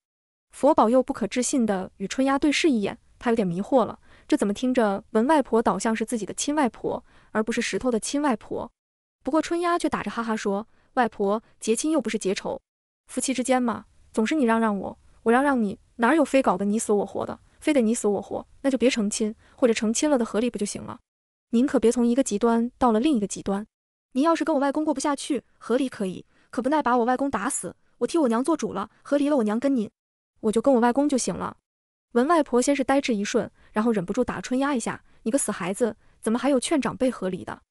佛宝又不可置信地与春丫对视一眼，他有点迷惑了，这怎么听着，文外婆倒像是自己的亲外婆，而不是石头的亲外婆。不过春丫却打着哈哈说：“外婆结亲又不是结仇，夫妻之间嘛，总是你让让我，我让让你，哪有非搞得你死我活的，非得你死我活。”那就别成亲，或者成亲了的和离不就行了？您可别从一个极端到了另一个极端。您要是跟我外公过不下去，和离可以，可不耐把我外公打死，我替我娘做主了，和离了，我娘跟您，我就跟我外公就行了。文外婆先是呆滞一瞬，然后忍不住打春压一下，你个死孩子，怎么还有劝长辈和离的？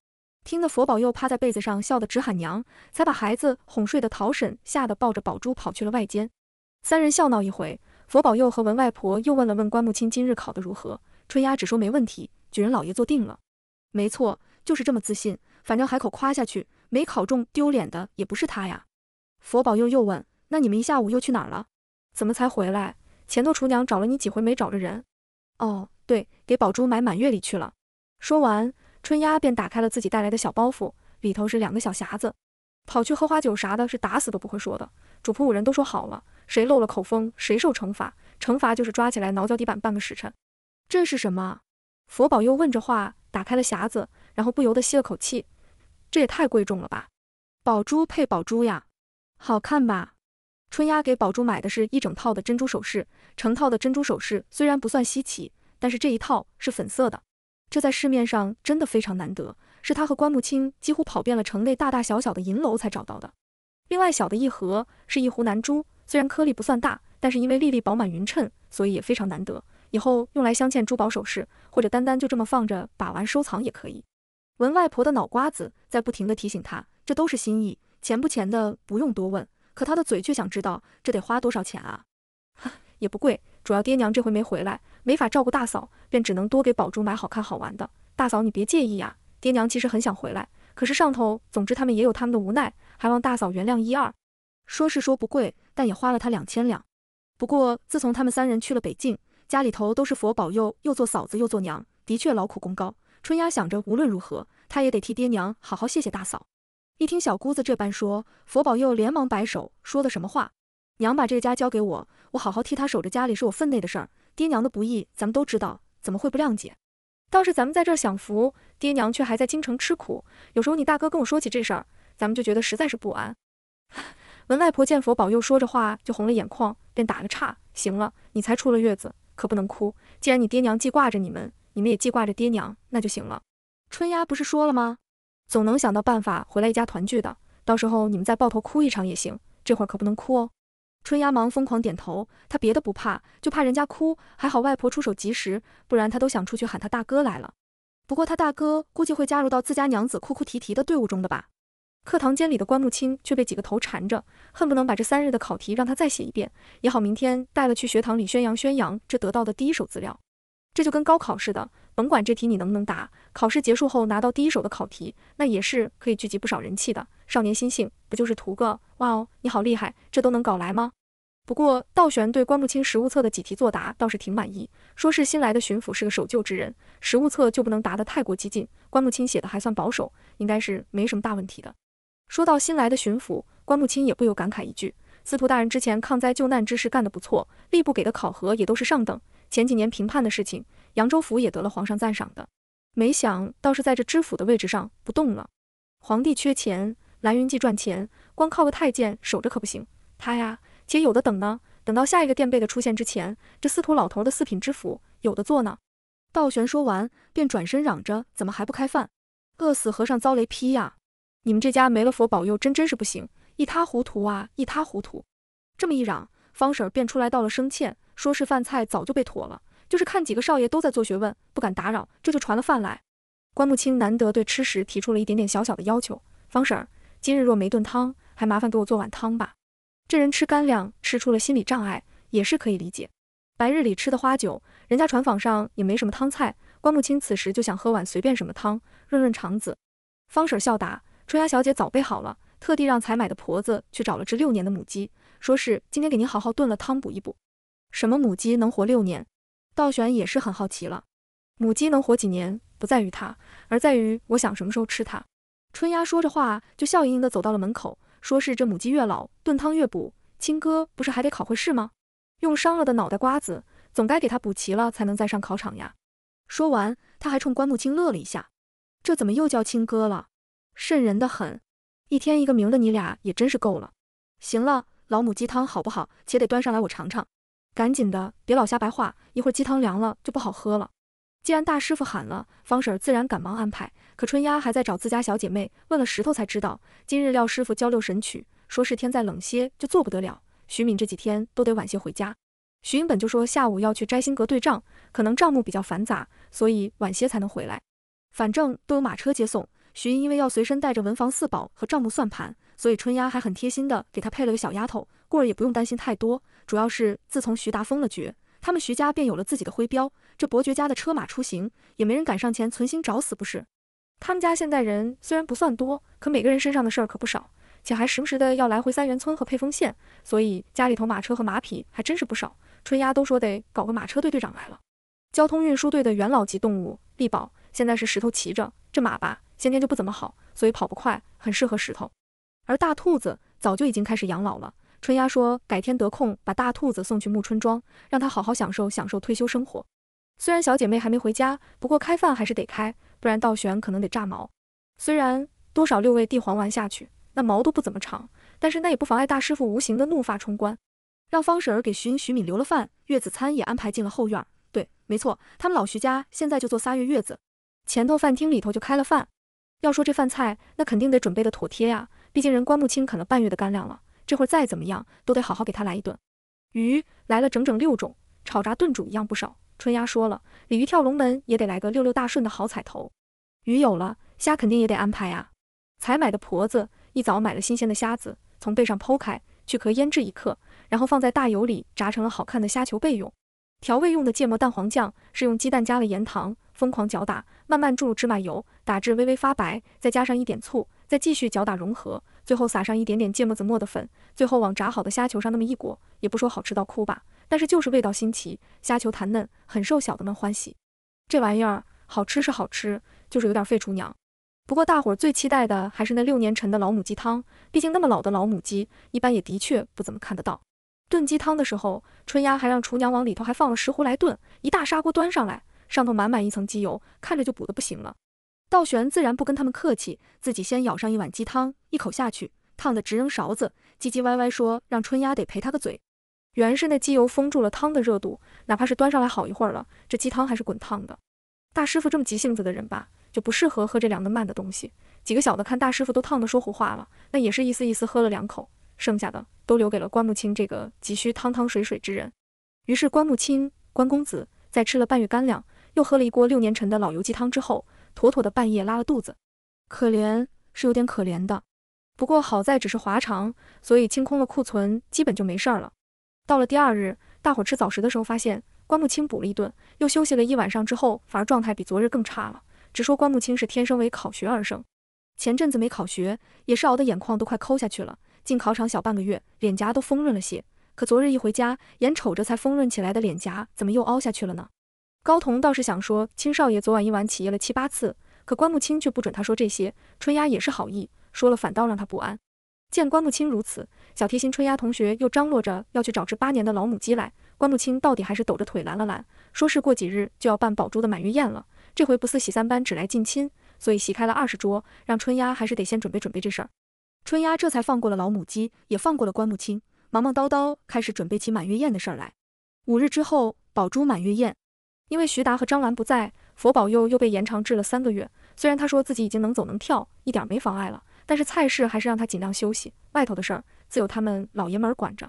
听得佛宝又趴在被子上笑得直喊娘，才把孩子哄睡的陶婶吓得抱着宝珠跑去了外间，三人笑闹一回。佛宝佑和文外婆又问了问关木亲今日考得如何，春丫只说没问题，举人老爷坐定了。没错，就是这么自信，反正海口夸下去，没考中丢脸的也不是他呀。佛宝佑又问，那你们一下午又去哪儿了？怎么才回来？前头厨娘找了你几回没找着人？哦，对，给宝珠买满月礼去了。说完，春丫便打开了自己带来的小包袱，里头是两个小匣子。跑去喝花酒啥的，是打死都不会说的。主仆五人都说好了，谁漏了口风，谁受惩罚。惩罚就是抓起来挠脚底板半个时辰。这是什么？佛宝又问着话，打开了匣子，然后不由得吸了口气，这也太贵重了吧！宝珠配宝珠呀，好看吧？春丫给宝珠买的是一整套的珍珠首饰，成套的珍珠首饰虽然不算稀奇，但是这一套是粉色的，这在市面上真的非常难得，是她和关木清几乎跑遍了城内大大小小的银楼才找到的。另外小的一盒是一壶南珠，虽然颗粒不算大，但是因为粒粒饱满匀称，所以也非常难得。以后用来镶嵌珠宝首饰，或者单单就这么放着把玩收藏也可以。文外婆的脑瓜子在不停的提醒她，这都是心意，钱不钱的不用多问。可她的嘴却想知道，这得花多少钱啊？也不贵，主要爹娘这回没回来，没法照顾大嫂，便只能多给宝珠买好看好玩的。大嫂你别介意呀，爹娘其实很想回来。可是上头，总之他们也有他们的无奈，还望大嫂原谅一二。说是说不贵，但也花了他两千两。不过自从他们三人去了北境，家里头都是佛保佑，又做嫂子又做娘，的确劳苦功高。春丫想着，无论如何，她也得替爹娘好好谢谢大嫂。一听小姑子这般说，佛保佑连忙摆手，说的什么话？娘把这个家交给我，我好好替她守着家里，是我分内的事儿。爹娘的不易，咱们都知道，怎么会不谅解？倒是咱们在这儿享福，爹娘却还在京城吃苦。有时候你大哥跟我说起这事儿，咱们就觉得实在是不安。文外婆见佛保佑，说着话，就红了眼眶，便打个岔：“行了，你才出了月子，可不能哭。既然你爹娘记挂着你们，你们也记挂着爹娘，那就行了。春丫不是说了吗？总能想到办法回来一家团聚的。到时候你们再抱头哭一场也行，这会儿可不能哭哦。”春芽忙疯狂点头，她别的不怕，就怕人家哭。还好外婆出手及时，不然她都想出去喊她大哥来了。不过她大哥估计会加入到自家娘子哭哭啼啼的队伍中的吧。课堂间里的关木青却被几个头缠着，恨不能把这三日的考题让他再写一遍，也好明天带了去学堂里宣扬宣扬这得到的第一手资料。这就跟高考似的。甭管这题你能不能答，考试结束后拿到第一手的考题，那也是可以聚集不少人气的。少年心性，不就是图个哇哦，你好厉害，这都能搞来吗？不过道玄对关木清实物册的几题作答倒是挺满意，说是新来的巡抚是个守旧之人，实物册就不能答得太过激进。关木清写的还算保守，应该是没什么大问题的。说到新来的巡抚，关木清也不由感慨一句：司徒大人之前抗灾救难之事干得不错，吏部给的考核也都是上等。前几年平叛的事情，扬州府也得了皇上赞赏的，没想到是在这知府的位置上不动了。皇帝缺钱，蓝云记赚钱，光靠个太监守着可不行。他呀，且有的等呢，等到下一个垫背的出现之前，这司徒老头的四品知府有的做呢。道玄说完，便转身嚷着：“怎么还不开饭？饿死和尚遭雷劈呀！你们这家没了佛保佑，真真是不行，一塌糊涂啊，一塌糊涂！”这么一嚷，方婶儿便出来道了声歉。说是饭菜早就备妥了，就是看几个少爷都在做学问，不敢打扰，这就传了饭来。关木清难得对吃食提出了一点点小小的要求，方婶儿，今日若没炖汤，还麻烦给我做碗汤吧。这人吃干粮吃出了心理障碍，也是可以理解。白日里吃的花酒，人家船舫上也没什么汤菜，关木清此时就想喝碗随便什么汤，润润肠子。方婶儿笑答，春芽小姐早备好了，特地让采买的婆子去找了只六年的母鸡，说是今天给您好好炖了汤补一补。什么母鸡能活六年？道玄也是很好奇了。母鸡能活几年，不在于它，而在于我想什么时候吃它。春丫说着话，就笑盈盈的走到了门口，说是这母鸡越老，炖汤越补。青哥不是还得考会试吗？用伤了的脑袋瓜子，总该给他补齐了，才能再上考场呀。说完，他还冲关木青乐了一下。这怎么又叫青哥了？渗人的很。一天一个名的你俩也真是够了。行了，老母鸡汤好不好？且得端上来我尝尝。赶紧的，别老瞎白话，一会儿鸡汤凉了就不好喝了。既然大师傅喊了，方婶自然赶忙安排。可春丫还在找自家小姐妹，问了石头才知道，今日廖师傅交六神曲，说是天再冷些就做不得了。徐敏这几天都得晚些回家。徐英本就说下午要去摘星阁对账，可能账目比较繁杂，所以晚些才能回来。反正都有马车接送，徐英因为要随身带着文房四宝和账目算盘。所以春丫还很贴心的给他配了个小丫头，故而也不用担心太多。主要是自从徐达封了爵，他们徐家便有了自己的徽标，这伯爵家的车马出行也没人敢上前存心找死，不是？他们家现在人虽然不算多，可每个人身上的事儿可不少，且还时不时的要来回三元村和沛丰县，所以家里头马车和马匹还真是不少。春丫都说得搞个马车队队长来了，交通运输队的元老级动物力宝，现在是石头骑着这马吧，先天就不怎么好，所以跑不快，很适合石头。而大兔子早就已经开始养老了。春丫说，改天得空把大兔子送去暮春庄，让他好好享受享受退休生活。虽然小姐妹还没回家，不过开饭还是得开，不然道玄可能得炸毛。虽然多少六味地黄丸下去，那毛都不怎么长，但是那也不妨碍大师傅无形的怒发冲冠。让方婶儿给徐徐敏留了饭，月子餐也安排进了后院。对，没错，他们老徐家现在就做仨月月子，前头饭厅里头就开了饭。要说这饭菜，那肯定得准备的妥帖呀。毕竟人关木青啃了半月的干粮了，这会儿再怎么样都得好好给他来一顿。鱼来了整整六种，炒炸炖煮一样不少。春丫说了，鲤鱼跳龙门也得来个六六大顺的好彩头。鱼有了，虾肯定也得安排啊。才买的婆子一早买了新鲜的虾子，从背上剖开去壳腌制一刻，然后放在大油里炸成了好看的虾球备用。调味用的芥末蛋黄酱是用鸡蛋加了盐糖，疯狂搅打，慢慢注入芝麻油，打至微微发白，再加上一点醋。再继续搅打融合，最后撒上一点点芥末子磨的粉，最后往炸好的虾球上那么一裹，也不说好吃到哭吧，但是就是味道新奇，虾球弹嫩，很受小的们欢喜。这玩意儿好吃是好吃，就是有点费厨娘。不过大伙儿最期待的还是那六年陈的老母鸡汤，毕竟那么老的老母鸡，一般也的确不怎么看得到。炖鸡汤的时候，春丫还让厨娘往里头还放了石斛来炖，一大砂锅端上来，上头满满一层鸡油，看着就补的不行了。道玄自然不跟他们客气，自己先舀上一碗鸡汤，一口下去，烫得直扔勺子，唧唧歪歪说让春丫得赔他个嘴。原是那鸡油封住了汤的热度，哪怕是端上来好一会儿了，这鸡汤还是滚烫的。大师傅这么急性子的人吧，就不适合喝这凉的慢的东西。几个小的看大师傅都烫得说胡话了，那也是一丝一丝喝了两口，剩下的都留给了关木清这个急需汤汤水水之人。于是关木清关公子在吃了半月干粮，又喝了一锅六年陈的老油鸡汤之后。妥妥的半夜拉了肚子，可怜是有点可怜的，不过好在只是滑肠，所以清空了库存，基本就没事儿了。到了第二日，大伙吃早食的时候，发现关木清补了一顿，又休息了一晚上之后，反而状态比昨日更差了。只说关木清是天生为考学而生，前阵子没考学，也是熬得眼眶都快抠下去了。进考场小半个月，脸颊都丰润了些，可昨日一回家，眼瞅着才丰润起来的脸颊，怎么又凹下去了呢？高童倒是想说，青少爷昨晚一晚起夜了七八次，可关木青却不准他说这些。春丫也是好意，说了反倒让他不安。见关木青如此，小贴心春丫同学又张罗着要去找只八年的老母鸡来。关木青到底还是抖着腿拦了拦，说是过几日就要办宝珠的满月宴了，这回不似喜三班只来近亲，所以席开了二十桌，让春丫还是得先准备准备这事儿。春丫这才放过了老母鸡，也放过了关木青，忙忙叨叨开始准备起满月宴的事儿来。五日之后，宝珠满月宴。因为徐达和张兰不在，佛保佑又被延长治了三个月。虽然他说自己已经能走能跳，一点没妨碍了，但是蔡氏还是让他尽量休息。外头的事儿自有他们老爷们儿管着。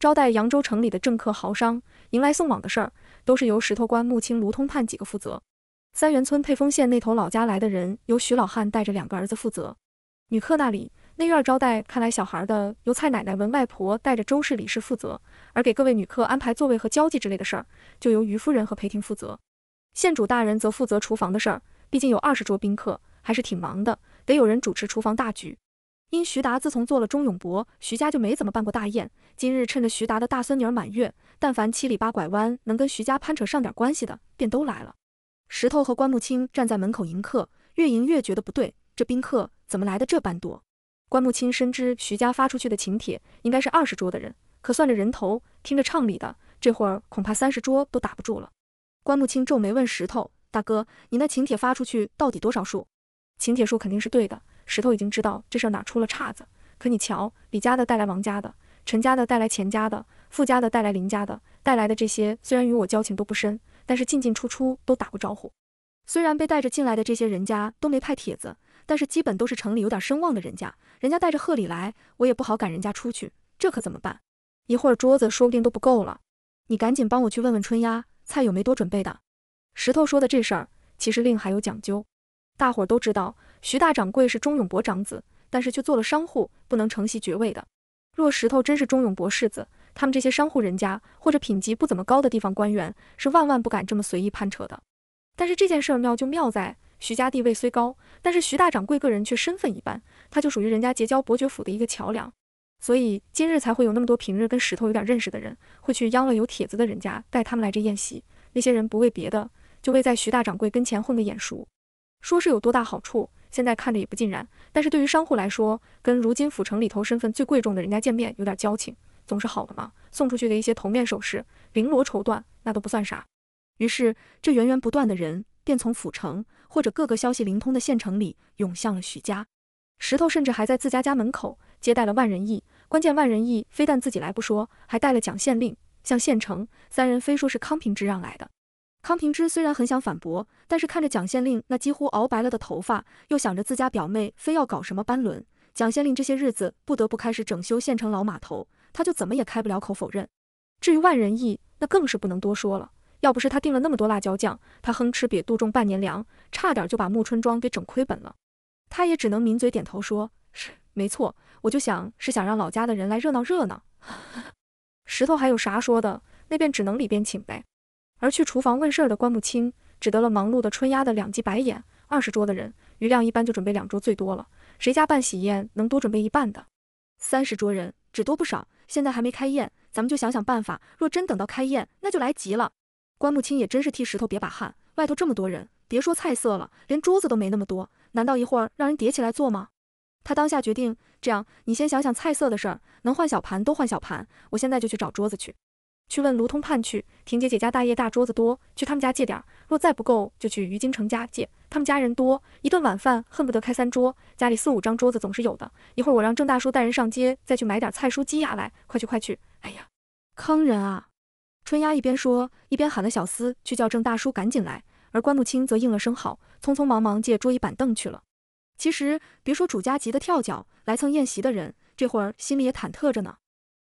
招待扬州城里的政客豪商，迎来送往的事儿都是由石头官、穆青、卢通判几个负责。三元村沛丰县那头老家来的人，由徐老汉带着两个儿子负责。女客那里，内院招待看来小孩的，由蔡奶奶、文外婆带着周氏、李氏负责。而给各位女客安排座位和交际之类的事儿，就由余夫人和裴婷负责；县主大人则负责厨房的事儿。毕竟有二十桌宾客，还是挺忙的，得有人主持厨房大局。因徐达自从做了钟永伯，徐家就没怎么办过大宴。今日趁着徐达的大孙女儿满月，但凡七里八拐弯能跟徐家攀扯上点关系的，便都来了。石头和关木清站在门口迎客，越迎越觉得不对，这宾客怎么来的这般多？关木清深知徐家发出去的请帖应该是二十桌的人。可算着人头，听着唱里的，这会儿恐怕三十桌都打不住了。关木清皱眉问石头大哥：“你那请帖发出去到底多少数？”请帖数肯定是对的，石头已经知道这事儿哪出了岔子。可你瞧，李家的带来王家的，陈家的带来钱家的，傅家的带来林家的，带来的这些虽然与我交情都不深，但是进进出出都打过招呼。虽然被带着进来的这些人家都没派帖子，但是基本都是城里有点声望的人家，人家带着贺礼来，我也不好赶人家出去，这可怎么办？一会儿桌子说不定都不够了，你赶紧帮我去问问春丫，菜有没多准备的。石头说的这事儿，其实另还有讲究。大伙儿都知道，徐大掌柜是钟永伯长子，但是却做了商户，不能承袭爵位的。若石头真是钟永伯世子，他们这些商户人家或者品级不怎么高的地方官员，是万万不敢这么随意攀扯的。但是这件事儿妙就妙在，徐家地位虽高，但是徐大掌柜个人却身份一般，他就属于人家结交伯爵府的一个桥梁。所以今日才会有那么多平日跟石头有点认识的人，会去邀了有帖子的人家带他们来这宴席。那些人不为别的，就为在徐大掌柜跟前混个眼熟。说是有多大好处，现在看着也不尽然。但是对于商户来说，跟如今府城里头身份最贵重的人家见面，有点交情总是好的嘛。送出去的一些头面首饰、绫罗绸缎，那都不算啥。于是这源源不断的人便从府城或者各个消息灵通的县城里涌向了徐家。石头甚至还在自家家门口。接待了万人义，关键万人义非但自己来不说，还带了蒋县令，向县城三人非说是康平之让来的。康平之虽然很想反驳，但是看着蒋县令那几乎熬白了的头发，又想着自家表妹非要搞什么班轮，蒋县令这些日子不得不开始整修县城老码头，他就怎么也开不了口否认。至于万人义，那更是不能多说了。要不是他订了那么多辣椒酱，他哼吃瘪肚种半年粮，差点就把木春庄给整亏本了。他也只能抿嘴点头说：“是，没错。”我就想是想让老家的人来热闹热闹。石头还有啥说的？那便只能里边请呗。而去厨房问事儿的关木清，只得了忙碌的春丫的两记白眼。二十桌的人，余量一般就准备两桌，最多了。谁家办喜宴能多准备一半的？三十桌人，只多不少。现在还没开宴，咱们就想想办法。若真等到开宴，那就来急了。关木清也真是替石头别把汗。外头这么多人，别说菜色了，连桌子都没那么多，难道一会儿让人叠起来坐吗？他当下决定。这样，你先想想菜色的事儿，能换小盘都换小盘。我现在就去找桌子去，去问卢通判去。婷姐姐家大业大，桌子多，去他们家借点儿。若再不够，就去于京城家借。他们家人多，一顿晚饭恨不得开三桌，家里四五张桌子总是有的。一会儿我让郑大叔带人上街，再去买点菜蔬鸡鸭来。快去快去！哎呀，坑人啊！春丫一边说，一边喊了小厮去叫郑大叔赶紧来。而关穆清则应了声好，匆匆忙忙借桌椅板凳去了。其实别说主家急得跳脚，来蹭宴席的人，这会儿心里也忐忑着呢。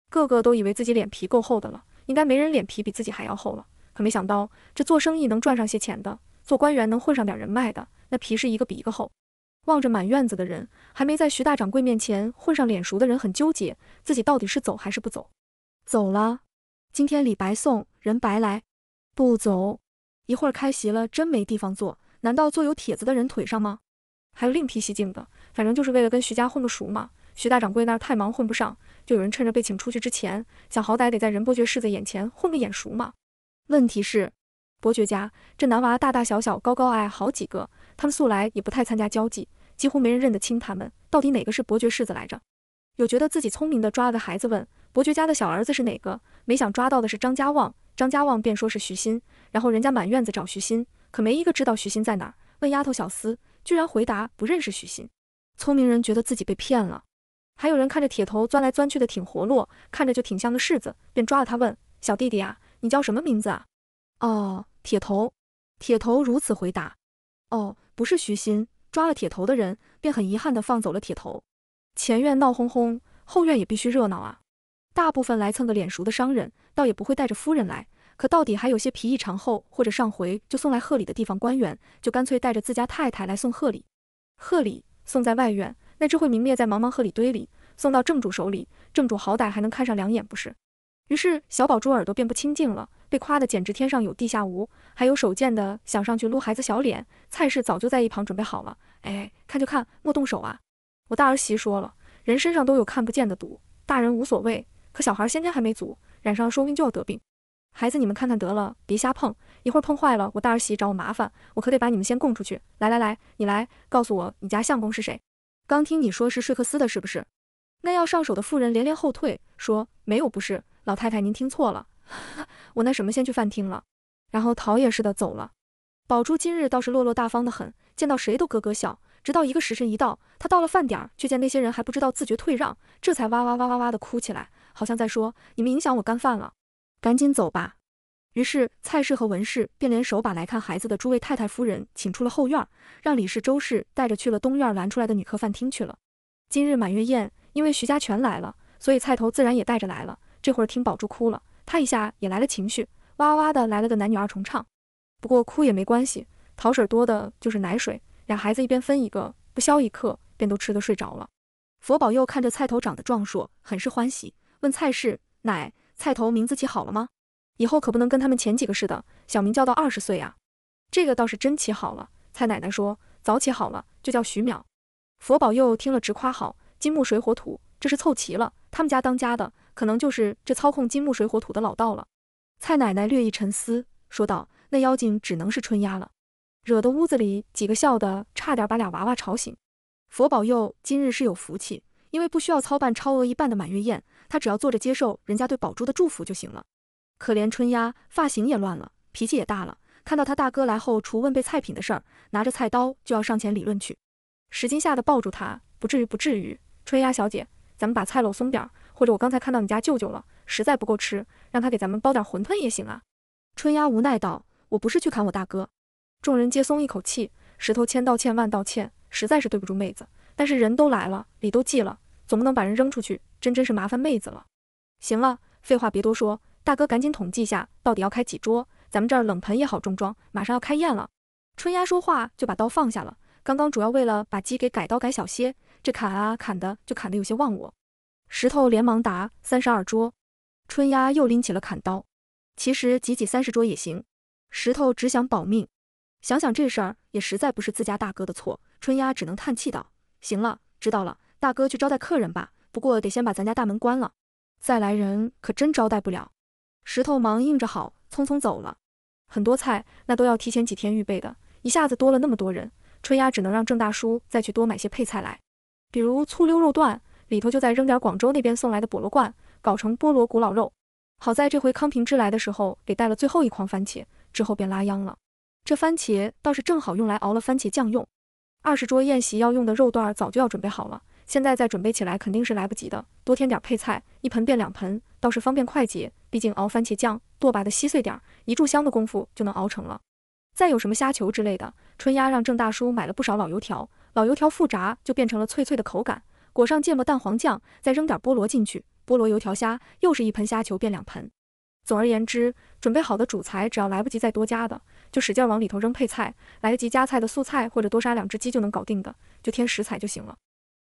个个都以为自己脸皮够厚的了，应该没人脸皮比自己还要厚了。可没想到，这做生意能赚上些钱的，做官员能混上点人脉的，那皮是一个比一个厚。望着满院子的人，还没在徐大掌柜面前混上脸熟的人，很纠结，自己到底是走还是不走？走了，今天礼白送，人白来；不走，一会儿开席了，真没地方坐，难道坐有帖子的人腿上吗？还有另辟蹊径的，反正就是为了跟徐家混个熟嘛。徐大掌柜那儿太忙，混不上，就有人趁着被请出去之前，想好歹得在人伯爵世子眼前混个眼熟嘛。问题是，伯爵家这男娃大大小小、高高矮矮好几个，他们素来也不太参加交际，几乎没人认得清他们到底哪个是伯爵世子来着。有觉得自己聪明的抓了个孩子问，伯爵家的小儿子是哪个？没想抓到的是张家旺，张家旺便说是徐新，然后人家满院子找徐新，可没一个知道徐新在哪，儿。问丫头小厮。居然回答不认识许昕，聪明人觉得自己被骗了。还有人看着铁头钻来钻去的挺活络，看着就挺像个柿子，便抓了他问：“小弟弟啊，你叫什么名字啊？”哦，铁头。铁头如此回答：“哦，不是许昕。”抓了铁头的人便很遗憾的放走了铁头。前院闹哄哄，后院也必须热闹啊。大部分来蹭个脸熟的商人，倒也不会带着夫人来。可到底还有些皮异常厚，或者上回就送来贺礼的地方官员，就干脆带着自家太太来送贺礼。贺礼送在外院，那只会明灭在茫茫贺礼堆里。送到正主手里，正主好歹还能看上两眼，不是？于是小宝珠耳朵便不清净了，被夸得简直天上有地下无。还有手贱的想上去撸孩子小脸，蔡氏早就在一旁准备好了。哎，看就看，莫动手啊！我大儿媳说了，人身上都有看不见的毒，大人无所谓，可小孩先天还没足，染上说不定就要得病。孩子，你们看看得了，别瞎碰，一会儿碰坏了，我大儿媳找我麻烦，我可得把你们先供出去。来来来，你来，告诉我，你家相公是谁？刚听你说是睡克斯的，是不是？那要上手的妇人连连后退，说没有，不是。老太太您听错了，我那什么先去饭厅了，然后逃也似的走了。宝珠今日倒是落落大方的很，见到谁都咯咯笑，直到一个时辰一到，她到了饭点，儿，却见那些人还不知道自觉退让，这才哇哇哇哇哇的哭起来，好像在说你们影响我干饭了。赶紧走吧。于是蔡氏和文氏便联手把来看孩子的诸位太太夫人请出了后院，让李氏、周氏带着去了东院拦出来的女客饭厅去了。今日满月宴，因为徐家全来了，所以菜头自然也带着来了。这会儿听宝珠哭了，他一下也来了情绪，哇哇的来了个男女二重唱。不过哭也没关系，桃水多的就是奶水，俩孩子一边分一个，不消一刻便都吃得睡着了。佛宝又看着菜头长得壮硕，很是欢喜，问蔡氏奶。菜头名字起好了吗？以后可不能跟他们前几个似的。小明叫到二十岁呀，这个倒是真起好了。蔡奶奶说早起好了就叫徐淼。佛宝佑听了直夸好，金木水火土这是凑齐了。他们家当家的可能就是这操控金木水火土的老道了。蔡奶奶略一沉思，说道：“那妖精只能是春丫了。”惹得屋子里几个笑得差点把俩娃娃吵醒。佛宝佑今日是有福气，因为不需要操办超额一半的满月宴。他只要坐着接受人家对宝珠的祝福就行了。可怜春丫，发型也乱了，脾气也大了。看到他大哥来后，除问备菜品的事儿，拿着菜刀就要上前理论去。石金吓得抱住他，不至于不至于。春丫小姐，咱们把菜篓松点儿，或者我刚才看到你家舅舅了，实在不够吃，让他给咱们包点馄饨也行啊。春丫无奈道：“我不是去砍我大哥。”众人皆松一口气。石头千道歉万道歉，实在是对不住妹子，但是人都来了，礼都记了。总不能把人扔出去，真真是麻烦妹子了。行了，废话别多说，大哥赶紧统计下，到底要开几桌？咱们这儿冷盆也好重装，马上要开宴了。春丫说话就把刀放下了，刚刚主要为了把鸡给改刀改小些，这砍啊砍的就砍得有些忘我。石头连忙答三十二桌，春丫又拎起了砍刀。其实挤挤三十桌也行，石头只想保命。想想这事儿也实在不是自家大哥的错，春丫只能叹气道：行了，知道了。大哥去招待客人吧，不过得先把咱家大门关了，再来人可真招待不了。石头忙应着好，匆匆走了。很多菜那都要提前几天预备的，一下子多了那么多人，春丫只能让郑大叔再去多买些配菜来，比如醋溜肉段里头就再扔点广州那边送来的菠萝罐，搞成菠萝古老肉。好在这回康平之来的时候给带了最后一筐番茄，之后便拉秧了。这番茄倒是正好用来熬了番茄酱用。二十桌宴席要用的肉段早就要准备好了。现在再准备起来肯定是来不及的，多添点配菜，一盆变两盆倒是方便快捷。毕竟熬番茄酱，剁吧的稀碎点，一炷香的功夫就能熬成了。再有什么虾球之类的，春丫让郑大叔买了不少老油条，老油条复炸就变成了脆脆的口感，裹上芥末蛋黄酱，再扔点菠萝进去，菠萝油条虾，又是一盆虾球变两盆。总而言之，准备好的主材只要来不及再多加的，就使劲往里头扔配菜；来得及加菜的素菜或者多杀两只鸡就能搞定的，就添食材就行了。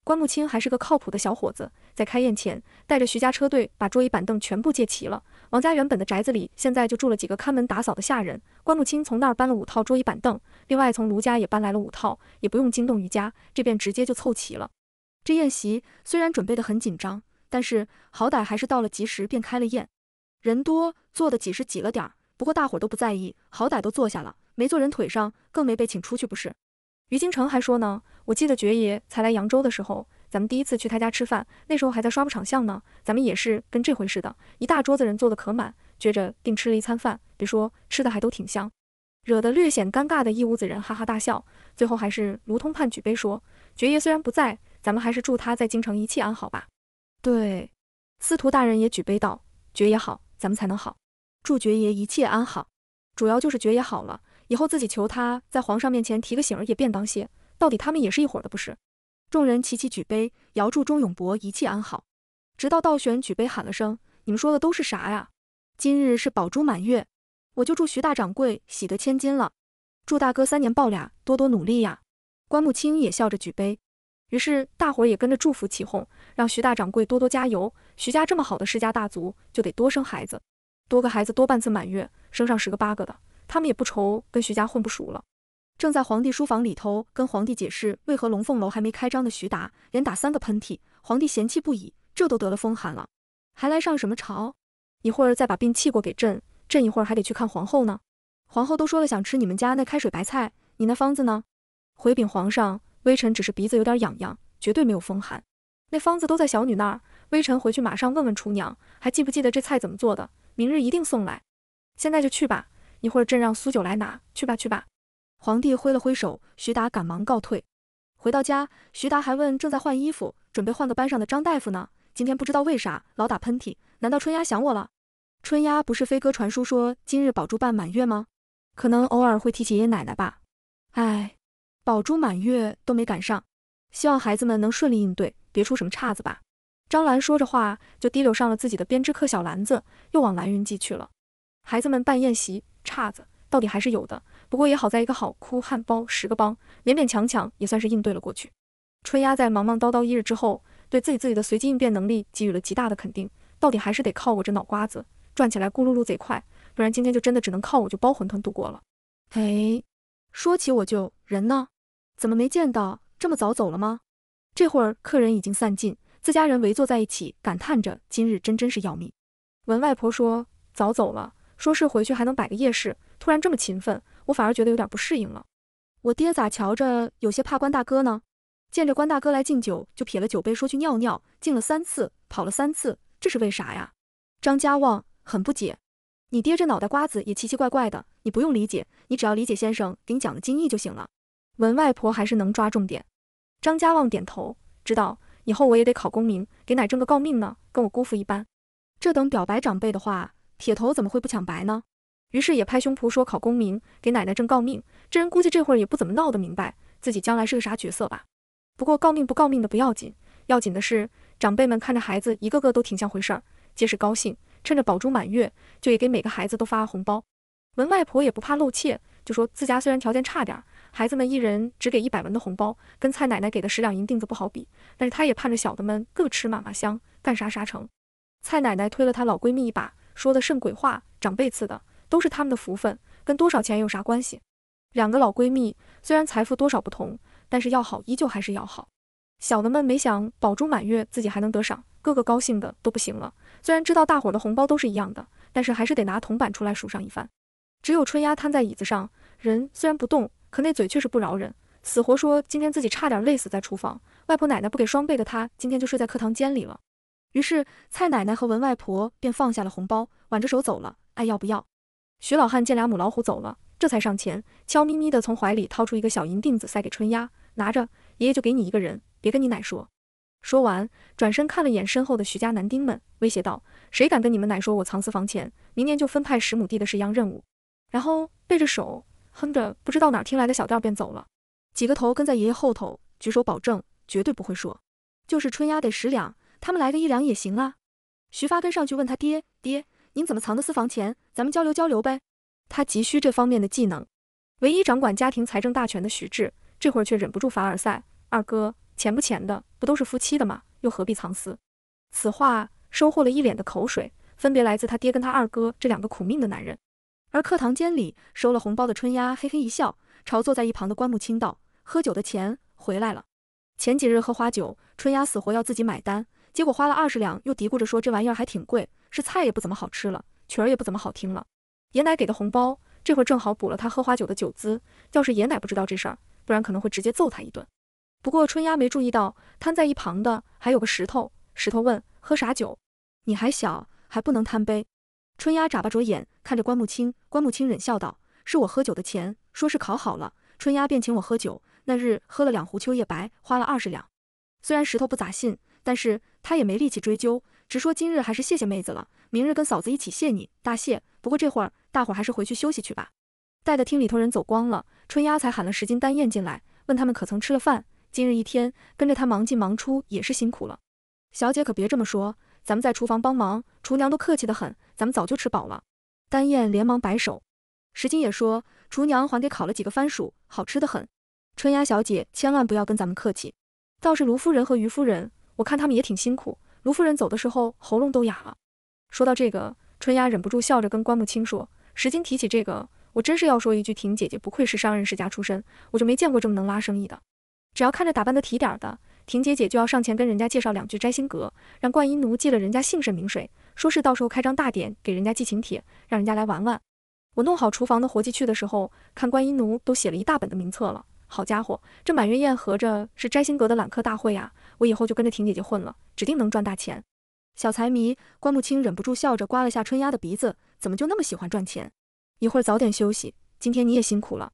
关木清还是个靠谱的小伙子，在开宴前带着徐家车队把桌椅板凳全部借齐了。王家原本的宅子里现在就住了几个看门打扫的下人，关木清从那儿搬了五套桌椅板凳，另外从卢家也搬来了五套，也不用惊动于家，这便直接就凑齐了。这宴席虽然准备的很紧张，但是好歹还是到了吉时便开了宴。人多坐的几是挤了点儿，不过大伙都不在意，好歹都坐下了，没坐人腿上，更没被请出去，不是？于金城还说呢，我记得爵爷才来扬州的时候，咱们第一次去他家吃饭，那时候还在刷布场巷呢。咱们也是跟这回似的，一大桌子人坐得可满，撅着腚吃了一餐饭，别说吃的还都挺香，惹得略显尴尬的一屋子人哈哈大笑。最后还是卢通判举杯说，爵爷虽然不在，咱们还是祝他在京城一切安好吧。对，司徒大人也举杯道，爵爷好，咱们才能好，祝爵爷一切安好，主要就是爵爷好了。以后自己求他，在皇上面前提个醒儿，也便当些。到底他们也是一伙的，不是？众人齐齐举杯，遥祝钟永伯一切安好。直到道玄举杯喊了声：“你们说的都是啥呀？”今日是宝珠满月，我就祝徐大掌柜喜得千金了。祝大哥三年抱俩，多多努力呀！关木清也笑着举杯。于是大伙儿也跟着祝福起哄，让徐大掌柜多多加油。徐家这么好的世家大族，就得多生孩子，多个孩子多半次满月，生上十个八个的。他们也不愁跟徐家混不熟了。正在皇帝书房里头跟皇帝解释为何龙凤楼还没开张的徐达，连打三个喷嚏。皇帝嫌弃不已，这都得了风寒了，还来上什么朝？一会儿再把病气过给朕，朕一会儿还得去看皇后呢。皇后都说了想吃你们家那开水白菜，你那方子呢？回禀皇上，微臣只是鼻子有点痒痒，绝对没有风寒。那方子都在小女那儿，微臣回去马上问问厨娘，还记不记得这菜怎么做的？明日一定送来。现在就去吧。一会儿朕让苏九来拿，去吧去吧。皇帝挥了挥手，徐达赶忙告退。回到家，徐达还问正在换衣服，准备换个班上的张大夫呢。今天不知道为啥老打喷嚏，难道春丫想我了？春丫不是飞鸽传书说今日宝珠办满月吗？可能偶尔会提起爷爷奶奶吧。哎，宝珠满月都没赶上，希望孩子们能顺利应对，别出什么岔子吧。张兰说着话就提溜上了自己的编织课小篮子，又往蓝云记去了。孩子们办宴席。岔子到底还是有的，不过也好，在一个好哭汉包十个帮，勉勉强强也算是应对了过去。春丫在忙忙叨叨一日之后，对自己自己的随机应变能力给予了极大的肯定。到底还是得靠我这脑瓜子转起来，咕噜噜贼快，不然今天就真的只能靠我就包馄饨度过了。哎，说起我就人呢，怎么没见到？这么早走了吗？这会儿客人已经散尽，自家人围坐在一起，感叹着今日真真是要命。文外婆说早走了。说是回去还能摆个夜市，突然这么勤奋，我反而觉得有点不适应了。我爹咋瞧着有些怕关大哥呢？见着关大哥来敬酒，就撇了酒杯说去尿尿，敬了三次，跑了三次，这是为啥呀？张家旺很不解。你爹这脑袋瓜子也奇奇怪怪的，你不用理解，你只要理解先生给你讲的经义就行了。文外婆还是能抓重点。张家旺点头，知道。以后我也得考功名，给奶挣个诰命呢，跟我姑父一般。这等表白长辈的话。铁头怎么会不抢白呢？于是也拍胸脯说考功名，给奶奶正告命。这人估计这会儿也不怎么闹得明白自己将来是个啥角色吧。不过告命不告命的不要紧，要紧的是长辈们看着孩子一个个都挺像回事儿，皆是高兴。趁着宝珠满月，就也给每个孩子都发了红包。文外婆也不怕露怯，就说自家虽然条件差点，孩子们一人只给一百文的红包，跟蔡奶奶给的十两银锭子不好比，但是她也盼着小的们各吃嘛嘛香，干啥啥成。蔡奶奶推了她老闺蜜一把。说的甚鬼话，长辈赐的都是他们的福分，跟多少钱有啥关系？两个老闺蜜虽然财富多少不同，但是要好依旧还是要好。小的们没想宝珠满月，自己还能得赏，个个高兴的都不行了。虽然知道大伙的红包都是一样的，但是还是得拿铜板出来数上一番。只有春丫瘫在椅子上，人虽然不动，可那嘴却是不饶人，死活说今天自己差点累死在厨房，外婆奶奶不给双倍的，她今天就睡在课堂间里了。于是蔡奶奶和文外婆便放下了红包，挽着手走了。爱要不要？徐老汉见俩母老虎走了，这才上前，悄咪咪的从怀里掏出一个小银锭子，塞给春丫：“拿着，爷爷就给你一个人，别跟你奶说。”说完，转身看了一眼身后的徐家男丁们，威胁道：“谁敢跟你们奶说我藏私房钱，明年就分派十亩地的一样任务。”然后背着手哼着不知道哪听来的小调，便走了。几个头跟在爷爷后头，举手保证绝对不会说。就是春丫得十两。他们来个一两也行啊！徐发跟上去问他爹：“爹，您怎么藏的私房钱？咱们交流交流呗。”他急需这方面的技能。唯一掌管家庭财政大权的徐志，这会儿却忍不住凡尔赛：“二哥，钱不钱的，不都是夫妻的吗？又何必藏私？”此话收获了一脸的口水，分别来自他爹跟他二哥这两个苦命的男人。而课堂间里收了红包的春丫嘿嘿一笑，朝坐在一旁的关木清道：“喝酒的钱回来了。前几日喝花酒，春丫死活要自己买单。”结果花了二十两，又嘀咕着说这玩意儿还挺贵，是菜也不怎么好吃了，曲儿也不怎么好听了。爷奶给的红包，这会儿正好补了他喝花酒的酒资。要是爷奶不知道这事儿，不然可能会直接揍他一顿。不过春丫没注意到，瘫在一旁的还有个石头。石头问：“喝啥酒？你还小，还不能贪杯。”春丫眨巴着眼看着关木清，关木清忍笑道：“是我喝酒的钱，说是烤好了，春丫便请我喝酒。那日喝了两壶秋叶白，花了二十两。虽然石头不咋信。”但是他也没力气追究，直说今日还是谢谢妹子了，明日跟嫂子一起谢你大谢。不过这会儿大伙儿还是回去休息去吧。待得厅里头人走光了，春丫才喊了石金、丹燕进来，问他们可曾吃了饭。今日一天跟着他忙进忙出也是辛苦了，小姐可别这么说，咱们在厨房帮忙，厨娘都客气得很，咱们早就吃饱了。丹燕连忙摆手，石金也说，厨娘还给烤了几个番薯，好吃的很。春丫小姐千万不要跟咱们客气，倒是卢夫人和于夫人。我看他们也挺辛苦。卢夫人走的时候喉咙都哑了。说到这个，春丫忍不住笑着跟关木青说：“石金提起这个，我真是要说一句，婷姐姐不愧是商人世家出身，我就没见过这么能拉生意的。只要看着打扮得体点的婷姐姐，就要上前跟人家介绍两句摘星阁，让观音奴记了人家姓甚名谁，说是到时候开张大典给人家寄请帖，让人家来玩玩。”我弄好厨房的活计去的时候，看观音奴都写了一大本的名册了。好家伙，这满月宴合着是摘星阁的揽客大会呀！我以后就跟着婷姐姐混了，指定能赚大钱。小财迷关木清忍不住笑着刮了下春丫的鼻子，怎么就那么喜欢赚钱？一会儿早点休息，今天你也辛苦了。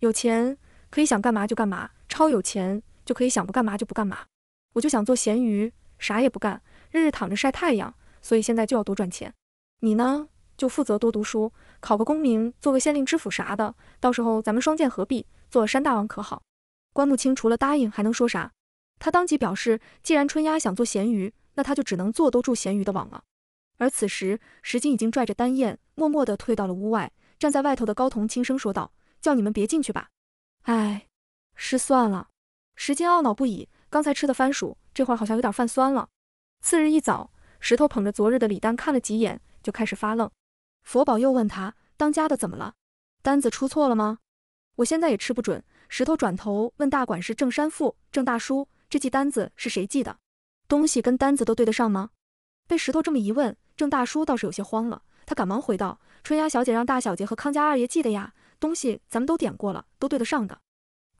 有钱可以想干嘛就干嘛，超有钱就可以想不干嘛就不干嘛。我就想做咸鱼，啥也不干，日日躺着晒太阳。所以现在就要多赚钱。你呢，就负责多读书，考个功名，做个县令知府啥的。到时候咱们双剑合璧，做山大王可好？关木清除了答应还能说啥？他当即表示，既然春丫想做咸鱼，那他就只能做都住咸鱼的网了。而此时，石金已经拽着丹燕，默默地退到了屋外。站在外头的高童轻声说道：“叫你们别进去吧。”哎，失算了。石金懊恼不已，刚才吃的番薯，这会儿好像有点泛酸了。次日一早，石头捧着昨日的李单看了几眼，就开始发愣。佛宝又问他：“当家的怎么了？单子出错了吗？”我现在也吃不准。石头转头问大管事郑山富：“郑大叔。”这记单子是谁记的？东西跟单子都对得上吗？被石头这么一问，郑大叔倒是有些慌了，他赶忙回道：“春丫小姐让大小姐和康家二爷记的呀，东西咱们都点过了，都对得上的。”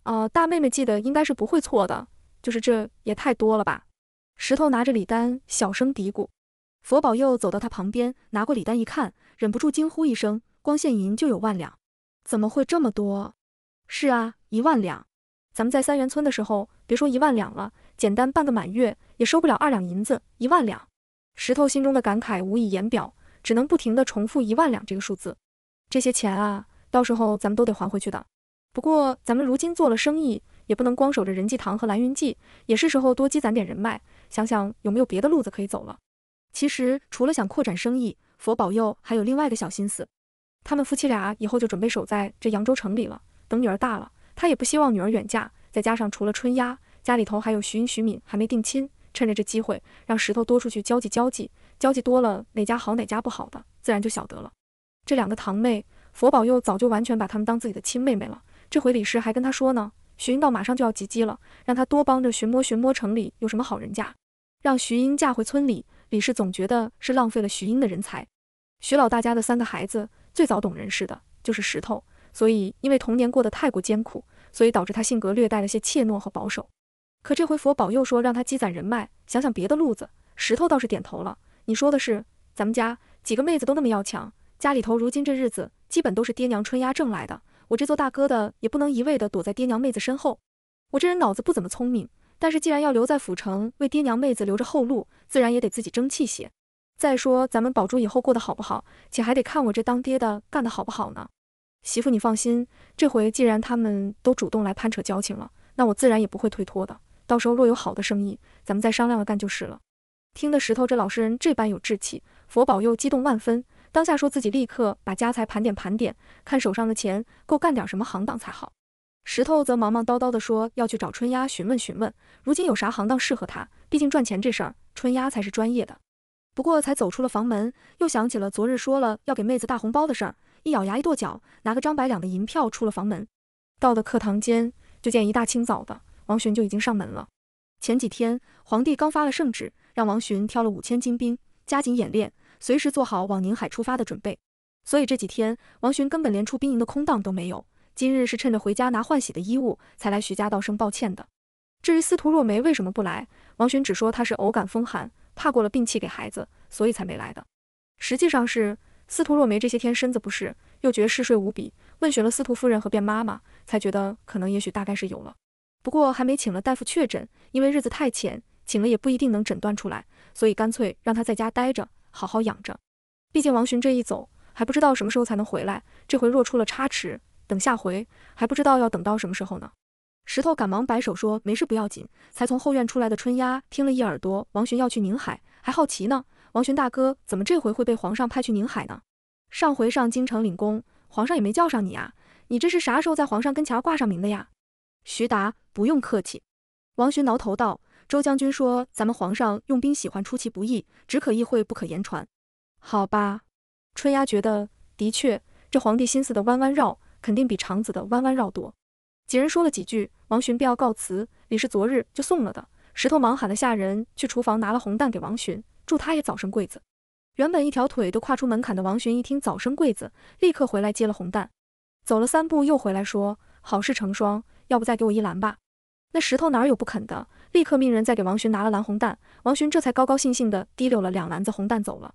哦，大妹妹记得应该是不会错的，就是这也太多了吧？石头拿着礼单小声嘀咕。佛宝又走到他旁边，拿过礼单一看，忍不住惊呼一声：“光现银就有万两，怎么会这么多？”是啊，一万两。咱们在三元村的时候，别说一万两了，简单半个满月也收不了二两银子。一万两，石头心中的感慨无以言表，只能不停地重复一万两这个数字。这些钱啊，到时候咱们都得还回去的。不过咱们如今做了生意，也不能光守着人济堂和蓝云记，也是时候多积攒点人脉，想想有没有别的路子可以走了。其实除了想扩展生意，佛保佑还有另外的小心思。他们夫妻俩以后就准备守在这扬州城里了，等女儿大了。他也不希望女儿远嫁，再加上除了春丫，家里头还有徐英、徐敏还没定亲，趁着这机会让石头多出去交际交际，交际多了，哪家好哪家不好的，自然就晓得了。这两个堂妹，佛宝佑早就完全把他们当自己的亲妹妹了。这回李氏还跟他说呢，徐英到马上就要及笄了，让他多帮着寻摸寻摸城里有什么好人家，让徐英嫁回村里。李氏总觉得是浪费了徐英的人才。徐老大家的三个孩子，最早懂人事的就是石头，所以因为童年过得太过艰苦。所以导致他性格略带了些怯懦和保守，可这回佛保又说让他积攒人脉，想想别的路子，石头倒是点头了。你说的是，咱们家几个妹子都那么要强，家里头如今这日子基本都是爹娘春压挣来的，我这做大哥的也不能一味的躲在爹娘妹子身后。我这人脑子不怎么聪明，但是既然要留在府城为爹娘妹子留着后路，自然也得自己争气些。再说咱们宝珠以后过得好不好，且还得看我这当爹的干得好不好呢。媳妇，你放心，这回既然他们都主动来攀扯交情了，那我自然也不会推脱的。到时候若有好的生意，咱们再商量着干就是了。听得石头这老实人这般有志气，佛宝又激动万分，当下说自己立刻把家财盘点盘点，看手上的钱够干点什么行当才好。石头则忙忙叨叨地说要去找春丫询问询问，如今有啥行当适合他？毕竟赚钱这事儿，春丫才是专业的。不过才走出了房门，又想起了昨日说了要给妹子大红包的事儿。一咬牙，一跺脚，拿个张百两的银票出了房门。到了课堂间，就见一大清早的王寻就已经上门了。前几天皇帝刚发了圣旨，让王寻挑了五千精兵，加紧演练，随时做好往宁海出发的准备。所以这几天王寻根本连出兵营的空档都没有。今日是趁着回家拿换洗的衣物，才来徐家道声抱歉的。至于司徒若梅为什么不来，王寻只说她是偶感风寒，怕过了病气给孩子，所以才没来的。实际上是。司徒若梅这些天身子不适，又觉嗜睡无比，问询了司徒夫人和卞妈妈，才觉得可能、也许、大概是有了，不过还没请了大夫确诊，因为日子太浅，请了也不一定能诊断出来，所以干脆让他在家待着，好好养着。毕竟王寻这一走，还不知道什么时候才能回来，这回若出了差池，等下回还不知道要等到什么时候呢。石头赶忙摆手说：“没事，不要紧。”才从后院出来的春丫听了一耳朵王寻要去宁海，还好奇呢。王巡大哥，怎么这回会被皇上派去宁海呢？上回上京城领功，皇上也没叫上你啊，你这是啥时候在皇上跟前挂上名的呀？徐达，不用客气。王寻挠头道：“周将军说，咱们皇上用兵喜欢出其不意，只可意会，不可言传。好吧。”春丫觉得，的确，这皇帝心思的弯弯绕，肯定比长子的弯弯绕多。几人说了几句，王寻便要告辞。李氏昨日就送了的，石头忙喊了下人去厨房拿了红蛋给王巡。祝他也早生贵子。原本一条腿都跨出门槛的王寻一听早生贵子，立刻回来接了红蛋，走了三步又回来说：“好事成双，要不再给我一篮吧？”那石头哪有不肯的，立刻命人再给王寻拿了篮红蛋。王寻这才高高兴兴的提溜了两篮子红蛋走了。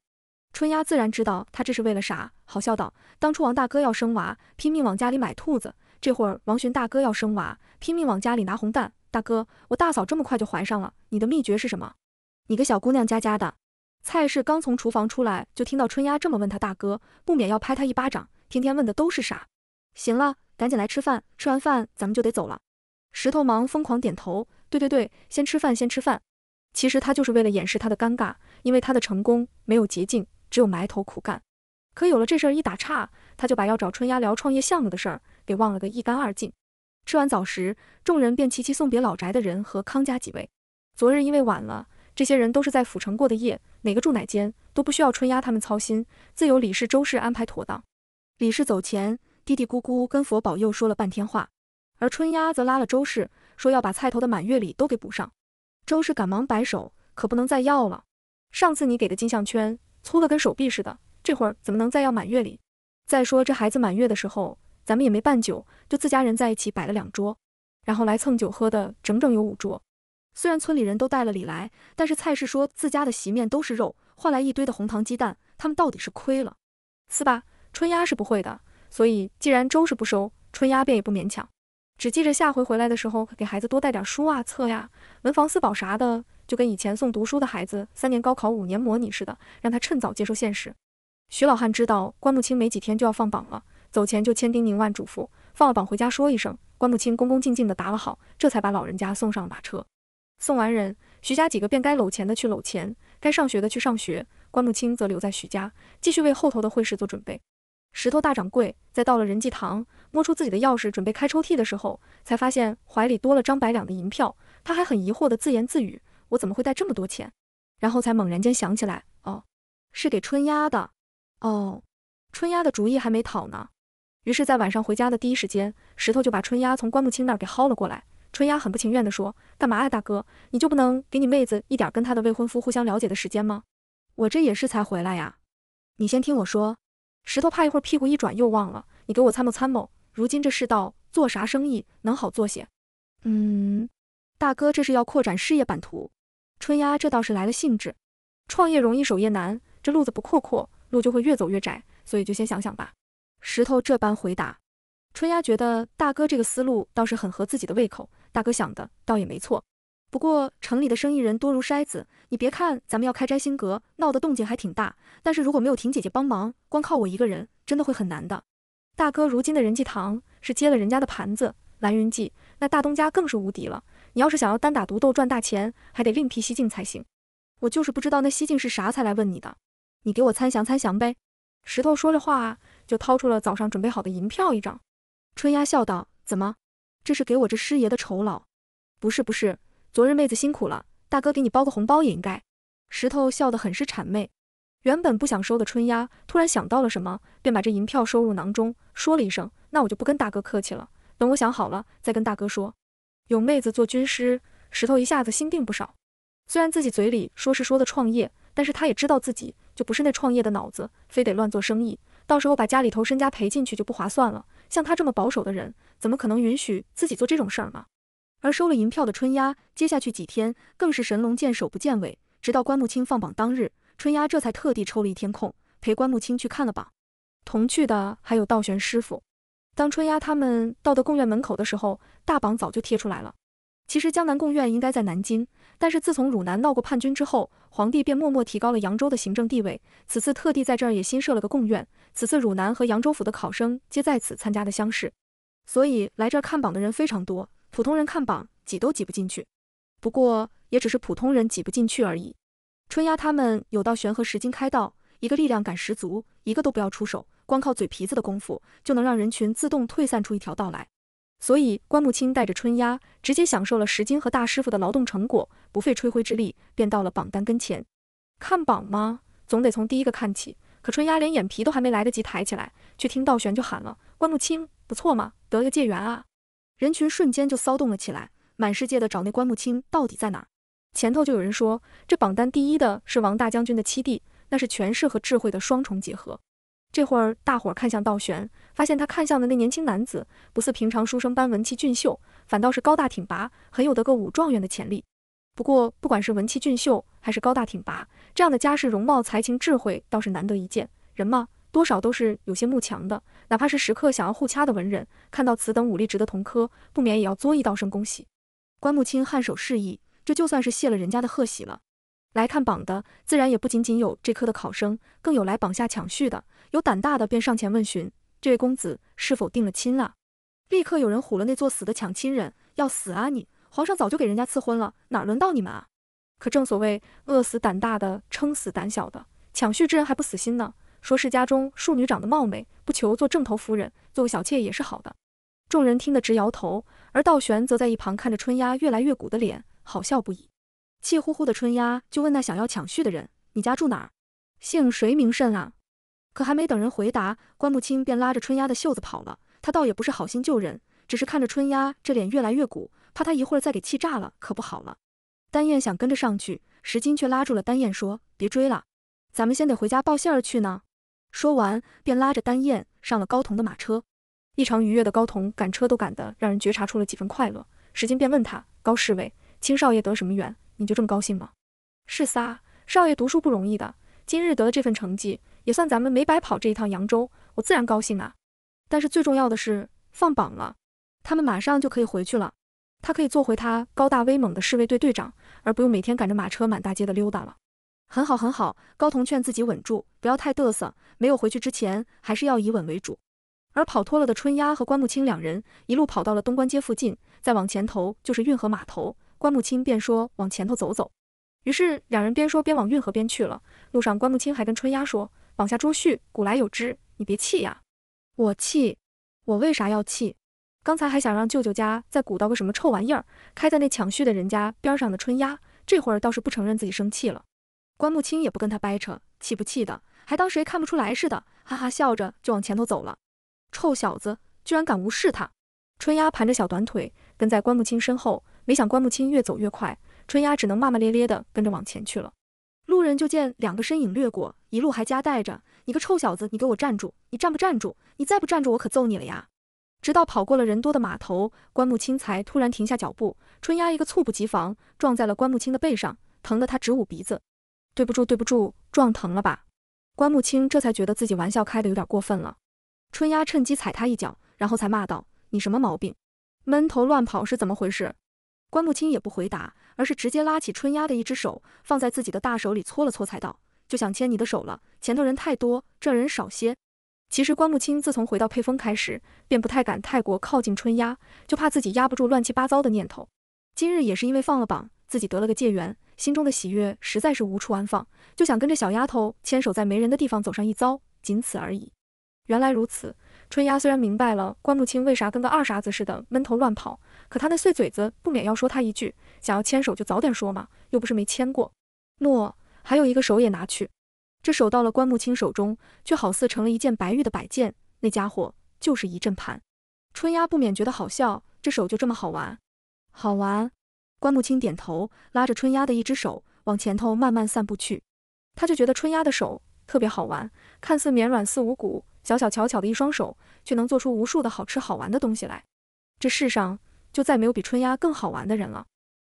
春丫自然知道他这是为了啥，好笑道：“当初王大哥要生娃，拼命往家里买兔子，这会儿王寻大哥要生娃，拼命往家里拿红蛋。大哥，我大嫂这么快就怀上了，你的秘诀是什么？”你个小姑娘家家的，蔡氏刚从厨房出来，就听到春丫这么问他大哥，不免要拍他一巴掌。天天问的都是啥？行了，赶紧来吃饭，吃完饭咱们就得走了。石头忙疯狂点头，对对对，先吃饭，先吃饭。其实他就是为了掩饰他的尴尬，因为他的成功没有捷径，只有埋头苦干。可有了这事儿一打岔，他就把要找春丫聊创业项目的事儿给忘了个一干二净。吃完早食，众人便齐齐送别老宅的人和康家几位。昨日因为晚了。这些人都是在府城过的夜，哪个住哪间都不需要春丫他们操心，自有李氏、周氏安排妥当。李氏走前嘀嘀咕咕跟佛保佑说了半天话，而春丫则拉了周氏说要把菜头的满月礼都给补上。周氏赶忙摆手，可不能再要了。上次你给的金项圈粗的跟手臂似的，这会儿怎么能再要满月礼？再说这孩子满月的时候，咱们也没办酒，就自家人在一起摆了两桌，然后来蹭酒喝的整整有五桌。虽然村里人都带了礼来，但是蔡氏说自家的席面都是肉，换来一堆的红糖鸡蛋，他们到底是亏了。是吧？春丫是不会的，所以既然周是不收，春丫便也不勉强，只记着下回回来的时候给孩子多带点书啊册呀、文房四宝啥的，就跟以前送读书的孩子三年高考五年模拟似的，让他趁早接受现实。徐老汉知道关木清没几天就要放榜了，走前就千叮咛万嘱咐，放了榜回家说一声。关木清恭恭敬敬地答了好，这才把老人家送上了马车。送完人，徐家几个便该搂钱的去搂钱，该上学的去上学，关木清则留在徐家，继续为后头的会事做准备。石头大掌柜在到了仁济堂，摸出自己的钥匙准备开抽屉的时候，才发现怀里多了张百两的银票。他还很疑惑的自言自语：“我怎么会带这么多钱？”然后才猛然间想起来：“哦，是给春丫的。哦，春丫的主意还没讨呢。”于是，在晚上回家的第一时间，石头就把春丫从关木清那儿给薅了过来。春丫很不情愿地说：“干嘛呀，大哥？你就不能给你妹子一点跟她的未婚夫互相了解的时间吗？我这也是才回来呀。你先听我说。”石头怕一会儿屁股一转又忘了，你给我参谋参谋，如今这世道做啥生意能好做些？嗯，大哥这是要扩展事业版图。春丫这倒是来了兴致。创业容易守业难，这路子不扩扩，路就会越走越窄。所以就先想想吧。石头这般回答，春丫觉得大哥这个思路倒是很合自己的胃口。大哥想的倒也没错，不过城里的生意人多如筛子。你别看咱们要开摘星阁，闹的动静还挺大，但是如果没有婷姐姐帮忙，光靠我一个人，真的会很难的。大哥，如今的人济堂是接了人家的盘子，蓝云记那大东家更是无敌了。你要是想要单打独斗赚大钱，还得另辟蹊径才行。我就是不知道那蹊径是啥，才来问你的。你给我参详参详呗。石头说着话，就掏出了早上准备好的银票一张。春丫笑道：“怎么？”这是给我这师爷的酬劳，不是不是，昨日妹子辛苦了，大哥给你包个红包也应该。石头笑得很是谄媚，原本不想收的春丫突然想到了什么，便把这银票收入囊中，说了一声：“那我就不跟大哥客气了，等我想好了再跟大哥说。”有妹子做军师，石头一下子心定不少。虽然自己嘴里说是说的创业，但是他也知道自己就不是那创业的脑子，非得乱做生意，到时候把家里头身家赔进去就不划算了。像他这么保守的人，怎么可能允许自己做这种事儿呢？而收了银票的春丫，接下去几天更是神龙见首不见尾，直到关木清放榜当日，春丫这才特地抽了一天空，陪关木清去看了榜。同去的还有道玄师傅。当春丫他们到的贡院门口的时候，大榜早就贴出来了。其实江南贡院应该在南京，但是自从汝南闹过叛军之后。皇帝便默默提高了扬州的行政地位，此次特地在这儿也新设了个贡院，此次汝南和扬州府的考生皆在此参加的乡试，所以来这儿看榜的人非常多，普通人看榜挤都挤不进去，不过也只是普通人挤不进去而已。春丫他们有道玄和石金开道，一个力量感十足，一个都不要出手，光靠嘴皮子的功夫就能让人群自动退散出一条道来。所以关木青带着春丫，直接享受了石金和大师傅的劳动成果，不费吹灰之力便到了榜单跟前。看榜吗？总得从第一个看起。可春丫连眼皮都还没来得及抬起来，却听道玄就喊了：“关木青，不错嘛，得了个界元啊！”人群瞬间就骚动了起来，满世界的找那关木青到底在哪。前头就有人说，这榜单第一的是王大将军的七弟，那是权势和智慧的双重结合。这会儿，大伙儿看向道玄，发现他看向的那年轻男子，不似平常书生般文气俊秀，反倒是高大挺拔，很有得个武状元的潜力。不过，不管是文气俊秀，还是高大挺拔，这样的家世、容貌、才情、智慧，倒是难得一见。人嘛，多少都是有些慕强的，哪怕是时刻想要互掐的文人，看到此等武力值的同科，不免也要作一道声恭喜。关木清颔首示意，这就算是谢了人家的贺喜了。来看榜的，自然也不仅仅有这科的考生，更有来榜下抢序的。有胆大的便上前问询：“这位公子是否定了亲啊？”立刻有人唬了那作死的抢亲人：“要死啊你！皇上早就给人家赐婚了，哪轮到你们啊！”可正所谓饿死胆大的，撑死胆小的，抢婿之人还不死心呢，说是家中庶女长得貌美，不求做正头夫人，做个小妾也是好的。众人听得直摇头，而道玄则在一旁看着春丫越来越鼓的脸，好笑不已。气呼呼的春丫就问那想要抢婿的人：“你家住哪儿？姓谁名甚啊？”可还没等人回答，关木清便拉着春丫的袖子跑了。他倒也不是好心救人，只是看着春丫这脸越来越鼓，怕她一会儿再给气炸了，可不好了。丹燕想跟着上去，石金却拉住了丹燕，说：“别追了，咱们先得回家报信儿去呢。”说完，便拉着丹燕上了高童的马车。异常愉悦的高童赶车都赶得让人觉察出了几分快乐。石金便问他：“高侍卫，青少爷得什么缘？你就这么高兴吗？”“是仨少爷读书不容易的，今日得了这份成绩。”也算咱们没白跑这一趟扬州，我自然高兴啊。但是最重要的是放榜了，他们马上就可以回去了。他可以做回他高大威猛的侍卫队队长，而不用每天赶着马车满大街的溜达了。很好，很好。高童劝自己稳住，不要太嘚瑟。没有回去之前，还是要以稳为主。而跑脱了的春丫和关木清两人一路跑到了东关街附近，再往前头就是运河码头。关木清便说往前头走走。于是两人边说边往运河边去了。路上，关木清还跟春丫说。往下捉续，古来有之。你别气呀，我气，我为啥要气？刚才还想让舅舅家再鼓捣个什么臭玩意儿，开在那抢婿的人家边上的春丫，这会儿倒是不承认自己生气了。关木清也不跟他掰扯，气不气的，还当谁看不出来似的，哈哈笑着就往前头走了。臭小子，居然敢无视他！春丫盘着小短腿跟在关木清身后，没想关木清越走越快，春丫只能骂骂咧咧的跟着往前去了。路人就见两个身影掠过，一路还夹带着你个臭小子，你给我站住！你站不站住？你再不站住，我可揍你了呀！直到跑过了人多的码头，关木青才突然停下脚步。春丫一个猝不及防，撞在了关木青的背上，疼得他直捂鼻子。对不住，对不住，撞疼了吧？关木青这才觉得自己玩笑开的有点过分了。春丫趁机踩他一脚，然后才骂道：“你什么毛病？闷头乱跑是怎么回事？”关木青也不回答。而是直接拉起春丫的一只手，放在自己的大手里搓了搓，才道：“就想牵你的手了。前头人太多，这人少些。”其实关木清自从回到配风开始，便不太敢太过靠近春丫，就怕自己压不住乱七八糟的念头。今日也是因为放了榜，自己得了个解元，心中的喜悦实在是无处安放，就想跟着小丫头牵手在没人的地方走上一遭，仅此而已。原来如此，春丫虽然明白了关木清为啥跟个二傻子似的闷头乱跑。可他那碎嘴子不免要说他一句，想要牵手就早点说嘛，又不是没牵过。诺，还有一个手也拿去。这手到了关木清手中，却好似成了一件白玉的摆件。那家伙就是一阵盘。春丫不免觉得好笑，这手就这么好玩？好玩？关木清点头，拉着春丫的一只手往前头慢慢散步去。他就觉得春丫的手特别好玩，看似绵软似无骨，小小巧巧的一双手，却能做出无数的好吃好玩的东西来。这世上。就再没有比春丫更好玩的人了。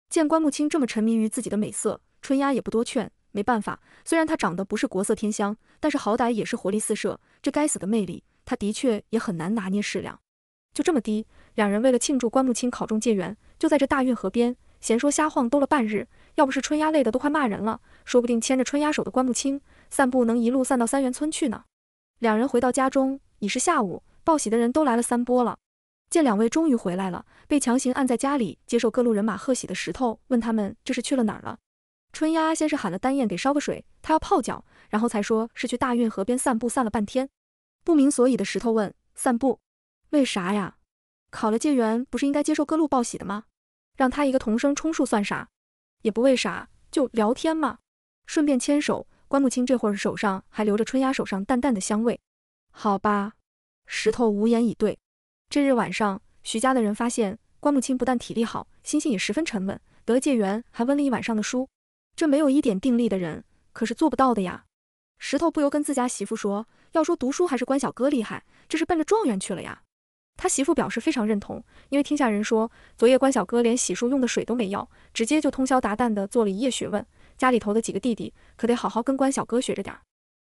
见关穆清这么沉迷于自己的美色，春丫也不多劝。没办法，虽然她长得不是国色天香，但是好歹也是活力四射，这该死的魅力，她的确也很难拿捏适量。就这么低，两人为了庆祝关穆清考中借元，就在这大运河边闲说瞎晃兜了半日。要不是春丫累得都快骂人了，说不定牵着春丫手的关穆清散步能一路散到三元村去呢。两人回到家中已是下午，报喜的人都来了三波了。见两位终于回来了，被强行按在家里接受各路人马贺喜的石头问他们这是去了哪儿了。春丫先是喊了丹燕给烧个水，她要泡脚，然后才说是去大运河边散步，散了半天。不明所以的石头问散步为啥呀？考了界员不是应该接受各路报喜的吗？让他一个童生充数算啥？也不为啥，就聊天嘛，顺便牵手。关木清这会儿手上还留着春丫手上淡淡的香味。好吧，石头无言以对。这日晚上，徐家的人发现关木清不但体力好，心性也十分沉稳。得了戒缘，还温了一晚上的书。这没有一点定力的人，可是做不到的呀。石头不由跟自家媳妇说：“要说读书还是关小哥厉害，这是奔着状元去了呀。”他媳妇表示非常认同，因为听下人说，昨夜关小哥连洗漱用的水都没要，直接就通宵达旦的做了一夜学问。家里头的几个弟弟可得好好跟关小哥学着点。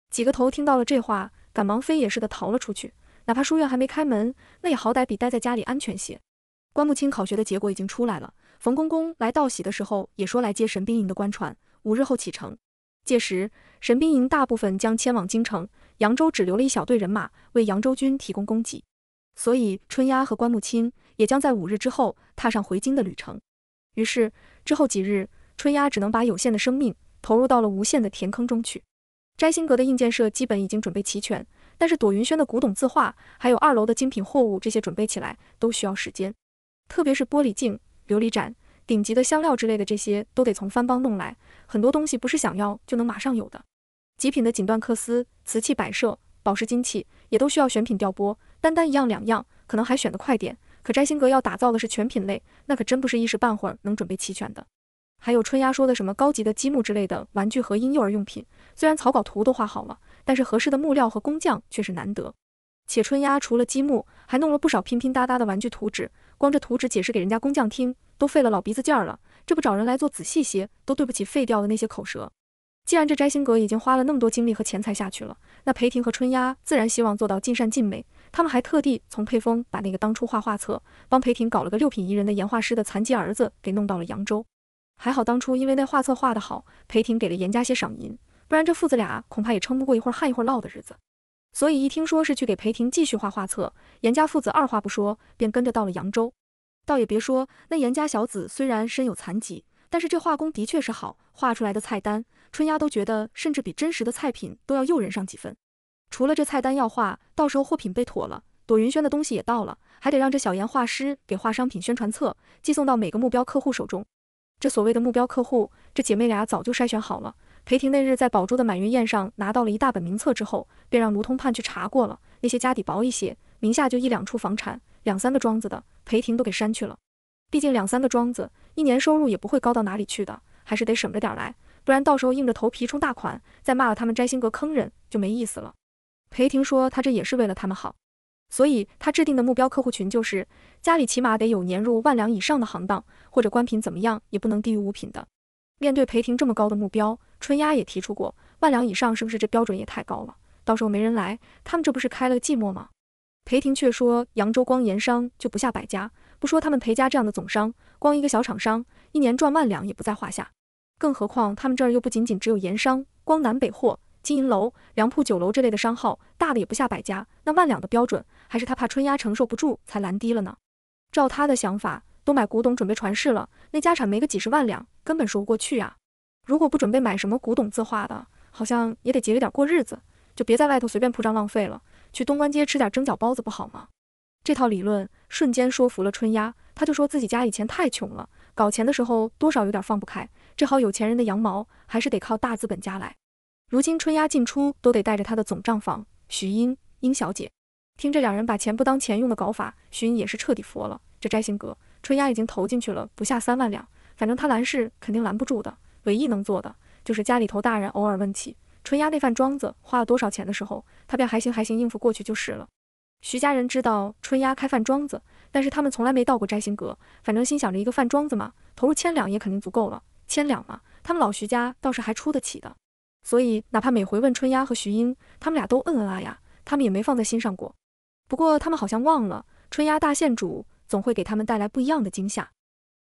几个头听到了这话，赶忙飞也似的逃了出去。哪怕书院还没开门，那也好歹比待在家里安全些。关木清考学的结果已经出来了，冯公公来道喜的时候也说来接神兵营的官船，五日后启程。届时神兵营大部分将迁往京城，扬州只留了一小队人马为扬州军提供供给，所以春丫和关木清也将在五日之后踏上回京的旅程。于是之后几日，春丫只能把有限的生命投入到了无限的填坑中去。摘星阁的硬件设基本已经准备齐全。但是朵云轩的古董字画，还有二楼的精品货物，这些准备起来都需要时间。特别是玻璃镜、琉璃盏、顶级的香料之类的，这些都得从番邦弄来。很多东西不是想要就能马上有的。极品的锦缎、克丝、瓷器摆设、宝石金器，也都需要选品调拨。单单一样两样，可能还选得快点。可摘星阁要打造的是全品类，那可真不是一时半会儿能准备齐全的。还有春丫说的什么高级的积木之类的玩具和婴幼儿用品，虽然草稿图都画好了。但是合适的木料和工匠却是难得。且春丫除了积木，还弄了不少拼拼搭搭的玩具图纸，光这图纸解释给人家工匠听，都费了老鼻子劲儿了。这不找人来做仔细些，都对不起废掉的那些口舌。既然这摘星阁已经花了那么多精力和钱财下去了，那裴婷和春丫自然希望做到尽善尽美。他们还特地从沛峰把那个当初画画册帮裴婷搞了个六品宜人的颜画师的残疾儿子给弄到了扬州。还好当初因为那画册画得好，裴婷给了严家些赏银。不然这父子俩恐怕也撑不过一会儿旱一会儿涝的日子。所以一听说是去给裴婷继续画画册，严家父子二话不说便跟着到了扬州。倒也别说，那严家小子虽然身有残疾，但是这画工的确是好，画出来的菜单春丫都觉得，甚至比真实的菜品都要诱人上几分。除了这菜单要画，到时候货品备妥了，朵云轩的东西也到了，还得让这小严画师给画商品宣传册，寄送到每个目标客户手中。这所谓的目标客户，这姐妹俩早就筛选好了。裴婷那日在宝珠的满月宴上拿到了一大本名册之后，便让卢通判去查过了。那些家底薄一些，名下就一两处房产、两三个庄子的，裴婷都给删去了。毕竟两三个庄子，一年收入也不会高到哪里去的，还是得省着点来，不然到时候硬着头皮充大款，再骂了他们摘星阁坑人，就没意思了。裴婷说，他这也是为了他们好，所以他制定的目标客户群就是家里起码得有年入万两以上的行当，或者官品怎么样也不能低于五品的。面对裴婷这么高的目标，春丫也提出过万两以上，是不是这标准也太高了？到时候没人来，他们这不是开了寂寞吗？裴婷却说，扬州光盐商就不下百家，不说他们裴家这样的总商，光一个小厂商一年赚万两也不在话下。更何况他们这儿又不仅仅只有盐商，光南北货、金银楼、粮铺、酒楼这类的商号，大的也不下百家。那万两的标准，还是他怕春丫承受不住才拦低了呢？照他的想法。都买古董准备传世了，那家产没个几十万两，根本说不过去呀。如果不准备买什么古董字画的，好像也得节约点过日子，就别在外头随便铺张浪费了。去东关街吃点蒸饺包子不好吗？这套理论瞬间说服了春丫，他就说自己家以前太穷了，搞钱的时候多少有点放不开，这好有钱人的羊毛还是得靠大资本家来。如今春丫进出都得带着他的总账房许英英小姐，听这两人把钱不当钱用的搞法，许英也是彻底服了。这摘星阁。春丫已经投进去了不下三万两，反正他拦是肯定拦不住的。唯一能做的就是家里头大人偶尔问起春丫那饭庄子花了多少钱的时候，他便还行还行应付过去就是了。徐家人知道春丫开饭庄子，但是他们从来没到过摘星阁。反正心想着一个饭庄子嘛，投入千两也肯定足够了。千两嘛，他们老徐家倒是还出得起的。所以哪怕每回问春丫和徐英，他们俩都嗯嗯啊呀，他们也没放在心上过。不过他们好像忘了春丫大县主。总会给他们带来不一样的惊吓。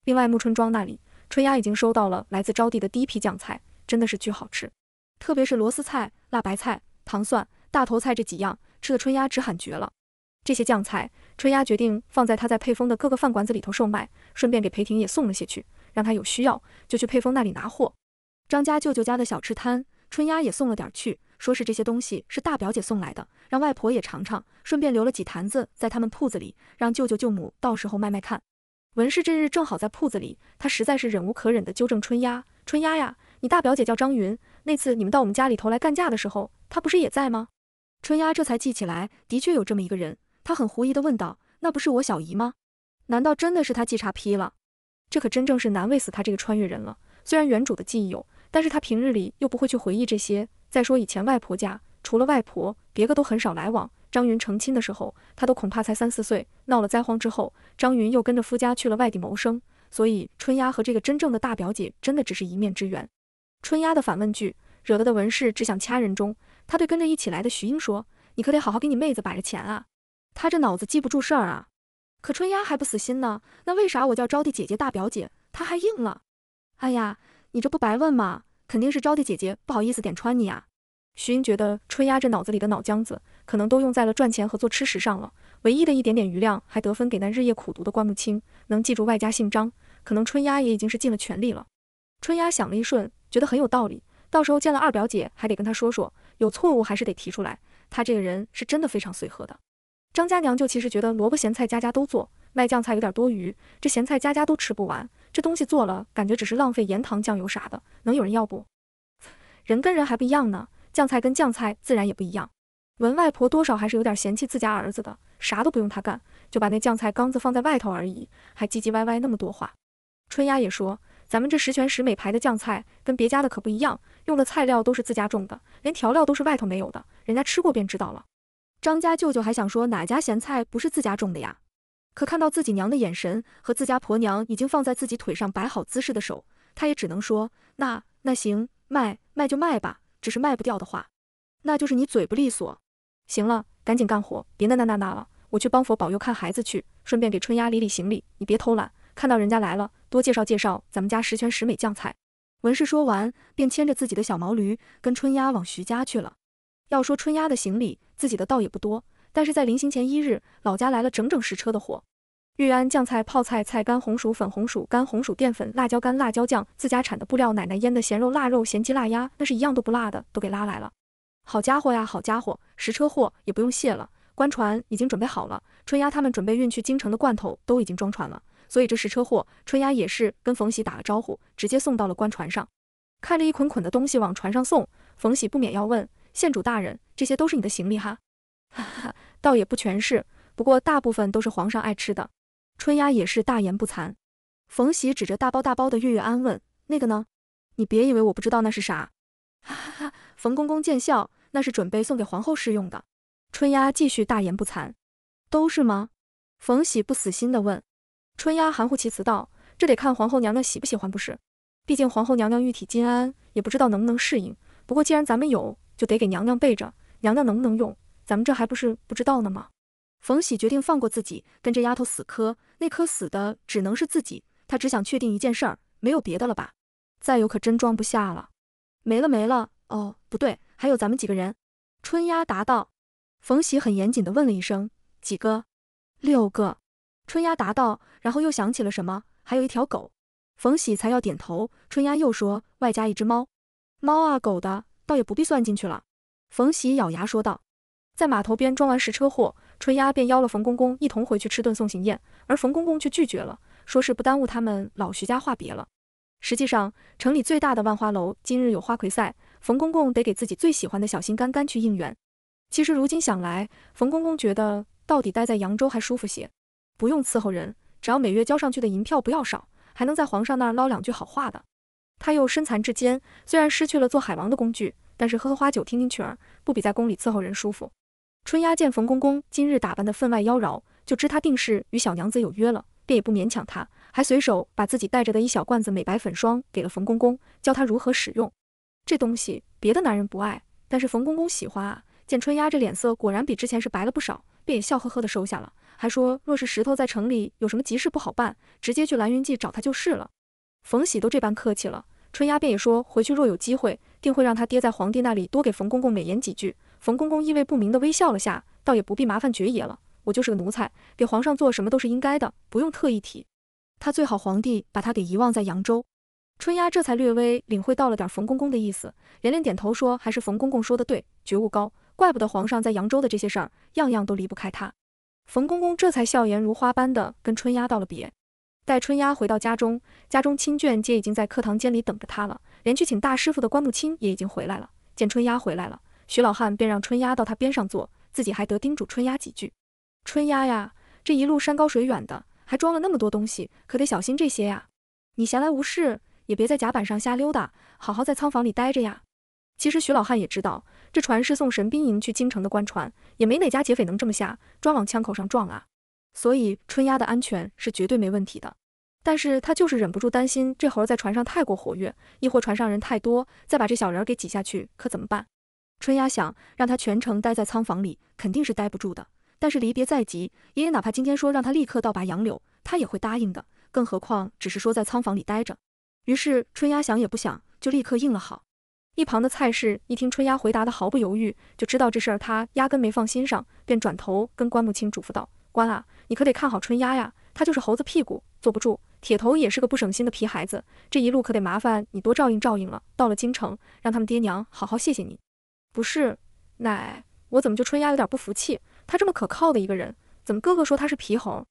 另外，木春庄那里，春丫已经收到了来自招娣的第一批酱菜，真的是巨好吃。特别是螺丝菜、辣白菜、糖蒜、大头菜这几样，吃的春丫直喊绝了。这些酱菜，春丫决定放在他在沛丰的各个饭馆子里头售卖，顺便给裴婷也送了些去，让她有需要就去沛丰那里拿货。张家舅舅家的小吃摊，春丫也送了点去。说是这些东西是大表姐送来的，让外婆也尝尝，顺便留了几坛子在他们铺子里，让舅舅舅母到时候卖卖看。文氏这日正好在铺子里，他实在是忍无可忍地纠正春丫：“春丫呀，你大表姐叫张云，那次你们到我们家里头来干架的时候，她不是也在吗？”春丫这才记起来，的确有这么一个人。她很狐疑地问道：“那不是我小姨吗？难道真的是她记差批了？这可真正是难为死他这个穿越人了。虽然原主的记忆有，但是他平日里又不会去回忆这些。”再说以前外婆家，除了外婆，别个都很少来往。张云成亲的时候，她都恐怕才三四岁。闹了灾荒之后，张云又跟着夫家去了外地谋生，所以春丫和这个真正的大表姐，真的只是一面之缘。春丫的反问句惹得的文氏只想掐人中。他对跟着一起来的徐英说：“你可得好好给你妹子摆着钱啊，她这脑子记不住事儿啊。”可春丫还不死心呢，那为啥我叫招娣姐姐大表姐，她还应了？哎呀，你这不白问吗？肯定是招娣姐姐不好意思点穿你啊。徐英觉得春丫这脑子里的脑浆子可能都用在了赚钱和做吃食上了，唯一的一点点余量还得分给那日夜苦读的关木清，能记住外加姓张，可能春丫也已经是尽了全力了。春丫想了一瞬，觉得很有道理，到时候见了二表姐还得跟她说说，有错误还是得提出来，她这个人是真的非常随和的。张家娘舅其实觉得萝卜咸菜家家都做，卖酱菜有点多余，这咸菜家家都吃不完。这东西做了，感觉只是浪费盐、糖、酱油啥的，能有人要不？人跟人还不一样呢，酱菜跟酱菜自然也不一样。文外婆多少还是有点嫌弃自家儿子的，啥都不用他干，就把那酱菜缸子放在外头而已，还唧唧歪歪那么多话。春丫也说，咱们这十全十美牌的酱菜跟别家的可不一样，用的菜料都是自家种的，连调料都是外头没有的，人家吃过便知道了。张家舅舅还想说哪家咸菜不是自家种的呀？可看到自己娘的眼神和自家婆娘已经放在自己腿上摆好姿势的手，他也只能说那那行卖卖就卖吧，只是卖不掉的话，那就是你嘴不利索。行了，赶紧干活，别那那那那了，我去帮佛保佑看孩子去，顺便给春丫理理行李，你别偷懒。看到人家来了，多介绍介绍咱们家十全十美酱菜。文氏说完，便牵着自己的小毛驴跟春丫往徐家去了。要说春丫的行李，自己的倒也不多。但是在临行前一日，老家来了整整十车的货，玉安酱菜、泡菜、菜干、红薯粉、红薯干、红薯淀粉、辣椒干、辣椒酱，自家产的布料，奶奶腌的咸肉、腊肉、咸鸡、腊鸭，那是一样都不辣的，都给拉来了。好家伙呀，好家伙，十车货也不用卸了，官船已经准备好了。春丫他们准备运去京城的罐头都已经装船了，所以这十车货，春丫也是跟冯喜打了招呼，直接送到了官船上。看着一捆捆的东西往船上送，冯喜不免要问县主大人，这些都是你的行李哈？哈哈，倒也不全是，不过大部分都是皇上爱吃的。春丫也是大言不惭。冯喜指着大包大包的月月安问：“那个呢？”你别以为我不知道那是啥。哈哈哈，冯公公见笑，那是准备送给皇后试用的。春丫继续大言不惭，都是吗？冯喜不死心的问。春丫含糊其辞道：“这得看皇后娘娘喜不喜欢，不是？毕竟皇后娘娘玉体金安，也不知道能不能适应。不过既然咱们有，就得给娘娘备着，娘娘能不能用？”咱们这还不是不知道呢吗？冯喜决定放过自己，跟这丫头死磕，那磕死的只能是自己。他只想确定一件事儿，没有别的了吧？再有可真装不下了，没了没了。哦，不对，还有咱们几个人。春丫答道。冯喜很严谨的问了一声：“几个？”“六个。”春丫答道，然后又想起了什么，“还有一条狗。”冯喜才要点头，春丫又说：“外加一只猫。”“猫啊狗的，倒也不必算进去了。”冯喜咬牙说道。在码头边装完十车货，春丫便邀了冯公公一同回去吃顿送行宴，而冯公公却拒绝了，说是不耽误他们老徐家话别了。实际上，城里最大的万花楼今日有花魁赛，冯公公得给自己最喜欢的小心肝肝去应援。其实如今想来，冯公公觉得到底待在扬州还舒服些，不用伺候人，只要每月交上去的银票不要少，还能在皇上那儿捞两句好话的。他又身残志坚，虽然失去了做海王的工具，但是喝喝花酒，听听曲儿，不比在宫里伺候人舒服。春丫见冯公公今日打扮得分外妖娆，就知他定是与小娘子有约了，便也不勉强他，还随手把自己带着的一小罐子美白粉霜给了冯公公，教他如何使用。这东西别的男人不爱，但是冯公公喜欢啊。见春丫这脸色果然比之前是白了不少，便也笑呵呵地收下了，还说若是石头在城里有什么急事不好办，直接去蓝云记找他就是了。冯喜都这般客气了，春丫便也说回去若有机会，定会让他爹在皇帝那里多给冯公公美言几句。冯公公意味不明地微笑了下，倒也不必麻烦爵爷了。我就是个奴才，给皇上做什么都是应该的，不用特意提。他最好皇帝把他给遗忘在扬州。春丫这才略微领会到了点冯公公的意思，连连点头说：“还是冯公公说的对，觉悟高，怪不得皇上在扬州的这些事儿，样样都离不开他。”冯公公这才笑颜如花般的跟春丫道了别。待春丫回到家中，家中亲眷皆已经在课堂间里等着她了，连去请大师傅的关木清也已经回来了，见春丫回来了。徐老汉便让春丫到他边上坐，自己还得叮嘱春丫几句：“春丫呀，这一路山高水远的，还装了那么多东西，可得小心这些呀。你闲来无事也别在甲板上瞎溜达，好好在仓房里待着呀。”其实徐老汉也知道，这船是送神兵营去京城的官船，也没哪家劫匪能这么瞎，专往枪口上撞啊。所以春丫的安全是绝对没问题的，但是他就是忍不住担心，这猴在船上太过活跃，一或船上人太多，再把这小人给挤下去，可怎么办？春丫想让他全程待在仓房里，肯定是待不住的。但是离别在即，爷爷哪怕今天说让他立刻倒拔杨柳，他也会答应的。更何况只是说在仓房里待着。于是春丫想也不想，就立刻应了。好，一旁的蔡氏一听春丫回答的毫不犹豫，就知道这事儿他压根没放心上，便转头跟关木清嘱咐道：“关啊，你可得看好春丫呀，他就是猴子屁股坐不住。铁头也是个不省心的皮孩子，这一路可得麻烦你多照应照应了。到了京城，让他们爹娘好好谢谢你。”不是奶，我怎么就春丫有点不服气？他这么可靠的一个人，怎么哥哥说他是皮猴？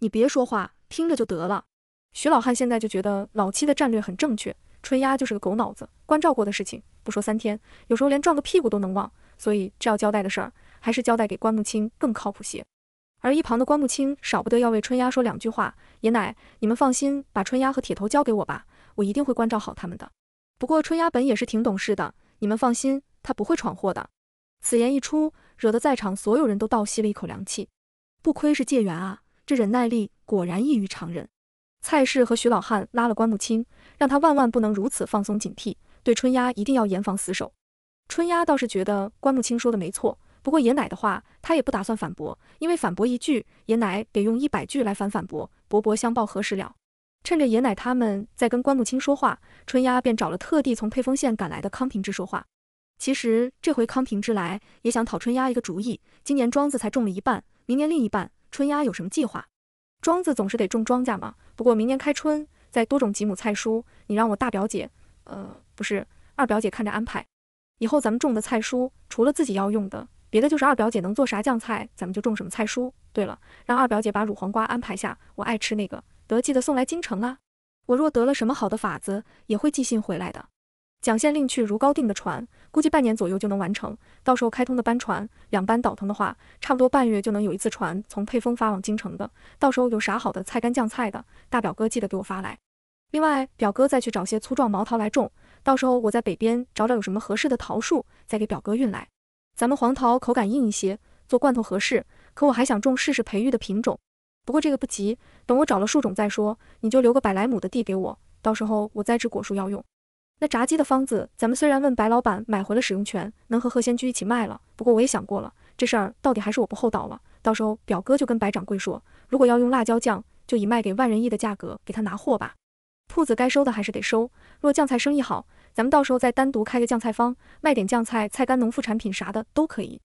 你别说话，听着就得了。徐老汉现在就觉得老七的战略很正确，春丫就是个狗脑子，关照过的事情不说三天，有时候连撞个屁股都能忘。所以这要交代的事儿，还是交代给关木清更靠谱些。而一旁的关木清少不得要为春丫说两句话：“爷奶，你们放心，把春丫和铁头交给我吧，我一定会关照好他们的。”不过春丫本也是挺懂事的。你们放心，他不会闯祸的。此言一出，惹得在场所有人都倒吸了一口凉气。不亏是界缘啊，这忍耐力果然异于常人。蔡氏和徐老汉拉了关木青，让他万万不能如此放松警惕，对春丫一定要严防死守。春丫倒是觉得关木青说的没错，不过爷奶的话，她也不打算反驳，因为反驳一句，爷奶得用一百句来反反驳，伯伯相报何时了？趁着爷奶他们在跟关木清说话，春丫便找了特地从沛丰县赶来的康平之说话。其实这回康平之来也想讨春丫一个主意。今年庄子才种了一半，明年另一半，春丫有什么计划？庄子总是得种庄稼嘛。不过明年开春再多种几亩菜蔬，你让我大表姐，呃，不是二表姐看着安排。以后咱们种的菜蔬，除了自己要用的，别的就是二表姐能做啥酱菜，咱们就种什么菜蔬。对了，让二表姐把乳黄瓜安排下，我爱吃那个。得记得送来京城啊！我若得了什么好的法子，也会寄信回来的。蒋县令去如高定的船，估计半年左右就能完成。到时候开通的班船，两班倒腾的话，差不多半月就能有一次船从沛丰发往京城的。到时候有啥好的菜干酱菜的，大表哥记得给我发来。另外，表哥再去找些粗壮毛桃来种，到时候我在北边找找有什么合适的桃树，再给表哥运来。咱们黄桃口感硬一些，做罐头合适，可我还想种试试培育的品种。不过这个不急，等我找了树种再说。你就留个百来亩的地给我，到时候我栽植果树要用。那炸鸡的方子，咱们虽然问白老板买回了使用权，能和贺仙居一起卖了。不过我也想过了，这事儿到底还是我不厚道了。到时候表哥就跟白掌柜说，如果要用辣椒酱，就以卖给万人易的价格给他拿货吧。铺子该收的还是得收，若酱菜生意好，咱们到时候再单独开个酱菜坊，卖点酱菜、菜干、农副产品啥的都可以。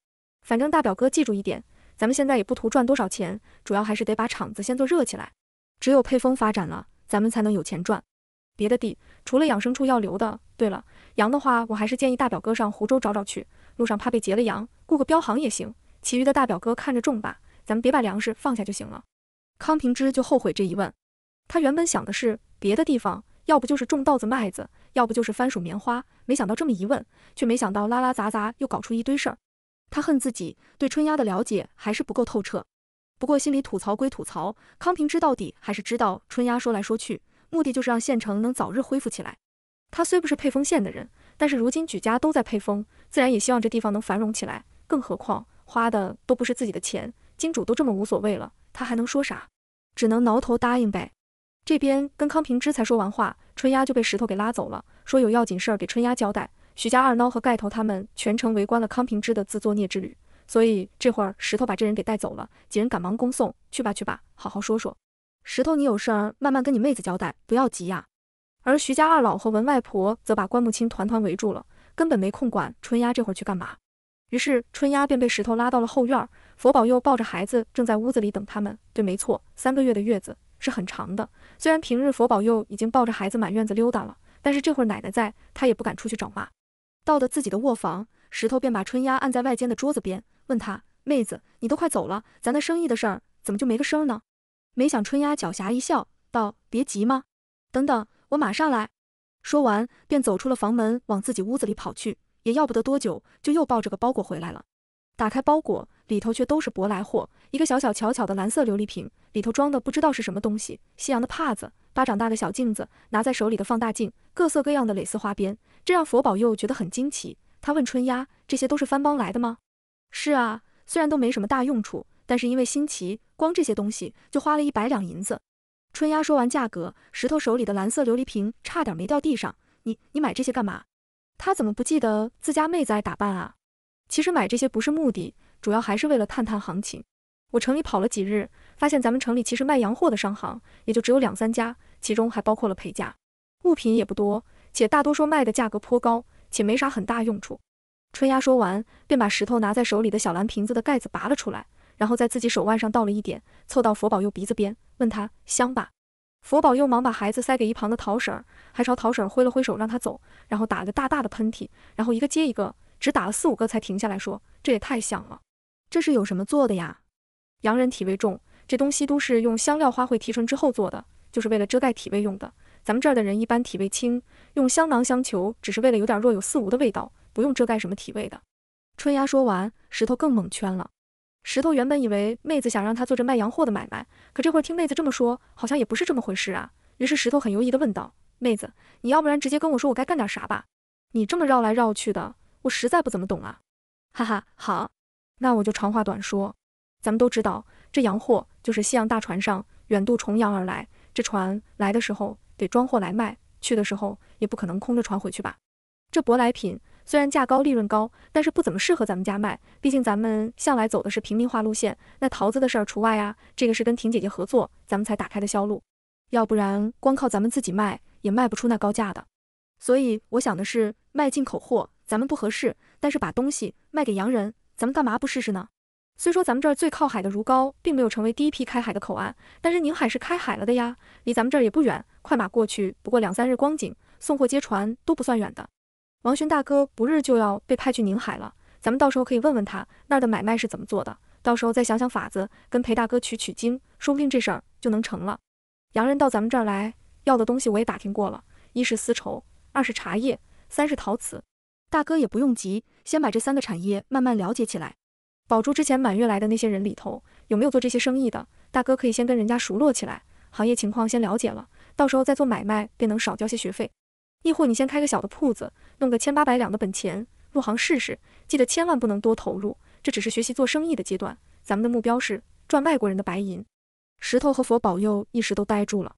反正大表哥记住一点。咱们现在也不图赚多少钱，主要还是得把厂子先做热起来。只有配风发展了，咱们才能有钱赚。别的地，除了养生处要留的。对了，羊的话，我还是建议大表哥上湖州找找去，路上怕被劫了羊，雇个镖行也行。其余的，大表哥看着种吧，咱们别把粮食放下就行了。康平之就后悔这一问，他原本想的是别的地方，要不就是种稻子麦子，要不就是番薯棉花，没想到这么一问，却没想到拉拉杂杂又搞出一堆事儿。他恨自己对春丫的了解还是不够透彻，不过心里吐槽归吐槽，康平之到底还是知道春丫说来说去，目的就是让县城能早日恢复起来。他虽不是配丰县的人，但是如今举家都在配丰，自然也希望这地方能繁荣起来。更何况花的都不是自己的钱，金主都这么无所谓了，他还能说啥？只能挠头答应呗。这边跟康平之才说完话，春丫就被石头给拉走了，说有要紧事儿给春丫交代。徐家二孬和盖头他们全程围观了康平之的自作孽之旅，所以这会儿石头把这人给带走了，几人赶忙恭送。去吧去吧，好好说说。石头，你有事儿慢慢跟你妹子交代，不要急呀。而徐家二老和文外婆则把关木青团团围住了，根本没空管春丫这会儿去干嘛。于是春丫便被石头拉到了后院。佛宝佑抱着孩子正在屋子里等他们。对，没错，三个月的月子是很长的。虽然平日佛宝佑已经抱着孩子满院子溜达了，但是这会儿奶奶在，他也不敢出去找骂。到的自己的卧房，石头便把春丫按在外间的桌子边，问他妹子，你都快走了，咱那生意的事儿怎么就没个声儿呢？没想春丫狡黠一笑，道别急嘛，等等，我马上来。说完便走出了房门，往自己屋子里跑去，也要不得多久，就又抱着个包裹回来了。打开包裹，里头却都是舶来货，一个小小巧巧的蓝色琉璃瓶，里头装的不知道是什么东西；西洋的帕子，巴掌大的小镜子，拿在手里的放大镜，各色各样的蕾丝花边。这让佛宝又觉得很惊奇，他问春丫：“这些都是番邦来的吗？”“是啊，虽然都没什么大用处，但是因为新奇，光这些东西就花了一百两银子。”春丫说完价格，石头手里的蓝色琉璃瓶差点没掉地上。“你你买这些干嘛？”他怎么不记得自家妹子爱打扮啊？其实买这些不是目的，主要还是为了探探行情。我城里跑了几日，发现咱们城里其实卖洋货的商行也就只有两三家，其中还包括了陪嫁物品也不多。且大多说卖的价格颇高，且没啥很大用处。春丫说完，便把石头拿在手里的小蓝瓶子的盖子拔了出来，然后在自己手腕上倒了一点，凑到佛宝佑鼻子边，问他香吧？佛宝佑忙把孩子塞给一旁的陶婶儿，还朝陶婶儿挥了挥手让他走，然后打了个大大的喷嚏，然后一个接一个，只打了四五个才停下来说：“这也太香了，这是有什么做的呀？”洋人体味重，这东西都是用香料花卉提纯之后做的，就是为了遮盖体味用的。咱们这儿的人一般体味轻，用香囊香球只是为了有点若有似无的味道，不用遮盖什么体味的。春丫说完，石头更蒙圈了。石头原本以为妹子想让他做这卖洋货的买卖，可这会儿听妹子这么说，好像也不是这么回事啊。于是石头很犹疑的问道：“妹子，你要不然直接跟我说我该干点啥吧？你这么绕来绕去的，我实在不怎么懂啊。”哈哈，好，那我就长话短说。咱们都知道，这洋货就是西洋大船上远渡重洋而来，这船来的时候。得装货来卖，去的时候也不可能空着船回去吧。这舶来品虽然价高利润高，但是不怎么适合咱们家卖，毕竟咱们向来走的是平民化路线。那桃子的事儿除外啊，这个是跟婷姐姐合作，咱们才打开的销路。要不然光靠咱们自己卖，也卖不出那高价的。所以我想的是卖进口货，咱们不合适，但是把东西卖给洋人，咱们干嘛不试试呢？虽说咱们这儿最靠海的如皋并没有成为第一批开海的口岸，但是宁海是开海了的呀，离咱们这儿也不远，快马过去不过两三日光景，送货接船都不算远的。王巡大哥不日就要被派去宁海了，咱们到时候可以问问他那儿的买卖是怎么做的，到时候再想想法子，跟裴大哥取取经，说不定这事儿就能成了。洋人到咱们这儿来要的东西我也打听过了，一是丝绸，二是茶叶，三是陶瓷。大哥也不用急，先把这三个产业慢慢了解起来。宝珠之前满月来的那些人里头，有没有做这些生意的？大哥可以先跟人家熟络起来，行业情况先了解了，到时候再做买卖便能少交些学费。亦或你先开个小的铺子，弄个千八百两的本钱入行试试，记得千万不能多投入，这只是学习做生意的阶段。咱们的目标是赚外国人的白银。石头和佛保佑一时都呆住了，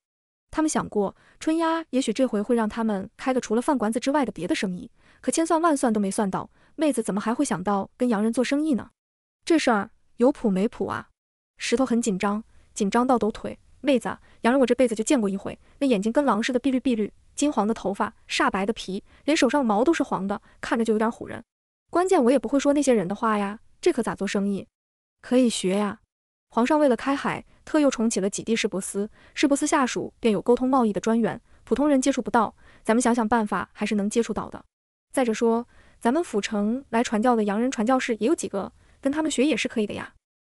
他们想过春丫也许这回会让他们开个除了饭馆子之外的别的生意，可千算万算都没算到，妹子怎么还会想到跟洋人做生意呢？这事儿有谱没谱啊？石头很紧张，紧张到抖腿。妹子，洋人我这辈子就见过一回，那眼睛跟狼似的，碧绿碧绿，金黄的头发，煞白的皮，连手上毛都是黄的，看着就有点唬人。关键我也不会说那些人的话呀，这可咋做生意？可以学呀。皇上为了开海，特又重启了几地市舶司，市舶司下属便有沟通贸易的专员，普通人接触不到，咱们想想办法，还是能接触到的。再者说，咱们府城来传教的洋人传教士也有几个。跟他们学也是可以的呀，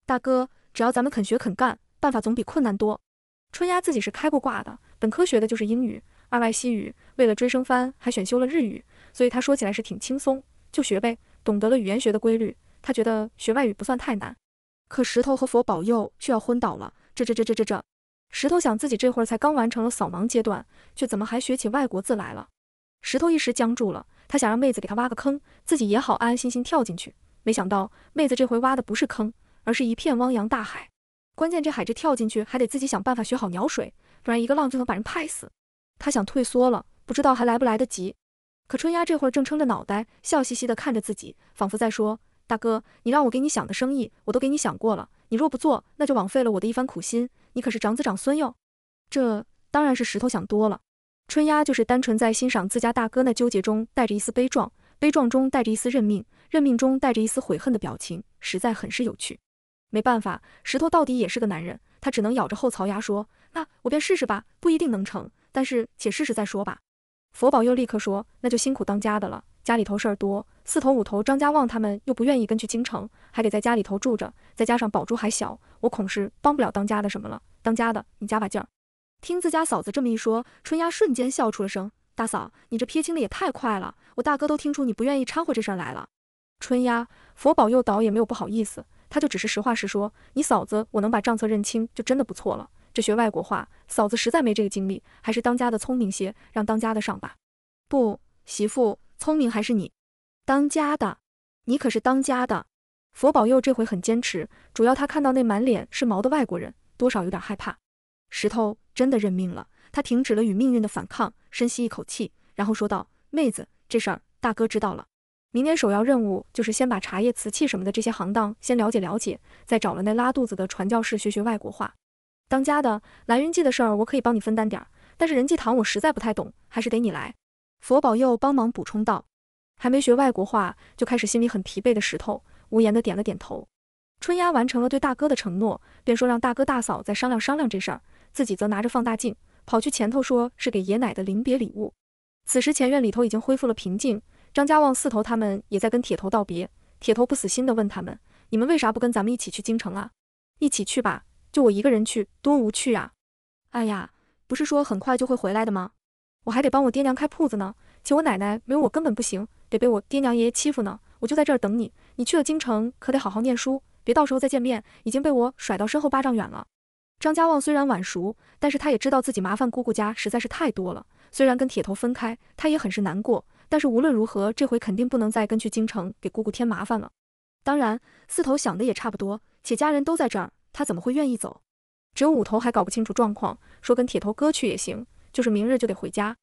大哥，只要咱们肯学肯干，办法总比困难多。春丫自己是开过挂的，本科学的就是英语，二外西语，为了追升番还选修了日语，所以他说起来是挺轻松，就学呗。懂得了语言学的规律，他觉得学外语不算太难。可石头和佛保佑却要昏倒了，这这这这这这！石头想自己这会儿才刚完成了扫盲阶段，却怎么还学起外国字来了？石头一时僵住了，他想让妹子给他挖个坑，自己也好安安心心跳进去。没想到妹子这回挖的不是坑，而是一片汪洋大海。关键这海，这跳进去还得自己想办法学好鸟水，不然一个浪就能把人拍死。他想退缩了，不知道还来不来得及。可春丫这会儿正撑着脑袋，笑嘻嘻地看着自己，仿佛在说：“大哥，你让我给你想的生意，我都给你想过了。你若不做，那就枉费了我的一番苦心。你可是长子长孙哟。”这当然是石头想多了，春丫就是单纯在欣赏自家大哥那纠结中带着一丝悲壮。悲壮中带着一丝认命，认命中带着一丝悔恨的表情，实在很是有趣。没办法，石头到底也是个男人，他只能咬着后槽牙说：“那我便试试吧，不一定能成，但是且试试再说吧。”佛宝又立刻说：“那就辛苦当家的了，家里头事儿多，四头五头张家旺他们又不愿意跟去京城，还得在家里头住着，再加上宝珠还小，我恐是帮不了当家的什么了。当家的，你加把劲儿。”听自家嫂子这么一说，春丫瞬间笑出了声。大嫂，你这撇清的也太快了，我大哥都听出你不愿意掺和这事儿来了。春丫，佛保佑倒也没有不好意思，他就只是实话实说。你嫂子，我能把账册认清就真的不错了。这学外国话，嫂子实在没这个精力，还是当家的聪明些，让当家的上吧。不，媳妇聪明还是你，当家的，你可是当家的。佛保佑这回很坚持，主要他看到那满脸是毛的外国人，多少有点害怕。石头真的认命了。他停止了与命运的反抗，深吸一口气，然后说道：“妹子，这事儿大哥知道了。明年首要任务就是先把茶叶、瓷器什么的这些行当先了解了解，再找了那拉肚子的传教士学学外国话。当家的蓝云记的事儿我可以帮你分担点儿，但是人际堂我实在不太懂，还是得你来。”佛宝又帮忙补充道：“还没学外国话，就开始心里很疲惫的石头，无言的点了点头。春丫完成了对大哥的承诺，便说让大哥大嫂再商量商量这事儿，自己则拿着放大镜。”跑去前头，说是给爷奶的临别礼物。此时前院里头已经恢复了平静，张家旺四头他们也在跟铁头道别。铁头不死心的问他们：“你们为啥不跟咱们一起去京城啊？”“一起去吧，就我一个人去，多无趣啊！”“哎呀，不是说很快就会回来的吗？我还得帮我爹娘开铺子呢，且我奶奶没有我根本不行，得被我爹娘爷爷欺负呢。我就在这儿等你，你去了京城可得好好念书，别到时候再见面，已经被我甩到身后八丈远了。”张家旺虽然晚熟，但是他也知道自己麻烦姑姑家实在是太多了。虽然跟铁头分开，他也很是难过，但是无论如何，这回肯定不能再跟去京城给姑姑添麻烦了。当然，四头想的也差不多，且家人都在这儿，他怎么会愿意走？只有五头还搞不清楚状况，说跟铁头哥去也行，就是明日就得回家。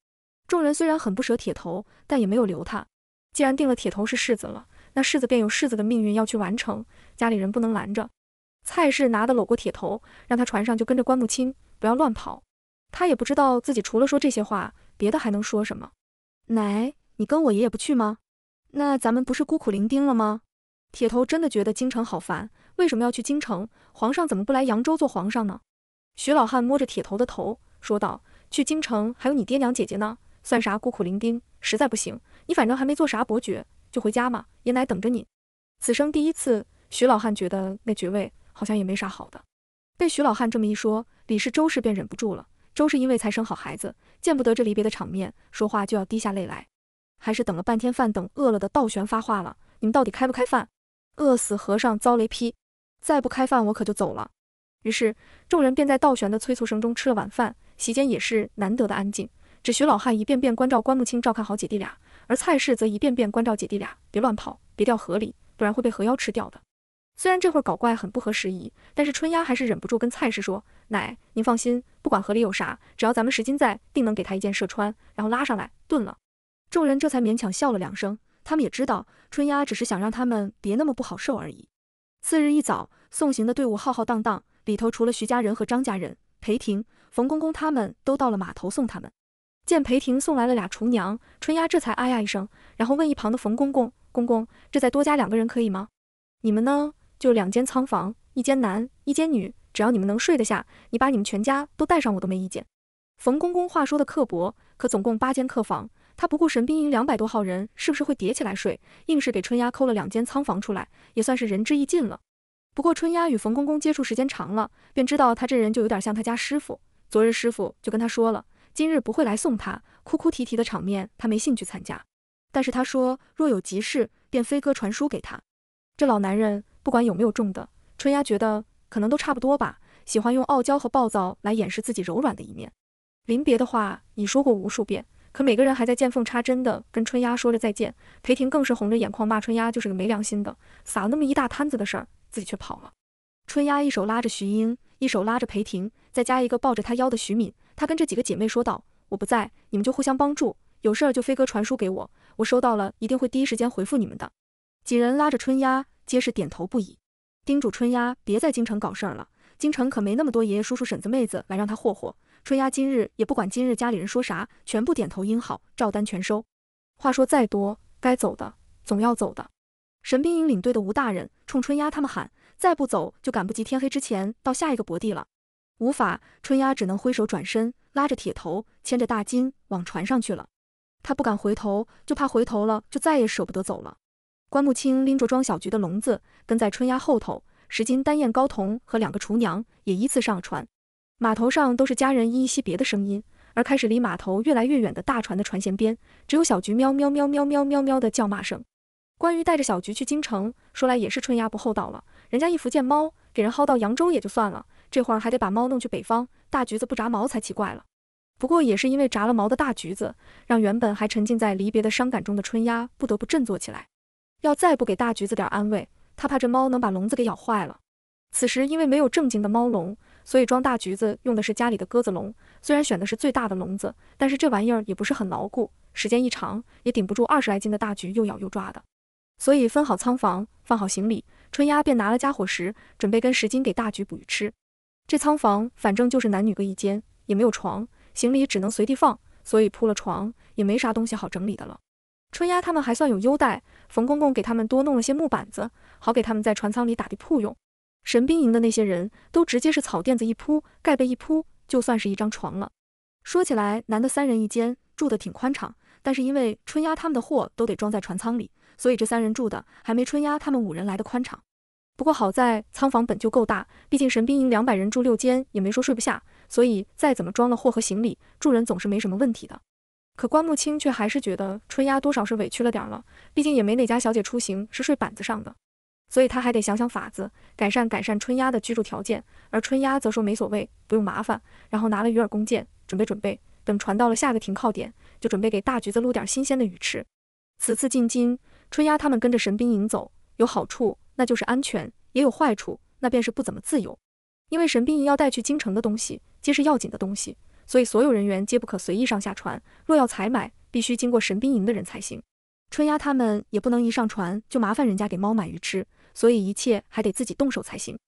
众人虽然很不舍铁头，但也没有留他。既然定了铁头是世子了，那世子便有世子的命运要去完成，家里人不能拦着。蔡氏拿的搂过铁头，让他船上就跟着关木清，不要乱跑。他也不知道自己除了说这些话，别的还能说什么。奶，你跟我爷爷不去吗？那咱们不是孤苦伶仃了吗？铁头真的觉得京城好烦，为什么要去京城？皇上怎么不来扬州做皇上呢？徐老汉摸着铁头的头，说道：“去京城还有你爹娘姐姐呢，算啥孤苦伶仃？实在不行，你反正还没做啥伯爵，就回家嘛，爷奶等着你。此生第一次，徐老汉觉得那爵位。”好像也没啥好的。被徐老汉这么一说，李氏、周氏便忍不住了。周氏因为才生好孩子，见不得这离别的场面，说话就要滴下泪来。还是等了半天饭，等饿了的道玄发话了：“你们到底开不开饭？饿死和尚遭雷劈！再不开饭，我可就走了。”于是众人便在道玄的催促声中吃了晚饭。席间也是难得的安静，只徐老汉一遍遍关照关木清照看好姐弟俩，而蔡氏则一遍遍关照姐弟俩别乱跑，别掉河里，不然会被河妖吃掉的。虽然这会儿搞怪很不合时宜，但是春丫还是忍不住跟蔡氏说：“奶，您放心，不管河里有啥，只要咱们十斤在，定能给他一箭射穿，然后拉上来炖了。”众人这才勉强笑了两声。他们也知道春丫只是想让他们别那么不好受而已。次日一早，送行的队伍浩浩荡荡，里头除了徐家人和张家人，裴婷、冯公公他们都到了码头送他们。见裴婷送来了俩厨娘，春丫这才哎呀一声，然后问一旁的冯公公：“公公，这再多加两个人可以吗？你们呢？”就两间仓房，一间男，一间女，只要你们能睡得下，你把你们全家都带上，我都没意见。冯公公话说的刻薄，可总共八间客房，他不顾神兵营两百多号人是不是会叠起来睡，硬是给春丫抠了两间仓房出来，也算是仁至义尽了。不过春丫与冯公公接触时间长了，便知道他这人就有点像他家师傅。昨日师傅就跟他说了，今日不会来送他，哭哭啼啼的场面他没兴趣参加。但是他说若有急事，便飞鸽传书给他。这老男人。不管有没有中，的春丫觉得可能都差不多吧。喜欢用傲娇和暴躁来掩饰自己柔软的一面。临别的话已说过无数遍，可每个人还在见缝插针的跟春丫说着再见。裴婷更是红着眼眶骂春丫就是个没良心的，撒了那么一大摊子的事儿，自己却跑了。春丫一手拉着徐英，一手拉着裴婷，再加一个抱着她腰的徐敏，她跟这几个姐妹说道：“我不在，你们就互相帮助，有事儿就飞鸽传书给我，我收到了一定会第一时间回复你们的。”几人拉着春丫。皆是点头不已，叮嘱春丫别在京城搞事儿了，京城可没那么多爷爷叔叔婶子妹子来让他霍霍。春丫今日也不管今日家里人说啥，全部点头应好，照单全收。话说再多，该走的总要走的。神兵营领队的吴大人冲春丫他们喊，再不走就赶不及天黑之前到下一个伯地了。无法，春丫只能挥手转身，拉着铁头，牵着大金往船上去了。他不敢回头，就怕回头了就再也舍不得走了。关木青拎着装小菊的笼子，跟在春丫后头，石金、丹燕高童和两个厨娘也依次上了船。码头上都是家人依依惜别的声音，而开始离码头越来越远的大船的船舷边，只有小菊喵喵喵喵喵喵喵的叫骂声。关羽带着小菊去京城，说来也是春丫不厚道了。人家一福建猫给人薅到扬州也就算了，这会儿还得把猫弄去北方，大橘子不炸毛才奇怪了。不过也是因为炸了毛的大橘子，让原本还沉浸在离别的伤感中的春丫不得不振作起来。要再不给大橘子点安慰，他怕这猫能把笼子给咬坏了。此时因为没有正经的猫笼，所以装大橘子用的是家里的鸽子笼。虽然选的是最大的笼子，但是这玩意儿也不是很牢固，时间一长也顶不住二十来斤的大橘又咬又抓的。所以分好仓房，放好行李，春丫便拿了家伙食，准备跟石金给大橘捕鱼吃。这仓房反正就是男女各一间，也没有床，行李只能随地放，所以铺了床也没啥东西好整理的了。春丫他们还算有优待，冯公公给他们多弄了些木板子，好给他们在船舱里打地铺用。神兵营的那些人都直接是草垫子一铺，盖被一铺，就算是一张床了。说起来，男的三人一间，住的挺宽敞。但是因为春丫他们的货都得装在船舱里，所以这三人住的还没春丫他们五人来的宽敞。不过好在仓房本就够大，毕竟神兵营两百人住六间也没说睡不下，所以再怎么装了货和行李，住人总是没什么问题的。可关木清却还是觉得春丫多少是委屈了点了，毕竟也没哪家小姐出行是睡板子上的，所以他还得想想法子改善改善春丫的居住条件。而春丫则说没所谓，不用麻烦，然后拿了鱼饵、弓箭，准备准备，等船到了下个停靠点，就准备给大橘子撸点新鲜的鱼吃。此次进京，春丫他们跟着神兵营走，有好处，那就是安全；也有坏处，那便是不怎么自由，因为神兵营要带去京城的东西，皆是要紧的东西。所以，所有人员皆不可随意上下船。若要采买，必须经过神兵营的人才行。春丫他们也不能一上船就麻烦人家给猫买鱼吃，所以一切还得自己动手才行。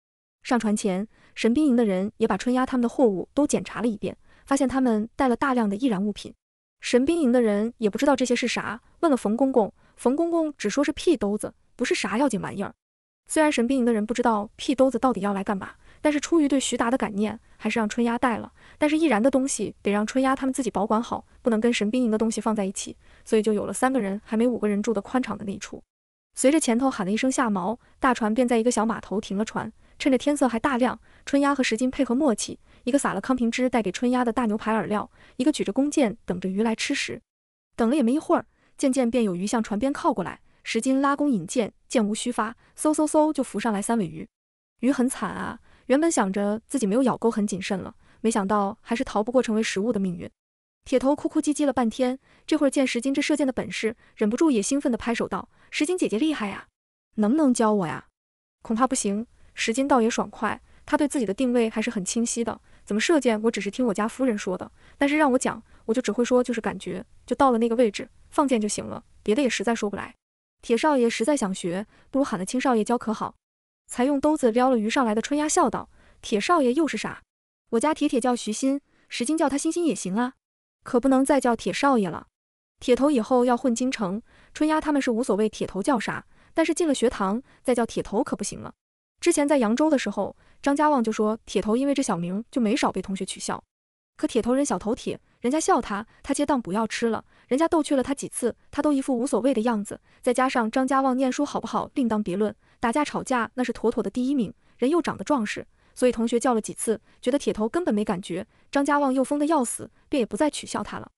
上船前，神兵营的人也把春丫他们的货物都检查了一遍，发现他们带了大量的易燃物品。神兵营的人也不知道这些是啥，问了冯公公，冯公公只说是屁兜子，不是啥要紧玩意儿。虽然神兵营的人不知道屁兜子到底要来干嘛。但是出于对徐达的感念，还是让春丫带了。但是易然的东西得让春丫他们自己保管好，不能跟神兵营的东西放在一起，所以就有了三个人还没五个人住的宽敞的那一处。随着前头喊了一声“下锚”，大船便在一个小码头停了船。趁着天色还大亮，春丫和石金配合默契，一个撒了康平之带给春丫的大牛排饵料，一个举着弓箭等着鱼来吃食。等了也没一会儿，渐渐便有鱼向船边靠过来。石金拉弓引箭，箭无虚发，嗖嗖嗖就浮上来三尾鱼。鱼很惨啊！原本想着自己没有咬钩很谨慎了，没想到还是逃不过成为食物的命运。铁头哭哭唧唧了半天，这会儿见石金这射箭的本事，忍不住也兴奋地拍手道：“石金姐姐厉害呀，能不能教我呀？”恐怕不行。石金倒也爽快，他对自己的定位还是很清晰的。怎么射箭，我只是听我家夫人说的，但是让我讲，我就只会说，就是感觉就到了那个位置放箭就行了，别的也实在说不来。铁少爷实在想学，不如喊了青少爷教可好？才用兜子撩了鱼上来的春丫笑道：“铁少爷又是啥？我家铁铁叫徐鑫，石金叫他星星也行啊，可不能再叫铁少爷了。铁头以后要混京城，春丫他们是无所谓铁头叫啥，但是进了学堂再叫铁头可不行了。之前在扬州的时候，张家旺就说铁头因为这小名就没少被同学取笑，可铁头人小头铁，人家笑他，他接当不要吃了。人家逗趣了他几次，他都一副无所谓的样子。再加上张家旺念书好不好另当别论。”打架吵架那是妥妥的第一名，人又长得壮实，所以同学叫了几次，觉得铁头根本没感觉。张家旺又疯的要死，便也不再取笑他了。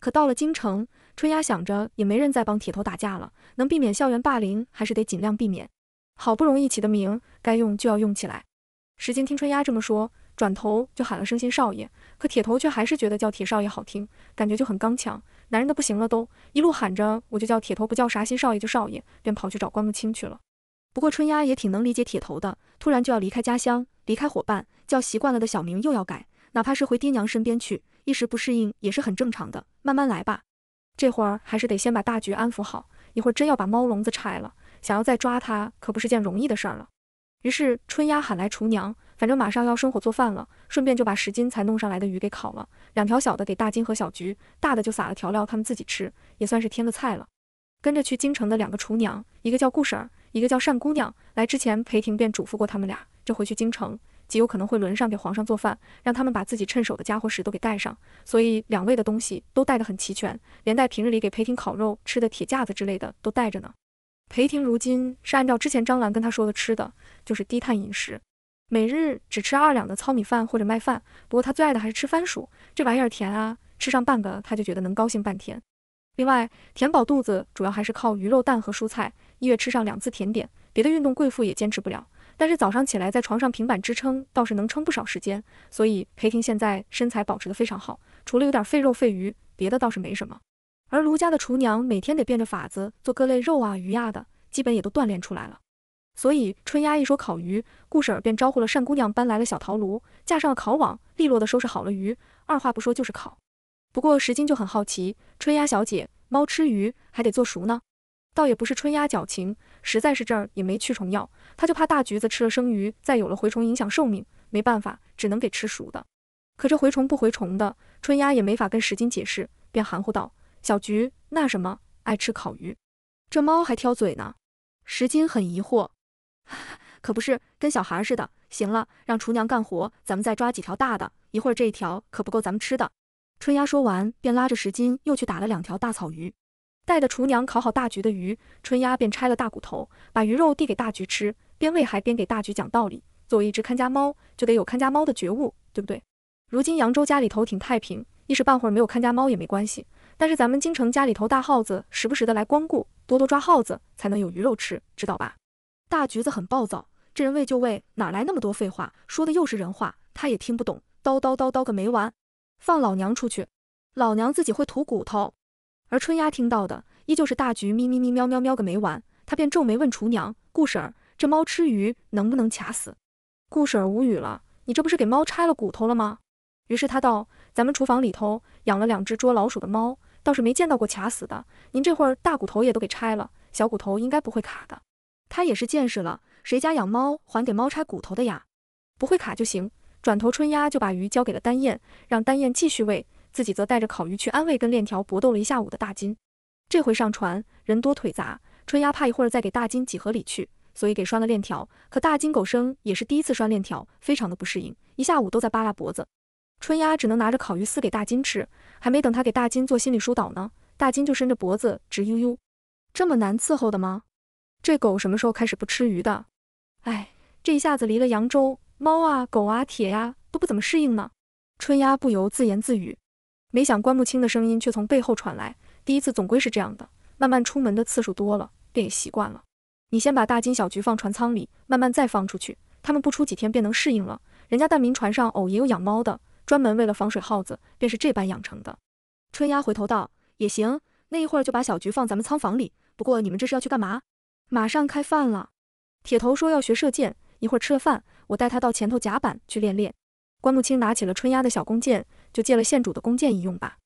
可到了京城，春丫想着也没人再帮铁头打架了，能避免校园霸凌还是得尽量避免。好不容易起的名，该用就要用起来。石金听春丫这么说，转头就喊了声新少爷。可铁头却还是觉得叫铁少爷好听，感觉就很刚强，男人都不行了都，一路喊着我就叫铁头，不叫啥新少爷就少爷，便跑去找关木青去了。不过春丫也挺能理解铁头的，突然就要离开家乡，离开伙伴，叫习惯了的小名又要改，哪怕是回爹娘身边去，一时不适应也是很正常的，慢慢来吧。这会儿还是得先把大局安抚好，一会儿真要把猫笼子拆了，想要再抓它可不是件容易的事儿了。于是春丫喊来厨娘，反正马上要生火做饭了，顺便就把十斤才弄上来的鱼给烤了，两条小的给大金和小菊，大的就撒了调料，他们自己吃，也算是添个菜了。跟着去京城的两个厨娘，一个叫顾婶儿。一个叫单姑娘，来之前裴婷便嘱咐过他们俩，这回去京城极有可能会轮上给皇上做饭，让他们把自己趁手的家伙食都给带上，所以两位的东西都带得很齐全，连带平日里给裴婷烤肉吃的铁架子之类的都带着呢。裴婷如今是按照之前张兰跟她说的吃的，就是低碳饮食，每日只吃二两的糙米饭或者麦饭，不过她最爱的还是吃番薯，这玩意儿甜啊，吃上半个她就觉得能高兴半天。另外填饱肚子主要还是靠鱼肉蛋和蔬菜。一月吃上两次甜点，别的运动贵妇也坚持不了。但是早上起来在床上平板支撑倒是能撑不少时间，所以裴婷现在身材保持的非常好，除了有点废肉废鱼，别的倒是没什么。而卢家的厨娘每天得变着法子做各类肉啊鱼呀的，基本也都锻炼出来了。所以春丫一说烤鱼，顾婶儿便招呼了单姑娘搬来了小陶炉，架上了烤网，利落的收拾好了鱼，二话不说就是烤。不过石金就很好奇，春丫小姐猫吃鱼还得做熟呢。倒也不是春丫矫情，实在是这儿也没驱虫药，他就怕大橘子吃了生鱼，再有了蛔虫影响寿命，没办法，只能给吃熟的。可这蛔虫不蛔虫的，春丫也没法跟石金解释，便含糊道：“小橘那什么爱吃烤鱼，这猫还挑嘴呢。”石金很疑惑，可不是，跟小孩似的。行了，让厨娘干活，咱们再抓几条大的，一会儿这一条可不够咱们吃的。春丫说完，便拉着石金又去打了两条大草鱼。带着厨娘烤好大橘的鱼，春丫便拆了大骨头，把鱼肉递给大橘吃，边喂还边给大橘讲道理。作为一只看家猫，就得有看家猫的觉悟，对不对？如今扬州家里头挺太平，一时半会儿没有看家猫也没关系。但是咱们京城家里头大耗子时不时的来光顾，多多抓耗子才能有鱼肉吃，知道吧？大橘子很暴躁，这人喂就喂，哪来那么多废话？说的又是人话，他也听不懂，叨叨叨叨个没完。放老娘出去，老娘自己会吐骨头。而春丫听到的依旧是大橘咪咪咪喵喵喵个没完，她便皱眉问厨娘顾婶儿：“这猫吃鱼能不能卡死？”顾婶儿无语了：“你这不是给猫拆了骨头了吗？”于是她道：“咱们厨房里头养了两只捉老鼠的猫，倒是没见到过卡死的。您这会儿大骨头也都给拆了，小骨头应该不会卡的。”她也是见识了，谁家养猫还给猫拆骨头的呀？不会卡就行。转头春丫就把鱼交给了丹燕，让丹燕继续喂。自己则带着烤鱼去安慰跟链条搏斗了一下午的大金，这回上船人多腿杂，春丫怕一会儿再给大金几何里去，所以给拴了链条。可大金狗生也是第一次拴链条，非常的不适应，一下午都在扒拉脖子。春丫只能拿着烤鱼丝给大金吃，还没等他给大金做心理疏导呢，大金就伸着脖子直悠悠，这么难伺候的吗？这狗什么时候开始不吃鱼的？哎，这一下子离了扬州，猫啊狗啊铁呀都不怎么适应呢。春丫不由自言自语。没想关木清的声音却从背后传来。第一次总归是这样的，慢慢出门的次数多了，便也习惯了。你先把大金小菊放船舱里，慢慢再放出去，他们不出几天便能适应了。人家蛋民船上偶也有养猫的，专门为了防水耗子，便是这般养成的。春丫回头道：“也行，那一会儿就把小菊放咱们仓房里。不过你们这是要去干嘛？马上开饭了。”铁头说要学射箭，一会儿吃了饭，我带他到前头甲板去练练。关木清拿起了春丫的小弓箭。就借了县主的弓箭一用吧，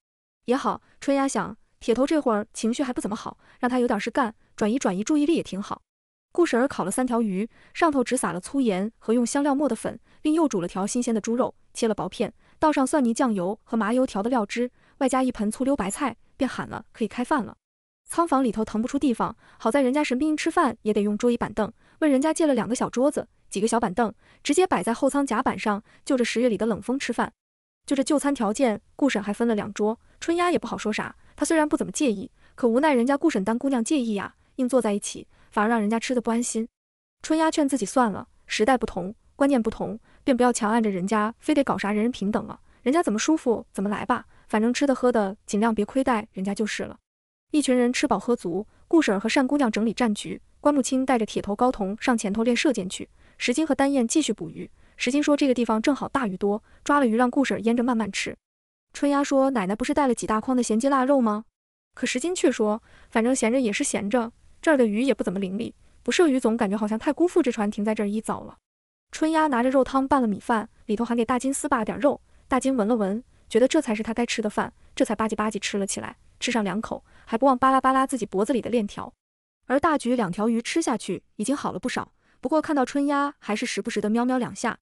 也好。春丫想，铁头这会儿情绪还不怎么好，让他有点事干，转移转移注意力也挺好。顾婶儿烤了三条鱼，上头只撒了粗盐和用香料磨的粉，另又煮了条新鲜的猪肉，切了薄片，倒上蒜泥、酱油和麻油调的料汁，外加一盆醋溜白菜，便喊了可以开饭了。仓房里头腾不出地方，好在人家神兵吃饭也得用桌椅板凳，问人家借了两个小桌子，几个小板凳，直接摆在后仓甲板上，就着十月里的冷风吃饭。就这就餐条件，顾婶还分了两桌，春丫也不好说啥。她虽然不怎么介意，可无奈人家顾婶丹姑娘介意呀，硬坐在一起，反而让人家吃的不安心。春丫劝自己算了，时代不同，观念不同，便不要强按着人家，非得搞啥人人平等了，人家怎么舒服怎么来吧，反正吃的喝的尽量别亏待人家就是了。一群人吃饱喝足，顾婶和单姑娘整理战局，关木清带着铁头高童上前头练射箭去，石金和丹燕继续捕鱼。石金说这个地方正好大鱼多，抓了鱼让顾婶腌着慢慢吃。春丫说奶奶不是带了几大筐的咸鸡腊肉吗？可石金却说反正闲着也是闲着，这儿的鱼也不怎么灵俐。不射鱼总感觉好像太辜负这船停在这儿一遭了。春丫拿着肉汤拌了米饭，里头还给大金撕扒了点肉。大金闻了闻，觉得这才是他该吃的饭，这才吧唧吧唧吃了起来。吃上两口，还不忘扒拉扒拉自己脖子里的链条。而大菊两条鱼吃下去已经好了不少，不过看到春丫还是时不时的喵喵两下。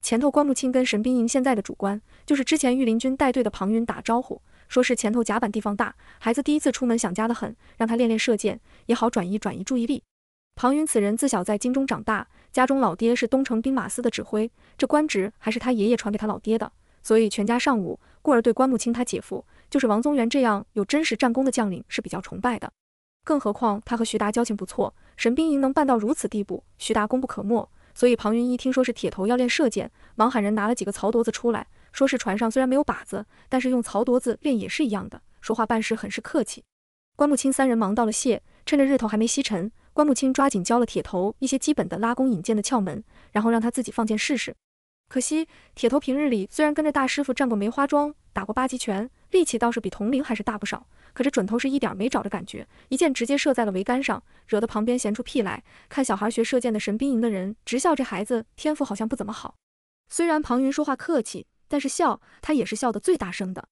前头关木清跟神兵营现在的主官，就是之前御林军带队的庞云打招呼，说是前头甲板地方大，孩子第一次出门，想家的很，让他练练射箭，也好转移转移注意力。庞云此人自小在京中长大，家中老爹是东城兵马司的指挥，这官职还是他爷爷传给他老爹的，所以全家尚武，故而对关木清他姐夫，就是王宗元这样有真实战功的将领是比较崇拜的。更何况他和徐达交情不错，神兵营能办到如此地步，徐达功不可没。所以庞云一听说是铁头要练射箭，忙喊人拿了几个槽垛子出来，说是船上虽然没有靶子，但是用槽垛子练也是一样的。说话办事很是客气。关木清三人忙道了谢，趁着日头还没西沉，关木清抓紧教了铁头一些基本的拉弓引箭的窍门，然后让他自己放箭试试。可惜铁头平日里虽然跟着大师傅站过梅花桩，打过八极拳。力气倒是比同龄还是大不少，可这准头是一点没找着，感觉一箭直接射在了桅杆上，惹得旁边闲出屁来。看小孩学射箭的神兵营的人直笑，这孩子天赋好像不怎么好。虽然庞云说话客气，但是笑他也是笑得最大声的。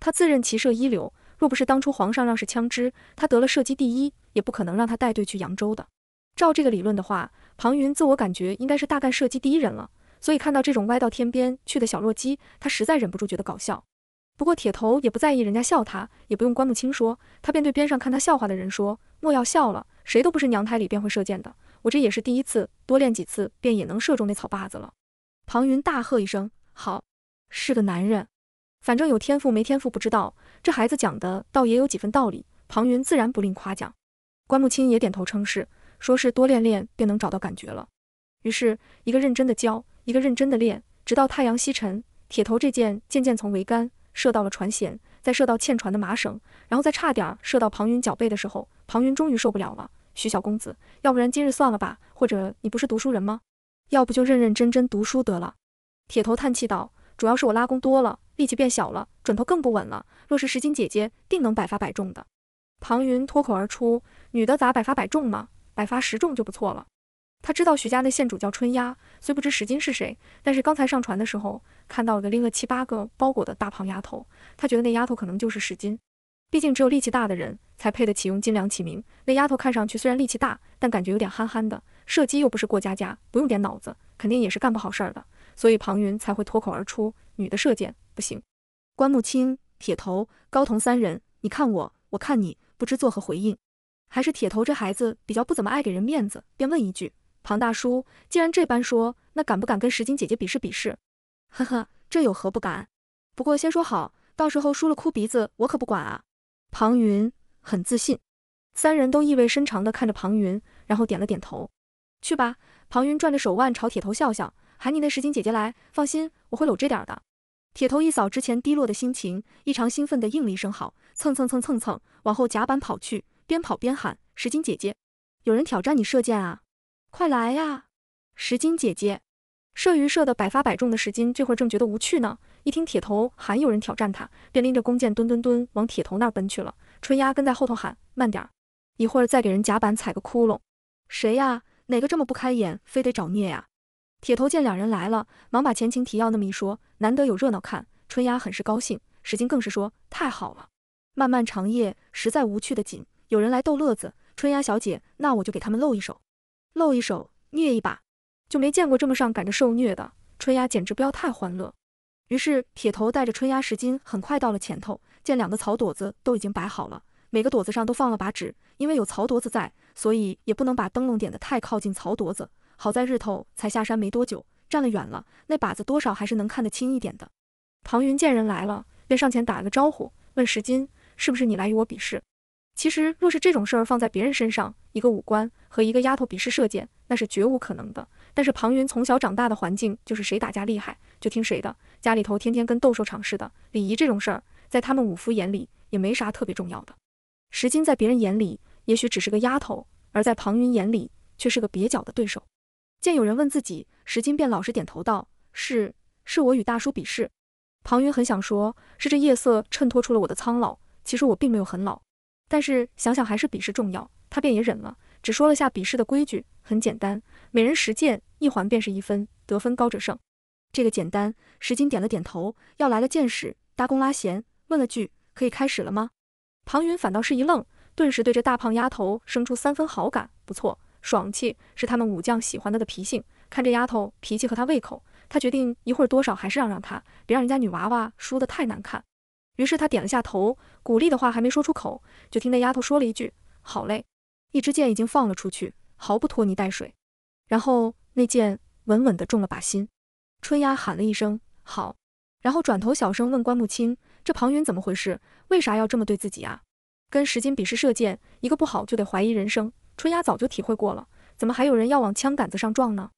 他自认骑射一流，若不是当初皇上让试枪支，他得了射击第一，也不可能让他带队去扬州的。照这个理论的话，庞云自我感觉应该是大干射击第一人了，所以看到这种歪到天边去的小弱鸡，他实在忍不住觉得搞笑。不过铁头也不在意人家笑他，也不用关穆清说，他便对边上看他笑话的人说：“莫要笑了，谁都不是娘胎里便会射箭的，我这也是第一次，多练几次便也能射中那草靶子了。”庞云大喝一声：“好，是个男人，反正有天赋没天赋不知道。”这孩子讲的倒也有几分道理，庞云自然不吝夸奖。关穆清也点头称是，说是多练练便能找到感觉了。于是，一个认真的教，一个认真的练，直到太阳西沉，铁头这箭渐渐从桅杆。射到了船舷，再射到欠船的麻绳，然后再差点射到庞云脚背的时候，庞云终于受不了了。徐小公子，要不然今日算了吧，或者你不是读书人吗？要不就认认真真读书得了。铁头叹气道，主要是我拉弓多了，力气变小了，准头更不稳了。若是石金姐姐，定能百发百中的。庞云脱口而出，女的咋百发百中嘛？百发十中就不错了。他知道徐家那县主叫春丫，虽不知石金是谁，但是刚才上船的时候看到个拎了七八个包裹的大胖丫头，他觉得那丫头可能就是石金。毕竟只有力气大的人才配得起用金梁起名。那丫头看上去虽然力气大，但感觉有点憨憨的，射击又不是过家家，不用点脑子，肯定也是干不好事儿的。所以庞云才会脱口而出：“女的射箭不行。”关木青、铁头、高童三人，你看我，我看你，不知作何回应。还是铁头这孩子比较不怎么爱给人面子，便问一句。庞大叔，既然这般说，那敢不敢跟石金姐姐比试比试？呵呵，这有何不敢？不过先说好，到时候输了哭鼻子，我可不管啊！庞云很自信。三人都意味深长地看着庞云，然后点了点头。去吧！庞云转着手腕朝铁头笑笑，喊你的石金姐姐来。放心，我会搂着点的。铁头一扫之前低落的心情，异常兴奋地应了一声好，蹭蹭蹭蹭蹭，往后甲板跑去，边跑边喊：石金姐姐，有人挑战你射箭啊！快来呀，石金姐姐！射鱼射的百发百中的石金，这会儿正觉得无趣呢。一听铁头喊有人挑战他，便拎着弓箭蹲蹲蹲往铁头那儿奔去了。春丫跟在后头喊慢点，一会儿再给人甲板踩个窟窿。谁呀？哪个这么不开眼，非得找虐呀？铁头见两人来了，忙把前情提要那么一说，难得有热闹看，春丫很是高兴。石金更是说太好了，漫漫长夜实在无趣的紧，有人来逗乐子。春丫小姐，那我就给他们露一手。露一手，虐一把，就没见过这么上赶着受虐的春丫，简直不要太欢乐。于是铁头带着春丫、石金，很快到了前头，见两个草垛子都已经摆好了，每个垛子上都放了把纸，因为有草垛子在，所以也不能把灯笼点的太靠近草垛子。好在日头才下山没多久，站了远了，那靶子多少还是能看得清一点的。唐云见人来了，便上前打了个招呼，问石金：“是不是你来与我比试？”其实，若是这种事儿放在别人身上，一个武官和一个丫头比试射箭，那是绝无可能的。但是庞云从小长大的环境就是谁打架厉害就听谁的，家里头天天跟斗兽场似的，礼仪这种事儿在他们武夫眼里也没啥特别重要的。石金在别人眼里也许只是个丫头，而在庞云眼里却是个蹩脚的对手。见有人问自己，石金便老实点头道：“是，是我与大叔比试。”庞云很想说，是这夜色衬托出了我的苍老，其实我并没有很老。但是想想还是比试重要，他便也忍了，只说了下比试的规矩，很简单，每人十剑，一环便是一分，得分高者胜。这个简单，石金点了点头。要来了剑使，搭弓拉弦，问了句：“可以开始了吗？”庞云反倒是一愣，顿时对这大胖丫头生出三分好感。不错，爽气，是他们武将喜欢的的脾性。看这丫头脾气和他胃口，他决定一会儿多少还是要让她，别让人家女娃娃输得太难看。于是他点了下头，鼓励的话还没说出口，就听那丫头说了一句：“好嘞。”一支箭已经放了出去，毫不拖泥带水，然后那箭稳稳地中了靶心。春丫喊了一声“好”，然后转头小声问关木青：“这庞云怎么回事？为啥要这么对自己啊？”跟石金比试射箭，一个不好就得怀疑人生。春丫早就体会过了，怎么还有人要往枪杆子上撞呢？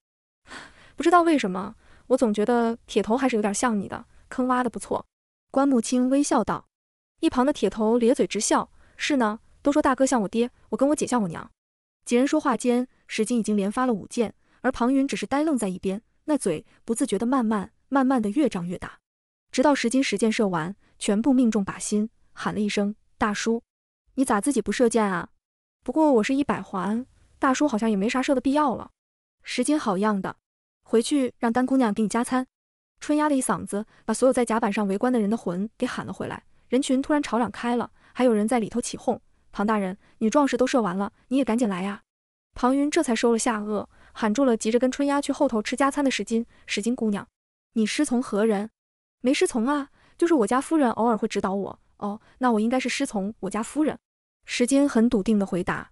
不知道为什么，我总觉得铁头还是有点像你的，坑挖的不错。关木青微笑道，一旁的铁头咧嘴直笑。是呢，都说大哥像我爹，我跟我姐像我娘。几人说话间，石金已经连发了五箭，而庞云只是呆愣在一边，那嘴不自觉的慢慢慢慢的越张越大，直到石金十箭射完，全部命中靶心，喊了一声：“大叔，你咋自己不射箭啊？”不过我是一百环，大叔好像也没啥射的必要了。石金好样的，回去让丹姑娘给你加餐。春丫的一嗓子，把所有在甲板上围观的人的魂给喊了回来。人群突然吵嚷开了，还有人在里头起哄。庞大人，女壮士都射完了，你也赶紧来呀！庞云这才收了下颚，喊住了急着跟春丫去后头吃加餐的石金。石金姑娘，你师从何人？没师从啊，就是我家夫人偶尔会指导我。哦，那我应该是师从我家夫人。石金很笃定的回答。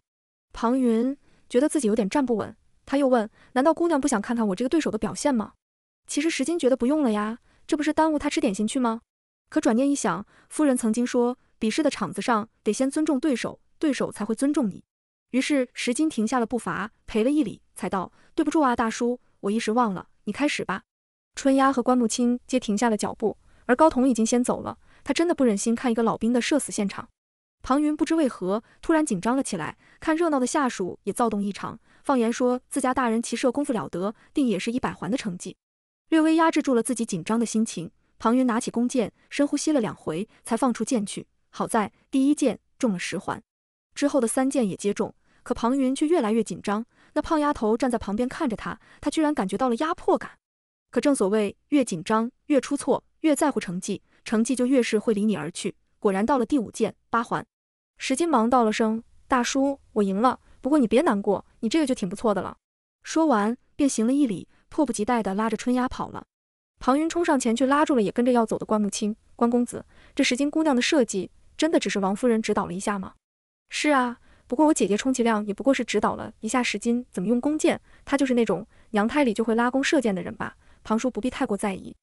庞云觉得自己有点站不稳，他又问：难道姑娘不想看看我这个对手的表现吗？其实石金觉得不用了呀，这不是耽误他吃点心去吗？可转念一想，夫人曾经说，比试的场子上得先尊重对手，对手才会尊重你。于是石金停下了步伐，赔了一礼，才道：“对不住啊，大叔，我一时忘了，你开始吧。”春丫和关木青皆停下了脚步，而高同已经先走了，他真的不忍心看一个老兵的社死现场。庞云不知为何突然紧张了起来，看热闹的下属也躁动异常，放言说自家大人骑射功夫了得，定也是一百环的成绩。略微压制住了自己紧张的心情，庞云拿起弓箭，深呼吸了两回，才放出箭去。好在第一箭中了十环，之后的三箭也接中。可庞云却越来越紧张。那胖丫头站在旁边看着他，他居然感觉到了压迫感。可正所谓越紧张越出错，越在乎成绩，成绩就越是会离你而去。果然，到了第五箭，八环。石金忙道了声：“大叔，我赢了。不过你别难过，你这个就挺不错的了。”说完，便行了一礼。迫不及待地拉着春丫跑了，庞云冲上前去拉住了，也跟着要走的关木清。关公子，这石金姑娘的设计，真的只是王夫人指导了一下吗？是啊，不过我姐姐充其量也不过是指导了一下石金怎么用弓箭，她就是那种娘胎里就会拉弓射箭的人吧。庞叔不必太过在意，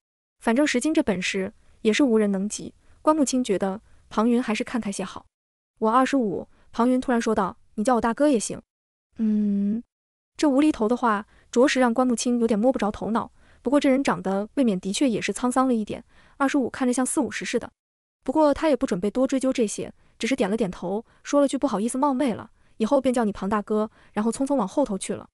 反正石金这本事也是无人能及。关木清觉得庞云还是看开些好。我二十五，庞云突然说道，你叫我大哥也行。嗯，这无厘头的话。着实让关木清有点摸不着头脑，不过这人长得未免的确也是沧桑了一点，二十五看着像四五十似的。不过他也不准备多追究这些，只是点了点头，说了句不好意思冒昧了，以后便叫你庞大哥，然后匆匆往后头去了。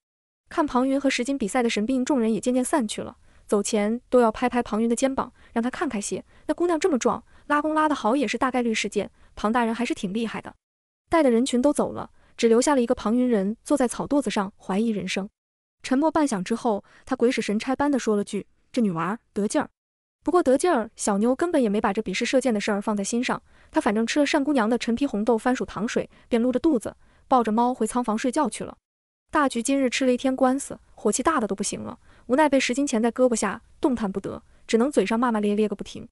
看庞云和石金比赛的神兵众人也渐渐散去了，走前都要拍拍庞云的肩膀，让他看开些，那姑娘这么壮，拉弓拉得好也是大概率事件，庞大人还是挺厉害的。带的人群都走了，只留下了一个庞云人坐在草垛子上怀疑人生。沉默半响之后，他鬼使神差般的说了句：“这女娃得劲儿。”不过得劲儿，小妞根本也没把这比试射箭的事儿放在心上。她反正吃了单姑娘的陈皮红豆番薯糖水，便撸着肚子，抱着猫回仓房睡觉去了。大菊今日吃了一天官司，火气大的都不行了，无奈被十金钳在胳膊下，动弹不得，只能嘴上骂骂咧咧个不停。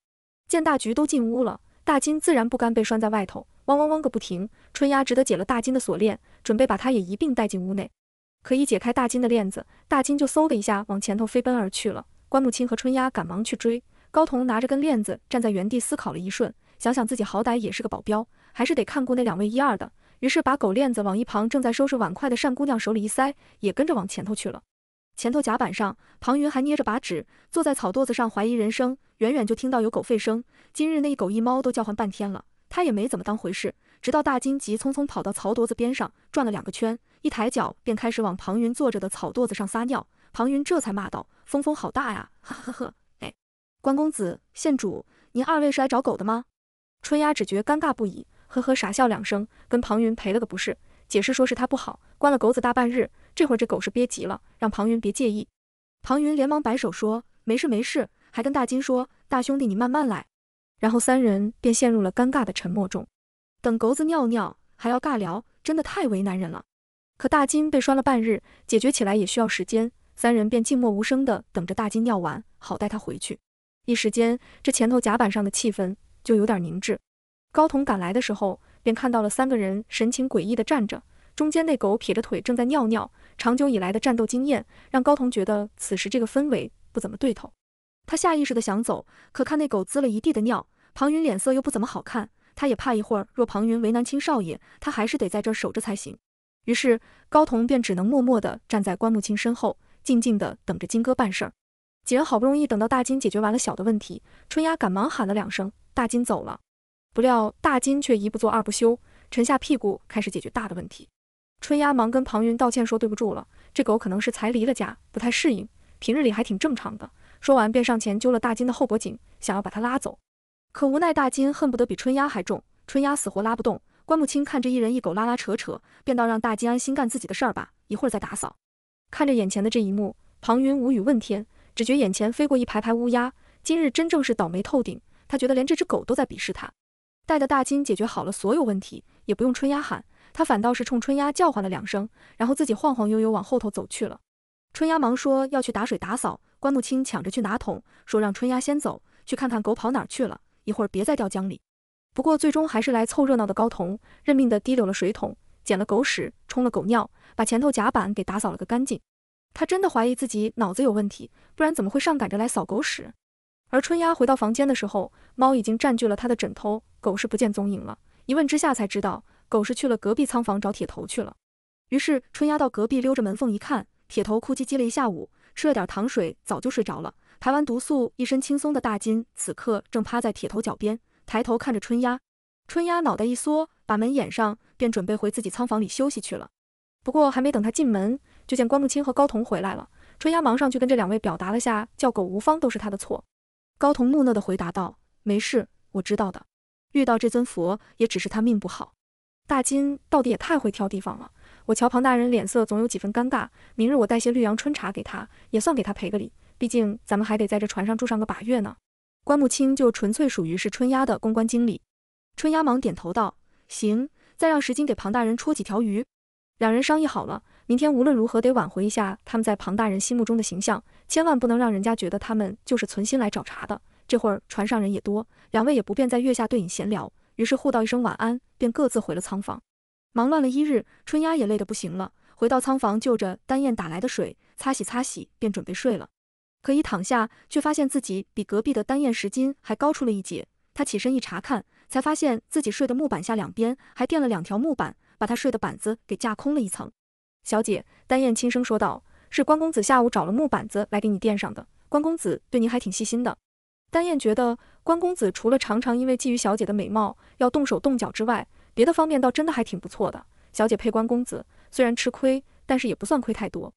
见大菊都进屋了，大金自然不甘被拴在外头，汪汪汪个不停。春丫只得解了大金的锁链，准备把他也一并带进屋内。可一解开大金的链子，大金就嗖的一下往前头飞奔而去了。关木青和春丫赶忙去追。高童拿着根链子站在原地思考了一瞬，想想自己好歹也是个保镖，还是得看顾那两位一二的，于是把狗链子往一旁正在收拾碗筷的单姑娘手里一塞，也跟着往前头去了。前头甲板上，庞云还捏着把纸，坐在草垛子上怀疑人生。远远就听到有狗吠声，今日那一狗一猫都叫唤半天了，他也没怎么当回事。直到大金急匆匆跑到草垛子边上，转了两个圈，一抬脚便开始往庞云坐着的草垛子上撒尿。庞云这才骂道：“风风好大呀！”呵呵呵，哎，关公子、县主，您二位是来找狗的吗？春丫只觉尴尬不已，呵呵傻笑两声，跟庞云赔了个不是，解释说是他不好关了狗子大半日，这会儿这狗是憋急了，让庞云别介意。庞云连忙摆手说：“没事没事。”还跟大金说：“大兄弟，你慢慢来。”然后三人便陷入了尴尬的沉默中。等狗子尿尿还要尬聊，真的太为难人了。可大金被拴了半日，解决起来也需要时间，三人便静默无声的等着大金尿完，好带他回去。一时间，这前头甲板上的气氛就有点凝滞。高彤赶来的时候，便看到了三个人神情诡异的站着，中间那狗撇着腿正在尿尿。长久以来的战斗经验让高彤觉得此时这个氛围不怎么对头，他下意识的想走，可看那狗滋了一地的尿，庞云脸色又不怎么好看。他也怕一会儿若庞云为难青少爷，他还是得在这守着才行。于是高童便只能默默的站在关木青身后，静静的等着金哥办事儿。几人好不容易等到大金解决完了小的问题，春丫赶忙喊了两声：“大金走了。”不料大金却一不做二不休，沉下屁股开始解决大的问题。春丫忙跟庞云道歉说：“对不住了，这狗可能是才离了家，不太适应，平日里还挺正常的。”说完便上前揪了大金的后脖颈，想要把他拉走。可无奈大金恨不得比春丫还重，春丫死活拉不动。关木清看着一人一狗拉拉扯扯，便道让大金安心干自己的事儿吧，一会儿再打扫。看着眼前的这一幕，庞云无语问天，只觉眼前飞过一排排乌鸦，今日真正是倒霉透顶。他觉得连这只狗都在鄙视他。待得大金解决好了所有问题，也不用春丫喊，他反倒是冲春丫叫唤了两声，然后自己晃晃悠悠往后头走去了。春丫忙说要去打水打扫，关木清抢着去拿桶，说让春丫先走，去看看狗跑哪儿去了。一会儿别再掉江里。不过最终还是来凑热闹的高童，认命的提溜了水桶，捡了狗屎，冲了狗尿，把前头甲板给打扫了个干净。他真的怀疑自己脑子有问题，不然怎么会上赶着来扫狗屎？而春丫回到房间的时候，猫已经占据了他的枕头，狗是不见踪影了。一问之下才知道，狗是去了隔壁仓房找铁头去了。于是春丫到隔壁溜着门缝一看，铁头哭唧唧了一下午，吃了点糖水，早就睡着了。排完毒素，一身轻松的大金此刻正趴在铁头脚边，抬头看着春丫。春丫脑袋一缩，把门掩上，便准备回自己仓房里休息去了。不过还没等他进门，就见关木清和高童回来了。春丫忙上去跟这两位表达了下，叫狗无方都是他的错。高童木讷地回答道：“没事，我知道的。遇到这尊佛也只是他命不好。大金到底也太会挑地方了，我瞧庞大人脸色总有几分尴尬。明日我带些绿阳春茶给他，也算给他赔个礼。”毕竟咱们还得在这船上住上个把月呢。关木青就纯粹属于是春丫的公关经理。春丫忙点头道：“行，再让石金给庞大人戳几条鱼。”两人商议好了，明天无论如何得挽回一下他们在庞大人心目中的形象，千万不能让人家觉得他们就是存心来找茬的。这会儿船上人也多，两位也不便在月下对饮闲聊，于是互道一声晚安，便各自回了仓房。忙乱了一日，春丫也累得不行了，回到仓房就着丹燕打来的水擦洗擦洗，便准备睡了。可以躺下，却发现自己比隔壁的丹燕十斤还高出了一截。他起身一查看，才发现自己睡的木板下两边还垫了两条木板，把他睡的板子给架空了一层。小姐，丹燕轻声说道：“是关公子下午找了木板子来给你垫上的。关公子对您还挺细心的。”丹燕觉得关公子除了常常因为觊觎小姐的美貌要动手动脚之外，别的方面倒真的还挺不错的。小姐配关公子虽然吃亏，但是也不算亏太多。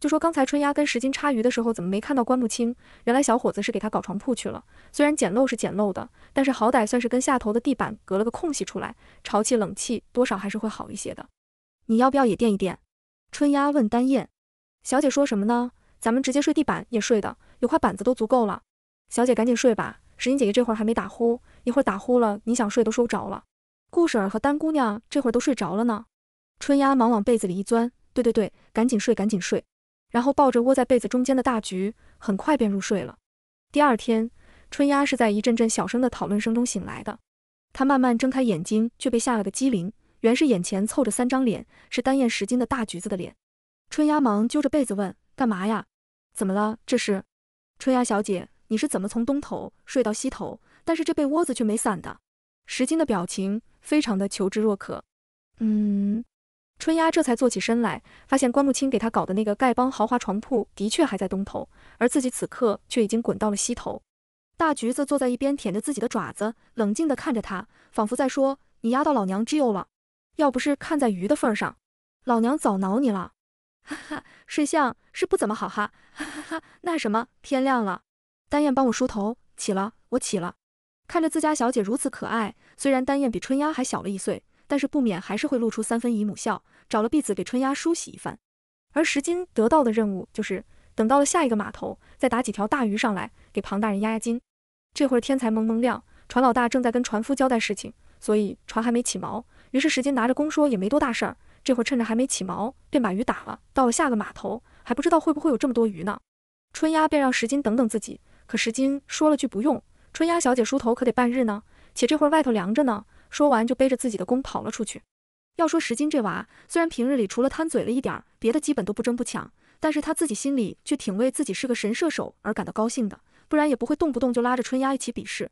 就说刚才春丫跟石金插鱼的时候，怎么没看到关木青？原来小伙子是给他搞床铺去了。虽然简陋是简陋的，但是好歹算是跟下头的地板隔了个空隙出来，潮气冷气多少还是会好一些的。你要不要也垫一垫？春丫问丹燕。小姐说什么呢？咱们直接睡地板也睡的，有块板子都足够了。小姐赶紧睡吧，石金姐姐这会儿还没打呼，一会儿打呼了，你想睡都睡不着了。顾婶儿和丹姑娘这会儿都睡着了呢。春丫忙往被子里一钻。对对对，赶紧睡，赶紧睡。然后抱着窝在被子中间的大橘，很快便入睡了。第二天，春丫是在一阵阵小声的讨论声中醒来的。她慢慢睁开眼睛，却被吓了个机灵，原是眼前凑着三张脸，是单燕、石金的大橘子的脸。春丫忙揪着被子问：“干嘛呀？怎么了？这是？”春丫小姐，你是怎么从东头睡到西头？但是这被窝子却没散的。石金的表情非常的求知若渴。嗯。春丫这才坐起身来，发现关木清给她搞的那个丐帮豪华床铺的确还在东头，而自己此刻却已经滚到了西头。大橘子坐在一边舔着自己的爪子，冷静地看着他，仿佛在说：“你压到老娘只有了，要不是看在鱼的份上，老娘早挠你了。”哈哈，睡相是不怎么好哈，哈哈哈。那什么，天亮了，丹燕帮我梳头，起了，我起了。看着自家小姐如此可爱，虽然丹燕比春丫还小了一岁。但是不免还是会露出三分姨母笑，找了婢子给春丫梳洗一番。而石金得到的任务就是，等到了下一个码头，再打几条大鱼上来给庞大人压压惊。这会儿天才蒙蒙亮，船老大正在跟船夫交代事情，所以船还没起锚。于是石金拿着弓说也没多大事儿，这会儿趁着还没起锚，便把鱼打了。到了下个码头还不知道会不会有这么多鱼呢。春丫便让石金等等自己，可石金说了句不用，春丫小姐梳头可得半日呢，且这会儿外头凉着呢。说完就背着自己的弓跑了出去。要说石金这娃，虽然平日里除了贪嘴了一点，别的基本都不争不抢，但是他自己心里却挺为自己是个神射手而感到高兴的，不然也不会动不动就拉着春丫一起比试。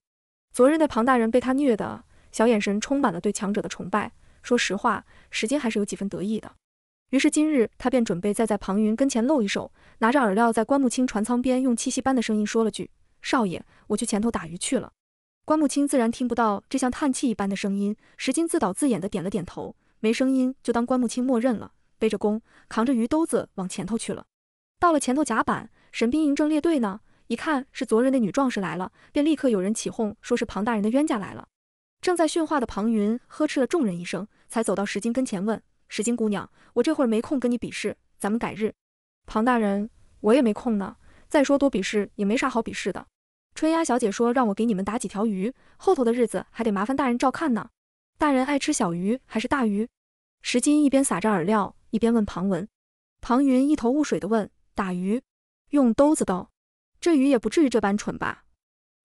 昨日那庞大人被他虐的小眼神充满了对强者的崇拜，说实话，石金还是有几分得意的。于是今日他便准备再在庞云跟前露一手，拿着饵料在关木青船舱边，用气息般的声音说了句：“少爷，我去前头打鱼去了。”关木青自然听不到这像叹气一般的声音，石金自导自演的点了点头，没声音就当关木青默认了，背着弓，扛着鱼兜子往前头去了。到了前头甲板，神兵营正列队呢，一看是昨日那女壮士来了，便立刻有人起哄，说是庞大人的冤家来了。正在训话的庞云呵斥了众人一声，才走到石金跟前问：“石金姑娘，我这会儿没空跟你比试，咱们改日。”庞大人，我也没空呢。再说多比试也没啥好比试的。春鸭小姐说让我给你们打几条鱼，后头的日子还得麻烦大人照看呢。大人爱吃小鱼还是大鱼？石金一边撒着饵料，一边问庞文。庞云一头雾水的问，打鱼用兜子兜，这鱼也不至于这般蠢吧？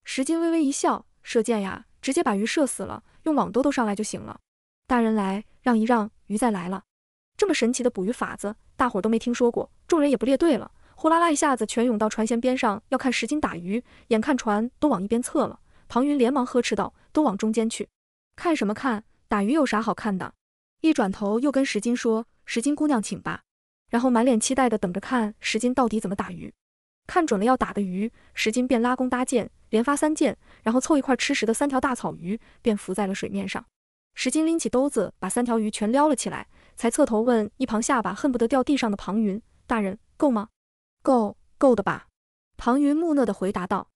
石金微微一笑，射箭呀，直接把鱼射死了，用网兜兜上来就行了。大人来，让一让，鱼再来了。这么神奇的捕鱼法子，大伙都没听说过，众人也不列队了。呼啦啦一下子全涌到船舷边上要看石金打鱼，眼看船都往一边侧了，庞云连忙呵斥道：“都往中间去，看什么看？打鱼有啥好看的？”一转头又跟石金说：“石金姑娘请吧。”然后满脸期待的等着看石金到底怎么打鱼。看准了要打的鱼，石金便拉弓搭箭，连发三箭，然后凑一块吃食的三条大草鱼便浮在了水面上。石金拎起兜子把三条鱼全撩了起来，才侧头问一旁下巴恨不得掉地上的庞云大人：“够吗？”够够的吧？庞云木讷地回答道，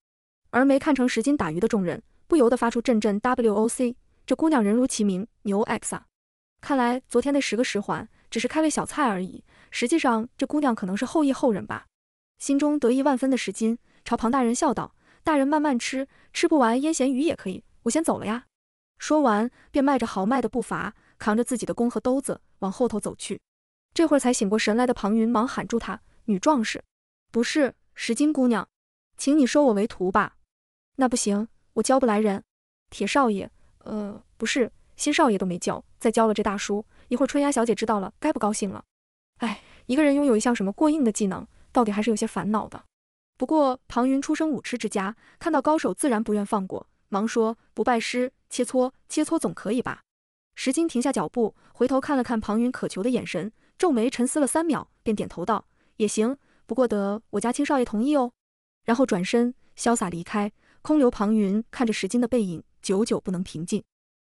而没看成十斤打鱼的众人不由得发出阵阵 W O C。这姑娘人如其名牛 X 啊！看来昨天那十个十环只是开胃小菜而已。实际上这姑娘可能是后羿后人吧？心中得意万分的十斤朝庞大人笑道：“大人慢慢吃，吃不完腌咸鱼也可以。我先走了呀！”说完便迈着豪迈的步伐，扛着自己的弓和兜子往后头走去。这会儿才醒过神来的庞云忙喊住他：“女壮士！”不是石金姑娘，请你收我为徒吧。那不行，我教不来人。铁少爷，呃，不是，新少爷都没教，再教了这大叔，一会儿春丫小姐知道了该不高兴了。哎，一个人拥有一项什么过硬的技能，到底还是有些烦恼的。不过庞云出生武痴之家，看到高手自然不愿放过，忙说不拜师，切磋切磋总可以吧。石金停下脚步，回头看了看庞云渴求的眼神，皱眉沉思了三秒，便点头道，也行。不过得我家青少爷同意哦，然后转身潇洒离开，空留庞云看着石金的背影，久久不能平静。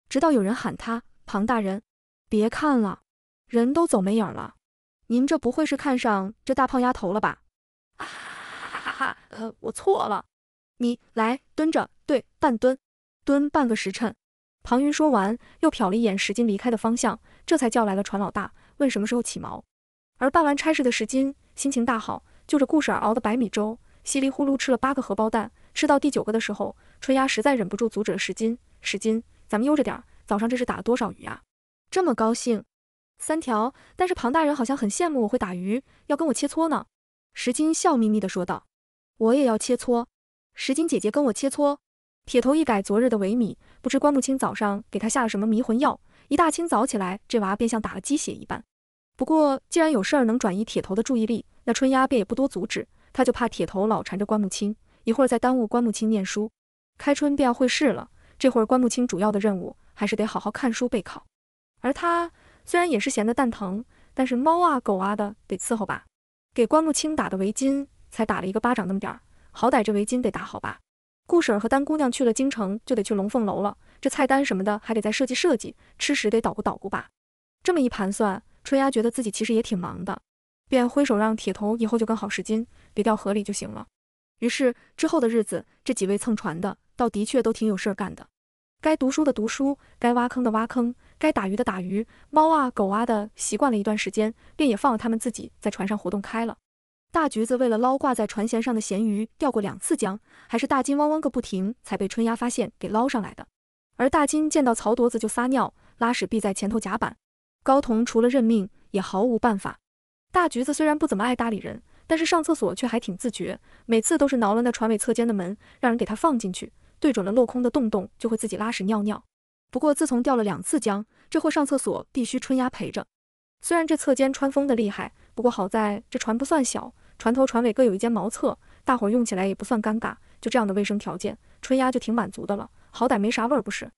直到有人喊他：“庞大人，别看了，人都走没影了。”“您这不会是看上这大胖丫头了吧？”“ 哈哈哈！呃，我错了。”“你来蹲着，对，半蹲，蹲半个时辰。”庞云说完，又瞟了一眼石金离开的方向，这才叫来了船老大，问什么时候起锚。而办完差事的石金心情大好。就着顾婶儿熬的白米粥，稀里呼噜吃了八个荷包蛋，吃到第九个的时候，春丫实在忍不住阻止了石金。石金，咱们悠着点。早上这是打了多少鱼啊？这么高兴？三条。但是庞大人好像很羡慕我会打鱼，要跟我切磋呢。石金笑眯眯地说道：“我也要切磋。”石金姐姐跟我切磋。铁头一改昨日的萎靡，不知关木清早上给他下了什么迷魂药，一大清早起来，这娃便像打了鸡血一般。不过既然有事儿能转移铁头的注意力。那春丫便也不多阻止，他就怕铁头老缠着关木青，一会儿再耽误关木青念书。开春便要会试了，这会儿关木青主要的任务还是得好好看书备考。而他虽然也是闲得蛋疼，但是猫啊狗啊的得伺候吧。给关木青打的围巾才打了一个巴掌那么点儿，好歹这围巾得打好吧。顾婶儿和丹姑娘去了京城，就得去龙凤楼了。这菜单什么的还得再设计设计，吃食得捣鼓捣鼓吧。这么一盘算，春丫觉得自己其实也挺忙的。便挥手让铁头以后就跟好时金，别掉河里就行了。于是之后的日子，这几位蹭船的倒的确都挺有事儿干的，该读书的读书，该挖坑的挖坑，该打鱼的打鱼。猫啊狗啊的，习惯了一段时间，便也放了他们自己在船上活动开了。大橘子为了捞挂在船舷上的咸鱼，钓过两次江，还是大金汪汪个不停才被春丫发现给捞上来的。而大金见到曹夺子就撒尿拉屎，必在前头甲板。高同除了认命，也毫无办法。大橘子虽然不怎么爱搭理人，但是上厕所却还挺自觉。每次都是挠了那船尾侧间的门，让人给他放进去，对准了落空的洞洞就会自己拉屎尿尿。不过自从掉了两次江，这货上厕所必须春丫陪着。虽然这侧间穿风的厉害，不过好在这船不算小，船头船尾各有一间茅厕，大伙用起来也不算尴尬。就这样的卫生条件，春丫就挺满足的了，好歹没啥味儿不是？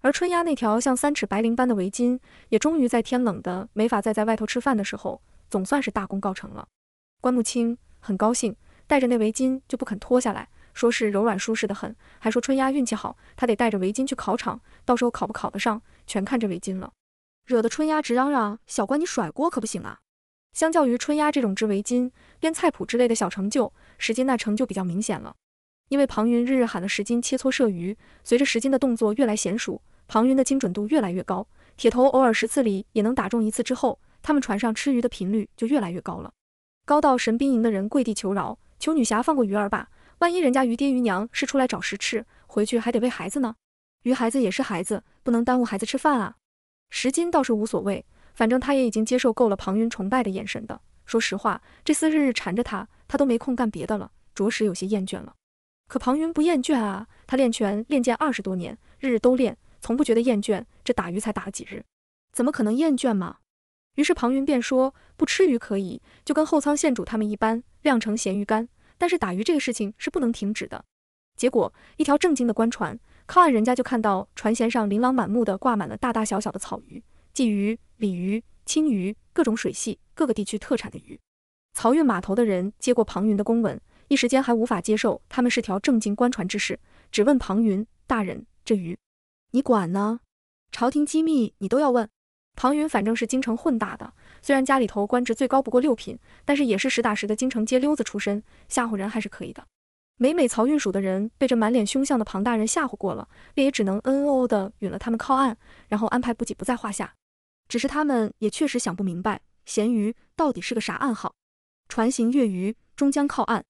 而春丫那条像三尺白绫般的围巾，也终于在天冷的没法再在外头吃饭的时候。总算是大功告成了，关木青很高兴，戴着那围巾就不肯脱下来，说是柔软舒适的很，还说春丫运气好，他得带着围巾去考场，到时候考不考得上全看这围巾了，惹得春丫直嚷嚷：“小关你甩锅可不行啊！”相较于春丫这种织围巾、编菜谱之类的小成就，石金那成就比较明显了，因为庞云日日喊了石金切磋射鱼，随着石金的动作越来娴熟，庞云的精准度越来越高，铁头偶尔十次里也能打中一次之后。他们船上吃鱼的频率就越来越高了，高到神兵营的人跪地求饶，求女侠放过鱼儿吧。万一人家鱼爹鱼娘是出来找食吃，回去还得喂孩子呢。鱼孩子也是孩子，不能耽误孩子吃饭啊。十斤倒是无所谓，反正他也已经接受够了庞云崇拜的眼神的。说实话，这厮日日缠着他，他都没空干别的了，着实有些厌倦了。可庞云不厌倦啊，他练拳练剑二十多年，日日都练，从不觉得厌倦。这打鱼才打了几日，怎么可能厌倦嘛？于是庞云便说，不吃鱼可以，就跟后仓县主他们一般晾成咸鱼干。但是打鱼这个事情是不能停止的。结果，一条正经的官船靠岸，人家就看到船舷上琳琅满目的挂满了大大小小的草鱼、鲫鱼、鲤鱼、青鱼，各种水系、各个地区特产的鱼。漕运码头的人接过庞云的公文，一时间还无法接受他们是条正经官船之事，只问庞云大人：这鱼你管呢？朝廷机密你都要问？庞云反正是京城混大的，虽然家里头官职最高不过六品，但是也是实打实的京城街溜子出身，吓唬人还是可以的。每每漕运署的人被这满脸凶相的庞大人吓唬过了，便也只能嗯哦的允了他们靠岸，然后安排补给不在话下。只是他们也确实想不明白，咸鱼到底是个啥暗号？船行越余，终将靠岸。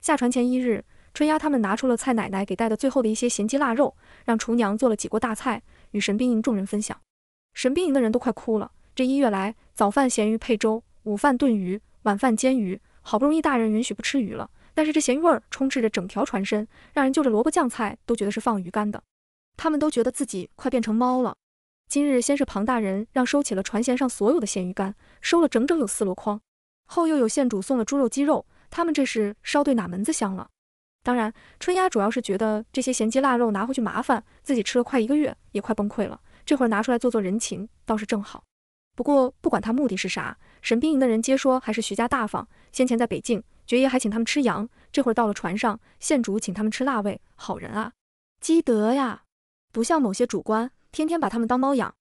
下船前一日，春丫他们拿出了蔡奶奶给带的最后的一些咸鸡腊肉，让厨娘做了几锅大菜，与神兵营众人分享。神兵营的人都快哭了。这一月来，早饭咸鱼配粥，午饭炖鱼，晚饭煎鱼，好不容易大人允许不吃鱼了，但是这咸鱼味儿充斥着整条船身，让人就着萝卜酱菜都觉得是放鱼干的。他们都觉得自己快变成猫了。今日先是庞大人让收起了船舷上所有的咸鱼干，收了整整有四箩筐。后又有县主送了猪肉、鸡肉，他们这是烧对哪门子香了？当然，春丫主要是觉得这些咸鸡腊肉拿回去麻烦，自己吃了快一个月，也快崩溃了。这会儿拿出来做做人情倒是正好。不过不管他目的是啥，沈冰莹的人皆说还是徐家大方。先前在北境，爵爷还请他们吃羊；这会儿到了船上，县主请他们吃辣味，好人啊，积德呀。不像某些主官，天天把他们当猫养。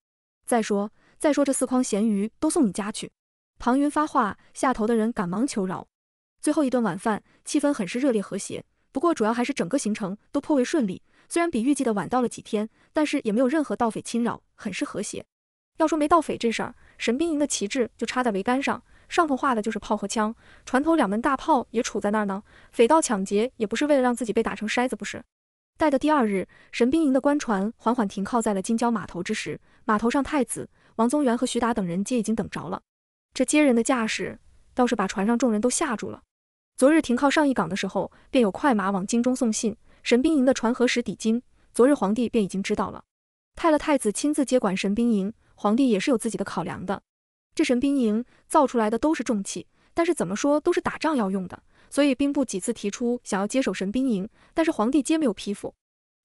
再说再说，这四筐咸鱼都送你家去。庞云发话，下头的人赶忙求饶。最后一顿晚饭，气氛很是热烈和谐。不过主要还是整个行程都颇为顺利。虽然比预计的晚到了几天，但是也没有任何盗匪侵扰，很是和谐。要说没盗匪这事儿，神兵营的旗帜就插在桅杆上，上头画的就是炮和枪，船头两门大炮也杵在那儿呢。匪盗抢劫也不是为了让自己被打成筛子，不是。待的第二日，神兵营的官船缓缓停靠在了金郊码头之时，码头上太子王宗元和徐达等人皆已经等着了。这接人的架势倒是把船上众人都吓住了。昨日停靠上一港的时候，便有快马往京中送信。神兵营的船何时抵京？昨日皇帝便已经知道了。派了太子亲自接管神兵营，皇帝也是有自己的考量的。这神兵营造出来的都是重器，但是怎么说都是打仗要用的，所以兵部几次提出想要接手神兵营，但是皇帝皆没有批复。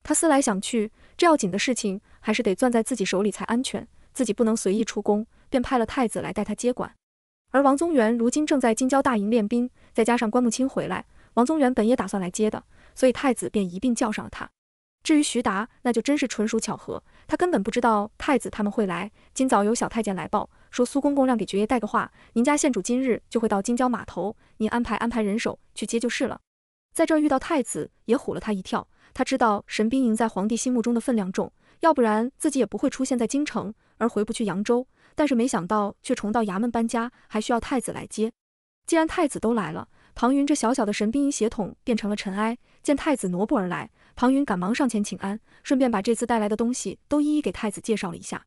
他思来想去，这要紧的事情还是得攥在自己手里才安全，自己不能随意出宫，便派了太子来代他接管。而王宗元如今正在京郊大营练兵，再加上关木清回来，王宗原本也打算来接的。所以太子便一并叫上了他。至于徐达，那就真是纯属巧合，他根本不知道太子他们会来。今早有小太监来报，说苏公公让给爵爷带个话，您家县主今日就会到京郊码头，您安排安排人手去接就是了。在这儿遇到太子也唬了他一跳，他知道神兵营在皇帝心目中的分量重，要不然自己也不会出现在京城而回不去扬州。但是没想到却重到衙门搬家，还需要太子来接。既然太子都来了，唐云这小小的神兵营协统变成了尘埃。见太子挪步而来，庞云赶忙上前请安，顺便把这次带来的东西都一一给太子介绍了一下。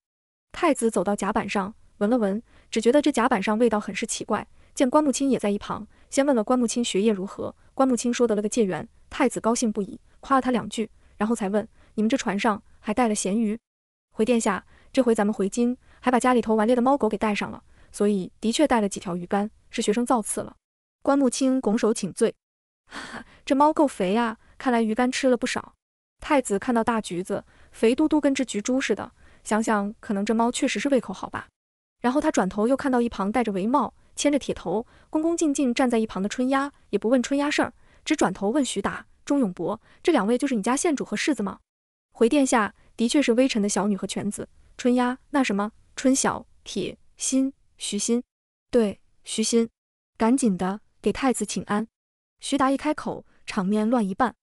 太子走到甲板上，闻了闻，只觉得这甲板上味道很是奇怪。见关木清也在一旁，先问了关木清学业如何。关木清说得了个借缘，太子高兴不已，夸了他两句，然后才问你们这船上还带了咸鱼？回殿下，这回咱们回京还把家里头顽劣的猫狗给带上了，所以的确带了几条鱼竿，是学生造次了。关木清拱手请罪，哈哈。这猫够肥呀，看来鱼干吃了不少。太子看到大橘子肥嘟嘟，跟只橘猪似的，想想可能这猫确实是胃口好吧。然后他转头又看到一旁戴着围帽、牵着铁头、恭恭敬敬站在一旁的春丫，也不问春丫事儿，只转头问徐达、钟永伯：“这两位就是你家县主和世子吗？”回殿下的确是微臣的小女和犬子春丫。那什么春晓、铁心、徐心，对，徐心，赶紧的给太子请安。徐达一开口。场面乱一半，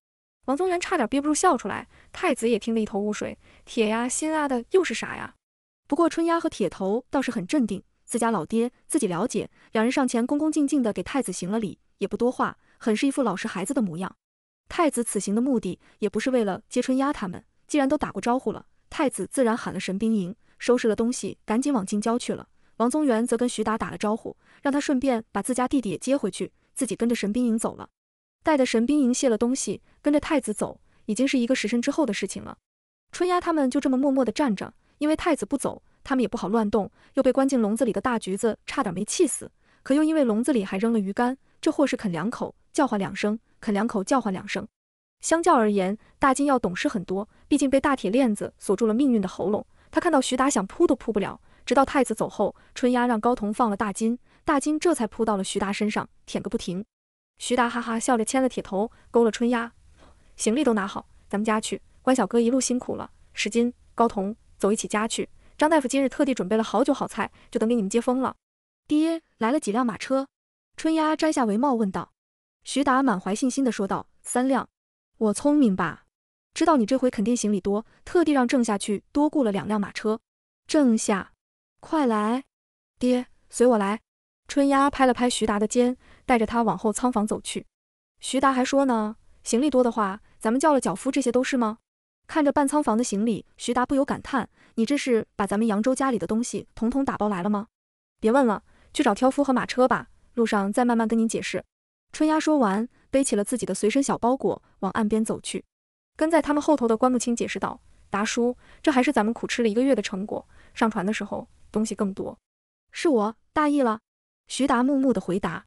王宗元差点憋不住笑出来。太子也听得一头雾水，铁呀、心啊的又是啥呀？不过春丫和铁头倒是很镇定，自家老爹自己了解。两人上前恭恭敬敬的给太子行了礼，也不多话，很是一副老实孩子的模样。太子此行的目的也不是为了接春丫他们，既然都打过招呼了，太子自然喊了神兵营，收拾了东西，赶紧往京郊去了。王宗元则跟徐达打了招呼，让他顺便把自家弟弟也接回去，自己跟着神兵营走了。带的神兵营卸了东西，跟着太子走，已经是一个时辰之后的事情了。春丫他们就这么默默的站着，因为太子不走，他们也不好乱动。又被关进笼子里的大橘子差点没气死，可又因为笼子里还扔了鱼竿，这货是啃两口，叫唤两声，啃两口，叫唤两声。相较而言，大金要懂事很多，毕竟被大铁链子锁住了命运的喉咙。他看到徐达想扑都扑不了，直到太子走后，春丫让高童放了大金，大金这才扑到了徐达身上，舔个不停。徐达哈哈笑着牵了铁头，勾了春丫，行李都拿好，咱们家去。关小哥一路辛苦了，石金、高同走一起家去。张大夫今日特地准备了好酒好菜，就等给你们接风了。爹，来了几辆马车？春丫摘下帷帽问道。徐达满怀信心地说道：“三辆，我聪明吧？知道你这回肯定行李多，特地让郑夏去多雇了两辆马车。郑夏，快来，爹，随我来。”春丫拍了拍徐达的肩，带着他往后仓房走去。徐达还说呢，行李多的话，咱们叫了脚夫，这些都是吗？看着半仓房的行李，徐达不由感叹：你这是把咱们扬州家里的东西统统打包来了吗？别问了，去找挑夫和马车吧，路上再慢慢跟您解释。春丫说完，背起了自己的随身小包裹，往岸边走去。跟在他们后头的关木清解释道：达叔，这还是咱们苦吃了一个月的成果，上船的时候东西更多，是我大意了。徐达木木的回答，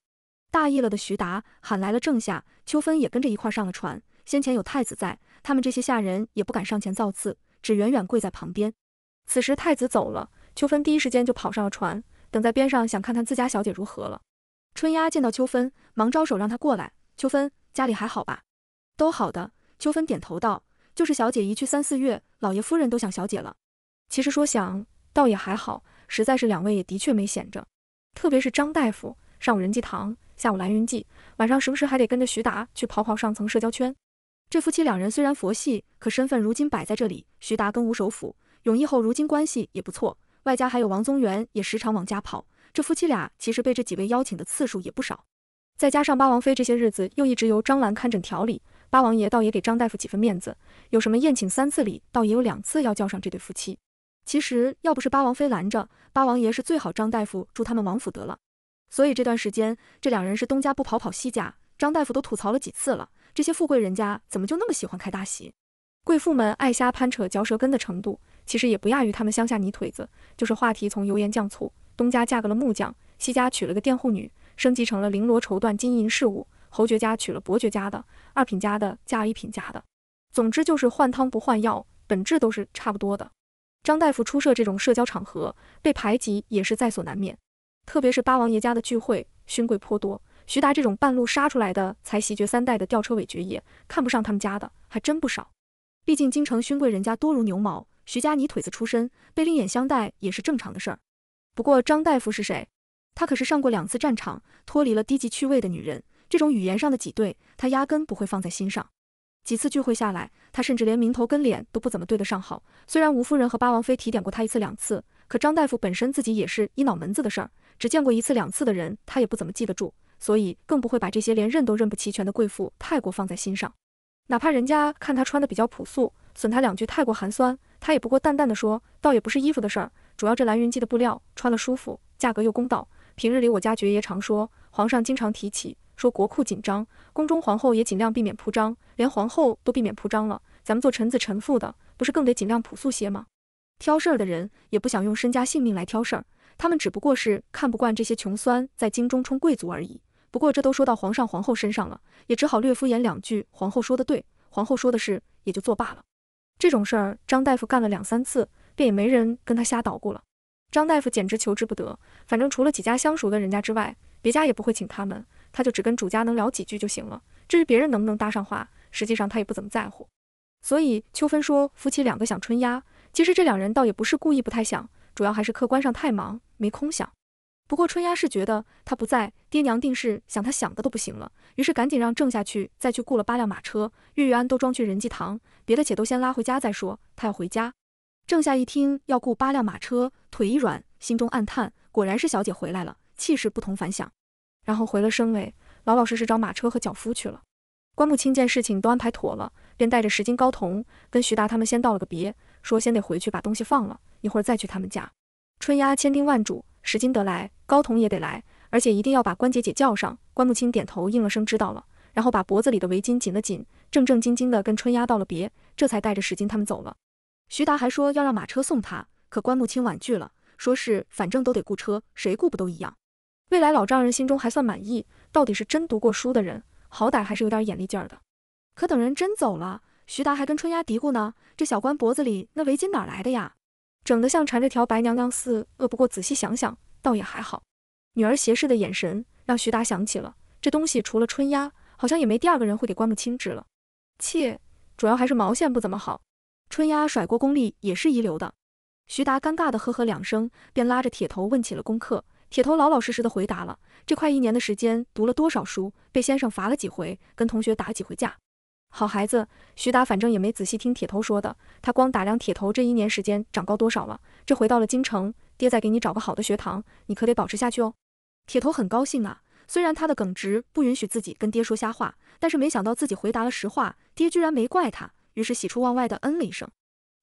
大意了的徐达喊来了郑夏，秋芬也跟着一块上了船。先前有太子在，他们这些下人也不敢上前造次，只远远跪在旁边。此时太子走了，秋芬第一时间就跑上了船，等在边上想看看自家小姐如何了。春丫见到秋芬，忙招手让她过来。秋芬家里还好吧？都好的。秋芬点头道：“就是小姐一去三四月，老爷夫人都想小姐了。其实说想倒也还好，实在是两位也的确没闲着。”特别是张大夫，上午仁济堂，下午兰云记，晚上时不时还得跟着徐达去跑跑上层社交圈。这夫妻两人虽然佛系，可身份如今摆在这里，徐达跟吴首府、永义后如今关系也不错，外加还有王宗元也时常往家跑，这夫妻俩其实被这几位邀请的次数也不少。再加上八王妃这些日子又一直由张兰看诊调理，八王爷倒也给张大夫几分面子，有什么宴请三次里倒也有两次要叫上这对夫妻。其实要不是八王妃拦着，八王爷是最好张大夫住他们王府得了。所以这段时间，这两人是东家不跑跑西家，张大夫都吐槽了几次了。这些富贵人家怎么就那么喜欢开大席？贵妇们爱瞎攀扯嚼舌根的程度，其实也不亚于他们乡下泥腿子。就是话题从油盐酱醋，东家嫁个了木匠，西家娶了个佃户女，升级成了绫罗绸缎金银饰物。侯爵家娶了伯爵家的，二品家的嫁了一品家的，总之就是换汤不换药，本质都是差不多的。张大夫出社这种社交场合被排挤也是在所难免，特别是八王爷家的聚会，勋贵颇多，徐达这种半路杀出来的，才袭爵三代的吊车尾爵爷，看不上他们家的还真不少。毕竟京城勋贵人家多如牛毛，徐家泥腿子出身，被另眼相待也是正常的事儿。不过张大夫是谁？他可是上过两次战场，脱离了低级趣味的女人，这种语言上的挤兑，他压根不会放在心上。几次聚会下来，他甚至连名头跟脸都不怎么对得上号。虽然吴夫人和八王妃提点过他一次两次，可张大夫本身自己也是一脑门子的事儿，只见过一次两次的人，他也不怎么记得住，所以更不会把这些连认都认不齐全的贵妇太过放在心上。哪怕人家看他穿得比较朴素，损他两句太过寒酸，他也不过淡淡的说，倒也不是衣服的事儿，主要这蓝云记的布料穿了舒服，价格又公道。平日里我家爵爷常说，皇上经常提起。说国库紧张，宫中皇后也尽量避免铺张，连皇后都避免铺张了，咱们做臣子臣妇的，不是更得尽量朴素些吗？挑事儿的人也不想用身家性命来挑事儿，他们只不过是看不惯这些穷酸在京中充贵族而已。不过这都说到皇上皇后身上了，也只好略敷衍两句。皇后说的对，皇后说的是，也就作罢了。这种事儿，张大夫干了两三次，便也没人跟他瞎捣鼓了。张大夫简直求之不得，反正除了几家相熟的人家之外，别家也不会请他们。他就只跟主家能聊几句就行了，至于别人能不能搭上话，实际上他也不怎么在乎。所以秋芬说夫妻两个想春丫，其实这两人倒也不是故意不太想，主要还是客观上太忙，没空想。不过春丫是觉得他不在，爹娘定是想他想的都不行了，于是赶紧让郑下去再去雇了八辆马车，月月安都装去仁济堂，别的且都先拉回家再说。他要回家，郑夏一听要雇八辆马车，腿一软，心中暗叹，果然是小姐回来了，气势不同凡响。然后回了声委，老老实实找马车和脚夫去了。关木清见事情都安排妥了，便带着石金、高同跟徐达他们先道了个别，说先得回去把东西放了，一会儿再去他们家。春丫千叮万嘱，石金得来，高同也得来，而且一定要把关姐姐叫上。关木清点头应了声知道了，然后把脖子里的围巾紧了紧，正正经经的跟春丫道了别，这才带着石金他们走了。徐达还说要让马车送他，可关木清婉拒了，说是反正都得雇车，谁雇不都一样。未来老丈人心中还算满意，到底是真读过书的人，好歹还是有点眼力劲儿的。可等人真走了，徐达还跟春丫嘀咕呢：“这小官脖子里那围巾哪来的呀？整得像缠着条白娘娘似。”饿不过仔细想想，倒也还好。女儿斜视的眼神让徐达想起了这东西，除了春丫，好像也没第二个人会给官木清织了。切，主要还是毛线不怎么好。春丫甩锅功力也是一流的。徐达尴尬的呵呵两声，便拉着铁头问起了功课。铁头老老实实的回答了，这快一年的时间，读了多少书，被先生罚了几回，跟同学打了几回架。好孩子，徐达反正也没仔细听铁头说的，他光打量铁头这一年时间长高多少了。这回到了京城，爹再给你找个好的学堂，你可得保持下去哦。铁头很高兴啊，虽然他的耿直不允许自己跟爹说瞎话，但是没想到自己回答了实话，爹居然没怪他，于是喜出望外的嗯了一声。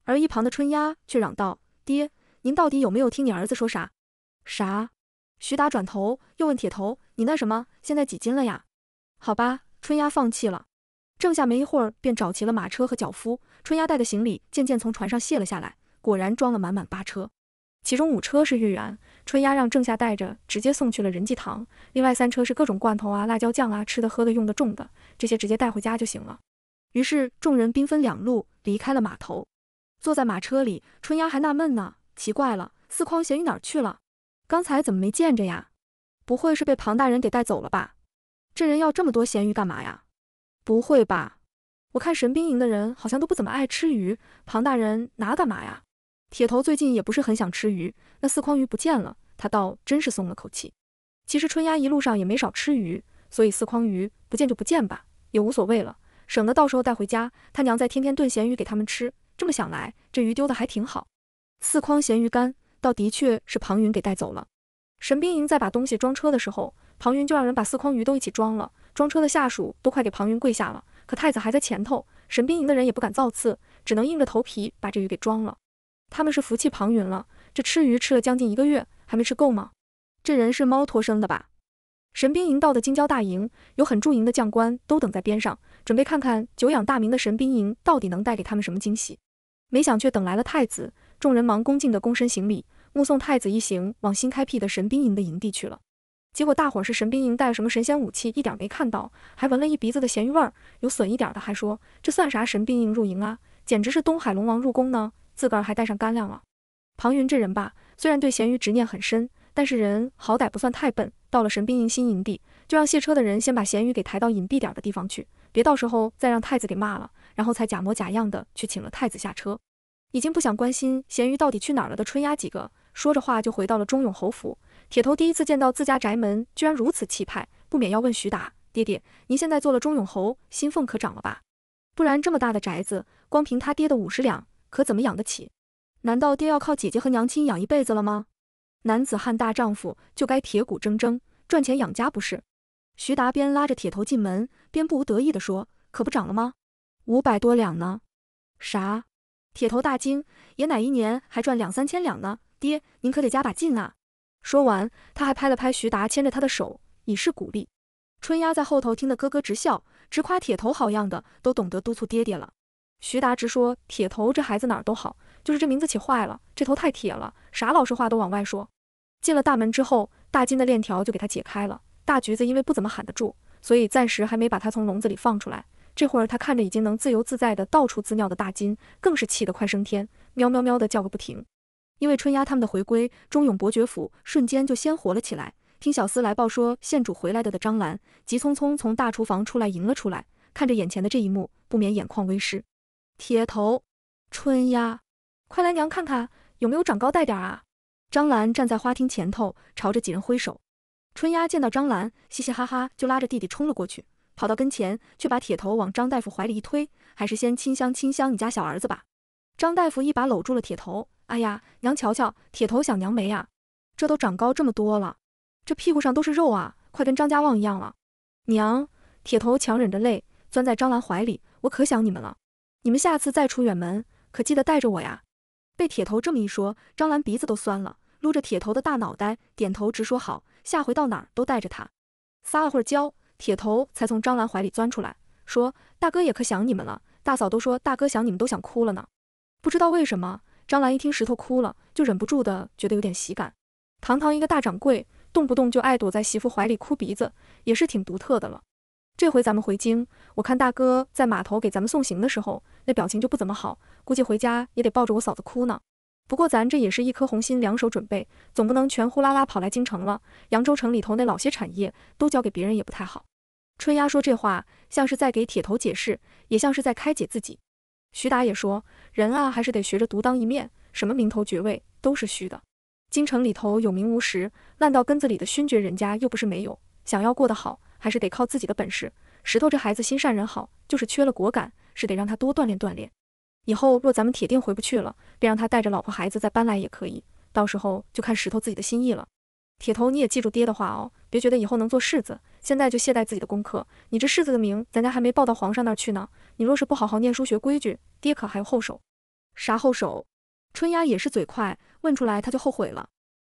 而一旁的春丫却嚷道：“爹，您到底有没有听你儿子说啥？啥？”徐达转头又问铁头：“你那什么，现在几斤了呀？”好吧，春丫放弃了。郑夏没一会儿便找齐了马车和脚夫，春丫带的行李渐渐从船上卸了下来，果然装了满满八车，其中五车是芋圆，春丫让郑夏带着直接送去了仁济堂，另外三车是各种罐头啊、辣椒酱啊、吃的、喝的、用的、重的，这些直接带回家就行了。于是众人兵分两路离开了码头。坐在马车里，春丫还纳闷呢，奇怪了，四筐咸鱼哪去了？刚才怎么没见着呀？不会是被庞大人给带走了吧？这人要这么多咸鱼干嘛呀？不会吧？我看神兵营的人好像都不怎么爱吃鱼，庞大人拿干嘛呀？铁头最近也不是很想吃鱼，那四筐鱼不见了，他倒真是松了口气。其实春丫一路上也没少吃鱼，所以四筐鱼不见就不见吧，也无所谓了，省得到时候带回家，他娘再天天炖咸鱼给他们吃。这么想来，这鱼丢的还挺好。四筐咸鱼干。倒的确是庞云给带走了。神兵营在把东西装车的时候，庞云就让人把四筐鱼都一起装了。装车的下属都快给庞云跪下了，可太子还在前头，神兵营的人也不敢造次，只能硬着头皮把这鱼给装了。他们是服气庞云了，这吃鱼吃了将近一个月，还没吃够吗？这人是猫脱生的吧？神兵营到的京郊大营，有很驻营的将官都等在边上，准备看看久仰大名的神兵营到底能带给他们什么惊喜。没想却等来了太子。众人忙恭敬地躬身行礼，目送太子一行往新开辟的神兵营的营地去了。结果大伙儿是神兵营带了什么神仙武器，一点没看到，还闻了一鼻子的咸鱼味儿。有损一点的还说，这算啥神兵营入营啊？简直是东海龙王入宫呢！自个儿还带上干粮了。庞云这人吧，虽然对咸鱼执念很深，但是人好歹不算太笨。到了神兵营新营地，就让卸车的人先把咸鱼给抬到隐蔽点的地方去，别到时候再让太子给骂了。然后才假模假样的去请了太子下车。已经不想关心咸鱼到底去哪儿了的春丫几个说着话就回到了忠勇侯府。铁头第一次见到自家宅门，居然如此气派，不免要问徐达爹爹：“您现在做了忠勇侯，薪俸可涨了吧？不然这么大的宅子，光凭他爹的五十两，可怎么养得起？难道爹要靠姐姐和娘亲养一辈子了吗？”男子汉大丈夫就该铁骨铮铮，赚钱养家不是？徐达边拉着铁头进门，边不无得意的说：“可不涨了吗？五百多两呢？啥？”铁头大惊，爷奶一年还赚两三千两呢，爹，您可得加把劲啊！说完，他还拍了拍徐达，牵着他的手，以示鼓励。春丫在后头听得咯咯直笑，直夸铁头好样的，都懂得督促爹爹了。徐达直说，铁头这孩子哪儿都好，就是这名字起坏了，这头太铁了，啥老实话都往外说。进了大门之后，大金的链条就给他解开了。大橘子因为不怎么喊得住，所以暂时还没把他从笼子里放出来。这会儿他看着已经能自由自在的到处滋尿的大金，更是气得快升天，喵喵喵的叫个不停。因为春丫他们的回归，忠勇伯爵府瞬间就鲜活了起来。听小厮来报说县主回来了的张兰，急匆匆从大厨房出来迎了出来，看着眼前的这一幕，不免眼眶微湿。铁头，春丫，快来娘看看有没有长高带点啊！张兰站在花厅前头，朝着几人挥手。春丫见到张兰，嘻嘻哈哈就拉着弟弟冲了过去。跑到跟前，却把铁头往张大夫怀里一推，还是先亲香亲香你家小儿子吧。张大夫一把搂住了铁头，哎呀，娘瞧瞧，铁头想娘没呀？这都长高这么多了，这屁股上都是肉啊，快跟张家旺一样了。娘，铁头强忍着泪，钻在张兰怀里，我可想你们了。你们下次再出远门，可记得带着我呀。被铁头这么一说，张兰鼻子都酸了，撸着铁头的大脑袋，点头直说好，下回到哪儿都带着他。撒了会儿娇。铁头才从张兰怀里钻出来，说：“大哥也可想你们了，大嫂都说大哥想你们都想哭了呢。”不知道为什么，张兰一听石头哭了，就忍不住的觉得有点喜感。堂堂一个大掌柜，动不动就爱躲在媳妇怀里哭鼻子，也是挺独特的了。这回咱们回京，我看大哥在码头给咱们送行的时候，那表情就不怎么好，估计回家也得抱着我嫂子哭呢。不过咱这也是一颗红心，两手准备，总不能全呼啦啦跑来京城了。扬州城里头那老些产业，都交给别人也不太好。春丫说这话，像是在给铁头解释，也像是在开解自己。徐达也说，人啊，还是得学着独当一面，什么名头爵位都是虚的。京城里头有名无实，烂到根子里的勋爵人家又不是没有。想要过得好，还是得靠自己的本事。石头这孩子心善人好，就是缺了果敢，是得让他多锻炼锻炼。以后若咱们铁定回不去了，便让他带着老婆孩子再搬来也可以，到时候就看石头自己的心意了。铁头，你也记住爹的话哦，别觉得以后能做世子，现在就懈怠自己的功课。你这世子的名，咱家还没报到皇上那儿去呢。你若是不好好念书学规矩，爹可还有后手。啥后手？春丫也是嘴快，问出来他就后悔了。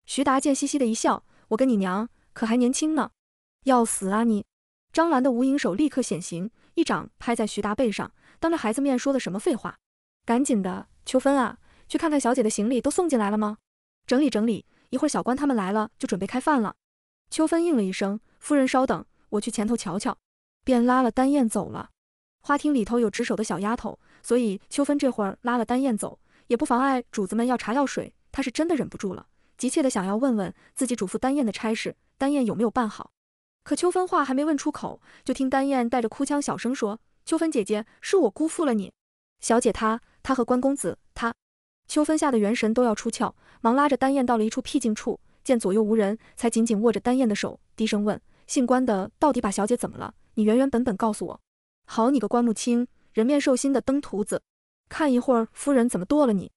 徐达贱兮兮的一笑，我跟你娘可还年轻呢。要死啊你！张兰的无影手立刻显形，一掌拍在徐达背上，当着孩子面说的什么废话？赶紧的，秋分啊，去看看小姐的行李都送进来了吗？整理整理，一会儿小关他们来了就准备开饭了。秋分应了一声，夫人稍等，我去前头瞧瞧，便拉了丹燕走了。花厅里头有值守的小丫头，所以秋分这会儿拉了丹燕走，也不妨碍主子们要茶要水。她是真的忍不住了，急切的想要问问自己嘱咐丹燕的差事，丹燕有没有办好。可秋分话还没问出口，就听丹燕带着哭腔小声说：“秋分姐姐，是我辜负了你，小姐她……”他和关公子，他秋分吓得元神都要出窍，忙拉着丹燕到了一处僻静处，见左右无人，才紧紧握着丹燕的手，低声问：“姓关的到底把小姐怎么了？你原原本本告诉我。”“好你个关木清，人面兽心的登徒子，看一会儿夫人怎么剁了你！”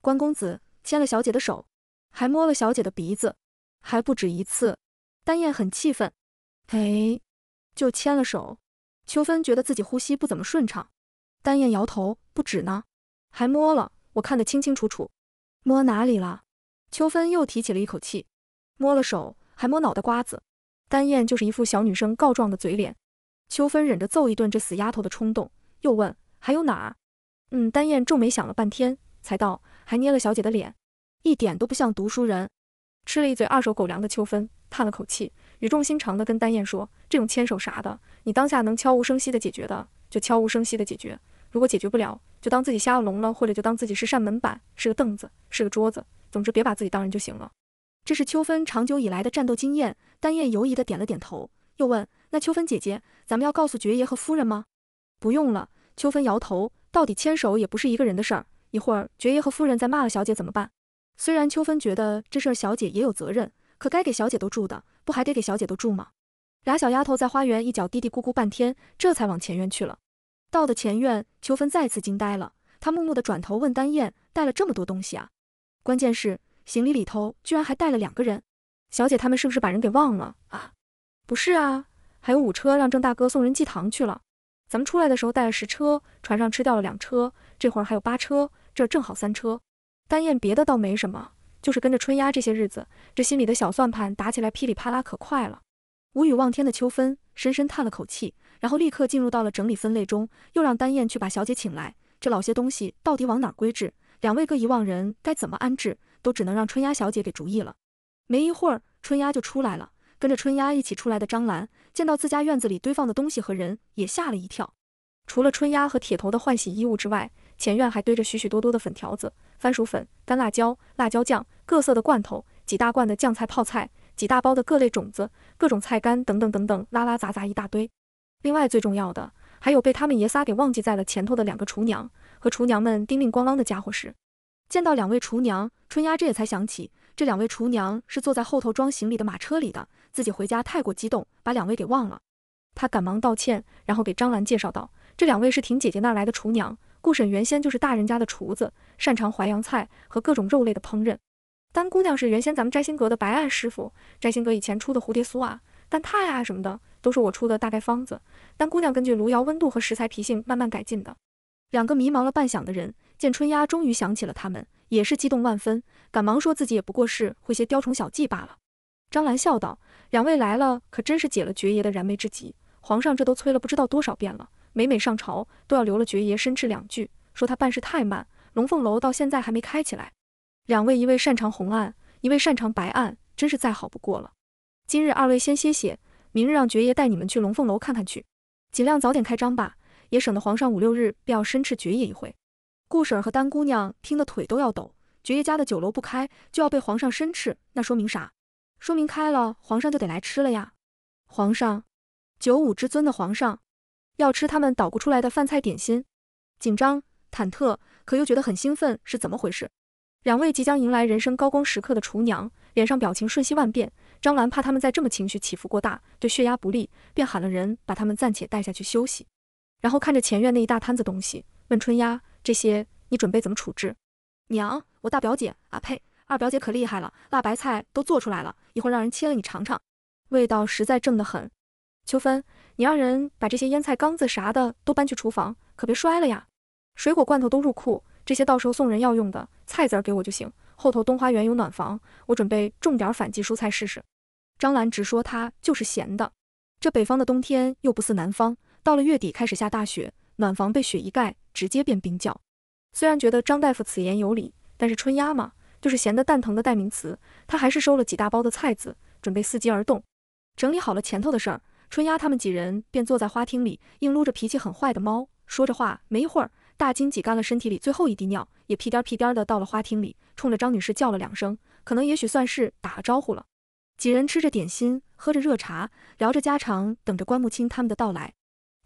关公子牵了小姐的手，还摸了小姐的鼻子，还不止一次。丹燕很气愤，哎，就牵了手。秋分觉得自己呼吸不怎么顺畅。丹燕摇头，不止呢。还摸了，我看得清清楚楚。摸哪里了？秋芬又提起了一口气。摸了手，还摸脑袋瓜子。丹燕就是一副小女生告状的嘴脸。秋芬忍着揍一顿这死丫头的冲动，又问还有哪？嗯，丹燕皱眉想了半天，才道还捏了小姐的脸。一点都不像读书人。吃了一嘴二手狗粮的秋芬叹了口气，语重心长的跟丹燕说：这种牵手啥的，你当下能悄无声息的解决的，就悄无声息的解决。如果解决不了。就当自己瞎了聋了，或者就当自己是扇门板，是个凳子，是个桌子，总之别把自己当人就行了。这是秋芬长久以来的战斗经验。丹燕犹疑的点了点头，又问：“那秋芬姐姐，咱们要告诉爵爷和夫人吗？”“不用了。”秋芬摇头。到底牵手也不是一个人的事儿，一会儿爵爷和夫人再骂了小姐怎么办？虽然秋芬觉得这事儿小姐也有责任，可该给小姐都住的，不还得给小姐都住吗？俩小丫头在花园一角嘀嘀咕咕半天，这才往前院去了。到的前院，秋分再次惊呆了。他木木的转头问丹燕：“带了这么多东西啊？关键是行李里头居然还带了两个人。小姐他们是不是把人给忘了啊？”“不是啊，还有五车让郑大哥送人祭堂去了。咱们出来的时候带了十车，船上吃掉了两车，这会儿还有八车，这正好三车。”丹燕别的倒没什么，就是跟着春丫这些日子，这心里的小算盘打起来噼里啪啦可快了。无语望天的秋分深深叹了口气。然后立刻进入到了整理分类中，又让丹燕去把小姐请来。这老些东西到底往哪儿归置？两位各一望人该怎么安置？都只能让春丫小姐给主意了。没一会儿，春丫就出来了。跟着春丫一起出来的张兰，见到自家院子里堆放的东西和人，也吓了一跳。除了春丫和铁头的换洗衣物之外，前院还堆着许许多多的粉条子、番薯粉、干辣椒、辣椒酱、各色的罐头、几大罐的酱菜、泡菜、几大包的各类种子、各种菜干等等等等，拉拉杂杂一大堆。另外最重要的，还有被他们爷仨给忘记在了前头的两个厨娘和厨娘们叮铃咣啷的家伙事。见到两位厨娘，春丫这才想起，这两位厨娘是坐在后头装行李的马车里的。自己回家太过激动，把两位给忘了。她赶忙道歉，然后给张兰介绍道：“这两位是婷姐姐那儿来的厨娘。顾婶原先就是大人家的厨子，擅长淮扬菜和各种肉类的烹饪。丹姑娘是原先咱们摘星阁的白案师傅。摘星阁以前出的蝴蝶酥啊、蛋挞啊什么的。”都是我出的大概方子，但姑娘根据炉窑温度和食材脾性慢慢改进的。两个迷茫了半晌的人，见春丫终于想起了他们，也是激动万分，赶忙说自己也不过是会些雕虫小技罢了。张兰笑道：“两位来了，可真是解了爵爷的燃眉之急。皇上这都催了不知道多少遍了，每每上朝都要留了爵爷申斥两句，说他办事太慢，龙凤楼到现在还没开起来。两位一位擅长红案，一位擅长白案，真是再好不过了。今日二位先歇歇。”明日让爵爷带你们去龙凤楼看看去，尽量早点开张吧，也省得皇上五六日便要申斥爵爷一回。顾婶儿和丹姑娘听得腿都要抖，爵爷家的酒楼不开就要被皇上申斥，那说明啥？说明开了皇上就得来吃了呀！皇上，九五之尊的皇上，要吃他们捣鼓出来的饭菜点心，紧张、忐忑，可又觉得很兴奋，是怎么回事？两位即将迎来人生高光时刻的厨娘脸上表情瞬息万变。张兰怕他们再这么情绪起伏过大，对血压不利，便喊了人把他们暂且带下去休息。然后看着前院那一大摊子东西，问春丫：“这些你准备怎么处置？”“娘，我大表姐啊呸，二表姐可厉害了，辣白菜都做出来了，一会儿让人切了你尝尝，味道实在正得很。”“秋芬，你让人把这些腌菜缸子啥的都搬去厨房，可别摔了呀。水果罐头都入库，这些到时候送人要用的菜籽给我就行。”后头东花园有暖房，我准备种点反季蔬菜试试。张兰直说她就是闲的，这北方的冬天又不似南方，到了月底开始下大雪，暖房被雪一盖，直接变冰窖。虽然觉得张大夫此言有理，但是春丫嘛，就是闲得蛋疼的代名词。他还是收了几大包的菜籽，准备伺机而动。整理好了前头的事儿，春丫他们几人便坐在花厅里，硬撸着脾气很坏的猫，说着话。没一会儿。大金挤干了身体里最后一滴尿，也屁颠屁颠的到了花厅里，冲着张女士叫了两声，可能也许算是打了招呼了。几人吃着点心，喝着热茶，聊着家常，等着关木清他们的到来。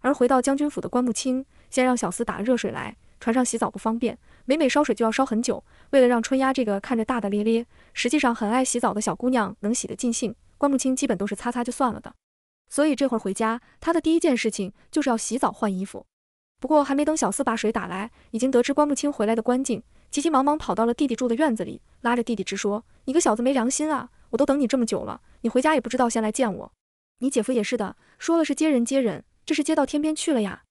而回到将军府的关木清，先让小厮打了热水来，船上洗澡不方便，每每烧水就要烧很久。为了让春丫这个看着大大咧咧，实际上很爱洗澡的小姑娘能洗得尽兴，关木清基本都是擦擦就算了的。所以这会儿回家，他的第一件事情就是要洗澡换衣服。不过还没等小四把水打来，已经得知关木清回来的关静，急急忙忙跑到了弟弟住的院子里，拉着弟弟直说：“你个小子没良心啊！我都等你这么久了，你回家也不知道先来见我。你姐夫也是的，说了是接人接人，这是接到天边去了呀！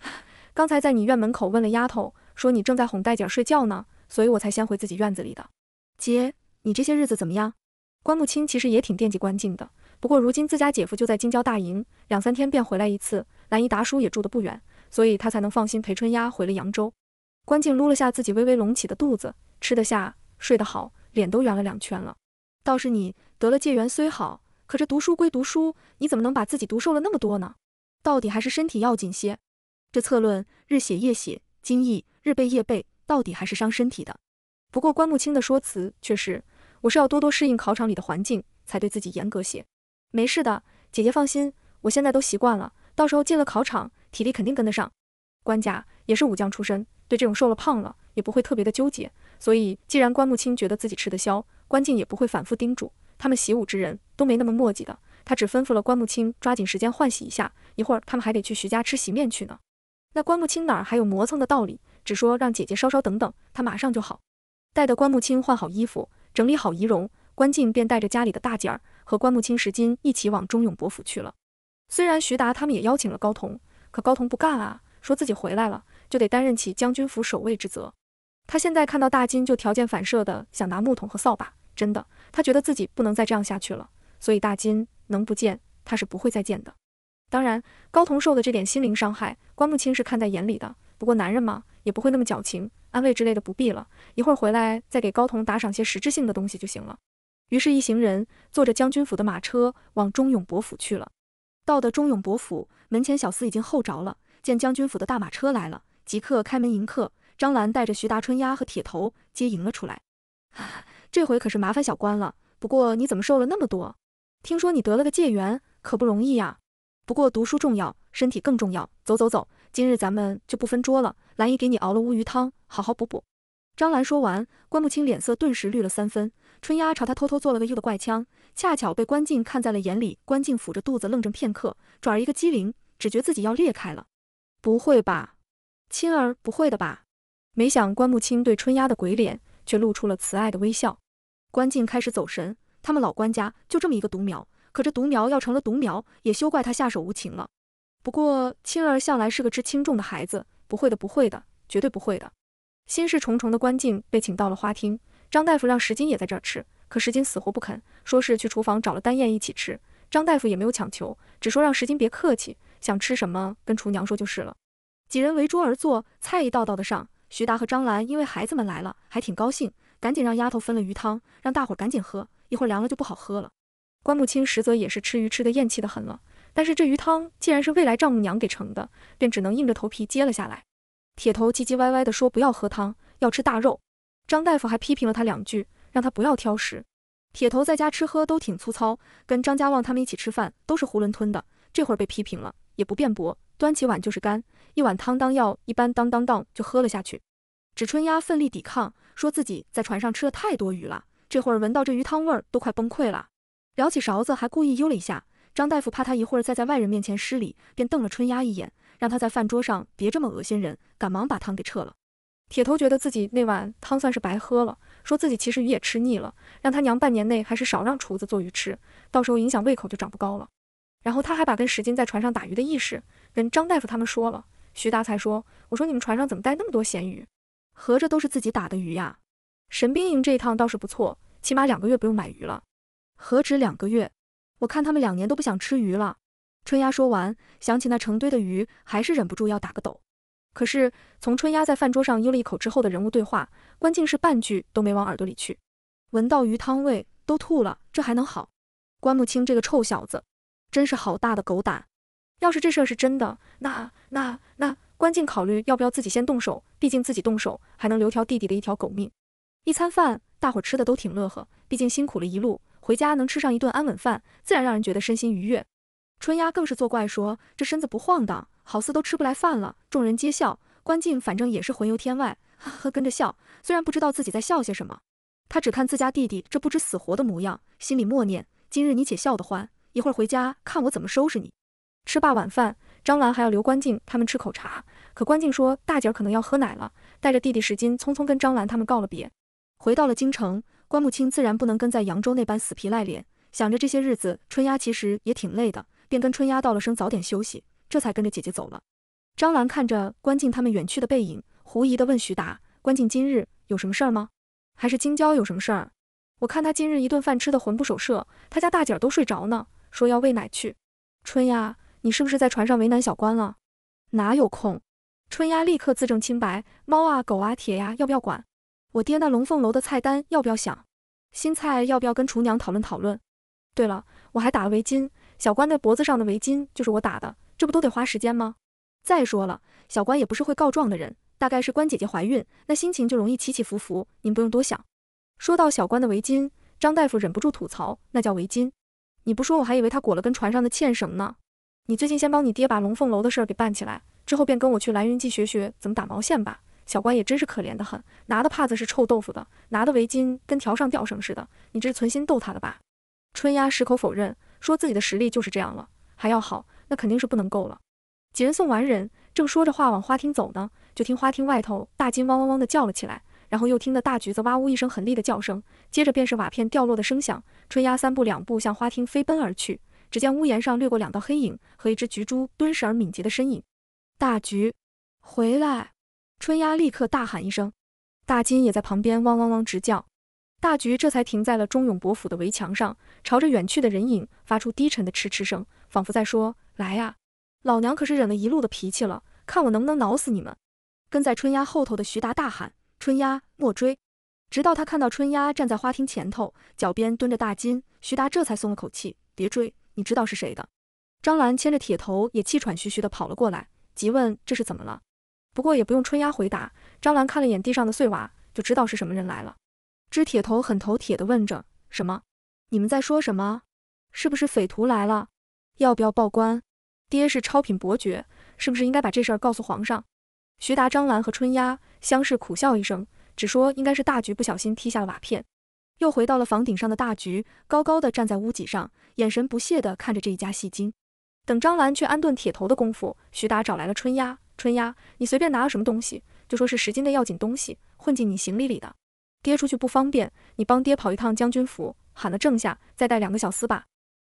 刚才在你院门口问了丫头，说你正在哄戴姐睡觉呢，所以我才先回自己院子里的。姐，你这些日子怎么样？”关木清其实也挺惦记关静的，不过如今自家姐夫就在京郊大营，两三天便回来一次，兰姨达叔也住得不远。所以他才能放心陪春丫回了扬州。关静撸了下自己微微隆起的肚子，吃得下，睡得好，脸都圆了两圈了。倒是你得了戒缘虽好，可这读书归读书，你怎么能把自己读瘦了那么多呢？到底还是身体要紧些。这策论日写夜写，精益日背夜背，到底还是伤身体的。不过关木清的说辞却是，我是要多多适应考场里的环境，才对自己严格些。没事的，姐姐放心，我现在都习惯了，到时候进了考场。体力肯定跟得上，关家也是武将出身，对这种瘦了胖了也不会特别的纠结。所以既然关木清觉得自己吃得消，关静也不会反复叮嘱。他们习武之人都没那么墨迹的，他只吩咐了关木清抓紧时间换洗一下，一会儿他们还得去徐家吃席面去呢。那关木清哪儿还有磨蹭的道理，只说让姐姐稍稍等等，他马上就好。待得关木清换好衣服，整理好仪容，关静便带着家里的大姐儿和关木清、石金一起往忠勇伯府去了。虽然徐达他们也邀请了高童。可高童不干啊，说自己回来了就得担任起将军府守卫之责。他现在看到大金就条件反射的想拿木桶和扫把，真的，他觉得自己不能再这样下去了。所以大金能不见他是不会再见的。当然，高童受的这点心灵伤害，关木清是看在眼里的。不过男人嘛，也不会那么矫情，安慰之类的不必了，一会儿回来再给高童打赏些实质性的东西就行了。于是，一行人坐着将军府的马车往忠勇伯府去了。到的忠勇伯府门前，小厮已经候着了。见将军府的大马车来了，即刻开门迎客。张兰带着徐达春丫和铁头接迎了出来。这回可是麻烦小关了。不过你怎么瘦了那么多？听说你得了个戒元，可不容易呀。不过读书重要，身体更重要。走走走，今日咱们就不分桌了。兰姨给你熬了乌鱼汤，好好补补。张兰说完，关不清脸色顿时绿了三分。春丫朝他偷偷做了个又的怪腔，恰巧被关静看在了眼里。关静抚着肚子愣怔片刻，转而一个机灵，只觉自己要裂开了。不会吧，青儿不会的吧？没想关木青对春丫的鬼脸却露出了慈爱的微笑。关静开始走神，他们老关家就这么一个独苗，可这独苗要成了独苗，也休怪他下手无情了。不过青儿向来是个知轻重的孩子，不会的，不会的，绝对不会的。心事重重的关静被请到了花厅。张大夫让石金也在这儿吃，可石金死活不肯，说是去厨房找了丹燕一起吃。张大夫也没有强求，只说让石金别客气，想吃什么跟厨娘说就是了。几人围桌而坐，菜一道道的上。徐达和张兰因为孩子们来了，还挺高兴，赶紧让丫头分了鱼汤，让大伙赶紧喝，一会儿凉了就不好喝了。关木清实则也是吃鱼吃的厌气的很了，但是这鱼汤既然是未来丈母娘给盛的，便只能硬着头皮接了下来。铁头唧唧歪歪的说不要喝汤，要吃大肉。张大夫还批评了他两句，让他不要挑食。铁头在家吃喝都挺粗糙，跟张家旺他们一起吃饭都是囫囵吞的。这会被批评了，也不辩驳，端起碗就是干，一碗汤当药，一般当当当就喝了下去。只春丫奋力抵抗，说自己在船上吃了太多鱼了，这会儿闻到这鱼汤味儿都快崩溃了，舀起勺子还故意悠了一下。张大夫怕他一会儿再在外人面前失礼，便瞪了春丫一眼，让他在饭桌上别这么恶心人，赶忙把汤给撤了。铁头觉得自己那碗汤算是白喝了，说自己其实鱼也吃腻了，让他娘半年内还是少让厨子做鱼吃，到时候影响胃口就长不高了。然后他还把跟石金在船上打鱼的意识跟张大夫他们说了。徐达才说：“我说你们船上怎么带那么多咸鱼？合着都是自己打的鱼呀。”神兵营这一趟倒是不错，起码两个月不用买鱼了。何止两个月？我看他们两年都不想吃鱼了。春丫说完，想起那成堆的鱼，还是忍不住要打个抖。可是从春丫在饭桌上悠了一口之后的人物对话，关静是半句都没往耳朵里去，闻到鱼汤味都吐了，这还能好？关木清这个臭小子，真是好大的狗胆！要是这事儿是真的，那那那关静考虑要不要自己先动手，毕竟自己动手还能留条弟弟的一条狗命。一餐饭，大伙吃的都挺乐呵，毕竟辛苦了一路，回家能吃上一顿安稳饭，自然让人觉得身心愉悦。春丫更是作怪说，这身子不晃荡。好似都吃不来饭了，众人皆笑。关静反正也是魂游天外，呵呵跟着笑，虽然不知道自己在笑些什么。他只看自家弟弟这不知死活的模样，心里默念：今日你且笑得欢，一会儿回家看我怎么收拾你。吃罢晚饭，张兰还要留关静他们吃口茶，可关静说大姐儿可能要喝奶了，带着弟弟石金匆匆跟张兰他们告了别，回到了京城。关木清自然不能跟在扬州那般死皮赖脸，想着这些日子春丫其实也挺累的，便跟春丫道了声早点休息。这才跟着姐姐走了。张兰看着关静他们远去的背影，狐疑地问徐达：“关静今日有什么事儿吗？还是京郊有什么事儿？我看他今日一顿饭吃的魂不守舍，他家大姐都睡着呢，说要喂奶去。春丫，你是不是在船上为难小关了？哪有空？春丫立刻自证清白。猫啊狗啊铁呀，要不要管？我爹那龙凤楼的菜单要不要想？新菜要不要跟厨娘讨论讨论？对了，我还打了围巾，小关的脖子上的围巾就是我打的。”这不都得花时间吗？再说了，小关也不是会告状的人，大概是关姐姐怀孕，那心情就容易起起伏伏。您不用多想。说到小关的围巾，张大夫忍不住吐槽，那叫围巾，你不说我还以为他裹了根船上的纤绳呢。你最近先帮你爹把龙凤楼的事儿给办起来，之后便跟我去兰云记学学怎么打毛线吧。小关也真是可怜得很，拿的帕子是臭豆腐的，拿的围巾跟条上吊绳似的，你这是存心逗他的吧？春丫矢口否认，说自己的实力就是这样了，还要好。那肯定是不能够了。几人送完人，正说着话往花厅走呢，就听花厅外头大金汪汪汪的叫了起来，然后又听得大橘子哇呜一声很厉的叫声，接着便是瓦片掉落的声响。春丫三步两步向花厅飞奔而去，只见屋檐上掠过两道黑影和一只橘猪敦实而敏捷的身影。大橘，回来！春丫立刻大喊一声，大金也在旁边汪汪汪直叫。大橘这才停在了钟勇伯府的围墙上，朝着远去的人影发出低沉的嗤嗤声，仿佛在说：“来啊，老娘可是忍了一路的脾气了，看我能不能挠死你们！”跟在春丫后头的徐达大喊：“春丫莫追！”直到他看到春丫站在花厅前头，脚边蹲着大金，徐达这才松了口气：“别追，你知道是谁的？”张兰牵着铁头也气喘吁吁地跑了过来，急问：“这是怎么了？”不过也不用春丫回答，张兰看了眼地上的碎瓦，就知道是什么人来了。知铁头很头铁的问着：“什么？你们在说什么？是不是匪徒来了？要不要报官？爹是超品伯爵，是不是应该把这事儿告诉皇上？”徐达、张兰和春丫相视苦笑一声，只说：“应该是大橘不小心踢下了瓦片。”又回到了房顶上的大橘，高高的站在屋脊上，眼神不屑的看着这一家戏精。等张兰去安顿铁头的功夫，徐达找来了春丫。春丫，你随便拿了什么东西，就说是十斤的要紧东西，混进你行李里的。爹出去不方便，你帮爹跑一趟将军府，喊了正下，再带两个小厮吧。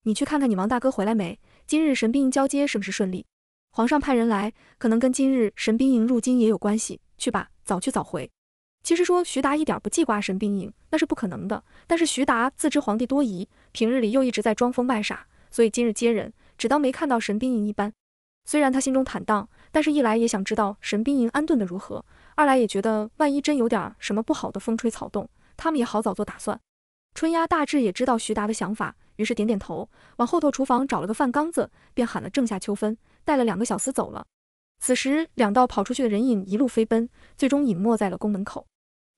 你去看看你王大哥回来没？今日神兵营交接是不是顺利？皇上派人来，可能跟今日神兵营入京也有关系。去吧，早去早回。其实说徐达一点不记挂神兵营，那是不可能的。但是徐达自知皇帝多疑，平日里又一直在装疯卖傻，所以今日接人，只当没看到神兵营一般。虽然他心中坦荡，但是一来也想知道神兵营安顿的如何。二来也觉得，万一真有点什么不好的风吹草动，他们也好早做打算。春丫大致也知道徐达的想法，于是点点头，往后头厨房找了个饭缸子，便喊了正夏秋分，带了两个小厮走了。此时两道跑出去的人影一路飞奔，最终隐没在了宫门口。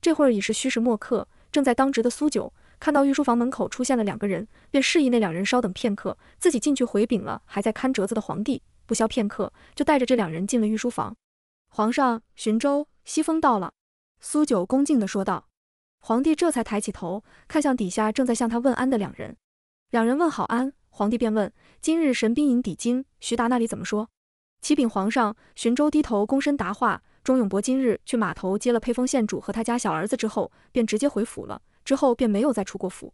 这会儿已是虚时末刻，正在当值的苏九看到御书房门口出现了两个人，便示意那两人稍等片刻，自己进去回禀了还在看折子的皇帝。不消片刻，就带着这两人进了御书房。皇上，寻州。西风到了，苏九恭敬地说道。皇帝这才抬起头，看向底下正在向他问安的两人。两人问好安，皇帝便问：“今日神兵营抵京，徐达那里怎么说？”启禀皇上，巡州低头躬身答话。钟永伯今日去码头接了沛丰县主和他家小儿子之后，便直接回府了，之后便没有再出过府。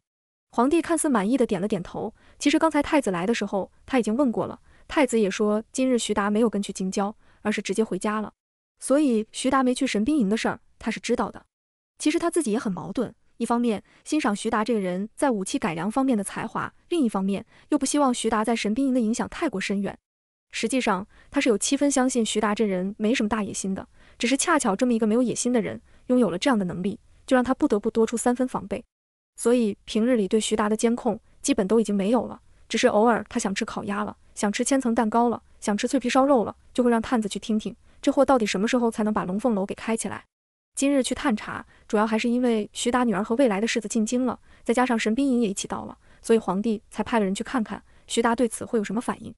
皇帝看似满意地点了点头，其实刚才太子来的时候他已经问过了，太子也说今日徐达没有跟去京郊，而是直接回家了。所以徐达没去神兵营的事儿，他是知道的。其实他自己也很矛盾，一方面欣赏徐达这个人在武器改良方面的才华，另一方面又不希望徐达在神兵营的影响太过深远。实际上，他是有七分相信徐达这人没什么大野心的，只是恰巧这么一个没有野心的人拥有了这样的能力，就让他不得不多出三分防备。所以平日里对徐达的监控基本都已经没有了，只是偶尔他想吃烤鸭了，想吃千层蛋糕了，想吃脆皮烧肉了，就会让探子去听听。这货到底什么时候才能把龙凤楼给开起来？今日去探查，主要还是因为徐达女儿和未来的世子进京了，再加上神兵营也一起到了，所以皇帝才派了人去看看徐达对此会有什么反应。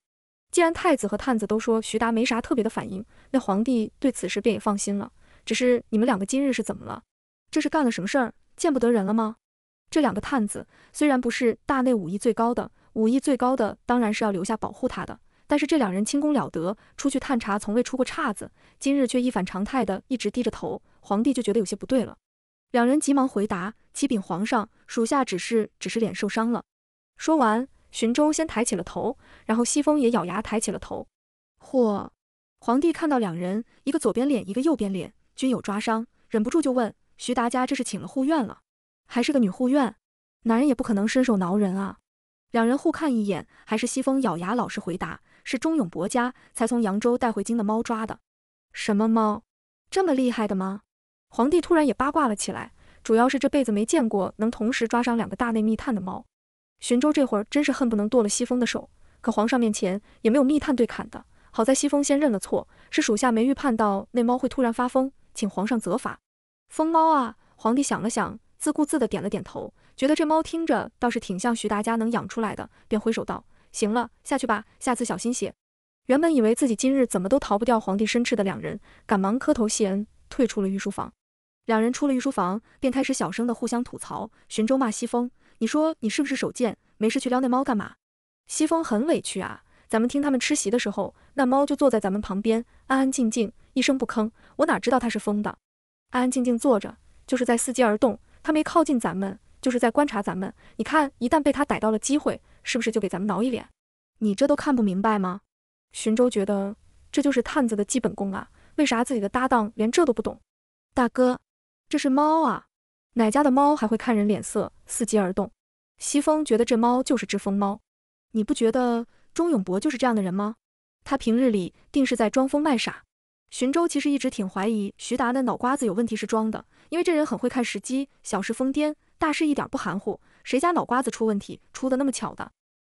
既然太子和探子都说徐达没啥特别的反应，那皇帝对此事便也放心了。只是你们两个今日是怎么了？这是干了什么事儿？见不得人了吗？这两个探子虽然不是大内武艺最高的，武艺最高的当然是要留下保护他的。但是这两人轻功了得，出去探查从未出过岔子，今日却一反常态的一直低着头，皇帝就觉得有些不对了。两人急忙回答：“启禀皇上，属下只是只是脸受伤了。”说完，荀州先抬起了头，然后西风也咬牙抬起了头。嚯！皇帝看到两人一个左边脸，一个右边脸均有抓伤，忍不住就问：“徐达家这是请了护院了，还是个女护院？男人也不可能伸手挠人啊。”两人互看一眼，还是西风咬牙老实回答。是钟永伯家才从扬州带回京的猫抓的，什么猫这么厉害的吗？皇帝突然也八卦了起来，主要是这辈子没见过能同时抓伤两个大内密探的猫。巡州这会儿真是恨不能剁了西风的手，可皇上面前也没有密探对砍的。好在西风先认了错，是属下没预判到那猫会突然发疯，请皇上责罚。疯猫啊！皇帝想了想，自顾自的点了点头，觉得这猫听着倒是挺像徐达家能养出来的，便挥手道。行了，下去吧。下次小心些。原本以为自己今日怎么都逃不掉皇帝申斥的两人，赶忙磕头谢恩，退出了御书房。两人出了御书房，便开始小声的互相吐槽。寻州骂西风：“你说你是不是手贱？没事去撩那猫干嘛？”西风很委屈啊。咱们听他们吃席的时候，那猫就坐在咱们旁边，安安静静，一声不吭。我哪知道它是疯的？安安静静坐着，就是在伺机而动。它没靠近咱们，就是在观察咱们。你看，一旦被它逮到了机会。是不是就给咱们挠一脸？你这都看不明白吗？寻州觉得这就是探子的基本功啊，为啥自己的搭档连这都不懂？大哥，这是猫啊，哪家的猫还会看人脸色，伺机而动？西风觉得这猫就是只疯猫，你不觉得钟永博就是这样的人吗？他平日里定是在装疯卖傻。寻州其实一直挺怀疑徐达的脑瓜子有问题，是装的，因为这人很会看时机，小事疯癫，大事一点不含糊。谁家脑瓜子出问题，出的那么巧的？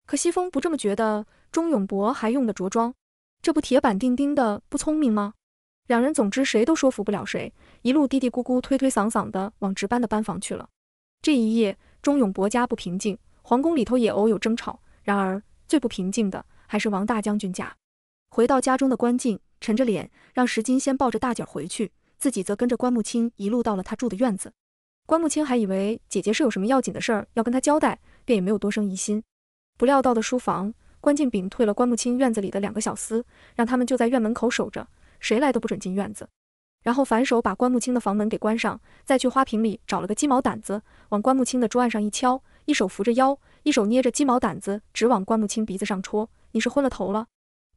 可西风不这么觉得，钟永伯还用得着装？这不铁板钉钉的不聪明吗？两人总之谁都说服不了谁，一路嘀嘀咕咕，推推搡搡的往值班的班房去了。这一夜，钟永伯家不平静，皇宫里头也偶有争吵。然而最不平静的还是王大将军家。回到家中的关静，沉着脸，让石金先抱着大姐回去，自己则跟着关木清一路到了他住的院子。关木清还以为姐姐是有什么要紧的事儿要跟他交代，便也没有多生疑心。不料到的书房，关敬炳退了关木清院子里的两个小厮，让他们就在院门口守着，谁来都不准进院子。然后反手把关木清的房门给关上，再去花瓶里找了个鸡毛掸子，往关木清的桌案上一敲，一手扶着腰，一手捏着鸡毛掸子，直往关木清鼻子上戳。你是昏了头了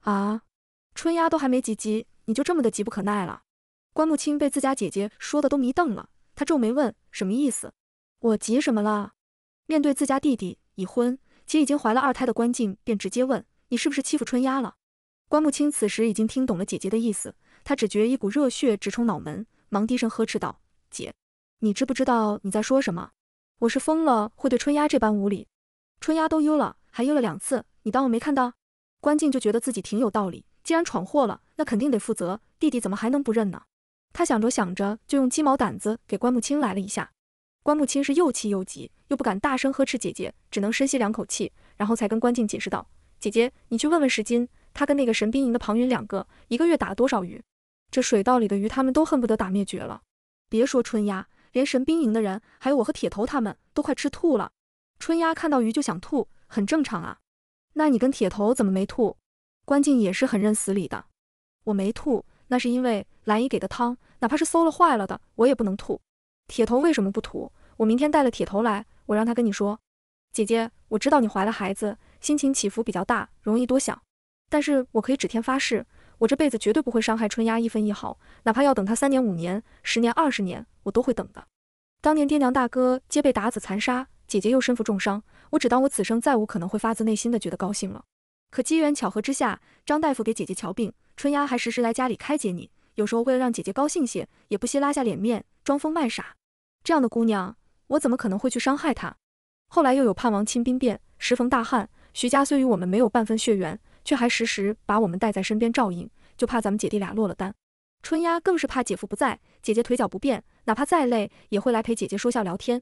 啊？春丫都还没急急，你就这么的急不可耐了？关木清被自家姐姐说的都迷瞪了。他皱眉问：“什么意思？我急什么了？”面对自家弟弟已婚且已经怀了二胎的关静，便直接问：“你是不是欺负春丫了？”关木清此时已经听懂了姐姐的意思，他只觉一股热血直冲脑门，忙低声呵斥道：“姐，你知不知道你在说什么？我是疯了，会对春丫这般无礼？春丫都悠了，还悠了两次，你当我没看到？”关静就觉得自己挺有道理，既然闯祸了，那肯定得负责。弟弟怎么还能不认呢？他想着想着，就用鸡毛掸子给关木青来了一下。关木青是又气又急，又不敢大声呵斥姐姐，只能深吸两口气，然后才跟关静解释道：“姐姐，你去问问石金，他跟那个神兵营的庞云两个，一个月打了多少鱼？这水道里的鱼，他们都恨不得打灭绝了。别说春丫，连神兵营的人，还有我和铁头，他们都快吃吐了。春丫看到鱼就想吐，很正常啊。那你跟铁头怎么没吐？”关静也是很认死理的，我没吐。那是因为兰姨给的汤，哪怕是馊了坏了的，我也不能吐。铁头为什么不吐？我明天带了铁头来，我让他跟你说。姐姐，我知道你怀了孩子，心情起伏比较大，容易多想。但是我可以指天发誓，我这辈子绝对不会伤害春丫一分一毫，哪怕要等他三年、五年、十年、二十年，我都会等的。当年爹娘、大哥皆被打子残杀，姐姐又身负重伤，我只当我此生再无可能会发自内心的觉得高兴了。可机缘巧合之下，张大夫给姐姐瞧病。春丫还时时来家里开解你，有时候为了让姐姐高兴些，也不惜拉下脸面装疯卖傻。这样的姑娘，我怎么可能会去伤害她？后来又有叛王亲兵变，时逢大旱，徐家虽与我们没有半分血缘，却还时时把我们带在身边照应，就怕咱们姐弟俩落了单。春丫更是怕姐夫不在，姐姐腿脚不便，哪怕再累也会来陪姐姐说笑聊天。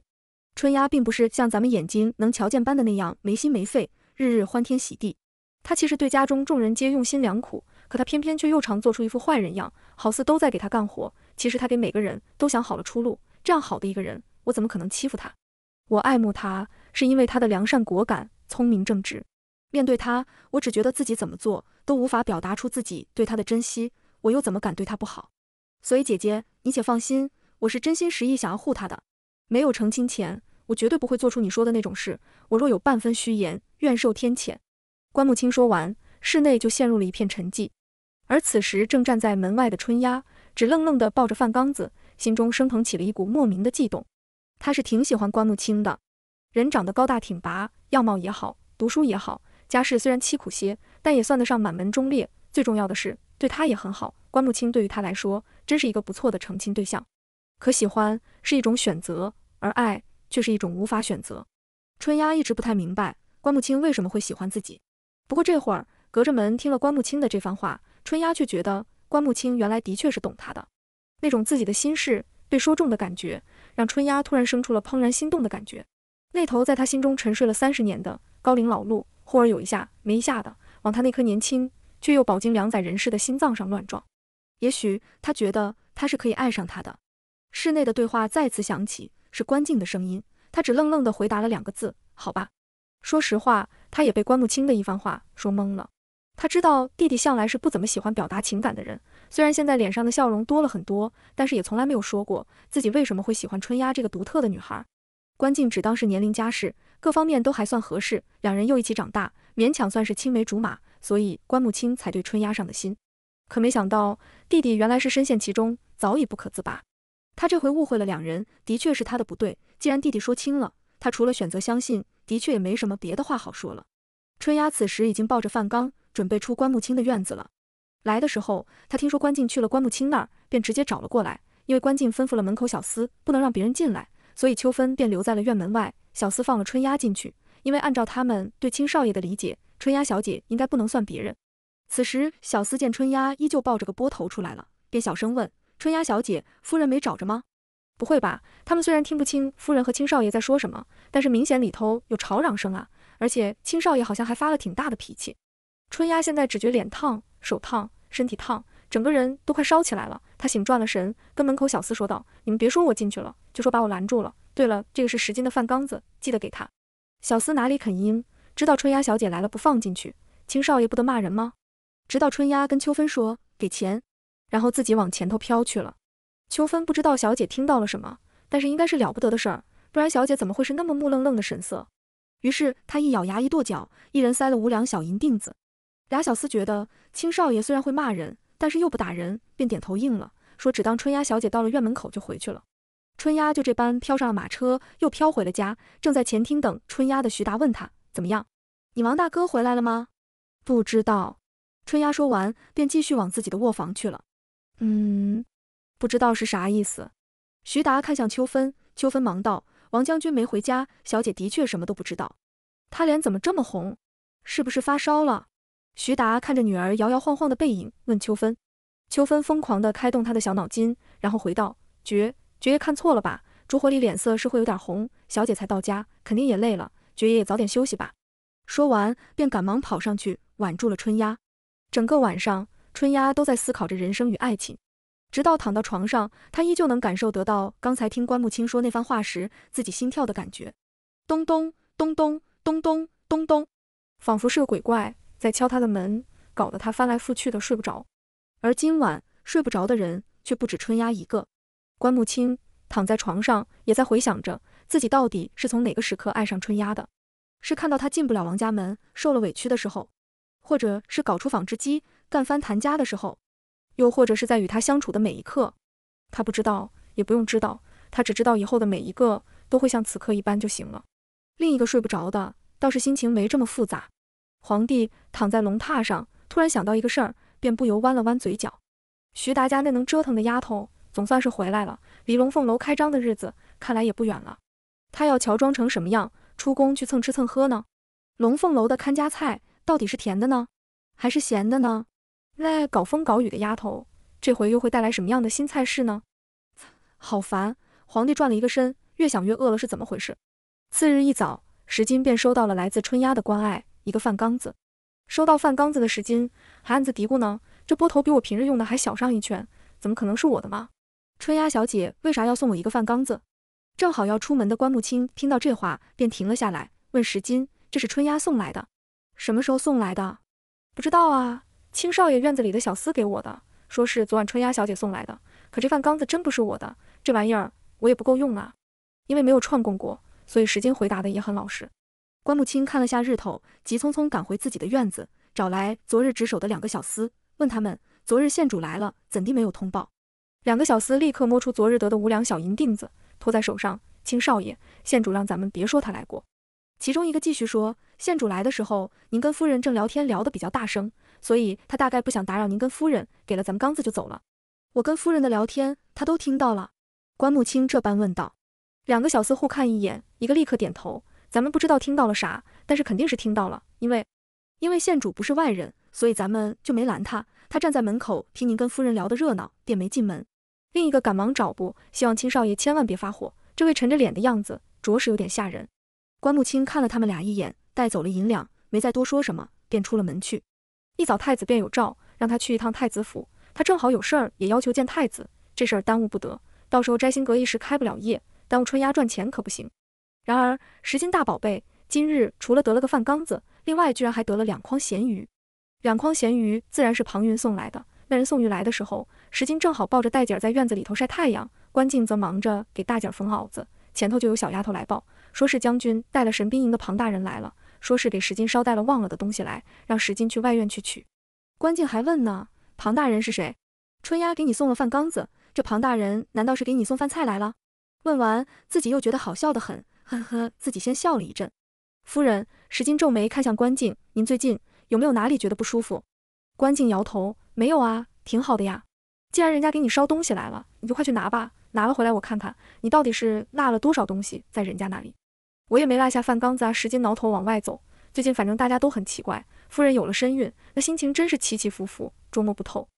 春丫并不是像咱们眼睛能瞧见般的那样没心没肺，日日欢天喜地。她其实对家中众人皆用心良苦。可他偏偏却又常做出一副坏人样，好似都在给他干活。其实他给每个人都想好了出路，这样好的一个人，我怎么可能欺负他？我爱慕他，是因为他的良善果敢、聪明正直。面对他，我只觉得自己怎么做都无法表达出自己对他的珍惜，我又怎么敢对他不好？所以姐姐，你且放心，我是真心实意想要护他的。没有成亲前，我绝对不会做出你说的那种事。我若有半分虚言，愿受天谴。关木清说完，室内就陷入了一片沉寂。而此时正站在门外的春丫，直愣愣地抱着饭缸子，心中升腾起了一股莫名的悸动。他是挺喜欢关木清的，人长得高大挺拔，样貌也好，读书也好，家世虽然凄苦些，但也算得上满门忠烈。最重要的是，对他也很好。关木清对于他来说，真是一个不错的成亲对象。可喜欢是一种选择，而爱却是一种无法选择。春丫一直不太明白关木清为什么会喜欢自己，不过这会儿隔着门听了关木清的这番话。春丫却觉得关穆清原来的确是懂她的，那种自己的心事被说中的感觉，让春丫突然生出了怦然心动的感觉。那头在她心中沉睡了三十年的高龄老鹿，忽而有一下没一下的往她那颗年轻却又饱经两载人世的心脏上乱撞。也许他觉得他是可以爱上他的。室内的对话再次响起，是关静的声音。她只愣愣地回答了两个字：“好吧。”说实话，她也被关穆清的一番话说懵了。他知道弟弟向来是不怎么喜欢表达情感的人，虽然现在脸上的笑容多了很多，但是也从来没有说过自己为什么会喜欢春丫这个独特的女孩。关静只当是年龄、家世各方面都还算合适，两人又一起长大，勉强算是青梅竹马，所以关木青才对春丫上的心。可没想到弟弟原来是深陷其中，早已不可自拔。他这回误会了两人，的确是他的不对。既然弟弟说清了，他除了选择相信，的确也没什么别的话好说了。春丫此时已经抱着饭缸。准备出关木青的院子了，来的时候他听说关静去了关木青那儿，便直接找了过来。因为关静吩咐了门口小厮不能让别人进来，所以秋芬便留在了院门外。小厮放了春丫进去，因为按照他们对青少爷的理解，春丫小姐应该不能算别人。此时小厮见春丫依旧抱着个波头出来了，便小声问春丫小姐：“夫人没找着吗？”不会吧？他们虽然听不清夫人和青少爷在说什么，但是明显里头有吵嚷声啊，而且青少爷好像还发了挺大的脾气。春丫现在只觉脸烫、手烫、身体烫，整个人都快烧起来了。她醒转了神，跟门口小厮说道：“你们别说我进去了，就说把我拦住了。对了，这个是十斤的饭缸子，记得给他。”小厮哪里肯应，知道春丫小姐来了不放进去，青少爷不得骂人吗？直到春丫跟秋芬说给钱，然后自己往前头飘去了。秋芬不知道小姐听到了什么，但是应该是了不得的事儿，不然小姐怎么会是那么木愣愣的神色？于是她一咬牙一跺脚，一人塞了五两小银锭子。俩小厮觉得青少爷虽然会骂人，但是又不打人，便点头应了，说只当春丫小姐到了院门口就回去了。春丫就这般飘上了马车，又飘回了家。正在前厅等春丫的徐达问他怎么样，你王大哥回来了吗？不知道。春丫说完，便继续往自己的卧房去了。嗯，不知道是啥意思。徐达看向秋芬，秋芬忙道：王将军没回家，小姐的确什么都不知道。她脸怎么这么红？是不是发烧了？徐达看着女儿摇摇晃晃的背影，问秋芬。秋芬疯狂地开动她的小脑筋，然后回道：“爵爵爷看错了吧？烛火里脸色是会有点红。小姐才到家，肯定也累了。爵爷也早点休息吧。”说完，便赶忙跑上去挽住了春丫。整个晚上，春丫都在思考着人生与爱情，直到躺到床上，她依旧能感受得到刚才听关木清说那番话时自己心跳的感觉。咚咚咚咚咚咚咚咚，仿佛是个鬼怪。在敲他的门，搞得他翻来覆去的睡不着。而今晚睡不着的人却不止春丫一个。关木青躺在床上，也在回想着自己到底是从哪个时刻爱上春丫的？是看到他进不了王家门，受了委屈的时候？或者是搞出纺织机，干翻谭家的时候？又或者是在与他相处的每一刻？他不知道，也不用知道。他只知道以后的每一个都会像此刻一般就行了。另一个睡不着的倒是心情没这么复杂。皇帝躺在龙榻上，突然想到一个事儿，便不由弯了弯嘴角。徐达家那能折腾的丫头总算是回来了，离龙凤楼开张的日子看来也不远了。他要乔装成什么样出宫去蹭吃蹭喝呢？龙凤楼的看家菜到底是甜的呢，还是咸的呢？那搞风搞雨的丫头这回又会带来什么样的新菜式呢？好烦！皇帝转了一个身，越想越饿了，是怎么回事？次日一早，石金便收到了来自春丫的关爱。一个饭缸子，收到饭缸子的石金还暗自嘀咕呢，这波头比我平日用的还小上一圈，怎么可能是我的嘛？春丫小姐为啥要送我一个饭缸子？正好要出门的关木青听到这话，便停了下来，问石金：“这是春丫送来的？什么时候送来的？不知道啊，青少爷院子里的小厮给我的，说是昨晚春丫小姐送来的。可这饭缸子真不是我的，这玩意儿我也不够用啊，因为没有串供过，所以石金回答的也很老实。”关木清看了下日头，急匆匆赶回自己的院子，找来昨日值守的两个小厮，问他们：“昨日县主来了，怎地没有通报？”两个小厮立刻摸出昨日得的五两小银锭子，托在手上：“青少爷，县主让咱们别说他来过。”其中一个继续说：“县主来的时候，您跟夫人正聊天，聊得比较大声，所以他大概不想打扰您跟夫人，给了咱们刚子就走了。”“我跟夫人的聊天，他都听到了。”关木清这般问道。两个小厮互看一眼，一个立刻点头。咱们不知道听到了啥，但是肯定是听到了，因为，因为县主不是外人，所以咱们就没拦他。他站在门口听您跟夫人聊得热闹，便没进门。另一个赶忙找不，希望青少爷千万别发火。这位沉着脸的样子，着实有点吓人。关木清看了他们俩一眼，带走了银两，没再多说什么，便出了门去。一早太子便有诏，让他去一趟太子府，他正好有事儿，也要求见太子。这事儿耽误不得，到时候摘星阁一时开不了业，耽误春丫赚钱可不行。然而石金大宝贝今日除了得了个饭缸子，另外居然还得了两筐咸鱼。两筐咸鱼自然是庞云送来的。那人送鱼来的时候，石金正好抱着戴姐在院子里头晒太阳，关静则忙着给大姐缝袄子。前头就有小丫头来报，说是将军带了神兵营的庞大人来了，说是给石金捎带了忘了的东西来，让石金去外院去取。关静还问呢，庞大人是谁？春丫给你送了饭缸子，这庞大人难道是给你送饭菜来了？问完，自己又觉得好笑的很。呵呵，自己先笑了一阵。夫人石金皱眉看向关静，您最近有没有哪里觉得不舒服？关静摇头，没有啊，挺好的呀。既然人家给你捎东西来了，你就快去拿吧。拿了回来我看看，你到底是落了多少东西在人家那里。我也没落下饭缸子啊。石金挠头往外走。最近反正大家都很奇怪，夫人有了身孕，那心情真是起起伏伏，捉摸不透。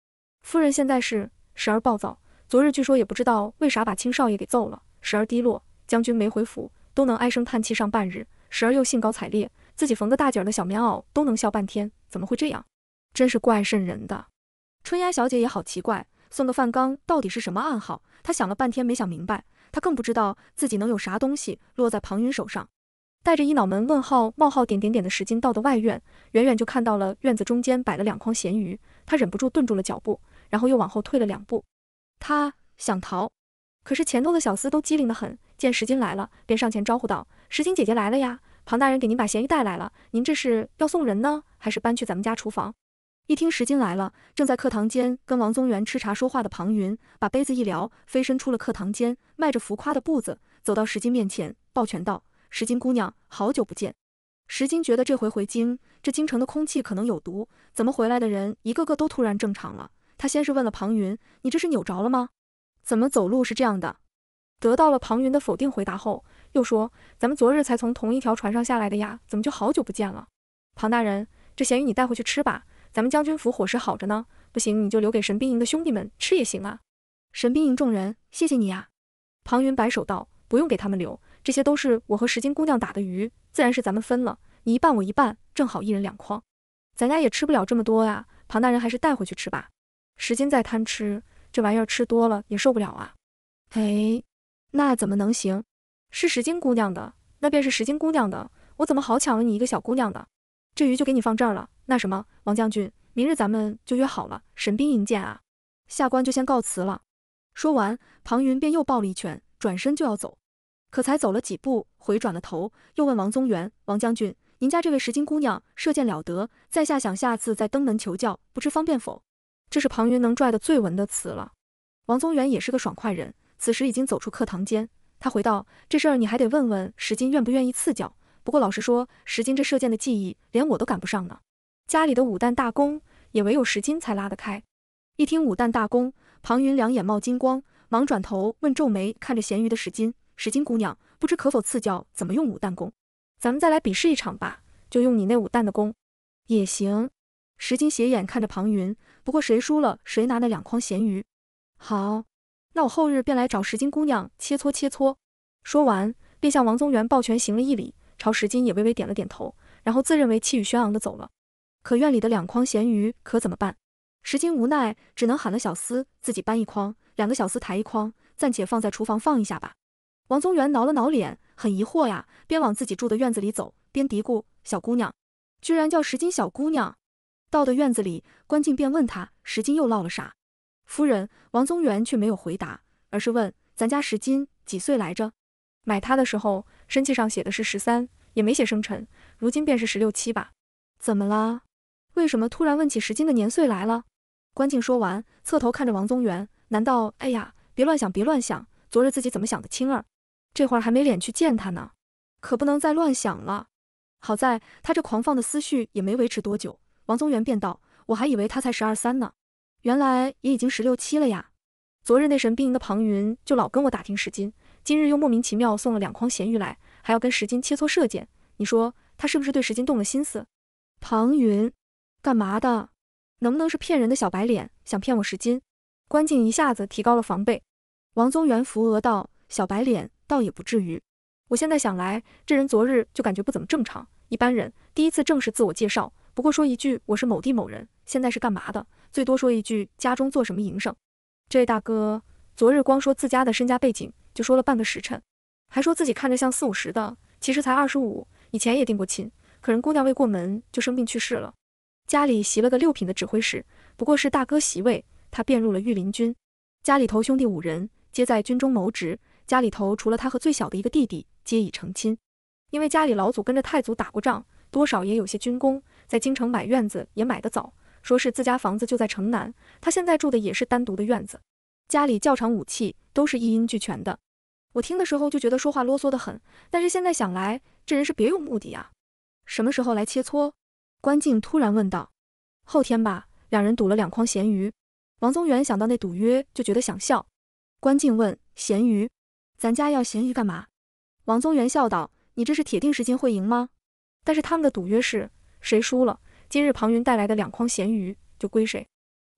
夫人现在是时而暴躁，昨日据说也不知道为啥把青少爷给揍了，时而低落。将军没回府。都能唉声叹气上半日，时而又兴高采烈，自己缝个大儿的小棉袄都能笑半天，怎么会这样？真是怪瘆人的。春丫小姐也好奇怪，送个饭缸到底是什么暗号？她想了半天没想明白，她更不知道自己能有啥东西落在庞云手上。带着一脑门问号冒号点点点的石金到的外院，远远就看到了院子中间摆了两筐咸鱼，他忍不住顿住了脚步，然后又往后退了两步。他想逃，可是前头的小厮都机灵得很。见石金来了，便上前招呼道：“石金姐姐来了呀！庞大人给您把咸鱼带来了，您这是要送人呢，还是搬去咱们家厨房？”一听石金来了，正在课堂间跟王宗元吃茶说话的庞云，把杯子一撩，飞身出了课堂间，迈着浮夸的步子走到石金面前，抱拳道：“石金姑娘，好久不见。”石金觉得这回回京，这京城的空气可能有毒，怎么回来的人一个个都突然正常了？他先是问了庞云：“你这是扭着了吗？怎么走路是这样的？”得到了庞云的否定回答后，又说：“咱们昨日才从同一条船上下来的呀，怎么就好久不见了？”庞大人，这咸鱼你带回去吃吧，咱们将军府伙食好着呢。不行，你就留给神兵营的兄弟们吃也行啊。神兵营众人，谢谢你啊！庞云摆手道：“不用给他们留，这些都是我和石金姑娘打的鱼，自然是咱们分了，你一半我一半，正好一人两筐。咱家也吃不了这么多呀，庞大人还是带回去吃吧。石金再贪吃，这玩意儿吃多了也受不了啊。”哎。那怎么能行？是石晶姑娘的，那便是石晶姑娘的，我怎么好抢了你一个小姑娘的？这鱼就给你放这儿了。那什么，王将军，明日咱们就约好了，神兵营见啊！下官就先告辞了。说完，庞云便又抱了一拳，转身就要走。可才走了几步，回转了头，又问王宗元：“王将军，您家这位石晶姑娘射箭了得，在下想下次再登门求教，不知方便否？”这是庞云能拽的最文的词了。王宗元也是个爽快人。此时已经走出课堂间，他回道：“这事儿你还得问问石金愿不愿意赐教。不过老实说，石金这射箭的技艺，连我都赶不上呢。家里的五弹大弓，也唯有石金才拉得开。”一听五弹大弓，庞云两眼冒金光，忙转头问皱眉看着咸鱼的石金：“石金姑娘，不知可否赐教怎么用五弹弓？咱们再来比试一场吧，就用你那五弹的弓，也行。”石金斜眼看着庞云，不过谁输了谁拿那两筐咸鱼。好。那我后日便来找石金姑娘切磋切磋。说完，便向王宗元抱拳行了一礼，朝石金也微微点了点头，然后自认为气宇轩昂的走了。可院里的两筐咸鱼可怎么办？石金无奈，只能喊了小厮，自己搬一筐，两个小厮抬一筐，暂且放在厨房放一下吧。王宗元挠了挠脸，很疑惑呀，边往自己住的院子里走，边嘀咕：小姑娘居然叫石金。小姑娘，到的院子里，关静便问他：石金又唠了啥？夫人王宗元却没有回答，而是问：“咱家石金几岁来着？买他的时候，身契上写的是十三，也没写生辰，如今便是十六七吧？怎么了？为什么突然问起石金的年岁来了？”关静说完，侧头看着王宗元，难道……哎呀，别乱想，别乱想！昨日自己怎么想的？青儿，这会儿还没脸去见他呢，可不能再乱想了。好在他这狂放的思绪也没维持多久，王宗元便道：“我还以为他才十二三呢。”原来也已经十六七了呀！昨日那神兵营的庞云就老跟我打听石金，今日又莫名其妙送了两筐咸鱼来，还要跟石金切磋射箭。你说他是不是对石金动了心思？庞云干嘛的？能不能是骗人的小白脸，想骗我时金？关静一下子提高了防备。王宗元扶额道：“小白脸倒也不至于。我现在想来，这人昨日就感觉不怎么正常。一般人第一次正式自我介绍。”不过说一句，我是某地某人，现在是干嘛的？最多说一句，家中做什么营生？这位大哥，昨日光说自家的身家背景，就说了半个时辰，还说自己看着像四五十的，其实才二十五。以前也订过亲，可人姑娘未过门就生病去世了。家里袭了个六品的指挥使，不过是大哥席位，他便入了御林军。家里头兄弟五人，皆在军中谋职。家里头除了他和最小的一个弟弟，皆已成亲。因为家里老祖跟着太祖打过仗，多少也有些军功。在京城买院子也买的早，说是自家房子就在城南，他现在住的也是单独的院子，家里较长武器都是一应俱全的。我听的时候就觉得说话啰嗦的很，但是现在想来，这人是别有目的啊。什么时候来切磋？关静突然问道。后天吧。两人赌了两筐咸鱼。王宗元想到那赌约，就觉得想笑。关静问：咸鱼，咱家要咸鱼干嘛？王宗元笑道：你这是铁定时间会赢吗？但是他们的赌约是。谁输了，今日庞云带来的两筐咸鱼就归谁。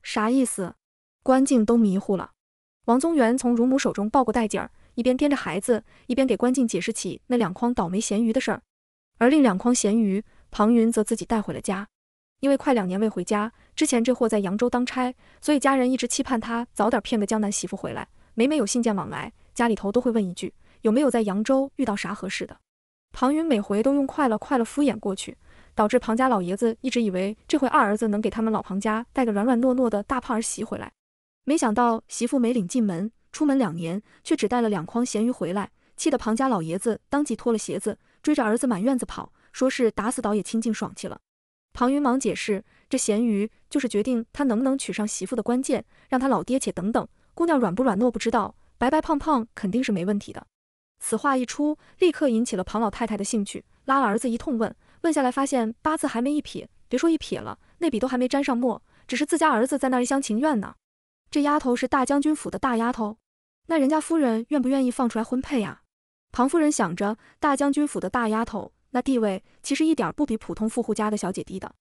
啥意思？关静都迷糊了。王宗元从乳母手中抱过戴姐儿，一边掂着孩子，一边给关静解释起那两筐倒霉咸鱼的事儿。而另两筐咸鱼，庞云则自己带回了家。因为快两年未回家，之前这货在扬州当差，所以家人一直期盼他早点骗个江南媳妇回来。每每有信件往来，家里头都会问一句有没有在扬州遇到啥合适的。庞云每回都用快了快了敷衍过去。导致庞家老爷子一直以为这回二儿子能给他们老庞家带个软软糯糯的大胖儿媳回来，没想到媳妇没领进门，出门两年却只带了两筐咸鱼回来，气得庞家老爷子当即脱了鞋子追着儿子满院子跑，说是打死倒也清静爽气了。庞云忙解释，这咸鱼就是决定他能不能娶上媳妇的关键，让他老爹且等等，姑娘软不软糯不知道，白白胖胖肯定是没问题的。此话一出，立刻引起了庞老太太的兴趣，拉了儿子一通问。问下来，发现八字还没一撇，别说一撇了，那笔都还没沾上墨，只是自家儿子在那一厢情愿呢。这丫头是大将军府的大丫头，那人家夫人愿不愿意放出来婚配呀？庞夫人想着，大将军府的大丫头，那地位其实一点不比普通富户家的小姐低的。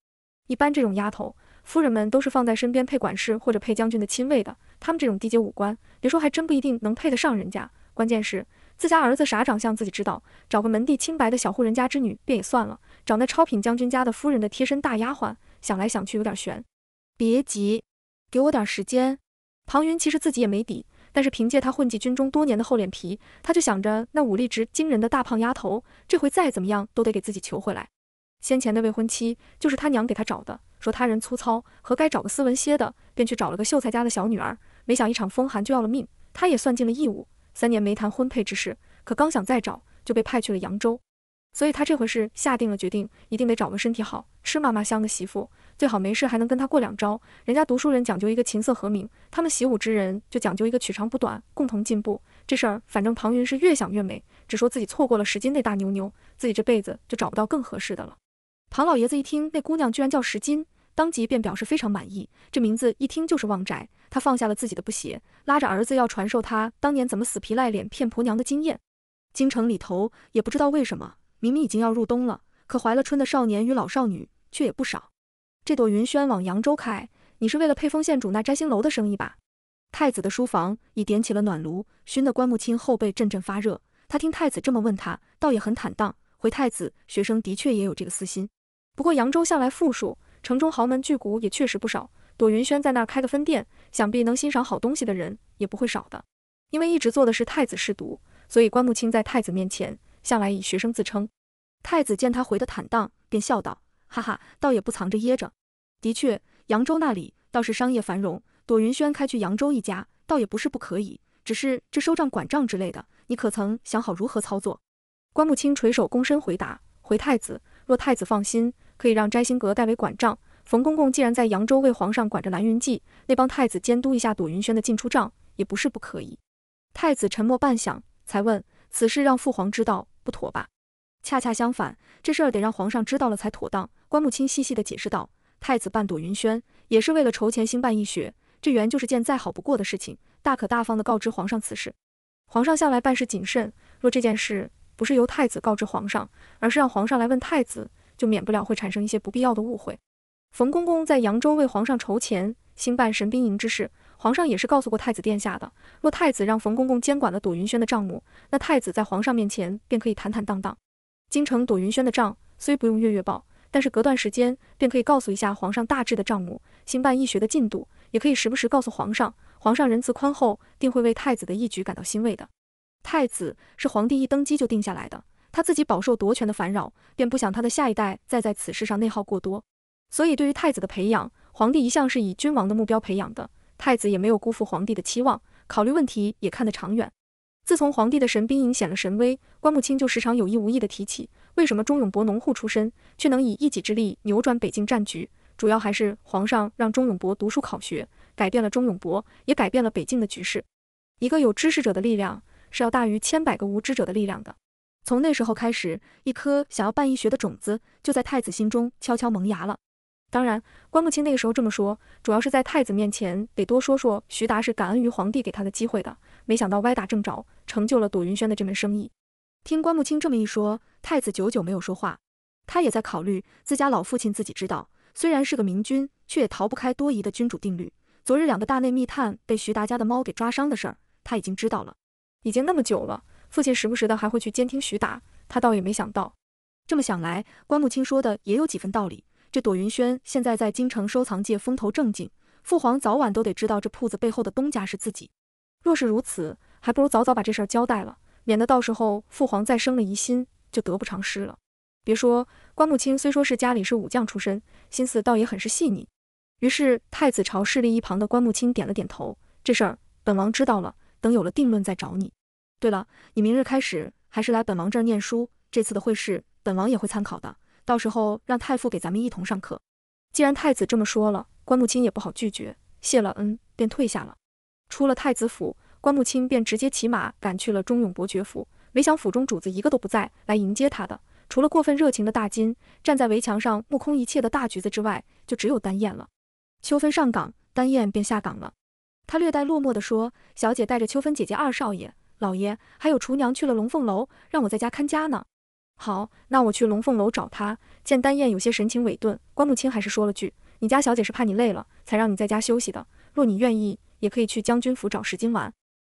一般这种丫头，夫人们都是放在身边配管事或者配将军的亲卫的。他们这种低阶武官，别说还真不一定能配得上人家。关键是自家儿子啥长相自己知道，找个门第清白的小户人家之女便也算了。找那超品将军家的夫人的贴身大丫鬟，想来想去有点悬。别急，给我点时间。庞云其实自己也没底，但是凭借他混迹军中多年的厚脸皮，他就想着那武力值惊人的大胖丫头，这回再怎么样都得给自己求回来。先前的未婚妻就是他娘给他找的，说他人粗糙，和该找个斯文些的，便去找了个秀才家的小女儿。没想一场风寒就要了命，他也算尽了义务，三年没谈婚配之事。可刚想再找，就被派去了扬州。所以他这回是下定了决定，一定得找个身体好、吃嘛嘛香的媳妇，最好没事还能跟他过两招。人家读书人讲究一个琴瑟和鸣，他们习武之人就讲究一个取长补短，共同进步。这事儿反正庞云是越想越美，只说自己错过了十斤那大妞妞，自己这辈子就找不到更合适的了。庞老爷子一听那姑娘居然叫十斤，当即便表示非常满意。这名字一听就是旺宅，他放下了自己的不鞋，拉着儿子要传授他当年怎么死皮赖脸骗婆娘的经验。京城里头也不知道为什么。明明已经要入冬了，可怀了春的少年与老少女却也不少。这朵云轩往扬州开，你是为了配丰县主那摘星楼的生意吧？太子的书房已点起了暖炉，熏得关木清后背阵阵发热。他听太子这么问他，倒也很坦荡。回太子，学生的确也有这个私心。不过扬州向来富庶，城中豪门巨贾也确实不少。朵云轩在那儿开个分店，想必能欣赏好东西的人也不会少的。因为一直做的是太子试毒，所以关木清在太子面前。向来以学生自称，太子见他回得坦荡，便笑道：“哈哈，倒也不藏着掖着。的确，扬州那里倒是商业繁荣，朵云轩开去扬州一家，倒也不是不可以。只是这收账、管账之类的，你可曾想好如何操作？”关穆青垂首躬身回答：“回太子，若太子放心，可以让摘星阁代为管账。冯公公既然在扬州为皇上管着蓝云记，那帮太子监督一下朵云轩的进出账，也不是不可以。”太子沉默半晌，才问：“此事让父皇知道？”不妥吧？恰恰相反，这事儿得让皇上知道了才妥当。关木清细细的解释道：“太子办朵云轩，也是为了筹钱兴办义学，这原就是件再好不过的事情，大可大方的告知皇上此事。皇上向来办事谨慎，若这件事不是由太子告知皇上，而是让皇上来问太子，就免不了会产生一些不必要的误会。”冯公公在扬州为皇上筹钱兴办神兵营之事。皇上也是告诉过太子殿下的，若太子让冯公公监管了朵云轩的账目，那太子在皇上面前便可以坦坦荡荡。京城朵云轩的账虽不用月月报，但是隔段时间便可以告诉一下皇上大致的账目。兴办义学的进度，也可以时不时告诉皇上。皇上仁慈宽厚，定会为太子的一举感到欣慰的。太子是皇帝一登基就定下来的，他自己饱受夺权的烦扰，便不想他的下一代再在此事上内耗过多。所以对于太子的培养，皇帝一向是以君王的目标培养的。太子也没有辜负皇帝的期望，考虑问题也看得长远。自从皇帝的神兵营显了神威，关木清就时常有意无意的提起，为什么钟永博农户出身却能以一己之力扭转北境战局，主要还是皇上让钟永博读书考学，改变了钟永博，也改变了北境的局势。一个有知识者的力量是要大于千百个无知者的力量的。从那时候开始，一颗想要办医学的种子就在太子心中悄悄萌芽了。当然，关木清那个时候这么说，主要是在太子面前得多说说徐达是感恩于皇帝给他的机会的。没想到歪打正着，成就了朵云轩的这门生意。听关木清这么一说，太子久久没有说话。他也在考虑自家老父亲自己知道，虽然是个明君，却也逃不开多疑的君主定律。昨日两个大内密探被徐达家的猫给抓伤的事儿，他已经知道了。已经那么久了，父亲时不时的还会去监听徐达。他倒也没想到，这么想来，关木清说的也有几分道理。这朵云轩现在在京城收藏界风头正劲，父皇早晚都得知道这铺子背后的东家是自己。若是如此，还不如早早把这事儿交代了，免得到时候父皇再生了疑心，就得不偿失了。别说关木清，虽说是家里是武将出身，心思倒也很是细腻。于是太子朝侍立一旁的关木清点了点头：“这事儿本王知道了，等有了定论再找你。对了，你明日开始还是来本王这儿念书？这次的会试，本王也会参考的。”到时候让太傅给咱们一同上课。既然太子这么说了，关木清也不好拒绝，谢了恩便退下了。出了太子府，关木清便直接骑马赶去了忠勇伯爵府。没想府中主子一个都不在，来迎接他的除了过分热情的大金，站在围墙上目空一切的大橘子之外，就只有丹燕了。秋分上岗，丹燕便下岗了。她略带落寞地说：“小姐带着秋分姐姐、二少爷、老爷，还有厨娘去了龙凤楼，让我在家看家呢。”好，那我去龙凤楼找他。见丹燕有些神情委顿，关慕清还是说了句：“你家小姐是怕你累了，才让你在家休息的。若你愿意，也可以去将军府找石金玩。”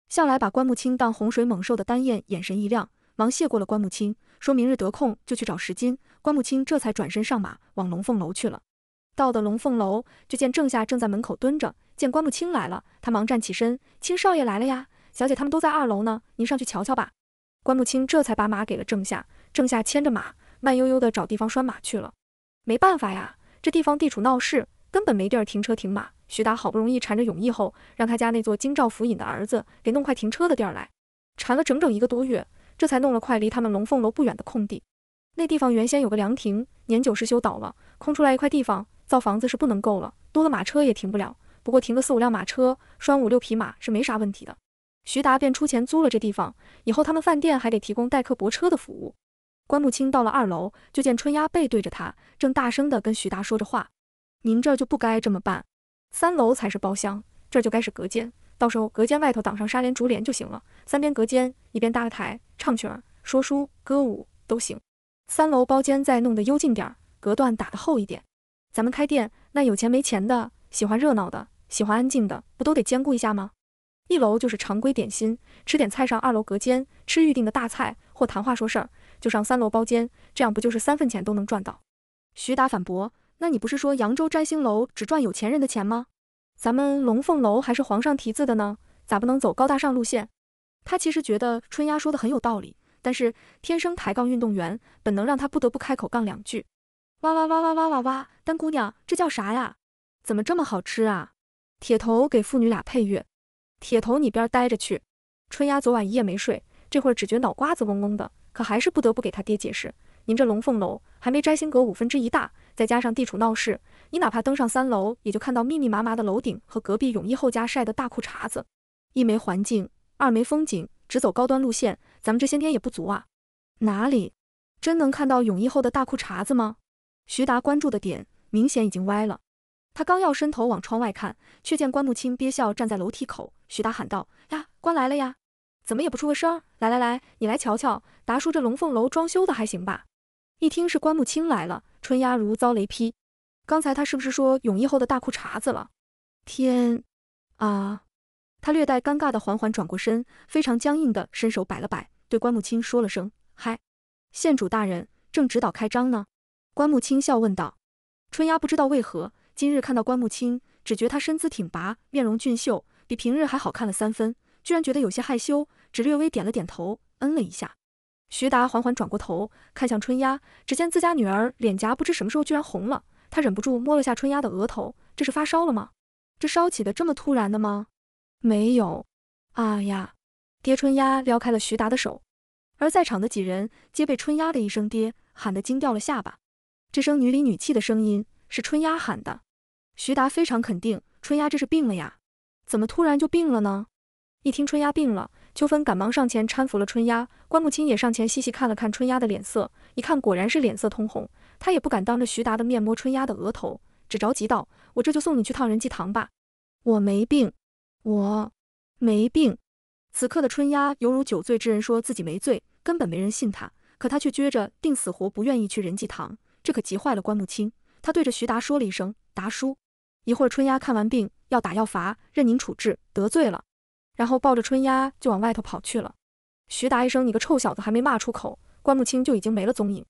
向来把关慕清当洪水猛兽的丹燕眼神一亮，忙谢过了关慕清，说明日得空就去找石金。关慕清这才转身上马往龙凤楼去了。到的龙凤楼，就见郑夏正在门口蹲着，见关慕清来了，他忙站起身：“清少爷来了呀，小姐他们都在二楼呢，您上去瞧瞧吧。”关慕清这才把马给了郑夏。郑夏牵着马，慢悠悠地找地方拴马去了。没办法呀，这地方地处闹市，根本没地儿停车停马。徐达好不容易缠着永义后，让他家那座京兆府尹的儿子给弄块停车的地儿来。缠了整整一个多月，这才弄了块离他们龙凤楼不远的空地。那地方原先有个凉亭，年久失修倒了，空出来一块地方。造房子是不能够了，多了马车也停不了。不过停个四五辆马车，拴五六匹马是没啥问题的。徐达便出钱租了这地方，以后他们饭店还得提供代客泊车的服务。关木清到了二楼，就见春丫背对着他，正大声的跟徐达说着话。您这儿就不该这么办，三楼才是包厢，这就该是隔间。到时候隔间外头挡上纱帘竹帘就行了。三边隔间，一边搭个台，唱曲儿、说书、歌舞都行。三楼包间再弄得幽静点，隔断打得厚一点。咱们开店，那有钱没钱的，喜欢热闹的，喜欢安静的，不都得兼顾一下吗？一楼就是常规点心，吃点菜上二楼隔间吃预定的大菜或谈话说事儿。就上三楼包间，这样不就是三份钱都能赚到？徐达反驳：“那你不是说扬州摘星楼只赚有钱人的钱吗？咱们龙凤楼还是皇上题字的呢，咋不能走高大上路线？”他其实觉得春丫说的很有道理，但是天生抬杠运动员本能让他不得不开口杠两句。哇哇哇哇哇哇哇！丹姑娘，这叫啥呀？怎么这么好吃啊？铁头给父女俩配乐。铁头，你边待着去。春丫昨晚一夜没睡，这会儿只觉脑瓜子嗡嗡的。可还是不得不给他爹解释，您这龙凤楼还没摘星阁五分之一大，再加上地处闹市，你哪怕登上三楼，也就看到密密麻麻的楼顶和隔壁永义后家晒的大裤衩子。一没环境，二没风景，只走高端路线，咱们这先天也不足啊。哪里真能看到永义后的大裤衩子吗？徐达关注的点明显已经歪了，他刚要伸头往窗外看，却见关木清憋笑站在楼梯口，徐达喊道：呀，关来了呀！怎么也不出个声儿？来来来，你来瞧瞧，达叔这龙凤楼装修的还行吧？一听是关木青来了，春丫如遭雷劈。刚才他是不是说泳衣后的大裤衩子了？天啊！他略带尴尬的缓缓转过身，非常僵硬的伸手摆了摆，对关木青说了声嗨。县主大人正指导开张呢。关木青笑问道。春丫不知道为何今日看到关木青，只觉他身姿挺拔，面容俊秀，比平日还好看了三分。居然觉得有些害羞，只略微点了点头，嗯了一下。徐达缓缓转过头，看向春丫，只见自家女儿脸颊不知什么时候居然红了，他忍不住摸了下春丫的额头，这是发烧了吗？这烧起的这么突然的吗？没有。啊呀，爹！春丫撩开了徐达的手，而在场的几人皆被春丫的一声“爹”喊得惊掉了下巴。这声女里女气的声音是春丫喊的，徐达非常肯定，春丫这是病了呀，怎么突然就病了呢？一听春丫病了，秋芬赶忙上前搀扶了春丫，关木清也上前细细看了看春丫的脸色，一看果然是脸色通红，他也不敢当着徐达的面摸春丫的额头，只着急道：“我这就送你去趟仁济堂吧。”“我没病，我没病。”此刻的春丫犹如酒醉之人，说自己没醉，根本没人信他，可他却撅着腚死活不愿意去仁济堂，这可急坏了关木清。他对着徐达说了一声：“达叔，一会儿春丫看完病，要打要罚，任您处置，得罪了。”然后抱着春丫就往外头跑去了。徐达一声：“你个臭小子！”还没骂出口，关木清就已经没了踪影。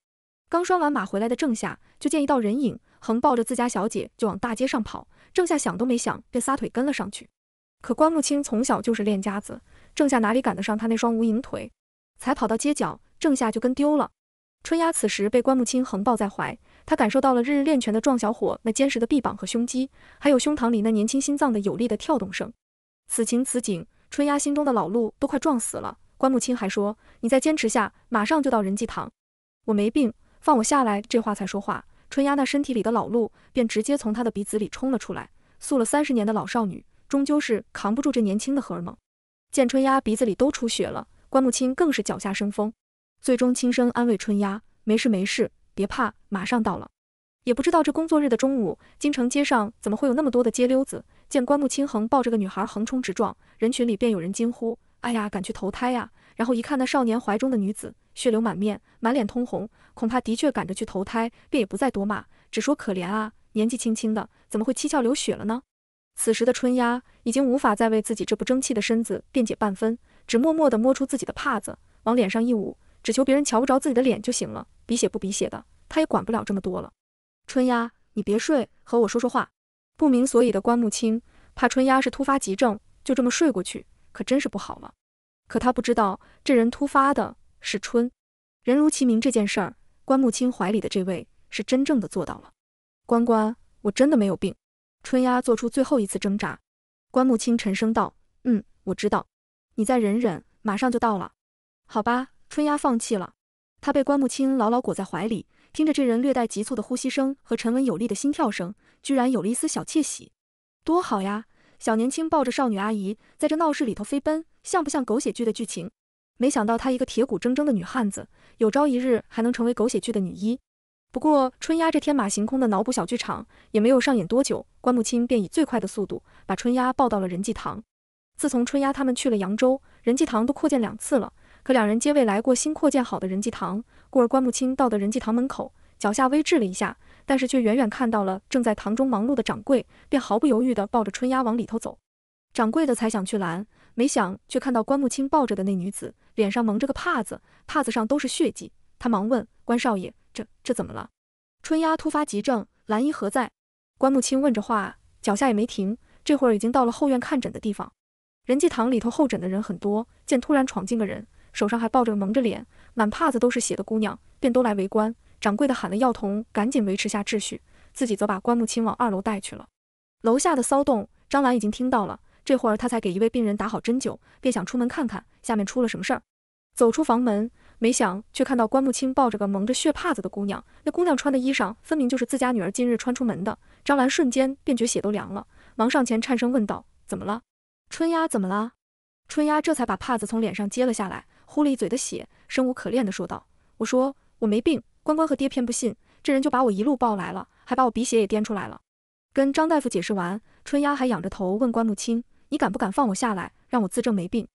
刚拴完马回来的郑夏，就见一道人影横抱着自家小姐就往大街上跑，郑夏想都没想便撒腿跟了上去。可关木清从小就是练家子，郑夏哪里赶得上他那双无影腿？才跑到街角，郑夏就跟丢了。春丫此时被关木清横抱在怀，她感受到了日日练拳的壮小伙那坚实的臂膀和胸肌，还有胸膛里那年轻心脏的有力的跳动声。此情此景。春丫心中的老路都快撞死了，关木青还说：“你再坚持下，马上就到仁济堂。”我没病，放我下来。这话才说话，春丫那身体里的老路便直接从她的鼻子里冲了出来。素了三十年的老少女，终究是扛不住这年轻的荷尔蒙。见春丫鼻子里都出血了，关木青更是脚下生风，最终轻声安慰春丫：“没事没事，别怕，马上到了。”也不知道这工作日的中午，京城街上怎么会有那么多的街溜子。见棺木青横，抱着个女孩横冲直撞，人群里便有人惊呼：“哎呀，赶去投胎呀！”然后一看那少年怀中的女子血流满面，满脸通红，恐怕的确赶着去投胎，便也不再多骂，只说：“可怜啊，年纪轻轻的，怎么会七窍流血了呢？”此时的春丫已经无法再为自己这不争气的身子辩解半分，只默默地摸出自己的帕子，往脸上一捂，只求别人瞧不着自己的脸就行了。鼻血不鼻血的，她也管不了这么多了。春丫，你别睡，和我说说话。不明所以的关木清怕春丫是突发急症，就这么睡过去，可真是不好了。可他不知道，这人突发的是春，人如其名这件事儿，关木清怀里的这位是真正的做到了。关关，我真的没有病。春丫做出最后一次挣扎，关木清沉声道：“嗯，我知道，你再忍忍，马上就到了，好吧？”春丫放弃了，她被关木清牢牢裹在怀里。听着这人略带急促的呼吸声和沉稳有力的心跳声，居然有了一丝小窃喜，多好呀！小年轻抱着少女阿姨在这闹市里头飞奔，像不像狗血剧的剧情？没想到她一个铁骨铮铮的女汉子，有朝一日还能成为狗血剧的女一。不过春丫这天马行空的脑补小剧场也没有上演多久，关木青便以最快的速度把春丫抱到了仁济堂。自从春丫他们去了扬州，仁济堂都扩建两次了。可两人皆未来过新扩建好的仁济堂，故而关木清到的仁济堂门口，脚下微滞了一下，但是却远远看到了正在堂中忙碌的掌柜，便毫不犹豫地抱着春丫往里头走。掌柜的才想去拦，没想却看到关木清抱着的那女子脸上蒙着个帕子，帕子上都是血迹，他忙问关少爷：“这这怎么了？春丫突发急症，兰姨何在？”关木清问着话，脚下也没停，这会儿已经到了后院看诊的地方。仁济堂里头候诊的人很多，见突然闯进个人。手上还抱着个蒙着脸、满帕子都是血的姑娘，便都来围观。掌柜的喊了药童，赶紧维持下秩序，自己则把关木清往二楼带去了。楼下的骚动，张兰已经听到了。这会儿她才给一位病人打好针灸，便想出门看看下面出了什么事儿。走出房门，没想却看到关木清抱着个蒙着血帕子的姑娘，那姑娘穿的衣裳分明就是自家女儿今日穿出门的。张兰瞬间便觉血都凉了，忙上前颤声问道：“怎么了？春丫怎么了？”春丫这才把帕子从脸上揭了下来。呼了一嘴的血，生无可恋地说道：“我说我没病，关关和爹偏不信，这人就把我一路抱来了，还把我鼻血也颠出来了。”跟张大夫解释完，春丫还仰着头问关木清：“你敢不敢放我下来，让我自证没病？”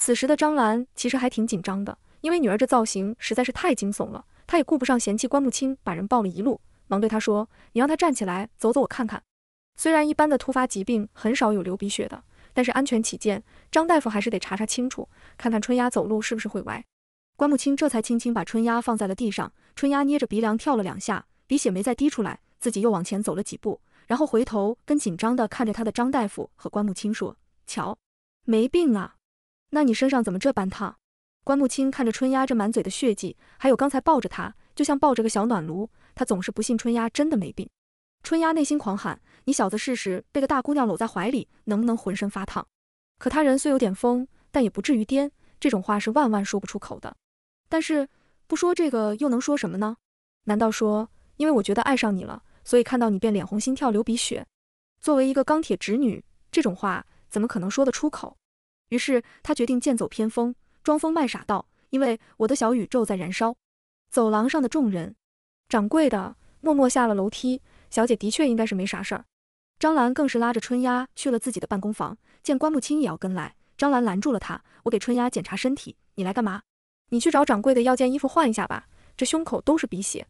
此时的张兰其实还挺紧张的，因为女儿这造型实在是太惊悚了，她也顾不上嫌弃关木清把人抱了一路，忙对他说：“你让他站起来走走，我看看。”虽然一般的突发疾病很少有流鼻血的。但是安全起见，张大夫还是得查查清楚，看看春丫走路是不是会歪。关木青这才轻轻把春丫放在了地上，春丫捏着鼻梁跳了两下，鼻血没再滴出来，自己又往前走了几步，然后回头跟紧张的看着他的张大夫和关木青说：“瞧，没病啊？那你身上怎么这般烫？”关木青看着春丫这满嘴的血迹，还有刚才抱着他就像抱着个小暖炉，他总是不信春丫真的没病。春丫内心狂喊。你小子试试被个大姑娘搂在怀里，能不能浑身发烫？可他人虽有点疯，但也不至于癫。这种话是万万说不出口的。但是不说这个又能说什么呢？难道说因为我觉得爱上你了，所以看到你便脸红心跳流鼻血？作为一个钢铁直女，这种话怎么可能说得出口？于是他决定剑走偏锋，装疯卖傻道：“因为我的小宇宙在燃烧。”走廊上的众人，掌柜的默默下了楼梯。小姐的确应该是没啥事儿。张兰更是拉着春丫去了自己的办公房，见关木青也要跟来，张兰拦住了他。我给春丫检查身体，你来干嘛？你去找掌柜的要件衣服换一下吧，这胸口都是鼻血。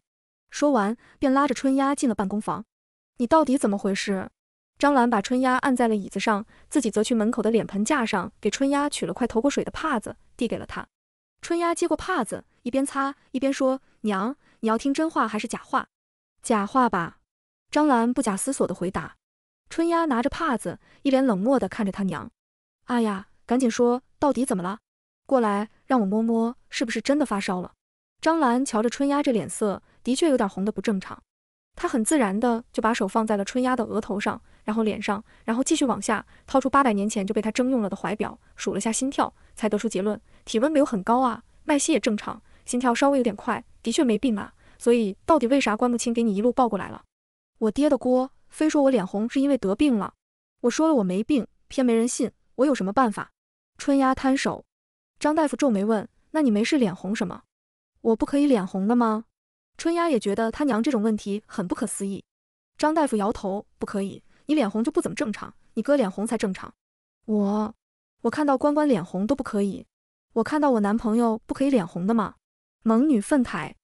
说完便拉着春丫进了办公房。你到底怎么回事？张兰把春丫按在了椅子上，自己则去门口的脸盆架上给春丫取了块投过水的帕子，递给了她。春丫接过帕子，一边擦一边说：“娘，你要听真话还是假话？假话吧。”张兰不假思索的回答。春丫拿着帕子，一脸冷漠的看着他娘。哎呀，赶紧说，到底怎么了？过来，让我摸摸，是不是真的发烧了？张兰瞧着春丫这脸色，的确有点红的不正常。她很自然的就把手放在了春丫的额头上，然后脸上，然后继续往下，掏出八百年前就被她征用了的怀表，数了下心跳，才得出结论，体温没有很高啊，脉息也正常，心跳稍微有点快，的确没病啊。所以到底为啥关木清给你一路抱过来了？我爹的锅。非说我脸红是因为得病了，我说了我没病，偏没人信。我有什么办法？春丫摊手。张大夫皱眉问：“那你没事脸红什么？我不可以脸红的吗？”春丫也觉得他娘这种问题很不可思议。张大夫摇头：“不可以，你脸红就不怎么正常，你哥脸红才正常。”我我看到关关脸红都不可以，我看到我男朋友不可以脸红的吗？萌女愤慨：“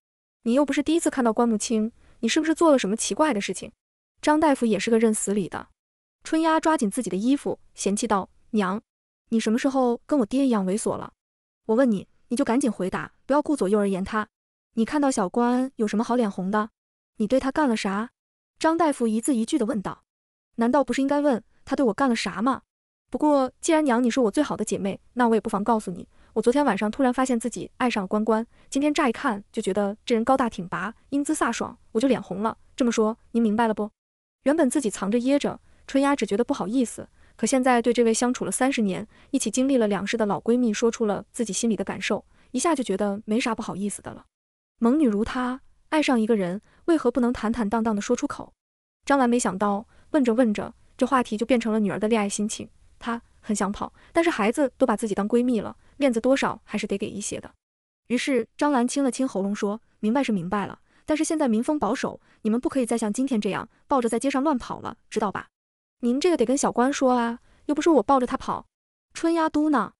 你又不是第一次看到关木青，你是不是做了什么奇怪的事情？”张大夫也是个认死理的，春丫抓紧自己的衣服，嫌弃道：“娘，你什么时候跟我爹一样猥琐了？我问你，你就赶紧回答，不要顾左右而言他。你看到小关有什么好脸红的？你对他干了啥？”张大夫一字一句的问道：“难道不是应该问他对我干了啥吗？不过既然娘你是我最好的姐妹，那我也不妨告诉你，我昨天晚上突然发现自己爱上了关关，今天乍一看就觉得这人高大挺拔，英姿飒爽，我就脸红了。这么说，您明白了不？”原本自己藏着掖着，春丫只觉得不好意思，可现在对这位相处了三十年、一起经历了两世的老闺蜜说出了自己心里的感受，一下就觉得没啥不好意思的了。猛女如她，爱上一个人，为何不能坦坦荡荡的说出口？张兰没想到，问着问着，这话题就变成了女儿的恋爱心情。她很想跑，但是孩子都把自己当闺蜜了，面子多少还是得给一些的。于是张兰清了清喉咙，说明白是明白了。但是现在民风保守，你们不可以再像今天这样抱着在街上乱跑了，知道吧？您这个得跟小关说啊，又不是我抱着他跑。春丫嘟囔，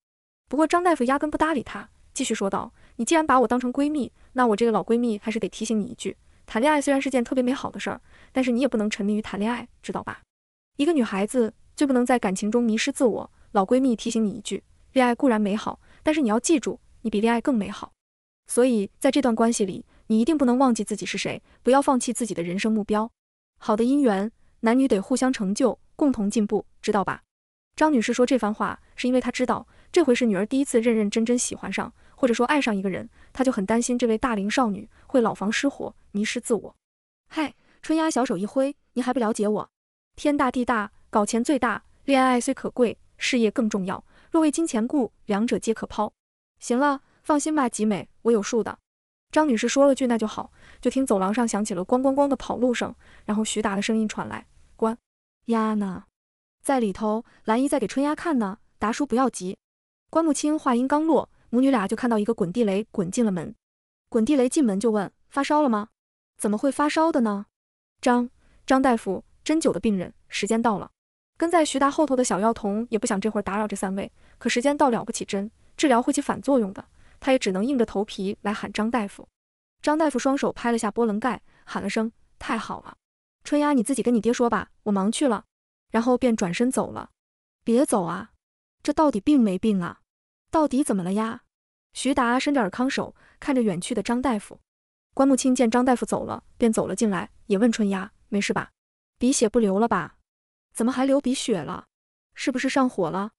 不过张大夫压根不搭理他，继续说道：“你既然把我当成闺蜜，那我这个老闺蜜还是得提醒你一句，谈恋爱虽然是件特别美好的事儿，但是你也不能沉迷于谈恋爱，知道吧？一个女孩子最不能在感情中迷失自我。老闺蜜提醒你一句，恋爱固然美好，但是你要记住，你比恋爱更美好。所以在这段关系里。”你一定不能忘记自己是谁，不要放弃自己的人生目标。好的姻缘，男女得互相成就，共同进步，知道吧？张女士说这番话，是因为她知道这回是女儿第一次认认真真喜欢上，或者说爱上一个人，她就很担心这位大龄少女会老房失火，迷失自我。嗨，春丫，小手一挥，你还不了解我？天大地大，搞钱最大，恋爱虽可贵，事业更重要。若为金钱故，两者皆可抛。行了，放心吧，集美，我有数的。张女士说了句“那就好”，就听走廊上响起了“咣咣咣”的跑路声，然后徐达的声音传来：“关丫呢，在里头，兰姨在给春丫看呢。”达叔不要急。关木清话音刚落，母女俩就看到一个滚地雷滚进了门。滚地雷进门就问：“发烧了吗？怎么会发烧的呢？”张张大夫针灸的病人，时间到了。跟在徐达后头的小药童也不想这会打扰这三位，可时间到了不起针治疗会起反作用的。他也只能硬着头皮来喊张大夫。张大夫双手拍了下波棱盖，喊了声：“太好了，春丫，你自己跟你爹说吧，我忙去了。”然后便转身走了。别走啊！这到底病没病啊？到底怎么了呀？徐达伸着耳康手，看着远去的张大夫。关木清见张大夫走了，便走了进来，也问春丫：“没事吧？鼻血不流了吧？怎么还流鼻血了？是不是上火了？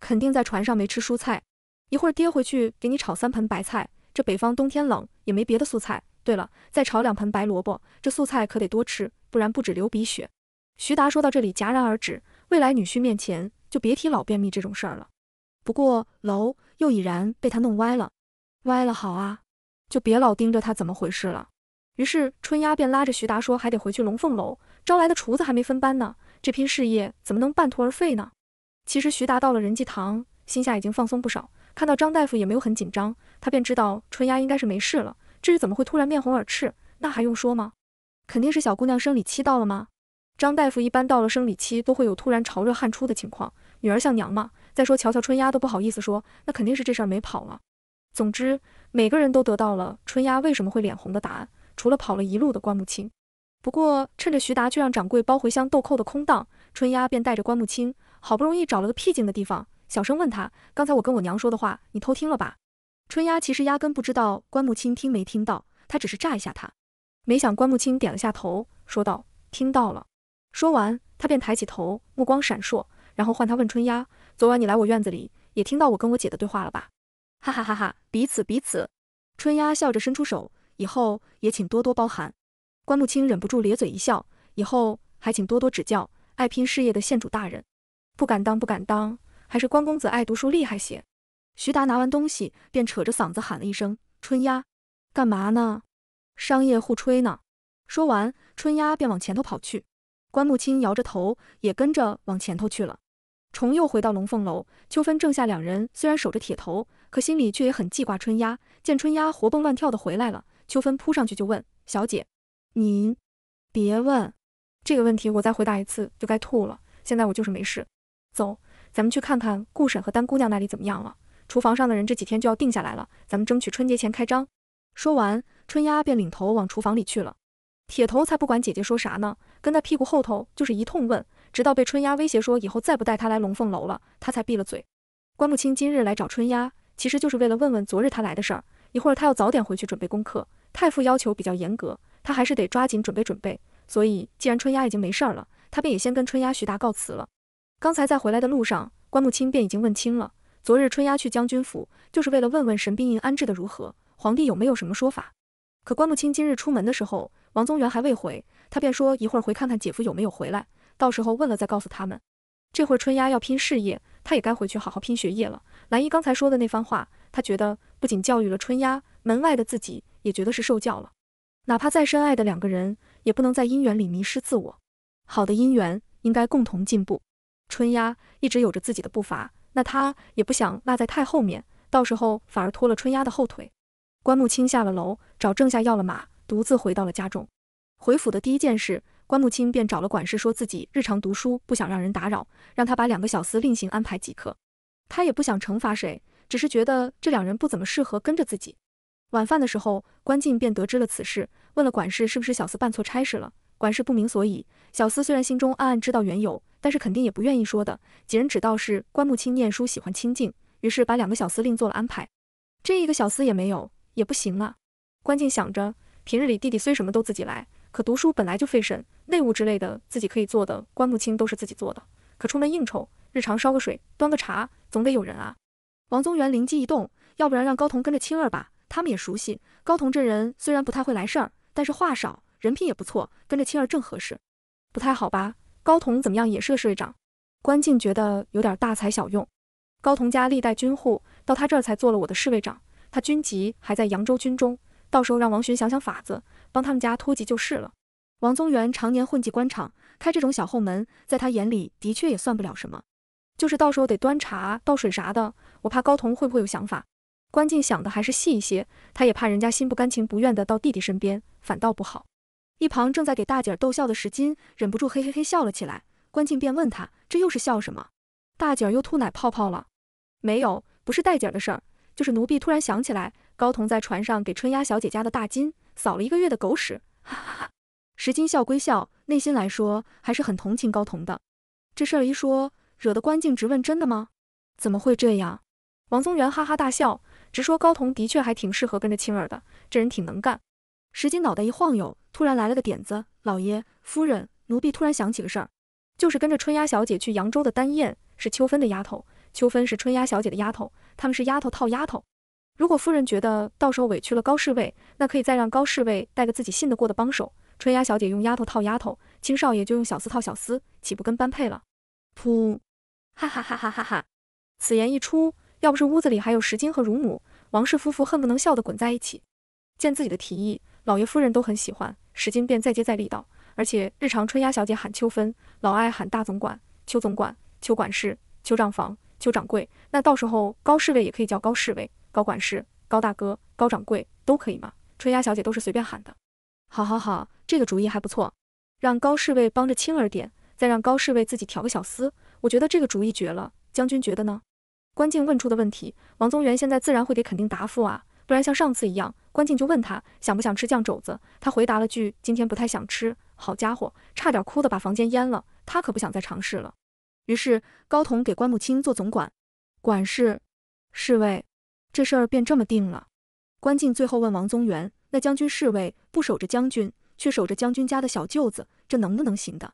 肯定在船上没吃蔬菜。”一会儿爹回去，给你炒三盆白菜。这北方冬天冷，也没别的素菜。对了，再炒两盆白萝卜。这素菜可得多吃，不然不止流鼻血。徐达说到这里戛然而止。未来女婿面前，就别提老便秘这种事儿了。不过楼又已然被他弄歪了，歪了好啊，就别老盯着他怎么回事了。于是春丫便拉着徐达说，还得回去龙凤楼招来的厨子还没分班呢，这批事业怎么能半途而废呢？其实徐达到了仁济堂，心下已经放松不少。看到张大夫也没有很紧张，他便知道春丫应该是没事了。至于怎么会突然面红耳赤，那还用说吗？肯定是小姑娘生理期到了吗？张大夫一般到了生理期都会有突然潮热汗出的情况。女儿像娘嘛，再说瞧瞧春丫都不好意思说，那肯定是这事儿没跑了。总之，每个人都得到了春丫为什么会脸红的答案，除了跑了一路的关木青。不过趁着徐达去让掌柜包茴香豆蔻的空档，春丫便带着关木青好不容易找了个僻静的地方。小声问他：“刚才我跟我娘说的话，你偷听了吧？”春丫其实压根不知道关木青听没听到，他只是诈一下他。没想关木青点了下头，说道：“听到了。”说完，他便抬起头，目光闪烁，然后换他问春丫：“昨晚你来我院子里，也听到我跟我姐的对话了吧？”哈哈哈哈，彼此彼此。春丫笑着伸出手：“以后也请多多包涵。”关木青忍不住咧嘴一笑：“以后还请多多指教，爱拼事业的县主大人，不敢当，不敢当。”还是关公子爱读书厉害些。徐达拿完东西，便扯着嗓子喊了一声：“春丫，干嘛呢？商业互吹呢？”说完，春丫便往前头跑去。关木青摇着头，也跟着往前头去了。重又回到龙凤楼，秋芬正下两人虽然守着铁头，可心里却也很记挂春丫。见春丫活蹦乱跳的回来了，秋芬扑上去就问：“小姐，您别问这个问题，我再回答一次就该吐了。现在我就是没事，走。”咱们去看看顾婶和丹姑娘那里怎么样了。厨房上的人这几天就要定下来了，咱们争取春节前开张。说完，春丫便领头往厨房里去了。铁头才不管姐姐说啥呢，跟在屁股后头就是一通问，直到被春丫威胁说以后再不带他来龙凤楼了，他才闭了嘴。关木清今日来找春丫，其实就是为了问问昨日他来的事儿。一会儿他要早点回去准备功课，太傅要求比较严格，他还是得抓紧准备准备。所以既然春丫已经没事了，他便也先跟春丫徐达告辞了。刚才在回来的路上，关木清便已经问清了，昨日春丫去将军府，就是为了问问神兵营安置的如何，皇帝有没有什么说法。可关木清今日出门的时候，王宗元还未回，他便说一会儿回看看姐夫有没有回来，到时候问了再告诉他们。这会儿春丫要拼事业，他也该回去好好拼学业了。兰姨刚才说的那番话，他觉得不仅教育了春丫，门外的自己也觉得是受教了。哪怕再深爱的两个人，也不能在姻缘里迷失自我。好的姻缘应该共同进步。春丫一直有着自己的步伐，那她也不想落在太后面，到时候反而拖了春丫的后腿。关木清下了楼，找郑夏要了马，独自回到了家中。回府的第一件事，关木清便找了管事，说自己日常读书不想让人打扰，让他把两个小厮另行安排即可。他也不想惩罚谁，只是觉得这两人不怎么适合跟着自己。晚饭的时候，关静便得知了此事，问了管事是不是小厮办错差事了。管事不明所以，小厮虽然心中暗暗知道缘由。但是肯定也不愿意说的。几人只道是关木清念书喜欢清静，于是把两个小司令做了安排。这一个小司也没有，也不行啊。关静想着，平日里弟弟虽什么都自己来，可读书本来就费神，内务之类的自己可以做的，关木清都是自己做的。可出门应酬，日常烧个水、端个茶，总得有人啊。王宗元灵机一动，要不然让高童跟着青儿吧，他们也熟悉。高童这人虽然不太会来事儿，但是话少，人品也不错，跟着青儿正合适。不太好吧？高同怎么样也是个侍卫长，关静觉得有点大材小用。高同家历代军户，到他这儿才做了我的侍卫长，他军籍还在扬州军中，到时候让王巡想想法子帮他们家脱籍就是了。王宗元常年混迹官场，开这种小后门，在他眼里的确也算不了什么，就是到时候得端茶倒水啥的。我怕高同会不会有想法？关静想的还是细一些，他也怕人家心不甘情不愿的到弟弟身边，反倒不好。一旁正在给大姐儿逗笑的石金忍不住嘿嘿嘿笑了起来，关静便问他，这又是笑什么？大姐儿又吐奶泡泡了？没有，不是带姐儿的事儿，就是奴婢突然想起来，高彤在船上给春丫小姐家的大金扫了一个月的狗屎，哈哈哈。石金笑归笑，内心来说还是很同情高彤的。这事儿一说，惹得关静直问真的吗？怎么会这样？王宗元哈哈大笑，直说高彤的确还挺适合跟着青儿的，这人挺能干。石金脑袋一晃悠，突然来了个点子。老爷、夫人，奴婢突然想起个事儿，就是跟着春丫小姐去扬州的丹燕是秋芬的丫头，秋芬是春丫小姐的丫头，他们是丫头套丫头。如果夫人觉得到时候委屈了高侍卫，那可以再让高侍卫带个自己信得过的帮手。春丫小姐用丫头套丫头，青少爷就用小厮套小厮，岂不跟般配了？噗！哈哈哈哈哈哈！此言一出，要不是屋子里还有石金和乳母，王氏夫妇恨不能笑得滚在一起。见自己的提议。老爷夫人都很喜欢，史进便再接再厉道：“而且日常春丫小姐喊秋芬，老爱喊大总管、秋总管、秋管事、秋账房、秋掌柜。那到时候高侍卫也可以叫高侍卫、高管事、高大哥、高掌柜，都可以吗？春丫小姐都是随便喊的。好，好，好，这个主意还不错，让高侍卫帮着轻儿点，再让高侍卫自己调个小厮，我觉得这个主意绝了。将军觉得呢？”关静问出的问题，王宗元现在自然会给肯定答复啊。不然像上次一样，关静就问他想不想吃酱肘子，他回答了句今天不太想吃。好家伙，差点哭的把房间淹了。他可不想再尝试了。于是高同给关穆清做总管、管事、侍卫，这事儿便这么定了。关静最后问王宗元：“那将军侍卫不守着将军，却守着将军家的小舅子，这能不能行的？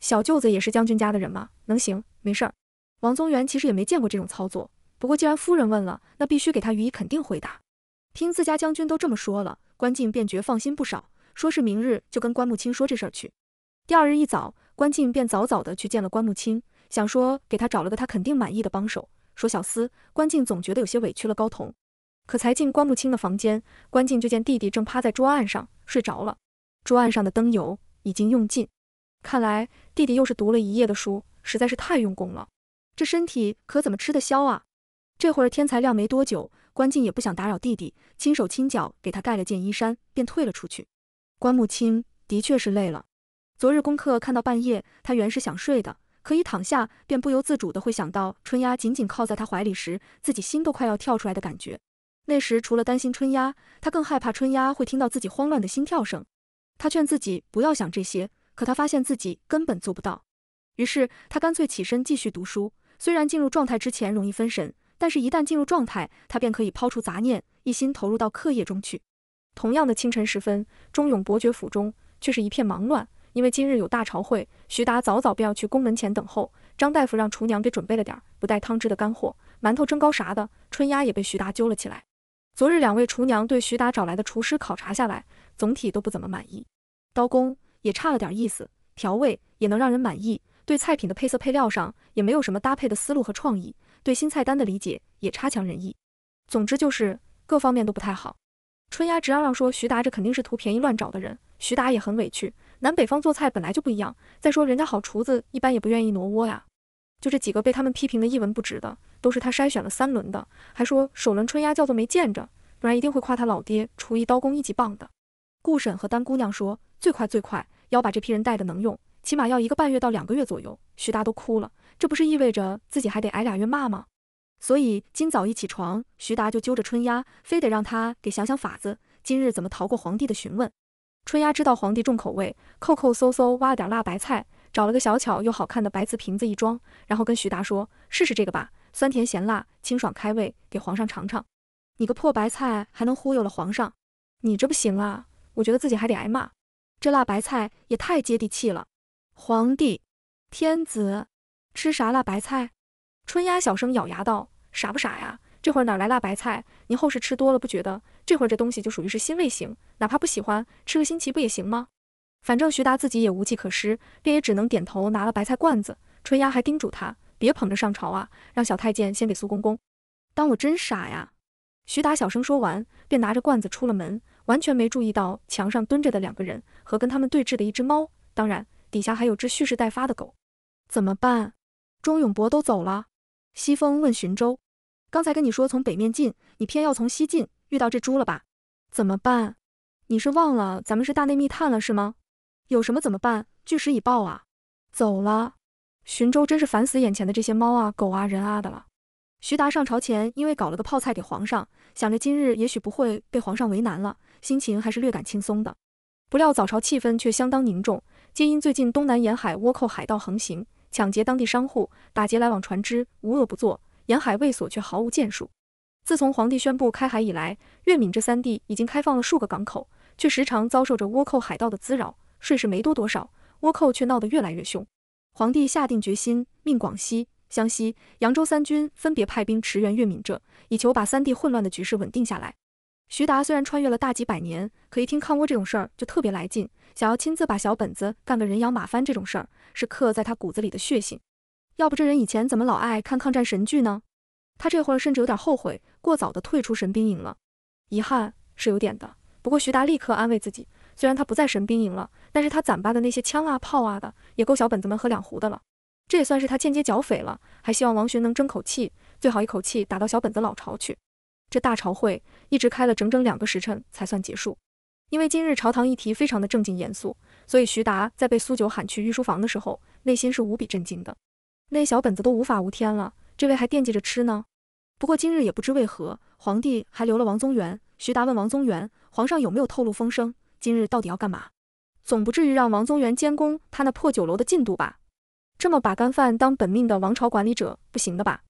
小舅子也是将军家的人吗？能行，没事儿。”王宗元其实也没见过这种操作，不过既然夫人问了，那必须给他予以肯定回答。听自家将军都这么说了，关靖便觉放心不少，说是明日就跟关木清说这事儿去。第二日一早，关靖便早早的去见了关木清，想说给他找了个他肯定满意的帮手。说小厮关靖总觉得有些委屈了高同。可才进关木清的房间，关靖就见弟弟正趴在桌案上睡着了，桌案上的灯油已经用尽，看来弟弟又是读了一夜的书，实在是太用功了，这身体可怎么吃得消啊？这会儿天才亮没多久。关静也不想打扰弟弟，轻手轻脚给他盖了件衣衫，便退了出去。关木清的确是累了，昨日功课看到半夜，他原是想睡的，可一躺下便不由自主的会想到春丫紧紧靠在他怀里时，自己心都快要跳出来的感觉。那时除了担心春丫，他更害怕春丫会听到自己慌乱的心跳声。他劝自己不要想这些，可他发现自己根本做不到，于是他干脆起身继续读书。虽然进入状态之前容易分神。但是，一旦进入状态，他便可以抛除杂念，一心投入到课业中去。同样的清晨时分，忠勇伯爵府中却是一片忙乱，因为今日有大朝会，徐达早早便要去宫门前等候。张大夫让厨娘给准备了点不带汤汁的干货，馒头、蒸糕啥的。春鸭也被徐达揪了起来。昨日两位厨娘对徐达找来的厨师考察下来，总体都不怎么满意，刀工也差了点意思，调味也能让人满意，对菜品的配色、配料上也没有什么搭配的思路和创意。对新菜单的理解也差强人意，总之就是各方面都不太好。春丫直嚷嚷说：“徐达这肯定是图便宜乱找的人。”徐达也很委屈，南北方做菜本来就不一样，再说人家好厨子一般也不愿意挪窝呀。就这几个被他们批评的一文不值的，都是他筛选了三轮的，还说首轮春丫叫做没见着，不然一定会夸他老爹厨艺刀工一级棒的。顾婶和丹姑娘说：“最快最快要把这批人带的能用，起码要一个半月到两个月左右。”徐达都哭了。这不是意味着自己还得挨俩月骂吗？所以今早一起床，徐达就揪着春丫，非得让他给想想法子，今日怎么逃过皇帝的询问。春丫知道皇帝重口味，扣扣搜搜挖了点辣白菜，找了个小巧又好看的白瓷瓶子一装，然后跟徐达说：“试试这个吧，酸甜咸辣，清爽开胃，给皇上尝尝。”你个破白菜还能忽悠了皇上？你这不行啊！我觉得自己还得挨骂。这辣白菜也太接地气了，皇帝，天子。吃啥辣白菜？春丫小声咬牙道：“傻不傻呀？这会儿哪来辣白菜？您后世吃多了不觉得？这会儿这东西就属于是新味型，哪怕不喜欢，吃个新奇不也行吗？”反正徐达自己也无计可施，便也只能点头拿了白菜罐子。春丫还叮嘱他别捧着上朝啊，让小太监先给苏公公。当我真傻呀！徐达小声说完，便拿着罐子出了门，完全没注意到墙上蹲着的两个人和跟他们对峙的一只猫，当然底下还有只蓄势待发的狗。怎么办？钟永博都走了，西风问寻州：“刚才跟你说从北面进，你偏要从西进，遇到这猪了吧？怎么办？你是忘了咱们是大内密探了是吗？有什么怎么办？巨石已爆啊！走了。”寻州真是烦死眼前的这些猫啊、狗啊、人啊的了。徐达上朝前，因为搞了个泡菜给皇上，想着今日也许不会被皇上为难了，心情还是略感轻松的。不料早朝气氛却相当凝重，皆因最近东南沿海倭寇海盗横行。抢劫当地商户，打劫来往船只，无恶不作。沿海卫所却毫无建树。自从皇帝宣布开海以来，粤闽这三地已经开放了数个港口，却时常遭受着倭寇海盗的滋扰，税事没多多少，倭寇却闹得越来越凶。皇帝下定决心，命广西、湘西、扬州三军分别派兵驰援粤闽浙，以求把三地混乱的局势稳定下来。徐达虽然穿越了大几百年，可一听抗倭这种事儿就特别来劲，想要亲自把小本子干个人仰马翻。这种事儿是刻在他骨子里的血性，要不这人以前怎么老爱看抗战神剧呢？他这会儿甚至有点后悔，过早的退出神兵营了，遗憾是有点的。不过徐达立刻安慰自己，虽然他不在神兵营了，但是他攒巴的那些枪啊炮啊的，也够小本子们喝两壶的了。这也算是他间接剿匪了，还希望王巡能争口气，最好一口气打到小本子老巢去。这大朝会一直开了整整两个时辰才算结束，因为今日朝堂议题非常的正经严肃，所以徐达在被苏九喊去御书房的时候，内心是无比震惊的。那小本子都无法无天了，这位还惦记着吃呢。不过今日也不知为何，皇帝还留了王宗元。徐达问王宗元，皇上有没有透露风声？今日到底要干嘛？总不至于让王宗元监工他那破酒楼的进度吧？这么把干饭当本命的王朝管理者不行的吧？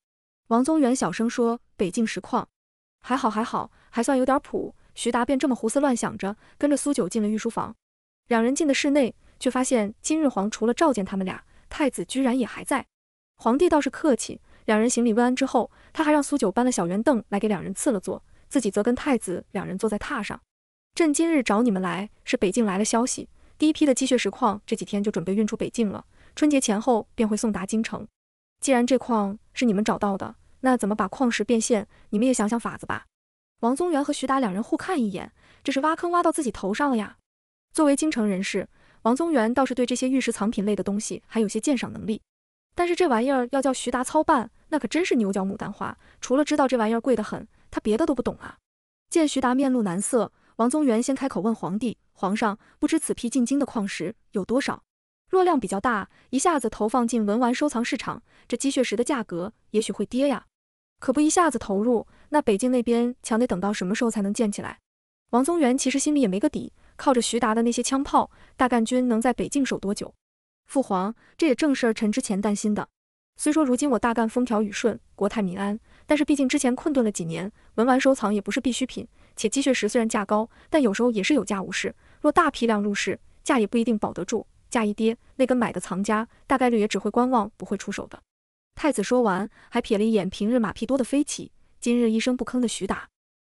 王宗元小声说：“北境实况。”还好，还好，还算有点谱。徐达便这么胡思乱想着，跟着苏九进了御书房。两人进的室内，却发现今日皇除了召见他们俩，太子居然也还在。皇帝倒是客气，两人行礼问安之后，他还让苏九搬了小圆凳来给两人赐了座，自己则跟太子两人坐在榻上。朕今日找你们来，是北境来了消息，第一批的积雪石矿这几天就准备运出北境了，春节前后便会送达京城。既然这矿是你们找到的，那怎么把矿石变现？你们也想想法子吧。王宗元和徐达两人互看一眼，这是挖坑挖到自己头上了呀。作为京城人士，王宗元倒是对这些玉石藏品类的东西还有些鉴赏能力，但是这玩意儿要叫徐达操办，那可真是牛角牡丹花。除了知道这玩意儿贵得很，他别的都不懂啊。见徐达面露难色，王宗元先开口问皇帝：“皇上，不知此批进京的矿石有多少？”若量比较大，一下子投放进文玩收藏市场，这鸡血石的价格也许会跌呀。可不，一下子投入，那北京那边墙得等到什么时候才能建起来？王宗元其实心里也没个底，靠着徐达的那些枪炮，大干军能在北京守多久？父皇，这也正是臣之前担心的。虽说如今我大干风调雨顺，国泰民安，但是毕竟之前困顿了几年，文玩收藏也不是必需品。且鸡血石虽然价高，但有时候也是有价无市。若大批量入市，价也不一定保得住。价一跌，那跟买的藏家大概率也只会观望，不会出手的。太子说完，还瞥了一眼平日马屁多的飞起，今日一声不吭的徐达。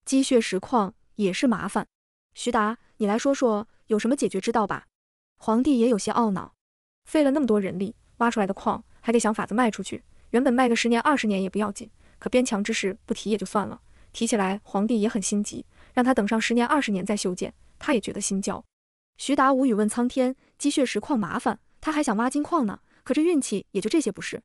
积血石矿也是麻烦，徐达，你来说说有什么解决之道吧。皇帝也有些懊恼，费了那么多人力，挖出来的矿还得想法子卖出去。原本卖个十年二十年也不要紧，可边墙之事不提也就算了，提起来皇帝也很心急，让他等上十年二十年再修建，他也觉得心焦。徐达无语问苍天。积血石矿麻烦，他还想挖金矿呢。可这运气也就这些，不是？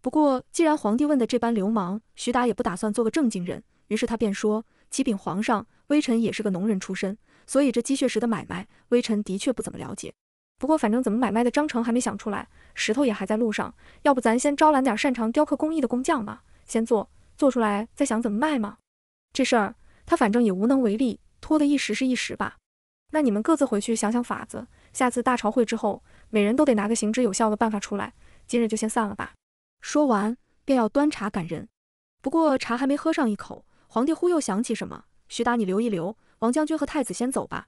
不过既然皇帝问的这般流氓，徐达也不打算做个正经人。于是他便说：“启禀皇上，微臣也是个农人出身，所以这积血石的买卖，微臣的确不怎么了解。不过反正怎么买卖的章程还没想出来，石头也还在路上，要不咱先招揽点擅长雕刻工艺的工匠嘛，先做做出来，再想怎么卖嘛。这事儿他反正也无能为力，拖得一时是一时吧。那你们各自回去想想法子。”下次大朝会之后，每人都得拿个行之有效的办法出来。今日就先散了吧。说完便要端茶赶人，不过茶还没喝上一口，皇帝忽又想起什么：“徐达，你留一留，王将军和太子先走吧。”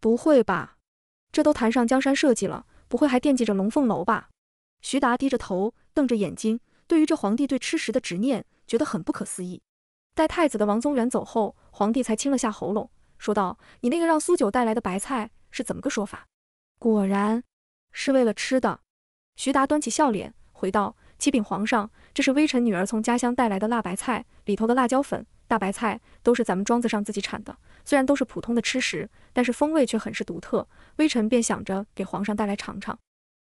不会吧？这都谈上江山社稷了，不会还惦记着龙凤楼吧？徐达低着头，瞪着眼睛，对于这皇帝对吃食的执念，觉得很不可思议。待太子的王宗元走后，皇帝才清了下喉咙，说道：“你那个让苏九带来的白菜是怎么个说法？”果然，是为了吃的。徐达端起笑脸，回道：“启禀皇上，这是微臣女儿从家乡带来的辣白菜，里头的辣椒粉、大白菜都是咱们庄子上自己产的。虽然都是普通的吃食，但是风味却很是独特。微臣便想着给皇上带来尝尝。”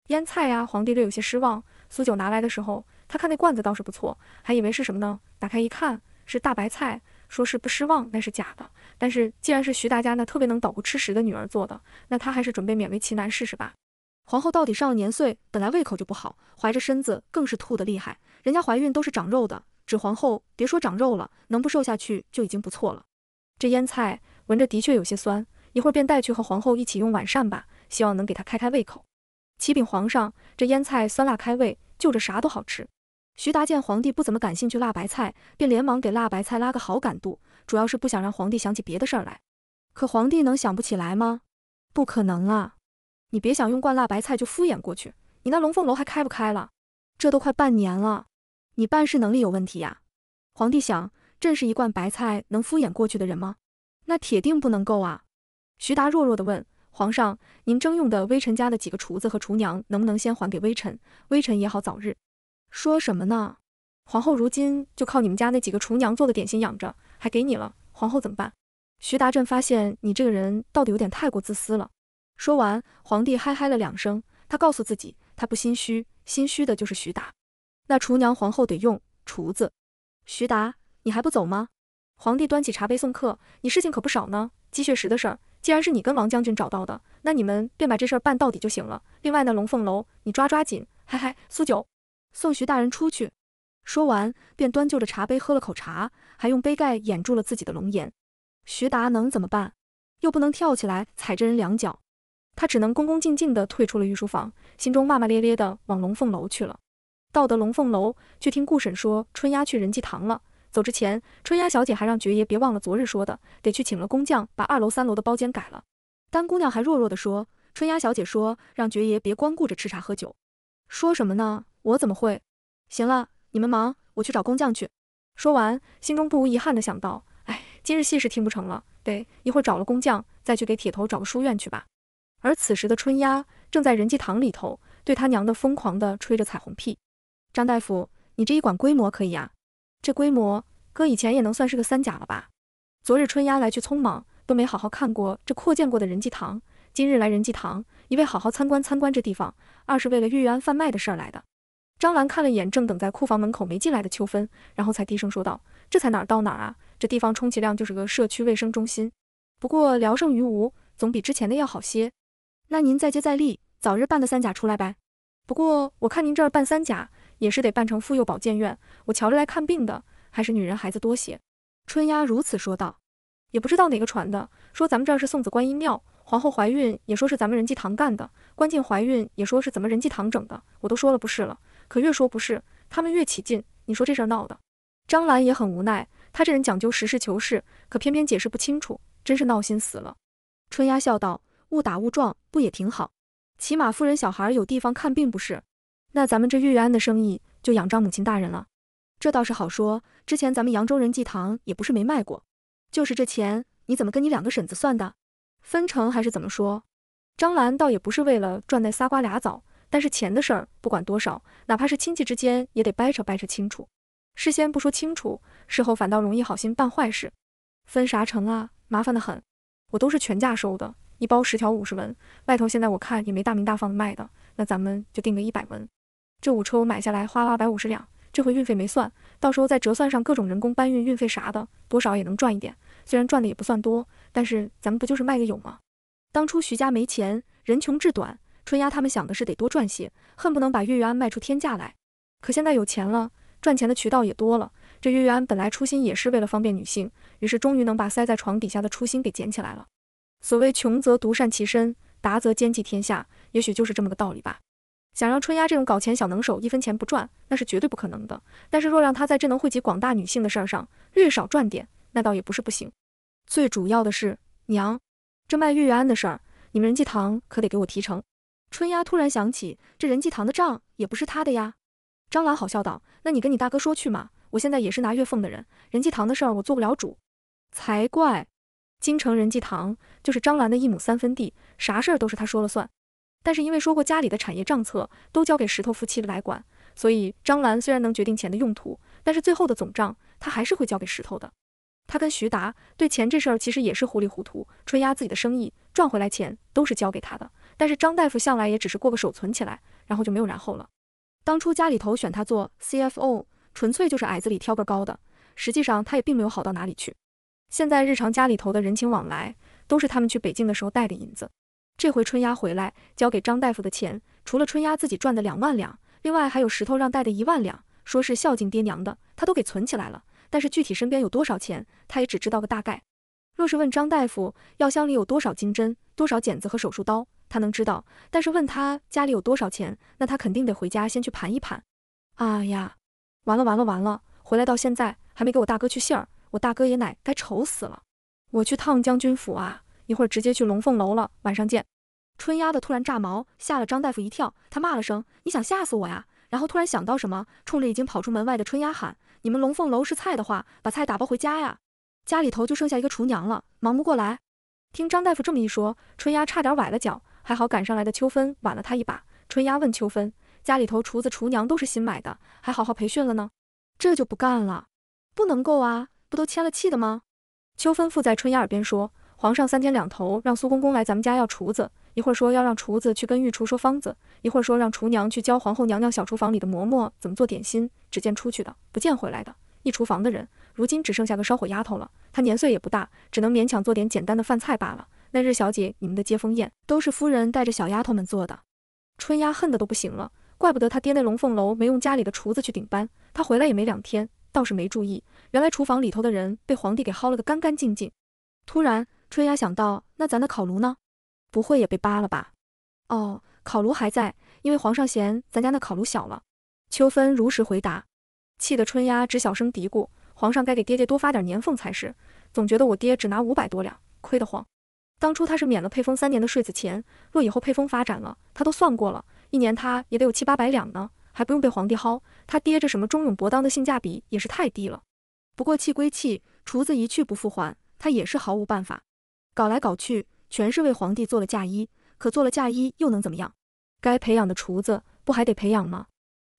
腌菜呀！皇帝略有些失望。苏九拿来的时候，他看那罐子倒是不错，还以为是什么呢？打开一看，是大白菜。说是不失望那是假的，但是既然是徐大家那特别能捣鼓吃食的女儿做的，那他还是准备勉为其难试试吧。皇后到底上了年岁，本来胃口就不好，怀着身子更是吐得厉害。人家怀孕都是长肉的，指皇后别说长肉了，能不瘦下去就已经不错了。这腌菜闻着的确有些酸，一会儿便带去和皇后一起用晚膳吧，希望能给她开开胃口。启禀皇上，这腌菜酸辣开胃，就着啥都好吃。徐达见皇帝不怎么感兴趣辣白菜，便连忙给辣白菜拉个好感度，主要是不想让皇帝想起别的事儿来。可皇帝能想不起来吗？不可能啊！你别想用罐辣白菜就敷衍过去，你那龙凤楼还开不开了？这都快半年了，你办事能力有问题呀！皇帝想，朕是一罐白菜能敷衍过去的人吗？那铁定不能够啊！徐达弱弱的问皇上，您征用的微臣家的几个厨子和厨娘能不能先还给微臣，微臣也好早日。说什么呢？皇后如今就靠你们家那几个厨娘做的点心养着，还给你了，皇后怎么办？徐达朕发现你这个人到底有点太过自私了。说完，皇帝嗨嗨了两声，他告诉自己，他不心虚，心虚的就是徐达。那厨娘，皇后得用厨子。徐达，你还不走吗？皇帝端起茶杯送客，你事情可不少呢。鸡血石的事儿，既然是你跟王将军找到的，那你们便把这事儿办到底就行了。另外那龙凤楼，你抓抓紧。嗨嗨，苏九。送徐大人出去，说完便端就着茶杯喝了口茶，还用杯盖掩住了自己的龙颜。徐达能怎么办？又不能跳起来踩着人两脚，他只能恭恭敬敬地退出了御书房，心中骂骂咧咧地往龙凤楼去了。到得龙凤楼，却听顾婶说春丫去仁济堂了。走之前，春丫小姐还让爵爷别忘了昨日说的，得去请了工匠把二楼、三楼的包间改了。丹姑娘还弱弱地说，春丫小姐说让爵爷别光顾着吃茶喝酒，说什么呢？我怎么会？行了，你们忙，我去找工匠去。说完，心中不无遗憾的想到：哎，今日戏是听不成了，得一会儿找了工匠，再去给铁头找个书院去吧。而此时的春丫正在人济堂里头，对他娘的疯狂的吹着彩虹屁。张大夫，你这一管规模可以呀？这规模，搁以前也能算是个三甲了吧？昨日春丫来去匆忙，都没好好看过这扩建过的人济堂。今日来人济堂，一为好好参观参观这地方，二是为了玉玉安贩卖的事儿来的。张兰看了一眼正等在库房门口没进来的秋芬，然后才低声说道：“这才哪儿到哪儿啊？这地方充其量就是个社区卫生中心，不过聊胜于无，总比之前的要好些。那您再接再厉，早日办个三甲出来呗。不过我看您这儿办三甲也是得办成妇幼保健院，我瞧着来看病的还是女人孩子多些。”春丫如此说道。也不知道哪个传的，说咱们这儿是送子观音庙，皇后怀孕也说是咱们仁济堂干的，关键怀孕也说是怎么仁济堂整的，我都说了不是了。可越说不是，他们越起劲。你说这事儿闹的，张兰也很无奈。他这人讲究实事求是，可偏偏解释不清楚，真是闹心死了。春丫笑道：“误打误撞不也挺好？起码夫人小孩有地方看病不是？那咱们这月月安的生意就仰仗母亲大人了。这倒是好说，之前咱们扬州人济堂也不是没卖过。就是这钱，你怎么跟你两个婶子算的？分成还是怎么说？”张兰倒也不是为了赚那仨瓜俩枣。但是钱的事儿不管多少，哪怕是亲戚之间也得掰扯掰扯清楚。事先不说清楚，事后反倒容易好心办坏事。分啥成啊，麻烦的很。我都是全价收的，一包十条五十文。外头现在我看也没大明大放的卖的，那咱们就定个一百文。这五车我买下来花了二百五十两，这回运费没算，到时候再折算上各种人工搬运、运费啥的，多少也能赚一点。虽然赚的也不算多，但是咱们不就是卖个有吗？当初徐家没钱，人穷志短。春丫他们想的是得多赚些，恨不能把月月安卖出天价来。可现在有钱了，赚钱的渠道也多了。这月月安本来初心也是为了方便女性，于是终于能把塞在床底下的初心给捡起来了。所谓穷则独善其身，达则兼济天下，也许就是这么个道理吧。想让春丫这种搞钱小能手一分钱不赚，那是绝对不可能的。但是若让她在这能惠及广大女性的事儿上略少赚点，那倒也不是不行。最主要的是娘，这卖月月安的事儿，你们仁济堂可得给我提成。春丫突然想起，这仁济堂的账也不是他的呀。张兰好笑道：“那你跟你大哥说去嘛，我现在也是拿月俸的人，仁济堂的事儿我做不了主，才怪。京城仁济堂就是张兰的一亩三分地，啥事儿都是他说了算。但是因为说过家里的产业账册都交给石头夫妻来管，所以张兰虽然能决定钱的用途，但是最后的总账他还是会交给石头的。他跟徐达对钱这事儿其实也是糊里糊涂，春丫自己的生意赚回来钱都是交给他的。”但是张大夫向来也只是过个手，存起来，然后就没有然后了。当初家里头选他做 CFO，纯粹就是矮子里挑个高的。实际上他也并没有好到哪里去。现在日常家里头的人情往来，都是他们去北京的时候带的银子。这回春丫回来交给张大夫的钱，除了春丫自己赚的两万两，另外还有石头让带的一万两，说是孝敬爹娘的，他都给存起来了。但是具体身边有多少钱，他也只知道个大概。若是问张大夫药箱里有多少金针、多少剪子和手术刀？他能知道，但是问他家里有多少钱，那他肯定得回家先去盘一盘。啊呀，完了完了完了！回来到现在还没给我大哥去信儿，我大哥爷奶该愁死了。我去趟将军府啊，一会儿直接去龙凤楼了，晚上见。春丫的突然炸毛，吓了张大夫一跳，他骂了声：“你想吓死我呀！”然后突然想到什么，冲着已经跑出门外的春丫喊：“你们龙凤楼是菜的话，把菜打包回家呀，家里头就剩下一个厨娘了，忙不过来。”听张大夫这么一说，春丫差点崴了脚。还好赶上来的秋分晚了他一把。春丫问秋分，家里头厨子厨娘都是新买的，还好好培训了呢，这就不干了，不能够啊，不都签了契的吗？秋分附在春丫耳边说，皇上三天两头让苏公公来咱们家要厨子，一会儿说要让厨子去跟御厨说方子，一会儿说让厨娘去教皇后娘娘小厨房里的嬷嬷怎么做点心，只见出去的，不见回来的，一厨房的人，如今只剩下个烧火丫头了，她年岁也不大，只能勉强做点简单的饭菜罢了。那日小姐，你们的接风宴都是夫人带着小丫头们做的。春丫恨得都不行了，怪不得她爹那龙凤楼没用家里的厨子去顶班。她回来也没两天，倒是没注意，原来厨房里头的人被皇帝给薅了个干干净净。突然，春丫想到，那咱的烤炉呢？不会也被扒了吧？哦，烤炉还在，因为皇上嫌咱家那烤炉小了。秋芬如实回答，气得春丫只小声嘀咕：皇上该给爹爹多发点年俸才是，总觉得我爹只拿五百多两，亏得慌。当初他是免了配封三年的税子钱，若以后配封发展了，他都算过了，一年他也得有七八百两呢，还不用被皇帝薅。他爹这什么忠勇博当的性价比也是太低了。不过气归气，厨子一去不复还，他也是毫无办法。搞来搞去，全是为皇帝做了嫁衣，可做了嫁衣又能怎么样？该培养的厨子不还得培养吗？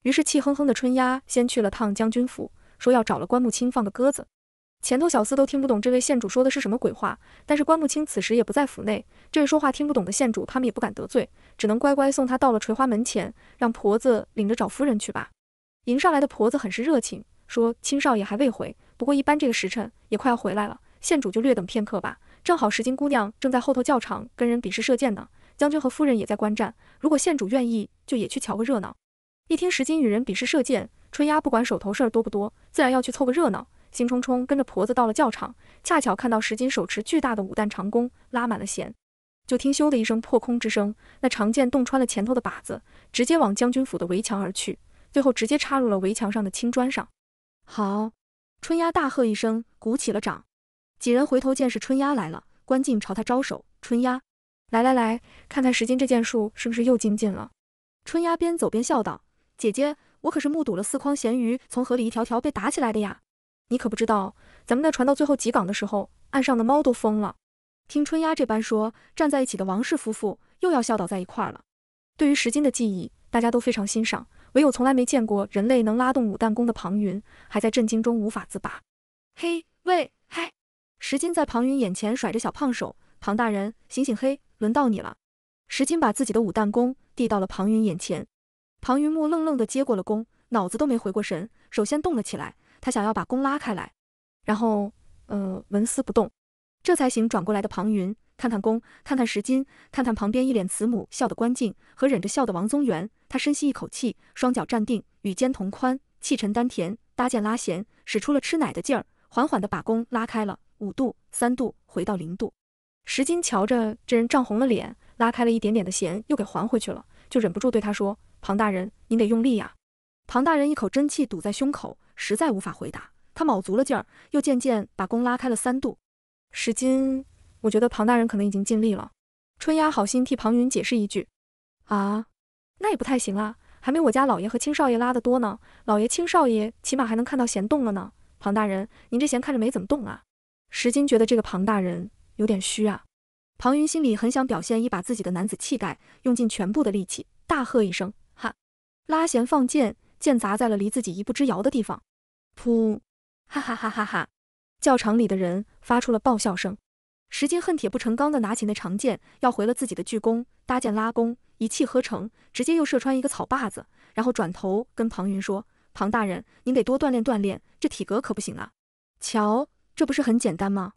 于是气哼哼的春丫先去了趟将军府，说要找了关木清放个鸽子。前头小厮都听不懂这位县主说的是什么鬼话，但是关不清此时也不在府内，这位说话听不懂的县主他们也不敢得罪，只能乖乖送他到了垂花门前，让婆子领着找夫人去吧。迎上来的婆子很是热情，说：“青少爷还未回，不过一般这个时辰也快要回来了，县主就略等片刻吧。正好石金姑娘正在后头教场跟人比试射箭呢，将军和夫人也在观战，如果县主愿意，就也去瞧个热闹。”一听石金与人比试射箭，春丫不管手头事儿多不多，自然要去凑个热闹。兴冲冲跟着婆子到了教场，恰巧看到石金手持巨大的五弹长弓，拉满了弦，就听咻的一声破空之声，那长剑洞穿了前头的靶子，直接往将军府的围墙而去，最后直接插入了围墙上的青砖上。好，春丫大喝一声，鼓起了掌。几人回头见是春丫来了，关进朝他招手。春丫，来来来，看看石金这剑术是不是又精进了。春丫边走边笑道：“姐姐，我可是目睹了四筐咸鱼从河里一条条被打起来的呀。”你可不知道，咱们在船到最后几港的时候，岸上的猫都疯了。听春丫这般说，站在一起的王氏夫妇又要笑倒在一块了。对于石金的记忆，大家都非常欣赏，唯有从来没见过人类能拉动五弹弓的庞云，还在震惊中无法自拔。嘿，喂，嗨！石金在庞云眼前甩着小胖手，庞大人，醒醒嘿，轮到你了。石金把自己的五弹弓递到了庞云眼前，庞云木愣愣地接过了弓，脑子都没回过神，首先动了起来。他想要把弓拉开来，然后呃纹丝不动，这才行。转过来的庞云看看弓，看看石金，看看旁边一脸慈母笑的关静和忍着笑的王宗元。他深吸一口气，双脚站定，与肩同宽，气沉丹田，搭箭拉弦，使出了吃奶的劲儿，缓缓的把弓拉开了五度、三度，回到零度。石金瞧着这人涨红了脸，拉开了一点点的弦又给还回去了，就忍不住对他说：“庞大人，您得用力呀！”庞大人一口真气堵在胸口。实在无法回答，他卯足了劲儿，又渐渐把弓拉开了三度。石金，我觉得庞大人可能已经尽力了。春丫好心替庞云解释一句，啊，那也不太行啊，还没我家老爷和青少爷拉得多呢。老爷、青少爷起码还能看到弦动了呢。庞大人，您这弦看着没怎么动啊？石金觉得这个庞大人有点虚啊。庞云心里很想表现一把自己的男子气概，用尽全部的力气，大喝一声，哈，拉弦放箭。剑砸在了离自己一步之遥的地方，噗！哈哈哈哈哈！教场里的人发出了爆笑声。石金恨铁不成钢的拿起那长剑，要回了自己的巨弓，搭箭拉弓，一气呵成，直接又射穿一个草把子，然后转头跟庞云说：“庞大人，您得多锻炼锻炼，这体格可不行啊！瞧，这不是很简单吗？”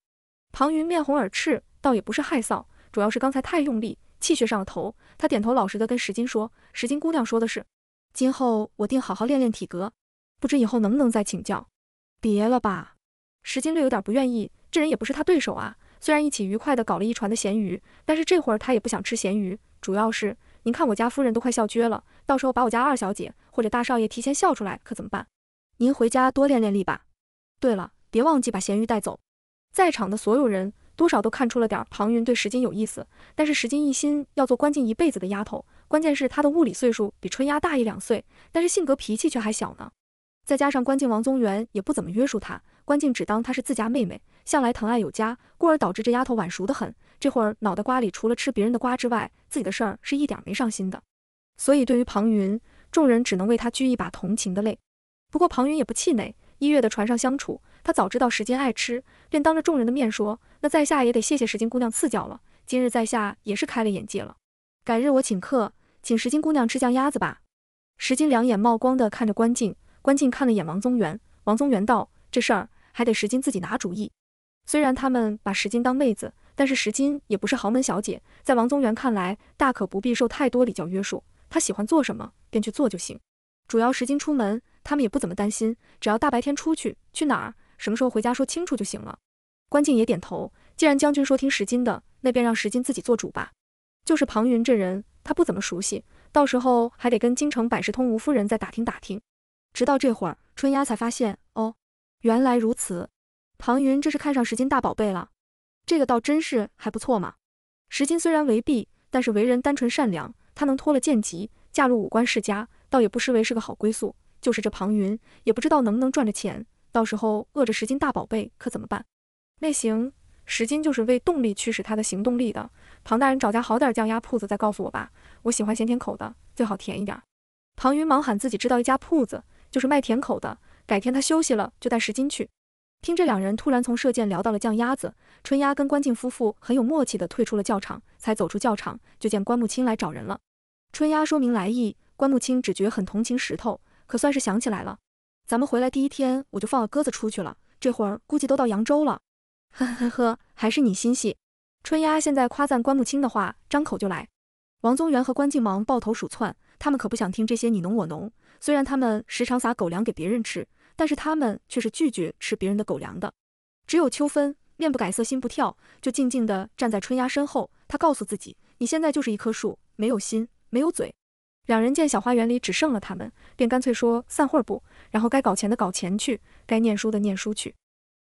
庞云面红耳赤，倒也不是害臊，主要是刚才太用力，气血上了头。他点头老实的跟石金说：“石金姑娘说的是。”今后我定好好练练体格，不知以后能不能再请教。别了吧，石金略有点不愿意，这人也不是他对手啊。虽然一起愉快的搞了一船的咸鱼，但是这会儿他也不想吃咸鱼，主要是您看我家夫人都快笑撅了，到时候把我家二小姐或者大少爷提前笑出来可怎么办？您回家多练练力吧。对了，别忘记把咸鱼带走。在场的所有人多少都看出了点庞云对石金有意思，但是石金一心要做关进一辈子的丫头。关键是他的物理岁数比春丫大一两岁，但是性格脾气却还小呢。再加上关靖王宗元也不怎么约束他，关靖只当她是自家妹妹，向来疼爱有加，故而导致这丫头晚熟的很。这会儿脑袋瓜里除了吃别人的瓜之外，自己的事儿是一点没上心的。所以对于庞云，众人只能为他掬一把同情的泪。不过庞云也不气馁，一月的船上相处，他早知道时间爱吃，便当着众人的面说：“那在下也得谢谢石间姑娘赐教了，今日在下也是开了眼界了，改日我请客。”请石金姑娘吃酱鸭子吧。石金两眼冒光地看着关静，关静看了眼王宗元，王宗元道：“这事儿还得石金自己拿主意。虽然他们把石金当妹子，但是石金也不是豪门小姐，在王宗元看来，大可不必受太多礼教约束，他喜欢做什么便去做就行。主要石金出门，他们也不怎么担心，只要大白天出去，去哪儿，什么时候回家说清楚就行了。”关静也点头，既然将军说听石金的，那便让石金自己做主吧。就是庞云这人。他不怎么熟悉，到时候还得跟京城百事通吴夫人再打听打听。直到这会儿，春丫才发现，哦，原来如此。庞云这是看上石金大宝贝了，这个倒真是还不错嘛。石金虽然为婢，但是为人单纯善良，她能脱了贱籍，嫁入武官世家，倒也不失为是个好归宿。就是这庞云，也不知道能不能赚着钱，到时候饿着石金大宝贝可怎么办？那行，石金就是为动力驱使他的行动力的。庞大人找家好点酱鸭铺子，再告诉我吧。我喜欢咸甜口的，最好甜一点。庞云忙喊自己知道一家铺子，就是卖甜口的。改天他休息了，就带石金去。听这两人突然从射箭聊到了酱鸭子，春丫跟关静夫妇很有默契地退出了教场，才走出教场，就见关木清来找人了。春丫说明来意，关木清只觉很同情石头，可算是想起来了。咱们回来第一天，我就放了鸽子出去了，这会儿估计都到扬州了。呵呵呵，还是你心细。春丫现在夸赞关慕清的话，张口就来。王宗元和关静王抱头鼠窜，他们可不想听这些你侬我侬。虽然他们时常撒狗粮给别人吃，但是他们却是拒绝吃别人的狗粮的。只有秋分面不改色心不跳，就静静地站在春丫身后。他告诉自己，你现在就是一棵树，没有心，没有嘴。两人见小花园里只剩了他们，便干脆说散会儿不？然后该搞钱的搞钱去，该念书的念书去。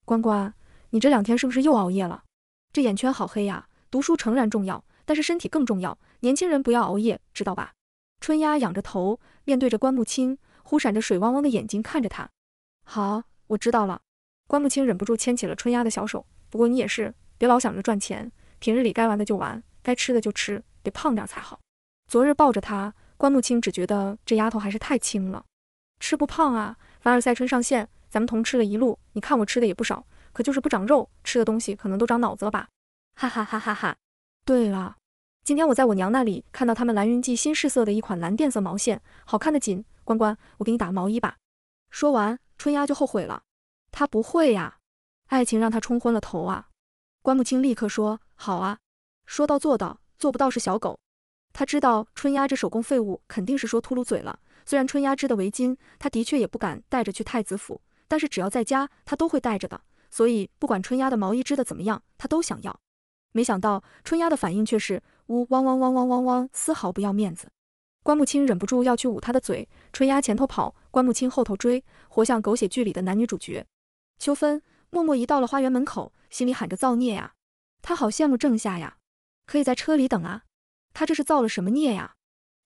关关，你这两天是不是又熬夜了？这眼圈好黑呀！读书诚然重要，但是身体更重要。年轻人不要熬夜，知道吧？春丫仰着头，面对着关木清，忽闪着水汪汪的眼睛看着他。好，我知道了。关木清忍不住牵起了春丫的小手。不过你也是，别老想着赚钱，平日里该玩的就玩，该吃的就吃，得胖点才好。昨日抱着她，关木清只觉得这丫头还是太轻了，吃不胖啊。凡尔赛春上线，咱们同吃了一路，你看我吃的也不少。可就是不长肉，吃的东西可能都长脑子了吧，哈哈哈哈哈。对了，今天我在我娘那里看到他们蓝云记新试色的一款蓝靛色毛线，好看的紧。关关，我给你打毛衣吧。说完，春丫就后悔了，她不会呀，爱情让她冲昏了头啊。关木清立刻说好啊，说到做到，做不到是小狗。他知道春丫这手工废物肯定是说秃噜嘴了。虽然春丫织的围巾，他的确也不敢带着去太子府，但是只要在家，他都会带着的。所以不管春丫的毛衣织的怎么样，他都想要。没想到春丫的反应却是呜汪汪汪汪汪汪，丝毫不要面子。关木青忍不住要去捂她的嘴，春丫前头跑，关木青后头追，活像狗血剧里的男女主角。秋分默默一到了花园门口，心里喊着造孽呀，他好羡慕郑夏呀，可以在车里等啊。他这是造了什么孽呀？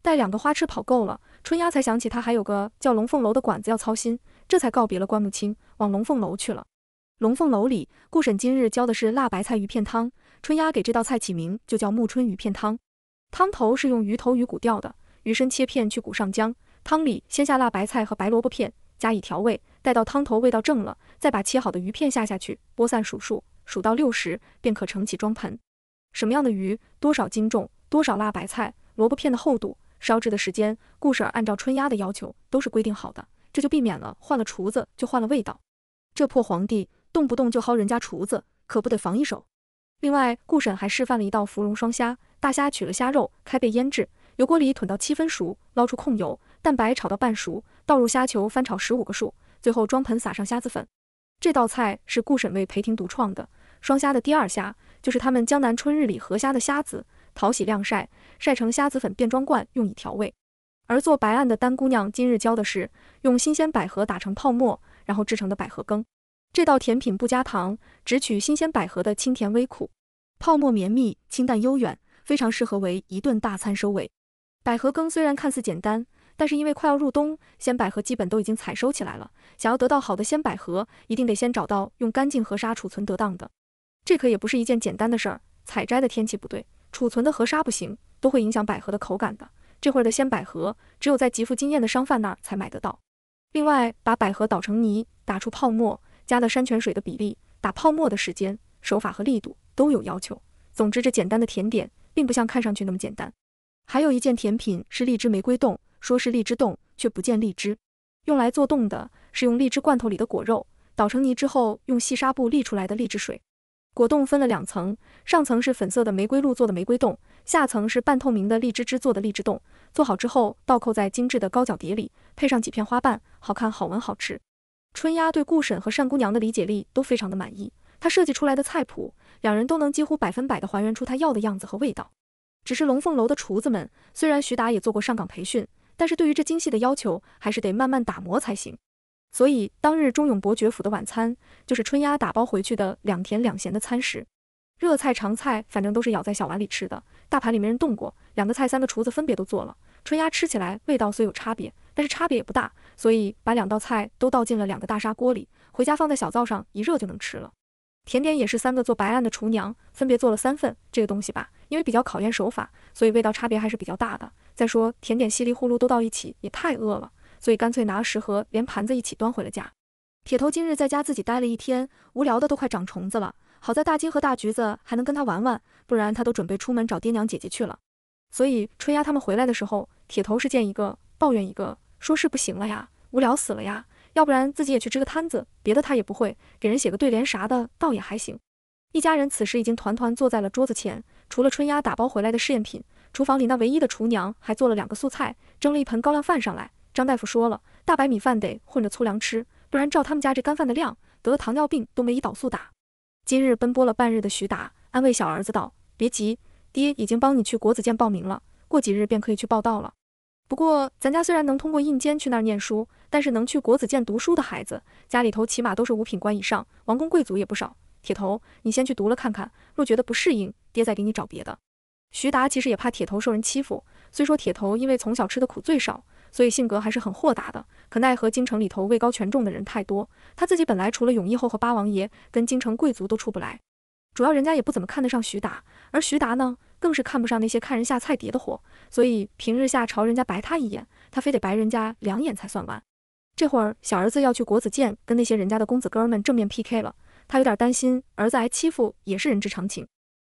带两个花痴跑够了，春丫才想起他还有个叫龙凤楼的馆子要操心，这才告别了关木青，往龙凤楼去了。龙凤楼里，顾婶今日教的是辣白菜鱼片汤。春丫给这道菜起名就叫暮春鱼片汤。汤头是用鱼头鱼骨吊的，鱼身切片去骨上浆。汤里先下辣白菜和白萝卜片，加以调味。待到汤头味道正了，再把切好的鱼片下下去，拨散数数，数到六十便可盛起装盆。什么样的鱼，多少斤重，多少辣白菜，萝卜片的厚度，烧制的时间，顾婶按照春丫的要求都是规定好的，这就避免了换了厨子就换了味道。这破皇帝！动不动就薅人家厨子，可不得防一手。另外，顾婶还示范了一道芙蓉双虾，大虾取了虾肉，开背腌制，油锅里捅到七分熟，捞出控油，蛋白炒到半熟，倒入虾球翻炒十五个数，最后装盆撒上虾子粉。这道菜是顾婶为裴婷独创的双虾的第二虾，就是他们江南春日里河虾的虾子，淘洗晾晒，晒成虾子粉，便装罐用以调味。而做白案的丹姑娘今日教的是用新鲜百合打成泡沫，然后制成的百合羹。这道甜品不加糖，只取新鲜百合的清甜微苦，泡沫绵密，清淡悠远，非常适合为一顿大餐收尾。百合羹虽然看似简单，但是因为快要入冬，鲜百合基本都已经采收起来了。想要得到好的鲜百合，一定得先找到用干净河沙储存得当的。这可也不是一件简单的事儿，采摘的天气不对，储存的河沙不行，都会影响百合的口感的。这会儿的鲜百合，只有在极富经验的商贩那儿才买得到。另外，把百合捣成泥，打出泡沫。加的山泉水的比例、打泡沫的时间、手法和力度都有要求。总之，这简单的甜点并不像看上去那么简单。还有一件甜品是荔枝玫瑰冻，说是荔枝冻，却不见荔枝，用来做冻的是用荔枝罐头里的果肉捣成泥之后，用细纱布沥出来的荔枝水。果冻分了两层，上层是粉色的玫瑰露做的玫瑰冻，下层是半透明的荔枝汁做的荔枝冻。做好之后倒扣在精致的高脚碟里，配上几片花瓣，好看、好闻、好吃。春丫对顾婶和单姑娘的理解力都非常的满意，她设计出来的菜谱，两人都能几乎百分百的还原出她要的样子和味道。只是龙凤楼的厨子们，虽然徐达也做过上岗培训，但是对于这精细的要求，还是得慢慢打磨才行。所以当日钟勇伯爵府的晚餐，就是春丫打包回去的两甜两咸的餐食。热菜、常菜，反正都是舀在小碗里吃的，大盘里没人动过。两个菜，三个厨子分别都做了，春丫吃起来味道虽有差别，但是差别也不大。所以把两道菜都倒进了两个大砂锅里，回家放在小灶上一热就能吃了。甜点也是三个做白案的厨娘分别做了三份这个东西吧，因为比较考验手法，所以味道差别还是比较大的。再说甜点稀里糊涂都到一起也太饿了，所以干脆拿了食盒连盘子一起端回了家。铁头今日在家自己待了一天，无聊的都快长虫子了。好在大金和大橘子还能跟他玩玩，不然他都准备出门找爹娘姐姐去了。所以春丫他们回来的时候，铁头是见一个抱怨一个。说是不行了呀，无聊死了呀，要不然自己也去支个摊子，别的他也不会，给人写个对联啥的，倒也还行。一家人此时已经团团坐在了桌子前，除了春丫打包回来的试验品，厨房里那唯一的厨娘还做了两个素菜，蒸了一盆高粱饭上来。张大夫说了，大白米饭得混着粗粮吃，不然照他们家这干饭的量，得了糖尿病都没胰岛素打。今日奔波了半日的徐达安慰小儿子道：“别急，爹已经帮你去国子监报名了，过几日便可以去报道了。”不过，咱家虽然能通过印监去那儿念书，但是能去国子监读书的孩子，家里头起码都是五品官以上，王公贵族也不少。铁头，你先去读了看看，若觉得不适应，爹再给你找别的。徐达其实也怕铁头受人欺负，虽说铁头因为从小吃的苦最少，所以性格还是很豁达的，可奈何京城里头位高权重的人太多，他自己本来除了永义后和八王爷，跟京城贵族都出不来，主要人家也不怎么看得上徐达，而徐达呢？更是看不上那些看人下菜碟的活，所以平日下朝人家白他一眼，他非得白人家两眼才算完。这会儿小儿子要去国子监跟那些人家的公子哥们儿们正面 PK 了，他有点担心儿子挨欺负也是人之常情。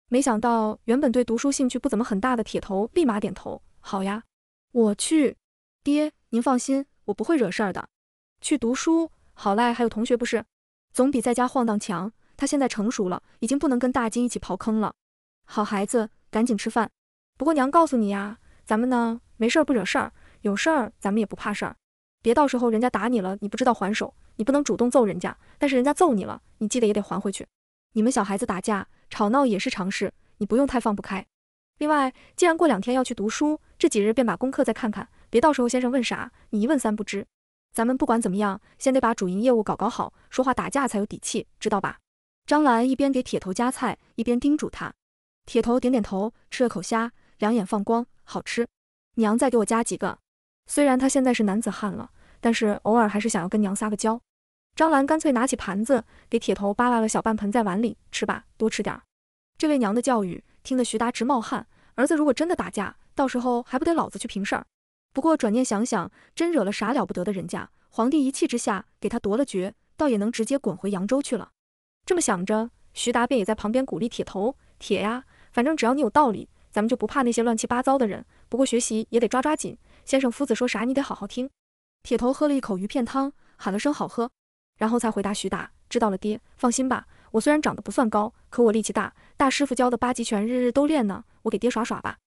没想到原本对读书兴趣不怎么很大的铁头立马点头：“好呀，我去。”爹，您放心，我不会惹事儿的。去读书好赖还有同学不是，总比在家晃荡强。他现在成熟了，已经不能跟大金一起刨坑了。好孩子。赶紧吃饭，不过娘告诉你呀，咱们呢没事儿不惹事儿，有事儿咱们也不怕事儿。别到时候人家打你了，你不知道还手，你不能主动揍人家，但是人家揍你了，你记得也得还回去。你们小孩子打架吵闹也是常事，你不用太放不开。另外，既然过两天要去读书，这几日便把功课再看看，别到时候先生问啥，你一问三不知。咱们不管怎么样，先得把主营业务搞搞好，说话打架才有底气，知道吧？张兰一边给铁头夹菜，一边叮嘱他。铁头点点头，吃了口虾，两眼放光，好吃。娘再给我加几个。虽然他现在是男子汉了，但是偶尔还是想要跟娘撒个娇。张兰干脆拿起盘子，给铁头扒拉了小半盆在碗里吃吧，多吃点。这位娘的教育听得徐达直冒汗。儿子如果真的打架，到时候还不得老子去平事儿？不过转念想想，真惹了啥了不得的人家，皇帝一气之下给他夺了爵，倒也能直接滚回扬州去了。这么想着，徐达便也在旁边鼓励铁头：“铁呀！”反正只要你有道理，咱们就不怕那些乱七八糟的人。不过学习也得抓抓紧。先生夫子说啥，你得好好听。铁头喝了一口鱼片汤，喊了声好喝，然后才回答徐达：“知道了，爹。放心吧，我虽然长得不算高，可我力气大。大师傅教的八极拳，日日都练呢。我给爹耍耍吧。”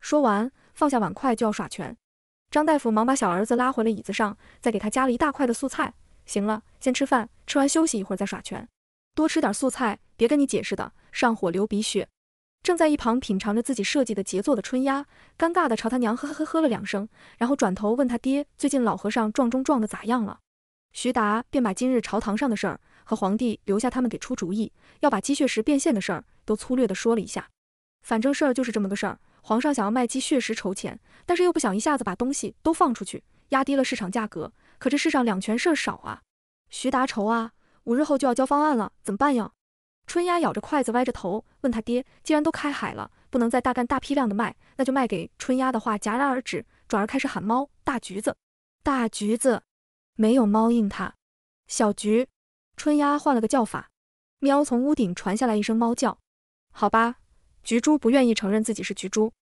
说完，放下碗筷就要耍拳。张大夫忙把小儿子拉回了椅子上，再给他加了一大块的素菜。行了，先吃饭，吃完休息一会儿再耍拳。多吃点素菜，别跟你解释的，上火流鼻血。正在一旁品尝着自己设计的杰作的春鸭，尴尬地朝他娘呵呵呵呵了两声，然后转头问他爹：“最近老和尚撞钟撞的咋样了？”徐达便把今日朝堂上的事儿和皇帝留下他们给出主意要把鸡血石变现的事儿都粗略地说了一下。反正事儿就是这么个事儿，皇上想要卖鸡血石筹钱，但是又不想一下子把东西都放出去，压低了市场价格。可这世上两全事儿少啊！徐达愁啊，五日后就要交方案了，怎么办呀？春丫咬着筷子，歪着头问他爹：“既然都开海了，不能再大干大批量的卖，那就卖给春丫的话戛然而止，转而开始喊猫大橘子，大橘子，没有猫应他，小橘。春丫换了个叫法，喵从屋顶传下来一声猫叫。好吧，橘猪不愿意承认自己是橘猪，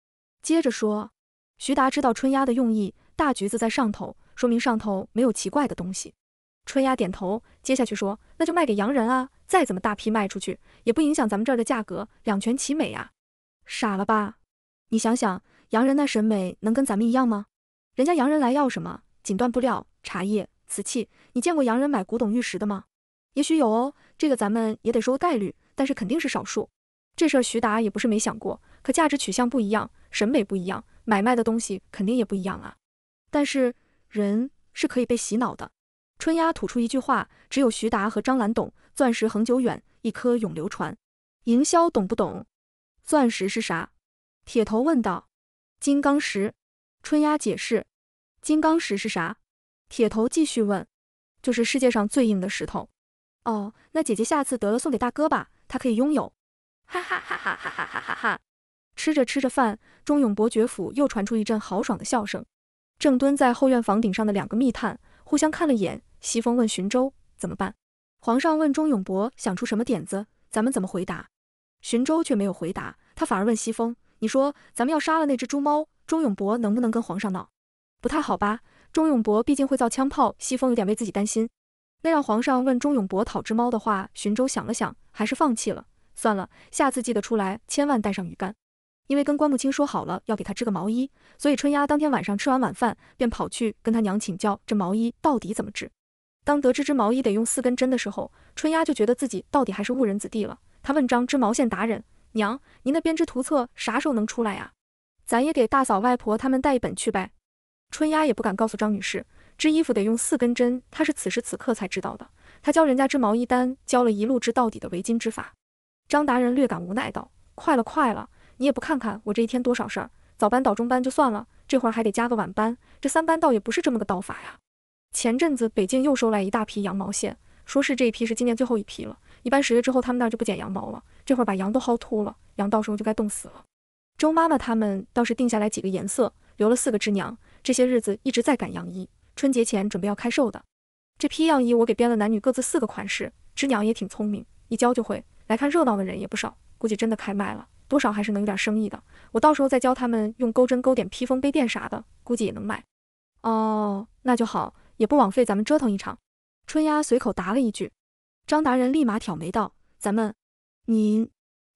接着说，徐达知道春丫的用意，大橘子在上头，说明上头没有奇怪的东西。”春丫点头，接下去说：“那就卖给洋人啊，再怎么大批卖出去，也不影响咱们这儿的价格，两全其美啊。”傻了吧？你想想，洋人那审美能跟咱们一样吗？人家洋人来要什么锦缎布料、茶叶、瓷器？你见过洋人买古董玉石的吗？也许有哦，这个咱们也得说概率，但是肯定是少数。这事儿徐达也不是没想过，可价值取向不一样，审美不一样，买卖的东西肯定也不一样啊。但是人是可以被洗脑的。春丫吐出一句话，只有徐达和张兰懂：钻石恒久远，一颗永流传。营销懂不懂？钻石是啥？铁头问道。金刚石，春丫解释。金刚石是啥？铁头继续问。就是世界上最硬的石头。哦，那姐姐下次得了送给大哥吧，他可以拥有。哈哈哈哈哈哈哈哈哈吃着吃着饭，钟永伯爵府又传出一阵豪爽的笑声。正蹲在后院房顶上的两个密探。互相看了一眼，西风问荀州怎么办？皇上问钟永博想出什么点子？咱们怎么回答？荀州却没有回答，他反而问西风：“你说咱们要杀了那只猪猫，钟永博能不能跟皇上闹？不太好吧？”钟永博毕竟会造枪炮，西风有点为自己担心。那让皇上问钟永博讨只猫的话，荀州想了想，还是放弃了。算了，下次记得出来，千万带上鱼竿。因为跟关木清说好了要给他织个毛衣，所以春丫当天晚上吃完晚饭便跑去跟他娘请教这毛衣到底怎么织。当得知织毛衣得用四根针的时候，春丫就觉得自己到底还是误人子弟了。他问张织毛线达人娘：“您的编织图册啥时候能出来呀？咱也给大嫂、外婆他们带一本去呗。”春丫也不敢告诉张女士织衣服得用四根针，她是此时此刻才知道的。她教人家织毛衣，单教了一路织到底的围巾织法。张达人略感无奈道：“快了，快了。”你也不看看我这一天多少事儿，早班倒中班就算了，这会儿还得加个晚班，这三班倒也不是这么个倒法呀。前阵子北境又收来一大批羊毛线，说是这一批是今年最后一批了，一般十月之后他们那儿就不剪羊毛了，这会儿把羊都薅秃了，羊到时候就该冻死了。周妈妈他们倒是定下来几个颜色，留了四个织娘，这些日子一直在赶羊衣，春节前准备要开售的。这批样衣我给编了男女各自四个款式，织娘也挺聪明，一教就会。来看热闹的人也不少，估计真的开卖了。多少还是能有点生意的，我到时候再教他们用钩针钩点披风、杯垫啥的，估计也能卖。哦，那就好，也不枉费咱们折腾一场。春丫随口答了一句，张达人立马挑眉道：“咱们，您，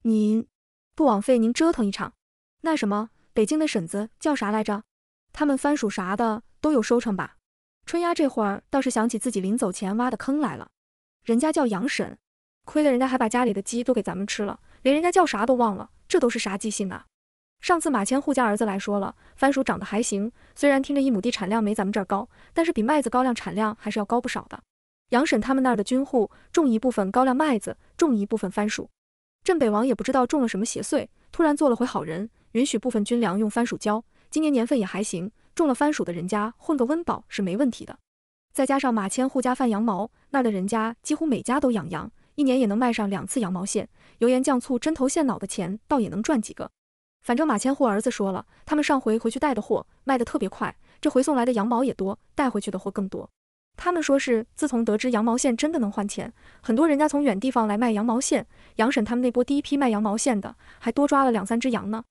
您不枉费您折腾一场。那什么，北京的婶子叫啥来着？他们番薯啥的都有收成吧？”春丫这会儿倒是想起自己临走前挖的坑来了，人家叫杨婶，亏了人家还把家里的鸡都给咱们吃了，连人家叫啥都忘了。这都是啥记性啊！上次马千户家儿子来说了，番薯长得还行，虽然听着一亩地产量没咱们这儿高，但是比麦子高粱产量还是要高不少的。杨婶他们那儿的军户种一部分高粱麦子，种一部分番薯。镇北王也不知道种了什么邪祟，突然做了回好人，允许部分军粮用番薯浇。今年年份也还行，种了番薯的人家混个温饱是没问题的。再加上马千户家贩羊毛，那儿的人家几乎每家都养羊，一年也能卖上两次羊毛线。油盐酱醋针头线脑的钱倒也能赚几个，反正马千户儿子说了，他们上回回去带的货卖得特别快，这回送来的羊毛也多，带回去的货更多。他们说是自从得知羊毛线真的能换钱，很多人家从远地方来卖羊毛线。杨婶他们那波第一批卖羊毛线的，还多抓了两三只羊呢。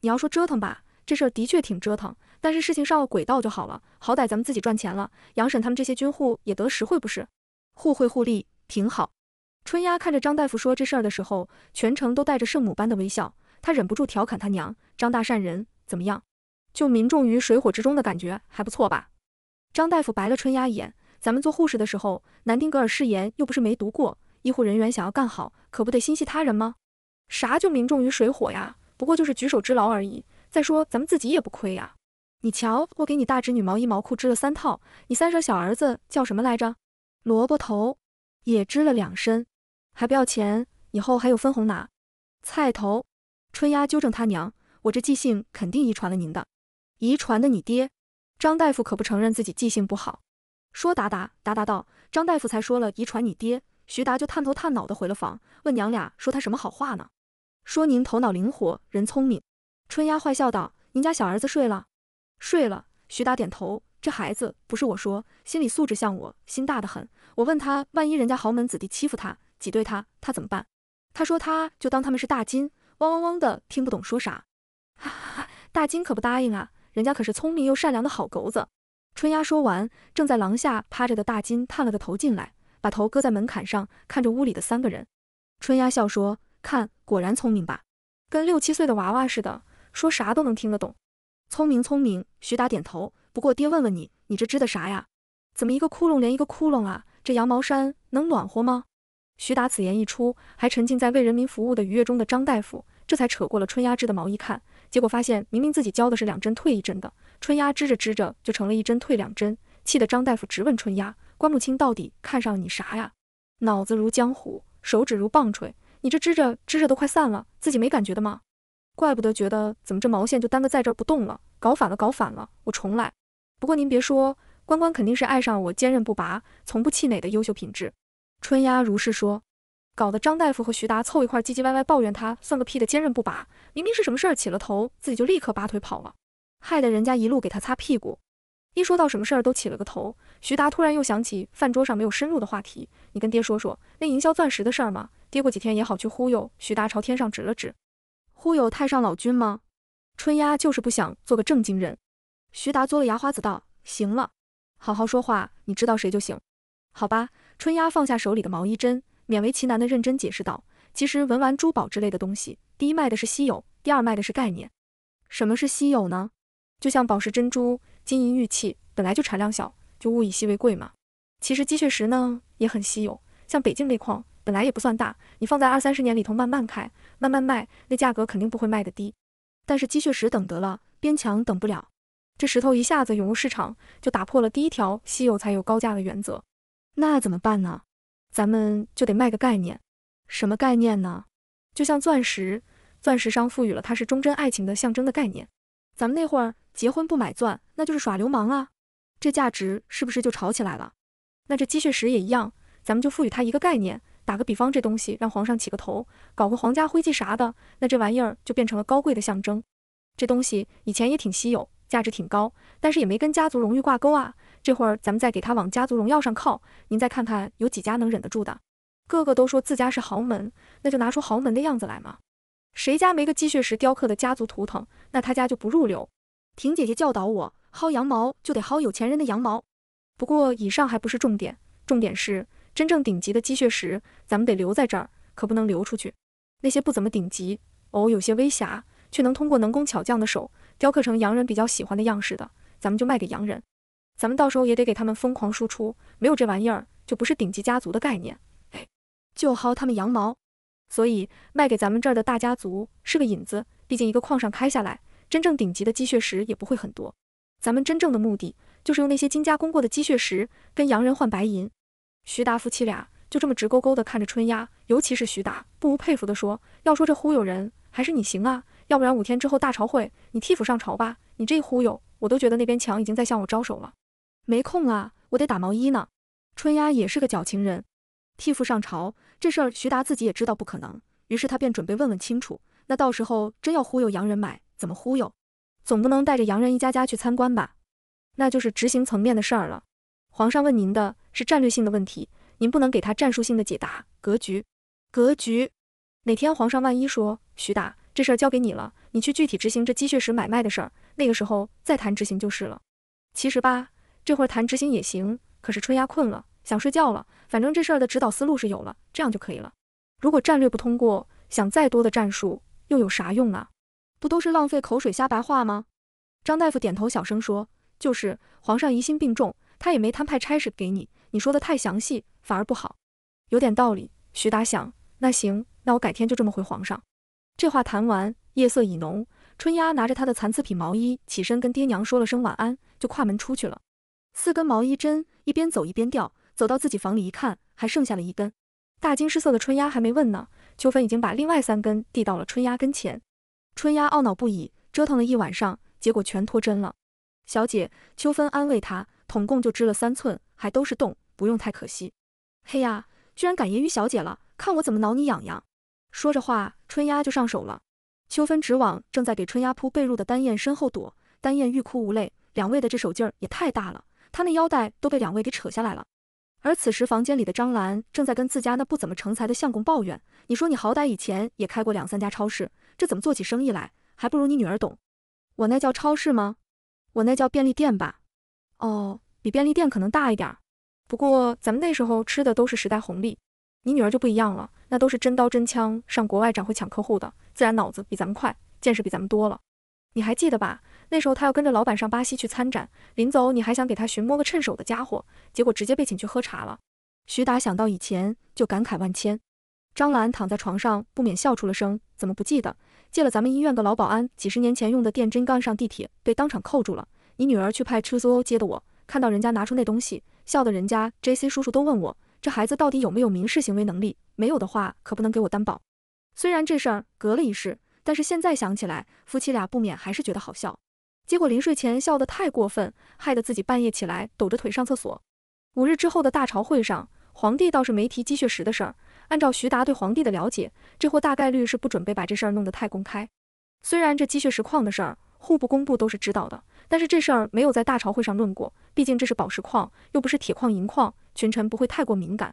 你要说折腾吧，这事儿的确挺折腾，但是事情上了轨道就好了，好歹咱们自己赚钱了，杨婶他们这些军户也得实惠，不是？互惠互利，挺好。春丫看着张大夫说这事儿的时候，全程都带着圣母般的微笑。她忍不住调侃他娘：“张大善人怎么样？救民众于水火之中的感觉还不错吧？”张大夫白了春丫一眼：“咱们做护士的时候，南丁格尔誓言又不是没读过。医护人员想要干好，可不得心系他人吗？啥救民众于水火呀？不过就是举手之劳而已。再说咱们自己也不亏呀。你瞧，我给你大侄女毛衣毛裤织了三套，你三婶小儿子叫什么来着？萝卜头，也织了两身。”还不要钱，以后还有分红拿。菜头，春丫纠正他娘：“我这记性肯定遗传了您的，遗传的你爹。”张大夫可不承认自己记性不好，说达达达达道，张大夫才说了遗传你爹。徐达就探头探脑的回了房，问娘俩说他什么好话呢？说您头脑灵活，人聪明。春丫坏笑道：“您家小儿子睡了，睡了。”徐达点头，这孩子不是我说，心理素质像我，心大的很。我问他，万一人家豪门子弟欺负他？挤兑他，他怎么办？他说他就当他们是大金，汪汪汪的听不懂说啥。哈哈哈，大金可不答应啊，人家可是聪明又善良的好狗子。春丫说完，正在廊下趴着的大金探了个头进来，把头搁在门槛上，看着屋里的三个人。春丫笑说：“看，果然聪明吧？跟六七岁的娃娃似的，说啥都能听得懂。聪明，聪明。”徐达点头。不过爹问问你，你这织的啥呀？怎么一个窟窿连一个窟窿啊？这羊毛衫能暖和吗？徐达此言一出，还沉浸在为人民服务的愉悦中的张大夫，这才扯过了春丫织的毛衣看，结果发现明明自己教的是两针退一针的，春丫织着织着就成了一针退两针，气得张大夫直问春丫关木青到底看上你啥呀？脑子如江湖，手指如棒槌，你这织着织着都快散了，自己没感觉的吗？怪不得觉得怎么这毛线就单搁在这不动了，搞反了，搞反了，我重来。不过您别说，关关肯定是爱上我坚韧不拔、从不气馁的优秀品质。春丫如是说，搞得张大夫和徐达凑一块，唧唧歪歪抱怨他算个屁的坚韧不拔，明明是什么事儿起了头，自己就立刻拔腿跑了，害得人家一路给他擦屁股。一说到什么事儿都起了个头，徐达突然又想起饭桌上没有深入的话题，你跟爹说说那营销钻石的事儿嘛，爹过几天也好去忽悠。徐达朝天上指了指，忽悠太上老君吗？春丫就是不想做个正经人。徐达嘬了牙花子道：“行了，好好说话，你知道谁就行，好吧？”春丫放下手里的毛衣针，勉为其难地认真解释道：“其实文玩珠宝之类的东西，第一卖的是稀有，第二卖的是概念。什么是稀有呢？就像宝石、珍珠、金银玉器，本来就产量小，就物以稀为贵嘛。其实鸡血石呢也很稀有，像北京那矿本来也不算大，你放在二三十年里头慢慢开、慢慢卖，那价格肯定不会卖的低。但是鸡血石等得了，边墙等不了。这石头一下子涌入市场，就打破了第一条稀有才有高价的原则。”那怎么办呢？咱们就得卖个概念，什么概念呢？就像钻石，钻石商赋予了它是忠贞爱情的象征的概念。咱们那会儿结婚不买钻，那就是耍流氓啊！这价值是不是就炒起来了？那这鸡血石也一样，咱们就赋予它一个概念。打个比方，这东西让皇上起个头，搞个皇家徽记啥的，那这玩意儿就变成了高贵的象征。这东西以前也挺稀有，价值挺高，但是也没跟家族荣誉挂钩啊。这会儿咱们再给他往家族荣耀上靠，您再看看有几家能忍得住的？个个都说自家是豪门，那就拿出豪门的样子来嘛。谁家没个鸡血石雕刻的家族图腾，那他家就不入流。婷姐姐教导我，薅羊毛就得薅有钱人的羊毛。不过以上还不是重点，重点是真正顶级的鸡血石，咱们得留在这儿，可不能流出去。那些不怎么顶级，哦有些微瑕，却能通过能工巧匠的手雕刻成洋人比较喜欢的样式的，咱们就卖给洋人。咱们到时候也得给他们疯狂输出，没有这玩意儿就不是顶级家族的概念，就薅他们羊毛。所以卖给咱们这儿的大家族是个引子，毕竟一个矿上开下来，真正顶级的积血石也不会很多。咱们真正的目的就是用那些精加工过的积血石跟洋人换白银。徐达夫妻俩就这么直勾勾地看着春丫，尤其是徐达，不无佩服地说：“要说这忽悠人，还是你行啊！要不然五天之后大朝会，你替府上朝吧。你这一忽悠，我都觉得那边墙已经在向我招手了。”没空啊，我得打毛衣呢。春丫也是个矫情人，替父上朝这事儿，徐达自己也知道不可能，于是他便准备问问清楚。那到时候真要忽悠洋人买，怎么忽悠？总不能带着洋人一家家去参观吧？那就是执行层面的事儿了。皇上问您的是战略性的问题，您不能给他战术性的解答。格局，格局。哪天皇上万一说徐达，这事儿交给你了，你去具体执行这鸡血石买卖的事儿，那个时候再谈执行就是了。其实吧。这会儿谈执行也行，可是春丫困了，想睡觉了。反正这事儿的指导思路是有了，这样就可以了。如果战略不通过，想再多的战术又有啥用啊？不都是浪费口水瞎白话吗？张大夫点头，小声说：“就是，皇上疑心病重，他也没摊派差事给你。你说的太详细，反而不好。有点道理。”徐达想，那行，那我改天就这么回皇上。这话谈完，夜色已浓，春丫拿着她的残次品毛衣，起身跟爹娘说了声晚安，就跨门出去了。四根毛衣针一边走一边掉，走到自己房里一看，还剩下了一根。大惊失色的春丫还没问呢，秋芬已经把另外三根递到了春丫跟前。春丫懊恼不已，折腾了一晚上，结果全脱针了。小姐，秋芬安慰她，统共就织了三寸，还都是洞，不用太可惜。嘿呀，居然敢揶揄小姐了，看我怎么挠你痒痒。说着话，春丫就上手了。秋芬直往正在给春丫铺被褥的丹燕身后躲，丹燕欲哭无泪，两位的这手劲儿也太大了。他那腰带都被两位给扯下来了，而此时房间里的张兰正在跟自家那不怎么成才的相公抱怨：“你说你好歹以前也开过两三家超市，这怎么做起生意来，还不如你女儿懂。我那叫超市吗？我那叫便利店吧。哦，比便利店可能大一点。不过咱们那时候吃的都是时代红利，你女儿就不一样了，那都是真刀真枪上国外展会抢客户的，自然脑子比咱们快，见识比咱们多了。你还记得吧？”那时候他要跟着老板上巴西去参展，临走你还想给他寻摸个趁手的家伙，结果直接被请去喝茶了。徐达想到以前，就感慨万千。张兰躺在床上，不免笑出了声。怎么不记得？借了咱们医院个老保安几十年前用的电针杆上地铁，被当场扣住了。你女儿去派车租接的，我看到人家拿出那东西，笑得人家 J C 叔叔都问我，这孩子到底有没有民事行为能力？没有的话，可不能给我担保。虽然这事儿隔了一世，但是现在想起来，夫妻俩不免还是觉得好笑。结果临睡前笑得太过分，害得自己半夜起来抖着腿上厕所。五日之后的大朝会上，皇帝倒是没提积雪石的事儿。按照徐达对皇帝的了解，这货大概率是不准备把这事儿弄得太公开。虽然这积雪石矿的事儿，户部、工部都是知道的，但是这事儿没有在大朝会上论过。毕竟这是宝石矿，又不是铁矿、银矿，群臣不会太过敏感。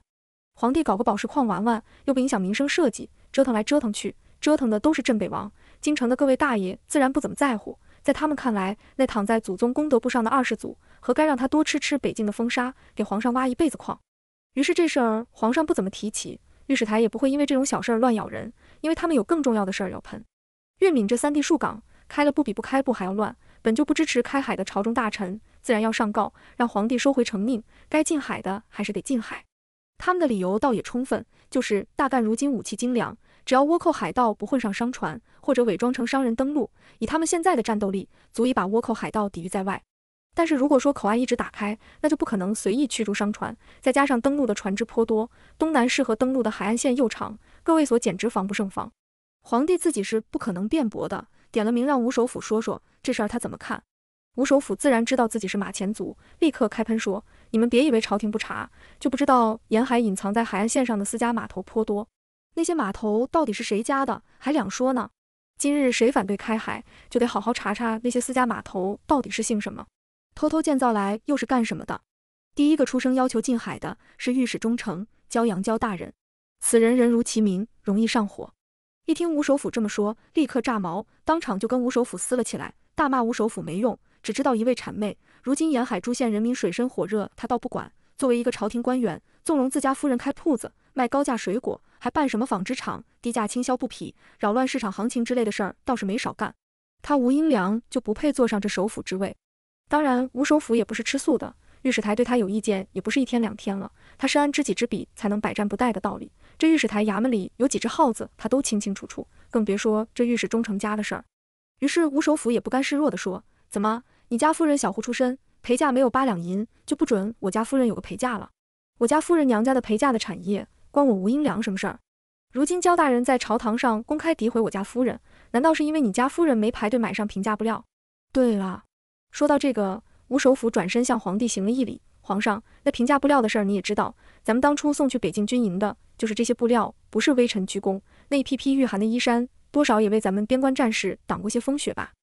皇帝搞个宝石矿玩玩，又不影响民生社稷，折腾来折腾去，折腾的都是镇北王。京城的各位大爷自然不怎么在乎。在他们看来，那躺在祖宗功德簿上的二世祖，何该让他多吃吃北境的风沙，给皇上挖一辈子矿。于是这事儿皇上不怎么提起，御史台也不会因为这种小事儿乱咬人，因为他们有更重要的事儿要喷。岳闽这三地竖港开了不比不开不还要乱，本就不支持开海的朝中大臣自然要上告，让皇帝收回成命，该禁海的还是得禁海。他们的理由倒也充分，就是大干如今武器精良。只要倭寇海盗不混上商船，或者伪装成商人登陆，以他们现在的战斗力，足以把倭寇海盗抵御在外。但是如果说口岸一直打开，那就不可能随意驱逐商船。再加上登陆的船只颇多，东南适合登陆的海岸线又长，各位所简直防不胜防。皇帝自己是不可能辩驳的，点了名让吴首府说说这事儿他怎么看。吴首府自然知道自己是马前卒，立刻开喷说：“你们别以为朝廷不查，就不知道沿海隐藏在海岸线上的私家码头颇多。”那些码头到底是谁家的，还两说呢。今日谁反对开海，就得好好查查那些私家码头到底是姓什么，偷偷建造来又是干什么的。第一个出声要求禁海的是御史中丞焦阳焦大人，此人人如其名，容易上火。一听吴首府这么说，立刻炸毛，当场就跟吴首府撕了起来，大骂吴首府没用，只知道一味谄媚。如今沿海诸县人民水深火热，他倒不管。作为一个朝廷官员，纵容自家夫人开铺子。卖高价水果，还办什么纺织厂，低价倾销布匹，扰乱市场行情之类的事儿倒是没少干。他吴英良就不配坐上这首府之位。当然，吴首府也不是吃素的，御史台对他有意见也不是一天两天了。他深谙知己知彼才能百战不殆的道理，这御史台衙门里有几只耗子，他都清清楚楚，更别说这御史忠成家的事儿。于是吴首府也不甘示弱地说：“怎么，你家夫人小户出身，陪嫁没有八两银，就不准我家夫人有个陪嫁了？我家夫人娘家的陪嫁的产业？”关我吴英良什么事儿？如今焦大人在朝堂上公开诋毁我家夫人，难道是因为你家夫人没排队买上平价布料？对了，说到这个，吴首府转身向皇帝行了一礼。皇上，那平价布料的事儿你也知道，咱们当初送去北境军营的就是这些布料，不是微臣鞠躬。那一批批御寒的衣衫，多少也为咱们边关战士挡过些风雪吧。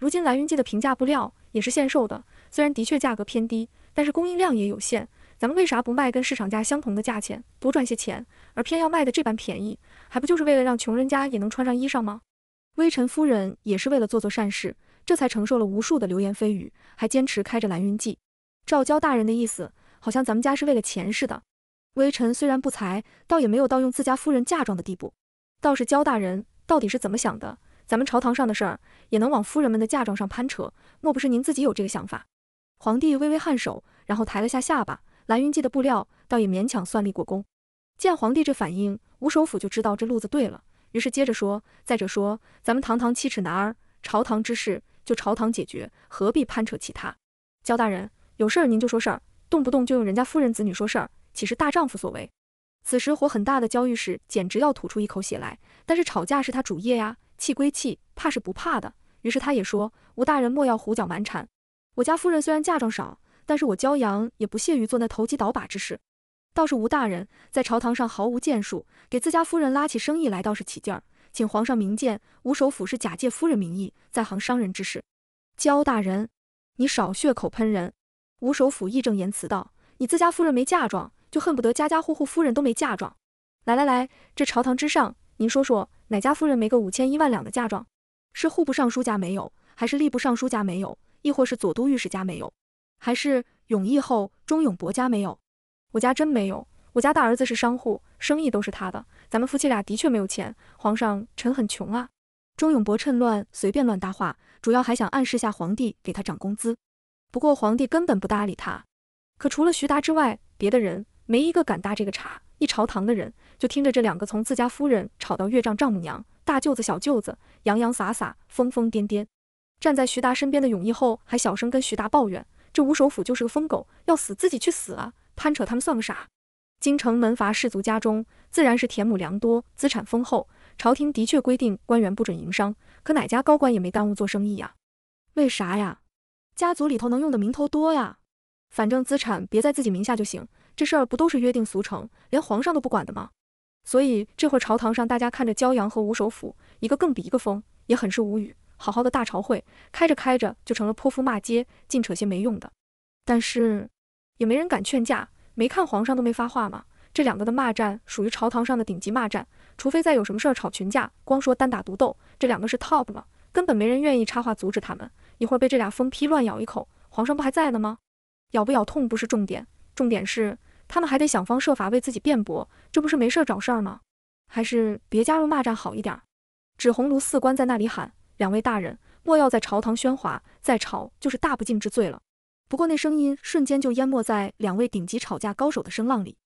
如今蓝云记的平价布料也是限售的，虽然的确价格偏低，但是供应量也有限。咱们为啥不卖跟市场价相同的价钱，多赚些钱，而偏要卖的这般便宜，还不就是为了让穷人家也能穿上衣裳吗？微臣夫人也是为了做做善事，这才承受了无数的流言蜚语，还坚持开着蓝云记。照焦大人的意思，好像咱们家是为了钱似的。微臣虽然不才，倒也没有到用自家夫人嫁妆的地步。倒是焦大人到底是怎么想的？咱们朝堂上的事儿也能往夫人们的嫁妆上攀扯，莫不是您自己有这个想法？皇帝微微颔首，然后抬了下下巴。蓝云记的布料倒也勉强算立过功。见皇帝这反应，吴首辅就知道这路子对了，于是接着说：“再者说，咱们堂堂七尺男儿，朝堂之事就朝堂解决，何必攀扯其他？焦大人有事儿您就说事儿，动不动就用人家夫人子女说事儿，岂是大丈夫所为？”此时火很大的焦御史简直要吐出一口血来，但是吵架是他主业呀，气归气，怕是不怕的。于是他也说：“吴大人莫要胡搅蛮缠，我家夫人虽然嫁妆少。”但是我骄阳也不屑于做那投机倒把之事，倒是吴大人在朝堂上毫无建树，给自家夫人拉起生意来倒是起劲儿。请皇上明鉴，吴首府是假借夫人名义在行商人之事。焦大人，你少血口喷人。吴首府义正言辞道：“你自家夫人没嫁妆，就恨不得家家户户夫人都没嫁妆。来来来，这朝堂之上，您说说哪家夫人没个五千一万两的嫁妆？是户部尚书家没有，还是吏部尚书家没有，亦或是左都御史家没有？”还是永义后钟永伯家没有，我家真没有。我家大儿子是商户，生意都是他的。咱们夫妻俩的确没有钱，皇上臣很穷啊。钟永伯趁乱随便乱搭话，主要还想暗示下皇帝给他涨工资。不过皇帝根本不搭理他。可除了徐达之外，别的人没一个敢搭这个茬。一朝堂的人就听着这两个从自家夫人吵到岳丈丈母娘、大舅子、小舅子，洋洋洒洒，疯疯癫癫。站在徐达身边的永义后还小声跟徐达抱怨。这吴首府就是个疯狗，要死自己去死啊！攀扯他们算个啥？京城门阀士族家中自然是田亩良多，资产丰厚。朝廷的确规定官员不准营商，可哪家高官也没耽误做生意呀？为啥呀？家族里头能用的名头多呀。反正资产别在自己名下就行，这事儿不都是约定俗成，连皇上都不管的吗？所以这会儿朝堂上，大家看着骄阳和吴首府，一个更比一个疯，也很是无语。好好的大朝会，开着开着就成了泼妇骂街，净扯些没用的。但是也没人敢劝架，没看皇上都没发话吗？这两个的骂战属于朝堂上的顶级骂战，除非再有什么事儿吵群架，光说单打独斗，这两个是 top 了，根本没人愿意插话阻止他们。一会儿被这俩疯批乱咬一口，皇上不还在呢吗？咬不咬痛不是重点，重点是他们还得想方设法为自己辩驳，这不是没事找事儿吗？还是别加入骂战好一点。指红卢四官在那里喊。两位大人，莫要在朝堂喧哗，再吵就是大不敬之罪了。不过那声音瞬间就淹没在两位顶级吵架高手的声浪里。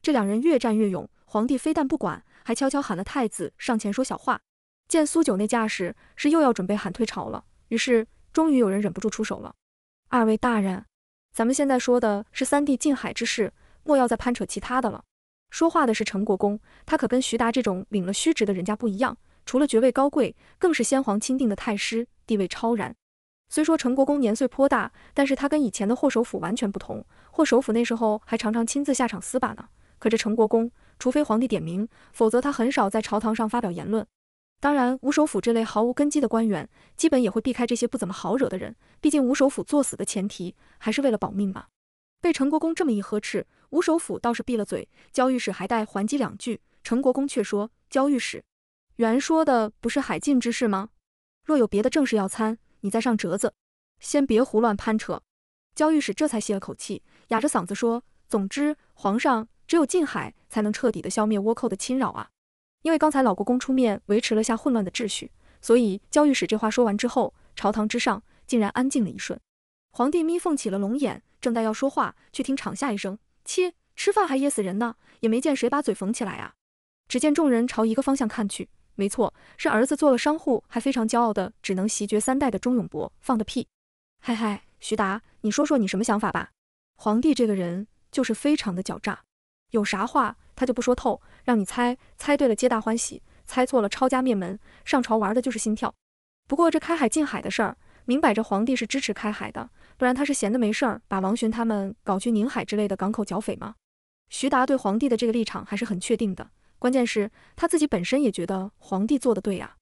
这两人越战越勇，皇帝非但不管，还悄悄喊了太子上前说小话。见苏九那架势，是又要准备喊退朝了。于是，终于有人忍不住出手了。二位大人，咱们现在说的是三弟近海之事，莫要再攀扯其他的了。说话的是陈国公，他可跟徐达这种领了虚职的人家不一样。除了爵位高贵，更是先皇钦定的太师，地位超然。虽说陈国公年岁颇大，但是他跟以前的霍首府完全不同。霍首府那时候还常常亲自下场厮把呢，可这陈国公，除非皇帝点名，否则他很少在朝堂上发表言论。当然，吴首辅这类毫无根基的官员，基本也会避开这些不怎么好惹的人。毕竟吴首辅作死的前提还是为了保命嘛。被陈国公这么一呵斥，吴首辅倒是闭了嘴，焦御史还带还击两句，陈国公却说焦御史。原说的不是海禁之事吗？若有别的正事要参，你再上折子，先别胡乱攀扯。焦御史这才歇了口气，哑着嗓子说：“总之，皇上只有禁海，才能彻底的消灭倭寇的侵扰啊！”因为刚才老国公出面维持了下混乱的秩序，所以焦御史这话说完之后，朝堂之上竟然安静了一瞬。皇帝眯缝起了龙眼，正待要说话，却听场下一声：“切，吃饭还噎死人呢，也没见谁把嘴缝起来啊！”只见众人朝一个方向看去。没错，是儿子做了商户，还非常骄傲的，只能袭爵三代的钟永博放的屁。嗨嗨，徐达，你说说你什么想法吧？皇帝这个人就是非常的狡诈，有啥话他就不说透，让你猜，猜对了皆大欢喜，猜错了抄家灭门。上朝玩的就是心跳。不过这开海禁海的事儿，明摆着皇帝是支持开海的，不然他是闲的没事儿把王巡他们搞去宁海之类的港口剿匪吗？徐达对皇帝的这个立场还是很确定的。关键是他自己本身也觉得皇帝做的对呀，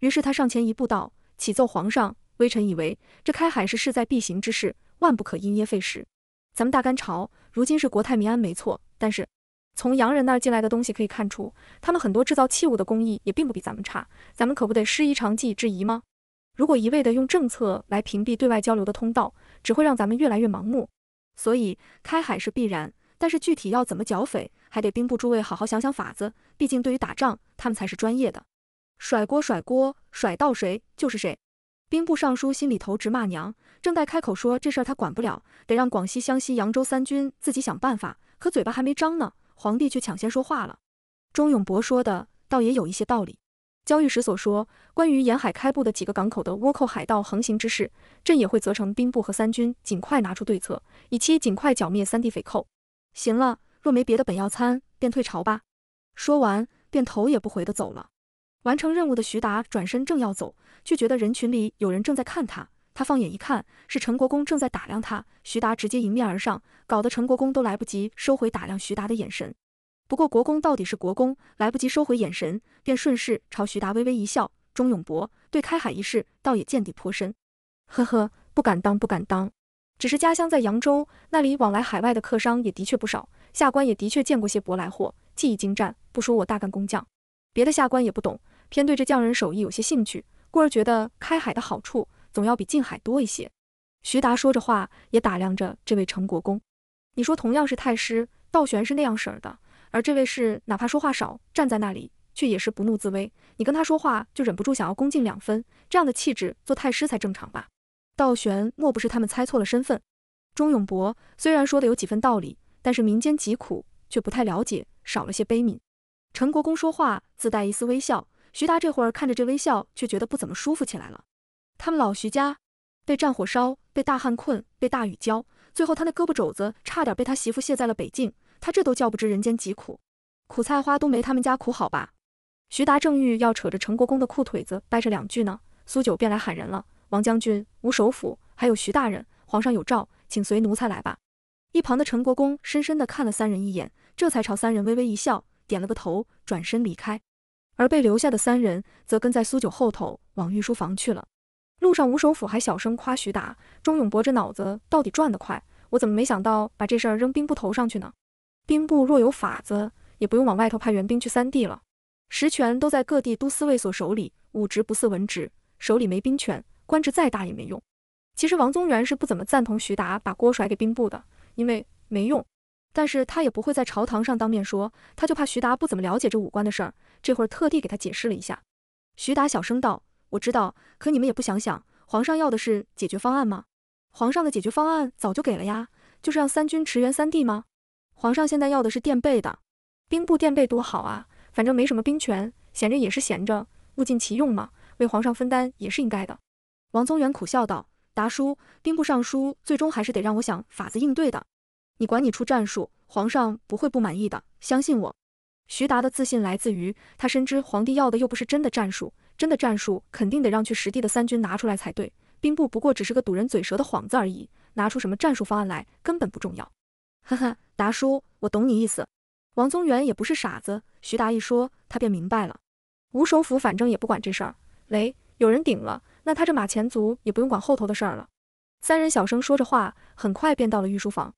于是他上前一步道：“启奏皇上，微臣以为这开海是势在必行之事，万不可因噎废食。咱们大干朝如今是国泰民安没错，但是从洋人那儿进来的东西可以看出，他们很多制造器物的工艺也并不比咱们差，咱们可不得师夷长技以制夷吗？如果一味的用政策来屏蔽对外交流的通道，只会让咱们越来越盲目。所以开海是必然，但是具体要怎么剿匪？”还得兵部诸位好好想想法子，毕竟对于打仗，他们才是专业的。甩锅甩锅甩到谁就是谁。兵部尚书心里头直骂娘，正在开口说这事儿他管不了，得让广西、湘西、扬州三军自己想办法。可嘴巴还没张呢，皇帝却抢先说话了。钟永伯说的倒也有一些道理。焦裕时所说关于沿海开埠的几个港口的倭寇海盗横行之事，朕也会责成兵部和三军尽快拿出对策，以期尽快剿灭三地匪寇。行了。若没别的本要参，便退朝吧。说完，便头也不回的走了。完成任务的徐达转身正要走，却觉得人群里有人正在看他。他放眼一看，是陈国公正在打量他。徐达直接迎面而上，搞得陈国公都来不及收回打量徐达的眼神。不过国公到底是国公，来不及收回眼神，便顺势朝徐达微微一笑。钟永伯对开海一事，倒也见地颇深。呵呵，不敢当，不敢当。只是家乡在扬州，那里往来海外的客商也的确不少。下官也的确见过些舶来货，技艺精湛，不输我大干工匠。别的下官也不懂，偏对这匠人手艺有些兴趣，故而觉得开海的好处总要比近海多一些。徐达说着话，也打量着这位陈国公。你说同样是太师，道玄是那样儿的，而这位是哪怕说话少，站在那里却也是不怒自威。你跟他说话就忍不住想要恭敬两分，这样的气质做太师才正常吧？道玄莫不是他们猜错了身份？钟永伯虽然说的有几分道理。但是民间疾苦却不太了解，少了些悲悯。陈国公说话自带一丝微笑，徐达这会儿看着这微笑，却觉得不怎么舒服起来了。他们老徐家被战火烧，被大旱困，被大雨浇，最后他那胳膊肘子差点被他媳妇卸在了北境。他这都叫不知人间疾苦，苦菜花都没他们家苦好吧？徐达正欲要扯着陈国公的裤腿子掰扯两句呢，苏九便来喊人了：“王将军，吴首府，还有徐大人，皇上有诏，请随奴才来吧。”一旁的陈国公深深地看了三人一眼，这才朝三人微微一笑，点了个头，转身离开。而被留下的三人则跟在苏九后头往御书房去了。路上，吴首府还小声夸徐达、钟永伯：“这脑子到底转得快，我怎么没想到把这事儿扔兵部头上去呢？兵部若有法子，也不用往外头派援兵去三地了。实权都在各地都司卫所手里，武职不似文职，手里没兵权，官职再大也没用。”其实王宗元是不怎么赞同徐达把锅甩给兵部的。因为没用，但是他也不会在朝堂上当面说，他就怕徐达不怎么了解这武官的事儿，这会儿特地给他解释了一下。徐达小声道：“我知道，可你们也不想想，皇上要的是解决方案吗？皇上的解决方案早就给了呀，就是让三军驰援三地吗？皇上现在要的是垫背的，兵部垫背多好啊，反正没什么兵权，闲着也是闲着，物尽其用嘛，为皇上分担也是应该的。”王宗元苦笑道。达叔，兵部尚书最终还是得让我想法子应对的。你管你出战术，皇上不会不满意的。相信我。徐达的自信来自于他深知皇帝要的又不是真的战术，真的战术肯定得让去实地的三军拿出来才对。兵部不过只是个堵人嘴舌的幌子而已，拿出什么战术方案来根本不重要。呵呵，达叔，我懂你意思。王宗元也不是傻子，徐达一说，他便明白了。吴首府反正也不管这事儿，雷，有人顶了。那他这马前卒也不用管后头的事儿了。三人小声说着话，很快便到了御书房，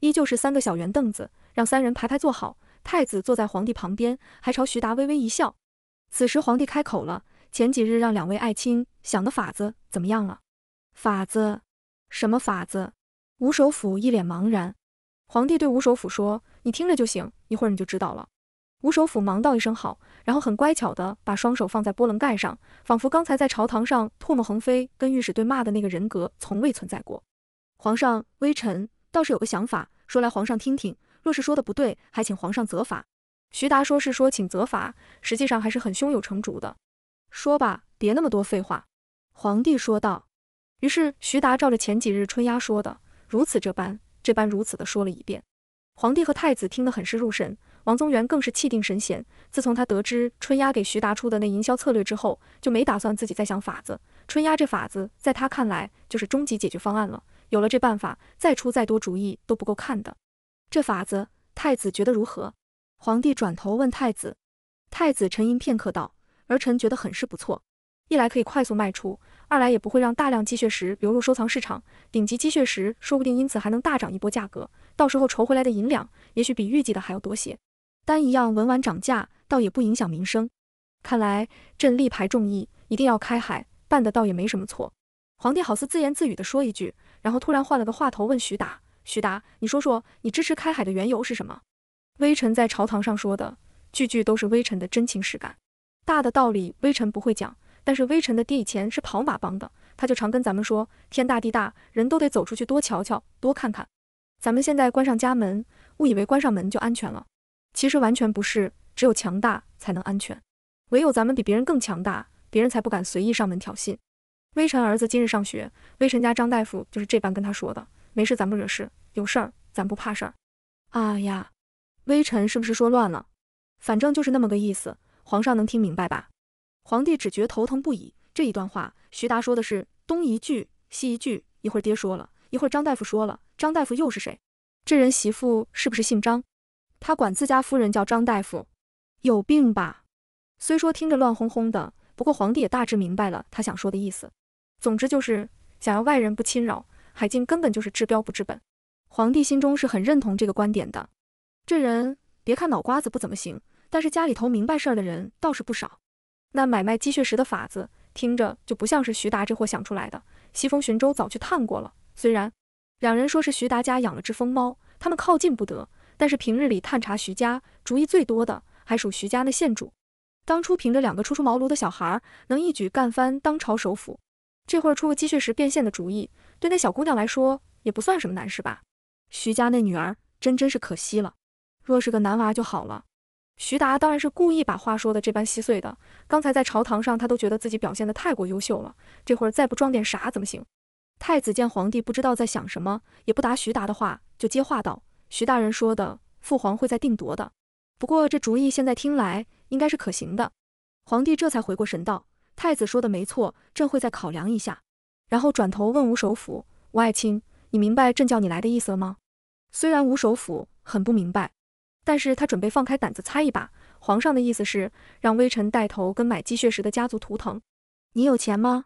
依旧是三个小圆凳子，让三人排排坐好。太子坐在皇帝旁边，还朝徐达微微一笑。此时皇帝开口了：“前几日让两位爱卿想的法子怎么样了？法子？什么法子？”吴首府一脸茫然。皇帝对吴首府说：“你听着就行，一会儿你就知道了。”吴首辅忙道一声好，然后很乖巧的把双手放在波棱盖上，仿佛刚才在朝堂上唾沫横飞跟御史对骂的那个人格从未存在过。皇上，微臣倒是有个想法，说来皇上听听，若是说的不对，还请皇上责罚。徐达说是说请责罚，实际上还是很胸有成竹的。说吧，别那么多废话。皇帝说道。于是徐达照着前几日春丫说的，如此这般，这般如此的说了一遍。皇帝和太子听得很是入神。王宗元更是气定神闲。自从他得知春丫给徐达出的那营销策略之后，就没打算自己再想法子。春丫这法子，在他看来就是终极解决方案了。有了这办法，再出再多主意都不够看的。这法子，太子觉得如何？皇帝转头问太子。太子沉吟片刻道：“儿臣觉得很是不错。一来可以快速卖出，二来也不会让大量积雪石流入收藏市场。顶级积雪石说不定因此还能大涨一波价格。到时候筹回来的银两，也许比预计的还要多些。”单一样文玩涨价，倒也不影响民生。看来朕力排众议，一定要开海，办的倒也没什么错。皇帝好似自言自语地说一句，然后突然换了个话头问徐达：“徐达，你说说，你支持开海的缘由是什么？”微臣在朝堂上说的，句句都是微臣的真情实感。大的道理，微臣不会讲，但是微臣的爹以前是跑马帮的，他就常跟咱们说：天大地大，人都得走出去多瞧瞧，多看看。咱们现在关上家门，误以为关上门就安全了。其实完全不是，只有强大才能安全，唯有咱们比别人更强大，别人才不敢随意上门挑衅。微臣儿子今日上学，微臣家张大夫就是这般跟他说的。没事，咱不惹事；有事儿，咱不怕事儿。啊呀，微臣是不是说乱了？反正就是那么个意思，皇上能听明白吧？皇帝只觉头疼不已。这一段话，徐达说的是东一句西一句，一会儿爹说了一会儿张大夫说了，张大夫又是谁？这人媳妇是不是姓张？他管自家夫人叫张大夫，有病吧？虽说听着乱哄哄的，不过皇帝也大致明白了他想说的意思。总之就是想要外人不侵扰海禁，根本就是治标不治本。皇帝心中是很认同这个观点的。这人别看脑瓜子不怎么行，但是家里头明白事儿的人倒是不少。那买卖鸡血石的法子，听着就不像是徐达这货想出来的。西风巡舟早去探过了，虽然两人说是徐达家养了只疯猫，他们靠近不得。但是平日里探查徐家主意最多的，还属徐家那县主。当初凭着两个初出茅庐的小孩能一举干翻当朝首辅，这会儿出个鸡血石变现的主意，对那小姑娘来说也不算什么难事吧？徐家那女儿真真是可惜了，若是个男娃就好了。徐达当然是故意把话说的这般稀碎的。刚才在朝堂上，他都觉得自己表现的太过优秀了，这会儿再不装点啥怎么行？太子见皇帝不知道在想什么，也不答徐达的话，就接话道。徐大人说的，父皇会再定夺的。不过这主意现在听来，应该是可行的。皇帝这才回过神，道：“太子说的没错，朕会再考量一下。”然后转头问吴首辅：“吴爱卿，你明白朕叫你来的意思了吗？”虽然吴首辅很不明白，但是他准备放开胆子猜一把。皇上的意思是让微臣带头跟买鸡血石的家族图腾。你有钱吗？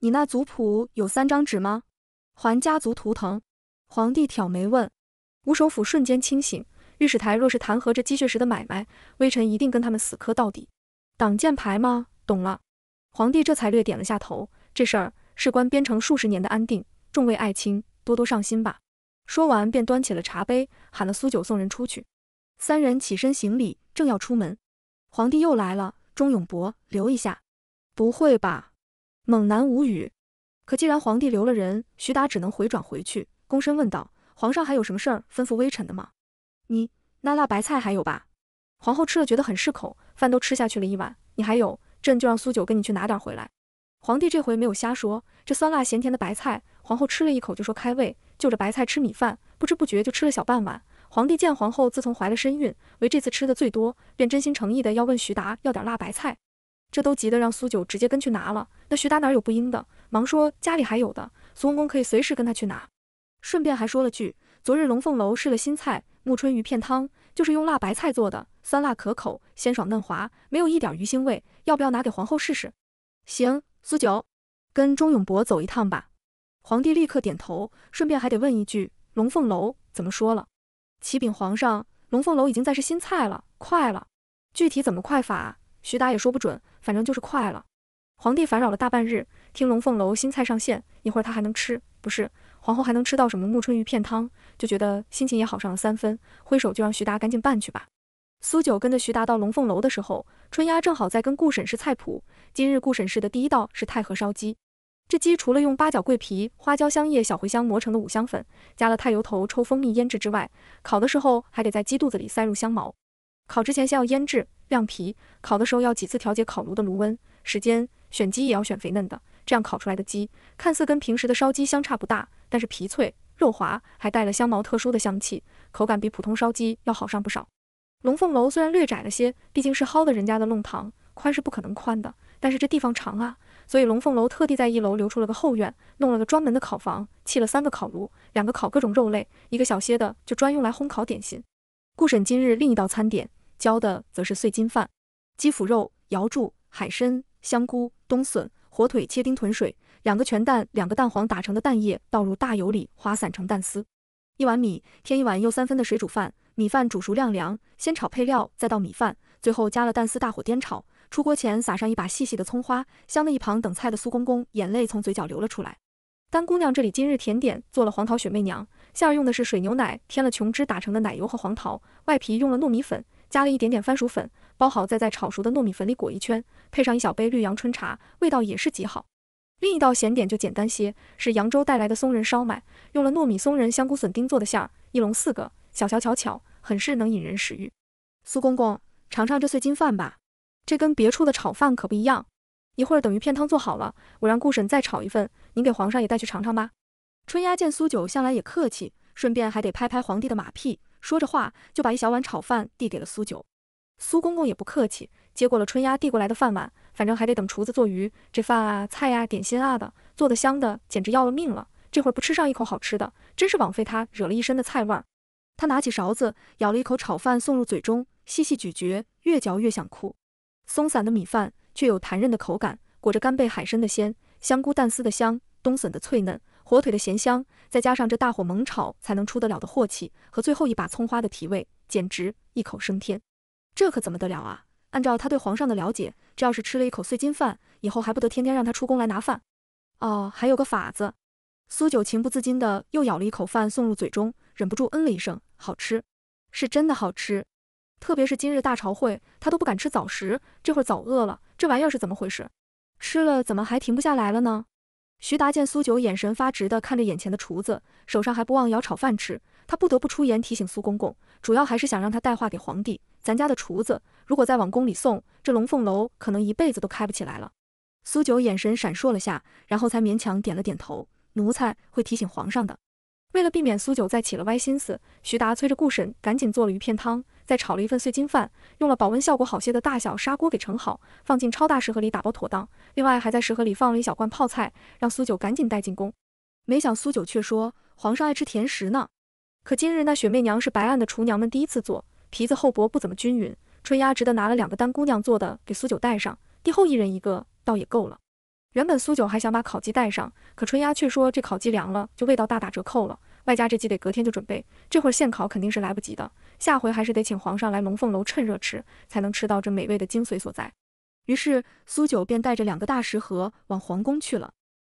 你那族谱有三张纸吗？还家族图腾？皇帝挑眉问。吴首辅瞬间清醒，御史台若是弹劾这积血石的买卖，微臣一定跟他们死磕到底。挡箭牌吗？懂了。皇帝这才略点了下头。这事儿事关边城数十年的安定，众位爱卿多多上心吧。说完便端起了茶杯，喊了苏九送人出去。三人起身行礼，正要出门，皇帝又来了。钟永伯留一下。不会吧？猛男无语。可既然皇帝留了人，徐达只能回转回去，躬身问道。皇上还有什么事儿吩咐微臣的吗？你那辣白菜还有吧？皇后吃了觉得很适口，饭都吃下去了一碗。你还有，朕就让苏九跟你去拿点回来。皇帝这回没有瞎说，这酸辣咸甜的白菜，皇后吃了一口就说开胃，就着白菜吃米饭，不知不觉就吃了小半碗。皇帝见皇后自从怀了身孕，唯这次吃的最多，便真心诚意的要问徐达要点辣白菜，这都急得让苏九直接跟去拿了。那徐达哪有不应的，忙说家里还有的，苏公公可以随时跟他去拿。顺便还说了句，昨日龙凤楼试了新菜，暮春鱼片汤，就是用辣白菜做的，酸辣可口，鲜爽嫩滑，没有一点鱼腥味，要不要拿给皇后试试？行，苏九，跟钟永博走一趟吧。皇帝立刻点头，顺便还得问一句，龙凤楼怎么说了？启禀皇上，龙凤楼已经在试新菜了，快了。具体怎么快法，徐达也说不准，反正就是快了。皇帝烦扰了大半日，听龙凤楼新菜上线，一会儿他还能吃，不是？皇后还能吃到什么暮春鱼片汤，就觉得心情也好上了三分，挥手就让徐达赶紧办去吧。苏九跟着徐达到龙凤楼的时候，春丫正好在跟顾沈氏菜谱。今日顾沈氏的第一道是太和烧鸡，这鸡除了用八角、桂皮、花椒、香叶、小茴香磨成的五香粉，加了太油头、抽蜂蜜腌制之外，烤的时候还得在鸡肚子里塞入香茅，烤之前先要腌制、晾皮，烤的时候要几次调节烤炉的炉温、时间，选鸡也要选肥嫩的，这样烤出来的鸡看似跟平时的烧鸡相差不大。但是皮脆肉滑，还带了香茅特殊的香气，口感比普通烧鸡要好上不少。龙凤楼虽然略窄了些，毕竟是薅的人家的弄堂，宽是不可能宽的，但是这地方长啊，所以龙凤楼特地在一楼留出了个后院，弄了个专门的烤房，砌了三个烤炉，两个烤各种肉类，一个小些的就专用来烘烤点心。顾婶今日另一道餐点，浇的则是碎金饭，鸡脯肉、瑶柱、海参、香菇、冬笋、火腿切丁豚水。两个全蛋，两个蛋黄打成的蛋液倒入大油里划散成蛋丝。一碗米，添一碗又三分的水煮饭，米饭煮熟晾凉，先炒配料，再倒米饭，最后加了蛋丝，大火颠炒。出锅前撒上一把细细的葱花，香的一旁等菜的苏公公眼泪从嘴角流了出来。丹姑娘这里今日甜点做了黄桃雪媚娘，馅儿用的是水牛奶添了琼脂打成的奶油和黄桃，外皮用了糯米粉，加了一点点番薯粉，包好再在炒熟的糯米粉里裹一圈，配上一小杯绿阳春茶，味道也是极好。另一道咸点就简单些，是扬州带来的松仁烧麦，用了糯米、松仁、香菇笋丁做的馅儿，一笼四个，小巧巧巧，很是能引人食欲。苏公公，尝尝这碎金饭吧，这跟别处的炒饭可不一样。一会儿等鱼片汤做好了，我让顾婶再炒一份，您给皇上也带去尝尝吧。春丫见苏九向来也客气，顺便还得拍拍皇帝的马屁，说着话就把一小碗炒饭递给了苏九。苏公公也不客气，接过了春丫递过来的饭碗。反正还得等厨子做鱼，这饭啊、菜啊、点心啊的，做的香的，简直要了命了。这会儿不吃上一口好吃的，真是枉费他惹了一身的菜味。儿。他拿起勺子，咬了一口炒饭，送入嘴中，细细咀嚼，越嚼越想哭。松散的米饭，却有弹韧的口感，裹着干贝、海参的鲜，香菇、蛋丝的香，冬笋的脆嫩，火腿的咸香，再加上这大火猛炒才能出得了的镬气和最后一把葱花的提味，简直一口升天。这可怎么得了啊！按照他对皇上的了解，这要是吃了一口碎金饭，以后还不得天天让他出宫来拿饭？哦，还有个法子。苏九情不自禁的又咬了一口饭送入嘴中，忍不住嗯了一声，好吃，是真的好吃。特别是今日大朝会，他都不敢吃早食，这会儿早饿了，这玩意儿是怎么回事？吃了怎么还停不下来了呢？徐达见苏九眼神发直的看着眼前的厨子，手上还不忘舀炒饭吃。他不得不出言提醒苏公公，主要还是想让他带话给皇帝。咱家的厨子如果再往宫里送，这龙凤楼可能一辈子都开不起来了。苏九眼神闪烁了下，然后才勉强点了点头。奴才会提醒皇上的。为了避免苏九再起了歪心思，徐达催着顾婶赶紧做了鱼片汤，再炒了一份碎金饭，用了保温效果好些的大小砂锅给盛好，放进超大食盒里打包妥当。另外还在食盒里放了一小罐泡菜，让苏九赶紧带进宫。没想苏九却说皇上爱吃甜食呢。可今日那雪媚娘是白案的厨娘们第一次做，皮子厚薄不怎么均匀。春丫只得拿了两个单姑娘做的给苏九带上，帝后一人一个，倒也够了。原本苏九还想把烤鸡带上，可春丫却说这烤鸡凉了就味道大打折扣了，外加这鸡得隔天就准备，这会儿现烤肯定是来不及的，下回还是得请皇上来龙凤楼趁热吃，才能吃到这美味的精髓所在。于是苏九便带着两个大食盒往皇宫去了，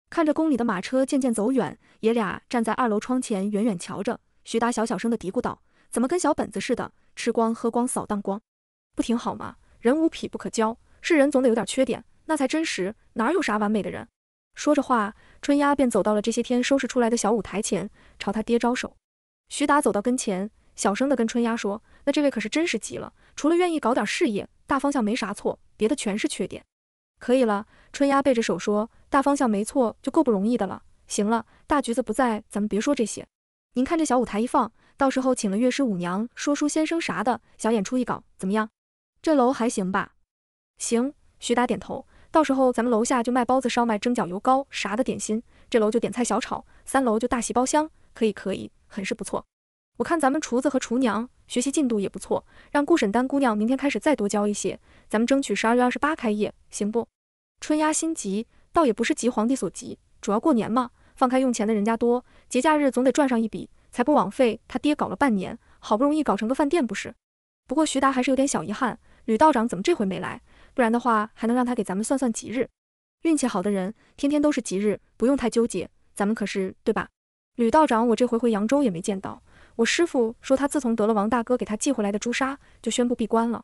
看着宫里的马车渐渐走远，爷俩站在二楼窗前远远瞧着。徐达小小声的嘀咕道：“怎么跟小本子似的，吃光喝光扫荡光，不挺好吗？人无癖不可交，是人总得有点缺点，那才真实。哪有啥完美的人？”说着话，春丫便走到了这些天收拾出来的小舞台前，朝他爹招手。徐达走到跟前，小声的跟春丫说：“那这位可是真是急了，除了愿意搞点事业，大方向没啥错，别的全是缺点。”可以了，春丫背着手说：“大方向没错，就够不容易的了。行了，大橘子不在，咱们别说这些。”您看这小舞台一放，到时候请了乐师、舞娘、说书先生啥的，小演出一搞，怎么样？这楼还行吧？行，徐达点头。到时候咱们楼下就卖包子、烧麦、蒸饺、油糕啥的点心，这楼就点菜小炒，三楼就大席包厢，可以，可以，很是不错。我看咱们厨子和厨娘学习进度也不错，让顾沈丹姑娘明天开始再多教一些，咱们争取十二月二十八开业，行不？春丫心急，倒也不是急皇帝所急，主要过年嘛。放开用钱的人家多，节假日总得赚上一笔，才不枉费他爹搞了半年，好不容易搞成个饭店不是？不过徐达还是有点小遗憾，吕道长怎么这回没来？不然的话，还能让他给咱们算算吉日。运气好的人，天天都是吉日，不用太纠结。咱们可是对吧？吕道长，我这回回扬州也没见到，我师傅说他自从得了王大哥给他寄回来的朱砂，就宣布闭关了。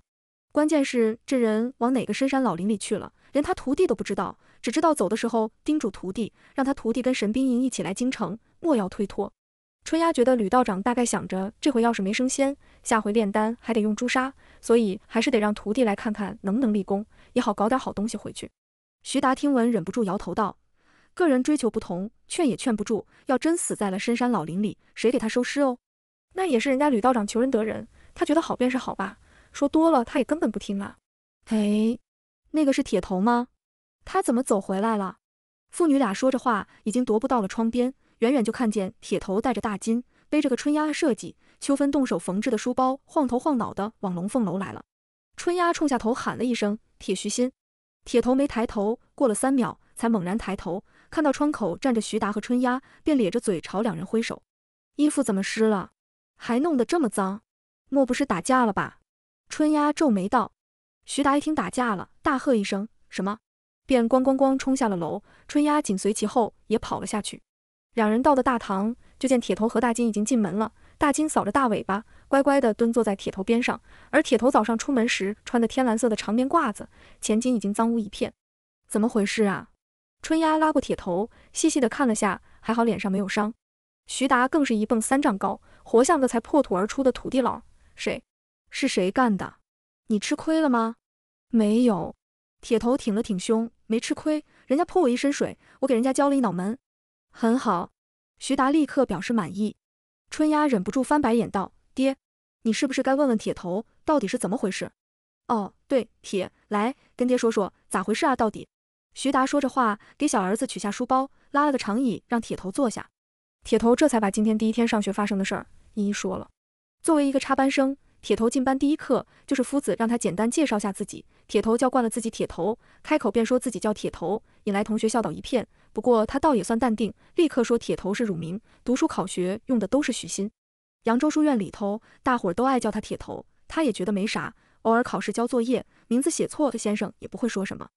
关键是这人往哪个深山老林里去了，连他徒弟都不知道。只知道走的时候叮嘱徒弟，让他徒弟跟神兵营一起来京城，莫要推脱。春丫觉得吕道长大概想着，这回要是没升仙，下回炼丹还得用朱砂，所以还是得让徒弟来看看能不能立功，也好搞点好东西回去。徐达听闻，忍不住摇头道：“个人追求不同，劝也劝不住。要真死在了深山老林里，谁给他收尸？哦，那也是人家吕道长求人得人，他觉得好便是好吧。说多了他也根本不听啊。哎，那个是铁头吗？”他怎么走回来了？父女俩说着话，已经踱步到了窗边，远远就看见铁头带着大金，背着个春丫设计秋芬动手缝制的书包，晃头晃脑的往龙凤楼来了。春丫冲下头喊了一声：“铁徐心！”铁头没抬头，过了三秒才猛然抬头，看到窗口站着徐达和春丫，便咧着嘴朝两人挥手。衣服怎么湿了，还弄得这么脏？莫不是打架了吧？春丫皱眉道。徐达一听打架了，大喝一声：“什么？”便咣咣咣冲下了楼，春丫紧随其后也跑了下去。两人到的大堂，就见铁头和大金已经进门了。大金扫着大尾巴，乖乖的蹲坐在铁头边上，而铁头早上出门时穿的天蓝色的长棉褂子，前襟已经脏污一片，怎么回事啊？春丫拉过铁头，细细的看了下，还好脸上没有伤。徐达更是一蹦三丈高，活像个才破土而出的土地佬。谁？是谁干的？你吃亏了吗？没有。铁头挺了挺胸。没吃亏，人家泼我一身水，我给人家浇了一脑门，很好。徐达立刻表示满意。春丫忍不住翻白眼道：“爹，你是不是该问问铁头到底是怎么回事？”哦，对，铁，来跟爹说说咋回事啊？到底？徐达说着话，给小儿子取下书包，拉了个长椅让铁头坐下。铁头这才把今天第一天上学发生的事儿一一说了。作为一个插班生。铁头进班第一课，就是夫子让他简单介绍下自己。铁头叫惯了自己铁头，开口便说自己叫铁头，引来同学笑倒一片。不过他倒也算淡定，立刻说铁头是乳名，读书考学用的都是许心。扬州书院里头，大伙儿都爱叫他铁头，他也觉得没啥。偶尔考试交作业，名字写错的先生也不会说什么。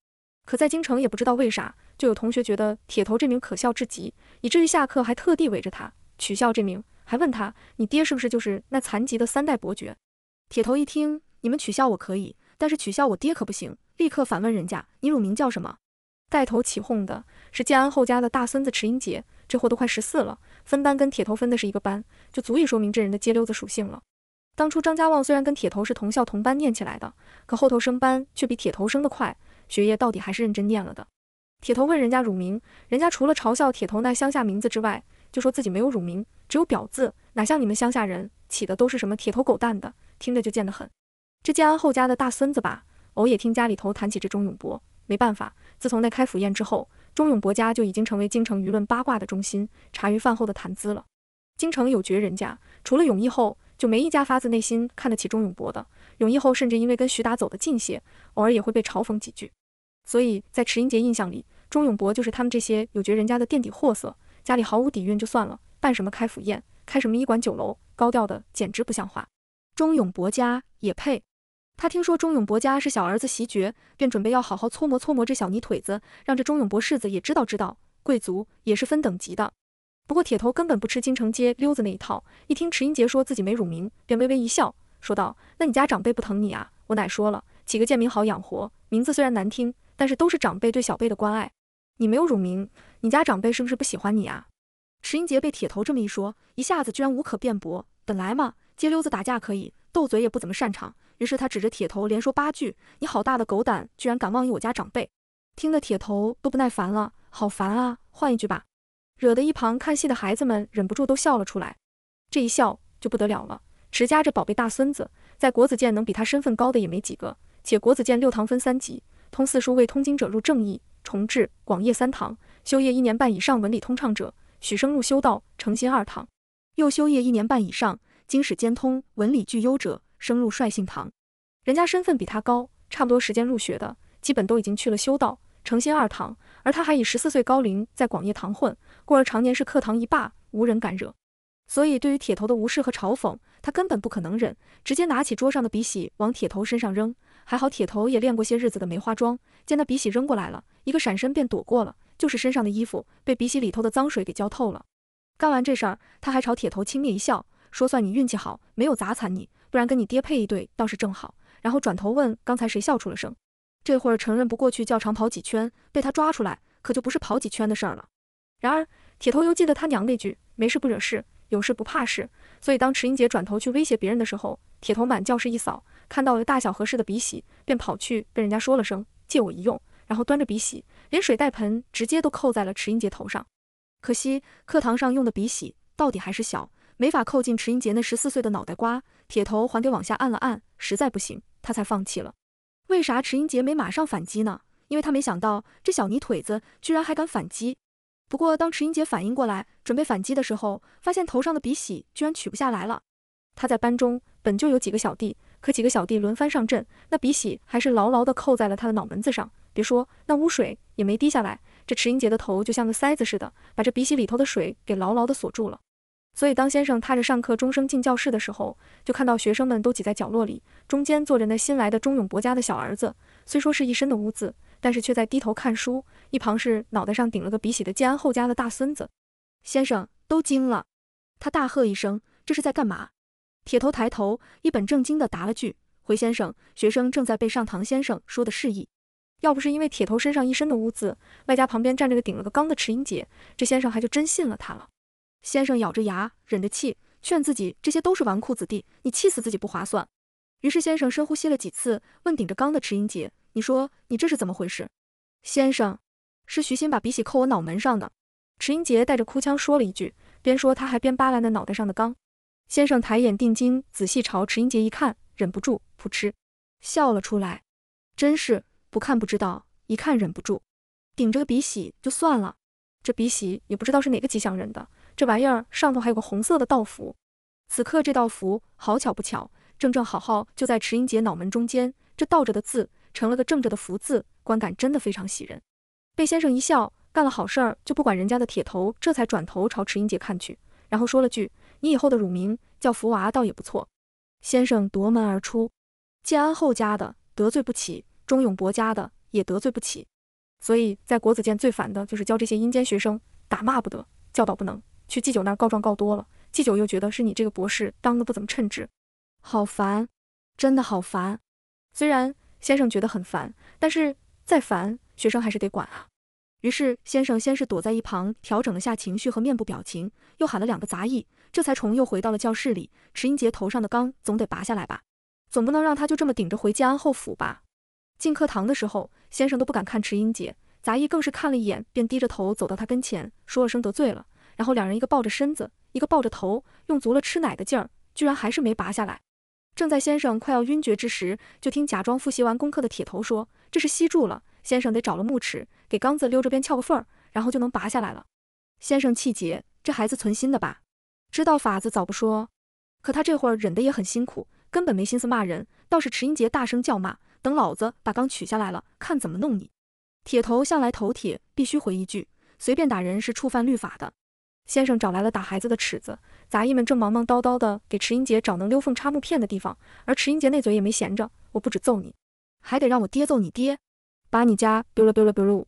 可在京城，也不知道为啥，就有同学觉得铁头这名可笑至极，以至于下课还特地围着他取笑这名，还问他你爹是不是就是那残疾的三代伯爵？铁头一听，你们取笑我可以，但是取笑我爹可不行，立刻反问人家，你乳名叫什么？带头起哄的是建安后家的大孙子池英杰，这货都快十四了，分班跟铁头分的是一个班，就足以说明这人的街溜子属性了。当初张家旺虽然跟铁头是同校同班念起来的，可后头升班却比铁头升得快，学业到底还是认真念了的。铁头问人家乳名，人家除了嘲笑铁头那乡下名字之外，就说自己没有乳名，只有表字，哪像你们乡下人起的都是什么铁头狗蛋的，听着就贱得很。这建安后家的大孙子吧，偶也听家里头谈起这钟永伯。没办法，自从那开府宴之后，钟永伯家就已经成为京城舆论八卦的中心，茶余饭后的谈资了。京城有绝人家，除了永义后，就没一家发自内心看得起钟永伯的。永义后甚至因为跟徐达走得近些，偶尔也会被嘲讽几句。所以在迟英杰印象里，钟永伯就是他们这些有绝人家的垫底货色。家里毫无底蕴就算了，办什么开府宴，开什么医馆酒楼，高调的简直不像话。钟永伯家也配？他听说钟永伯家是小儿子袭爵，便准备要好好搓磨搓磨这小泥腿子，让这钟永伯世子也知道知道，贵族也是分等级的。不过铁头根本不吃京城街溜子那一套，一听迟英杰说自己没乳名，便微微一笑，说道：“那你家长辈不疼你啊？我奶说了，起个贱名好养活，名字虽然难听，但是都是长辈对小辈的关爱。”你没有乳名，你家长辈是不是不喜欢你啊？池英杰被铁头这么一说，一下子居然无可辩驳。本来嘛，街溜子打架可以，斗嘴也不怎么擅长。于是他指着铁头，连说八句：“你好大的狗胆，居然敢妄议我家长辈！”听得铁头都不耐烦了，好烦啊，换一句吧。惹得一旁看戏的孩子们忍不住都笑了出来。这一笑就不得了了。池家这宝贝大孙子，在国子监能比他身份高的也没几个。且国子监六堂分三级，通四书为通经者入正义，重置广业三堂，修业一年半以上文理通畅者，许生入修道诚心二堂；又修业一年半以上，经史兼通，文理俱优者，升入率性堂。人家身份比他高，差不多时间入学的，基本都已经去了修道诚心二堂，而他还以十四岁高龄在广业堂混，故而常年是课堂一霸，无人敢惹。所以对于铁头的无视和嘲讽，他根本不可能忍，直接拿起桌上的笔洗往铁头身上扔。还好铁头也练过些日子的梅花桩，见那鼻息扔过来了，一个闪身便躲过了，就是身上的衣服被鼻息里头的脏水给浇透了。干完这事儿，他还朝铁头轻蔑一笑，说：“算你运气好，没有砸惨你，不然跟你爹配一对倒是正好。”然后转头问刚才谁笑出了声。这会儿承认不过去，叫长跑几圈，被他抓出来，可就不是跑几圈的事儿了。然而铁头犹记得他娘那句“没事不惹事，有事不怕事”，所以当迟英杰转头去威胁别人的时候，铁头满教室一扫。看到了大小合适的笔洗，便跑去跟人家说了声借我一用，然后端着笔洗连水带盆直接都扣在了池英杰头上。可惜课堂上用的笔洗到底还是小，没法扣进池英杰那十四岁的脑袋瓜。铁头还给往下按了按，实在不行他才放弃了。为啥池英杰没马上反击呢？因为他没想到这小泥腿子居然还敢反击。不过当池英杰反应过来准备反击的时候，发现头上的笔洗居然取不下来了。他在班中本就有几个小弟。可几个小弟轮番上阵，那鼻血还是牢牢地扣在了他的脑门子上。别说那污水也没滴下来，这池英杰的头就像个塞子似的，把这鼻血里头的水给牢牢地锁住了。所以当先生踏着上课钟声进教室的时候，就看到学生们都挤在角落里，中间坐着那新来的钟永伯家的小儿子，虽说是一身的污渍，但是却在低头看书。一旁是脑袋上顶了个鼻血的建安后家的大孙子，先生都惊了，他大喝一声：“这是在干嘛？”铁头抬头，一本正经地答了句：“回先生，学生正在背上唐先生说的示意。”要不是因为铁头身上一身的污渍，外加旁边站着个顶了个缸的迟英杰，这先生还就真信了他了。先生咬着牙，忍着气，劝自己这些都是纨绔子弟，你气死自己不划算。于是先生深呼吸了几次，问顶着缸的迟英杰：“你说你这是怎么回事？”先生是徐欣，把鼻血扣我脑门上的。迟英杰带着哭腔说了一句，边说他还边扒拉那脑袋上的缸。先生抬眼定睛，仔细朝池英杰一看，忍不住噗嗤笑了出来。真是不看不知道，一看忍不住。顶着个鼻息就算了，这鼻息也不知道是哪个吉祥人的。这玩意儿上头还有个红色的道符。此刻这道符，好巧不巧，正正好好就在池英杰脑门中间。这倒着的字成了个正着的福字，观感真的非常喜人。被先生一笑，干了好事就不管人家的铁头，这才转头朝池英杰看去，然后说了句。你以后的乳名叫福娃，倒也不错。先生夺门而出。建安后家的得罪不起，钟永伯家的也得罪不起，所以在国子监最烦的就是教这些阴间学生，打骂不得，教导不能。去祭酒那儿告状告多了，祭酒又觉得是你这个博士当的不怎么称职，好烦，真的好烦。虽然先生觉得很烦，但是再烦学生还是得管啊。于是先生先是躲在一旁调整了下情绪和面部表情，又喊了两个杂役。这才重又回到了教室里，迟英杰头上的钢总得拔下来吧，总不能让他就这么顶着回建安侯府吧。进课堂的时候，先生都不敢看迟英杰，杂役更是看了一眼便低着头走到他跟前，说了声得罪了，然后两人一个抱着身子，一个抱着头，用足了吃奶的劲儿，居然还是没拔下来。正在先生快要晕厥之时，就听假装复习完功课的铁头说：“这是吸住了，先生得找了木尺，给缸子溜着边撬个缝儿，然后就能拔下来了。”先生气结，这孩子存心的吧。知道法子早不说，可他这会儿忍得也很辛苦，根本没心思骂人。倒是迟英杰大声叫骂：“等老子把缸取下来了，看怎么弄你！”铁头向来头铁，必须回一句：“随便打人是触犯律法的。”先生找来了打孩子的尺子，杂役们正忙忙叨叨的给迟英杰找能溜缝插木片的地方，而迟英杰那嘴也没闲着：“我不止揍你，还得让我爹揍你爹，把你家丢了丢了丢！”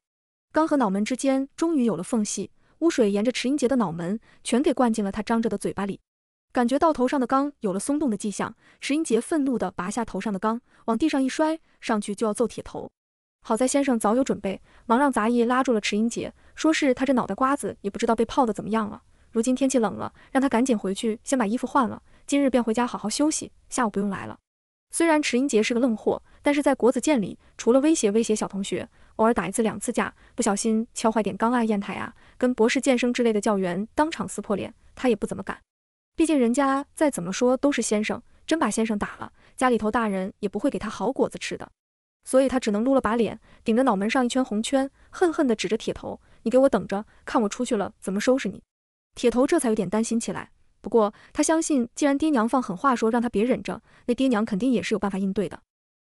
缸和脑门之间终于有了缝隙。污水沿着池英杰的脑门，全给灌进了他张着的嘴巴里。感觉到头上的缸有了松动的迹象，池英杰愤怒地拔下头上的缸，往地上一摔，上去就要揍铁头。好在先生早有准备，忙让杂役拉住了池英杰，说是他这脑袋瓜子也不知道被泡的怎么样了。如今天气冷了，让他赶紧回去，先把衣服换了，今日便回家好好休息，下午不用来了。虽然池英杰是个愣货，但是在国子监里，除了威胁威胁小同学。偶尔打一次两次架，不小心敲坏点缸啊砚台啊，跟博士、剑生之类的教员当场撕破脸，他也不怎么敢。毕竟人家再怎么说都是先生，真把先生打了，家里头大人也不会给他好果子吃的。所以他只能撸了把脸，顶着脑门上一圈红圈，恨恨地指着铁头：“你给我等着，看我出去了怎么收拾你。”铁头这才有点担心起来。不过他相信，既然爹娘放狠话说让他别忍着，那爹娘肯定也是有办法应对的。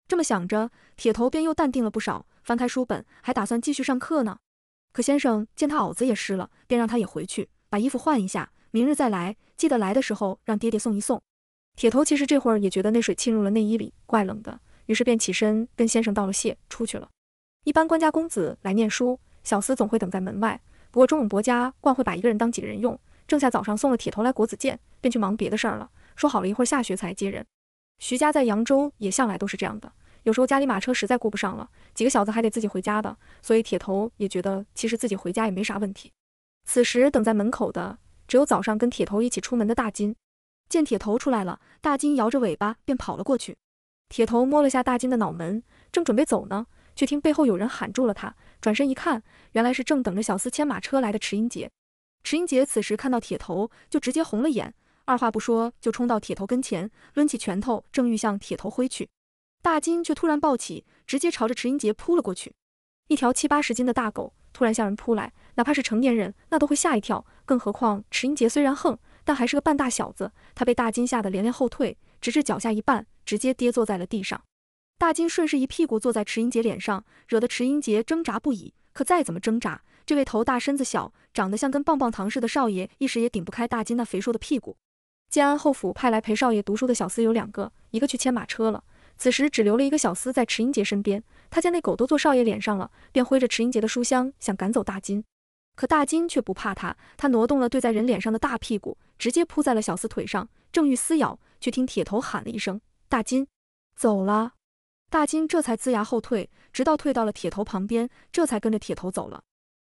这么想着，铁头便又淡定了不少，翻开书本，还打算继续上课呢。可先生见他袄子也湿了，便让他也回去把衣服换一下，明日再来，记得来的时候让爹爹送一送。铁头其实这会儿也觉得那水浸入了内衣里，怪冷的，于是便起身跟先生道了谢，出去了。一般官家公子来念书，小厮总会等在门外。不过钟永伯家惯会把一个人当几个人用，正下早上送了铁头来国子监，便去忙别的事儿了，说好了一会儿下学才接人。徐家在扬州也向来都是这样的，有时候家里马车实在顾不上了，几个小子还得自己回家的，所以铁头也觉得其实自己回家也没啥问题。此时等在门口的只有早上跟铁头一起出门的大金，见铁头出来了，大金摇着尾巴便跑了过去。铁头摸了下大金的脑门，正准备走呢，却听背后有人喊住了他，转身一看，原来是正等着小厮牵马车来的迟英杰。迟英杰此时看到铁头，就直接红了眼。二话不说就冲到铁头跟前，抡起拳头正欲向铁头挥去，大金却突然暴起，直接朝着池英杰扑了过去。一条七八十斤的大狗突然向人扑来，哪怕是成年人，那都会吓一跳，更何况池英杰虽然横，但还是个半大小子。他被大金吓得连连后退，直至脚下一绊，直接跌坐在了地上。大金顺势一屁股坐在池英杰脸上，惹得池英杰挣扎不已。可再怎么挣扎，这位头大身子小、长得像根棒棒糖似的少爷，一时也顶不开大金那肥硕的屁股。建安后府派来陪少爷读书的小厮有两个，一个去牵马车了。此时只留了一个小厮在池英杰身边，他见那狗都坐少爷脸上了，便挥着池英杰的书箱想赶走大金。可大金却不怕他，他挪动了对在人脸上的大屁股，直接扑在了小厮腿上，正欲撕咬，却听铁头喊了一声：“大金，走了！”大金这才龇牙后退，直到退到了铁头旁边，这才跟着铁头走了。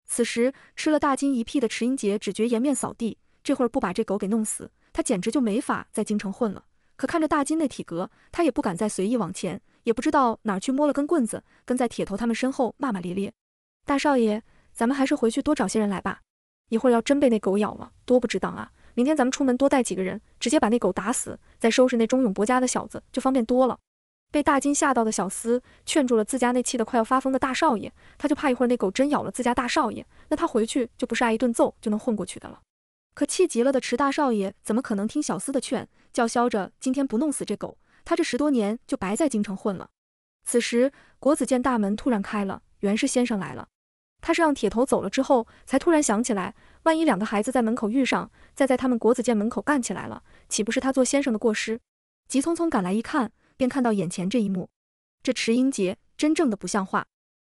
此时吃了大金一屁的池英杰只觉颜面扫地，这会儿不把这狗给弄死。他简直就没法在京城混了，可看着大金那体格，他也不敢再随意往前，也不知道哪儿去摸了根棍子，跟在铁头他们身后骂骂咧咧。大少爷，咱们还是回去多找些人来吧，一会儿要真被那狗咬了，多不值当啊！明天咱们出门多带几个人，直接把那狗打死，再收拾那钟永伯家的小子就方便多了。被大金吓到的小厮劝住了自家那气得快要发疯的大少爷，他就怕一会儿那狗真咬了自家大少爷，那他回去就不是挨一顿揍就能混过去的了。可气急了的池大少爷怎么可能听小厮的劝，叫嚣着今天不弄死这狗，他这十多年就白在京城混了。此时国子监大门突然开了，原是先生来了。他是让铁头走了之后，才突然想起来，万一两个孩子在门口遇上，再在他们国子监门口干起来了，岂不是他做先生的过失？急匆匆赶来一看，便看到眼前这一幕。这池英杰真正的不像话。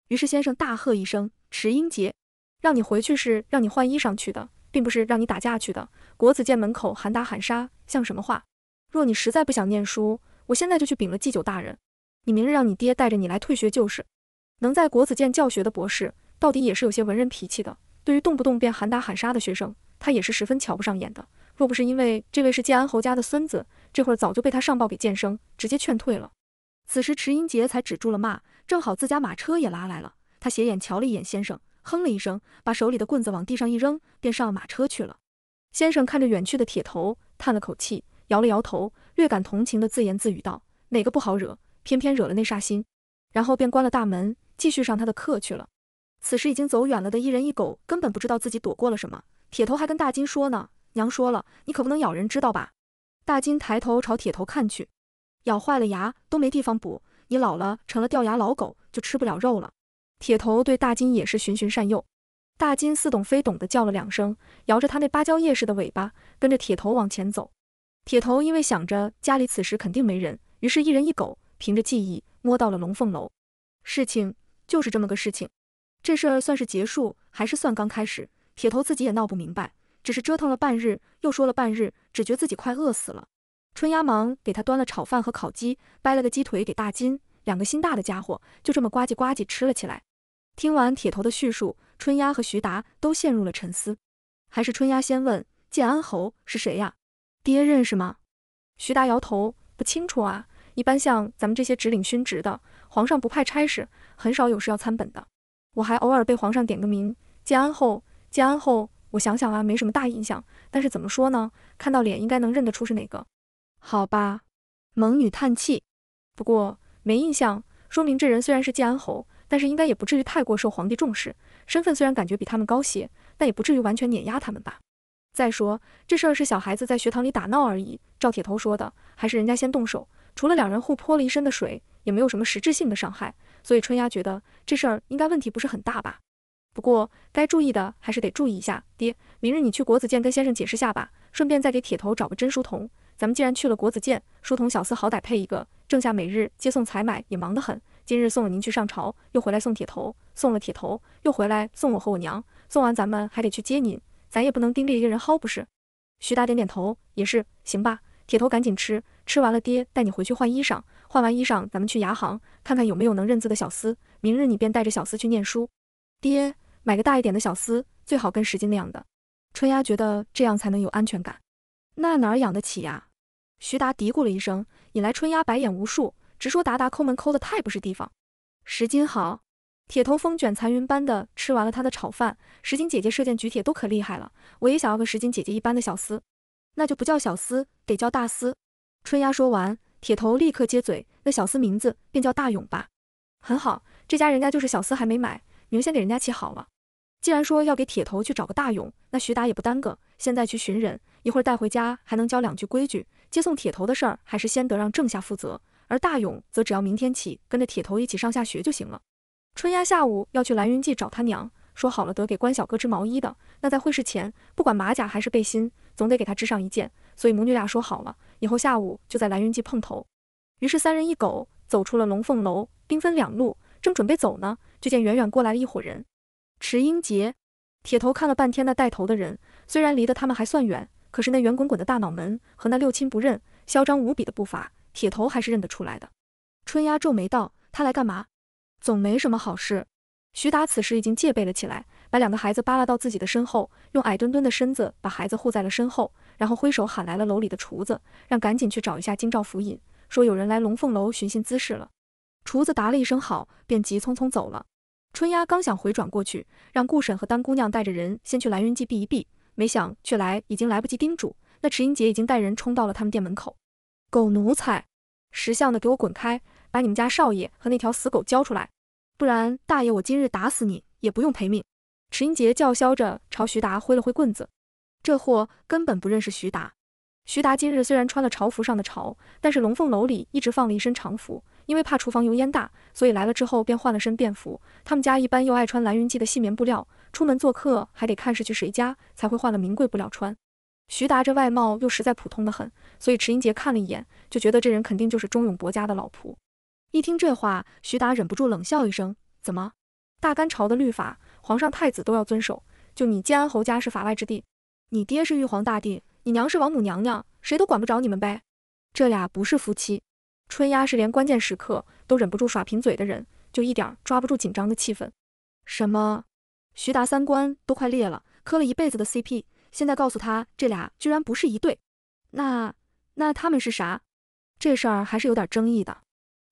于是先生大喝一声：“池英杰，让你回去是让你换衣裳去的。”并不是让你打架去的。国子监门口喊打喊杀，像什么话？若你实在不想念书，我现在就去禀了祭酒大人。你明日让你爹带着你来退学就是。能在国子监教学的博士，到底也是有些文人脾气的。对于动不动便喊打喊杀的学生，他也是十分瞧不上眼的。若不是因为这位是建安侯家的孙子，这会儿早就被他上报给剑生，直接劝退了。此时迟英杰才止住了骂，正好自家马车也拉来了，他斜眼瞧了一眼先生。哼了一声，把手里的棍子往地上一扔，便上马车去了。先生看着远去的铁头，叹了口气，摇了摇头，略感同情地自言自语道：“哪个不好惹，偏偏惹了那煞心。”然后便关了大门，继续上他的课去了。此时已经走远了的一人一狗，根本不知道自己躲过了什么。铁头还跟大金说呢：“娘说了，你可不能咬人，知道吧？”大金抬头朝铁头看去，咬坏了牙都没地方补，你老了成了掉牙老狗，就吃不了肉了。铁头对大金也是循循善诱，大金似懂非懂的叫了两声，摇着他那芭蕉叶似的尾巴，跟着铁头往前走。铁头因为想着家里此时肯定没人，于是一人一狗凭着记忆摸到了龙凤楼。事情就是这么个事情，这事儿算是结束还是算刚开始，铁头自己也闹不明白。只是折腾了半日，又说了半日，只觉自己快饿死了。春丫忙给他端了炒饭和烤鸡，掰了个鸡腿给大金，两个心大的家伙就这么呱唧呱唧吃了起来。听完铁头的叙述，春丫和徐达都陷入了沉思。还是春丫先问：“建安侯是谁呀？爹认识吗？”徐达摇头：“不清楚啊，一般像咱们这些只领勋职的，皇上不派差事，很少有事要参本的。我还偶尔被皇上点个名。建安侯，建安侯，我想想啊，没什么大印象。但是怎么说呢，看到脸应该能认得出是哪个。好吧。”蒙女叹气：“不过没印象，说明这人虽然是建安侯。”但是应该也不至于太过受皇帝重视，身份虽然感觉比他们高些，但也不至于完全碾压他们吧。再说这事儿是小孩子在学堂里打闹而已，赵铁头说的，还是人家先动手，除了两人互泼了一身的水，也没有什么实质性的伤害，所以春丫觉得这事儿应该问题不是很大吧。不过该注意的还是得注意一下，爹，明日你去国子监跟先生解释下吧，顺便再给铁头找个真书童，咱们既然去了国子监，书童小厮好歹配一个，剩下每日接送采买也忙得很。今日送了您去上朝，又回来送铁头，送了铁头又回来送我和我娘，送完咱们还得去接您，咱也不能盯着一个人薅不是？徐达点点头，也是，行吧。铁头赶紧吃，吃完了爹带你回去换衣裳，换完衣裳咱们去牙行看看有没有能认字的小厮，明日你便带着小厮去念书。爹买个大一点的小厮，最好跟石金那样的。春丫觉得这样才能有安全感，那哪儿养得起呀？徐达嘀咕了一声，引来春丫白眼无数。直说达达抠门抠的太不是地方。石金好，铁头风卷残云般的吃完了他的炒饭。石金姐姐射箭举铁都可厉害了，我也想要个石金姐姐一般的小厮。那就不叫小厮，得叫大厮。春丫说完，铁头立刻接嘴，那小厮名字便叫大勇吧。很好，这家人家就是小厮还没买，你们先给人家起好了。既然说要给铁头去找个大勇，那徐达也不耽搁，现在去寻人，一会儿带回家还能教两句规矩。接送铁头的事儿还是先得让郑夏负责。而大勇则只要明天起跟着铁头一起上下学就行了。春丫下午要去蓝云记找他娘，说好了得给关小哥织毛衣的。那在会试前，不管马甲还是背心，总得给他织上一件。所以母女俩说好了，以后下午就在蓝云记碰头。于是三人一狗走出了龙凤楼，兵分两路，正准备走呢，就见远远过来了一伙人。池英杰、铁头看了半天，那带头的人虽然离得他们还算远，可是那圆滚滚的大脑门和那六亲不认、嚣张无比的步伐。铁头还是认得出来的。春丫皱眉道：“他来干嘛？总没什么好事。”徐达此时已经戒备了起来，把两个孩子扒拉到自己的身后，用矮墩墩的身子把孩子护在了身后，然后挥手喊来了楼里的厨子，让赶紧去找一下京兆府尹，说有人来龙凤楼寻衅滋事了。厨子答了一声好，便急匆匆走了。春丫刚想回转过去，让顾婶和丹姑娘带着人先去兰云记避一避，没想却来已经来不及叮嘱，那迟英杰已经带人冲到了他们店门口。狗奴才，识相的给我滚开，把你们家少爷和那条死狗交出来，不然大爷我今日打死你也不用赔命！迟英杰叫嚣着朝徐达挥了挥棍子，这货根本不认识徐达。徐达今日虽然穿了朝服上的朝，但是龙凤楼里一直放了一身常服，因为怕厨房油烟大，所以来了之后便换了身便服。他们家一般又爱穿蓝云记的细棉布料，出门做客还得看是去谁家，才会换了名贵布料穿。徐达这外貌又实在普通的很，所以池英杰看了一眼就觉得这人肯定就是钟永伯家的老仆。一听这话，徐达忍不住冷笑一声：“怎么？大干朝的律法，皇上、太子都要遵守，就你建安侯家是法外之地？你爹是玉皇大帝，你娘是王母娘娘，谁都管不着你们呗？这俩不是夫妻？”春丫是连关键时刻都忍不住耍贫嘴的人，就一点抓不住紧张的气氛。什么？徐达三观都快裂了，磕了一辈子的 CP。现在告诉他，这俩居然不是一对，那那他们是啥？这事儿还是有点争议的。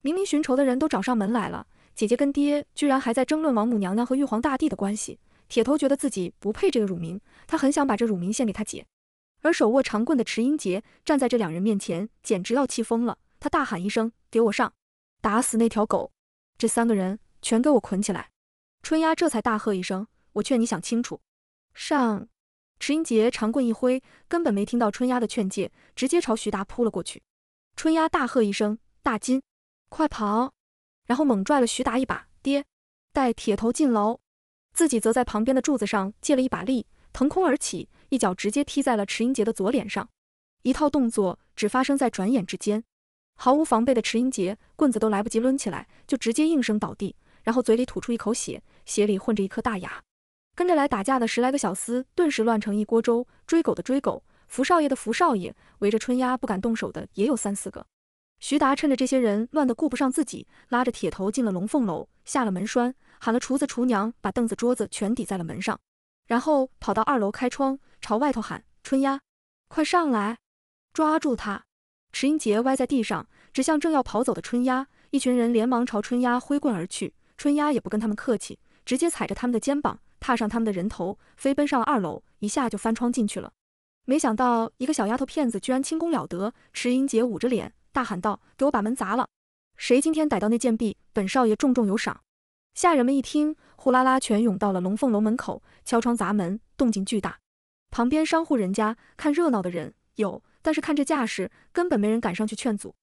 明明寻仇的人都找上门来了，姐姐跟爹居然还在争论王母娘娘和玉皇大帝的关系。铁头觉得自己不配这个乳名，他很想把这乳名献给他姐。而手握长棍的池英杰站在这两人面前，简直要气疯了。他大喊一声：“给我上，打死那条狗！这三个人全给我捆起来！”春丫这才大喝一声：“我劝你想清楚，上！”池英杰长棍一挥，根本没听到春丫的劝诫，直接朝徐达扑了过去。春丫大喝一声：“大金，快跑！”然后猛拽了徐达一把：“爹，带铁头进牢！”自己则在旁边的柱子上借了一把力，腾空而起，一脚直接踢在了池英杰的左脸上。一套动作只发生在转眼之间，毫无防备的池英杰棍子都来不及抡起来，就直接应声倒地，然后嘴里吐出一口血，血里混着一颗大牙。跟着来打架的十来个小厮，顿时乱成一锅粥。追狗的追狗，扶少爷的扶少爷，围着春丫不敢动手的也有三四个。徐达趁着这些人乱得顾不上自己，拉着铁头进了龙凤楼，下了门栓，喊了厨子厨娘，把凳子桌子全抵在了门上，然后跑到二楼开窗，朝外头喊：“春丫，快上来，抓住他！”池英杰歪在地上，指向正要跑走的春丫，一群人连忙朝春丫挥棍而去。春丫也不跟他们客气，直接踩着他们的肩膀。踏上他们的人头，飞奔上了二楼，一下就翻窗进去了。没想到一个小丫头片子居然轻功了得，池英杰捂着脸大喊道：“给我把门砸了！谁今天逮到那贱婢，本少爷重重有赏！”下人们一听，呼啦啦全涌到了龙凤楼门口，敲窗砸门，动静巨大。旁边商户人家看热闹的人有，但是看这架势，根本没人敢上去劝阻。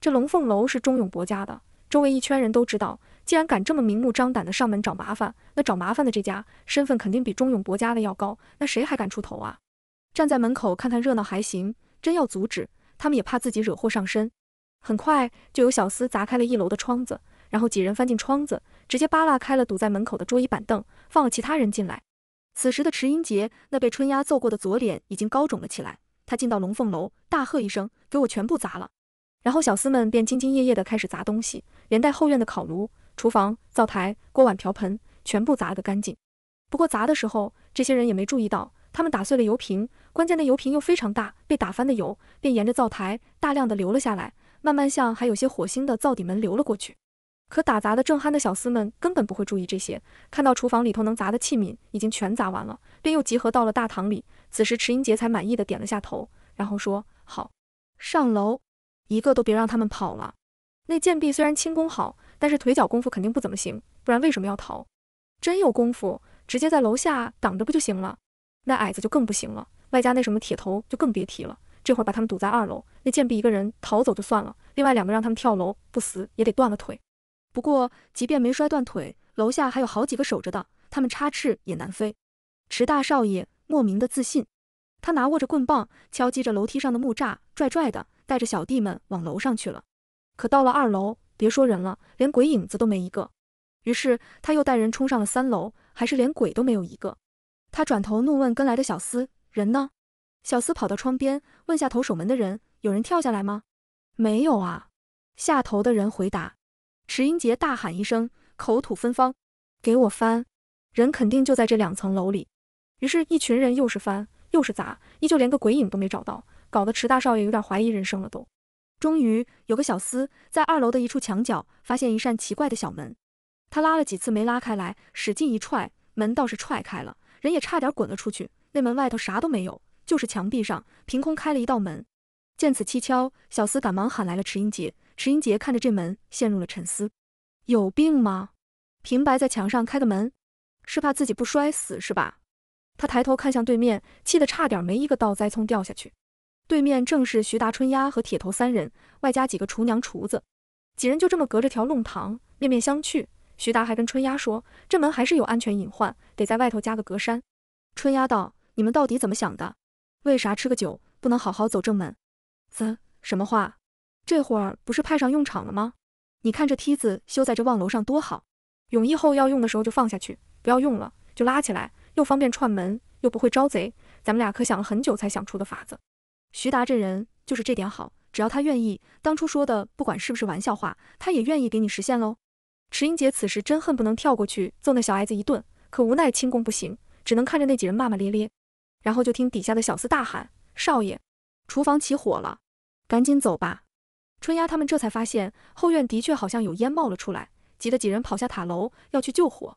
这龙凤楼是钟永伯家的，周围一圈人都知道。既然敢这么明目张胆的上门找麻烦，那找麻烦的这家身份肯定比钟永伯家的要高，那谁还敢出头啊？站在门口看看热闹还行，真要阻止，他们也怕自己惹祸上身。很快就有小厮砸开了一楼的窗子，然后几人翻进窗子，直接扒拉开了堵在门口的桌椅板凳，放了其他人进来。此时的池英杰，那被春丫揍过的左脸已经高肿了起来。他进到龙凤楼，大喝一声：“给我全部砸了！”然后小厮们便兢兢业业的开始砸东西，连带后院的烤炉。厨房、灶台、锅碗瓢盆全部砸了个干净。不过砸的时候，这些人也没注意到，他们打碎了油瓶，关键那油瓶又非常大，被打翻的油便沿着灶台大量的流了下来，慢慢向还有些火星的灶底门流了过去。可打砸的正酣的小厮们根本不会注意这些，看到厨房里头能砸的器皿已经全砸完了，便又集合到了大堂里。此时迟英杰才满意的点了下头，然后说：“好，上楼，一个都别让他们跑了。那贱婢虽然轻功好。”但是腿脚功夫肯定不怎么行，不然为什么要逃？真有功夫，直接在楼下挡着不就行了？那矮子就更不行了，外加那什么铁头就更别提了。这会儿把他们堵在二楼，那贱婢一个人逃走就算了，另外两个让他们跳楼，不死也得断了腿。不过即便没摔断腿，楼下还有好几个守着的，他们插翅也难飞。迟大少爷莫名的自信，他拿握着棍棒敲击着楼梯上的木栅，拽拽的带着小弟们往楼上去了。可到了二楼。别说人了，连鬼影子都没一个。于是他又带人冲上了三楼，还是连鬼都没有一个。他转头怒问跟来的小厮：“人呢？”小厮跑到窗边问下头守门的人：“有人跳下来吗？”“没有啊。”下头的人回答。池英杰大喊一声，口吐芬芳：“给我翻！人肯定就在这两层楼里。”于是，一群人又是翻又是砸，依旧连个鬼影都没找到，搞得池大少爷有点怀疑人生了都。终于有个小厮在二楼的一处墙角发现一扇奇怪的小门，他拉了几次没拉开来，使劲一踹，门倒是踹开了，人也差点滚了出去。那门外头啥都没有，就是墙壁上凭空开了一道门。见此蹊跷，小厮赶忙喊来了迟英杰。迟英杰看着这门，陷入了沉思：有病吗？平白在墙上开个门，是怕自己不摔死是吧？他抬头看向对面，气得差点没一个倒栽葱掉下去。对面正是徐达、春丫和铁头三人，外加几个厨娘、厨子，几人就这么隔着条弄堂，面面相觑。徐达还跟春丫说：“这门还是有安全隐患，得在外头加个隔山。”春丫道：“你们到底怎么想的？为啥吃个酒不能好好走正门？啧，什么话？这会儿不是派上用场了吗？你看这梯子修在这望楼上多好，永义后要用的时候就放下去，不要用了就拉起来，又方便串门，又不会招贼。咱们俩可想了很久才想出的法子。”徐达这人就是这点好，只要他愿意，当初说的不管是不是玩笑话，他也愿意给你实现喽。迟英杰此时真恨不能跳过去揍那小矮子一顿，可无奈轻功不行，只能看着那几人骂骂咧咧。然后就听底下的小厮大喊：“少爷，厨房起火了，赶紧走吧！”春丫他们这才发现后院的确好像有烟冒了出来，急得几人跑下塔楼要去救火。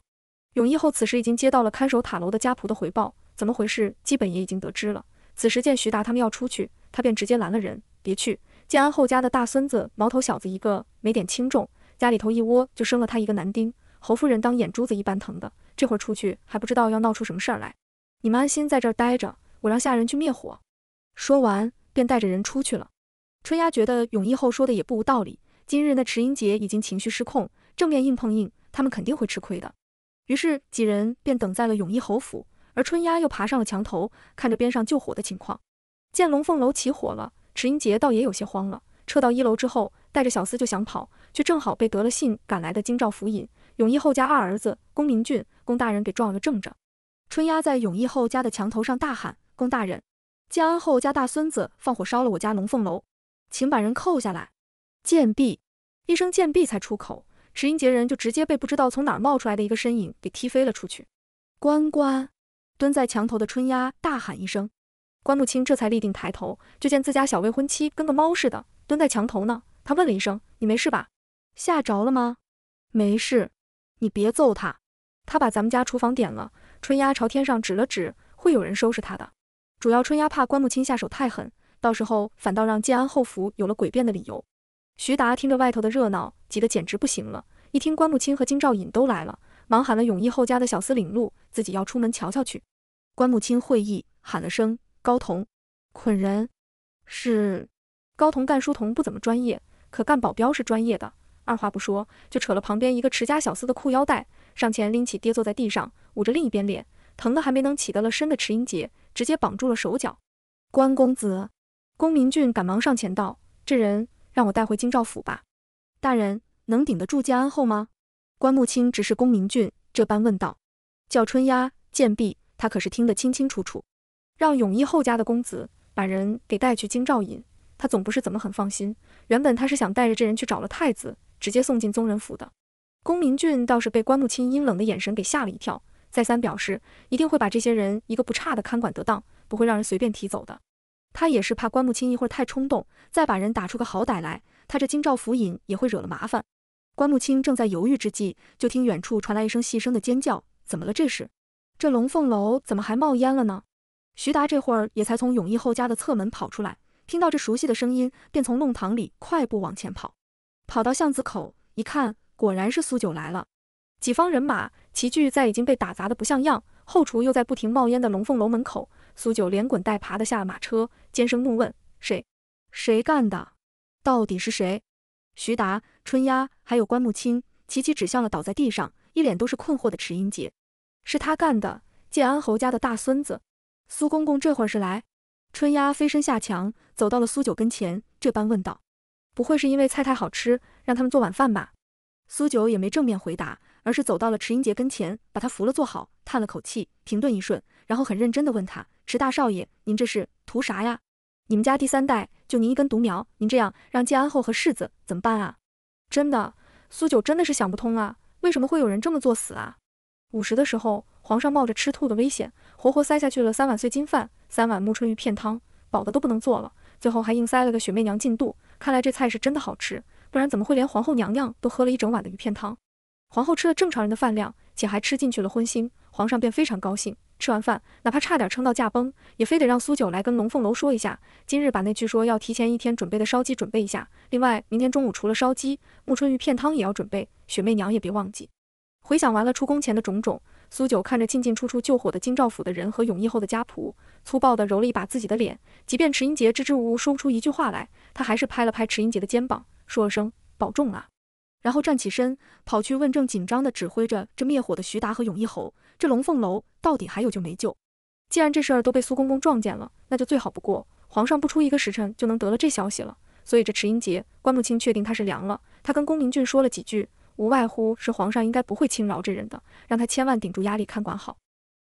永义后此时已经接到了看守塔楼的家仆的回报，怎么回事，基本也已经得知了。此时见徐达他们要出去，他便直接拦了人：“别去！建安侯家的大孙子，毛头小子一个，没点轻重。家里头一窝，就生了他一个男丁，侯夫人当眼珠子一般疼的。这会儿出去，还不知道要闹出什么事儿来。你们安心在这儿待着，我让下人去灭火。”说完，便带着人出去了。春丫觉得永义侯说的也不无道理，今日那池英杰已经情绪失控，正面硬碰硬，他们肯定会吃亏的。于是几人便等在了永义侯府。而春丫又爬上了墙头，看着边上救火的情况，见龙凤楼起火了，池英杰倒也有些慌了。撤到一楼之后，带着小厮就想跑，却正好被得了信赶来的京兆府尹永义后家二儿子宫明俊、宫大人给撞了个正着。春丫在永义后家的墙头上大喊：“宫大人，建安后家大孙子放火烧了我家龙凤楼，请把人扣下来！”贱婢，一声贱婢才出口，池英杰人就直接被不知道从哪儿冒出来的一个身影给踢飞了出去。关关。蹲在墙头的春丫大喊一声，关木清这才立定抬头，就见自家小未婚妻跟个猫似的蹲在墙头呢。他问了一声：“你没事吧？吓着了吗？”“没事，你别揍他，他把咱们家厨房点了。”春丫朝天上指了指：“会有人收拾他的。”主要春丫怕关木清下手太狠，到时候反倒让建安侯府有了诡辩的理由。徐达听着外头的热闹，急得简直不行了。一听关木清和金兆尹都来了。忙喊了永义侯家的小厮领路，自己要出门瞧瞧去。关母亲会意，喊了声高童捆人。是高童干书童不怎么专业，可干保镖是专业的。二话不说，就扯了旁边一个持家小厮的裤腰带，上前拎起跌坐在地上捂着另一边脸疼的还没能起得了身的池英杰，直接绑住了手脚。关公子，公明俊赶忙上前道：“这人让我带回京兆府吧，大人能顶得住建安后吗？”关穆清直视宫明俊这般问道：“叫春丫贱婢，他可是听得清清楚楚。让永义侯家的公子把人给带去京兆尹，他总不是怎么很放心。原本他是想带着这人去找了太子，直接送进宗人府的。”宫明俊倒是被关穆清阴冷的眼神给吓了一跳，再三表示一定会把这些人一个不差的看管得当，不会让人随便提走的。他也是怕关穆清一会儿太冲动，再把人打出个好歹来，他这京兆府尹也会惹了麻烦。关木青正在犹豫之际，就听远处传来一声细声的尖叫。怎么了这是？这龙凤楼怎么还冒烟了呢？徐达这会儿也才从永义后家的侧门跑出来，听到这熟悉的声音，便从弄堂里快步往前跑。跑到巷子口一看，果然是苏九来了。几方人马齐聚在已经被打砸的不像样、后厨又在不停冒烟的龙凤楼门口。苏九连滚带爬的下了马车，尖声怒问：“谁？谁干的？到底是谁？”徐达、春丫。还有关木青齐齐指向了倒在地上，一脸都是困惑的池英杰，是他干的。建安侯家的大孙子苏公公这会儿是来春丫飞身下墙，走到了苏九跟前，这般问道：“不会是因为菜太好吃，让他们做晚饭吧？”苏九也没正面回答，而是走到了池英杰跟前，把他扶了坐好，叹了口气，停顿一瞬，然后很认真地问他：“池大少爷，您这是图啥呀？你们家第三代就您一根独苗，您这样让建安侯和世子怎么办啊？”真的，苏九真的是想不通啊！为什么会有人这么作死啊？午时的时候，皇上冒着吃吐的危险，活活塞下去了三碗碎金饭，三碗暮春鱼片汤，饱的都不能做了，最后还硬塞了个雪媚娘进肚。看来这菜是真的好吃，不然怎么会连皇后娘娘都喝了一整碗的鱼片汤？皇后吃了正常人的饭量，且还吃进去了荤腥，皇上便非常高兴。吃完饭，哪怕差点撑到驾崩，也非得让苏九来跟龙凤楼说一下，今日把那据说要提前一天准备的烧鸡准备一下，另外明天中午除了烧鸡，暮春鱼片汤也要准备，雪媚娘也别忘记。回想完了出宫前的种种，苏九看着进进出出救火的京兆府的人和永义后的家仆，粗暴地揉了一把自己的脸。即便迟英杰支支吾吾说不出一句话来，他还是拍了拍迟英杰的肩膀，说了声保重啊，然后站起身跑去问正紧张地指挥着这灭火的徐达和永义侯。这龙凤楼到底还有救没救？既然这事儿都被苏公公撞见了，那就最好不过。皇上不出一个时辰就能得了这消息了。所以这迟英杰关穆清确定他是凉了。他跟宫明俊说了几句，无外乎是皇上应该不会轻饶这人的，让他千万顶住压力看管好。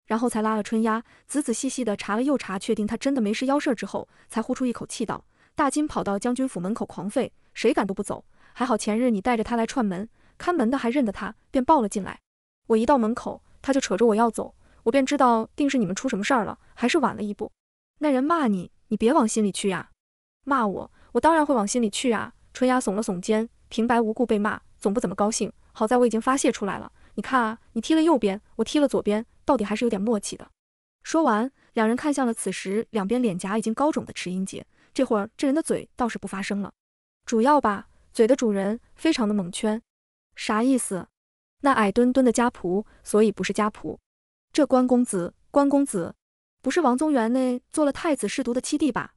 然后才拉了春丫，仔仔细细的查了又查，确定他真的没事，妖事儿之后，才呼出一口气道：“大金跑到将军府门口狂吠，谁敢都不走。还好前日你带着他来串门，看门的还认得他，便抱了进来。我一到门口。”他就扯着我要走，我便知道定是你们出什么事儿了，还是晚了一步。那人骂你，你别往心里去呀。骂我，我当然会往心里去啊。春芽耸了耸肩，平白无故被骂，总不怎么高兴。好在我已经发泄出来了。你看啊，你踢了右边，我踢了左边，到底还是有点默契的。说完，两人看向了此时两边脸颊已经高肿的池英杰。这会儿这人的嘴倒是不发声了，主要吧，嘴的主人非常的懵圈，啥意思？那矮墩墩的家仆，所以不是家仆。这关公子，关公子，不是王宗元那做了太子侍读的七弟吧？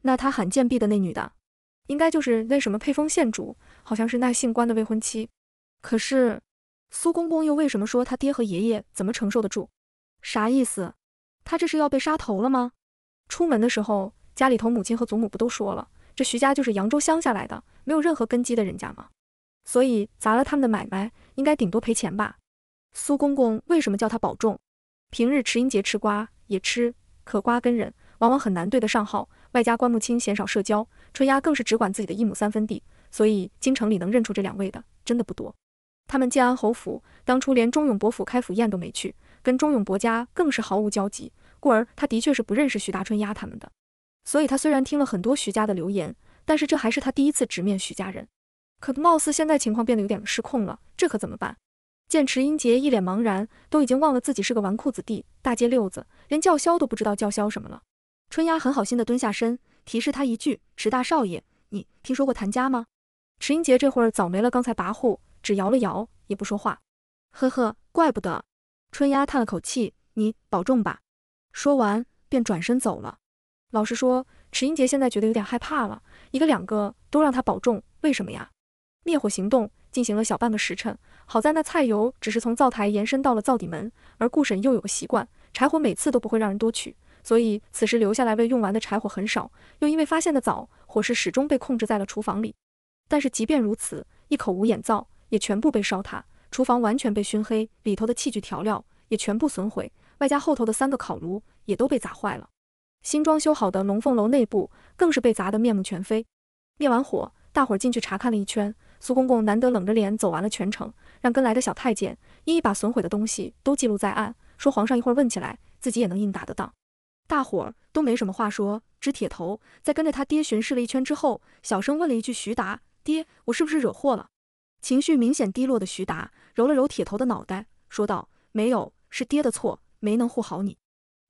那他喊贱婢的那女的，应该就是那什么沛丰县主，好像是那姓关的未婚妻。可是苏公公又为什么说他爹和爷爷怎么承受得住？啥意思？他这是要被杀头了吗？出门的时候，家里头母亲和祖母不都说了，这徐家就是扬州乡下来的，没有任何根基的人家吗？所以砸了他们的买卖。应该顶多赔钱吧。苏公公为什么叫他保重？平日迟英杰吃瓜也吃，可瓜跟人往往很难对得上号。外加关木清鲜少社交，春丫更是只管自己的一亩三分地，所以京城里能认出这两位的真的不多。他们建安侯府当初连钟永伯府开府宴都没去，跟钟永伯家更是毫无交集，故而他的确是不认识徐大春丫他们的。所以他虽然听了很多徐家的流言，但是这还是他第一次直面徐家人。可貌似现在情况变得有点失控了，这可怎么办？见池英杰一脸茫然，都已经忘了自己是个纨绔子弟，大街溜子，连叫嚣都不知道叫嚣什么了。春丫很好心的蹲下身，提示他一句：“池大少爷，你听说过谭家吗？”池英杰这会儿早没了刚才跋扈，只摇了摇，也不说话。呵呵，怪不得。春丫叹了口气：“你保重吧。”说完便转身走了。老实说，池英杰现在觉得有点害怕了，一个两个都让他保重，为什么呀？灭火行动进行了小半个时辰，好在那菜油只是从灶台延伸到了灶底门，而顾婶又有个习惯，柴火每次都不会让人多取，所以此时留下来未用完的柴火很少。又因为发现的早，火势始终被控制在了厨房里。但是即便如此，一口无眼灶也全部被烧塌，厨房完全被熏黑，里头的器具调料也全部损毁，外加后头的三个烤炉也都被砸坏了。新装修好的龙凤楼内部更是被砸得面目全非。灭完火，大伙儿进去查看了一圈。苏公公难得冷着脸走完了全程，让跟来的小太监一一把损毁的东西都记录在案，说皇上一会儿问起来，自己也能应答得当。大伙儿都没什么话说，只铁头在跟着他爹巡视了一圈之后，小声问了一句：“徐达，爹，我是不是惹祸了？”情绪明显低落的徐达揉了揉铁头的脑袋，说道：“没有，是爹的错，没能护好你。”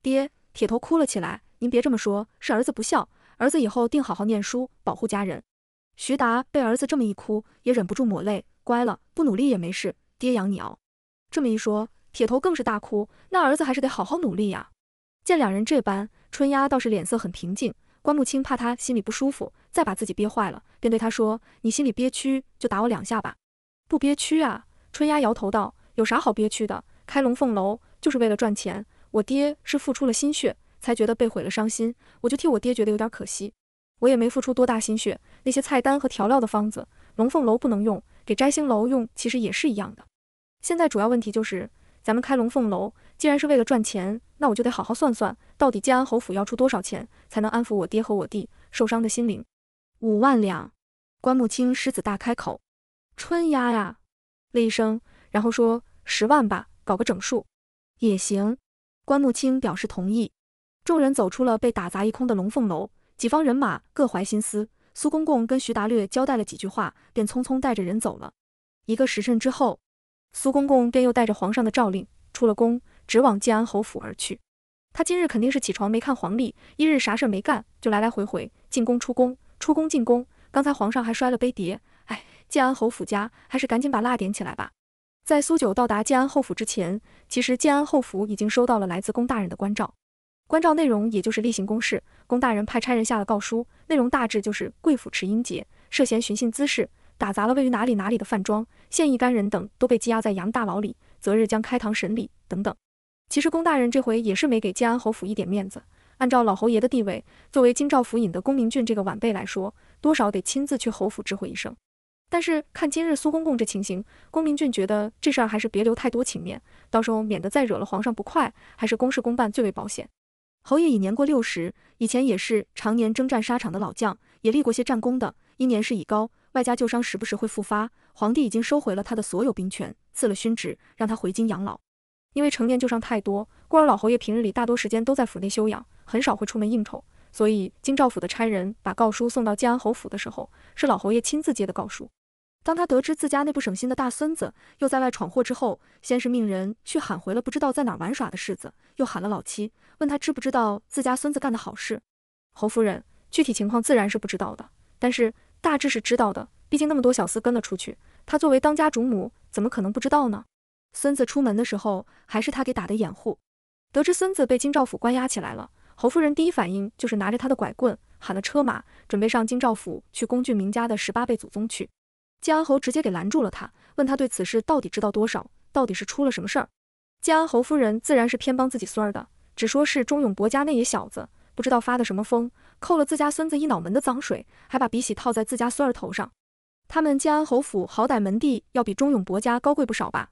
爹，铁头哭了起来：“您别这么说，是儿子不孝，儿子以后定好好念书，保护家人。”徐达被儿子这么一哭，也忍不住抹泪。乖了，不努力也没事，爹养你熬。这么一说，铁头更是大哭。那儿子还是得好好努力呀。见两人这般，春丫倒是脸色很平静。关木清怕他心里不舒服，再把自己憋坏了，便对他说：“你心里憋屈，就打我两下吧。不憋屈啊。”春丫摇头道：“有啥好憋屈的？开龙凤楼就是为了赚钱，我爹是付出了心血，才觉得被毁了伤心，我就替我爹觉得有点可惜。”我也没付出多大心血，那些菜单和调料的方子，龙凤楼不能用，给摘星楼用其实也是一样的。现在主要问题就是，咱们开龙凤楼，既然是为了赚钱，那我就得好好算算，到底建安侯府要出多少钱，才能安抚我爹和我弟受伤的心灵。五万两，关木清狮子大开口，春丫呀了一声，然后说十万吧，搞个整数也行。关木清表示同意，众人走出了被打砸一空的龙凤楼。几方人马各怀心思，苏公公跟徐达略交代了几句话，便匆匆带着人走了。一个时辰之后，苏公公便又带着皇上的诏令出了宫，直往建安侯府而去。他今日肯定是起床没看黄历，一日啥事没干，就来来回回进宫出宫，出宫进宫。刚才皇上还摔了杯碟，哎，建安侯府家还是赶紧把蜡点起来吧。在苏九到达建安侯府之前，其实建安侯府已经收到了来自宫大人的关照。关照内容也就是例行公事，龚大人派差人下了告书，内容大致就是贵府池英杰涉嫌寻衅滋事，打砸了位于哪里哪里的饭庄，现役干人等都被羁押在杨大牢里，择日将开堂审理等等。其实龚大人这回也是没给建安侯府一点面子。按照老侯爷的地位，作为京兆府尹的龚明俊这个晚辈来说，多少得亲自去侯府知会一声。但是看今日苏公公这情形，龚明俊觉得这事儿还是别留太多情面，到时候免得再惹了皇上不快，还是公事公办最为保险。侯爷已年过六十，以前也是常年征战沙场的老将，也立过些战功的。因年事已高，外加旧伤时不时会复发，皇帝已经收回了他的所有兵权，赐了勋职，让他回京养老。因为成年旧伤太多，故而老侯爷平日里大多时间都在府内休养，很少会出门应酬。所以，京兆府的差人把告书送到建安侯府的时候，是老侯爷亲自接的告书。当他得知自家那不省心的大孙子又在外闯祸之后，先是命人去喊回了不知道在哪儿玩耍的世子，又喊了老七，问他知不知道自家孙子干的好事。侯夫人具体情况自然是不知道的，但是大致是知道的。毕竟那么多小厮跟了出去，他作为当家主母，怎么可能不知道呢？孙子出门的时候还是他给打的掩护。得知孙子被京兆府关押起来了，侯夫人第一反应就是拿着他的拐棍喊了车马，准备上京兆府去龚俊明家的十八辈祖宗去。建安侯直接给拦住了他，问他对此事到底知道多少，到底是出了什么事儿。建安侯夫人自然是偏帮自己孙儿的，只说是钟永伯家那野小子，不知道发的什么疯，扣了自家孙子一脑门的脏水，还把鼻血套在自家孙儿头上。他们建安侯府好歹门第要比钟永伯家高贵不少吧？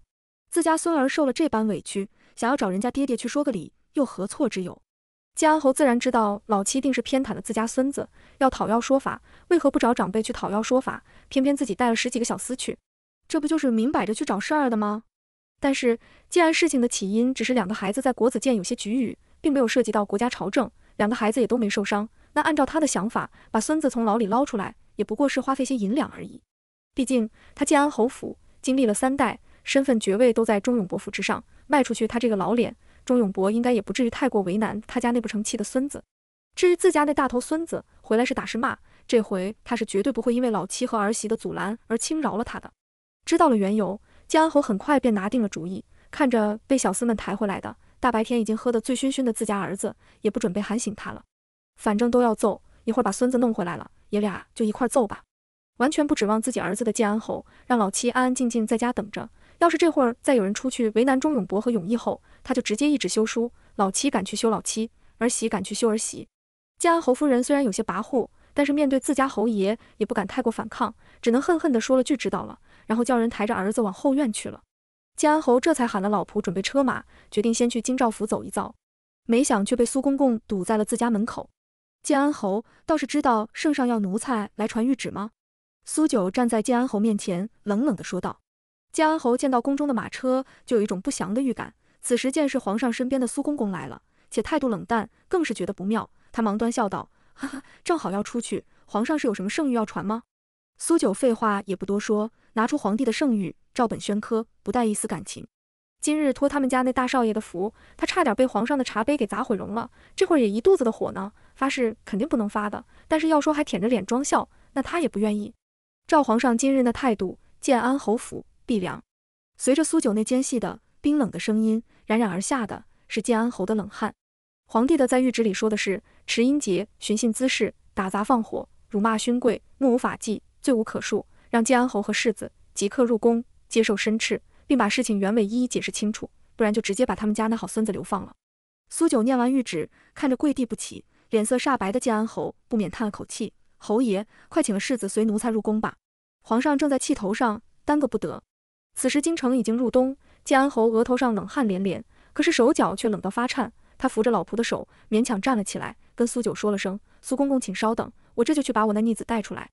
自家孙儿受了这般委屈，想要找人家爹爹去说个理，又何错之有？建安侯自然知道老七定是偏袒了自家孙子，要讨要说法，为何不找长辈去讨要说法，偏偏自己带了十几个小厮去，这不就是明摆着去找事儿的吗？但是既然事情的起因只是两个孩子在国子监有些局语，并没有涉及到国家朝政，两个孩子也都没受伤，那按照他的想法，把孙子从牢里捞出来，也不过是花费些银两而已。毕竟他建安侯府经历了三代，身份爵位都在忠勇伯府之上，卖出去他这个老脸。钟永博应该也不至于太过为难他家那不成器的孙子。至于自家那大头孙子，回来是打是骂，这回他是绝对不会因为老七和儿媳的阻拦而轻饶了他的。知道了缘由，建安侯很快便拿定了主意。看着被小厮们抬回来的，大白天已经喝得醉醺醺的自家儿子，也不准备喊醒他了。反正都要揍，一会儿把孙子弄回来了，爷俩就一块揍吧。完全不指望自己儿子的建安侯，让老七安安静静在家等着。要是这会儿再有人出去为难钟永伯和永义后，他就直接一纸休书。老七敢去休老七，儿媳敢去休儿媳。建安侯夫人虽然有些跋扈，但是面对自家侯爷也不敢太过反抗，只能恨恨的说了句知道了，然后叫人抬着儿子往后院去了。建安侯这才喊了老仆准备车马，决定先去京兆府走一遭。没想却被苏公公堵在了自家门口。建安侯倒是知道圣上要奴才来传御旨吗？苏九站在建安侯面前，冷冷的说道。建安侯见到宫中的马车，就有一种不祥的预感。此时见是皇上身边的苏公公来了，且态度冷淡，更是觉得不妙。他忙端笑道：“哈哈，正好要出去。皇上是有什么圣谕要传吗？”苏九废话也不多说，拿出皇帝的圣谕，照本宣科，不带一丝感情。今日托他们家那大少爷的福，他差点被皇上的茶杯给砸毁容了。这会儿也一肚子的火呢，发誓肯定不能发的。但是要说还舔着脸装笑，那他也不愿意。照皇上今日的态度，建安侯府。力量，随着苏九那尖细的冰冷的声音冉冉而下的是建安侯的冷汗。皇帝的在谕旨里说的是：持英杰寻衅滋事、打砸放火、辱骂勋贵、目无法纪、罪无可恕，让建安侯和世子即刻入宫接受申斥，并把事情原委一一解释清楚，不然就直接把他们家那好孙子流放了。苏九念完谕旨，看着跪地不起、脸色煞白的建安侯，不免叹了口气：“侯爷，快请了世子随奴才入宫吧，皇上正在气头上，耽搁不得。”此时京城已经入冬，建安侯额头上冷汗连连，可是手脚却冷到发颤。他扶着老仆的手，勉强站了起来，跟苏九说了声：“苏公公，请稍等，我这就去把我那逆子带出来。”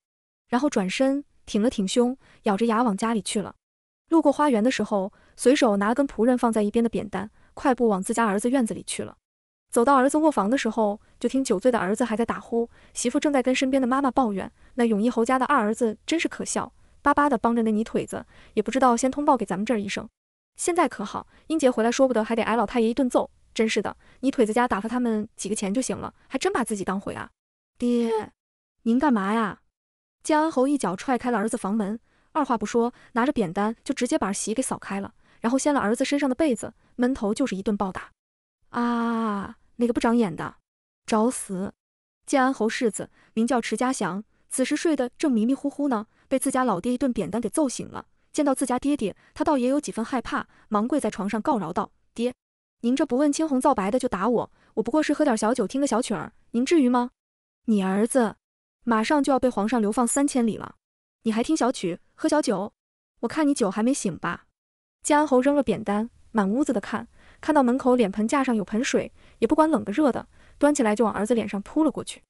然后转身挺了挺胸，咬着牙往家里去了。路过花园的时候，随手拿了根仆人放在一边的扁担，快步往自家儿子院子里去了。走到儿子卧房的时候，就听酒醉的儿子还在打呼，媳妇正在跟身边的妈妈抱怨：“那永义侯家的二儿子真是可笑。”巴巴的帮着那泥腿子，也不知道先通报给咱们这儿一声。现在可好，英杰回来，说不得还得挨老太爷一顿揍。真是的，泥腿子家打发他们几个钱就行了，还真把自己当回啊！爹，您干嘛呀？建安侯一脚踹开了儿子房门，二话不说，拿着扁担就直接把席给扫开了，然后掀了儿子身上的被子，闷头就是一顿暴打。啊！哪个不长眼的，找死！建安侯世子名叫迟家祥，此时睡得正迷迷糊糊呢。被自家老爹一顿扁担给揍醒了，见到自家爹爹，他倒也有几分害怕，忙跪在床上告饶道：“爹，您这不问青红皂白的就打我，我不过是喝点小酒，听个小曲儿，您至于吗？你儿子马上就要被皇上流放三千里了，你还听小曲，喝小酒？我看你酒还没醒吧。”建安侯扔了扁担，满屋子的看，看到门口脸盆架上有盆水，也不管冷的热的，端起来就往儿子脸上扑了过去。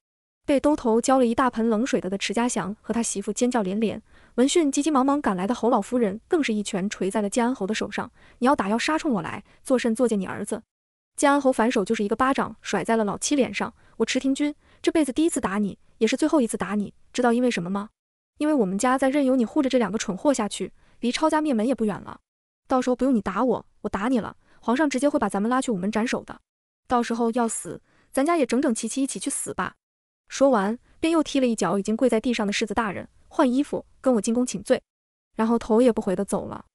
被兜头浇了一大盆冷水的的池家祥和他媳妇尖叫连连，闻讯急急忙忙赶来的侯老夫人更是一拳捶在了建安侯的手上。你要打要杀冲我来，作甚作践你儿子？建安侯反手就是一个巴掌甩在了老七脸上。我池廷君这辈子第一次打你，也是最后一次打你，知道因为什么吗？因为我们家再任由你护着这两个蠢货下去，离抄家灭门也不远了。到时候不用你打我，我打你了，皇上直接会把咱们拉去午门斩首的。到时候要死，咱家也整整齐齐一起去死吧。说完，便又踢了一脚已经跪在地上的世子大人，换衣服跟我进宫请罪，然后头也不回的走了。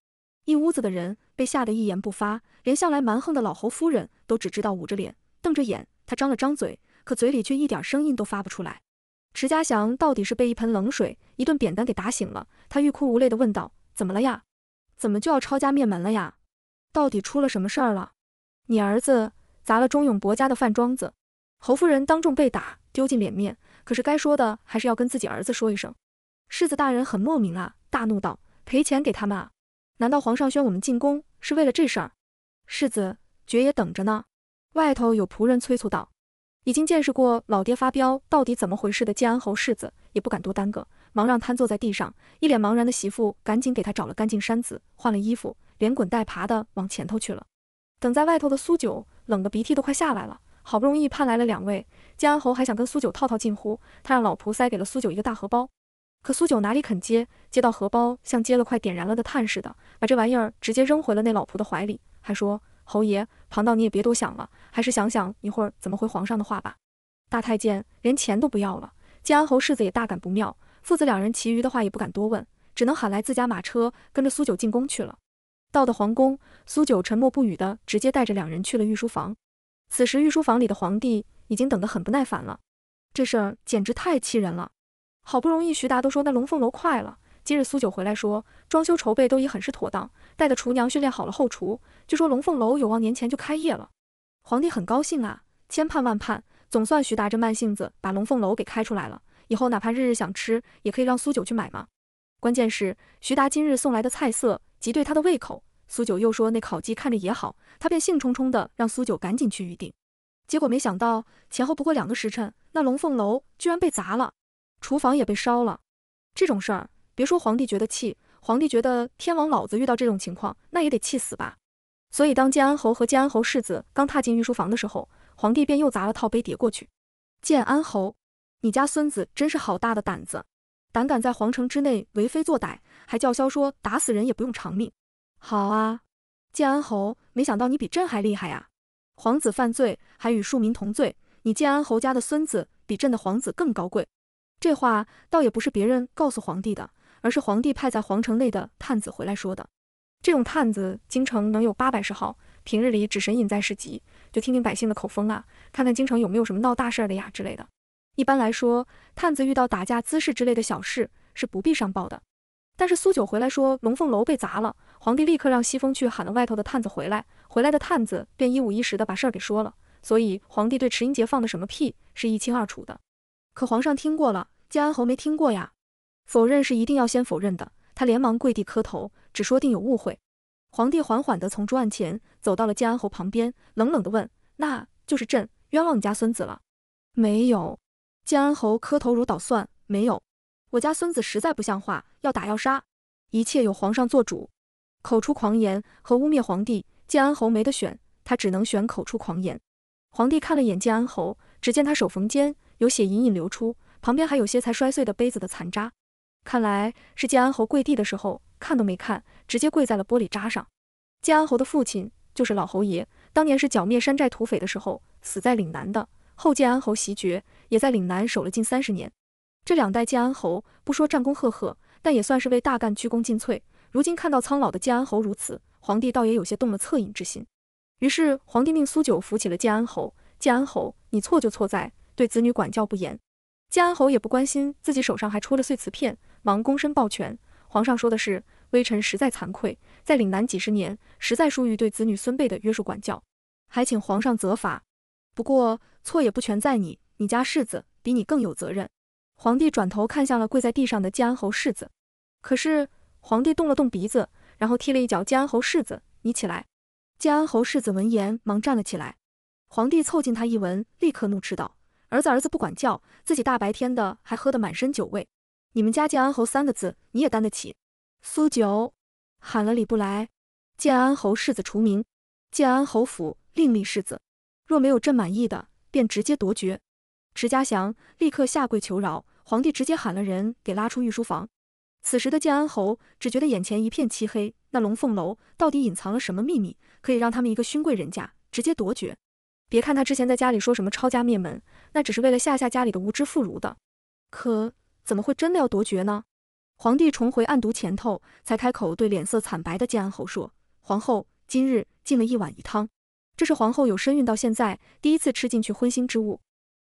一屋子的人被吓得一言不发，连向来蛮横的老侯夫人都只知道捂着脸瞪着眼。他张了张嘴，可嘴里却一点声音都发不出来。迟家祥到底是被一盆冷水、一顿扁担给打醒了，他欲哭无泪的问道：“怎么了呀？怎么就要抄家灭门了呀？到底出了什么事儿了？你儿子砸了钟永伯家的饭庄子，侯夫人当众被打。”丢尽脸面，可是该说的还是要跟自己儿子说一声。世子大人很莫名啊，大怒道：“赔钱给他们啊！难道皇上宣我们进宫是为了这事儿？”世子、爵爷等着呢。外头有仆人催促道：“已经见识过老爹发飙，到底怎么回事的建安侯世子也不敢多耽搁，忙让瘫坐在地上、一脸茫然的媳妇赶紧给他找了干净衫子，换了衣服，连滚带爬的往前头去了。等在外头的苏九冷得鼻涕都快下来了。”好不容易盼来了两位建安侯，还想跟苏九套套近乎，他让老仆塞给了苏九一个大荷包，可苏九哪里肯接？接到荷包，像接了块点燃了的炭似的，把这玩意儿直接扔回了那老仆的怀里，还说：“侯爷，旁道你也别多想了，还是想想一会儿怎么回皇上的话吧。”大太监连钱都不要了，建安侯世子也大感不妙，父子两人其余的话也不敢多问，只能喊来自家马车跟着苏九进宫去了。到的皇宫，苏九沉默不语的直接带着两人去了御书房。此时御书房里的皇帝已经等得很不耐烦了，这事儿简直太气人了。好不容易徐达都说那龙凤楼快了，今日苏九回来说装修筹备都已很是妥当，带的厨娘训练好了后厨，据说龙凤楼有望年前就开业了。皇帝很高兴啊，千盼万盼，总算徐达这慢性子把龙凤楼给开出来了。以后哪怕日日想吃，也可以让苏九去买嘛。关键是徐达今日送来的菜色极对他的胃口。苏九又说：“那烤鸡看着也好。”他便兴冲冲的让苏九赶紧去预定。结果没想到，前后不过两个时辰，那龙凤楼居然被砸了，厨房也被烧了。这种事儿，别说皇帝觉得气，皇帝觉得天王老子遇到这种情况，那也得气死吧。所以当建安侯和建安侯世子刚踏进御书房的时候，皇帝便又砸了套杯碟过去。建安侯，你家孙子真是好大的胆子，胆敢在皇城之内为非作歹，还叫嚣说打死人也不用偿命。好啊，建安侯，没想到你比朕还厉害呀！皇子犯罪，还与庶民同罪。你建安侯家的孙子，比朕的皇子更高贵。这话倒也不是别人告诉皇帝的，而是皇帝派在皇城内的探子回来说的。这种探子，京城能有八百十号，平日里只神隐在市集，就听听百姓的口风啊，看看京城有没有什么闹大事的呀之类的。一般来说，探子遇到打架滋事之类的小事，是不必上报的。但是苏九回来说龙凤楼被砸了，皇帝立刻让西风去喊了外头的探子回来，回来的探子便一五一十的把事儿给说了，所以皇帝对迟英杰放的什么屁是一清二楚的。可皇上听过了，建安侯没听过呀，否认是一定要先否认的，他连忙跪地磕头，只说定有误会。皇帝缓缓的从桌案前走到了建安侯旁边，冷冷的问：“那就是朕冤枉你家孙子了？没有？”建安侯磕头如捣蒜，没有。我家孙子实在不像话，要打要杀，一切由皇上做主。口出狂言和污蔑皇帝，建安侯没得选，他只能选口出狂言。皇帝看了眼建安侯，只见他手缝间有血隐隐流出，旁边还有些才摔碎的杯子的残渣，看来是建安侯跪地的时候看都没看，直接跪在了玻璃渣上。建安侯的父亲就是老侯爷，当年是剿灭山寨土匪的时候死在岭南的，后建安侯袭爵，也在岭南守了近三十年。这两代建安侯不说战功赫赫，但也算是为大干鞠躬尽瘁。如今看到苍老的建安侯如此，皇帝倒也有些动了恻隐之心。于是皇帝命苏九扶起了建安侯。建安侯，你错就错在对子女管教不严。建安侯也不关心自己手上还戳着碎瓷片，忙躬身抱拳。皇上说的是，微臣实在惭愧，在岭南几十年，实在疏于对子女孙辈的约束管教，还请皇上责罚。不过错也不全在你，你家世子比你更有责任。皇帝转头看向了跪在地上的建安侯世子，可是皇帝动了动鼻子，然后踢了一脚建安侯世子：“你起来！”建安侯世子闻言，忙站了起来。皇帝凑近他一闻，立刻怒斥道：“儿子，儿子不管教，自己大白天的还喝得满身酒味，你们家建安侯三个字你也担得起？”苏九喊了李不来，建安侯世子除名，建安侯府另立世子，若没有朕满意的，便直接夺爵。池家祥立刻下跪求饶，皇帝直接喊了人给拉出御书房。此时的建安侯只觉得眼前一片漆黑，那龙凤楼到底隐藏了什么秘密，可以让他们一个勋贵人家直接夺爵？别看他之前在家里说什么抄家灭门，那只是为了吓吓家里的无知妇孺的，可怎么会真的要夺爵呢？皇帝重回案牍前头，才开口对脸色惨白的建安侯说：“皇后今日进了一碗鱼汤，这是皇后有身孕到现在第一次吃进去荤腥之物。”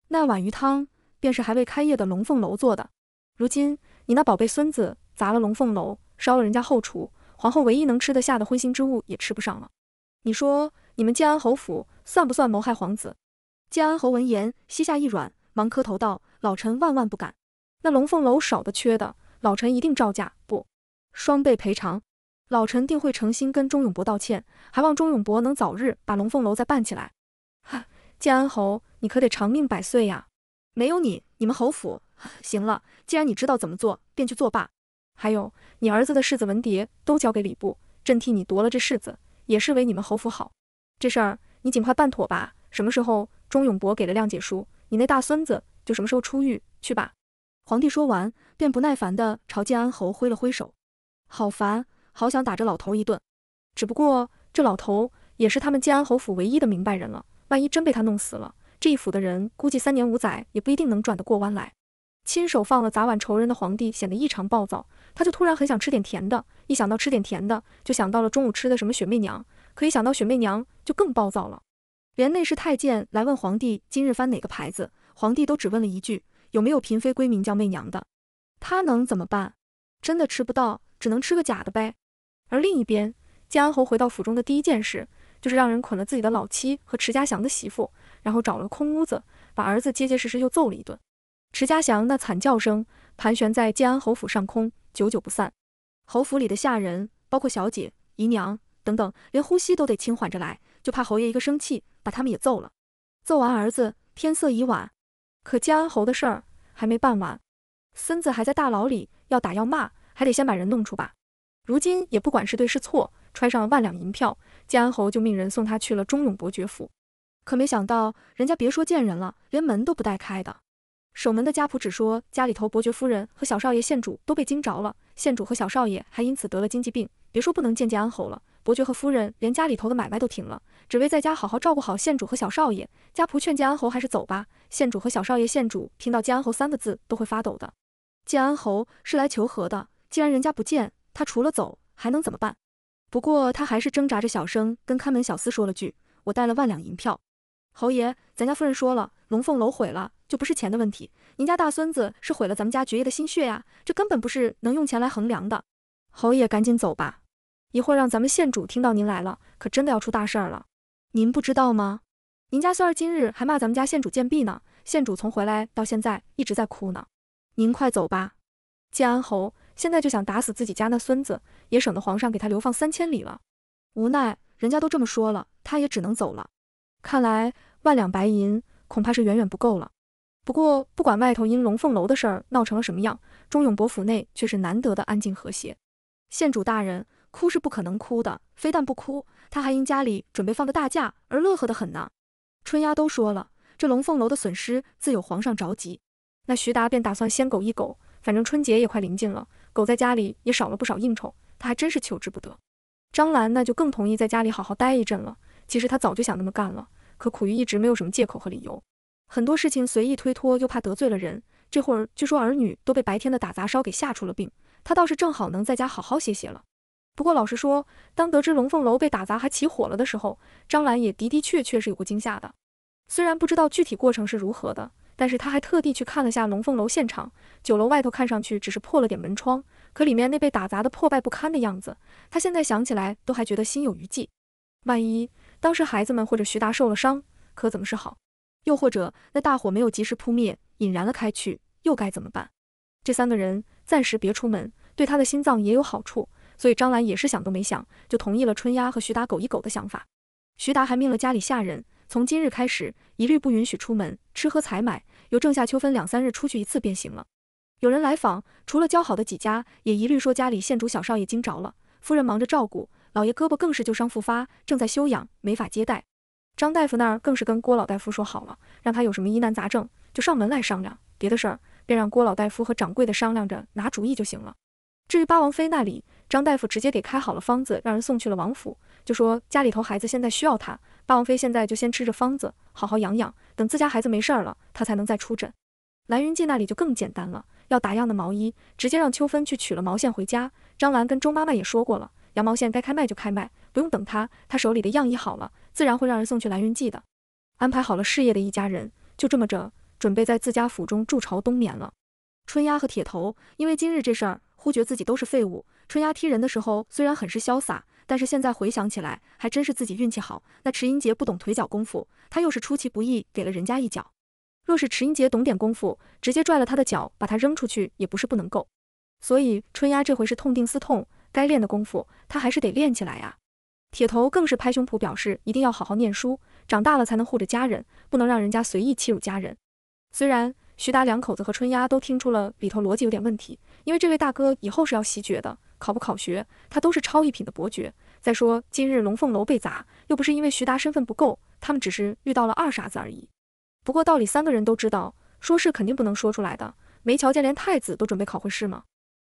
那碗鱼汤便是还未开业的龙凤楼做的。如今你那宝贝孙子砸了龙凤楼，烧了人家后厨，皇后唯一能吃得下的荤腥之物也吃不上了。你说你们建安侯府算不算谋害皇子？建安侯闻言膝下一软，忙磕头道：“老臣万万不敢。那龙凤楼少的缺的，老臣一定照价不双倍赔偿。老臣定会诚心跟钟永伯道歉，还望钟永伯能早日把龙凤楼再办起来。”哈。建安侯，你可得长命百岁呀！没有你，你们侯府…… 行了，既然你知道怎么做，便去作罢。还有，你儿子的世子文牒都交给礼部，朕替你夺了这世子，也是为你们侯府好。这事儿你尽快办妥吧。什么时候钟永伯给了谅解书，你那大孙子就什么时候出狱。去吧。皇帝说完，便不耐烦地朝建安侯挥了挥手。好烦，好想打这老头一顿。只不过这老头也是他们建安侯府唯一的明白人了。万一真被他弄死了，这一府的人估计三年五载也不一定能转得过弯来。亲手放了砸碗仇人的皇帝显得异常暴躁，他就突然很想吃点甜的。一想到吃点甜的，就想到了中午吃的什么雪媚娘，可一想到雪媚娘就更暴躁了。连内侍太监来问皇帝今日翻哪个牌子，皇帝都只问了一句有没有嫔妃闺名叫媚娘的。他能怎么办？真的吃不到，只能吃个假的呗。而另一边，建安侯回到府中的第一件事。就是让人捆了自己的老妻和迟家祥的媳妇，然后找了空屋子，把儿子结结实实又揍了一顿。迟家祥那惨叫声盘旋在建安侯府上空，久久不散。侯府里的下人，包括小姐、姨娘等等，连呼吸都得轻缓着来，就怕侯爷一个生气把他们也揍了。揍完儿子，天色已晚，可建安侯的事儿还没办完，孙子还在大牢里，要打要骂，还得先把人弄出吧。如今也不管是对是错，揣上万两银票。建安侯就命人送他去了忠勇伯爵府，可没想到，人家别说见人了，连门都不带开的。守门的家仆只说家里头伯爵夫人和小少爷县主都被惊着了，县主和小少爷还因此得了经济病。别说不能见建安侯了，伯爵和夫人连家里头的买卖都停了，只为在家好好照顾好县主和小少爷。家仆劝建安侯还是走吧。县主和小少爷县主听到建安侯三个字都会发抖的。建安侯是来求和的，既然人家不见，他除了走还能怎么办？不过他还是挣扎着小声跟看门小厮说了句：“我带了万两银票，侯爷，咱家夫人说了，龙凤楼毁了就不是钱的问题。您家大孙子是毁了咱们家爵爷的心血呀，这根本不是能用钱来衡量的。侯爷赶紧走吧，一会儿让咱们县主听到您来了，可真的要出大事儿了。您不知道吗？您家孙儿今日还骂咱们家县主贱婢呢，县主从回来到现在一直在哭呢。您快走吧，建安侯。”现在就想打死自己家那孙子，也省得皇上给他流放三千里了。无奈人家都这么说了，他也只能走了。看来万两白银恐怕是远远不够了。不过不管外头因龙凤楼的事儿闹成了什么样，忠勇伯府内却是难得的安静和谐。县主大人哭是不可能哭的，非但不哭，他还因家里准备放个大假而乐呵的很呢。春丫都说了，这龙凤楼的损失自有皇上着急，那徐达便打算先苟一苟，反正春节也快临近了。狗在家里也少了不少应酬，他还真是求之不得。张兰那就更同意在家里好好待一阵了。其实他早就想那么干了，可苦于一直没有什么借口和理由。很多事情随意推脱，又怕得罪了人。这会儿据说儿女都被白天的打杂烧给吓出了病，他倒是正好能在家好好歇歇了。不过老实说，当得知龙凤楼被打砸还起火了的时候，张兰也的的确确是有过惊吓的。虽然不知道具体过程是如何的。但是他还特地去看了下龙凤楼现场，酒楼外头看上去只是破了点门窗，可里面那被打砸的破败不堪的样子，他现在想起来都还觉得心有余悸。万一当时孩子们或者徐达受了伤，可怎么是好？又或者那大火没有及时扑灭，引燃了开去，又该怎么办？这三个人暂时别出门，对他的心脏也有好处。所以张兰也是想都没想就同意了春丫和徐达苟一苟的想法。徐达还命了家里下人。从今日开始，一律不允许出门吃喝采买，由正夏秋分两三日出去一次便行了。有人来访，除了交好的几家，也一律说家里县主小少爷惊着了，夫人忙着照顾，老爷胳膊更是旧伤复发，正在休养，没法接待。张大夫那儿更是跟郭老大夫说好了，让他有什么疑难杂症就上门来商量，别的事儿便让郭老大夫和掌柜的商量着拿主意就行了。至于八王妃那里，张大夫直接给开好了方子，让人送去了王府，就说家里头孩子现在需要他。大王妃现在就先吃着方子，好好养养，等自家孩子没事儿了，她才能再出诊。蓝云记那里就更简单了，要打样的毛衣，直接让秋芬去取了毛线回家。张兰跟周妈妈也说过了，羊毛线该开卖就开卖，不用等她，她手里的样衣好了，自然会让人送去蓝云记的。安排好了事业的一家人，就这么着准备在自家府中筑巢冬眠了。春丫和铁头因为今日这事儿，忽觉自己都是废物。春丫踢人的时候虽然很是潇洒。但是现在回想起来，还真是自己运气好。那迟英杰不懂腿脚功夫，他又是出其不意给了人家一脚。若是迟英杰懂点功夫，直接拽了他的脚，把他扔出去也不是不能够。所以春丫这回是痛定思痛，该练的功夫他还是得练起来呀。铁头更是拍胸脯表示一定要好好念书，长大了才能护着家人，不能让人家随意欺辱家人。虽然徐达两口子和春丫都听出了里头逻辑有点问题，因为这位大哥以后是要袭爵的。考不考学，他都是超一品的伯爵。再说今日龙凤楼被砸，又不是因为徐达身份不够，他们只是遇到了二傻子而已。不过道理三个人都知道，说是肯定不能说出来的。没瞧见连太子都准备考会试吗？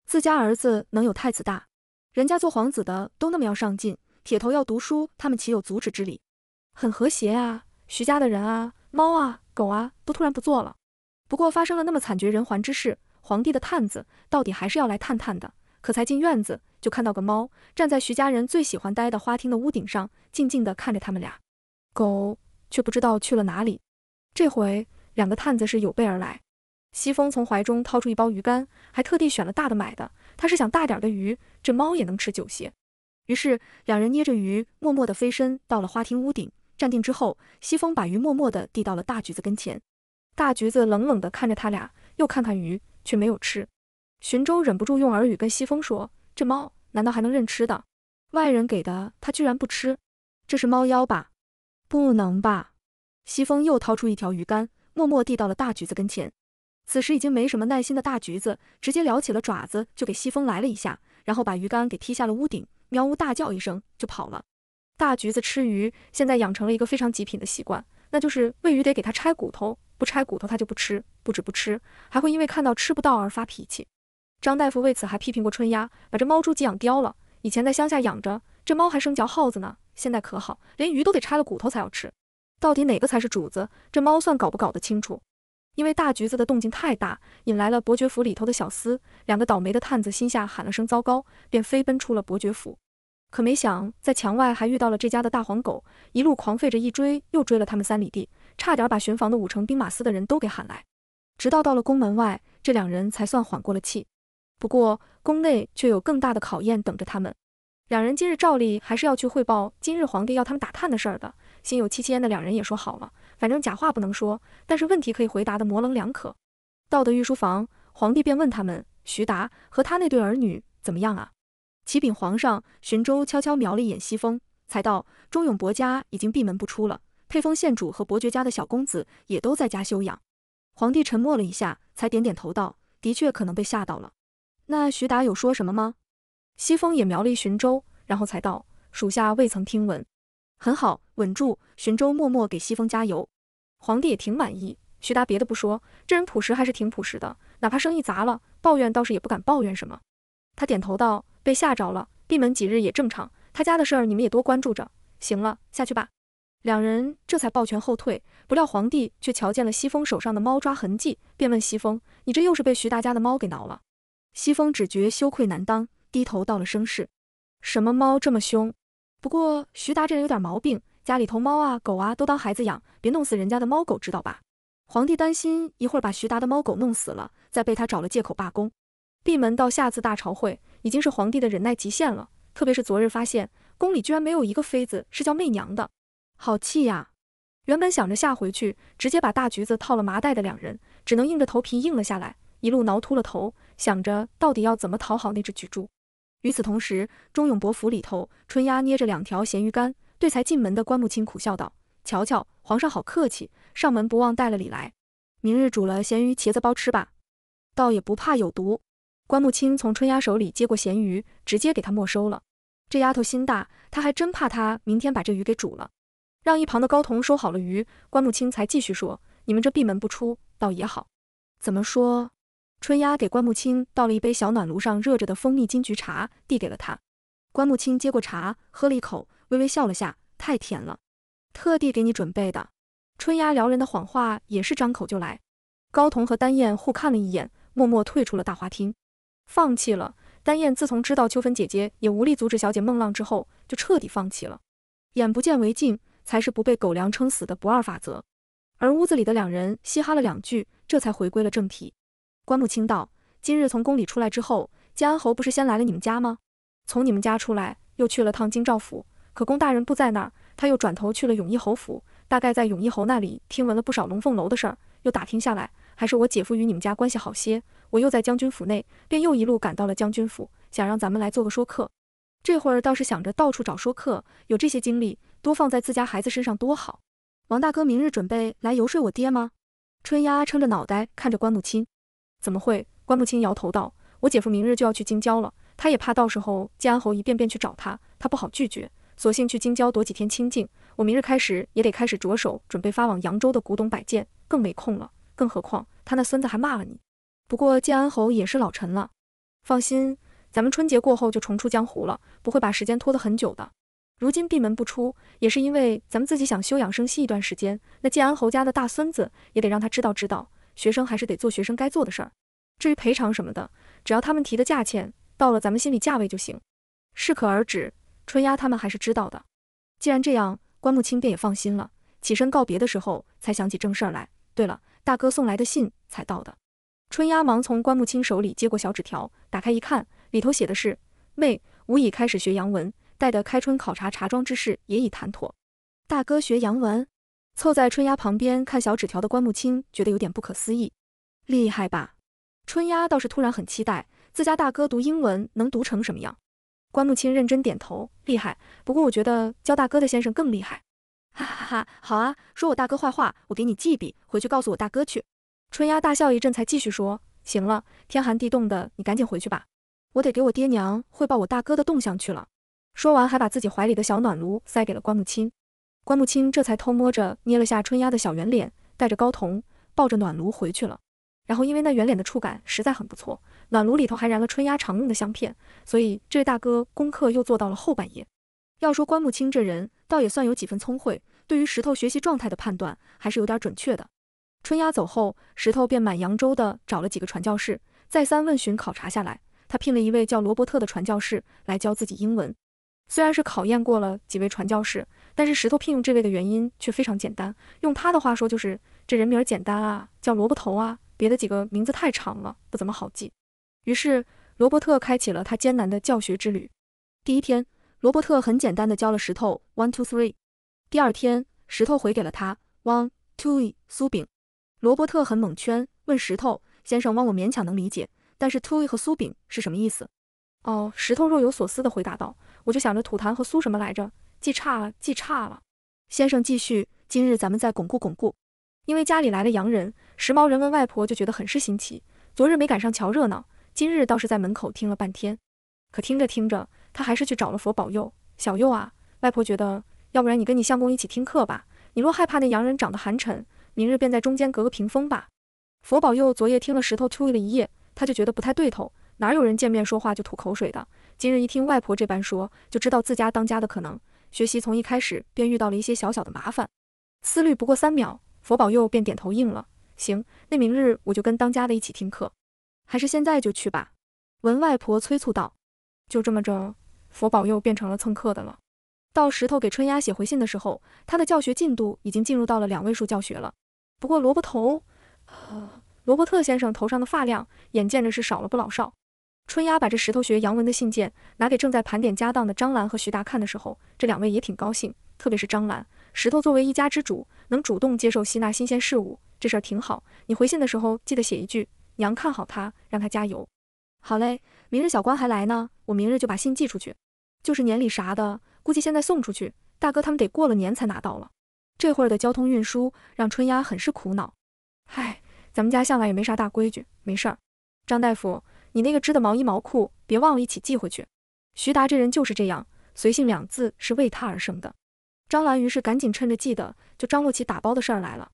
自家儿子能有太子大？人家做皇子的都那么要上进，铁头要读书，他们岂有阻止之理？很和谐啊，徐家的人啊，猫啊，狗啊，都突然不做了。不过发生了那么惨绝人寰之事，皇帝的探子到底还是要来探探的。可才进院子，就看到个猫站在徐家人最喜欢待的花厅的屋顶上，静静地看着他们俩。狗却不知道去了哪里。这回两个探子是有备而来。西风从怀中掏出一包鱼干，还特地选了大的买的。他是想大点的鱼，这猫也能吃久些。于是两人捏着鱼，默默地飞身到了花厅屋顶。站定之后，西风把鱼默默地递到了大橘子跟前。大橘子冷冷地看着他俩，又看看鱼，却没有吃。寻州忍不住用耳语跟西风说：“这猫难道还能认吃的？外人给的，它居然不吃，这是猫妖吧？不能吧？”西风又掏出一条鱼竿，默默递到了大橘子跟前。此时已经没什么耐心的大橘子，直接撩起了爪子就给西风来了一下，然后把鱼竿给踢下了屋顶，喵呜大叫一声就跑了。大橘子吃鱼，现在养成了一个非常极品的习惯，那就是喂鱼得给它拆骨头，不拆骨头它就不吃，不止不吃，还会因为看到吃不到而发脾气。张大夫为此还批评过春丫，把这猫猪给养刁了。以前在乡下养着，这猫还生嚼耗子呢。现在可好，连鱼都得拆了骨头才要吃。到底哪个才是主子？这猫算搞不搞得清楚？因为大橘子的动静太大，引来了伯爵府里头的小厮。两个倒霉的探子心下喊了声糟糕，便飞奔出了伯爵府。可没想在墙外还遇到了这家的大黄狗，一路狂吠着一追又追了他们三里地，差点把巡防的五城兵马司的人都给喊来。直到到了宫门外，这两人才算缓过了气。不过宫内却有更大的考验等着他们。两人今日照例还是要去汇报今日皇帝要他们打探的事儿的。心有戚戚焉的两人也说好了，反正假话不能说，但是问题可以回答的模棱两可。到得御书房，皇帝便问他们：“徐达和他那对儿女怎么样啊？”启禀皇上，巡州悄悄瞄了一眼西风，才道：“钟勇伯家已经闭门不出了，沛丰县主和伯爵家的小公子也都在家休养。”皇帝沉默了一下，才点点头道：“的确，可能被吓到了。”那徐达有说什么吗？西风也瞄了一寻周，然后才道：“属下未曾听闻。”很好，稳住。寻周默默给西风加油。皇帝也挺满意，徐达别的不说，这人朴实还是挺朴实的，哪怕生意砸了，抱怨倒是也不敢抱怨什么。他点头道：“被吓着了，闭门几日也正常。他家的事儿你们也多关注着。”行了，下去吧。两人这才抱拳后退，不料皇帝却瞧见了西风手上的猫抓痕迹，便问西风：“你这又是被徐达家的猫给挠了？”西风只觉羞愧难当，低头道了声“是”。什么猫这么凶？不过徐达这人有点毛病，家里头猫啊狗啊都当孩子养，别弄死人家的猫狗，知道吧？皇帝担心一会儿把徐达的猫狗弄死了，再被他找了借口罢工，闭门到下次大朝会已经是皇帝的忍耐极限了。特别是昨日发现宫里居然没有一个妃子是叫媚娘的，好气呀！原本想着下回去直接把大橘子套了麻袋的两人，只能硬着头皮应了下来。一路挠秃了头，想着到底要怎么讨好那只巨猪。与此同时，钟永伯府里头，春丫捏着两条咸鱼干，对才进门的关木青苦笑道：“瞧瞧，皇上好客气，上门不忘带了礼来。明日煮了咸鱼茄子包吃吧，倒也不怕有毒。”关木青从春丫手里接过咸鱼，直接给他没收了。这丫头心大，他还真怕他明天把这鱼给煮了。让一旁的高童收好了鱼，关木青才继续说：“你们这闭门不出，倒也好。怎么说？”春丫给关木青倒了一杯小暖炉上热着的蜂蜜金桔茶，递给了他。关木青接过茶，喝了一口，微微笑了下，太甜了。特地给你准备的。春丫撩人的谎话也是张口就来。高彤和丹燕互看了一眼，默默退出了大花厅，放弃了。丹燕自从知道秋分姐姐也无力阻止小姐梦浪之后，就彻底放弃了。眼不见为净，才是不被狗粮撑死的不二法则。而屋子里的两人嘻哈了两句，这才回归了正题。关穆清道，今日从宫里出来之后，建安侯不是先来了你们家吗？从你们家出来，又去了趟京兆府，可宫大人不在那儿，他又转头去了永义侯府，大概在永义侯那里听闻了不少龙凤楼的事儿，又打听下来，还是我姐夫与你们家关系好些。我又在将军府内，便又一路赶到了将军府，想让咱们来做个说客。这会儿倒是想着到处找说客，有这些精力，多放在自家孩子身上多好。王大哥明日准备来游说我爹吗？春丫撑着脑袋看着关木清。怎么会？关不清摇头道：“我姐夫明日就要去京郊了，他也怕到时候建安侯一遍遍去找他，他不好拒绝，索性去京郊躲几天清静。我明日开始也得开始着手准备发往扬州的古董摆件，更没空了。更何况他那孙子还骂了你。不过建安侯也是老臣了，放心，咱们春节过后就重出江湖了，不会把时间拖得很久的。如今闭门不出，也是因为咱们自己想休养生息一段时间。那建安侯家的大孙子也得让他知道知道。”学生还是得做学生该做的事儿，至于赔偿什么的，只要他们提的价钱到了咱们心里价位就行，适可而止。春丫他们还是知道的。既然这样，关木清便也放心了。起身告别的时候，才想起正事儿来。对了，大哥送来的信才到的。春丫忙从关木清手里接过小纸条，打开一看，里头写的是：“妹，吾已开始学洋文，待得开春考察茶庄之事也已谈妥。”大哥学洋文。凑在春丫旁边看小纸条的关木青觉得有点不可思议，厉害吧？春丫倒是突然很期待自家大哥读英文能读成什么样。关木青认真点头，厉害。不过我觉得教大哥的先生更厉害。哈哈哈！好啊，说我大哥坏话，我给你记笔，回去告诉我大哥去。春丫大笑一阵，才继续说，行了，天寒地冻的，你赶紧回去吧，我得给我爹娘汇报我大哥的动向去了。说完还把自己怀里的小暖炉塞给了关木青。关木清这才偷摸着捏了下春丫的小圆脸，带着高瞳抱着暖炉回去了。然后因为那圆脸的触感实在很不错，暖炉里头还燃了春丫常用的香片，所以这位大哥功课又做到了后半夜。要说关木清这人，倒也算有几分聪慧，对于石头学习状态的判断还是有点准确的。春丫走后，石头便满扬州的找了几个传教士，再三问询考察下来，他聘了一位叫罗伯特的传教士来教自己英文。虽然是考验过了几位传教士。但是石头聘用这位的原因却非常简单，用他的话说就是这人名儿简单啊，叫萝卜头啊，别的几个名字太长了，不怎么好记。于是罗伯特开启了他艰难的教学之旅。第一天，罗伯特很简单的教了石头 one two three。第二天，石头回给了他 one two 苏饼。罗伯特很懵圈，问石头先生 one 我勉强能理解，但是 two 和苏饼是什么意思？哦，石头若有所思的回答道，我就想着吐痰和酥什么来着。记差了，记差了。先生继续，今日咱们再巩固巩固。因为家里来了洋人，时髦人问外婆就觉得很是新奇。昨日没赶上瞧热闹，今日倒是在门口听了半天。可听着听着，他还是去找了佛保佑小佑啊。外婆觉得，要不然你跟你相公一起听课吧。你若害怕那洋人长得寒碜，明日便在中间隔个屏风吧。佛保佑，昨夜听了石头吐了一夜，他就觉得不太对头，哪有人见面说话就吐口水的？今日一听外婆这般说，就知道自家当家的可能。学习从一开始便遇到了一些小小的麻烦，思虑不过三秒，佛保佑便点头应了。行，那明日我就跟当家的一起听课，还是现在就去吧。文外婆催促道。就这么着，佛保佑变成了蹭课的了。到石头给春丫写回信的时候，他的教学进度已经进入到了两位数教学了。不过萝卜头，呃，罗伯特先生头上的发量，眼见着是少了不老少。春丫把这石头学杨文的信件拿给正在盘点家当的张兰和徐达看的时候，这两位也挺高兴，特别是张兰。石头作为一家之主，能主动接受吸纳新鲜事物，这事儿挺好。你回信的时候记得写一句，娘看好他，让他加油。好嘞，明日小关还来呢，我明日就把信寄出去。就是年礼啥的，估计现在送出去，大哥他们得过了年才拿到了。这会儿的交通运输让春丫很是苦恼。唉，咱们家向来也没啥大规矩，没事儿。张大夫。你那个织的毛衣毛裤，别忘了一起寄回去。徐达这人就是这样，随性两字是为他而生的。张兰于是赶紧趁着记得，就张罗起打包的事儿来了。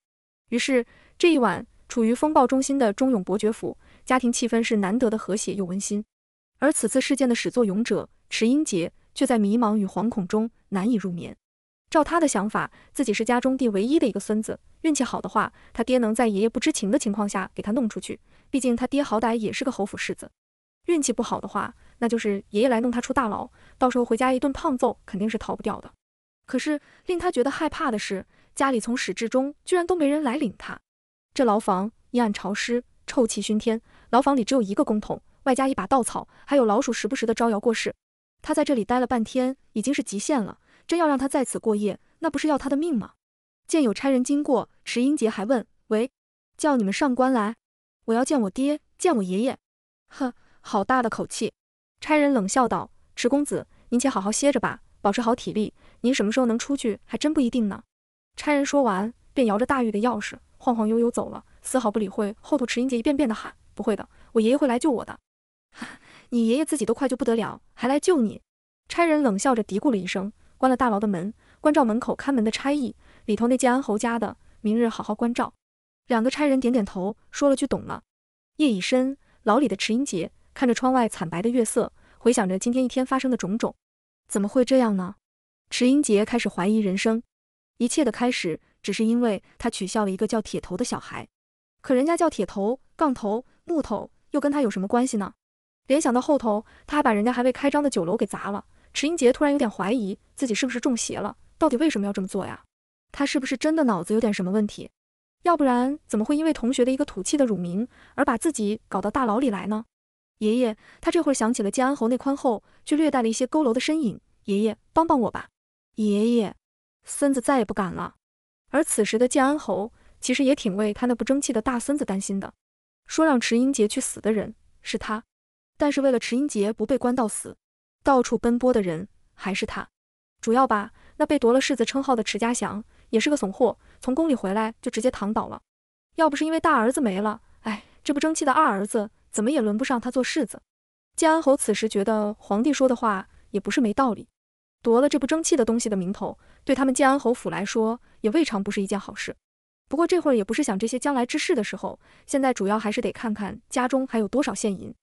于是这一晚，处于风暴中心的中勇伯爵府，家庭气氛是难得的和谐又温馨。而此次事件的始作俑者迟英杰，却在迷茫与惶恐中难以入眠。照他的想法，自己是家中地唯一的一个孙子，运气好的话，他爹能在爷爷不知情的情况下给他弄出去，毕竟他爹好歹也是个侯府世子；运气不好的话，那就是爷爷来弄他出大牢，到时候回家一顿胖揍肯定是逃不掉的。可是令他觉得害怕的是，家里从始至终居然都没人来领他。这牢房阴暗潮湿，臭气熏天，牢房里只有一个工桶，外加一把稻草，还有老鼠时不时的招摇过市。他在这里待了半天，已经是极限了。真要让他在此过夜，那不是要他的命吗？见有差人经过，池英杰还问：“喂，叫你们上官来，我要见我爹，见我爷爷。”哼，好大的口气！差人冷笑道：“池公子，您且好好歇着吧，保持好体力。您什么时候能出去，还真不一定呢。”差人说完，便摇着大狱的钥匙，晃晃悠悠走了，丝毫不理会后头池英杰一遍遍的喊：“不会的，我爷爷会来救我的。”哈，你爷爷自己都快就不得了，还来救你？差人冷笑着嘀咕了一声。关了大牢的门，关照门口看门的差役，里头那件安侯家的，明日好好关照。两个差人点点头，说了句“懂了”。夜已深，牢里的迟英杰看着窗外惨白的月色，回想着今天一天发生的种种，怎么会这样呢？迟英杰开始怀疑人生。一切的开始，只是因为他取笑了一个叫铁头的小孩。可人家叫铁头、杠头、木头，又跟他有什么关系呢？联想到后头，他还把人家还未开张的酒楼给砸了。池英杰突然有点怀疑自己是不是中邪了？到底为什么要这么做呀？他是不是真的脑子有点什么问题？要不然怎么会因为同学的一个土气的乳名而把自己搞到大牢里来呢？爷爷，他这会儿想起了建安侯那宽厚却略带了一些佝偻的身影。爷爷，帮帮我吧！爷爷，孙子再也不敢了。而此时的建安侯其实也挺为他那不争气的大孙子担心的。说让池英杰去死的人是他，但是为了池英杰不被关到死。到处奔波的人还是他，主要吧。那被夺了世子称号的迟家祥也是个怂货，从宫里回来就直接躺倒了。要不是因为大儿子没了，哎，这不争气的二儿子怎么也轮不上他做世子。建安侯此时觉得皇帝说的话也不是没道理，夺了这不争气的东西的名头，对他们建安侯府来说也未尝不是一件好事。不过这会儿也不是想这些将来之事的时候，现在主要还是得看看家中还有多少现银。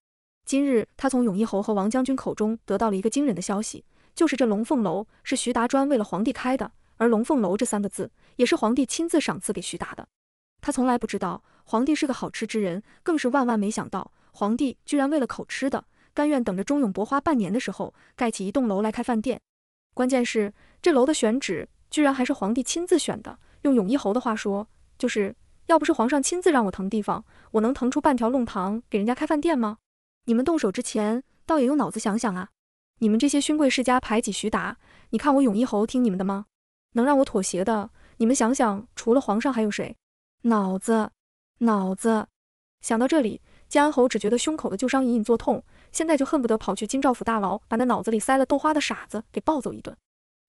今日他从永义侯和王将军口中得到了一个惊人的消息，就是这龙凤楼是徐达专为了皇帝开的，而龙凤楼这三个字也是皇帝亲自赏赐给徐达的。他从来不知道皇帝是个好吃之人，更是万万没想到皇帝居然为了口吃的，甘愿等着钟永伯花半年的时候盖起一栋楼来开饭店。关键是这楼的选址居然还是皇帝亲自选的，用永义侯的话说，就是要不是皇上亲自让我腾地方，我能腾出半条弄堂给人家开饭店吗？你们动手之前，倒也用脑子想想啊！你们这些勋贵世家排挤徐达，你看我永义侯听你们的吗？能让我妥协的，你们想想，除了皇上还有谁？脑子，脑子！想到这里，江安侯只觉得胸口的旧伤隐隐作痛，现在就恨不得跑去京兆府大牢，把那脑子里塞了豆花的傻子给暴揍一顿。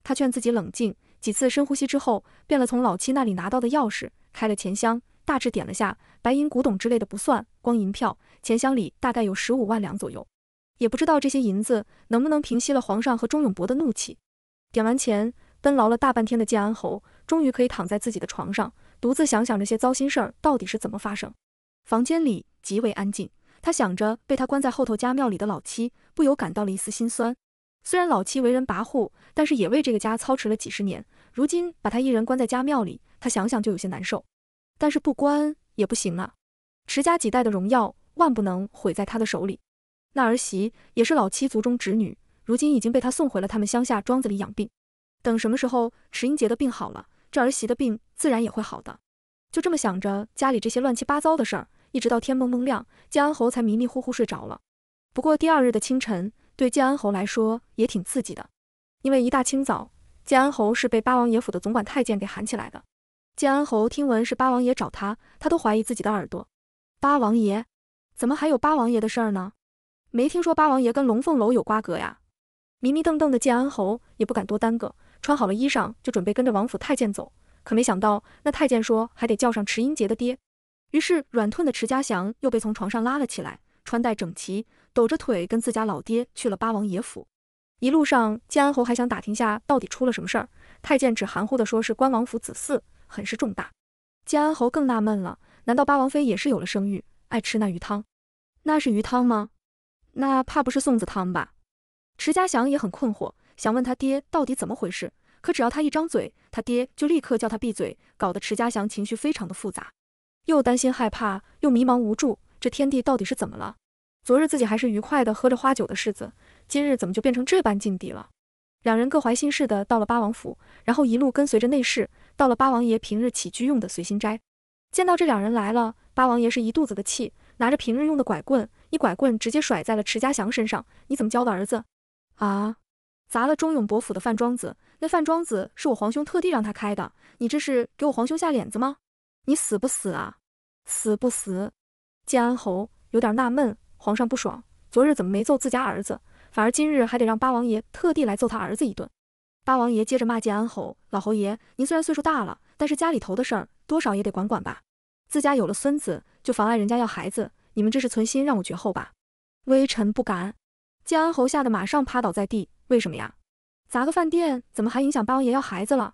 他劝自己冷静，几次深呼吸之后，变了从老七那里拿到的钥匙，开了钱箱。大致点了下，白银、古董之类的不算，光银票、钱箱里大概有十五万两左右。也不知道这些银子能不能平息了皇上和钟永博的怒气。点完钱，奔劳了大半天的建安侯，终于可以躺在自己的床上，独自想想这些糟心事儿到底是怎么发生。房间里极为安静，他想着被他关在后头家庙里的老七，不由感到了一丝心酸。虽然老七为人跋扈，但是也为这个家操持了几十年，如今把他一人关在家庙里，他想想就有些难受。但是不关也不行啊！持家几代的荣耀，万不能毁在他的手里。那儿媳也是老七族中侄女，如今已经被他送回了他们乡下庄子里养病。等什么时候池英杰的病好了，这儿媳的病自然也会好的。就这么想着家里这些乱七八糟的事儿，一直到天蒙蒙亮，建安侯才迷迷糊糊睡着了。不过第二日的清晨，对建安侯来说也挺刺激的，因为一大清早，建安侯是被八王爷府的总管太监给喊起来的。建安侯听闻是八王爷找他，他都怀疑自己的耳朵。八王爷？怎么还有八王爷的事儿呢？没听说八王爷跟龙凤楼有瓜葛呀！迷迷瞪瞪的建安侯也不敢多耽搁，穿好了衣裳就准备跟着王府太监走。可没想到那太监说还得叫上迟英杰的爹，于是软吞的迟家祥又被从床上拉了起来，穿戴整齐，抖着腿跟自家老爹去了八王爷府。一路上，建安侯还想打听下到底出了什么事儿，太监只含糊的说是关王府子嗣。很是重大，建安侯更纳闷了，难道八王妃也是有了生育，爱吃那鱼汤？那是鱼汤吗？那怕不是送子汤吧？池家祥也很困惑，想问他爹到底怎么回事，可只要他一张嘴，他爹就立刻叫他闭嘴，搞得池家祥情绪非常的复杂，又担心害怕，又迷茫无助，这天地到底是怎么了？昨日自己还是愉快的喝着花酒的世子，今日怎么就变成这般境地了？两人各怀心事的到了八王府，然后一路跟随着内侍。到了八王爷平日起居用的随心斋，见到这两人来了，八王爷是一肚子的气，拿着平日用的拐棍，一拐棍直接甩在了池家祥身上。你怎么教的儿子？啊！砸了忠勇伯府的饭庄子，那饭庄子是我皇兄特地让他开的，你这是给我皇兄下脸子吗？你死不死啊？死不死？建安侯有点纳闷，皇上不爽，昨日怎么没揍自家儿子，反而今日还得让八王爷特地来揍他儿子一顿。八王爷接着骂建安侯：“老侯爷，您虽然岁数大了，但是家里头的事儿多少也得管管吧？自家有了孙子，就妨碍人家要孩子，你们这是存心让我绝后吧？”微臣不敢。建安侯吓得马上趴倒在地：“为什么呀？砸个饭店，怎么还影响八王爷要孩子了？”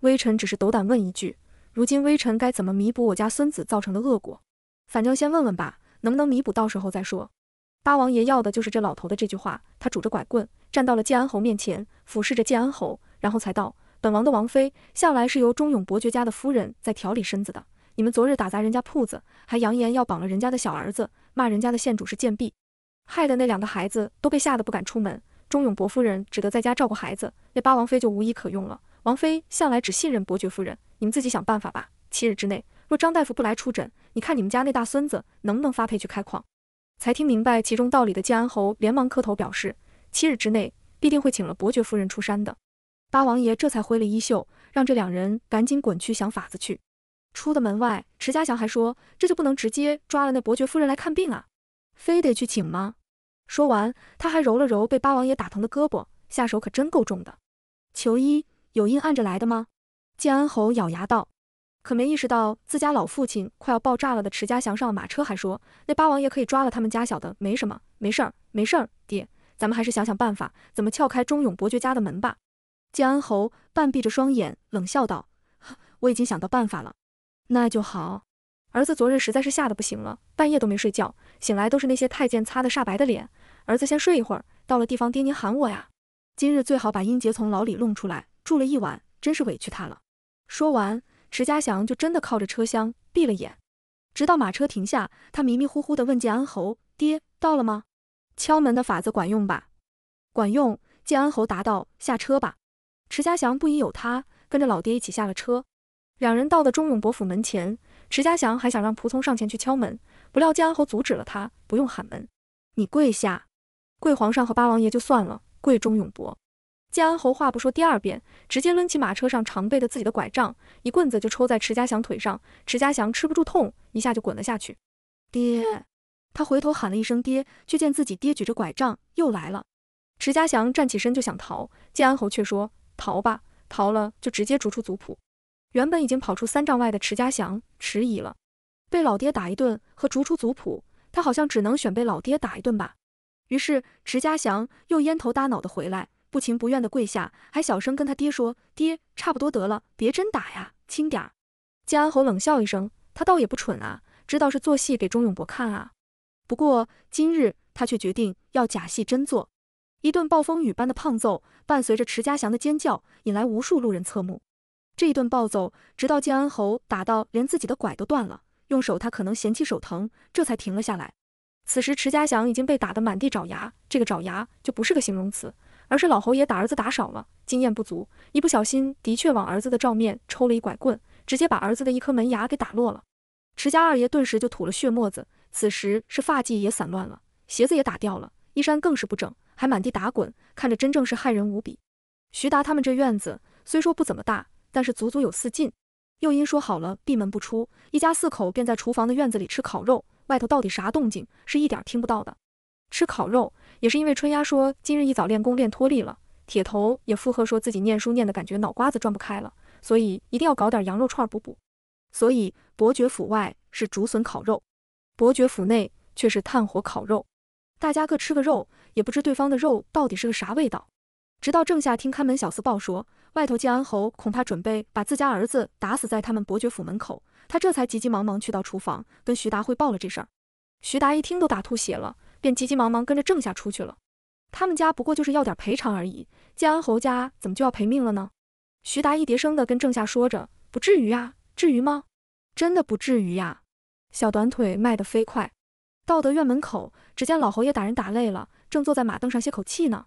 微臣只是斗胆问一句：如今微臣该怎么弥补我家孙子造成的恶果？反正先问问吧，能不能弥补，到时候再说。八王爷要的就是这老头的这句话。他拄着拐棍，站到了建安侯面前，俯视着建安侯，然后才道：“本王的王妃向来是由忠勇伯爵家的夫人在调理身子的。你们昨日打砸人家铺子，还扬言要绑了人家的小儿子，骂人家的县主是贱婢，害得那两个孩子都被吓得不敢出门。忠勇伯夫人只得在家照顾孩子，那八王妃就无一可用了。王妃向来只信任伯爵夫人，你们自己想办法吧。七日之内，若张大夫不来出诊，你看你们家那大孙子能不能发配去开矿？”才听明白其中道理的建安侯连忙磕头表示，七日之内必定会请了伯爵夫人出山的。八王爷这才挥了衣袖，让这两人赶紧滚去想法子去。出的门外，迟家祥还说这就不能直接抓了那伯爵夫人来看病啊，非得去请吗？说完，他还揉了揉被八王爷打疼的胳膊，下手可真够重的。求医有硬按着来的吗？建安侯咬牙道。可没意识到自家老父亲快要爆炸了的迟家祥上了马车，还说：“那八王爷可以抓了他们家小的，没什么，没事儿，没事儿。爹，咱们还是想想办法，怎么撬开忠勇伯爵家的门吧。”建安侯半闭着双眼，冷笑道：“我已经想到办法了，那就好。儿子昨日实在是吓得不行了，半夜都没睡觉，醒来都是那些太监擦的煞白的脸。儿子先睡一会儿，到了地方爹您喊我呀。今日最好把英杰从牢里弄出来，住了一晚，真是委屈他了。”说完。池家祥就真的靠着车厢闭了眼，直到马车停下，他迷迷糊糊地问建安侯：“爹到了吗？敲门的法子管用吧？”“管用。”建安侯答道，“下车吧。”池家祥不疑有他，跟着老爹一起下了车。两人到的忠勇伯府门前，池家祥还想让仆从上前去敲门，不料建安侯阻止了他：“不用喊门，你跪下，跪皇上和八王爷就算了，跪忠勇伯。”建安侯话不说第二遍，直接抡起马车上常备的自己的拐杖，一棍子就抽在迟家祥腿上。迟家祥吃不住痛，一下就滚了下去。爹，他回头喊了一声爹，却见自己爹举着拐杖又来了。迟家祥站起身就想逃，建安侯却说：“逃吧，逃了就直接逐出族谱。”原本已经跑出三丈外的迟家祥迟疑了，被老爹打一顿和逐出族谱，他好像只能选被老爹打一顿吧。于是迟家祥又蔫头耷脑的回来。不情不愿地跪下，还小声跟他爹说：“爹，差不多得了，别真打呀，轻点儿。”建安侯冷笑一声，他倒也不蠢啊，知道是做戏给钟永博看啊。不过今日他却决定要假戏真做，一顿暴风雨般的胖揍，伴随着池家祥的尖叫，引来无数路人侧目。这一顿暴揍，直到建安侯打到连自己的拐都断了，用手他可能嫌弃手疼，这才停了下来。此时池家祥已经被打得满地找牙，这个找牙就不是个形容词。而是老侯爷打儿子打少了，经验不足，一不小心的确往儿子的照面抽了一拐棍，直接把儿子的一颗门牙给打落了。池家二爷顿时就吐了血沫子，此时是发髻也散乱了，鞋子也打掉了，衣衫更是不整，还满地打滚，看着真正是害人无比。徐达他们这院子虽说不怎么大，但是足足有四进，又因说好了闭门不出，一家四口便在厨房的院子里吃烤肉，外头到底啥动静是一点听不到的。吃烤肉也是因为春丫说今日一早练功练脱力了，铁头也附和说自己念书念得感觉脑瓜子转不开了，所以一定要搞点羊肉串补补。所以伯爵府外是竹笋烤肉，伯爵府内却是炭火烤肉，大家各吃个肉，也不知对方的肉到底是个啥味道。直到正下听看门小厮报说外头建安侯恐怕准备把自家儿子打死在他们伯爵府门口，他这才急急忙忙去到厨房跟徐达汇报了这事儿。徐达一听都打吐血了。便急急忙忙跟着郑夏出去了。他们家不过就是要点赔偿而已，建安侯家怎么就要赔命了呢？徐达一叠声的跟郑夏说着，不至于呀，至于吗？真的不至于呀。小短腿迈得飞快，到得院门口，只见老侯爷打人打累了，正坐在马凳上歇口气呢。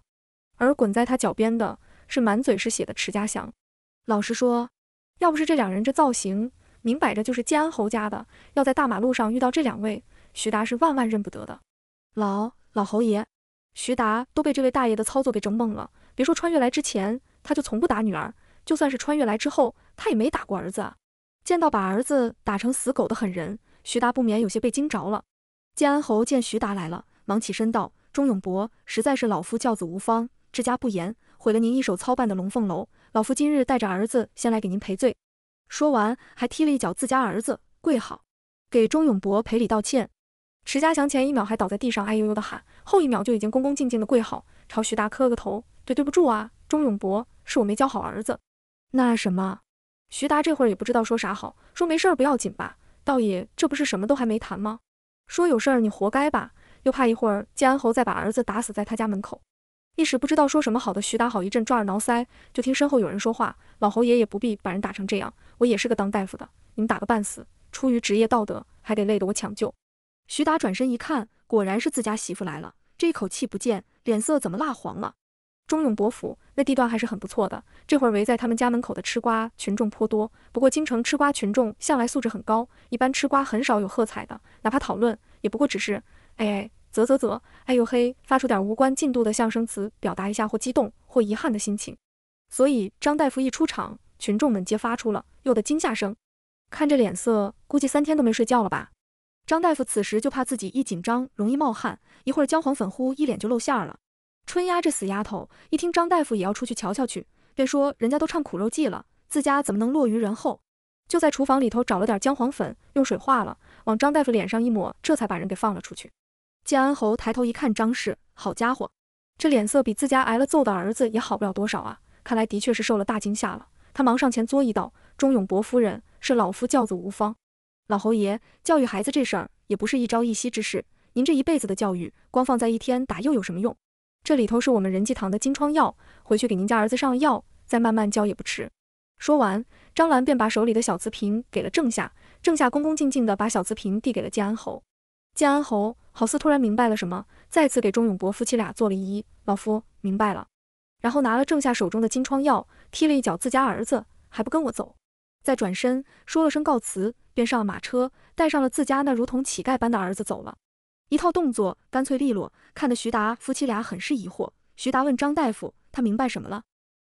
而滚在他脚边的是满嘴是血的迟家祥。老实说，要不是这两人这造型，明摆着就是建安侯家的，要在大马路上遇到这两位，徐达是万万认不得的。老老侯爷，徐达都被这位大爷的操作给整懵了。别说穿越来之前，他就从不打女儿；就算是穿越来之后，他也没打过儿子啊。见到把儿子打成死狗的狠人，徐达不免有些被惊着了。建安侯见徐达来了，忙起身道：“钟永伯，实在是老夫教子无方，治家不严，毁了您一手操办的龙凤楼。老夫今日带着儿子先来给您赔罪。”说完，还踢了一脚自家儿子，跪好，给钟永伯赔礼道歉。石家祥前一秒还倒在地上，哎呦呦的喊，后一秒就已经恭恭敬敬的跪好，朝徐达磕了个头，对，对不住啊，钟永伯，是我没教好儿子。那什么，徐达这会儿也不知道说啥好，说没事儿不要紧吧，道爷这不是什么都还没谈吗？说有事儿你活该吧？又怕一会儿建安侯再把儿子打死在他家门口，一时不知道说什么好的，徐达好一阵抓耳挠腮，就听身后有人说话，老侯爷也不必把人打成这样，我也是个当大夫的，你们打个半死，出于职业道德，还得累得我抢救。徐达转身一看，果然是自家媳妇来了。这一口气不见，脸色怎么蜡黄了？忠勇伯府那地段还是很不错的。这会儿围在他们家门口的吃瓜群众颇多。不过京城吃瓜群众向来素质很高，一般吃瓜很少有喝彩的，哪怕讨论，也不过只是哎啧啧啧，哎呦嘿，发出点无关进度的象声词，表达一下或激动或遗憾的心情。所以张大夫一出场，群众们皆发出了又的惊吓声。看这脸色，估计三天都没睡觉了吧？张大夫此时就怕自己一紧张容易冒汗，一会儿姜黄粉糊一脸就露馅了。春丫这死丫头一听张大夫也要出去瞧瞧去，便说人家都唱苦肉计了，自家怎么能落于人后？就在厨房里头找了点姜黄粉，用水化了，往张大夫脸上一抹，这才把人给放了出去。建安侯抬头一看，张氏，好家伙，这脸色比自家挨了揍的儿子也好不了多少啊！看来的确是受了大惊吓了。他忙上前作揖道：“钟勇伯夫人，是老夫教子无方。”老侯爷，教育孩子这事儿也不是一朝一夕之事。您这一辈子的教育，光放在一天打又有什么用？这里头是我们仁济堂的金疮药，回去给您家儿子上药，再慢慢教也不迟。说完，张兰便把手里的小瓷瓶给了郑夏，郑夏恭恭敬敬地把小瓷瓶递给了建安侯。建安侯好似突然明白了什么，再次给钟永伯夫妻俩做了一揖，老夫明白了。然后拿了郑夏手中的金疮药，踢了一脚自家儿子，还不跟我走？再转身说了声告辞，便上了马车，带上了自家那如同乞丐般的儿子走了。一套动作干脆利落，看得徐达夫妻俩很是疑惑。徐达问张大夫：“他明白什么了？”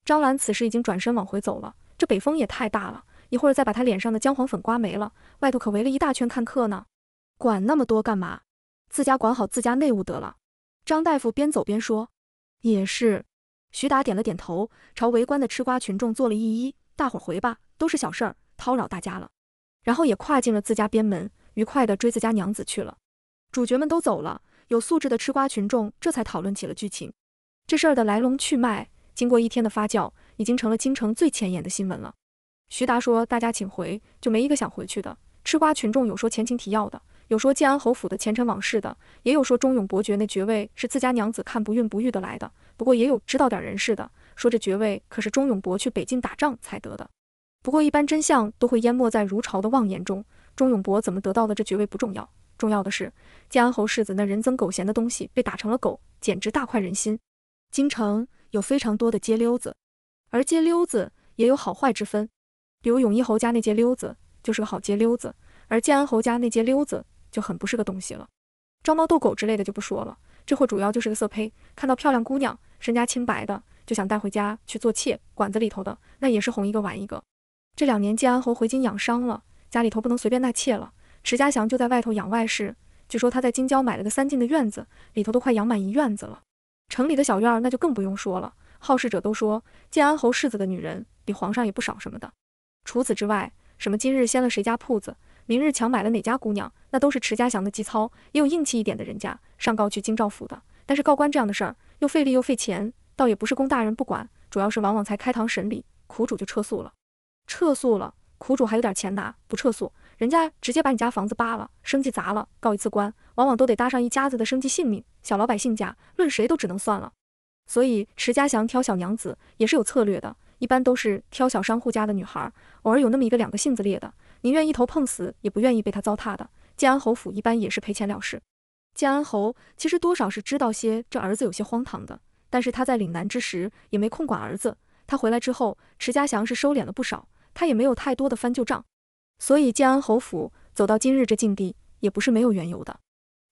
张兰此时已经转身往回走了。这北风也太大了，一会儿再把他脸上的姜黄粉刮没了，外头可围了一大圈看客呢。管那么多干嘛？自家管好自家内务得了。张大夫边走边说：“也是。”徐达点了点头，朝围观的吃瓜群众做了一揖：“大伙儿回吧。”都是小事儿，叨扰大家了。然后也跨进了自家边门，愉快地追自家娘子去了。主角们都走了，有素质的吃瓜群众这才讨论起了剧情。这事儿的来龙去脉，经过一天的发酵，已经成了京城最前沿的新闻了。徐达说：“大家请回，就没一个想回去的。”吃瓜群众有说前情提要的，有说建安侯府的前尘往事的，也有说忠勇伯爵那爵位是自家娘子看不孕不育的来的。不过也有知道点人事的，说这爵位可是忠勇伯去北境打仗才得的。不过一般真相都会淹没在如潮的妄言中。钟永伯怎么得到的这爵位不重要，重要的是建安侯世子那人憎狗嫌的东西被打成了狗，简直大快人心。京城有非常多的街溜子，而街溜子也有好坏之分。比如永义侯家那街溜子就是个好街溜子，而建安侯家那街溜子就很不是个东西了。招猫逗狗之类的就不说了，这货主要就是个色胚，看到漂亮姑娘身家清白的就想带回家去做妾。馆子里头的那也是哄一个玩一个。这两年建安侯回京养伤了，家里头不能随便纳妾了。迟家祥就在外头养外室，据说他在京郊买了个三进的院子，里头都快养满一院子了。城里的小院儿那就更不用说了，好事者都说建安侯世子的女人比皇上也不少什么的。除此之外，什么今日掀了谁家铺子，明日强买了哪家姑娘，那都是迟家祥的基操。也有硬气一点的人家上告去京兆府的，但是告官这样的事儿又费力又费钱，倒也不是宫大人不管，主要是往往才开堂审理，苦主就撤诉了。撤诉了，苦主还有点钱拿；不撤诉，人家直接把你家房子扒了，生计砸了。告一次官，往往都得搭上一家子的生计性命。小老百姓家，论谁都只能算了。所以，池家祥挑小娘子也是有策略的，一般都是挑小商户家的女孩，偶尔有那么一个两个性子烈的，宁愿一头碰死，也不愿意被他糟蹋的。建安侯府一般也是赔钱了事。建安侯其实多少是知道些这儿子有些荒唐的，但是他在岭南之时也没空管儿子。他回来之后，池家祥是收敛了不少。他也没有太多的翻旧账，所以建安侯府走到今日这境地也不是没有缘由的。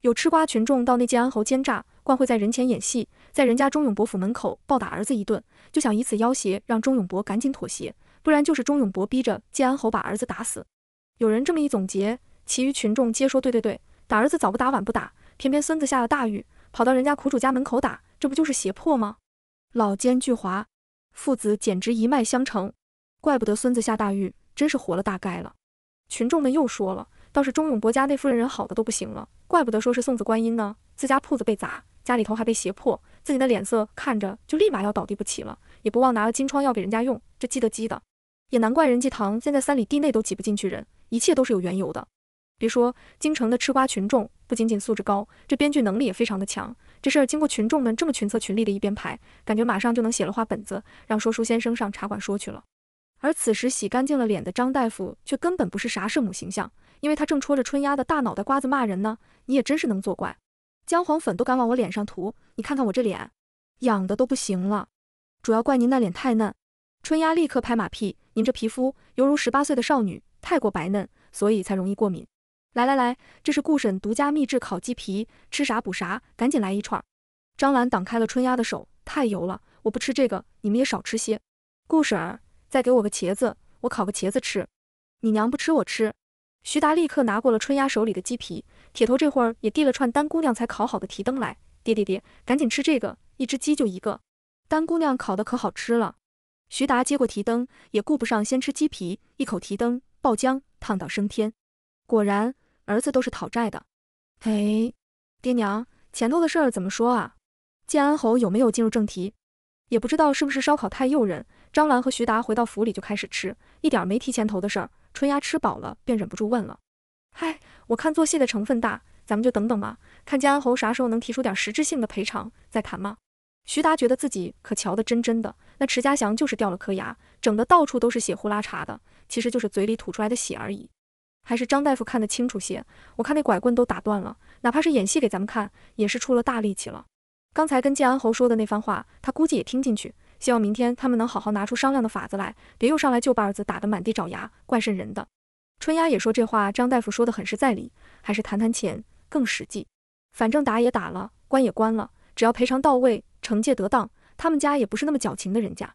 有吃瓜群众到那建安侯奸诈，惯会在人前演戏，在人家钟永伯府门口暴打儿子一顿，就想以此要挟让钟永伯赶紧妥协，不然就是钟永伯逼着建安侯把儿子打死。有人这么一总结，其余群众皆说：“对对对，打儿子早不打晚不打，偏偏孙子下了大狱，跑到人家苦主家门口打，这不就是胁迫吗？老奸巨猾，父子简直一脉相承。”怪不得孙子下大狱，真是活了大该了。群众们又说了，倒是钟永伯家那夫人人好的都不行了，怪不得说是送子观音呢。自家铺子被砸，家里头还被胁迫，自己的脸色看着就立马要倒地不起了，也不忘拿了金疮药给人家用，这积德积的。也难怪人济堂现在三里地内都挤不进去人，一切都是有缘由的。别说京城的吃瓜群众，不仅仅素质高，这编剧能力也非常的强。这事儿经过群众们这么群策群力的一编排，感觉马上就能写了话本子，让说书先生上茶馆说去了。而此时洗干净了脸的张大夫却根本不是啥圣母形象，因为他正戳着春丫的大脑袋瓜子骂人呢。你也真是能作怪，姜黄粉都敢往我脸上涂，你看看我这脸，痒的都不行了。主要怪您那脸太嫩。春丫立刻拍马屁，您这皮肤犹如十八岁的少女，太过白嫩，所以才容易过敏。来来来，这是顾婶独家秘制烤鸡皮，吃啥补啥，赶紧来一串。张兰挡开了春丫的手，太油了，我不吃这个，你们也少吃些。顾婶儿。再给我个茄子，我烤个茄子吃。你娘不吃，我吃。徐达立刻拿过了春丫手里的鸡皮，铁头这会儿也递了串丹姑娘才烤好的提灯来。爹爹爹，赶紧吃这个，一只鸡就一个。丹姑娘烤的可好吃了。徐达接过提灯，也顾不上先吃鸡皮，一口提灯爆浆，烫到升天。果然，儿子都是讨债的。哎，爹娘，前头的事儿怎么说啊？建安侯有没有进入正题？也不知道是不是烧烤太诱人。张兰和徐达回到府里就开始吃，一点没提前头的事儿。春芽吃饱了便忍不住问了：“嗨，我看做戏的成分大，咱们就等等嘛，看建安侯啥时候能提出点实质性的赔偿再谈嘛。”徐达觉得自己可瞧得真真的，那迟家祥就是掉了颗牙，整得到处都是血呼啦查的，其实就是嘴里吐出来的血而已。还是张大夫看得清楚些，我看那拐棍都打断了，哪怕是演戏给咱们看，也是出了大力气了。刚才跟建安侯说的那番话，他估计也听进去。希望明天他们能好好拿出商量的法子来，别又上来就把儿子打得满地找牙，怪渗人的。春丫也说这话，张大夫说的很是在理，还是谈谈钱更实际。反正打也打了，关也关了，只要赔偿到位，惩戒得当，他们家也不是那么矫情的人家。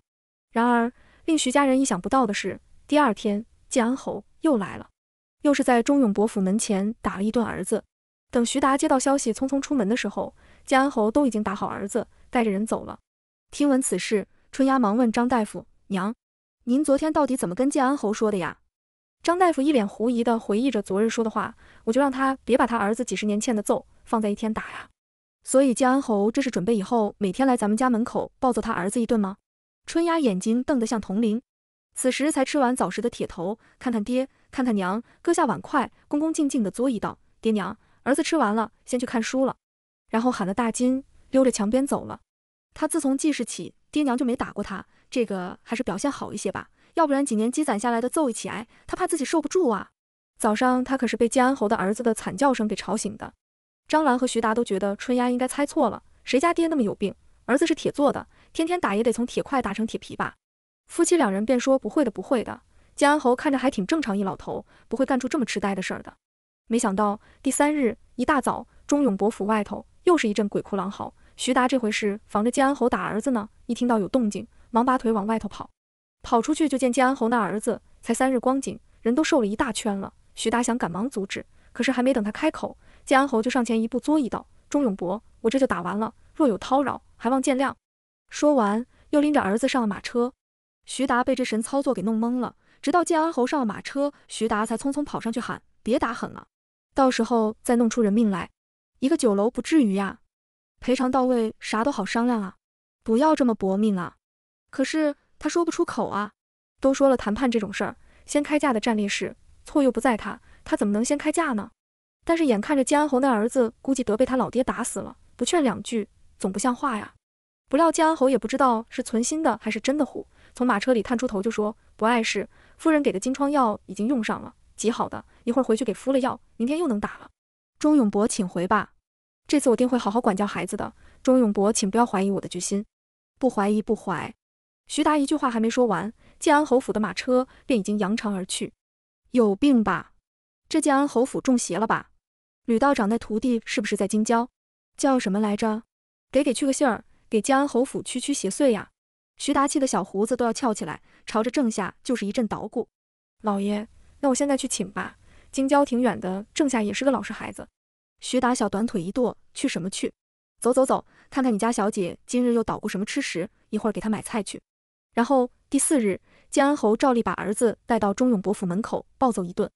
然而，令徐家人意想不到的是，第二天建安侯又来了，又是在钟勇伯府门前打了一顿儿子。等徐达接到消息，匆匆出门的时候，建安侯都已经打好儿子，带着人走了。听闻此事，春丫忙问张大夫：“娘，您昨天到底怎么跟建安侯说的呀？”张大夫一脸狐疑的回忆着昨日说的话：“我就让他别把他儿子几十年欠的揍放在一天打呀。”所以建安侯这是准备以后每天来咱们家门口暴揍他儿子一顿吗？春丫眼睛瞪得像铜铃，此时才吃完早食的铁头，看看爹，看看娘，搁下碗筷，恭恭敬敬的作揖道：“爹娘，儿子吃完了，先去看书了。”然后喊了大金，溜着墙边走了。他自从记事起，爹娘就没打过他，这个还是表现好一些吧，要不然几年积攒下来的揍一起挨，他怕自己受不住啊。早上他可是被建安侯的儿子的惨叫声给吵醒的。张兰和徐达都觉得春丫应该猜错了，谁家爹那么有病，儿子是铁做的，天天打也得从铁块打成铁皮吧？夫妻两人便说不会的，不会的。建安侯看着还挺正常，一老头不会干出这么痴呆的事儿的。没想到第三日一大早，钟永伯府外头又是一阵鬼哭狼嚎。徐达这回是防着建安侯打儿子呢，一听到有动静，忙把腿往外头跑。跑出去就见建安侯那儿子才三日光景，人都瘦了一大圈了。徐达想赶忙阻止，可是还没等他开口，建安侯就上前一步作揖道：“钟永伯，我这就打完了，若有叨扰，还望见谅。”说完，又拎着儿子上了马车。徐达被这神操作给弄懵了，直到建安侯上了马车，徐达才匆匆跑上去喊：“别打狠了，到时候再弄出人命来，一个酒楼不至于呀。”赔偿到位，啥都好商量啊，不要这么搏命啊！可是他说不出口啊，都说了谈判这种事儿，先开价的战略是错又不在他，他怎么能先开价呢？但是眼看着晋安侯那儿子估计得被他老爹打死了，不劝两句总不像话呀。不料晋安侯也不知道是存心的还是真的虎，从马车里探出头就说：“不碍事，夫人给的金疮药已经用上了，极好的，一会儿回去给敷了药，明天又能打了。”钟永伯，请回吧。这次我定会好好管教孩子的，钟永伯，请不要怀疑我的决心。不怀疑，不怀。徐达一句话还没说完，建安侯府的马车便已经扬长而去。有病吧？这建安侯府中邪了吧？吕道长那徒弟是不是在京郊？叫什么来着？给给去个信儿，给建安侯府驱驱邪祟呀！徐达气的小胡子都要翘起来，朝着郑夏就是一阵捣鼓。老爷，那我现在去请吧。京郊挺远的，郑夏也是个老实孩子。徐达小短腿一跺，去什么去？走走走，看看你家小姐今日又捣鼓什么吃食，一会儿给她买菜去。然后第四日，建安侯照例把儿子带到忠勇伯府门口暴揍一顿。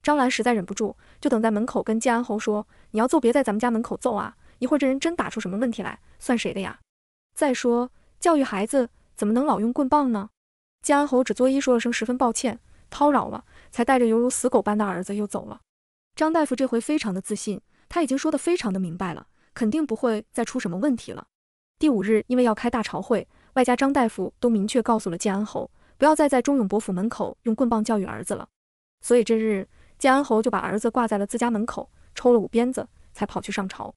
张兰实在忍不住，就等在门口跟建安侯说：“你要揍，别在咱们家门口揍啊！一会儿这人真打出什么问题来，算谁的呀？再说教育孩子怎么能老用棍棒呢？”建安侯只作揖说了声十分抱歉，叨扰了，才带着犹如死狗般的儿子又走了。张大夫这回非常的自信。他已经说的非常的明白了，肯定不会再出什么问题了。第五日，因为要开大朝会，外加张大夫都明确告诉了建安侯，不要再在忠勇伯府门口用棍棒教育儿子了。所以这日，建安侯就把儿子挂在了自家门口，抽了五鞭子，才跑去上朝。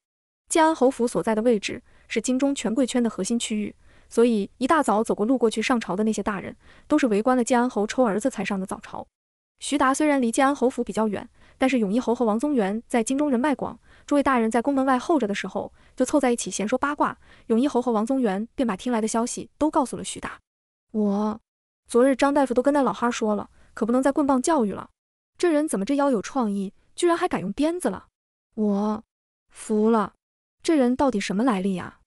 建安侯府所在的位置是京中权贵圈的核心区域，所以一大早走过路过去上朝的那些大人，都是围观了建安侯抽儿子才上的早朝。徐达虽然离建安侯府比较远。但是永义侯和王宗元在京中人脉广，诸位大人在宫门外候着的时候，就凑在一起闲说八卦。永义侯和王宗元便把听来的消息都告诉了徐达。我昨日张大夫都跟那老哈说了，可不能再棍棒教育了。这人怎么这腰有创意，居然还敢用鞭子了？我服了，这人到底什么来历呀？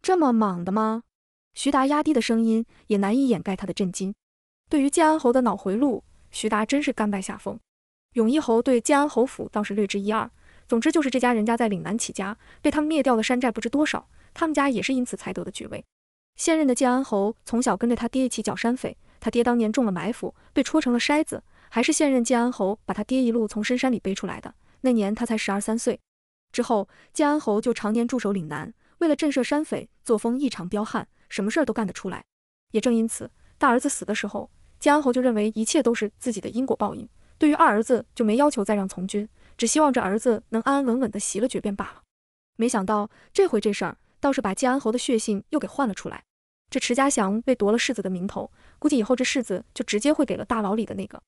这么莽的吗？徐达压低的声音也难以掩盖他的震惊。对于建安侯的脑回路，徐达真是甘拜下风。永义侯对建安侯府倒是略知一二。总之就是这家人家在岭南起家，被他们灭掉了山寨不知多少，他们家也是因此才得的爵位。现任的建安侯从小跟着他爹一起剿山匪，他爹当年中了埋伏，被戳成了筛子，还是现任建安侯把他爹一路从深山里背出来的。那年他才十二三岁。之后建安侯就常年驻守岭南，为了震慑山匪，作风异常彪悍，什么事儿都干得出来。也正因此，大儿子死的时候，建安侯就认为一切都是自己的因果报应。对于二儿子就没要求再让从军，只希望这儿子能安安稳稳地袭了爵便罢了。没想到这回这事儿倒是把建安侯的血性又给换了出来。这池家祥被夺了世子的名头，估计以后这世子就直接会给了大牢里的那个。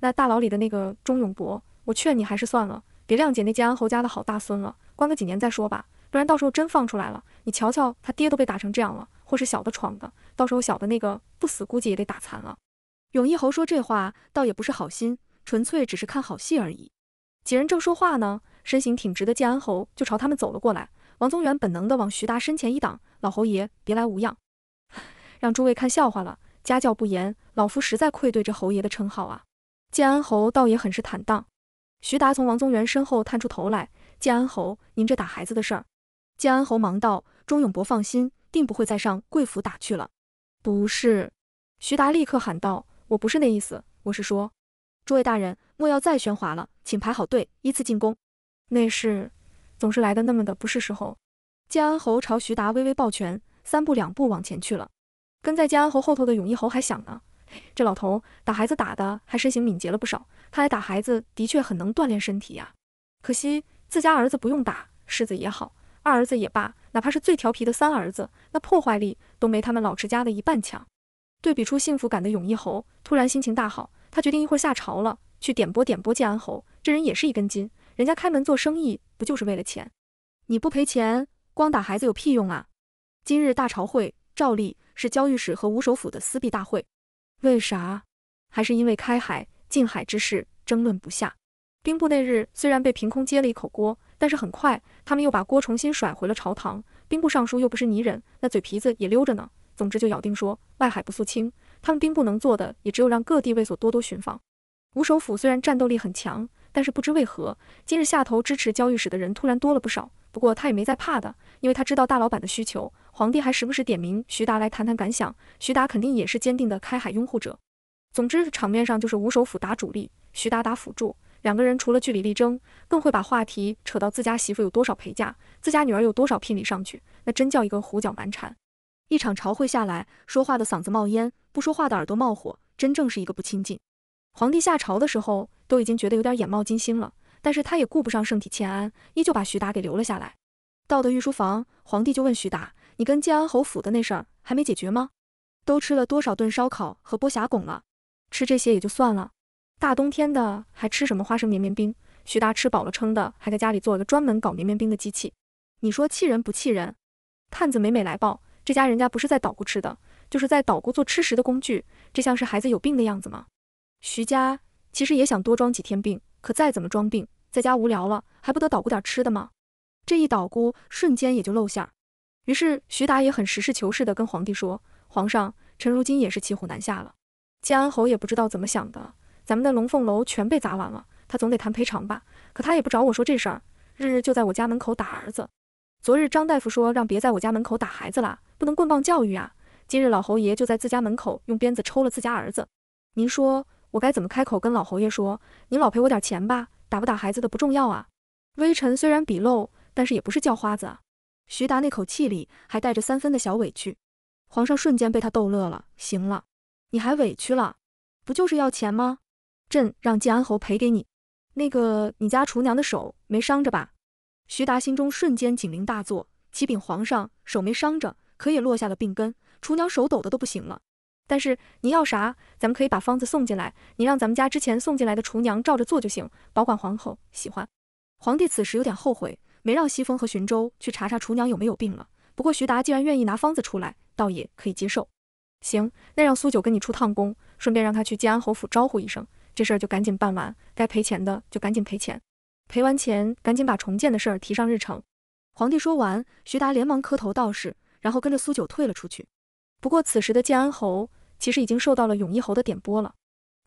那大牢里的那个钟永博，我劝你还是算了，别谅解那建安侯家的好大孙了，关个几年再说吧。不然到时候真放出来了，你瞧瞧他爹都被打成这样了，或是小的闯的，到时候小的那个不死估计也得打残了。永义侯说这话倒也不是好心，纯粹只是看好戏而已。几人正说话呢，身形挺直的建安侯就朝他们走了过来。王宗元本能地往徐达身前一挡：“老侯爷别来无恙，让诸位看笑话了。家教不严，老夫实在愧对这侯爷的称号啊。”建安侯倒也很是坦荡。徐达从王宗元身后探出头来：“建安侯，您这打孩子的事儿？”建安侯忙道：“钟永伯放心，定不会再上贵府打去了。”不是，徐达立刻喊道。我不是那意思，我是说，诸位大人莫要再喧哗了，请排好队，依次进宫。内事总是来的那么的不是时候。建安侯朝徐达微微抱拳，三步两步往前去了。跟在建安侯后头的永义侯还想呢，这老头打孩子打的还身形敏捷了不少，他来打孩子的确很能锻炼身体呀。可惜自家儿子不用打，世子也好，二儿子也罢，哪怕是最调皮的三儿子，那破坏力都没他们老池家的一半强。对比出幸福感的永义侯突然心情大好，他决定一会儿下朝了去点拨点拨建安侯。这人也是一根筋，人家开门做生意不就是为了钱？你不赔钱，光打孩子有屁用啊！今日大朝会，照例是交御史和吴首府的私闭大会。为啥？还是因为开海禁海之事争论不下。兵部那日虽然被凭空接了一口锅，但是很快他们又把锅重新甩回了朝堂。兵部尚书又不是泥人，那嘴皮子也溜着呢。总之就咬定说外海不肃清，他们兵部能做的也只有让各地卫所多多巡防。吴首府虽然战斗力很强，但是不知为何，今日下头支持交御史的人突然多了不少。不过他也没在怕的，因为他知道大老板的需求。皇帝还时不时点名徐达来谈谈感想，徐达肯定也是坚定的开海拥护者。总之，场面上就是吴首府打主力，徐达打辅助，两个人除了据理力争，更会把话题扯到自家媳妇有多少陪嫁，自家女儿有多少聘礼上去，那真叫一个胡搅蛮缠。一场朝会下来，说话的嗓子冒烟，不说话的耳朵冒火，真正是一个不亲近。皇帝下朝的时候都已经觉得有点眼冒金星了，但是他也顾不上圣体欠安，依旧把徐达给留了下来。到的御书房，皇帝就问徐达：“你跟建安侯府的那事儿还没解决吗？都吃了多少顿烧烤和剥虾拱了？吃这些也就算了，大冬天的还吃什么花生绵绵冰？”徐达吃饱了撑的，还在家里做了个专门搞绵绵冰的机器。你说气人不气人？探子每每来报。这家人家不是在捣鼓吃的，就是在捣鼓做吃食的工具。这像是孩子有病的样子吗？徐家其实也想多装几天病，可再怎么装病，在家无聊了，还不得捣鼓点吃的吗？这一捣鼓，瞬间也就露馅儿。于是徐达也很实事求是的跟皇帝说：“皇上，臣如今也是骑虎难下了。建安侯也不知道怎么想的，咱们的龙凤楼全被砸完了，他总得谈赔偿吧？可他也不找我说这事儿，日日就在我家门口打儿子。”昨日张大夫说让别在我家门口打孩子了，不能棍棒教育啊。今日老侯爷就在自家门口用鞭子抽了自家儿子，您说我该怎么开口跟老侯爷说？您老赔我点钱吧，打不打孩子的不重要啊。微臣虽然鄙陋，但是也不是叫花子。徐达那口气里还带着三分的小委屈，皇上瞬间被他逗乐了。行了，你还委屈了？不就是要钱吗？朕让晋安侯赔给你。那个，你家厨娘的手没伤着吧？徐达心中瞬间警铃大作，启禀皇上，手没伤着，可也落下了病根。厨娘手抖的都不行了。但是您要啥，咱们可以把方子送进来，你让咱们家之前送进来的厨娘照着做就行，保管皇后喜欢。皇帝此时有点后悔，没让西风和寻州去查查厨娘有没有病了。不过徐达既然愿意拿方子出来，倒也可以接受。行，那让苏九跟你出趟宫，顺便让他去建安侯府招呼一声，这事儿就赶紧办完，该赔钱的就赶紧赔钱。赔完钱，赶紧把重建的事儿提上日程。皇帝说完，徐达连忙磕头道士，然后跟着苏九退了出去。不过此时的建安侯其实已经受到了永义侯的点拨了。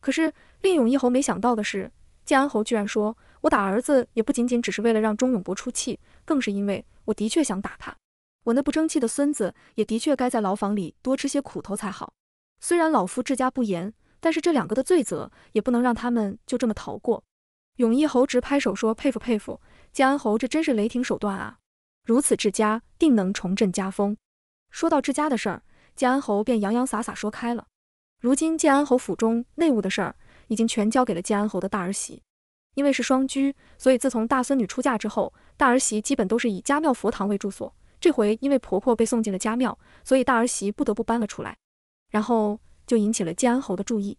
可是令永义侯没想到的是，建安侯居然说：“我打儿子也不仅仅只是为了让钟永伯出气，更是因为我的确想打他。我那不争气的孙子也的确该在牢房里多吃些苦头才好。虽然老夫治家不严，但是这两个的罪责也不能让他们就这么逃过。”永义侯直拍手说：“佩服佩服，建安侯这真是雷霆手段啊！如此治家，定能重振家风。”说到治家的事儿，建安侯便洋洋洒洒说开了。如今建安侯府中内务的事儿已经全交给了建安侯的大儿媳，因为是双居，所以自从大孙女出嫁之后，大儿媳基本都是以家庙佛堂为住所。这回因为婆婆被送进了家庙，所以大儿媳不得不搬了出来，然后就引起了建安侯的注意。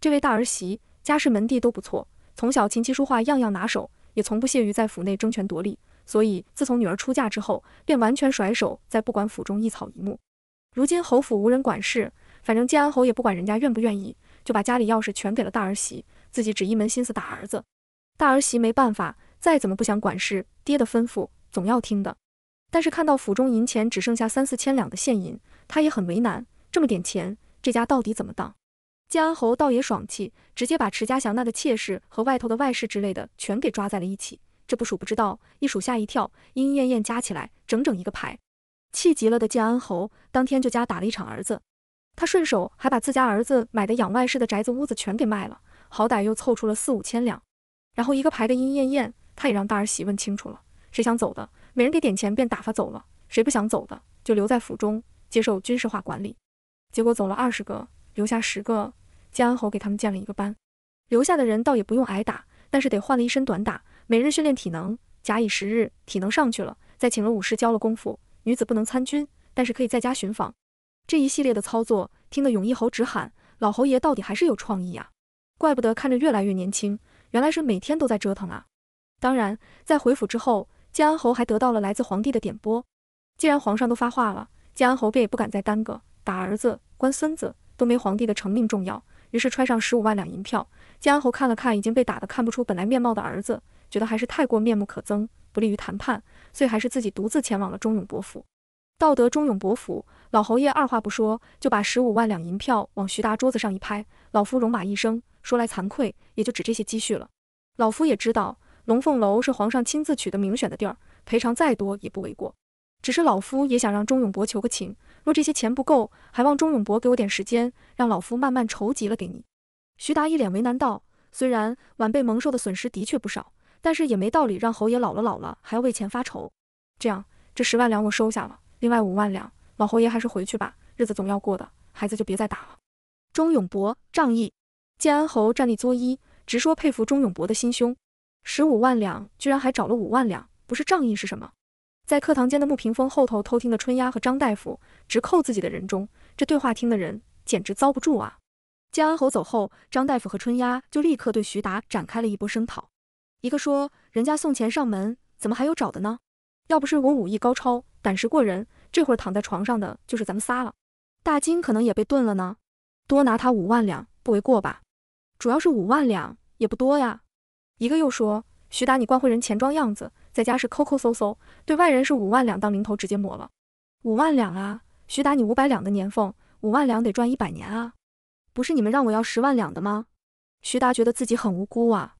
这位大儿媳家世门第都不错。从小琴棋书画样样拿手，也从不屑于在府内争权夺利，所以自从女儿出嫁之后，便完全甩手在不管府中一草一木。如今侯府无人管事，反正建安侯也不管人家愿不愿意，就把家里钥匙全给了大儿媳，自己只一门心思打儿子。大儿媳没办法，再怎么不想管事，爹的吩咐总要听的。但是看到府中银钱只剩下三四千两的现银，他也很为难，这么点钱，这家到底怎么当？建安侯倒也爽气，直接把迟家祥那的妾室和外头的外室之类的全给抓在了一起。这不数不知道，一数吓一跳，莺燕燕加起来整整一个排。气急了的建安侯当天就家打了一场儿子，他顺手还把自家儿子买的养外室的宅子屋子全给卖了，好歹又凑出了四五千两。然后一个排的莺燕燕，他也让大儿媳问清楚了，谁想走的，每人给点钱便打发走了；谁不想走的，就留在府中接受军事化管理。结果走了二十个。留下十个建安侯给他们建了一个班，留下的人倒也不用挨打，但是得换了一身短打，每日训练体能。假以时日，体能上去了，再请了武士教了功夫。女子不能参军，但是可以在家巡防。这一系列的操作听得永义侯直喊：“老侯爷到底还是有创意呀！怪不得看着越来越年轻，原来是每天都在折腾啊！”当然，在回府之后，建安侯还得到了来自皇帝的点拨。既然皇上都发话了，建安侯便也不敢再耽搁，打儿子，关孙子。都没皇帝的成命重要，于是揣上十五万两银票。建安侯看了看已经被打得看不出本来面貌的儿子，觉得还是太过面目可憎，不利于谈判，所以还是自己独自前往了忠勇伯府。到得忠勇伯府，老侯爷二话不说就把十五万两银票往徐达桌子上一拍：“老夫戎马一生，说来惭愧，也就只这些积蓄了。老夫也知道，龙凤楼是皇上亲自取的名选的地儿，赔偿再多也不为过。只是老夫也想让忠勇伯求个情。”若这些钱不够，还望钟永博给我点时间，让老夫慢慢筹集了给你。徐达一脸为难道，虽然晚辈蒙受的损失的确不少，但是也没道理让侯爷老了老了还要为钱发愁。这样，这十万两我收下了，另外五万两，老侯爷还是回去吧，日子总要过的，孩子就别再打了。钟永博仗义，建安侯站立作揖，直说佩服钟永博的心胸。十五万两居然还找了五万两，不是仗义是什么？在课堂间的木屏风后头偷听的春丫和张大夫，直扣自己的人中，这对话听的人简直遭不住啊！建安侯走后，张大夫和春丫就立刻对徐达展开了一波声讨。一个说，人家送钱上门，怎么还有找的呢？要不是我武艺高超，胆识过人，这会儿躺在床上的就是咱们仨了，大金可能也被炖了呢。多拿他五万两不为过吧？主要是五万两也不多呀。一个又说。徐达，你惯会人钱庄样子，在家是抠抠搜搜，对外人是五万两当零头直接抹了。五万两啊！徐达，你五百两的年俸，五万两得赚一百年啊！不是你们让我要十万两的吗？徐达觉得自己很无辜啊！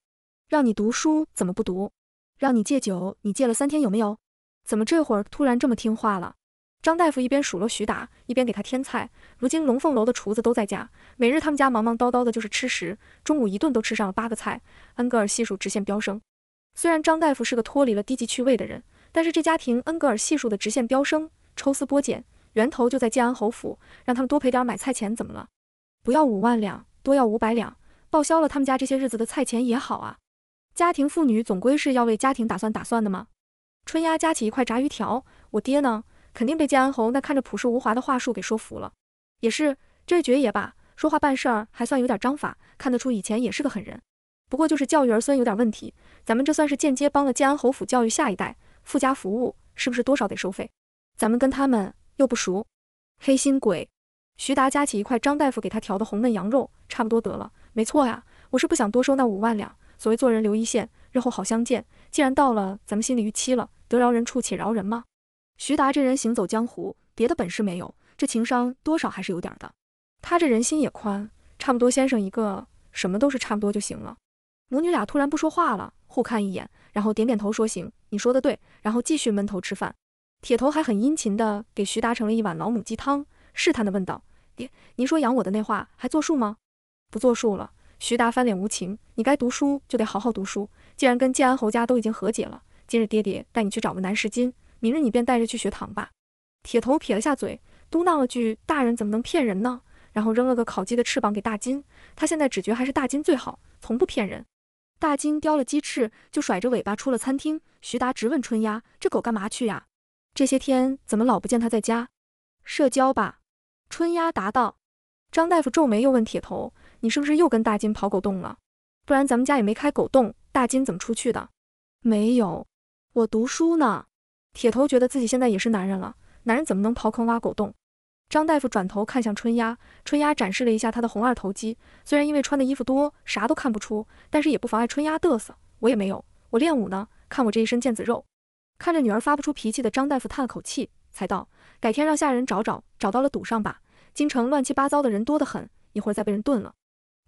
让你读书怎么不读？让你戒酒，你戒了三天有没有？怎么这会儿突然这么听话了？张大夫一边数落徐达，一边给他添菜。如今龙凤楼的厨子都在家，每日他们家忙忙叨叨的就是吃食，中午一顿都吃上了八个菜，恩格尔系数直线飙升。虽然张大夫是个脱离了低级趣味的人，但是这家庭恩格尔系数的直线飙升，抽丝剥茧，源头就在建安侯府，让他们多赔点买菜钱怎么了？不要五万两，多要五百两，报销了他们家这些日子的菜钱也好啊。家庭妇女总归是要为家庭打算打算的嘛。春丫夹起一块炸鱼条，我爹呢，肯定被建安侯那看着朴实无华的话术给说服了。也是，这爵爷吧，说话办事儿还算有点章法，看得出以前也是个狠人。不过就是教育儿孙有点问题，咱们这算是间接帮了建安侯府教育下一代，附加服务是不是多少得收费？咱们跟他们又不熟，黑心鬼！徐达夹起一块张大夫给他调的红嫩羊肉，差不多得了，没错呀，我是不想多收那五万两。所谓做人留一线，日后好相见。既然到了，咱们心里预期了，得饶人处且饶人嘛。徐达这人行走江湖，别的本事没有，这情商多少还是有点的。他这人心也宽，差不多先生一个，什么都是差不多就行了。母女俩突然不说话了，互看一眼，然后点点头说：“行，你说的对。”然后继续闷头吃饭。铁头还很殷勤地给徐达成了一碗老母鸡汤，试探地问道：“爹，您说养我的那话还作数吗？”不作数了。徐达翻脸无情：“你该读书就得好好读书。既然跟建安侯家都已经和解了，今日爹爹带你去找个男拾金，明日你便带着去学堂吧。”铁头撇了下嘴，嘟囔了句：“大人怎么能骗人呢？”然后扔了个烤鸡的翅膀给大金。他现在只觉还是大金最好，从不骗人。大金叼了鸡翅，就甩着尾巴出了餐厅。徐达直问春丫：“这狗干嘛去呀？这些天怎么老不见它在家？”社交吧。春丫答道。张大夫皱眉又问铁头：“你是不是又跟大金刨狗洞了？不然咱们家也没开狗洞，大金怎么出去的？”没有，我读书呢。铁头觉得自己现在也是男人了，男人怎么能刨坑挖狗洞？张大夫转头看向春丫，春丫展示了一下她的红二头肌，虽然因为穿的衣服多，啥都看不出，但是也不妨碍春丫嘚瑟。我也没有，我练武呢，看我这一身腱子肉。看着女儿发不出脾气的张大夫叹了口气，才道：“改天让下人找找，找到了堵上吧。京城乱七八糟的人多得很，一会儿再被人炖了。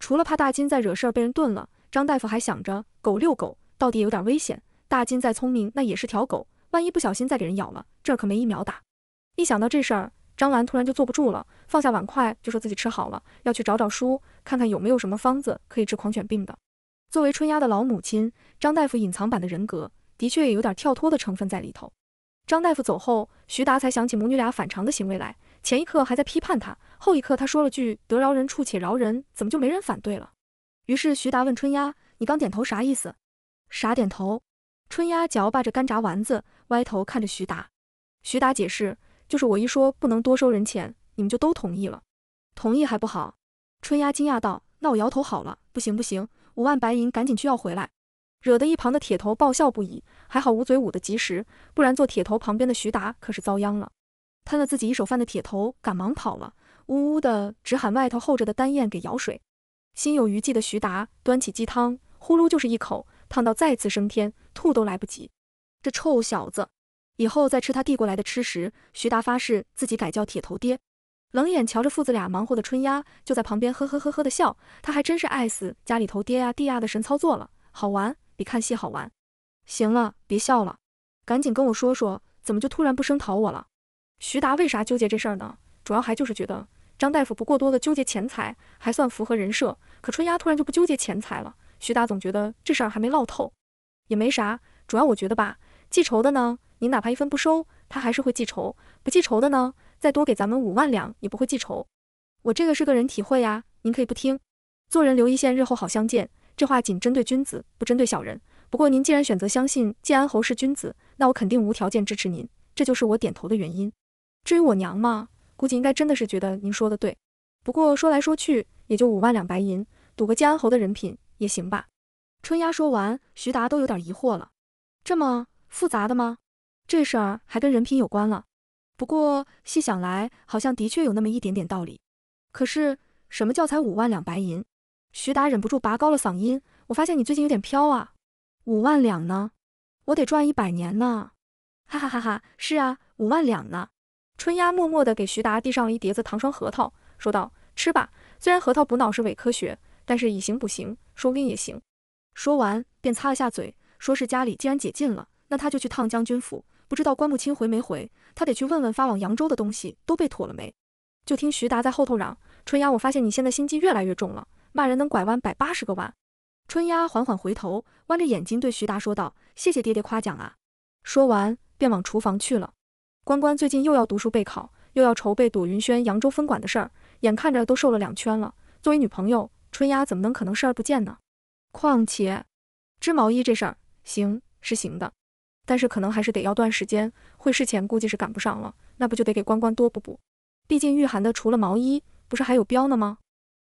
除了怕大金再惹事儿被人炖了，张大夫还想着狗遛狗到底有点危险，大金再聪明那也是条狗，万一不小心再给人咬了，这儿可没疫苗打。一想到这事儿。”张兰突然就坐不住了，放下碗筷就说自己吃好了，要去找找书，看看有没有什么方子可以治狂犬病的。作为春丫的老母亲，张大夫隐藏版的人格的确也有点跳脱的成分在里头。张大夫走后，徐达才想起母女俩反常的行为来，前一刻还在批判他，后一刻他说了句“得饶人处且饶人”，怎么就没人反对了？于是徐达问春丫：“你刚点头啥意思？”“傻点头。”春丫嚼巴着干炸丸子，歪头看着徐达。徐达解释。就是我一说不能多收人钱，你们就都同意了。同意还不好？春丫惊讶道。那我摇头好了，不行不行，五万白银赶紧去要回来。惹得一旁的铁头爆笑不已，还好捂嘴捂得及时，不然坐铁头旁边的徐达可是遭殃了。喷了自己一手饭的铁头赶忙跑了，呜呜的只喊外头候着的丹燕给舀水。心有余悸的徐达端起鸡汤，呼噜就是一口，烫到再次升天，吐都来不及。这臭小子！以后再吃他递过来的吃食，徐达发誓自己改叫铁头爹。冷眼瞧着父子俩忙活的春丫就在旁边呵呵呵呵的笑，他还真是爱死家里头爹呀弟呀的神操作了，好玩，比看戏好玩。行了，别笑了，赶紧跟我说说，怎么就突然不声讨我了？徐达为啥纠结这事儿呢？主要还就是觉得张大夫不过多的纠结钱财，还算符合人设。可春丫突然就不纠结钱财了，徐达总觉得这事儿还没落透，也没啥。主要我觉得吧，记仇的呢。您哪怕一分不收，他还是会记仇。不记仇的呢，再多给咱们五万两，也不会记仇。我这个是个人体会呀，您可以不听。做人留一线，日后好相见。这话仅针对君子，不针对小人。不过您既然选择相信建安侯是君子，那我肯定无条件支持您，这就是我点头的原因。至于我娘嘛，估计应该真的是觉得您说的对。不过说来说去，也就五万两白银，赌个建安侯的人品也行吧。春丫说完，徐达都有点疑惑了，这么复杂的吗？这事儿还跟人品有关了，不过细想来，好像的确有那么一点点道理。可是什么叫才五万两白银？徐达忍不住拔高了嗓音。我发现你最近有点飘啊！五万两呢？我得赚一百年呢！哈哈哈哈！是啊，五万两呢！春丫默默地给徐达递上了一碟子糖霜核桃，说道：“吃吧，虽然核桃补脑是伪科学，但是以形补形，说不定也行。”说完便擦了下嘴，说是家里既然解禁了，那他就去趟将军府。不知道关木清回没回，他得去问问发往扬州的东西都被妥了没。就听徐达在后头嚷：“春丫，我发现你现在心机越来越重了，骂人能拐弯百八十个弯。”春丫缓缓回头，弯着眼睛对徐达说道：“谢谢爹爹夸奖啊。”说完便往厨房去了。关关最近又要读书备考，又要筹备朵云轩扬州分馆的事儿，眼看着都瘦了两圈了。作为女朋友，春丫怎么能可能视而不见呢？况且织毛衣这事儿，行是行的。但是可能还是得要段时间，会试前估计是赶不上了，那不就得给关关多补补？毕竟御寒的除了毛衣，不是还有标呢吗？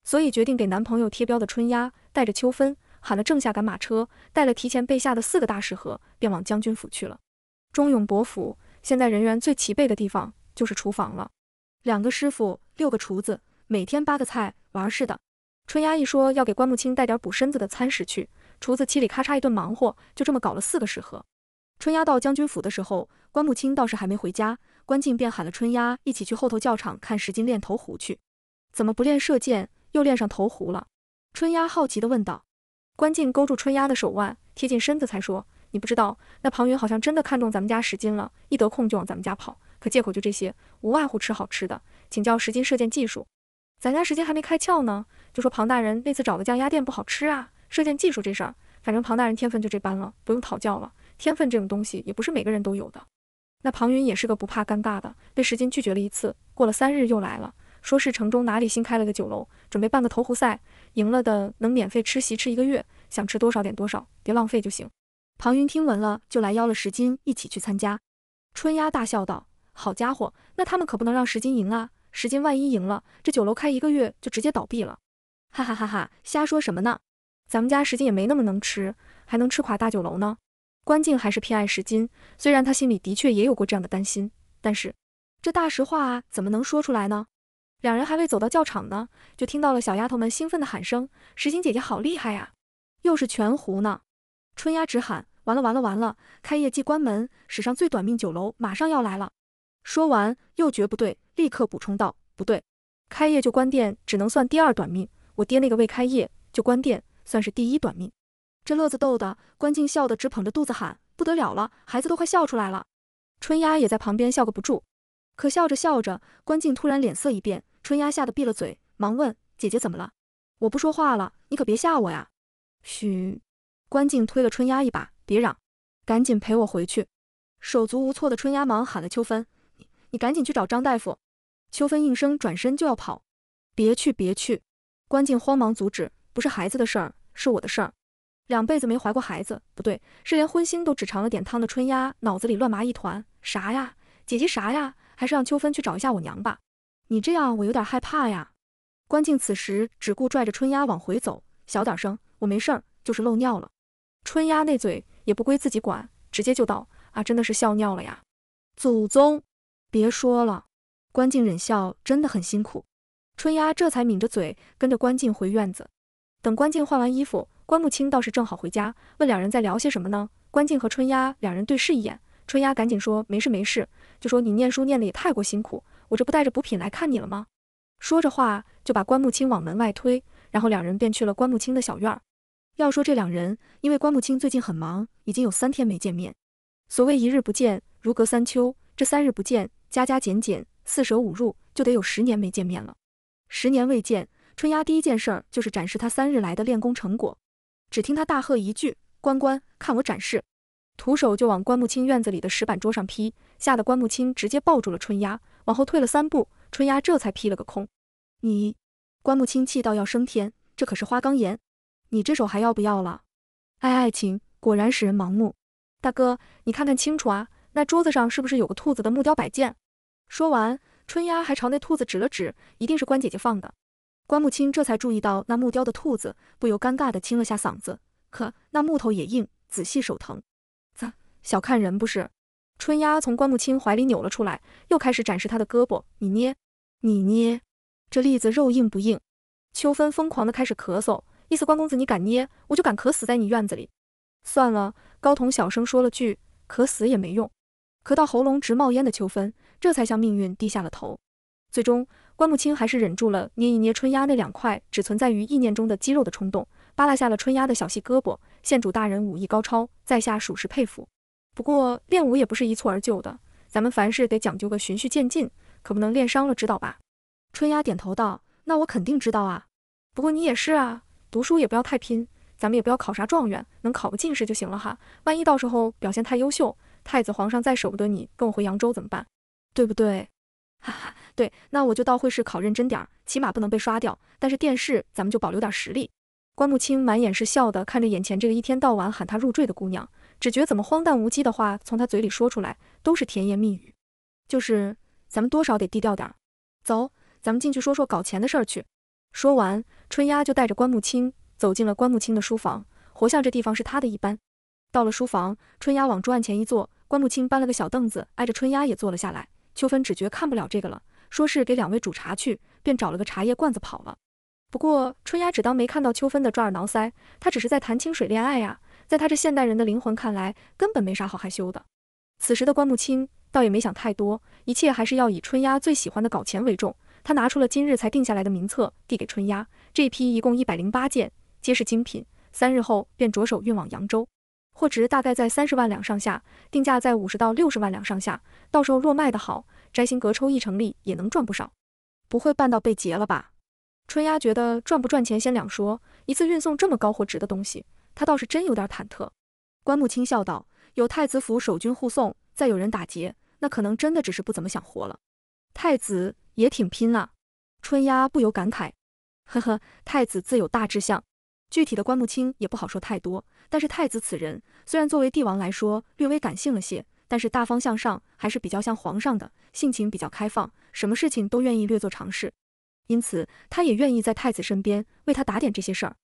所以决定给男朋友贴标的春丫带着秋分喊了正夏赶马车，带了提前备下的四个大食盒，便往将军府去了。忠勇伯府现在人员最齐备的地方就是厨房了，两个师傅六个厨子，每天八个菜，玩似的。春丫一说要给关木青带点补身子的餐食去，厨子嘁里咔嚓一顿忙活，就这么搞了四个食盒。春丫到将军府的时候，关木清倒是还没回家，关静便喊了春丫一起去后头教场看石金练投壶去。怎么不练射箭，又练上投壶了？春丫好奇地问道。关静勾住春丫的手腕，贴近身子才说，你不知道，那庞云好像真的看中咱们家石金了，一得空就往咱们家跑，可借口就这些，无外乎吃好吃的，请教石金射箭技术。咱家石金还没开窍呢，就说庞大人那次找的酱鸭店不好吃啊。射箭技术这事儿，反正庞大人天分就这般了，不用讨教了。天分这种东西也不是每个人都有的。那庞云也是个不怕尴尬的，被石金拒绝了一次，过了三日又来了，说是城中哪里新开了个酒楼，准备办个投壶赛，赢了的能免费吃席吃一个月，想吃多少点多少，别浪费就行。庞云听闻了，就来邀了石金一起去参加。春丫大笑道：“好家伙，那他们可不能让石金赢啊！石金万一赢了，这酒楼开一个月就直接倒闭了。”哈哈哈哈，瞎说什么呢？咱们家石金也没那么能吃，还能吃垮大酒楼呢？关键还是偏爱石金，虽然他心里的确也有过这样的担心，但是这大实话怎么能说出来呢？两人还未走到教场呢，就听到了小丫头们兴奋的喊声：“石金姐姐好厉害呀！”又是全胡呢，春丫直喊：“完了完了完了！开业即关门，史上最短命酒楼马上要来了。”说完又觉不对，立刻补充道：“不对，开业就关店，只能算第二短命。我爹那个未开业就关店，算是第一短命。”这乐子逗的，关静笑得直捧着肚子喊，不得了了，孩子都快笑出来了。春丫也在旁边笑个不住，可笑着笑着，关静突然脸色一变，春丫吓得闭了嘴，忙问：“姐姐怎么了？我不说话了，你可别吓我呀。”嘘，关静推了春丫一把，别嚷，赶紧陪我回去。手足无措的春丫忙喊了秋芬：“你你赶紧去找张大夫。”秋芬应声转身就要跑，“别去别去！”关静慌忙阻止：“不是孩子的事儿，是我的事儿。”两辈子没怀过孩子，不对，是连荤腥都只尝了点汤的春丫，脑子里乱麻一团。啥呀？姐姐啥呀？还是让秋芬去找一下我娘吧。你这样我有点害怕呀。关静此时只顾拽着春丫往回走，小点声，我没事儿，就是漏尿了。春丫那嘴也不归自己管，直接就道啊，真的是笑尿了呀。祖宗，别说了。关静忍笑真的很辛苦。春丫这才抿着嘴跟着关静回院子。等关静换完衣服。关木青倒是正好回家，问两人在聊些什么呢？关静和春丫两人对视一眼，春丫赶紧说没事没事，就说你念书念的也太过辛苦，我这不带着补品来看你了吗？说着话就把关木青往门外推，然后两人便去了关木青的小院儿。要说这两人，因为关木青最近很忙，已经有三天没见面，所谓一日不见如隔三秋，这三日不见，加加减减四舍五入就得有十年没见面了。十年未见，春丫第一件事儿就是展示她三日来的练功成果。只听他大喝一句：“关关，看我展示！”徒手就往关木清院子里的石板桌上劈，吓得关木清直接抱住了春丫，往后退了三步。春丫这才劈了个空。你关木清气到要升天，这可是花岗岩，你这手还要不要了？哎，爱情果然使人盲目。大哥，你看看清楚啊，那桌子上是不是有个兔子的木雕摆件？说完，春丫还朝那兔子指了指，一定是关姐姐放的。关木青这才注意到那木雕的兔子，不由尴尬地清了下嗓子。可那木头也硬，仔细手疼。咋，小看人不是？春丫从关木青怀里扭了出来，又开始展示她的胳膊。你捏，你捏，这栗子肉硬不硬？秋芬疯狂地开始咳嗽，意思关公子你敢捏，我就敢咳死在你院子里。算了，高童小声说了句，咳死也没用。咳到喉咙直冒烟的秋芬，这才向命运低下了头。最终。关木清还是忍住了，捏一捏春丫那两块只存在于意念中的肌肉的冲动，扒拉下了春丫的小细胳膊。县主大人武艺高超，在下属实佩服。不过练武也不是一蹴而就的，咱们凡事得讲究个循序渐进，可不能练伤了，知道吧？春丫点头道：“那我肯定知道啊。不过你也是啊，读书也不要太拼，咱们也不要考啥状元，能考个进士就行了哈。万一到时候表现太优秀，太子皇上再舍不得你跟我回扬州怎么办？对不对？哈哈。”对，那我就到会试考认真点儿，起码不能被刷掉。但是殿试咱们就保留点实力。关木清满眼是笑的看着眼前这个一天到晚喊他入赘的姑娘，只觉怎么荒诞无稽的话从她嘴里说出来都是甜言蜜语。就是咱们多少得低调点儿。走，咱们进去说说搞钱的事儿去。说完，春丫就带着关木清走进了关木清的书房，活像这地方是他的一般。到了书房，春丫往桌案前一坐，关木清搬了个小凳子挨着春丫也坐了下来。秋芬只觉看不了这个了。说是给两位煮茶去，便找了个茶叶罐子跑了。不过春丫只当没看到秋芬的抓耳挠腮，她只是在谈清水恋爱呀。在她这现代人的灵魂看来，根本没啥好害羞的。此时的关木青倒也没想太多，一切还是要以春丫最喜欢的稿钱为重。他拿出了今日才定下来的名册，递给春丫。这一批一共一百零八件，皆是精品。三日后便着手运往扬州，货值大概在三十万两上下，定价在五十到六十万两上下。到时候若卖得好。摘星阁抽一成利也能赚不少，不会办到被劫了吧？春丫觉得赚不赚钱先两说，一次运送这么高货值的东西，她倒是真有点忐忑。关木清笑道：“有太子府守军护送，再有人打劫，那可能真的只是不怎么想活了。”太子也挺拼啊，春丫不由感慨：“呵呵，太子自有大志向。”具体的关木清也不好说太多，但是太子此人，虽然作为帝王来说略微感性了些。但是大方向上还是比较像皇上的，性情比较开放，什么事情都愿意略做尝试，因此他也愿意在太子身边为他打点这些事儿。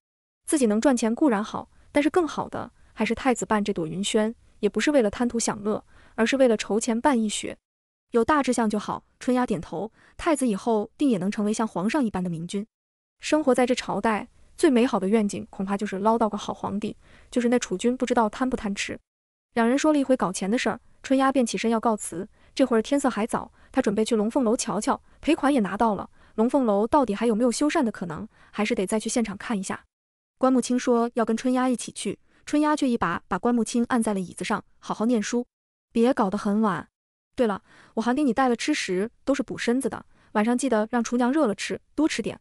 自己能赚钱固然好，但是更好的还是太子办这朵云轩，也不是为了贪图享乐，而是为了筹钱办义学。有大志向就好。春丫点头，太子以后定也能成为像皇上一般的明君。生活在这朝代，最美好的愿景恐怕就是捞到个好皇帝。就是那储君不知道贪不贪吃。两人说了一回搞钱的事儿。春丫便起身要告辞，这会儿天色还早，她准备去龙凤楼瞧瞧，赔款也拿到了，龙凤楼到底还有没有修缮的可能，还是得再去现场看一下。关木清说要跟春丫一起去，春丫却一把把关木清按在了椅子上，好好念书，别搞得很晚。对了，我还给你带了吃食，都是补身子的，晚上记得让厨娘热了吃，多吃点。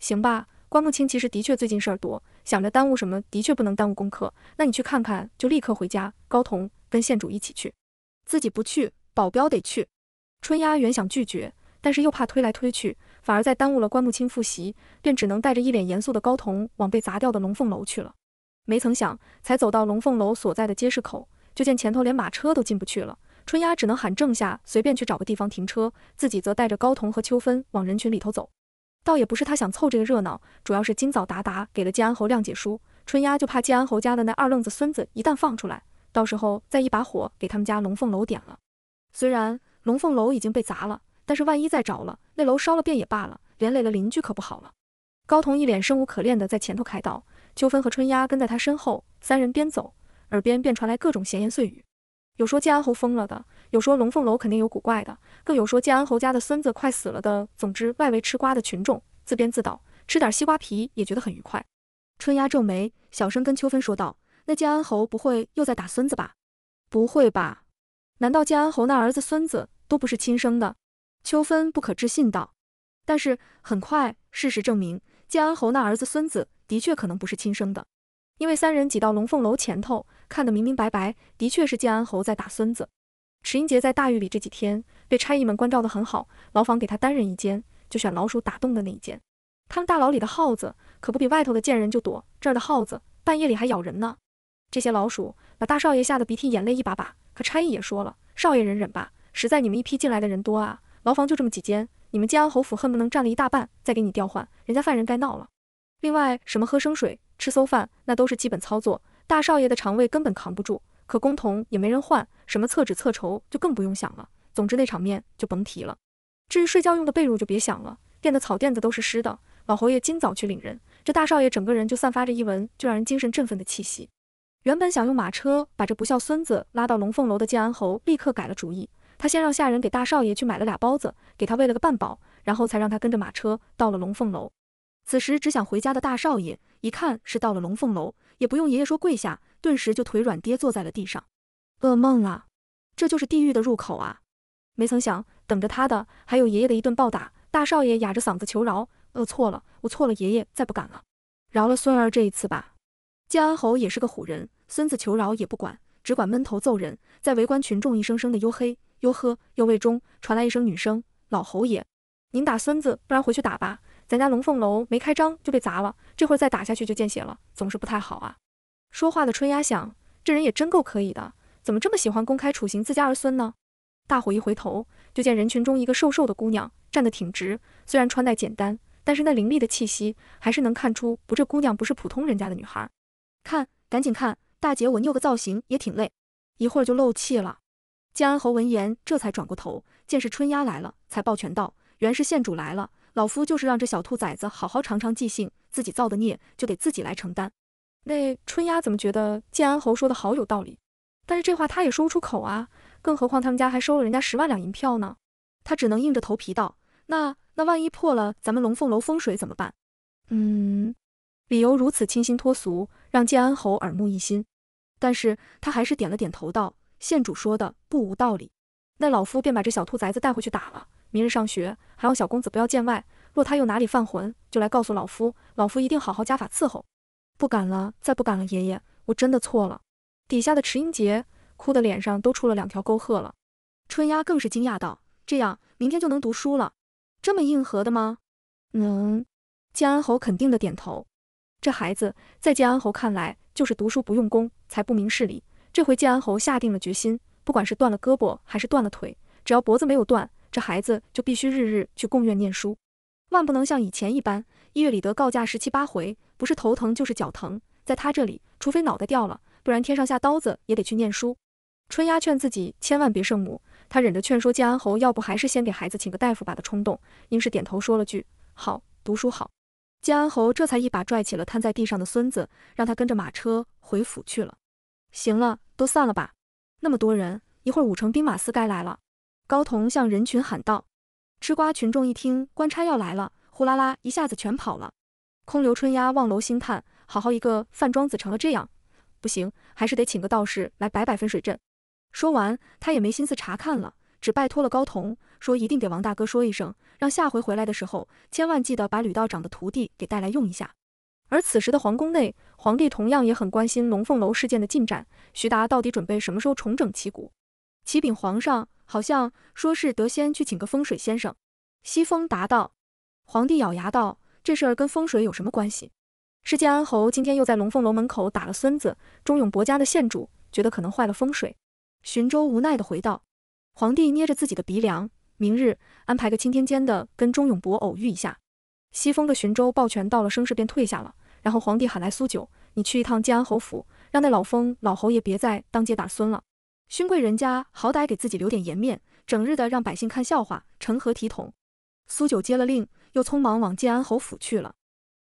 行吧，关木清其实的确最近事儿多，想着耽误什么，的确不能耽误功课。那你去看看，就立刻回家。高童跟县主一起去。自己不去，保镖得去。春丫原想拒绝，但是又怕推来推去，反而再耽误了关木清复习，便只能带着一脸严肃的高童往被砸掉的龙凤楼去了。没曾想，才走到龙凤楼所在的街市口，就见前头连马车都进不去了。春丫只能喊正夏随便去找个地方停车，自己则带着高童和秋芬往人群里头走。倒也不是他想凑这个热闹，主要是今早达达给了建安侯谅解书，春丫就怕建安侯家的那二愣子孙子一旦放出来。到时候再一把火给他们家龙凤楼点了。虽然龙凤楼已经被砸了，但是万一再着了，那楼烧了便也罢了，连累了邻居可不好了。高同一脸生无可恋的在前头开道，秋芬和春丫跟在他身后，三人边走，耳边便传来各种闲言碎语，有说建安侯疯了的，有说龙凤楼肯定有古怪的，更有说建安侯家的孙子快死了的。总之，外围吃瓜的群众自编自导，吃点西瓜皮也觉得很愉快。春丫皱眉，小声跟秋芬说道。那建安侯不会又在打孙子吧？不会吧？难道建安侯那儿子孙子都不是亲生的？秋芬不可置信道。但是很快，事实证明，建安侯那儿子孙子的确可能不是亲生的，因为三人挤到龙凤楼前头，看得明明白白，的确是建安侯在打孙子。池英杰在大狱里这几天被差役们关照的很好，牢房给他单人一间，就选老鼠打洞的那一间。他们大牢里的耗子可不比外头的贱人就躲，这儿的耗子半夜里还咬人呢。这些老鼠把大少爷吓得鼻涕眼泪一把把，可差役也说了，少爷忍忍吧，实在你们一批进来的人多啊，牢房就这么几间，你们建安侯府恨不能占了一大半，再给你调换，人家犯人该闹了。另外什么喝生水、吃馊饭，那都是基本操作，大少爷的肠胃根本扛不住。可工童也没人换，什么厕纸厕筹就更不用想了。总之那场面就甭提了。至于睡觉用的被褥就别想了，垫的草垫子都是湿的。老侯爷今早去领人，这大少爷整个人就散发着一闻就让人精神振奋的气息。原本想用马车把这不孝孙子拉到龙凤楼的建安侯，立刻改了主意。他先让下人给大少爷去买了俩包子，给他喂了个半饱，然后才让他跟着马车到了龙凤楼。此时只想回家的大少爷，一看是到了龙凤楼，也不用爷爷说跪下，顿时就腿软跌坐在了地上。噩梦啊，这就是地狱的入口啊！没曾想等着他的还有爷爷的一顿暴打。大少爷哑着嗓子求饶：“饿错了，我错了，爷爷再不敢了，饶了孙儿这一次吧。”建安侯也是个虎人，孙子求饶也不管，只管闷头揍人。在围观群众一声声的“哟嘿、哟呵、哟喂”中，传来一声女声：“老侯爷，您打孙子，不然回去打吧。咱家龙凤楼没开张就被砸了，这会儿再打下去就见血了，总是不太好啊。”说话的春丫想，这人也真够可以的，怎么这么喜欢公开处刑自家儿孙呢？大伙一回头，就见人群中一个瘦瘦的姑娘站得挺直，虽然穿戴简单，但是那凌厉的气息还是能看出，不，这姑娘不是普通人家的女孩。看，赶紧看，大姐，我拗个造型也挺累，一会儿就漏气了。建安侯闻言，这才转过头，见是春丫来了，才抱拳道：“原是县主来了，老夫就是让这小兔崽子好好尝尝记性，自己造的孽就得自己来承担。”那春丫怎么觉得建安侯说的好有道理？但是这话他也说不出口啊，更何况他们家还收了人家十万两银票呢。他只能硬着头皮道：“那那万一破了咱们龙凤楼风水怎么办？”嗯。理由如此清新脱俗，让建安侯耳目一新。但是他还是点了点头，道：“县主说的不无道理，那老夫便把这小兔崽子带回去打了。明日上学，还望小公子不要见外。若他又哪里犯浑，就来告诉老夫，老夫一定好好加法伺候。”不敢了，再不敢了，爷爷，我真的错了。底下的迟英杰哭得脸上都出了两条沟壑了。春丫更是惊讶道：“这样，明天就能读书了？这么硬核的吗？”能。建安侯肯定的点头。这孩子在建安侯看来，就是读书不用功，才不明事理。这回建安侯下定了决心，不管是断了胳膊还是断了腿，只要脖子没有断，这孩子就必须日日去贡院念书，万不能像以前一般，一月里得告假十七八回，不是头疼就是脚疼。在他这里，除非脑袋掉了，不然天上下刀子也得去念书。春丫劝自己千万别圣母，她忍着劝说建安侯，要不还是先给孩子请个大夫吧的冲动，硬是点头说了句好，读书好。建安侯这才一把拽起了瘫在地上的孙子，让他跟着马车回府去了。行了，都散了吧，那么多人，一会儿五城兵马司该来了。高同向人群喊道：“吃瓜群众一听官差要来了，呼啦啦一下子全跑了。”空留春鸭望楼兴叹，好好一个范庄子成了这样，不行，还是得请个道士来摆摆分水阵。说完，他也没心思查看了。只拜托了高同，说一定给王大哥说一声，让下回回来的时候千万记得把吕道长的徒弟给带来用一下。而此时的皇宫内，皇帝同样也很关心龙凤楼事件的进展，徐达到底准备什么时候重整旗鼓？启禀皇上，好像说是得先去请个风水先生。西风答道。皇帝咬牙道：“这事儿跟风水有什么关系？”是建安侯今天又在龙凤楼门口打了孙子忠勇伯家的县主，觉得可能坏了风水。寻州无奈地回道。皇帝捏着自己的鼻梁，明日安排个青天监的跟钟永伯偶遇一下。西风的巡州抱拳道了声势便退下了。然后皇帝喊来苏九，你去一趟建安侯府，让那老疯老侯爷别再当街打孙了。勋贵人家好歹给自己留点颜面，整日的让百姓看笑话，成何体统？苏九接了令，又匆忙往建安侯府去了。